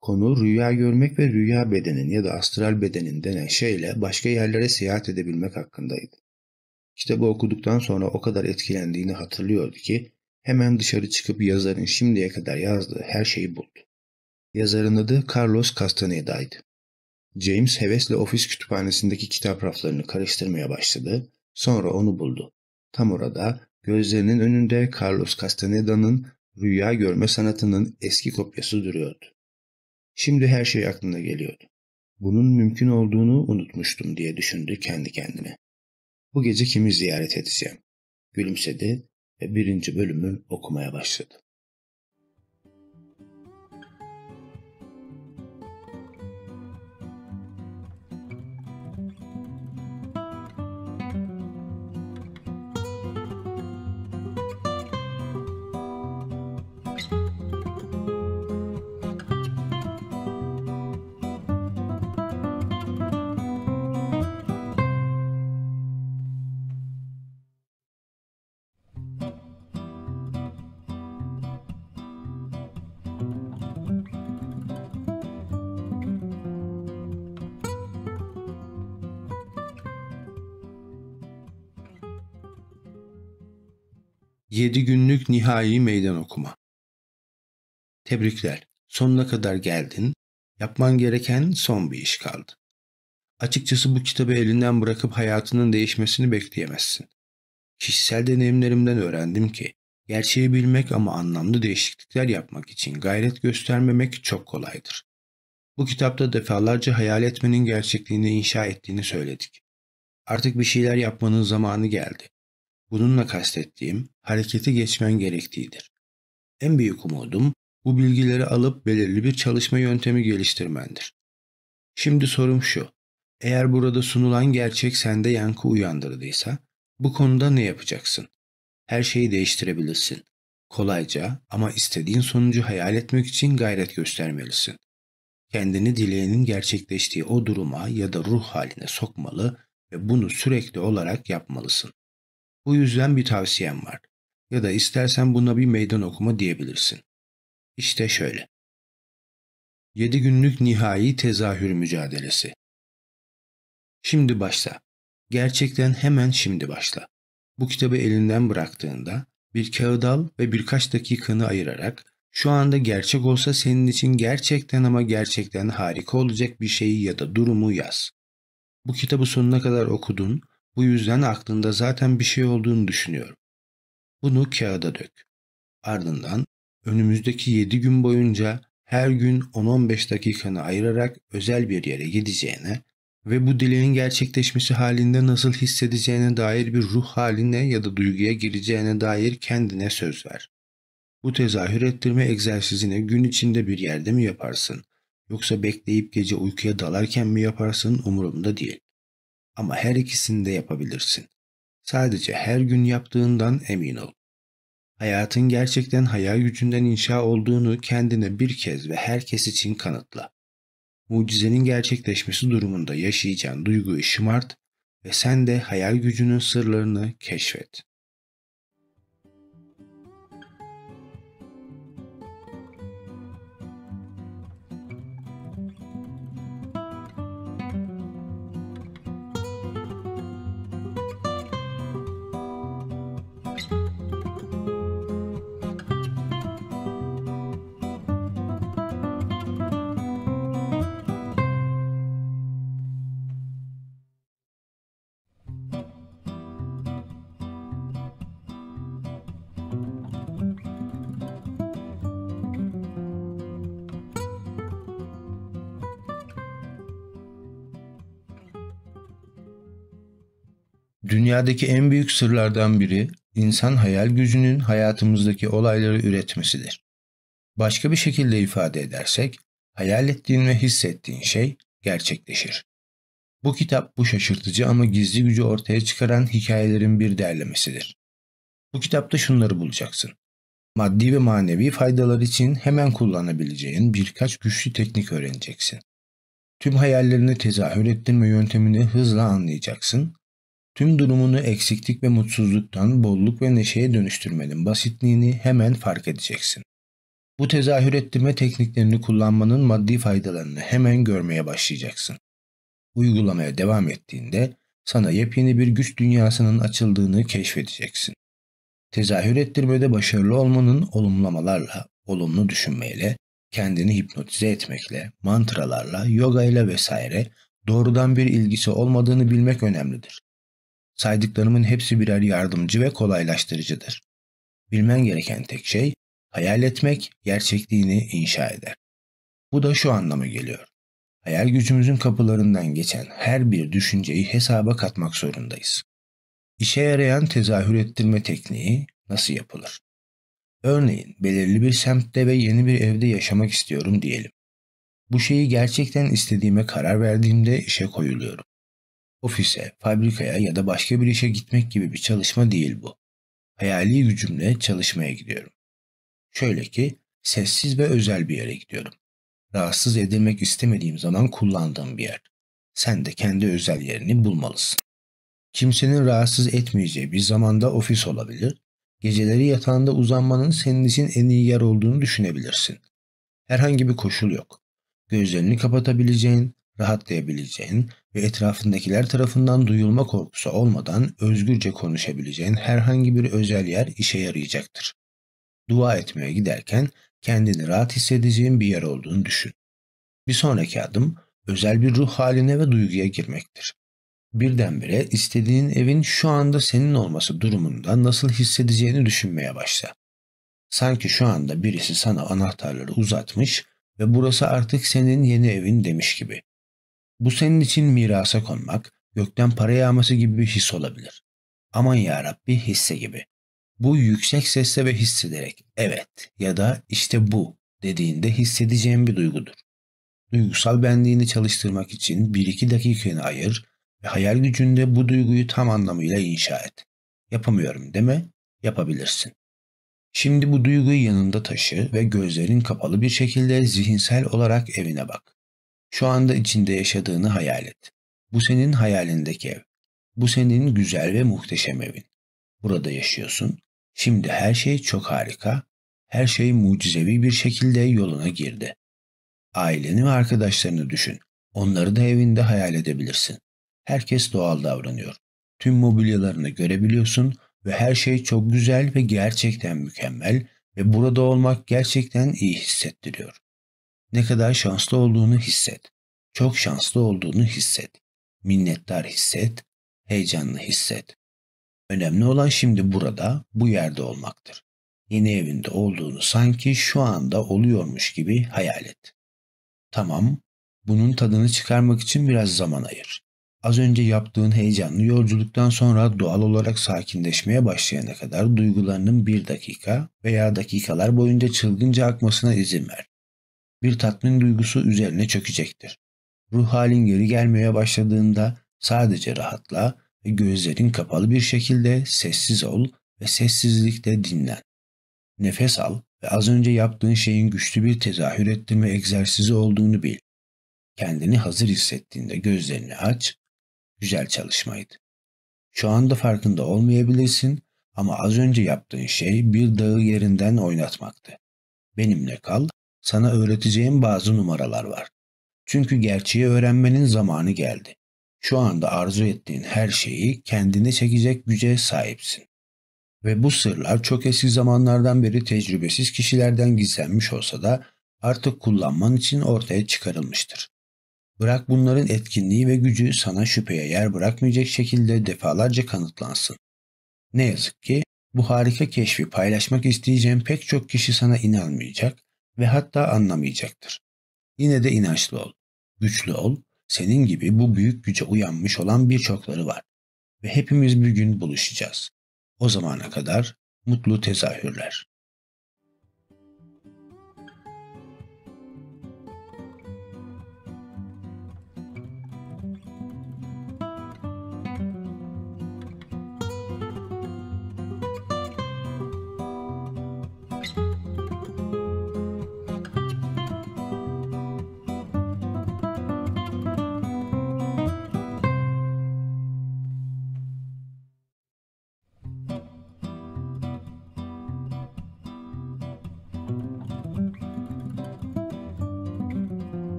Konu rüya görmek ve rüya bedenin ya da astral bedenin denen şeyle başka yerlere seyahat edebilmek hakkındaydı. Kitabı okuduktan sonra o kadar etkilendiğini hatırlıyordu ki hemen dışarı çıkıp yazarın şimdiye kadar yazdığı her şeyi buldu. Yazarın adı Carlos Castaneda'ydı. James hevesle ofis kütüphanesindeki kitap raflarını karıştırmaya başladı. Sonra onu buldu. Tam orada gözlerinin önünde Carlos Castaneda'nın rüya görme sanatının eski kopyası duruyordu. Şimdi her şey aklına geliyordu. Bunun mümkün olduğunu unutmuştum diye düşündü kendi kendine. Bu gece kimi ziyaret edeceğim? Gülümsedi ve birinci bölümü okumaya başladı. 7 günlük nihai meydan okuma. Tebrikler. Sonuna kadar geldin. Yapman gereken son bir iş kaldı. Açıkçası bu kitabı elinden bırakıp hayatının değişmesini bekleyemezsin. Kişisel deneyimlerimden öğrendim ki gerçeği bilmek ama anlamlı değişiklikler yapmak için gayret göstermemek çok kolaydır. Bu kitapta defalarca hayal etmenin gerçekliğini inşa ettiğini söyledik. Artık bir şeyler yapmanın zamanı geldi Bununla kastettiğim harekete geçmen gerektiğidir. En büyük umudum bu bilgileri alıp belirli bir çalışma yöntemi geliştirmendir. Şimdi sorum şu. Eğer burada sunulan gerçek sende yankı uyandırdıysa bu konuda ne yapacaksın? Her şeyi değiştirebilirsin. Kolayca ama istediğin sonucu hayal etmek için gayret göstermelisin. Kendini dileğinin gerçekleştiği o duruma ya da ruh haline sokmalı ve bunu sürekli olarak yapmalısın. Bu yüzden bir tavsiyem var. Ya da istersen buna bir meydan okuma diyebilirsin. İşte şöyle. 7 günlük nihai tezahür mücadelesi. Şimdi başla. Gerçekten hemen şimdi başla. Bu kitabı elinden bıraktığında bir kağıt al ve birkaç dakikanı ayırarak şu anda gerçek olsa senin için gerçekten ama gerçekten harika olacak bir şeyi ya da durumu yaz. Bu kitabı sonuna kadar okudun bu yüzden aklında zaten bir şey olduğunu düşünüyorum. Bunu kağıda dök. Ardından önümüzdeki 7 gün boyunca her gün 10-15 dakikanı ayırarak özel bir yere gideceğine ve bu dileğin gerçekleşmesi halinde nasıl hissedeceğine dair bir ruh haline ya da duyguya gireceğine dair kendine söz ver. Bu tezahür ettirme egzersizini gün içinde bir yerde mi yaparsın? Yoksa bekleyip gece uykuya dalarken mi yaparsın umurumda değil. Ama her ikisini de yapabilirsin. Sadece her gün yaptığından emin ol. Hayatın gerçekten hayal gücünden inşa olduğunu kendine bir kez ve herkes için kanıtla. Mucizenin gerçekleşmesi durumunda yaşayacağın duyguyu şımart ve sen de hayal gücünün sırlarını keşfet. Dünyadaki en büyük sırlardan biri insan hayal gücünün hayatımızdaki olayları üretmesidir. Başka bir şekilde ifade edersek, hayal ettiğin ve hissettiğin şey gerçekleşir. Bu kitap bu şaşırtıcı ama gizli gücü ortaya çıkaran hikayelerin bir derlemesidir. Bu kitapta şunları bulacaksın. Maddi ve manevi faydalar için hemen kullanabileceğin birkaç güçlü teknik öğreneceksin. Tüm hayallerini tezahür ettirme yöntemini hızla anlayacaksın Tüm durumunu eksiklik ve mutsuzluktan bolluk ve neşeye dönüştürmenin basitliğini hemen fark edeceksin. Bu tezahür ettirme tekniklerini kullanmanın maddi faydalarını hemen görmeye başlayacaksın. Uygulamaya devam ettiğinde sana yepyeni bir güç dünyasının açıldığını keşfedeceksin. Tezahür ettirmede başarılı olmanın olumlamalarla, olumlu düşünmeyle, kendini hipnotize etmekle, mantralarla, yoga ile vesaire doğrudan bir ilgisi olmadığını bilmek önemlidir. Saydıklarımın hepsi birer yardımcı ve kolaylaştırıcıdır. Bilmen gereken tek şey hayal etmek gerçekliğini inşa eder. Bu da şu anlama geliyor. Hayal gücümüzün kapılarından geçen her bir düşünceyi hesaba katmak zorundayız. İşe yarayan tezahür ettirme tekniği nasıl yapılır? Örneğin belirli bir semtte ve yeni bir evde yaşamak istiyorum diyelim. Bu şeyi gerçekten istediğime karar verdiğimde işe koyuluyorum. Ofise, fabrikaya ya da başka bir işe gitmek gibi bir çalışma değil bu. Hayali gücümle çalışmaya gidiyorum. Şöyle ki sessiz ve özel bir yere gidiyorum. Rahatsız edilmek istemediğim zaman kullandığım bir yer. Sen de kendi özel yerini bulmalısın. Kimsenin rahatsız etmeyeceği bir zamanda ofis olabilir. Geceleri yatağında uzanmanın senin için en iyi yer olduğunu düşünebilirsin. Herhangi bir koşul yok. Gözlerini kapatabileceğin, rahatlayabileceğin, ve etrafındakiler tarafından duyulma korkusu olmadan özgürce konuşabileceğin herhangi bir özel yer işe yarayacaktır. Dua etmeye giderken kendini rahat hissedeceğin bir yer olduğunu düşün. Bir sonraki adım özel bir ruh haline ve duyguya girmektir. Birdenbire istediğin evin şu anda senin olması durumunda nasıl hissedeceğini düşünmeye başla. Sanki şu anda birisi sana anahtarları uzatmış ve burası artık senin yeni evin demiş gibi. Bu senin için mirasa konmak, gökten para yağması gibi bir his olabilir. Aman ya Rabbi hisse gibi. Bu yüksek sesle ve hissederek evet ya da işte bu dediğinde hissedeceğin bir duygudur. Duygusal benliğini çalıştırmak için bir iki dakikanı ayır ve hayal gücünde bu duyguyu tam anlamıyla inşa et. Yapamıyorum değil mi? yapabilirsin. Şimdi bu duyguyu yanında taşı ve gözlerin kapalı bir şekilde zihinsel olarak evine bak. Şu anda içinde yaşadığını hayal et. Bu senin hayalindeki ev. Bu senin güzel ve muhteşem evin. Burada yaşıyorsun. Şimdi her şey çok harika. Her şey mucizevi bir şekilde yoluna girdi. Aileni ve arkadaşlarını düşün. Onları da evinde hayal edebilirsin. Herkes doğal davranıyor. Tüm mobilyalarını görebiliyorsun ve her şey çok güzel ve gerçekten mükemmel ve burada olmak gerçekten iyi hissettiriyor. Ne kadar şanslı olduğunu hisset. Çok şanslı olduğunu hisset. Minnettar hisset, heyecanlı hisset. Önemli olan şimdi burada, bu yerde olmaktır. Yeni evinde olduğunu sanki şu anda oluyormuş gibi hayal et. Tamam, bunun tadını çıkarmak için biraz zaman ayır. Az önce yaptığın heyecanlı yolculuktan sonra doğal olarak sakinleşmeye başlayana kadar duygularının bir dakika veya dakikalar boyunca çılgınca akmasına izin ver bir tatmin duygusu üzerine çökecektir. Ruh halin geri gelmeye başladığında sadece rahatla ve gözlerin kapalı bir şekilde sessiz ol ve sessizlikte dinlen. Nefes al ve az önce yaptığın şeyin güçlü bir tezahür ettirme egzersizi olduğunu bil. Kendini hazır hissettiğinde gözlerini aç. Güzel çalışmaydı. Şu anda farkında olmayabilirsin ama az önce yaptığın şey bir dağı yerinden oynatmaktı. Benimle kal sana öğreteceğim bazı numaralar var. Çünkü gerçeği öğrenmenin zamanı geldi. Şu anda arzu ettiğin her şeyi kendine çekecek güce sahipsin. Ve bu sırlar çok eski zamanlardan beri tecrübesiz kişilerden gizlenmiş olsa da artık kullanman için ortaya çıkarılmıştır. Bırak bunların etkinliği ve gücü sana şüpheye yer bırakmayacak şekilde defalarca kanıtlansın. Ne yazık ki bu harika keşfi paylaşmak isteyeceğim pek çok kişi sana inanmayacak ve hatta anlamayacaktır. Yine de inançlı ol, güçlü ol, senin gibi bu büyük güce uyanmış olan birçokları var ve hepimiz bir gün buluşacağız. O zamana kadar mutlu tezahürler.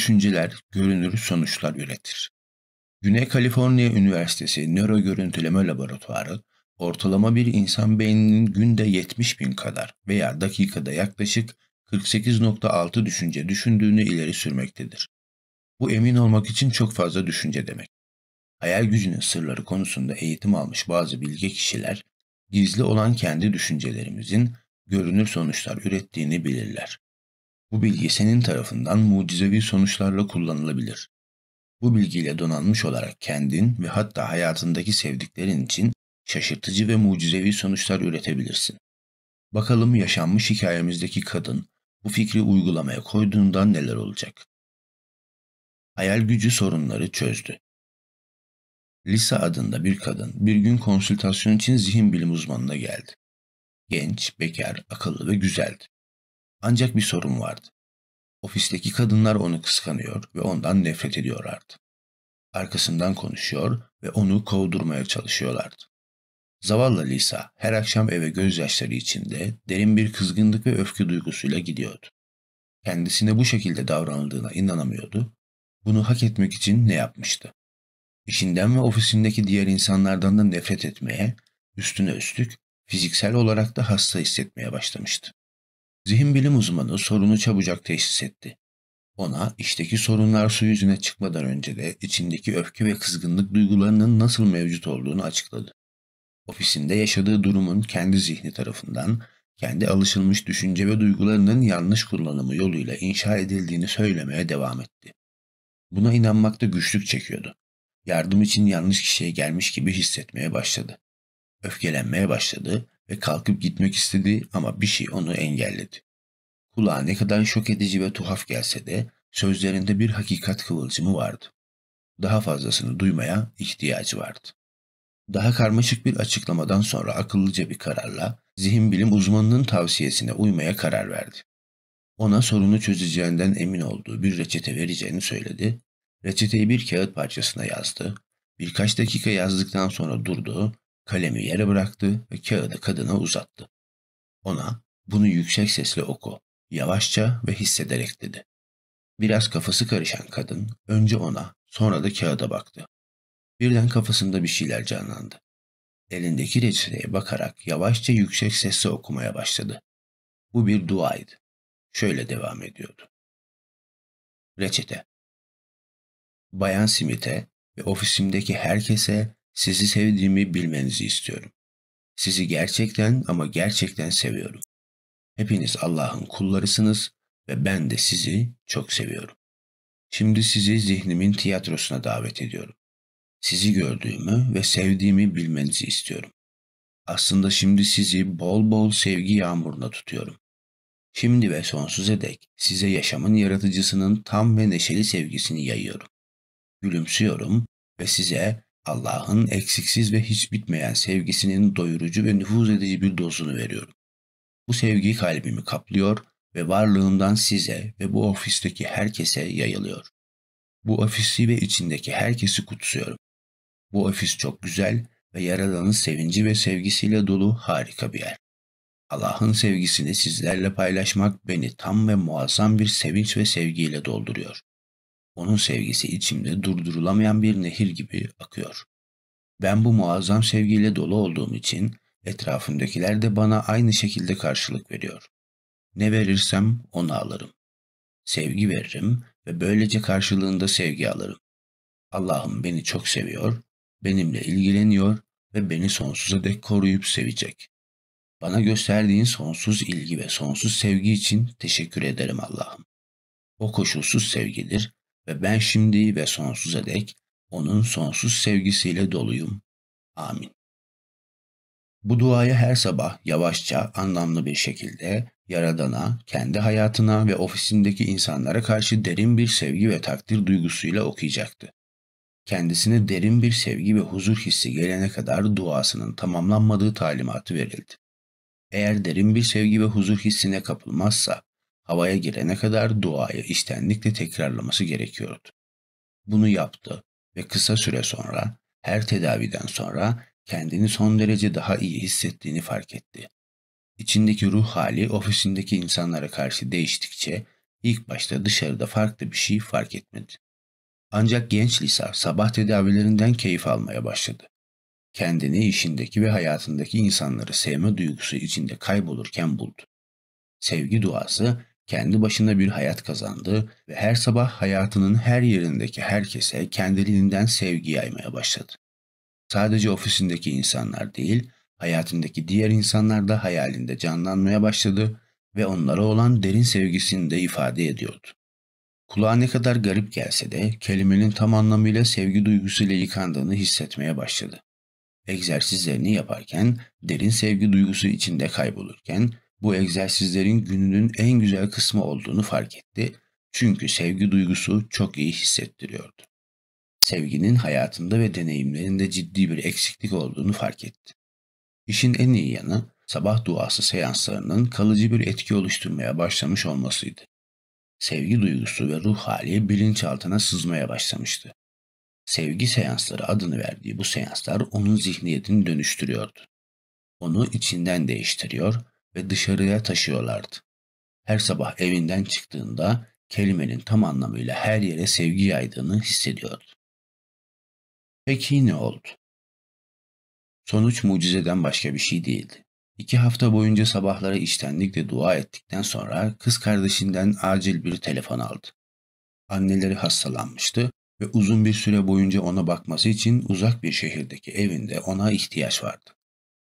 düşünceler görünür sonuçlar üretir. Güney Kaliforniya Üniversitesi Nöro Görüntüleme Laboratuvarı, ortalama bir insan beyninin günde 70 bin kadar veya dakikada yaklaşık 48.6 düşünce düşündüğünü ileri sürmektedir. Bu emin olmak için çok fazla düşünce demek. Hayal gücünün sırları konusunda eğitim almış bazı bilge kişiler, gizli olan kendi düşüncelerimizin görünür sonuçlar ürettiğini bilirler. Bu bilgi senin tarafından mucizevi sonuçlarla kullanılabilir. Bu bilgiyle donanmış olarak kendin ve hatta hayatındaki sevdiklerin için şaşırtıcı ve mucizevi sonuçlar üretebilirsin. Bakalım yaşanmış hikayemizdeki kadın bu fikri uygulamaya koyduğundan neler olacak? Hayal gücü sorunları çözdü. Lisa adında bir kadın bir gün konsültasyon için zihin bilim uzmanına geldi. Genç, bekar, akıllı ve güzeldi. Ancak bir sorun vardı. Ofisteki kadınlar onu kıskanıyor ve ondan nefret ediyorlardı. Arkasından konuşuyor ve onu kovdurmaya çalışıyorlardı. Zavallı Lisa her akşam eve gözyaşları içinde derin bir kızgınlık ve öfke duygusuyla gidiyordu. Kendisine bu şekilde davranıldığına inanamıyordu. Bunu hak etmek için ne yapmıştı? İşinden ve ofisindeki diğer insanlardan da nefret etmeye, üstüne üstlük fiziksel olarak da hasta hissetmeye başlamıştı. Zihin bilim uzmanı sorunu çabucak teşhis etti. Ona işteki sorunlar su yüzüne çıkmadan önce de içindeki öfke ve kızgınlık duygularının nasıl mevcut olduğunu açıkladı. Ofisinde yaşadığı durumun kendi zihni tarafından, kendi alışılmış düşünce ve duygularının yanlış kullanımı yoluyla inşa edildiğini söylemeye devam etti. Buna inanmakta güçlük çekiyordu. Yardım için yanlış kişiye gelmiş gibi hissetmeye başladı. Öfkelenmeye başladı ve kalkıp gitmek istedi ama bir şey onu engelledi. Kulağa ne kadar şok edici ve tuhaf gelse de sözlerinde bir hakikat kıvılcımı vardı. Daha fazlasını duymaya ihtiyacı vardı. Daha karmaşık bir açıklamadan sonra akıllıca bir kararla zihin bilim uzmanının tavsiyesine uymaya karar verdi. Ona sorunu çözeceğinden emin olduğu bir reçete vereceğini söyledi. Reçeteyi bir kağıt parçasına yazdı. Birkaç dakika yazdıktan sonra durdu kalemi yere bıraktı ve kağıdı kadına uzattı. Ona bunu yüksek sesle oku, yavaşça ve hissederek dedi. Biraz kafası karışan kadın önce ona sonra da kağıda baktı. Birden kafasında bir şeyler canlandı. Elindeki reçeteye bakarak yavaşça yüksek sesle okumaya başladı. Bu bir duaydı. Şöyle devam ediyordu. Reçete Bayan Simite ve ofisimdeki herkese sizi sevdiğimi bilmenizi istiyorum. Sizi gerçekten ama gerçekten seviyorum. Hepiniz Allah'ın kullarısınız ve ben de sizi çok seviyorum. Şimdi sizi zihnimin tiyatrosuna davet ediyorum. Sizi gördüğümü ve sevdiğimi bilmenizi istiyorum. Aslında şimdi sizi bol bol sevgi yağmuruna tutuyorum. Şimdi ve sonsuza dek size yaşamın yaratıcısının tam ve neşeli sevgisini yayıyorum. Gülümsüyorum ve size Allah'ın eksiksiz ve hiç bitmeyen sevgisinin doyurucu ve nüfuz edici bir dozunu veriyorum. Bu sevgi kalbimi kaplıyor ve varlığımdan size ve bu ofisteki herkese yayılıyor. Bu ofisi ve içindeki herkesi kutsuyorum. Bu ofis çok güzel ve Yaradan'ın sevinci ve sevgisiyle dolu harika bir yer. Allah'ın sevgisini sizlerle paylaşmak beni tam ve muazzam bir sevinç ve sevgiyle dolduruyor. Onun sevgisi içimde durdurulamayan bir nehir gibi akıyor. Ben bu muazzam sevgiyle dolu olduğum için etrafımdakiler de bana aynı şekilde karşılık veriyor. Ne verirsem onu alırım. Sevgi veririm ve böylece karşılığında sevgi alırım. Allah'ım beni çok seviyor, benimle ilgileniyor ve beni sonsuza dek koruyup sevecek. Bana gösterdiğin sonsuz ilgi ve sonsuz sevgi için teşekkür ederim Allah'ım. O koşulsuz sevgidir ve ben şimdi ve sonsuza dek onun sonsuz sevgisiyle doluyum. Amin. Bu duayı her sabah yavaşça, anlamlı bir şekilde Yaradan'a, kendi hayatına ve ofisindeki insanlara karşı derin bir sevgi ve takdir duygusuyla okuyacaktı. Kendisine derin bir sevgi ve huzur hissi gelene kadar duasının tamamlanmadığı talimatı verildi. Eğer derin bir sevgi ve huzur hissine kapılmazsa, havaya girene kadar duayı istenlikle tekrarlaması gerekiyordu. Bunu yaptı ve kısa süre sonra her tedaviden sonra kendini son derece daha iyi hissettiğini fark etti. İçindeki ruh hali ofisindeki insanlara karşı değiştikçe ilk başta dışarıda farklı bir şey fark etmedi. Ancak genç Lisa sabah tedavilerinden keyif almaya başladı. Kendini işindeki ve hayatındaki insanları sevme duygusu içinde kaybolurken buldu. Sevgi duası kendi başına bir hayat kazandı ve her sabah hayatının her yerindeki herkese kendiliğinden sevgi yaymaya başladı. Sadece ofisindeki insanlar değil, hayatındaki diğer insanlar da hayalinde canlanmaya başladı ve onlara olan derin sevgisini de ifade ediyordu. Kulağa ne kadar garip gelse de kelimenin tam anlamıyla sevgi duygusuyla yıkandığını hissetmeye başladı. Egzersizlerini yaparken derin sevgi duygusu içinde kaybolurken bu egzersizlerin gününün en güzel kısmı olduğunu fark etti. Çünkü sevgi duygusu çok iyi hissettiriyordu. Sevginin hayatında ve deneyimlerinde ciddi bir eksiklik olduğunu fark etti. İşin en iyi yanı sabah duası seanslarının kalıcı bir etki oluşturmaya başlamış olmasıydı. Sevgi duygusu ve ruh hali bilinçaltına sızmaya başlamıştı. Sevgi seansları adını verdiği bu seanslar onun zihniyetini dönüştürüyordu. Onu içinden değiştiriyor, ve dışarıya taşıyorlardı. Her sabah evinden çıktığında kelimenin tam anlamıyla her yere sevgi yaydığını hissediyordu. Peki ne oldu? Sonuç mucizeden başka bir şey değildi. İki hafta boyunca sabahlara içtenlikle dua ettikten sonra kız kardeşinden acil bir telefon aldı. Anneleri hastalanmıştı ve uzun bir süre boyunca ona bakması için uzak bir şehirdeki evinde ona ihtiyaç vardı.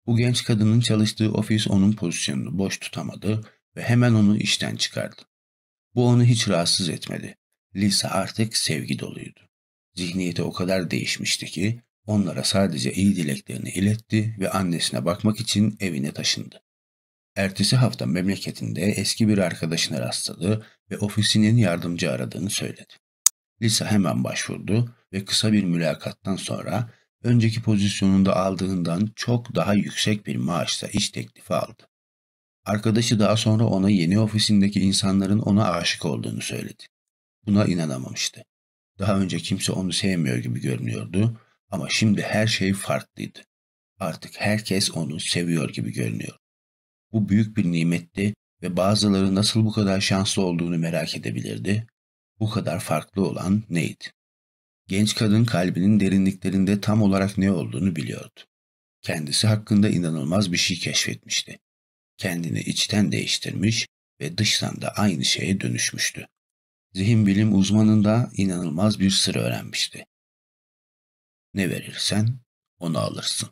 Bu genç kadının çalıştığı ofis onun pozisyonunu boş tutamadı ve hemen onu işten çıkardı. Bu onu hiç rahatsız etmedi. Lisa artık sevgi doluydu. Zihniyeti o kadar değişmişti ki onlara sadece iyi dileklerini iletti ve annesine bakmak için evine taşındı. Ertesi hafta memleketinde eski bir arkadaşına rastladı ve ofisinin yardımcı aradığını söyledi. Lisa hemen başvurdu ve kısa bir mülakattan sonra önceki pozisyonunda aldığından çok daha yüksek bir maaşla iş teklifi aldı. Arkadaşı daha sonra ona yeni ofisindeki insanların ona aşık olduğunu söyledi. Buna inanamamıştı. Daha önce kimse onu sevmiyor gibi görünüyordu ama şimdi her şey farklıydı. Artık herkes onu seviyor gibi görünüyor. Bu büyük bir nimetti ve bazıları nasıl bu kadar şanslı olduğunu merak edebilirdi. Bu kadar farklı olan neydi? Genç kadın kalbinin derinliklerinde tam olarak ne olduğunu biliyordu. Kendisi hakkında inanılmaz bir şey keşfetmişti. Kendini içten değiştirmiş ve dıştan da aynı şeye dönüşmüştü. Zihin bilim uzmanında inanılmaz bir sır öğrenmişti. Ne verirsen onu alırsın.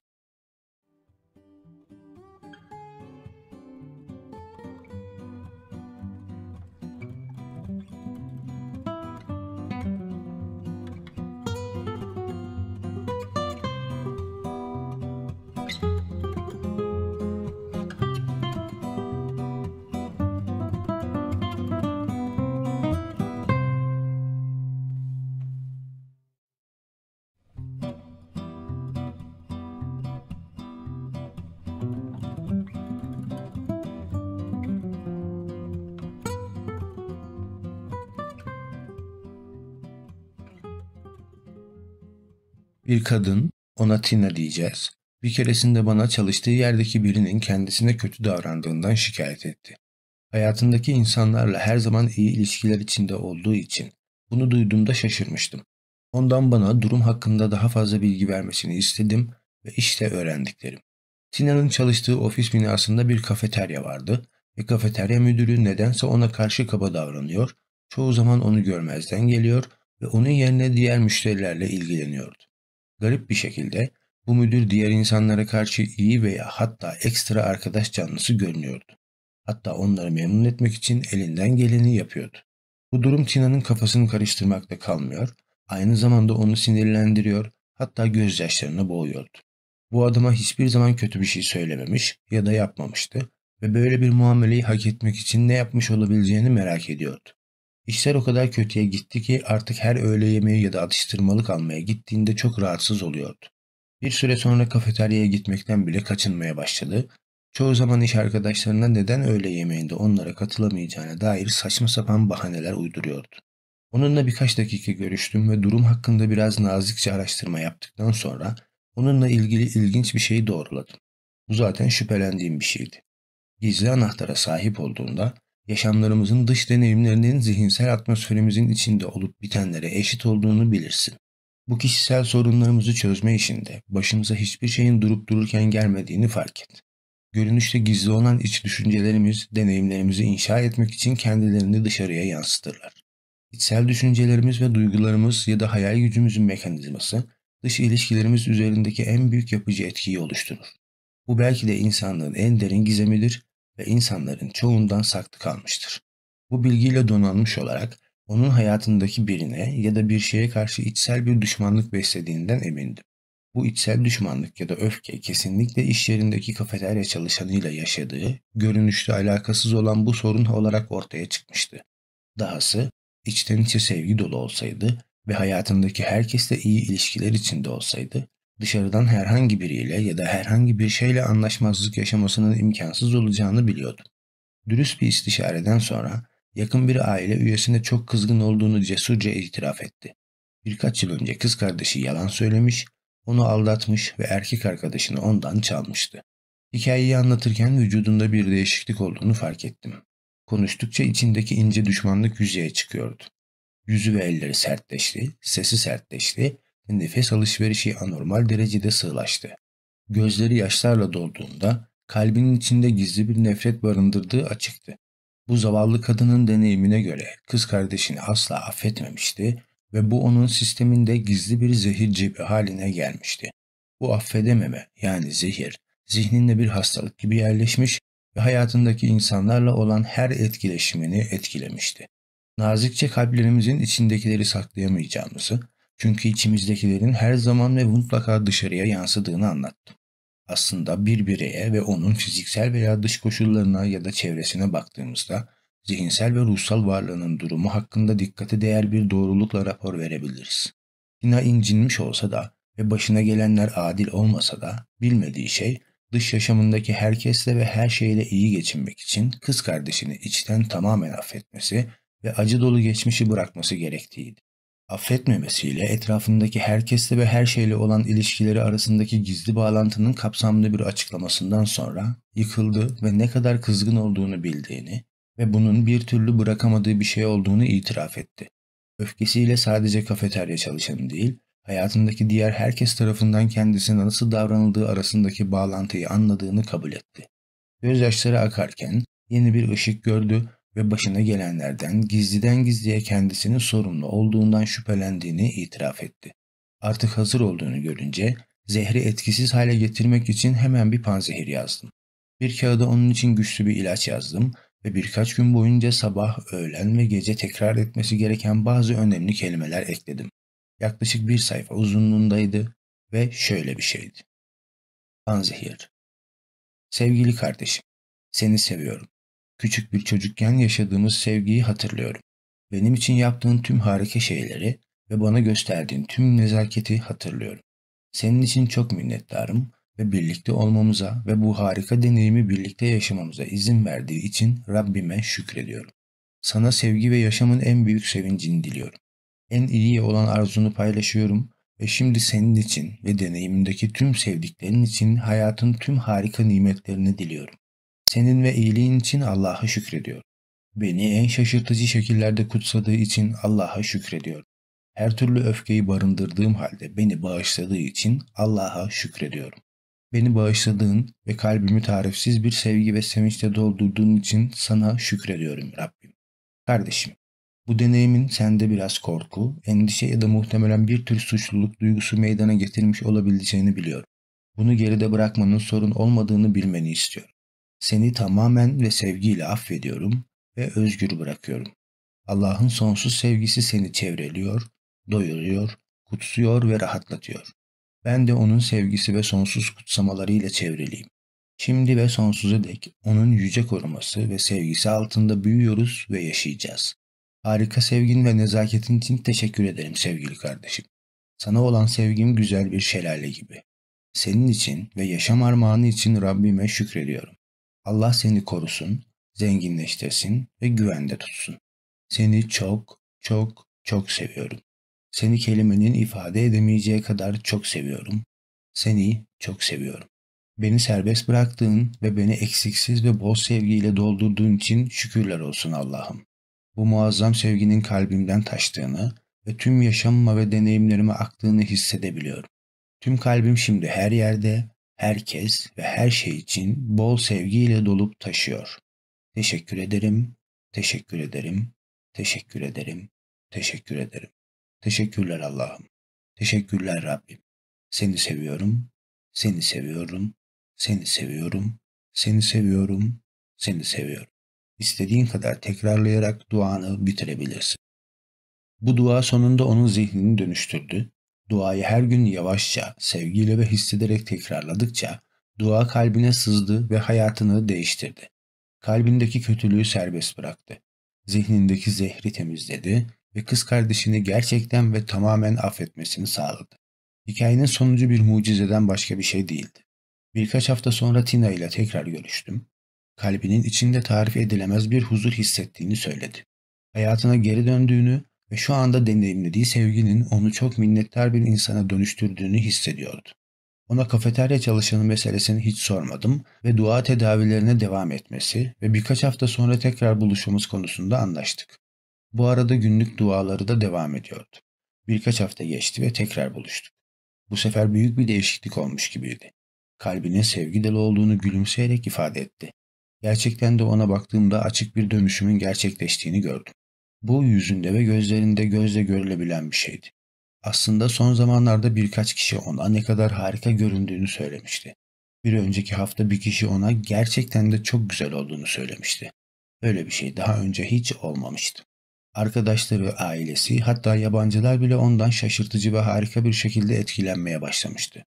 kadın, ona Tina diyeceğiz, bir keresinde bana çalıştığı yerdeki birinin kendisine kötü davrandığından şikayet etti. Hayatındaki insanlarla her zaman iyi ilişkiler içinde olduğu için bunu duyduğumda şaşırmıştım. Ondan bana durum hakkında daha fazla bilgi vermesini istedim ve işte öğrendiklerim. Tina'nın çalıştığı ofis binasında bir kafeterya vardı ve kafeterya müdürü nedense ona karşı kaba davranıyor, çoğu zaman onu görmezden geliyor ve onun yerine diğer müşterilerle ilgileniyordu. Garip bir şekilde bu müdür diğer insanlara karşı iyi veya hatta ekstra arkadaş canlısı görünüyordu. Hatta onları memnun etmek için elinden geleni yapıyordu. Bu durum Tina'nın kafasını karıştırmakta kalmıyor, aynı zamanda onu sinirlendiriyor, hatta gözyaşlarına boğuyordu. Bu adama hiçbir zaman kötü bir şey söylememiş ya da yapmamıştı ve böyle bir muameleyi hak etmek için ne yapmış olabileceğini merak ediyordu. İşler o kadar kötüye gitti ki artık her öğle yemeği ya da atıştırmalık almaya gittiğinde çok rahatsız oluyordu. Bir süre sonra kafeteryaya gitmekten bile kaçınmaya başladı. Çoğu zaman iş arkadaşlarına neden öğle yemeğinde onlara katılamayacağına dair saçma sapan bahaneler uyduruyordu. Onunla birkaç dakika görüştüm ve durum hakkında biraz nazikçe araştırma yaptıktan sonra onunla ilgili ilginç bir şeyi doğruladım. Bu zaten şüphelendiğim bir şeydi. Gizli anahtara sahip olduğunda yaşamlarımızın dış deneyimlerinin zihinsel atmosferimizin içinde olup bitenlere eşit olduğunu bilirsin. Bu kişisel sorunlarımızı çözme işinde başımıza hiçbir şeyin durup dururken gelmediğini fark et. Görünüşte gizli olan iç düşüncelerimiz, deneyimlerimizi inşa etmek için kendilerini dışarıya yansıtırlar. İçsel düşüncelerimiz ve duygularımız ya da hayal gücümüzün mekanizması, dış ilişkilerimiz üzerindeki en büyük yapıcı etkiyi oluşturur. Bu belki de insanlığın en derin gizemidir ve insanların çoğundan saklı kalmıştır. Bu bilgiyle donanmış olarak onun hayatındaki birine ya da bir şeye karşı içsel bir düşmanlık beslediğinden emindim. Bu içsel düşmanlık ya da öfke kesinlikle iş yerindeki kafeterya çalışanıyla yaşadığı, görünüşte alakasız olan bu sorun olarak ortaya çıkmıştı. Dahası içten içe sevgi dolu olsaydı ve hayatındaki herkesle iyi ilişkiler içinde olsaydı dışarıdan herhangi biriyle ya da herhangi bir şeyle anlaşmazlık yaşamasının imkansız olacağını biliyordu. Dürüst bir istişareden sonra yakın bir aile üyesine çok kızgın olduğunu cesurca itiraf etti. Birkaç yıl önce kız kardeşi yalan söylemiş, onu aldatmış ve erkek arkadaşını ondan çalmıştı. Hikayeyi anlatırken vücudunda bir değişiklik olduğunu fark ettim. Konuştukça içindeki ince düşmanlık yüzeye çıkıyordu. Yüzü ve elleri sertleşti, sesi sertleşti nefes alışverişi anormal derecede sığlaştı. Gözleri yaşlarla dolduğunda kalbinin içinde gizli bir nefret barındırdığı açıktı. Bu zavallı kadının deneyimine göre kız kardeşini asla affetmemişti ve bu onun sisteminde gizli bir zehir cebi haline gelmişti. Bu affedememe yani zehir, zihninde bir hastalık gibi yerleşmiş ve hayatındaki insanlarla olan her etkileşimini etkilemişti. Nazikçe kalplerimizin içindekileri saklayamayacağımızı, çünkü içimizdekilerin her zaman ve mutlaka dışarıya yansıdığını anlattım. Aslında bir bireye ve onun fiziksel veya dış koşullarına ya da çevresine baktığımızda zihinsel ve ruhsal varlığının durumu hakkında dikkate değer bir doğrulukla rapor verebiliriz. Tina incinmiş olsa da ve başına gelenler adil olmasa da bilmediği şey dış yaşamındaki herkesle ve her şeyle iyi geçinmek için kız kardeşini içten tamamen affetmesi ve acı dolu geçmişi bırakması gerektiğiydi affetmemesiyle etrafındaki herkesle ve her şeyle olan ilişkileri arasındaki gizli bağlantının kapsamlı bir açıklamasından sonra yıkıldı ve ne kadar kızgın olduğunu bildiğini ve bunun bir türlü bırakamadığı bir şey olduğunu itiraf etti. Öfkesiyle sadece kafeterya çalışanı değil, hayatındaki diğer herkes tarafından kendisine nasıl davranıldığı arasındaki bağlantıyı anladığını kabul etti. Gözyaşları akarken yeni bir ışık gördü ve başına gelenlerden gizliden gizliye kendisinin sorumlu olduğundan şüphelendiğini itiraf etti. Artık hazır olduğunu görünce zehri etkisiz hale getirmek için hemen bir panzehir yazdım. Bir kağıda onun için güçlü bir ilaç yazdım ve birkaç gün boyunca sabah, öğlen ve gece tekrar etmesi gereken bazı önemli kelimeler ekledim. Yaklaşık bir sayfa uzunluğundaydı ve şöyle bir şeydi. Panzehir Sevgili kardeşim, seni seviyorum. Küçük bir çocukken yaşadığımız sevgiyi hatırlıyorum. Benim için yaptığın tüm harika şeyleri ve bana gösterdiğin tüm nezaketi hatırlıyorum. Senin için çok minnettarım ve birlikte olmamıza ve bu harika deneyimi birlikte yaşamamıza izin verdiği için Rabbime şükrediyorum. Sana sevgi ve yaşamın en büyük sevincini diliyorum. En iyi olan arzunu paylaşıyorum ve şimdi senin için ve deneyimindeki tüm sevdiklerin için hayatın tüm harika nimetlerini diliyorum. Senin ve iyiliğin için Allah'a şükrediyor. Beni en şaşırtıcı şekillerde kutsadığı için Allah'a şükrediyor. Her türlü öfkeyi barındırdığım halde beni bağışladığı için Allah'a şükrediyorum. Beni bağışladığın ve kalbimi tarifsiz bir sevgi ve sevinçle doldurduğun için sana şükrediyorum Rabbim. Kardeşim, bu deneyimin sende biraz korku, endişe ya da muhtemelen bir tür suçluluk duygusu meydana getirmiş olabileceğini biliyorum. Bunu geride bırakmanın sorun olmadığını bilmeni istiyorum. Seni tamamen ve sevgiyle affediyorum ve özgür bırakıyorum. Allah'ın sonsuz sevgisi seni çevreliyor, doyuruyor, kutsuyor ve rahatlatıyor. Ben de onun sevgisi ve sonsuz kutsamalarıyla çevreliyim. Şimdi ve sonsuza dek onun yüce koruması ve sevgisi altında büyüyoruz ve yaşayacağız. Harika sevgin ve nezaketin için teşekkür ederim sevgili kardeşim. Sana olan sevgim güzel bir şelale gibi. Senin için ve yaşam armağanı için Rabbime şükrediyorum. Allah seni korusun, zenginleştirsin ve güvende tutsun. Seni çok, çok, çok seviyorum. Seni kelimenin ifade edemeyeceği kadar çok seviyorum. Seni çok seviyorum. Beni serbest bıraktığın ve beni eksiksiz ve bol sevgiyle doldurduğun için şükürler olsun Allah'ım. Bu muazzam sevginin kalbimden taştığını ve tüm yaşamıma ve deneyimlerime aktığını hissedebiliyorum. Tüm kalbim şimdi her yerde herkes ve her şey için bol sevgiyle dolup taşıyor. Teşekkür ederim, teşekkür ederim, teşekkür ederim, teşekkür ederim. Teşekkürler Allah'ım. Teşekkürler Rabbim. Seni seviyorum, seni seviyorum, seni seviyorum, seni seviyorum, seni seviyorum. İstediğin kadar tekrarlayarak duanı bitirebilirsin. Bu dua sonunda onun zihnini dönüştürdü Duayı her gün yavaşça, sevgiyle ve hissederek tekrarladıkça dua kalbine sızdı ve hayatını değiştirdi. Kalbindeki kötülüğü serbest bıraktı. Zihnindeki zehri temizledi ve kız kardeşini gerçekten ve tamamen affetmesini sağladı. Hikayenin sonucu bir mucizeden başka bir şey değildi. Birkaç hafta sonra Tina ile tekrar görüştüm. Kalbinin içinde tarif edilemez bir huzur hissettiğini söyledi. Hayatına geri döndüğünü ve şu anda deneyimlediği sevginin onu çok minnettar bir insana dönüştürdüğünü hissediyordu. Ona kafeterya çalışanı meselesini hiç sormadım ve dua tedavilerine devam etmesi ve birkaç hafta sonra tekrar buluşmamız konusunda anlaştık. Bu arada günlük duaları da devam ediyordu. Birkaç hafta geçti ve tekrar buluştuk. Bu sefer büyük bir değişiklik olmuş gibiydi. Kalbinin sevgi dolu olduğunu gülümseyerek ifade etti. Gerçekten de ona baktığımda açık bir dönüşümün gerçekleştiğini gördüm. Bu yüzünde ve gözlerinde gözle görülebilen bir şeydi. Aslında son zamanlarda birkaç kişi ona ne kadar harika göründüğünü söylemişti. Bir önceki hafta bir kişi ona gerçekten de çok güzel olduğunu söylemişti. Öyle bir şey daha önce hiç olmamıştı. Arkadaşları, ailesi hatta yabancılar bile ondan şaşırtıcı ve harika bir şekilde etkilenmeye başlamıştı.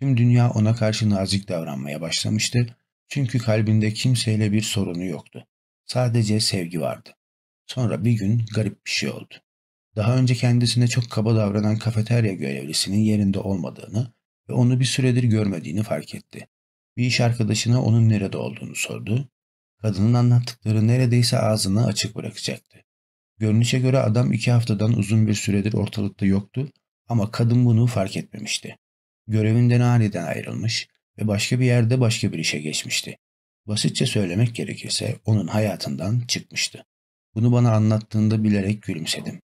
Tüm dünya ona karşı nazik davranmaya başlamıştı çünkü kalbinde kimseyle bir sorunu yoktu. Sadece sevgi vardı. Sonra bir gün garip bir şey oldu. Daha önce kendisine çok kaba davranan kafeterya görevlisinin yerinde olmadığını ve onu bir süredir görmediğini fark etti. Bir iş arkadaşına onun nerede olduğunu sordu. Kadının anlattıkları neredeyse ağzını açık bırakacaktı. Görünüşe göre adam iki haftadan uzun bir süredir ortalıkta yoktu ama kadın bunu fark etmemişti. Görevinden aniden ayrılmış ve başka bir yerde başka bir işe geçmişti. Basitçe söylemek gerekirse onun hayatından çıkmıştı. Bunu bana anlattığında bilerek gülümsedim.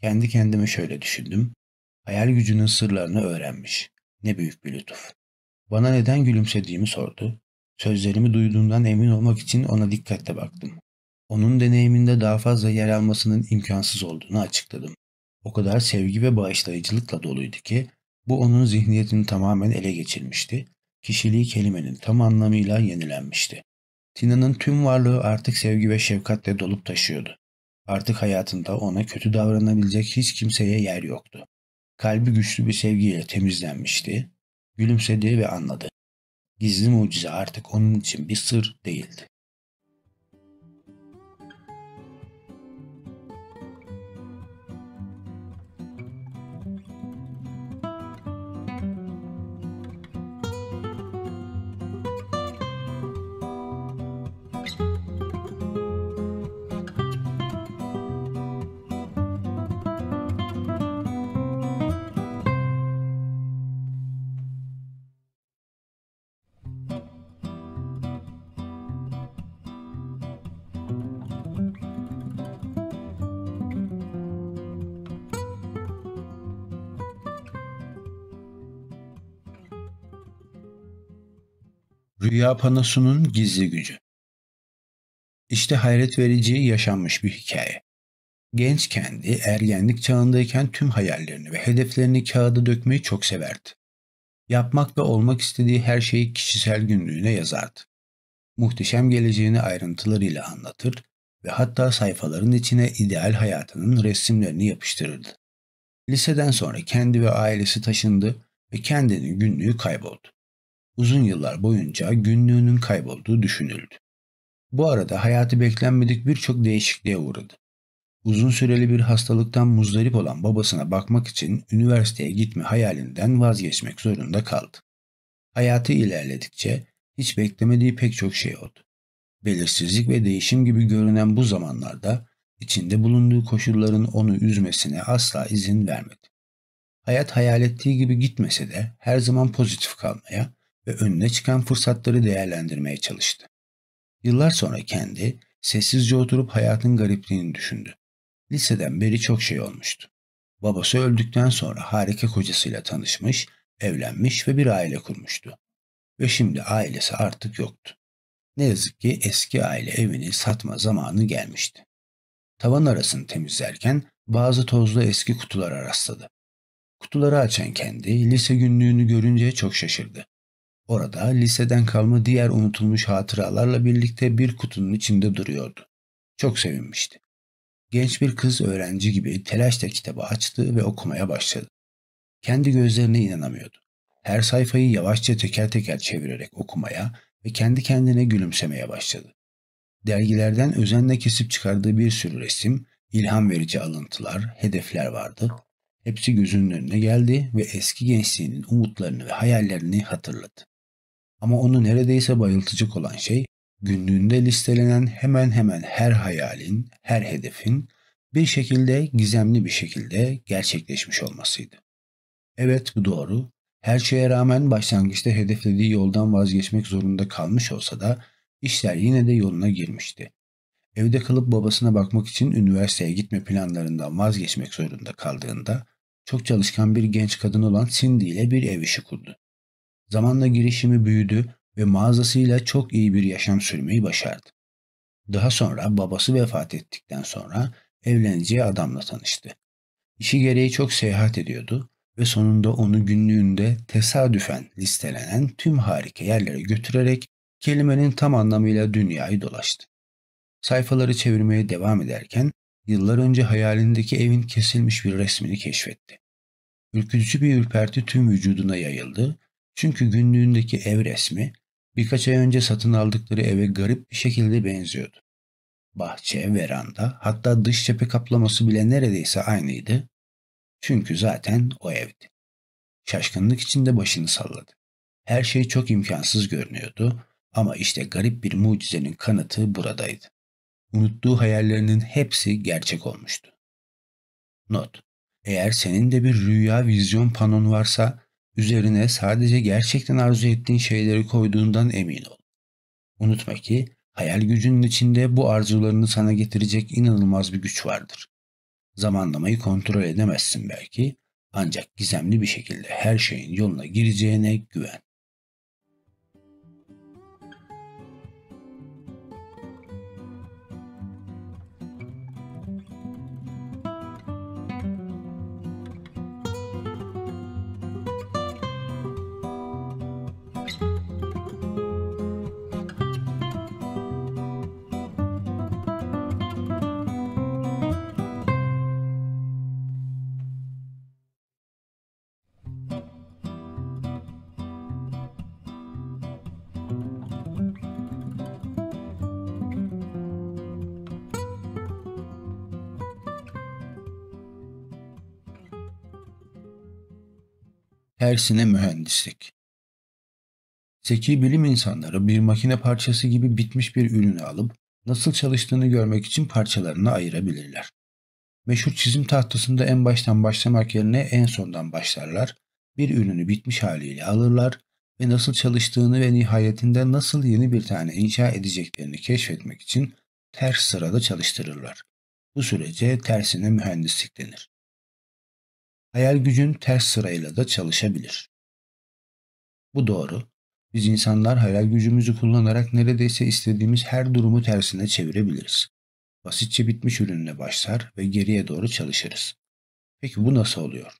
Kendi kendime şöyle düşündüm. Hayal gücünün sırlarını öğrenmiş. Ne büyük bir lütuf. Bana neden gülümsediğimi sordu. Sözlerimi duyduğundan emin olmak için ona dikkatle baktım. Onun deneyiminde daha fazla yer almasının imkansız olduğunu açıkladım. O kadar sevgi ve bağışlayıcılıkla doluydu ki bu onun zihniyetini tamamen ele geçirmişti. Kişiliği kelimenin tam anlamıyla yenilenmişti. Tina'nın tüm varlığı artık sevgi ve şefkatle dolup taşıyordu. Artık hayatında ona kötü davranabilecek hiç kimseye yer yoktu. Kalbi güçlü bir sevgiyle temizlenmişti, gülümsedi ve anladı. Gizli mucize artık onun için bir sır değildi. Rüya panosunun gizli gücü. İşte hayret verici yaşanmış bir hikaye. Genç kendi ergenlik çağındayken tüm hayallerini ve hedeflerini kağıda dökmeyi çok severdi. Yapmak ve olmak istediği her şeyi kişisel günlüğüne yazardı. Muhteşem geleceğini ayrıntılarıyla anlatır ve hatta sayfaların içine ideal hayatının resimlerini yapıştırırdı. Liseden sonra kendi ve ailesi taşındı ve kendinin günlüğü kayboldu uzun yıllar boyunca günlüğünün kaybolduğu düşünüldü. Bu arada hayatı beklenmedik birçok değişikliğe uğradı. Uzun süreli bir hastalıktan muzdarip olan babasına bakmak için üniversiteye gitme hayalinden vazgeçmek zorunda kaldı. Hayatı ilerledikçe hiç beklemediği pek çok şey oldu. Belirsizlik ve değişim gibi görünen bu zamanlarda içinde bulunduğu koşulların onu üzmesine asla izin vermedi. Hayat hayal ettiği gibi gitmese de her zaman pozitif kalmaya, ve önüne çıkan fırsatları değerlendirmeye çalıştı. Yıllar sonra kendi sessizce oturup hayatın garipliğini düşündü. Liseden beri çok şey olmuştu. Babası öldükten sonra harika kocasıyla tanışmış, evlenmiş ve bir aile kurmuştu. Ve şimdi ailesi artık yoktu. Ne yazık ki eski aile evini satma zamanı gelmişti. Tavan arasını temizlerken bazı tozlu eski kutulara rastladı. Kutuları açan kendi lise günlüğünü görünce çok şaşırdı. Orada liseden kalma diğer unutulmuş hatıralarla birlikte bir kutunun içinde duruyordu. Çok sevinmişti. Genç bir kız öğrenci gibi telaşla kitabı açtı ve okumaya başladı. Kendi gözlerine inanamıyordu. Her sayfayı yavaşça teker teker çevirerek okumaya ve kendi kendine gülümsemeye başladı. Dergilerden özenle kesip çıkardığı bir sürü resim, ilham verici alıntılar, hedefler vardı. Hepsi gözünün önüne geldi ve eski gençliğinin umutlarını ve hayallerini hatırladı. Ama onu neredeyse bayıltacak olan şey günlüğünde listelenen hemen hemen her hayalin, her hedefin bir şekilde gizemli bir şekilde gerçekleşmiş olmasıydı. Evet bu doğru. Her şeye rağmen başlangıçta hedeflediği yoldan vazgeçmek zorunda kalmış olsa da işler yine de yoluna girmişti. Evde kalıp babasına bakmak için üniversiteye gitme planlarından vazgeçmek zorunda kaldığında çok çalışkan bir genç kadın olan Cindy ile bir ev işi kurdu. Zamanla girişimi büyüdü ve mağazasıyla çok iyi bir yaşam sürmeyi başardı. Daha sonra babası vefat ettikten sonra evleneceği adamla tanıştı. İşi gereği çok seyahat ediyordu ve sonunda onu günlüğünde tesadüfen listelenen tüm harika yerlere götürerek kelimenin tam anlamıyla dünyayı dolaştı. Sayfaları çevirmeye devam ederken yıllar önce hayalindeki evin kesilmiş bir resmini keşfetti. Ülkücü bir ürperti tüm vücuduna yayıldı çünkü günlüğündeki ev resmi birkaç ay önce satın aldıkları eve garip bir şekilde benziyordu. Bahçe, veranda hatta dış cephe kaplaması bile neredeyse aynıydı. Çünkü zaten o evdi. Şaşkınlık içinde başını salladı. Her şey çok imkansız görünüyordu ama işte garip bir mucizenin kanıtı buradaydı. Unuttuğu hayallerinin hepsi gerçek olmuştu. Not: Eğer senin de bir rüya vizyon panon varsa Üzerine sadece gerçekten arzu ettiğin şeyleri koyduğundan emin ol. Unutma ki hayal gücünün içinde bu arzularını sana getirecek inanılmaz bir güç vardır. Zamanlamayı kontrol edemezsin belki ancak gizemli bir şekilde her şeyin yoluna gireceğine güven. tersine mühendislik. Zeki bilim insanları bir makine parçası gibi bitmiş bir ürünü alıp nasıl çalıştığını görmek için parçalarını ayırabilirler. Meşhur çizim tahtasında en baştan başlamak yerine en sondan başlarlar, bir ürünü bitmiş haliyle alırlar ve nasıl çalıştığını ve nihayetinde nasıl yeni bir tane inşa edeceklerini keşfetmek için ters sırada çalıştırırlar. Bu sürece tersine mühendislik denir. Hayal gücün ters sırayla da çalışabilir. Bu doğru. Biz insanlar hayal gücümüzü kullanarak neredeyse istediğimiz her durumu tersine çevirebiliriz. Basitçe bitmiş ürünle başlar ve geriye doğru çalışırız. Peki bu nasıl oluyor?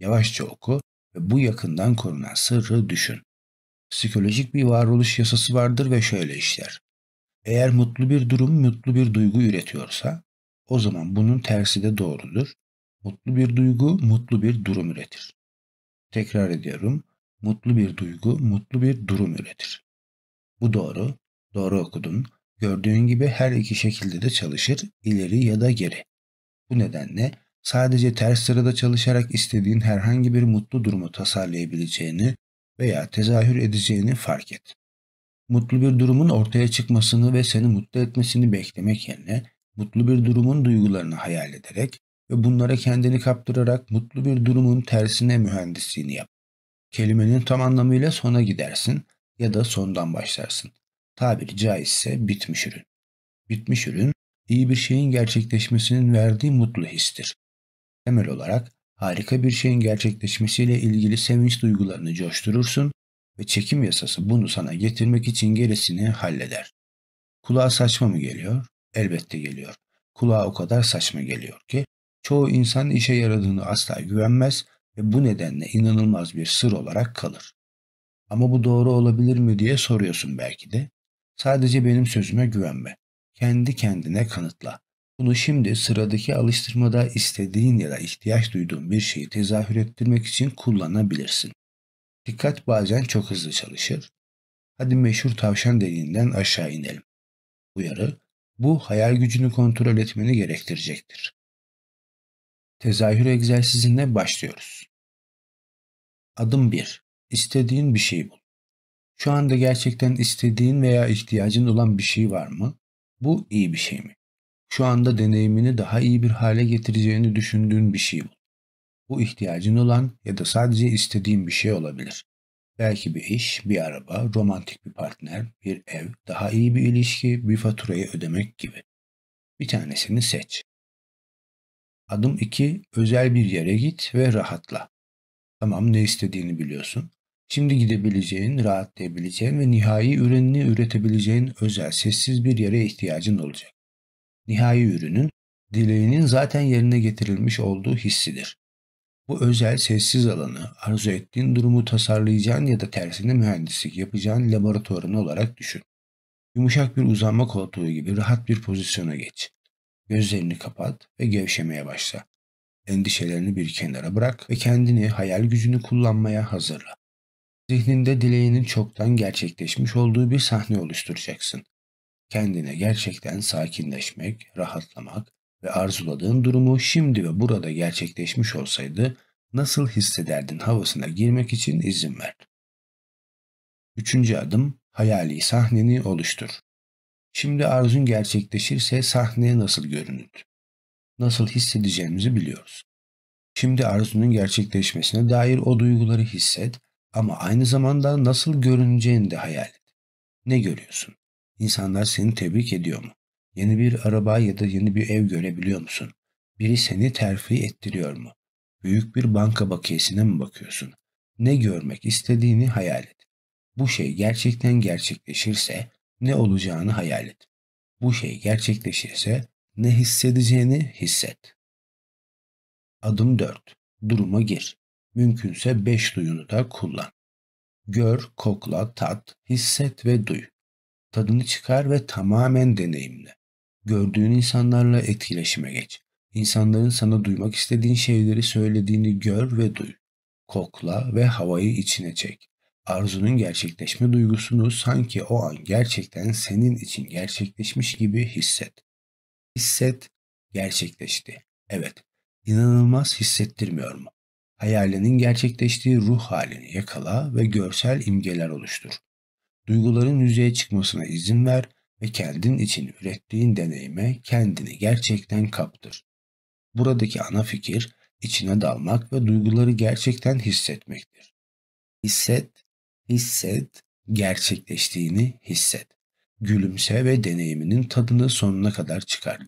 Yavaşça oku ve bu yakından korunan sırrı düşün. Psikolojik bir varoluş yasası vardır ve şöyle işler. Eğer mutlu bir durum mutlu bir duygu üretiyorsa, o zaman bunun tersi de doğrudur Mutlu bir duygu mutlu bir durum üretir. Tekrar ediyorum. Mutlu bir duygu mutlu bir durum üretir. Bu doğru. Doğru okudun. Gördüğün gibi her iki şekilde de çalışır, ileri ya da geri. Bu nedenle sadece ters sırada çalışarak istediğin herhangi bir mutlu durumu tasarlayabileceğini veya tezahür edeceğini fark et. Mutlu bir durumun ortaya çıkmasını ve seni mutlu etmesini beklemek yerine mutlu bir durumun duygularını hayal ederek ve bunlara kendini kaptırarak mutlu bir durumun tersine mühendisliğini yap. Kelimenin tam anlamıyla sona gidersin ya da sondan başlarsın. Tabiri caizse bitmiş ürün. Bitmiş ürün, iyi bir şeyin gerçekleşmesinin verdiği mutlu histir. Temel olarak harika bir şeyin gerçekleşmesiyle ilgili sevinç duygularını coşturursun ve çekim yasası bunu sana getirmek için gerisini halleder. Kulağa saçma mı geliyor? Elbette geliyor. Kulağa o kadar saçma geliyor ki çoğu insan işe yaradığını asla güvenmez ve bu nedenle inanılmaz bir sır olarak kalır. Ama bu doğru olabilir mi diye soruyorsun belki de. Sadece benim sözüme güvenme. Kendi kendine kanıtla. Bunu şimdi sıradaki alıştırmada istediğin ya da ihtiyaç duyduğun bir şeyi tezahür ettirmek için kullanabilirsin. Dikkat bazen çok hızlı çalışır. Hadi meşhur tavşan deliğinden aşağı inelim. Uyarı, bu hayal gücünü kontrol etmeni gerektirecektir. Tezahür egzersizine başlıyoruz. Adım 1. İstediğin bir şey bul. Şu anda gerçekten istediğin veya ihtiyacın olan bir şey var mı? Bu iyi bir şey mi? Şu anda deneyimini daha iyi bir hale getireceğini düşündüğün bir şey bul. Bu ihtiyacın olan ya da sadece istediğin bir şey olabilir. Belki bir iş, bir araba, romantik bir partner, bir ev, daha iyi bir ilişki, bir faturayı ödemek gibi. Bir tanesini seç. Adım 2. Özel bir yere git ve rahatla. Tamam ne istediğini biliyorsun. Şimdi gidebileceğin, rahatlayabileceğin ve nihai ürününü üretebileceğin özel, sessiz bir yere ihtiyacın olacak. Nihai ürünün, dileğinin zaten yerine getirilmiş olduğu hissidir. Bu özel sessiz alanı arzu ettiğin durumu tasarlayacağın ya da tersine mühendislik yapacağın laboratuvarın olarak düşün. Yumuşak bir uzanma koltuğu gibi rahat bir pozisyona geç. Gözlerini kapat ve gevşemeye başla. Endişelerini bir kenara bırak ve kendini hayal gücünü kullanmaya hazırla. Zihninde dileğinin çoktan gerçekleşmiş olduğu bir sahne oluşturacaksın. Kendine gerçekten sakinleşmek, rahatlamak ve arzuladığın durumu şimdi ve burada gerçekleşmiş olsaydı nasıl hissederdin havasına girmek için izin ver. Üçüncü adım hayali sahneni oluştur. Şimdi arzun gerçekleşirse sahneye nasıl görünür? Nasıl hissedeceğimizi biliyoruz. Şimdi arzunun gerçekleşmesine dair o duyguları hisset ama aynı zamanda nasıl görüneceğini de hayal et. Ne görüyorsun? İnsanlar seni tebrik ediyor mu? Yeni bir araba ya da yeni bir ev görebiliyor musun? Biri seni terfi ettiriyor mu? Büyük bir banka bakiyesine mi bakıyorsun? Ne görmek istediğini hayal et. Bu şey gerçekten gerçekleşirse ne olacağını hayal et. Bu şey gerçekleşirse ne hissedeceğini hisset. Adım 4. Duruma gir. Mümkünse 5 duyunu da kullan. Gör, kokla, tat, hisset ve duy. Tadını çıkar ve tamamen deneyimle. Gördüğün insanlarla etkileşime geç. İnsanların sana duymak istediğin şeyleri söylediğini gör ve duy. Kokla ve havayı içine çek. Arzunun gerçekleşme duygusunu sanki o an gerçekten senin için gerçekleşmiş gibi hisset. Hisset gerçekleşti. Evet, inanılmaz hissettirmiyor mu? Hayalinin gerçekleştiği ruh halini yakala ve görsel imgeler oluştur. Duyguların yüzeye çıkmasına izin ver ve kendin için ürettiğin deneyime kendini gerçekten kaptır. Buradaki ana fikir içine dalmak ve duyguları gerçekten hissetmektir. Hisset, hisset, gerçekleştiğini hisset. Gülümse ve deneyiminin tadını sonuna kadar çıkar.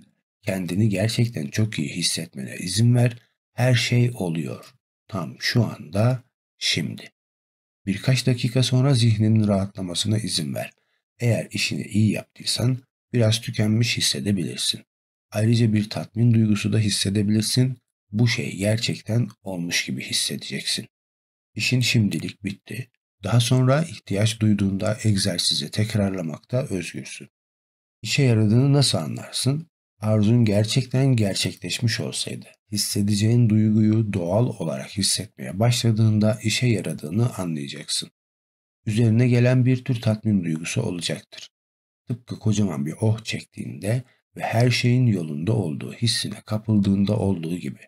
Kendini gerçekten çok iyi hissetmene izin ver. Her şey oluyor. Tam şu anda, şimdi. Birkaç dakika sonra zihninin rahatlamasına izin ver. Eğer işini iyi yaptıysan biraz tükenmiş hissedebilirsin. Ayrıca bir tatmin duygusu da hissedebilirsin. Bu şey gerçekten olmuş gibi hissedeceksin. İşin şimdilik bitti daha sonra ihtiyaç duyduğunda egzersizi tekrarlamakta özgürsün. İşe yaradığını nasıl anlarsın? Arzun gerçekten gerçekleşmiş olsaydı, hissedeceğin duyguyu doğal olarak hissetmeye başladığında işe yaradığını anlayacaksın. Üzerine gelen bir tür tatmin duygusu olacaktır. Tıpkı kocaman bir oh çektiğinde ve her şeyin yolunda olduğu hissine kapıldığında olduğu gibi.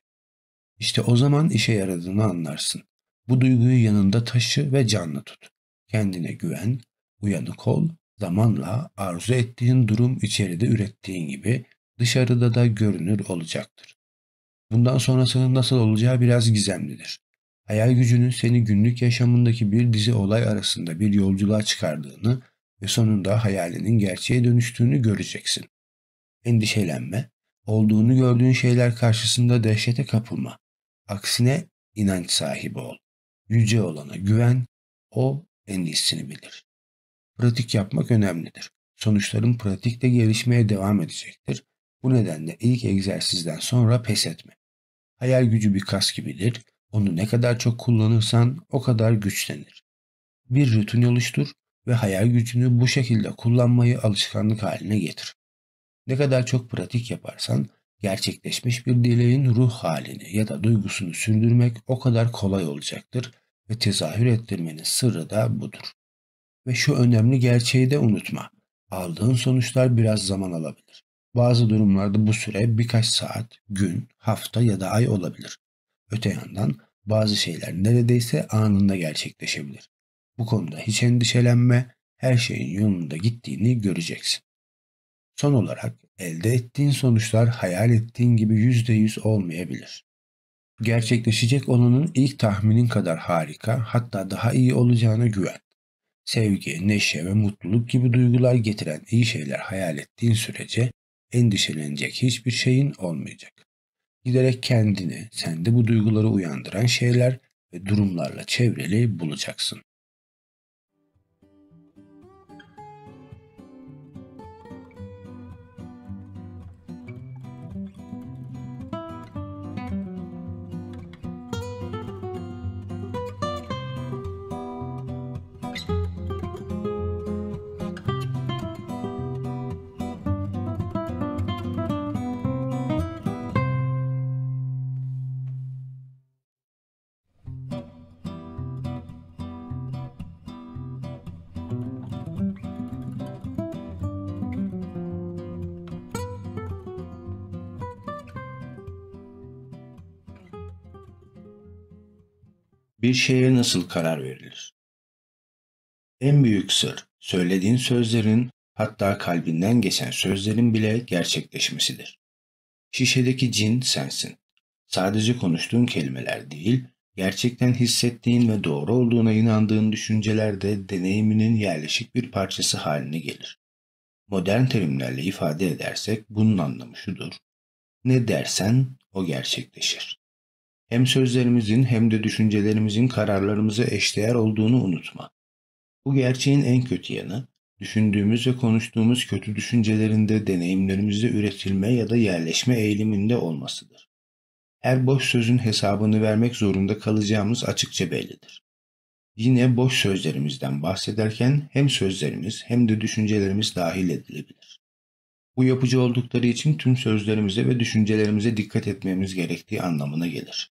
İşte o zaman işe yaradığını anlarsın. Bu duyguyu yanında taşı ve canlı tut. Kendine güven, uyanık ol. Zamanla arzu ettiğin durum içeride ürettiğin gibi dışarıda da görünür olacaktır. Bundan sonrasının nasıl olacağı biraz gizemlidir. Hayal gücünün seni günlük yaşamındaki bir dizi olay arasında bir yolculuğa çıkardığını ve sonunda hayalinin gerçeğe dönüştüğünü göreceksin. Endişelenme, olduğunu gördüğün şeyler karşısında dehşete kapılma. Aksine inanç sahibi ol. Yüce olana güven, o en iyisini bilir. Pratik yapmak önemlidir. Sonuçların pratikte gelişmeye devam edecektir. Bu nedenle ilk egzersizden sonra pes etme. Hayal gücü bir kas gibidir. Onu ne kadar çok kullanırsan o kadar güçlenir. Bir rutin oluştur ve hayal gücünü bu şekilde kullanmayı alışkanlık haline getir. Ne kadar çok pratik yaparsan gerçekleşmiş bir dileğin ruh halini ya da duygusunu sürdürmek o kadar kolay olacaktır ve tezahür ettirmenin sırrı da budur. Ve şu önemli gerçeği de unutma. Aldığın sonuçlar biraz zaman alabilir. Bazı durumlarda bu süre birkaç saat, gün, hafta ya da ay olabilir. Öte yandan bazı şeyler neredeyse anında gerçekleşebilir. Bu konuda hiç endişelenme, her şeyin yolunda gittiğini göreceksin. Son olarak elde ettiğin sonuçlar hayal ettiğin gibi yüzde yüz olmayabilir. Gerçekleşecek olanın ilk tahminin kadar harika hatta daha iyi olacağına güven. Sevgi, neşe ve mutluluk gibi duygular getiren iyi şeyler hayal ettiğin sürece endişelenecek hiçbir şeyin olmayacak. Giderek kendini, sende bu duyguları uyandıran şeyler ve durumlarla çevreli bulacaksın. Bir şeye nasıl karar verilir? En büyük sır, söylediğin sözlerin, hatta kalbinden geçen sözlerin bile gerçekleşmesidir. Şişedeki cin sensin. Sadece konuştuğun kelimeler değil, gerçekten hissettiğin ve doğru olduğuna inandığın düşünceler de deneyiminin yerleşik bir parçası haline gelir. Modern terimlerle ifade edersek bunun anlamı şudur. Ne dersen o gerçekleşir hem sözlerimizin hem de düşüncelerimizin kararlarımıza eşdeğer olduğunu unutma. Bu gerçeğin en kötü yanı, düşündüğümüz ve konuştuğumuz kötü düşüncelerinde deneyimlerimizde üretilme ya da yerleşme eğiliminde olmasıdır. Her boş sözün hesabını vermek zorunda kalacağımız açıkça bellidir. Yine boş sözlerimizden bahsederken hem sözlerimiz hem de düşüncelerimiz dahil edilebilir. Bu yapıcı oldukları için tüm sözlerimize ve düşüncelerimize dikkat etmemiz gerektiği anlamına gelir.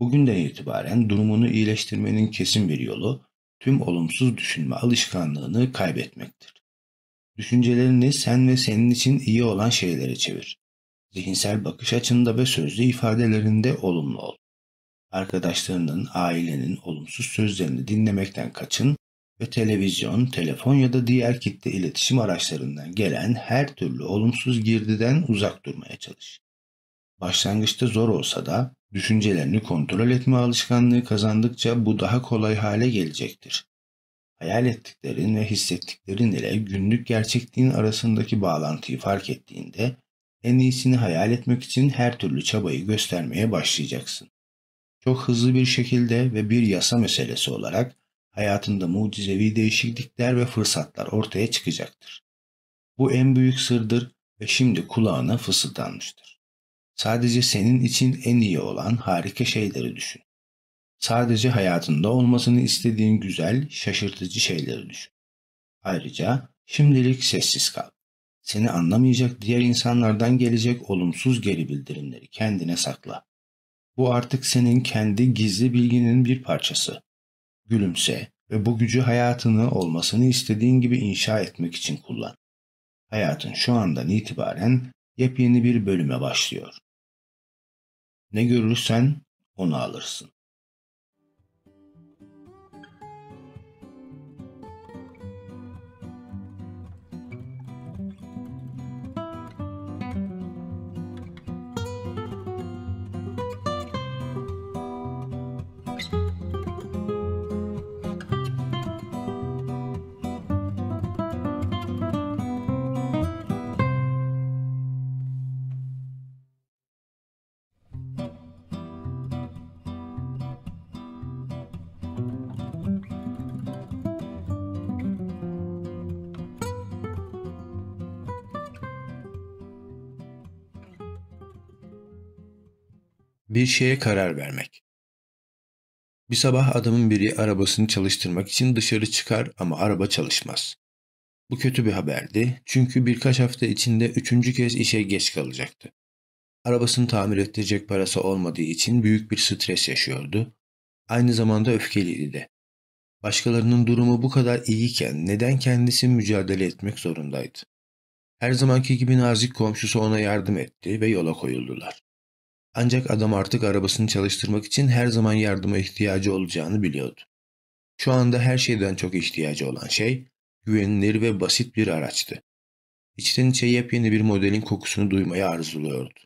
Bugünden itibaren durumunu iyileştirmenin kesin bir yolu tüm olumsuz düşünme alışkanlığını kaybetmektir. Düşüncelerini sen ve senin için iyi olan şeylere çevir. Zihinsel bakış açında ve sözlü ifadelerinde olumlu ol. Arkadaşlarının, ailenin olumsuz sözlerini dinlemekten kaçın ve televizyon, telefon ya da diğer kitle iletişim araçlarından gelen her türlü olumsuz girdiden uzak durmaya çalış. Başlangıçta zor olsa da Düşüncelerini kontrol etme alışkanlığı kazandıkça bu daha kolay hale gelecektir. Hayal ettiklerin ve hissettiklerin ile günlük gerçekliğin arasındaki bağlantıyı fark ettiğinde en iyisini hayal etmek için her türlü çabayı göstermeye başlayacaksın. Çok hızlı bir şekilde ve bir yasa meselesi olarak hayatında mucizevi değişiklikler ve fırsatlar ortaya çıkacaktır. Bu en büyük sırdır ve şimdi kulağına fısıldanmıştır. Sadece senin için en iyi olan harika şeyleri düşün. Sadece hayatında olmasını istediğin güzel, şaşırtıcı şeyleri düşün. Ayrıca şimdilik sessiz kal. Seni anlamayacak diğer insanlardan gelecek olumsuz geri bildirimleri kendine sakla. Bu artık senin kendi gizli bilginin bir parçası. Gülümse ve bu gücü hayatını olmasını istediğin gibi inşa etmek için kullan. Hayatın şu andan itibaren yepyeni bir bölüme başlıyor. Ne görürsen onu alırsın. bir şeye karar vermek. Bir sabah adamın biri arabasını çalıştırmak için dışarı çıkar ama araba çalışmaz. Bu kötü bir haberdi çünkü birkaç hafta içinde üçüncü kez işe geç kalacaktı. Arabasını tamir ettirecek parası olmadığı için büyük bir stres yaşıyordu. Aynı zamanda öfkeliydi de. Başkalarının durumu bu kadar iyiyken neden kendisi mücadele etmek zorundaydı? Her zamanki gibi nazik komşusu ona yardım etti ve yola koyuldular. Ancak adam artık arabasını çalıştırmak için her zaman yardıma ihtiyacı olacağını biliyordu. Şu anda her şeyden çok ihtiyacı olan şey güvenilir ve basit bir araçtı. İçten içe yepyeni bir modelin kokusunu duymayı arzuluyordu.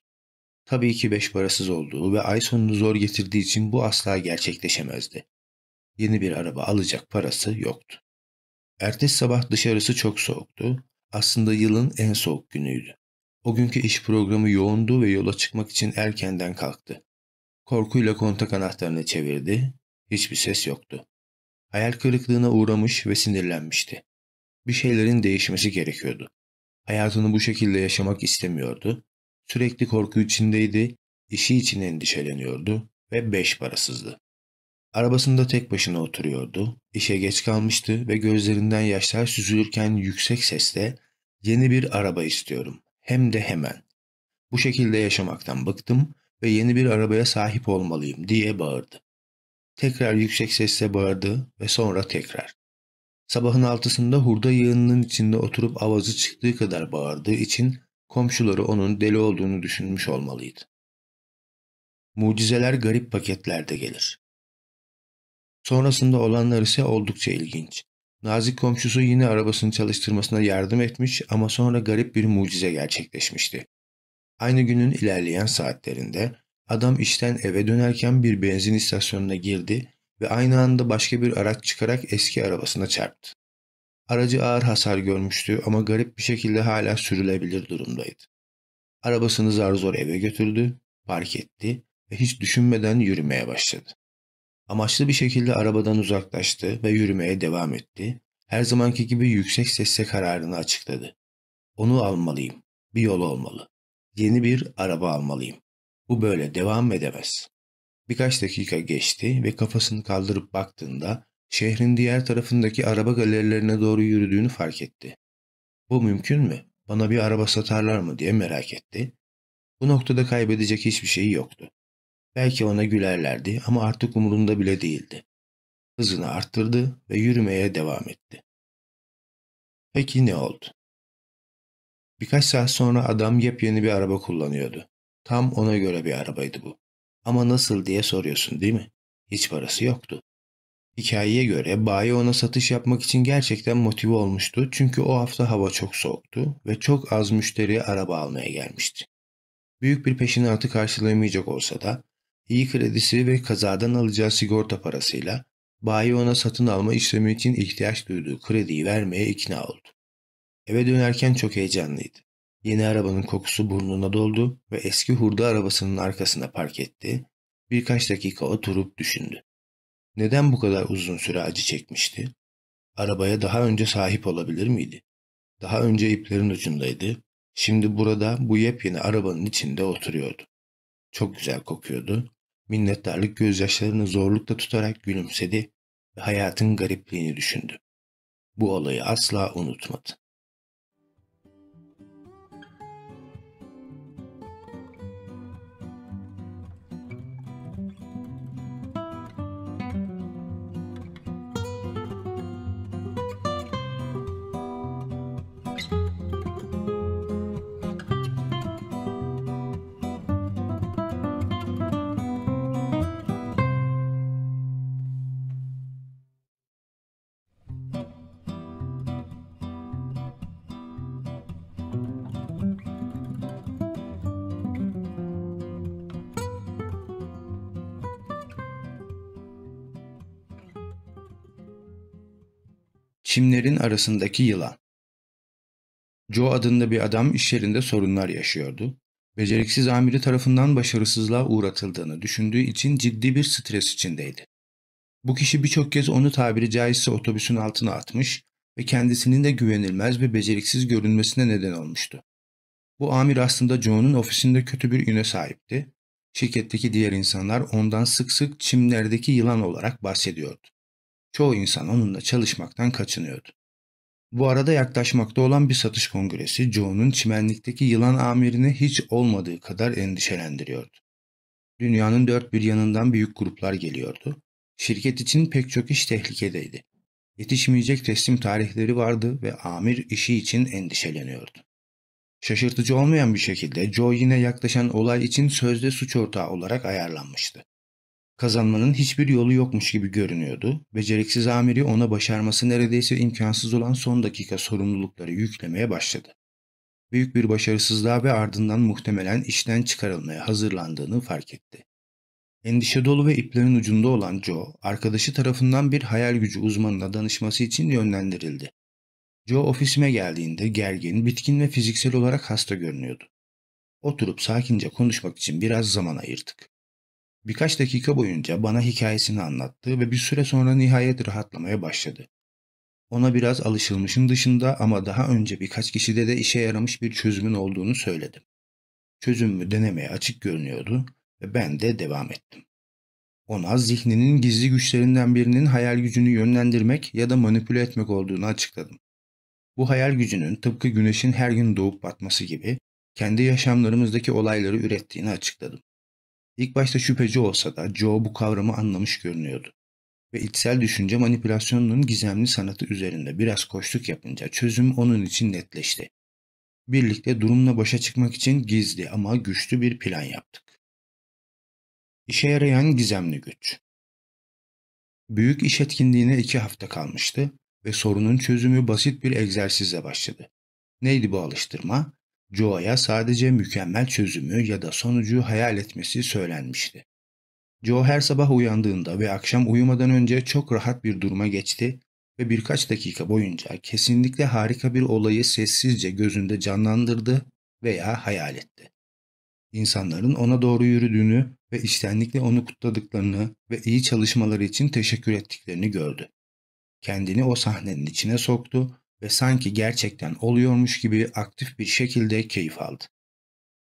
Tabii ki beş parasız olduğu ve ay sonunu zor getirdiği için bu asla gerçekleşemezdi. Yeni bir araba alacak parası yoktu. Ertesi sabah dışarısı çok soğuktu. Aslında yılın en soğuk günüydü. O günkü iş programı yoğundu ve yola çıkmak için erkenden kalktı. Korkuyla kontak anahtarını çevirdi. Hiçbir ses yoktu. Hayal kırıklığına uğramış ve sinirlenmişti. Bir şeylerin değişmesi gerekiyordu. Hayatını bu şekilde yaşamak istemiyordu. Sürekli korku içindeydi, işi için endişeleniyordu ve beş parasızdı. Arabasında tek başına oturuyordu, işe geç kalmıştı ve gözlerinden yaşlar süzülürken yüksek sesle ''Yeni bir araba istiyorum hem de hemen. Bu şekilde yaşamaktan bıktım ve yeni bir arabaya sahip olmalıyım diye bağırdı. Tekrar yüksek sesle bağırdı ve sonra tekrar. Sabahın altısında hurda yığınının içinde oturup avazı çıktığı kadar bağırdığı için komşuları onun deli olduğunu düşünmüş olmalıydı. Mucizeler garip paketlerde gelir. Sonrasında olanlar ise oldukça ilginç. Nazik komşusu yine arabasını çalıştırmasına yardım etmiş ama sonra garip bir mucize gerçekleşmişti. Aynı günün ilerleyen saatlerinde adam işten eve dönerken bir benzin istasyonuna girdi ve aynı anda başka bir araç çıkarak eski arabasına çarptı. Aracı ağır hasar görmüştü ama garip bir şekilde hala sürülebilir durumdaydı. Arabasını zar zor eve götürdü, park etti ve hiç düşünmeden yürümeye başladı. Amaçlı bir şekilde arabadan uzaklaştı ve yürümeye devam etti. Her zamanki gibi yüksek sesle kararını açıkladı. Onu almalıyım. Bir yol olmalı. Yeni bir araba almalıyım. Bu böyle devam edemez. Birkaç dakika geçti ve kafasını kaldırıp baktığında şehrin diğer tarafındaki araba galerilerine doğru yürüdüğünü fark etti. Bu mümkün mü? Bana bir araba satarlar mı diye merak etti. Bu noktada kaybedecek hiçbir şey yoktu. Belki ona gülerlerdi ama artık umurunda bile değildi. Hızını arttırdı ve yürümeye devam etti. Peki ne oldu? Birkaç saat sonra adam yepyeni bir araba kullanıyordu. Tam ona göre bir arabaydı bu. Ama nasıl diye soruyorsun değil mi? Hiç parası yoktu. Hikayeye göre bayi ona satış yapmak için gerçekten motive olmuştu çünkü o hafta hava çok soğuktu ve çok az müşteri araba almaya gelmişti. Büyük bir peşinatı karşılayamayacak olsa da iyi kredisi ve kazadan alacağı sigorta parasıyla bayi ona satın alma işlemi için ihtiyaç duyduğu krediyi vermeye ikna oldu. Eve dönerken çok heyecanlıydı. Yeni arabanın kokusu burnuna doldu ve eski hurda arabasının arkasına park etti. Birkaç dakika oturup düşündü. Neden bu kadar uzun süre acı çekmişti? Arabaya daha önce sahip olabilir miydi? Daha önce iplerin ucundaydı. Şimdi burada bu yepyeni arabanın içinde oturuyordu. Çok güzel kokuyordu Minnettarlık gözyaşlarını zorlukla tutarak gülümsedi ve hayatın garipliğini düşündü. Bu olayı asla unutmadı. Çimlerin arasındaki yılan. Joe adında bir adam iş yerinde sorunlar yaşıyordu. Beceriksiz amiri tarafından başarısızlığa uğratıldığını düşündüğü için ciddi bir stres içindeydi. Bu kişi birçok kez onu tabiri caizse otobüsün altına atmış ve kendisinin de güvenilmez ve beceriksiz görünmesine neden olmuştu. Bu amir aslında Joe'nun ofisinde kötü bir üne sahipti. Şirketteki diğer insanlar ondan sık sık çimlerdeki yılan olarak bahsediyordu. Çoğu insan onunla çalışmaktan kaçınıyordu. Bu arada yaklaşmakta olan bir satış kongresi Joe'nun çimenlikteki yılan amirini hiç olmadığı kadar endişelendiriyordu. Dünyanın dört bir yanından büyük gruplar geliyordu. Şirket için pek çok iş tehlikedeydi. Yetişmeyecek teslim tarihleri vardı ve amir işi için endişeleniyordu. Şaşırtıcı olmayan bir şekilde Joe yine yaklaşan olay için sözde suç ortağı olarak ayarlanmıştı. Kazanmanın hiçbir yolu yokmuş gibi görünüyordu. Beceriksiz amiri ona başarması neredeyse imkansız olan son dakika sorumlulukları yüklemeye başladı. Büyük bir başarısızlığa ve ardından muhtemelen işten çıkarılmaya hazırlandığını fark etti. Endişe dolu ve iplerin ucunda olan Joe, arkadaşı tarafından bir hayal gücü uzmanına danışması için yönlendirildi. Joe ofisime geldiğinde gergin, bitkin ve fiziksel olarak hasta görünüyordu. Oturup sakince konuşmak için biraz zaman ayırdık. Birkaç dakika boyunca bana hikayesini anlattı ve bir süre sonra nihayet rahatlamaya başladı. Ona biraz alışılmışın dışında ama daha önce birkaç kişide de işe yaramış bir çözümün olduğunu söyledim. Çözümü denemeye açık görünüyordu ve ben de devam ettim. Ona zihninin gizli güçlerinden birinin hayal gücünü yönlendirmek ya da manipüle etmek olduğunu açıkladım. Bu hayal gücünün tıpkı güneşin her gün doğup batması gibi kendi yaşamlarımızdaki olayları ürettiğini açıkladım. İlk başta şüpheci olsa da Joe bu kavramı anlamış görünüyordu. Ve içsel düşünce manipülasyonunun gizemli sanatı üzerinde biraz koştuk yapınca çözüm onun için netleşti. Birlikte durumla başa çıkmak için gizli ama güçlü bir plan yaptık. İşe yarayan gizemli güç Büyük iş etkinliğine iki hafta kalmıştı ve sorunun çözümü basit bir egzersizle başladı. Neydi bu alıştırma? Joe'ya sadece mükemmel çözümü ya da sonucu hayal etmesi söylenmişti. Joe her sabah uyandığında ve akşam uyumadan önce çok rahat bir duruma geçti ve birkaç dakika boyunca kesinlikle harika bir olayı sessizce gözünde canlandırdı veya hayal etti. İnsanların ona doğru yürüdüğünü ve içtenlikle onu kutladıklarını ve iyi çalışmaları için teşekkür ettiklerini gördü. Kendini o sahnenin içine soktu ve sanki gerçekten oluyormuş gibi aktif bir şekilde keyif aldı.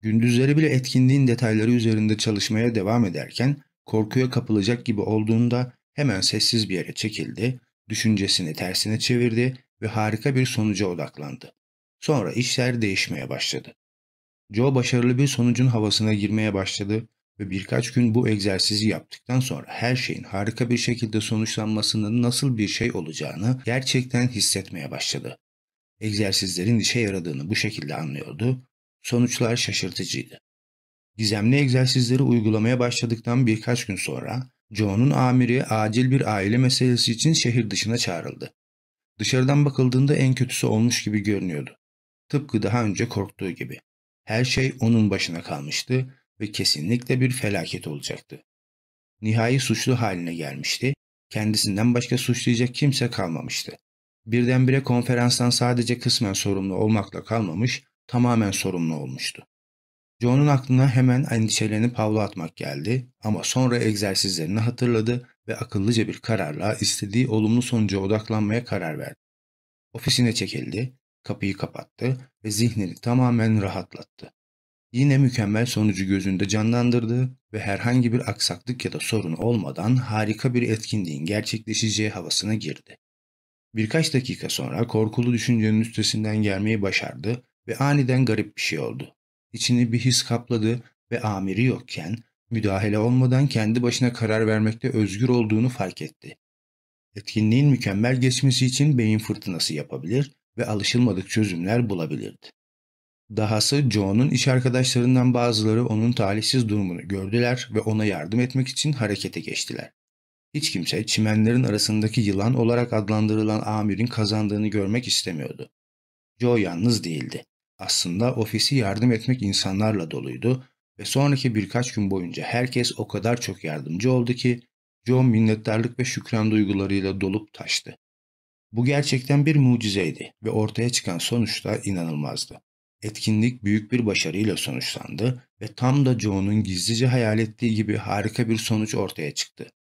Gündüzleri bile etkinliğin detayları üzerinde çalışmaya devam ederken korkuya kapılacak gibi olduğunda hemen sessiz bir yere çekildi, düşüncesini tersine çevirdi ve harika bir sonuca odaklandı. Sonra işler değişmeye başladı. Joe başarılı bir sonucun havasına girmeye başladı ve birkaç gün bu egzersizi yaptıktan sonra her şeyin harika bir şekilde sonuçlanmasının nasıl bir şey olacağını gerçekten hissetmeye başladı. Egzersizlerin işe yaradığını bu şekilde anlıyordu. Sonuçlar şaşırtıcıydı. Gizemli egzersizleri uygulamaya başladıktan birkaç gün sonra Joe'nun amiri acil bir aile meselesi için şehir dışına çağrıldı. Dışarıdan bakıldığında en kötüsü olmuş gibi görünüyordu. Tıpkı daha önce korktuğu gibi. Her şey onun başına kalmıştı ve kesinlikle bir felaket olacaktı. Nihai suçlu haline gelmişti, kendisinden başka suçlayacak kimse kalmamıştı. Birdenbire konferanstan sadece kısmen sorumlu olmakla kalmamış, tamamen sorumlu olmuştu. John'un aklına hemen endişelerini havlu atmak geldi ama sonra egzersizlerini hatırladı ve akıllıca bir kararla istediği olumlu sonuca odaklanmaya karar verdi. Ofisine çekildi, kapıyı kapattı ve zihnini tamamen rahatlattı yine mükemmel sonucu gözünde canlandırdı ve herhangi bir aksaklık ya da sorun olmadan harika bir etkinliğin gerçekleşeceği havasına girdi. Birkaç dakika sonra korkulu düşüncenin üstesinden gelmeyi başardı ve aniden garip bir şey oldu. İçini bir his kapladı ve amiri yokken müdahale olmadan kendi başına karar vermekte özgür olduğunu fark etti. Etkinliğin mükemmel geçmesi için beyin fırtınası yapabilir ve alışılmadık çözümler bulabilirdi. Dahası Joe'nun iş arkadaşlarından bazıları onun talihsiz durumunu gördüler ve ona yardım etmek için harekete geçtiler. Hiç kimse çimenlerin arasındaki yılan olarak adlandırılan amirin kazandığını görmek istemiyordu. Joe yalnız değildi. Aslında ofisi yardım etmek insanlarla doluydu ve sonraki birkaç gün boyunca herkes o kadar çok yardımcı oldu ki Joe minnettarlık ve şükran duygularıyla dolup taştı. Bu gerçekten bir mucizeydi ve ortaya çıkan sonuçta inanılmazdı. Etkinlik büyük bir başarıyla sonuçlandı ve tam da Joe'nun gizlice hayal ettiği gibi harika bir sonuç ortaya çıktı.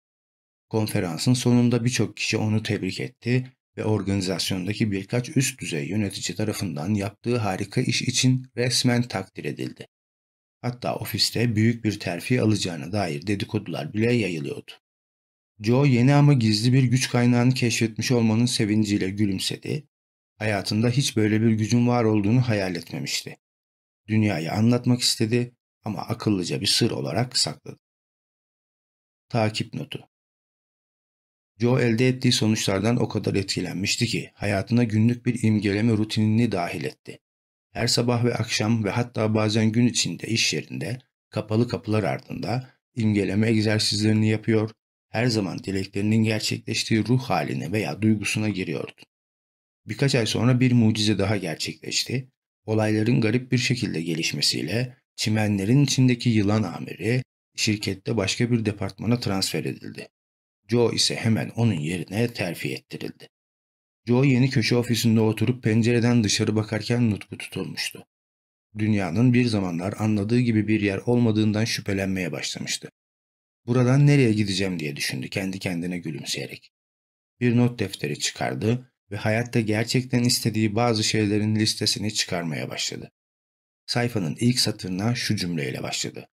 Konferansın sonunda birçok kişi onu tebrik etti ve organizasyondaki birkaç üst düzey yönetici tarafından yaptığı harika iş için resmen takdir edildi. Hatta ofiste büyük bir terfi alacağına dair dedikodular bile yayılıyordu. Joe yeni ama gizli bir güç kaynağını keşfetmiş olmanın sevinciyle gülümsedi Hayatında hiç böyle bir gücün var olduğunu hayal etmemişti. Dünyayı anlatmak istedi ama akıllıca bir sır olarak sakladı. Takip notu Joe elde ettiği sonuçlardan o kadar etkilenmişti ki hayatına günlük bir imgeleme rutinini dahil etti. Her sabah ve akşam ve hatta bazen gün içinde iş yerinde kapalı kapılar ardında imgeleme egzersizlerini yapıyor, her zaman dileklerinin gerçekleştiği ruh haline veya duygusuna giriyordu. Birkaç ay sonra bir mucize daha gerçekleşti. Olayların garip bir şekilde gelişmesiyle çimenlerin içindeki yılan amiri şirkette başka bir departmana transfer edildi. Joe ise hemen onun yerine terfi ettirildi. Joe yeni köşe ofisinde oturup pencereden dışarı bakarken nutku tutulmuştu. Dünyanın bir zamanlar anladığı gibi bir yer olmadığından şüphelenmeye başlamıştı. Buradan nereye gideceğim diye düşündü kendi kendine gülümseyerek. Bir not defteri çıkardı ve hayatta gerçekten istediği bazı şeylerin listesini çıkarmaya başladı. Sayfanın ilk satırına şu cümleyle başladı.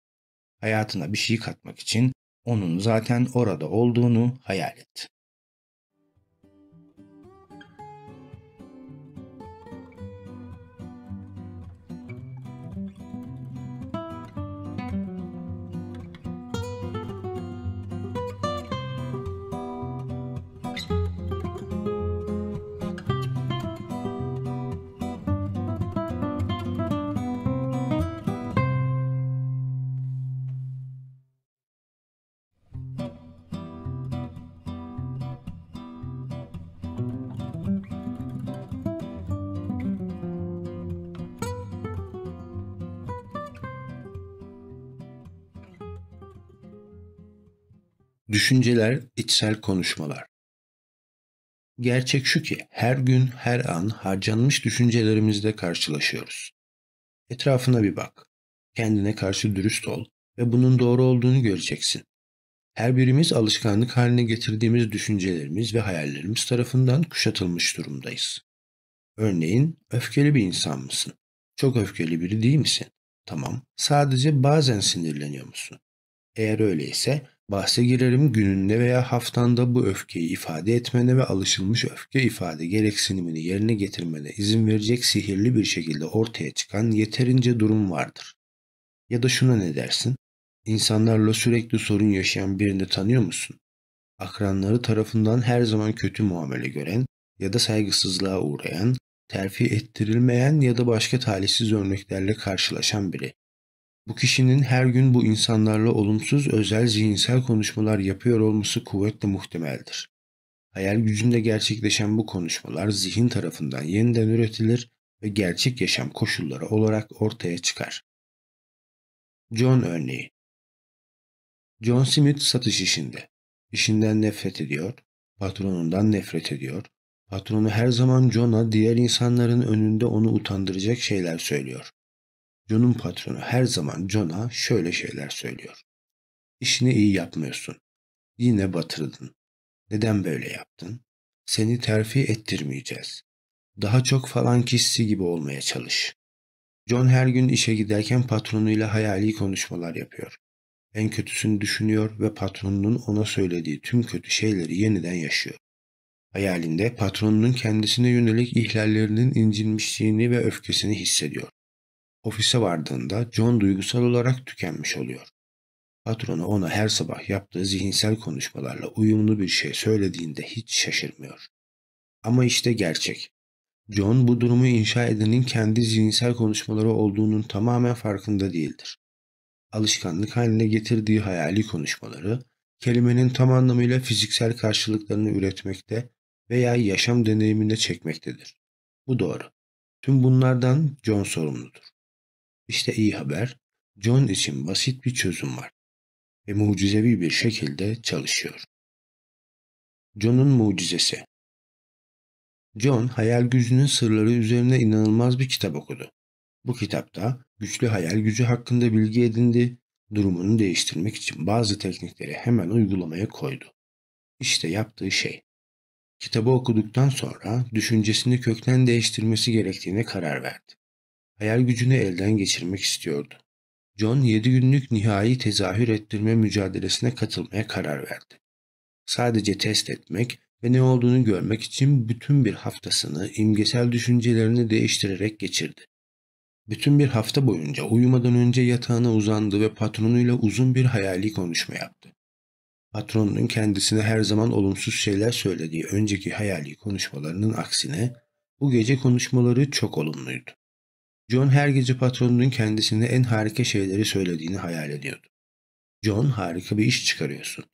Hayatına bir şey katmak için onun zaten orada olduğunu hayal et. Düşünceler, içsel konuşmalar. Gerçek şu ki her gün, her an harcanmış düşüncelerimizle karşılaşıyoruz. Etrafına bir bak. Kendine karşı dürüst ol ve bunun doğru olduğunu göreceksin. Her birimiz alışkanlık haline getirdiğimiz düşüncelerimiz ve hayallerimiz tarafından kuşatılmış durumdayız. Örneğin öfkeli bir insan mısın? Çok öfkeli biri değil misin? Tamam, sadece bazen sinirleniyor musun? Eğer öyleyse Bahse girerim gününde veya haftanda bu öfkeyi ifade etmene ve alışılmış öfke ifade gereksinimini yerine getirmene izin verecek sihirli bir şekilde ortaya çıkan yeterince durum vardır. Ya da şuna ne dersin? İnsanlarla sürekli sorun yaşayan birini tanıyor musun? Akranları tarafından her zaman kötü muamele gören ya da saygısızlığa uğrayan, terfi ettirilmeyen ya da başka talihsiz örneklerle karşılaşan biri. Bu kişinin her gün bu insanlarla olumsuz özel zihinsel konuşmalar yapıyor olması kuvvetle muhtemeldir. Hayal gücünde gerçekleşen bu konuşmalar zihin tarafından yeniden üretilir ve gerçek yaşam koşulları olarak ortaya çıkar. John örneği John Smith satış işinde. İşinden nefret ediyor, patronundan nefret ediyor. Patronu her zaman John'a diğer insanların önünde onu utandıracak şeyler söylüyor. John'un patronu her zaman John'a şöyle şeyler söylüyor. İşini iyi yapmıyorsun. Yine batırdın. Neden böyle yaptın? Seni terfi ettirmeyeceğiz. Daha çok falan kişisi gibi olmaya çalış. John her gün işe giderken patronuyla hayali konuşmalar yapıyor. En kötüsünü düşünüyor ve patronunun ona söylediği tüm kötü şeyleri yeniden yaşıyor. Hayalinde patronunun kendisine yönelik ihlallerinin incinmişliğini ve öfkesini hissediyor. Ofise vardığında John duygusal olarak tükenmiş oluyor. Patronu ona her sabah yaptığı zihinsel konuşmalarla uyumlu bir şey söylediğinde hiç şaşırmıyor. Ama işte gerçek. John bu durumu inşa edenin kendi zihinsel konuşmaları olduğunun tamamen farkında değildir. Alışkanlık haline getirdiği hayali konuşmaları, kelimenin tam anlamıyla fiziksel karşılıklarını üretmekte veya yaşam deneyimine çekmektedir. Bu doğru. Tüm bunlardan John sorumludur. İşte iyi haber, John için basit bir çözüm var ve mucizevi bir şekilde çalışıyor. John'un mucizesi John, hayal gücünün sırları üzerine inanılmaz bir kitap okudu. Bu kitapta güçlü hayal gücü hakkında bilgi edindi, durumunu değiştirmek için bazı teknikleri hemen uygulamaya koydu. İşte yaptığı şey. Kitabı okuduktan sonra düşüncesini kökten değiştirmesi gerektiğine karar verdi hayal gücünü elden geçirmek istiyordu. John 7 günlük nihai tezahür ettirme mücadelesine katılmaya karar verdi. Sadece test etmek ve ne olduğunu görmek için bütün bir haftasını imgesel düşüncelerini değiştirerek geçirdi. Bütün bir hafta boyunca uyumadan önce yatağına uzandı ve patronuyla uzun bir hayali konuşma yaptı. Patronun kendisine her zaman olumsuz şeyler söylediği önceki hayali konuşmalarının aksine bu gece konuşmaları çok olumluydu. John her gece patronunun kendisine en harika şeyleri söylediğini hayal ediyordu. John harika bir iş çıkarıyorsun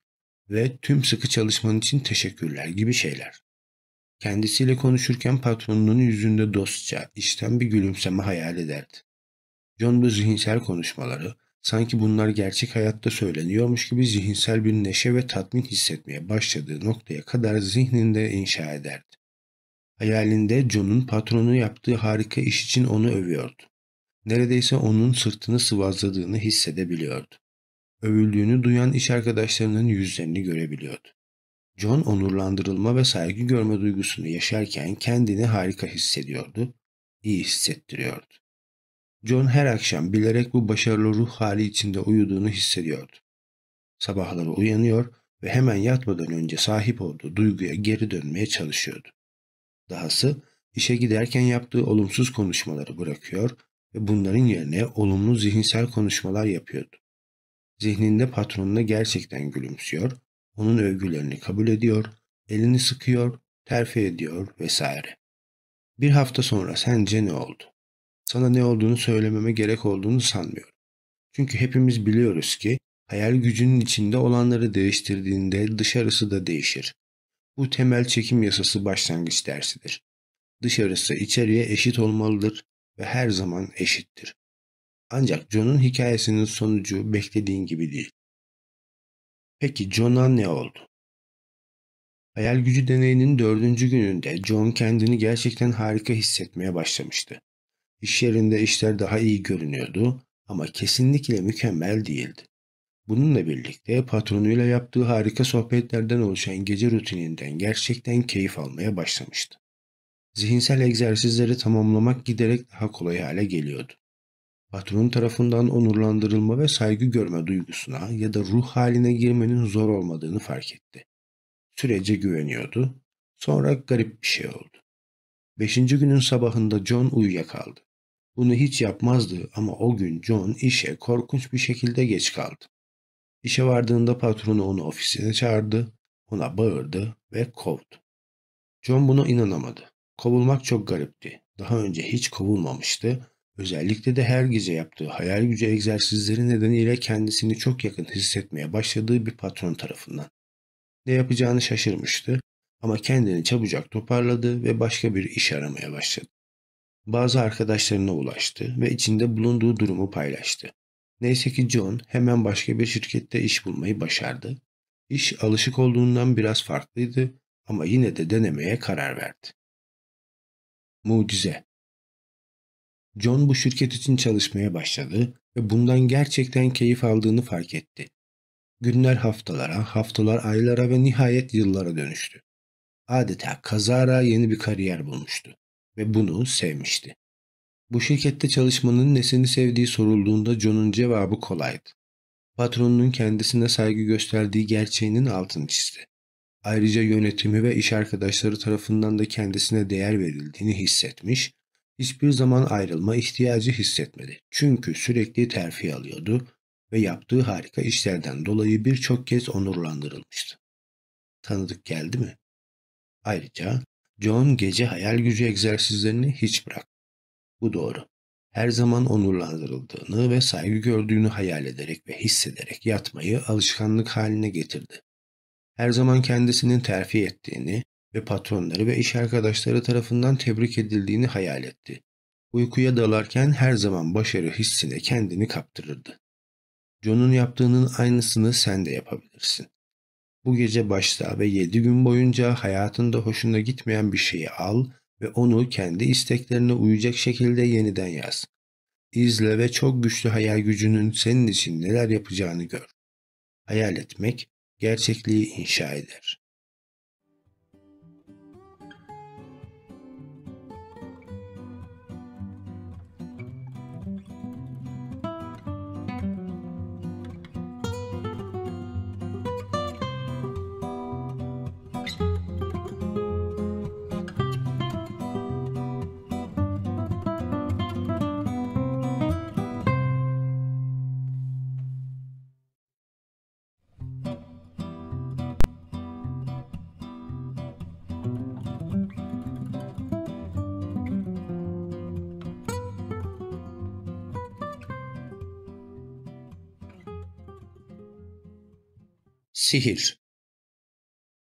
ve tüm sıkı çalışman için teşekkürler gibi şeyler. Kendisiyle konuşurken patronunun yüzünde dostça, işten bir gülümseme hayal ederdi. John bu zihinsel konuşmaları sanki bunlar gerçek hayatta söyleniyormuş gibi zihinsel bir neşe ve tatmin hissetmeye başladığı noktaya kadar zihninde inşa ederdi. Hayalinde John'un patronu yaptığı harika iş için onu övüyordu. Neredeyse onun sırtını sıvazladığını hissedebiliyordu. Övüldüğünü duyan iş arkadaşlarının yüzlerini görebiliyordu. John onurlandırılma ve saygı görme duygusunu yaşarken kendini harika hissediyordu, iyi hissettiriyordu. John her akşam bilerek bu başarılı ruh hali içinde uyuduğunu hissediyordu. Sabahları uyanıyor ve hemen yatmadan önce sahip olduğu duyguya geri dönmeye çalışıyordu. Dahası işe giderken yaptığı olumsuz konuşmaları bırakıyor ve bunların yerine olumlu zihinsel konuşmalar yapıyordu. Zihninde patronuna gerçekten gülümsüyor, onun övgülerini kabul ediyor, elini sıkıyor, terfi ediyor vesaire. Bir hafta sonra sence ne oldu? Sana ne olduğunu söylememe gerek olduğunu sanmıyorum. Çünkü hepimiz biliyoruz ki hayal gücünün içinde olanları değiştirdiğinde dışarısı da değişir. Bu temel çekim yasası başlangıç dersidir. Dışarısı içeriye eşit olmalıdır ve her zaman eşittir. Ancak John'un hikayesinin sonucu beklediğin gibi değil. Peki John'a ne oldu? Hayal gücü deneyinin dördüncü gününde John kendini gerçekten harika hissetmeye başlamıştı. İş yerinde işler daha iyi görünüyordu ama kesinlikle mükemmel değildi. Bununla birlikte patronuyla yaptığı harika sohbetlerden oluşan gece rutininden gerçekten keyif almaya başlamıştı. Zihinsel egzersizleri tamamlamak giderek daha kolay hale geliyordu. Patron tarafından onurlandırılma ve saygı görme duygusuna ya da ruh haline girmenin zor olmadığını fark etti. Sürece güveniyordu. Sonra garip bir şey oldu. Beşinci günün sabahında John uyuyakaldı. Bunu hiç yapmazdı ama o gün John işe korkunç bir şekilde geç kaldı. İşe vardığında patronu onu ofisine çağırdı, ona bağırdı ve kovdu. John buna inanamadı. Kovulmak çok garipti. Daha önce hiç kovulmamıştı. Özellikle de her gece yaptığı hayal gücü egzersizleri nedeniyle kendisini çok yakın hissetmeye başladığı bir patron tarafından. Ne yapacağını şaşırmıştı ama kendini çabucak toparladı ve başka bir iş aramaya başladı. Bazı arkadaşlarına ulaştı ve içinde bulunduğu durumu paylaştı. Neyse ki John hemen başka bir şirkette iş bulmayı başardı. İş alışık olduğundan biraz farklıydı ama yine de denemeye karar verdi. Mucize John bu şirket için çalışmaya başladı ve bundan gerçekten keyif aldığını fark etti. Günler haftalara, haftalar aylara ve nihayet yıllara dönüştü. Adeta kazara yeni bir kariyer bulmuştu ve bunu sevmişti. Bu şirkette çalışmanın nesini sevdiği sorulduğunda John'un cevabı kolaydı. Patronunun kendisine saygı gösterdiği gerçeğinin altını çizdi. Ayrıca yönetimi ve iş arkadaşları tarafından da kendisine değer verildiğini hissetmiş, hiçbir zaman ayrılma ihtiyacı hissetmedi. Çünkü sürekli terfi alıyordu ve yaptığı harika işlerden dolayı birçok kez onurlandırılmıştı. Tanıdık geldi mi? Ayrıca John gece hayal gücü egzersizlerini hiç bırakmadı. Bu doğru. Her zaman onurlandırıldığını ve saygı gördüğünü hayal ederek ve hissederek yatmayı alışkanlık haline getirdi. Her zaman kendisinin terfi ettiğini ve patronları ve iş arkadaşları tarafından tebrik edildiğini hayal etti. Uykuya dalarken her zaman başarı hissine kendini kaptırırdı. John'un yaptığının aynısını sen de yapabilirsin. Bu gece başla ve yedi gün boyunca hayatında hoşuna gitmeyen bir şeyi al ve onu kendi isteklerine uyacak şekilde yeniden yaz. İzle ve çok güçlü hayal gücünün senin için neler yapacağını gör. Hayal etmek gerçekliği inşa eder. Sihir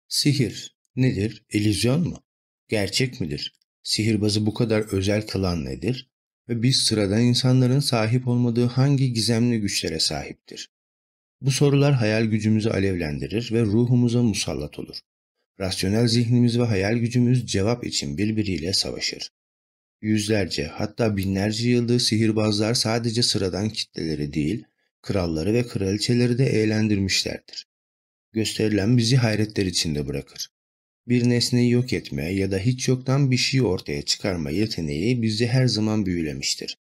Sihir nedir? Elizyon mu? Gerçek midir? Sihirbazı bu kadar özel kılan nedir? Ve biz sıradan insanların sahip olmadığı hangi gizemli güçlere sahiptir? Bu sorular hayal gücümüzü alevlendirir ve ruhumuza musallat olur. Rasyonel zihnimiz ve hayal gücümüz cevap için birbiriyle savaşır. Yüzlerce hatta binlerce yıldır sihirbazlar sadece sıradan kitleleri değil, kralları ve kraliçeleri de eğlendirmişlerdir gösterilen bizi hayretler içinde bırakır. Bir nesneyi yok etme ya da hiç yoktan bir şeyi ortaya çıkarma yeteneği bizi her zaman büyülemiştir.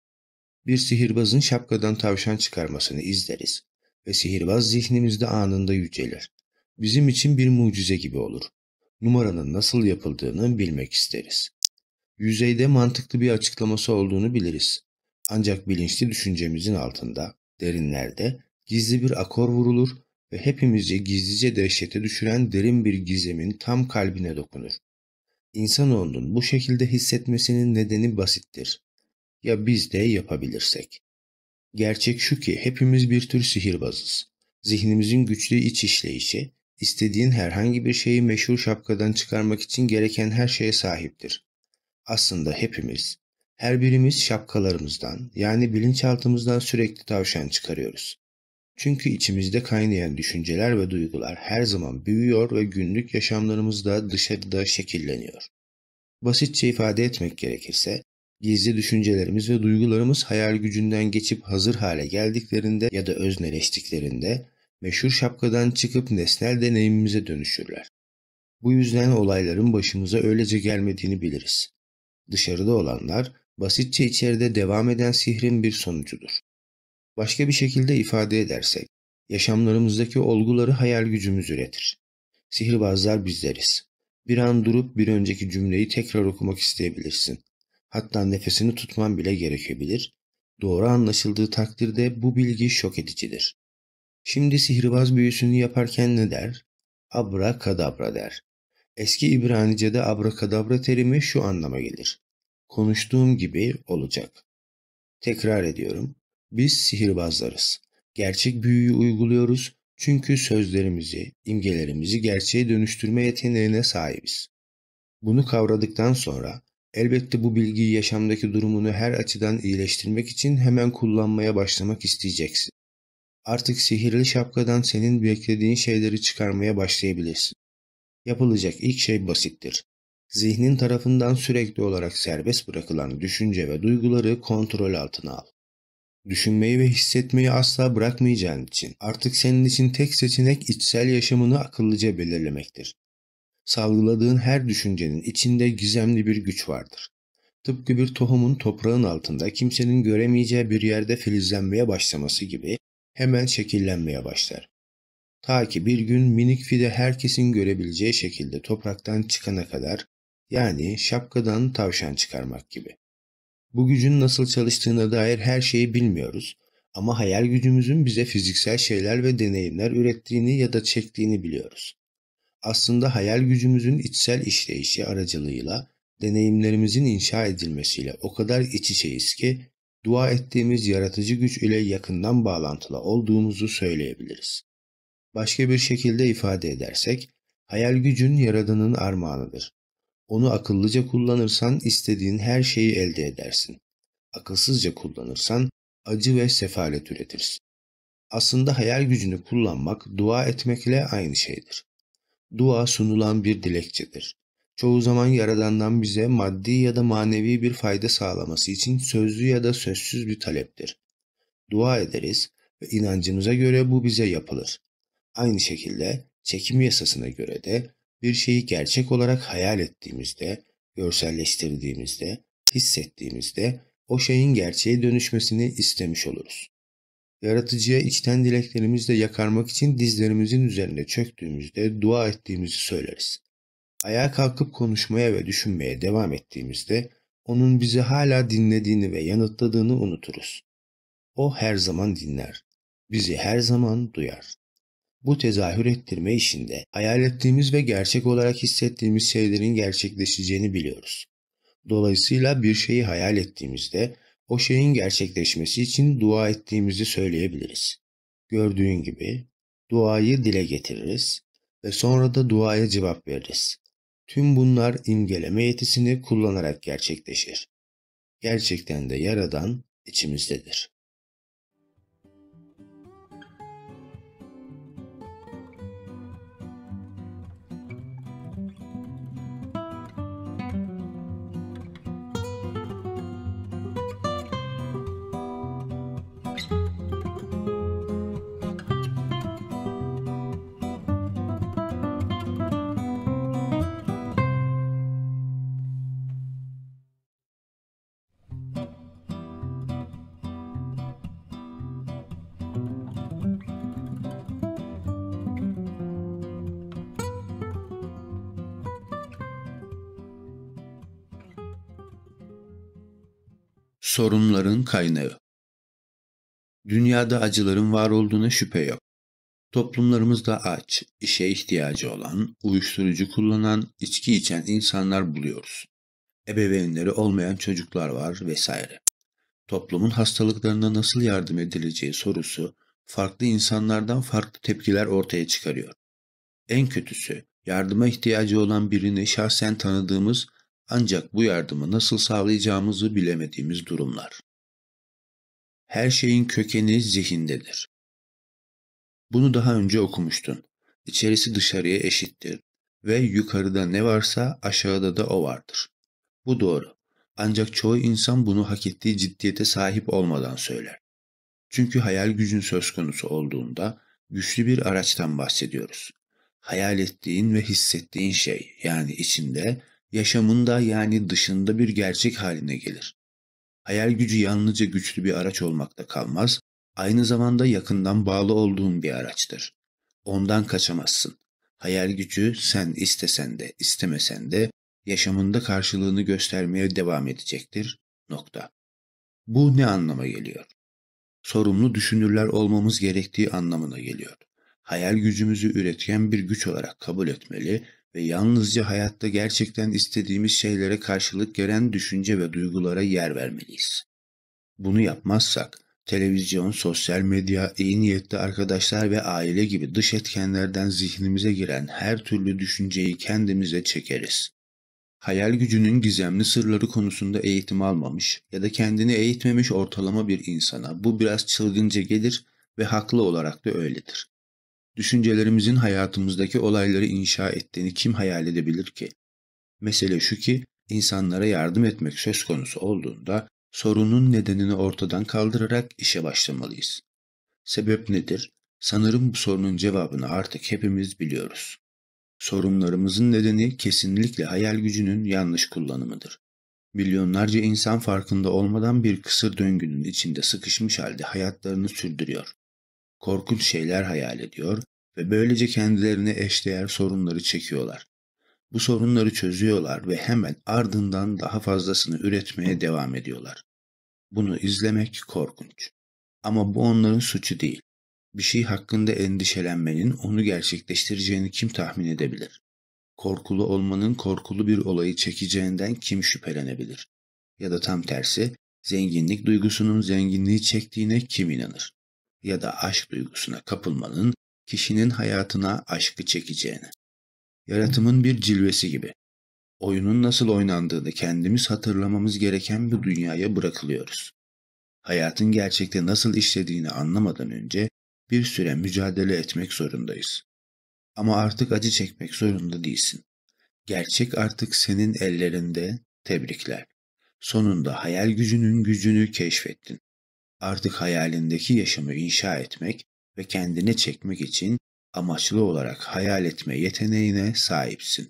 Bir sihirbazın şapkadan tavşan çıkarmasını izleriz ve sihirbaz zihnimizde anında yücelir. Bizim için bir mucize gibi olur. Numaranın nasıl yapıldığını bilmek isteriz. Yüzeyde mantıklı bir açıklaması olduğunu biliriz. Ancak bilinçli düşüncemizin altında, derinlerde gizli bir akor vurulur ve hepimizi gizlice dehşete düşüren derin bir gizemin tam kalbine dokunur. İnsanoğlunun bu şekilde hissetmesinin nedeni basittir. Ya biz de yapabilirsek. Gerçek şu ki hepimiz bir tür sihirbazız. Zihnimizin güçlü iç işleyişi, istediğin herhangi bir şeyi meşhur şapkadan çıkarmak için gereken her şeye sahiptir. Aslında hepimiz, her birimiz şapkalarımızdan yani bilinçaltımızdan sürekli tavşan çıkarıyoruz. Çünkü içimizde kaynayan düşünceler ve duygular her zaman büyüyor ve günlük yaşamlarımızda dışarıda şekilleniyor. Basitçe ifade etmek gerekirse, gizli düşüncelerimiz ve duygularımız hayal gücünden geçip hazır hale geldiklerinde ya da özneleştiklerinde meşhur şapkadan çıkıp nesnel deneyimimize dönüşürler. Bu yüzden olayların başımıza öylece gelmediğini biliriz. Dışarıda olanlar basitçe içeride devam eden sihrin bir sonucudur. Başka bir şekilde ifade edersek, yaşamlarımızdaki olguları hayal gücümüz üretir. Sihirbazlar bizleriz. Bir an durup bir önceki cümleyi tekrar okumak isteyebilirsin. Hatta nefesini tutman bile gerekebilir. Doğru anlaşıldığı takdirde bu bilgi şok edicidir. Şimdi sihirbaz büyüsünü yaparken ne der? Abra kadabra der. Eski İbranice'de abrakadabra terimi şu anlama gelir. Konuştuğum gibi olacak. Tekrar ediyorum. Biz sihirbazlarız. Gerçek büyüyü uyguluyoruz çünkü sözlerimizi, imgelerimizi gerçeğe dönüştürme yeteneğine sahibiz. Bunu kavradıktan sonra elbette bu bilgiyi yaşamdaki durumunu her açıdan iyileştirmek için hemen kullanmaya başlamak isteyeceksin. Artık sihirli şapkadan senin beklediğin şeyleri çıkarmaya başlayabilirsin. Yapılacak ilk şey basittir. Zihnin tarafından sürekli olarak serbest bırakılan düşünce ve duyguları kontrol altına al. Düşünmeyi ve hissetmeyi asla bırakmayacağın için artık senin için tek seçenek içsel yaşamını akıllıca belirlemektir. Salgıladığın her düşüncenin içinde gizemli bir güç vardır. Tıpkı bir tohumun toprağın altında kimsenin göremeyeceği bir yerde filizlenmeye başlaması gibi hemen şekillenmeye başlar. Ta ki bir gün minik fide herkesin görebileceği şekilde topraktan çıkana kadar yani şapkadan tavşan çıkarmak gibi. Bu gücün nasıl çalıştığına dair her şeyi bilmiyoruz ama hayal gücümüzün bize fiziksel şeyler ve deneyimler ürettiğini ya da çektiğini biliyoruz. Aslında hayal gücümüzün içsel işleyişi aracılığıyla deneyimlerimizin inşa edilmesiyle o kadar iç içeyiz ki dua ettiğimiz yaratıcı güç ile yakından bağlantılı olduğumuzu söyleyebiliriz. Başka bir şekilde ifade edersek, hayal gücün yaradanın armağanıdır onu akıllıca kullanırsan istediğin her şeyi elde edersin. Akılsızca kullanırsan acı ve sefalet üretirsin. Aslında hayal gücünü kullanmak dua etmekle aynı şeydir. Dua sunulan bir dilekçedir. Çoğu zaman Yaradan'dan bize maddi ya da manevi bir fayda sağlaması için sözlü ya da sözsüz bir taleptir. Dua ederiz ve inancımıza göre bu bize yapılır. Aynı şekilde çekim yasasına göre de bir şeyi gerçek olarak hayal ettiğimizde, görselleştirdiğimizde, hissettiğimizde o şeyin gerçeğe dönüşmesini istemiş oluruz. Yaratıcıya içten dileklerimizle yakarmak için dizlerimizin üzerine çöktüğümüzde dua ettiğimizi söyleriz. Ayağa kalkıp konuşmaya ve düşünmeye devam ettiğimizde onun bizi hala dinlediğini ve yanıtladığını unuturuz. O her zaman dinler, bizi her zaman duyar. Bu tezahür ettirme işinde hayal ettiğimiz ve gerçek olarak hissettiğimiz şeylerin gerçekleşeceğini biliyoruz. Dolayısıyla bir şeyi hayal ettiğimizde o şeyin gerçekleşmesi için dua ettiğimizi söyleyebiliriz. Gördüğün gibi duayı dile getiririz ve sonra da duaya cevap veririz. Tüm bunlar imgeleme yetisini kullanarak gerçekleşir. Gerçekten de Yaradan içimizdedir. sorunların kaynağı. Dünyada acıların var olduğuna şüphe yok. Toplumlarımızda aç, işe ihtiyacı olan, uyuşturucu kullanan, içki içen insanlar buluyoruz. Ebeveynleri olmayan çocuklar var vesaire. Toplumun hastalıklarına nasıl yardım edileceği sorusu farklı insanlardan farklı tepkiler ortaya çıkarıyor. En kötüsü yardıma ihtiyacı olan birini şahsen tanıdığımız ancak bu yardımı nasıl sağlayacağımızı bilemediğimiz durumlar. Her şeyin kökeni zihindedir. Bunu daha önce okumuştun. İçerisi dışarıya eşittir ve yukarıda ne varsa aşağıda da o vardır. Bu doğru. Ancak çoğu insan bunu hak ettiği ciddiyete sahip olmadan söyler. Çünkü hayal gücün söz konusu olduğunda güçlü bir araçtan bahsediyoruz. Hayal ettiğin ve hissettiğin şey yani içinde Yaşamında yani dışında bir gerçek haline gelir. Hayal gücü yalnızca güçlü bir araç olmakta kalmaz, aynı zamanda yakından bağlı olduğun bir araçtır. Ondan kaçamazsın. Hayal gücü sen istesen de istemesen de yaşamında karşılığını göstermeye devam edecektir. Nokta. Bu ne anlama geliyor? Sorumlu düşünürler olmamız gerektiği anlamına geliyor. Hayal gücümüzü üretken bir güç olarak kabul etmeli ve yalnızca hayatta gerçekten istediğimiz şeylere karşılık gelen düşünce ve duygulara yer vermeliyiz. Bunu yapmazsak televizyon, sosyal medya, iyi niyetli arkadaşlar ve aile gibi dış etkenlerden zihnimize giren her türlü düşünceyi kendimize çekeriz. Hayal gücünün gizemli sırları konusunda eğitim almamış ya da kendini eğitmemiş ortalama bir insana bu biraz çılgınca gelir ve haklı olarak da öyledir düşüncelerimizin hayatımızdaki olayları inşa ettiğini kim hayal edebilir ki? Mesele şu ki insanlara yardım etmek söz konusu olduğunda sorunun nedenini ortadan kaldırarak işe başlamalıyız. Sebep nedir? Sanırım bu sorunun cevabını artık hepimiz biliyoruz. Sorunlarımızın nedeni kesinlikle hayal gücünün yanlış kullanımıdır. Milyonlarca insan farkında olmadan bir kısır döngünün içinde sıkışmış halde hayatlarını sürdürüyor. Korkunç şeyler hayal ediyor, ve böylece kendilerine eşdeğer sorunları çekiyorlar. Bu sorunları çözüyorlar ve hemen ardından daha fazlasını üretmeye devam ediyorlar. Bunu izlemek korkunç. Ama bu onların suçu değil. Bir şey hakkında endişelenmenin onu gerçekleştireceğini kim tahmin edebilir? Korkulu olmanın korkulu bir olayı çekeceğinden kim şüphelenebilir? Ya da tam tersi, zenginlik duygusunun zenginliği çektiğine kim inanır? Ya da aşk duygusuna kapılmanın kişinin hayatına aşkı çekeceğini, yaratımın bir cilvesi gibi, oyunun nasıl oynandığını kendimiz hatırlamamız gereken bu dünyaya bırakılıyoruz. Hayatın gerçekte nasıl işlediğini anlamadan önce bir süre mücadele etmek zorundayız. Ama artık acı çekmek zorunda değilsin. Gerçek artık senin ellerinde. Tebrikler. Sonunda hayal gücünün gücünü keşfettin. Artık hayalindeki yaşamı inşa etmek ve kendini çekmek için amaçlı olarak hayal etme yeteneğine sahipsin.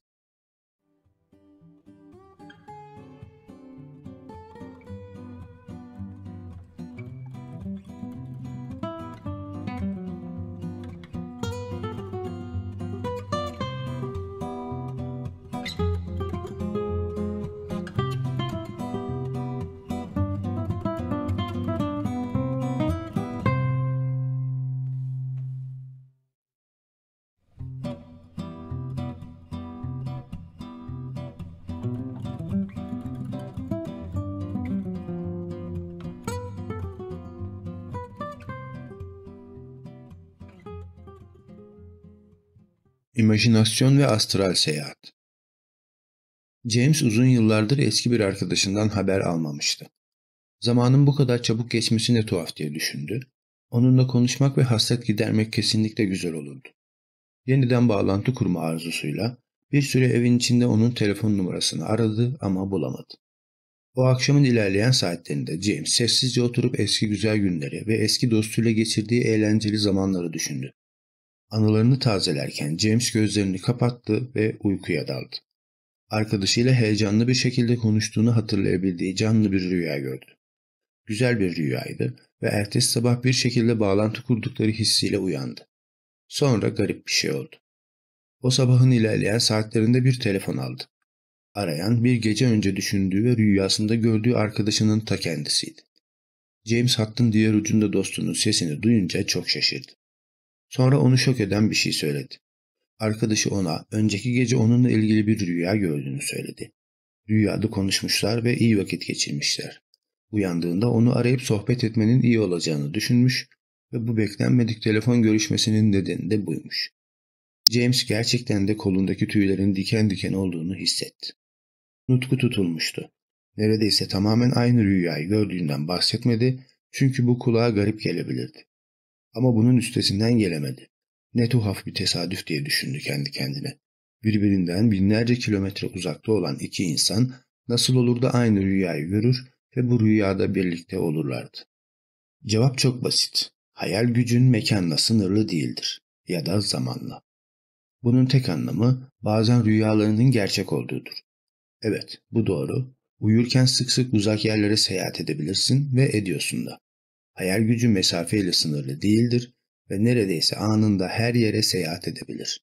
İmajinasyon ve astral seyahat. James uzun yıllardır eski bir arkadaşından haber almamıştı. Zamanın bu kadar çabuk geçmesi ne tuhaf diye düşündü. Onunla konuşmak ve hasret gidermek kesinlikle güzel olurdu. Yeniden bağlantı kurma arzusuyla bir süre evin içinde onun telefon numarasını aradı ama bulamadı. O akşamın ilerleyen saatlerinde James sessizce oturup eski güzel günleri ve eski dostuyla geçirdiği eğlenceli zamanları düşündü. Anılarını tazelerken James gözlerini kapattı ve uykuya daldı. Arkadaşıyla heyecanlı bir şekilde konuştuğunu hatırlayabildiği canlı bir rüya gördü. Güzel bir rüyaydı ve ertesi sabah bir şekilde bağlantı kurdukları hissiyle uyandı. Sonra garip bir şey oldu. O sabahın ilerleyen saatlerinde bir telefon aldı. Arayan bir gece önce düşündüğü ve rüyasında gördüğü arkadaşının ta kendisiydi. James hattın diğer ucunda dostunun sesini duyunca çok şaşırdı. Sonra onu şok eden bir şey söyledi. Arkadaşı ona önceki gece onunla ilgili bir rüya gördüğünü söyledi. Rüyada konuşmuşlar ve iyi vakit geçirmişler. Uyandığında onu arayıp sohbet etmenin iyi olacağını düşünmüş ve bu beklenmedik telefon görüşmesinin nedeni de buymuş. James gerçekten de kolundaki tüylerin diken diken olduğunu hissetti. Nutku tutulmuştu. Neredeyse tamamen aynı rüyayı gördüğünden bahsetmedi çünkü bu kulağa garip gelebilirdi. Ama bunun üstesinden gelemedi. Ne tuhaf bir tesadüf diye düşündü kendi kendine. Birbirinden binlerce kilometre uzakta olan iki insan nasıl olur da aynı rüyayı görür ve bu rüyada birlikte olurlardı. Cevap çok basit. Hayal gücün mekanla sınırlı değildir ya da zamanla. Bunun tek anlamı bazen rüyalarının gerçek olduğudur. Evet, bu doğru. Uyurken sık sık uzak yerlere seyahat edebilirsin ve ediyorsun da hayal gücü mesafeyle sınırlı değildir ve neredeyse anında her yere seyahat edebilir.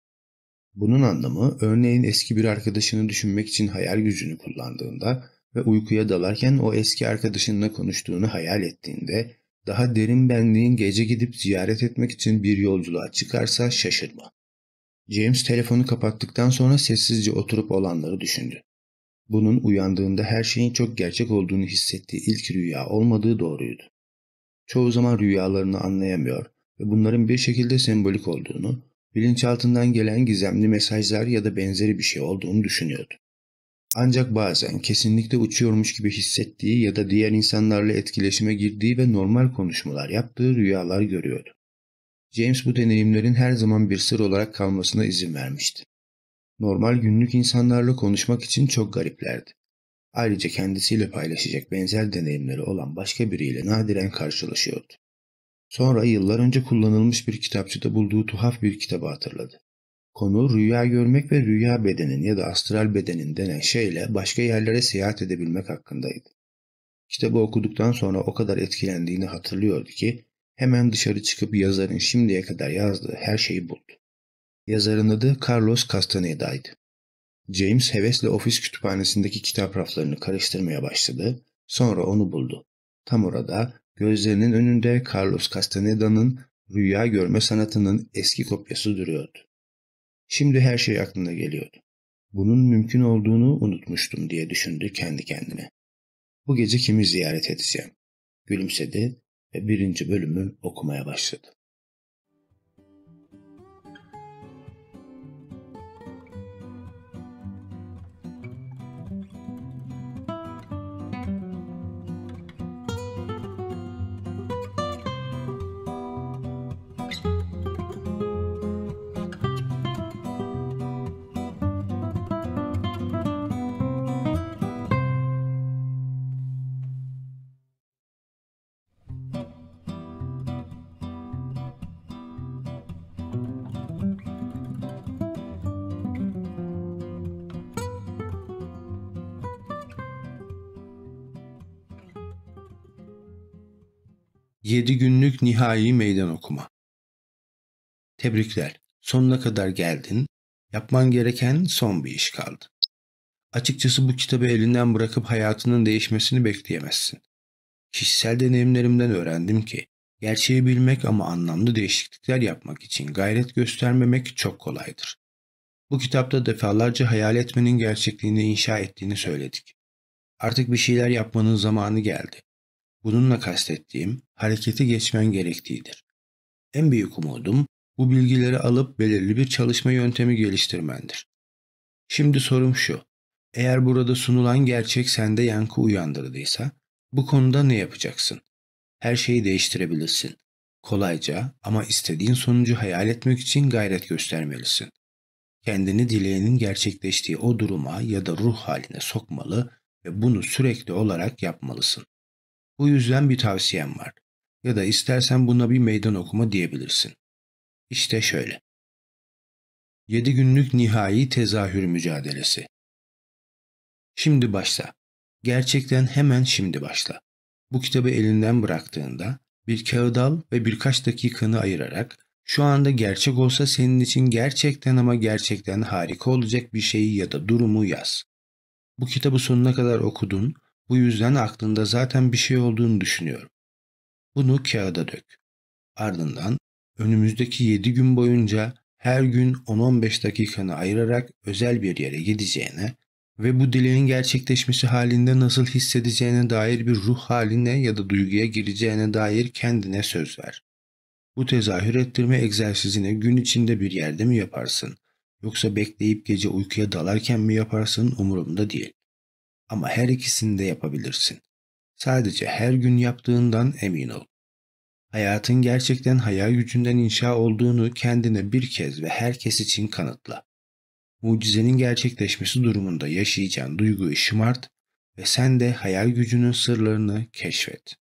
Bunun anlamı örneğin eski bir arkadaşını düşünmek için hayal gücünü kullandığında ve uykuya dalarken o eski arkadaşınla konuştuğunu hayal ettiğinde daha derin benliğin gece gidip ziyaret etmek için bir yolculuğa çıkarsa şaşırma. James telefonu kapattıktan sonra sessizce oturup olanları düşündü. Bunun uyandığında her şeyin çok gerçek olduğunu hissettiği ilk rüya olmadığı doğruydu çoğu zaman rüyalarını anlayamıyor ve bunların bir şekilde sembolik olduğunu, bilinçaltından gelen gizemli mesajlar ya da benzeri bir şey olduğunu düşünüyordu. Ancak bazen kesinlikle uçuyormuş gibi hissettiği ya da diğer insanlarla etkileşime girdiği ve normal konuşmalar yaptığı rüyalar görüyordu. James bu deneyimlerin her zaman bir sır olarak kalmasına izin vermişti. Normal günlük insanlarla konuşmak için çok gariplerdi. Ayrıca kendisiyle paylaşacak benzer deneyimleri olan başka biriyle nadiren karşılaşıyordu. Sonra yıllar önce kullanılmış bir kitapçıda bulduğu tuhaf bir kitabı hatırladı. Konu rüya görmek ve rüya bedenin ya da astral bedenin denen şeyle başka yerlere seyahat edebilmek hakkındaydı. Kitabı okuduktan sonra o kadar etkilendiğini hatırlıyordu ki hemen dışarı çıkıp yazarın şimdiye kadar yazdığı her şeyi buldu. Yazarın adı Carlos Castaneda'ydı. James hevesle ofis kütüphanesindeki kitap raflarını karıştırmaya başladı. Sonra onu buldu. Tam orada gözlerinin önünde Carlos Castaneda'nın rüya görme sanatının eski kopyası duruyordu. Şimdi her şey aklına geliyordu. Bunun mümkün olduğunu unutmuştum diye düşündü kendi kendine. Bu gece kimi ziyaret edeceğim? Gülümsedi ve birinci bölümü okumaya başladı. 7 günlük nihai meydan okuma. Tebrikler. Sonuna kadar geldin. Yapman gereken son bir iş kaldı. Açıkçası bu kitabı elinden bırakıp hayatının değişmesini bekleyemezsin. Kişisel deneyimlerimden öğrendim ki gerçeği bilmek ama anlamlı değişiklikler yapmak için gayret göstermemek çok kolaydır. Bu kitapta defalarca hayal etmenin gerçekliğini inşa ettiğini söyledik. Artık bir şeyler yapmanın zamanı geldi. Bununla kastettiğim harekete geçmen gerektiğidir. En büyük umudum bu bilgileri alıp belirli bir çalışma yöntemi geliştirmendir. Şimdi sorum şu. Eğer burada sunulan gerçek sende yankı uyandırdıysa bu konuda ne yapacaksın? Her şeyi değiştirebilirsin. Kolayca ama istediğin sonucu hayal etmek için gayret göstermelisin. Kendini dileğinin gerçekleştiği o duruma ya da ruh haline sokmalı ve bunu sürekli olarak yapmalısın. Bu yüzden bir tavsiyem var. Ya da istersen buna bir meydan okuma diyebilirsin. İşte şöyle. 7 günlük nihai tezahür mücadelesi. Şimdi başla. Gerçekten hemen şimdi başla. Bu kitabı elinden bıraktığında bir kağıt al ve birkaç dakikanı ayırarak şu anda gerçek olsa senin için gerçekten ama gerçekten harika olacak bir şeyi ya da durumu yaz. Bu kitabı sonuna kadar okudun bu yüzden aklında zaten bir şey olduğunu düşünüyorum. Bunu kağıda dök. Ardından önümüzdeki 7 gün boyunca her gün 10-15 dakikanı ayırarak özel bir yere gideceğine ve bu dileğin gerçekleşmesi halinde nasıl hissedeceğine dair bir ruh haline ya da duyguya gireceğine dair kendine söz ver. Bu tezahür ettirme egzersizini gün içinde bir yerde mi yaparsın? Yoksa bekleyip gece uykuya dalarken mi yaparsın umurumda değil. Ama her ikisini de yapabilirsin. Sadece her gün yaptığından emin ol. Hayatın gerçekten hayal gücünden inşa olduğunu kendine bir kez ve herkes için kanıtla. Mucizenin gerçekleşmesi durumunda yaşayacağın duyguyu şımart ve sen de hayal gücünün sırlarını keşfet.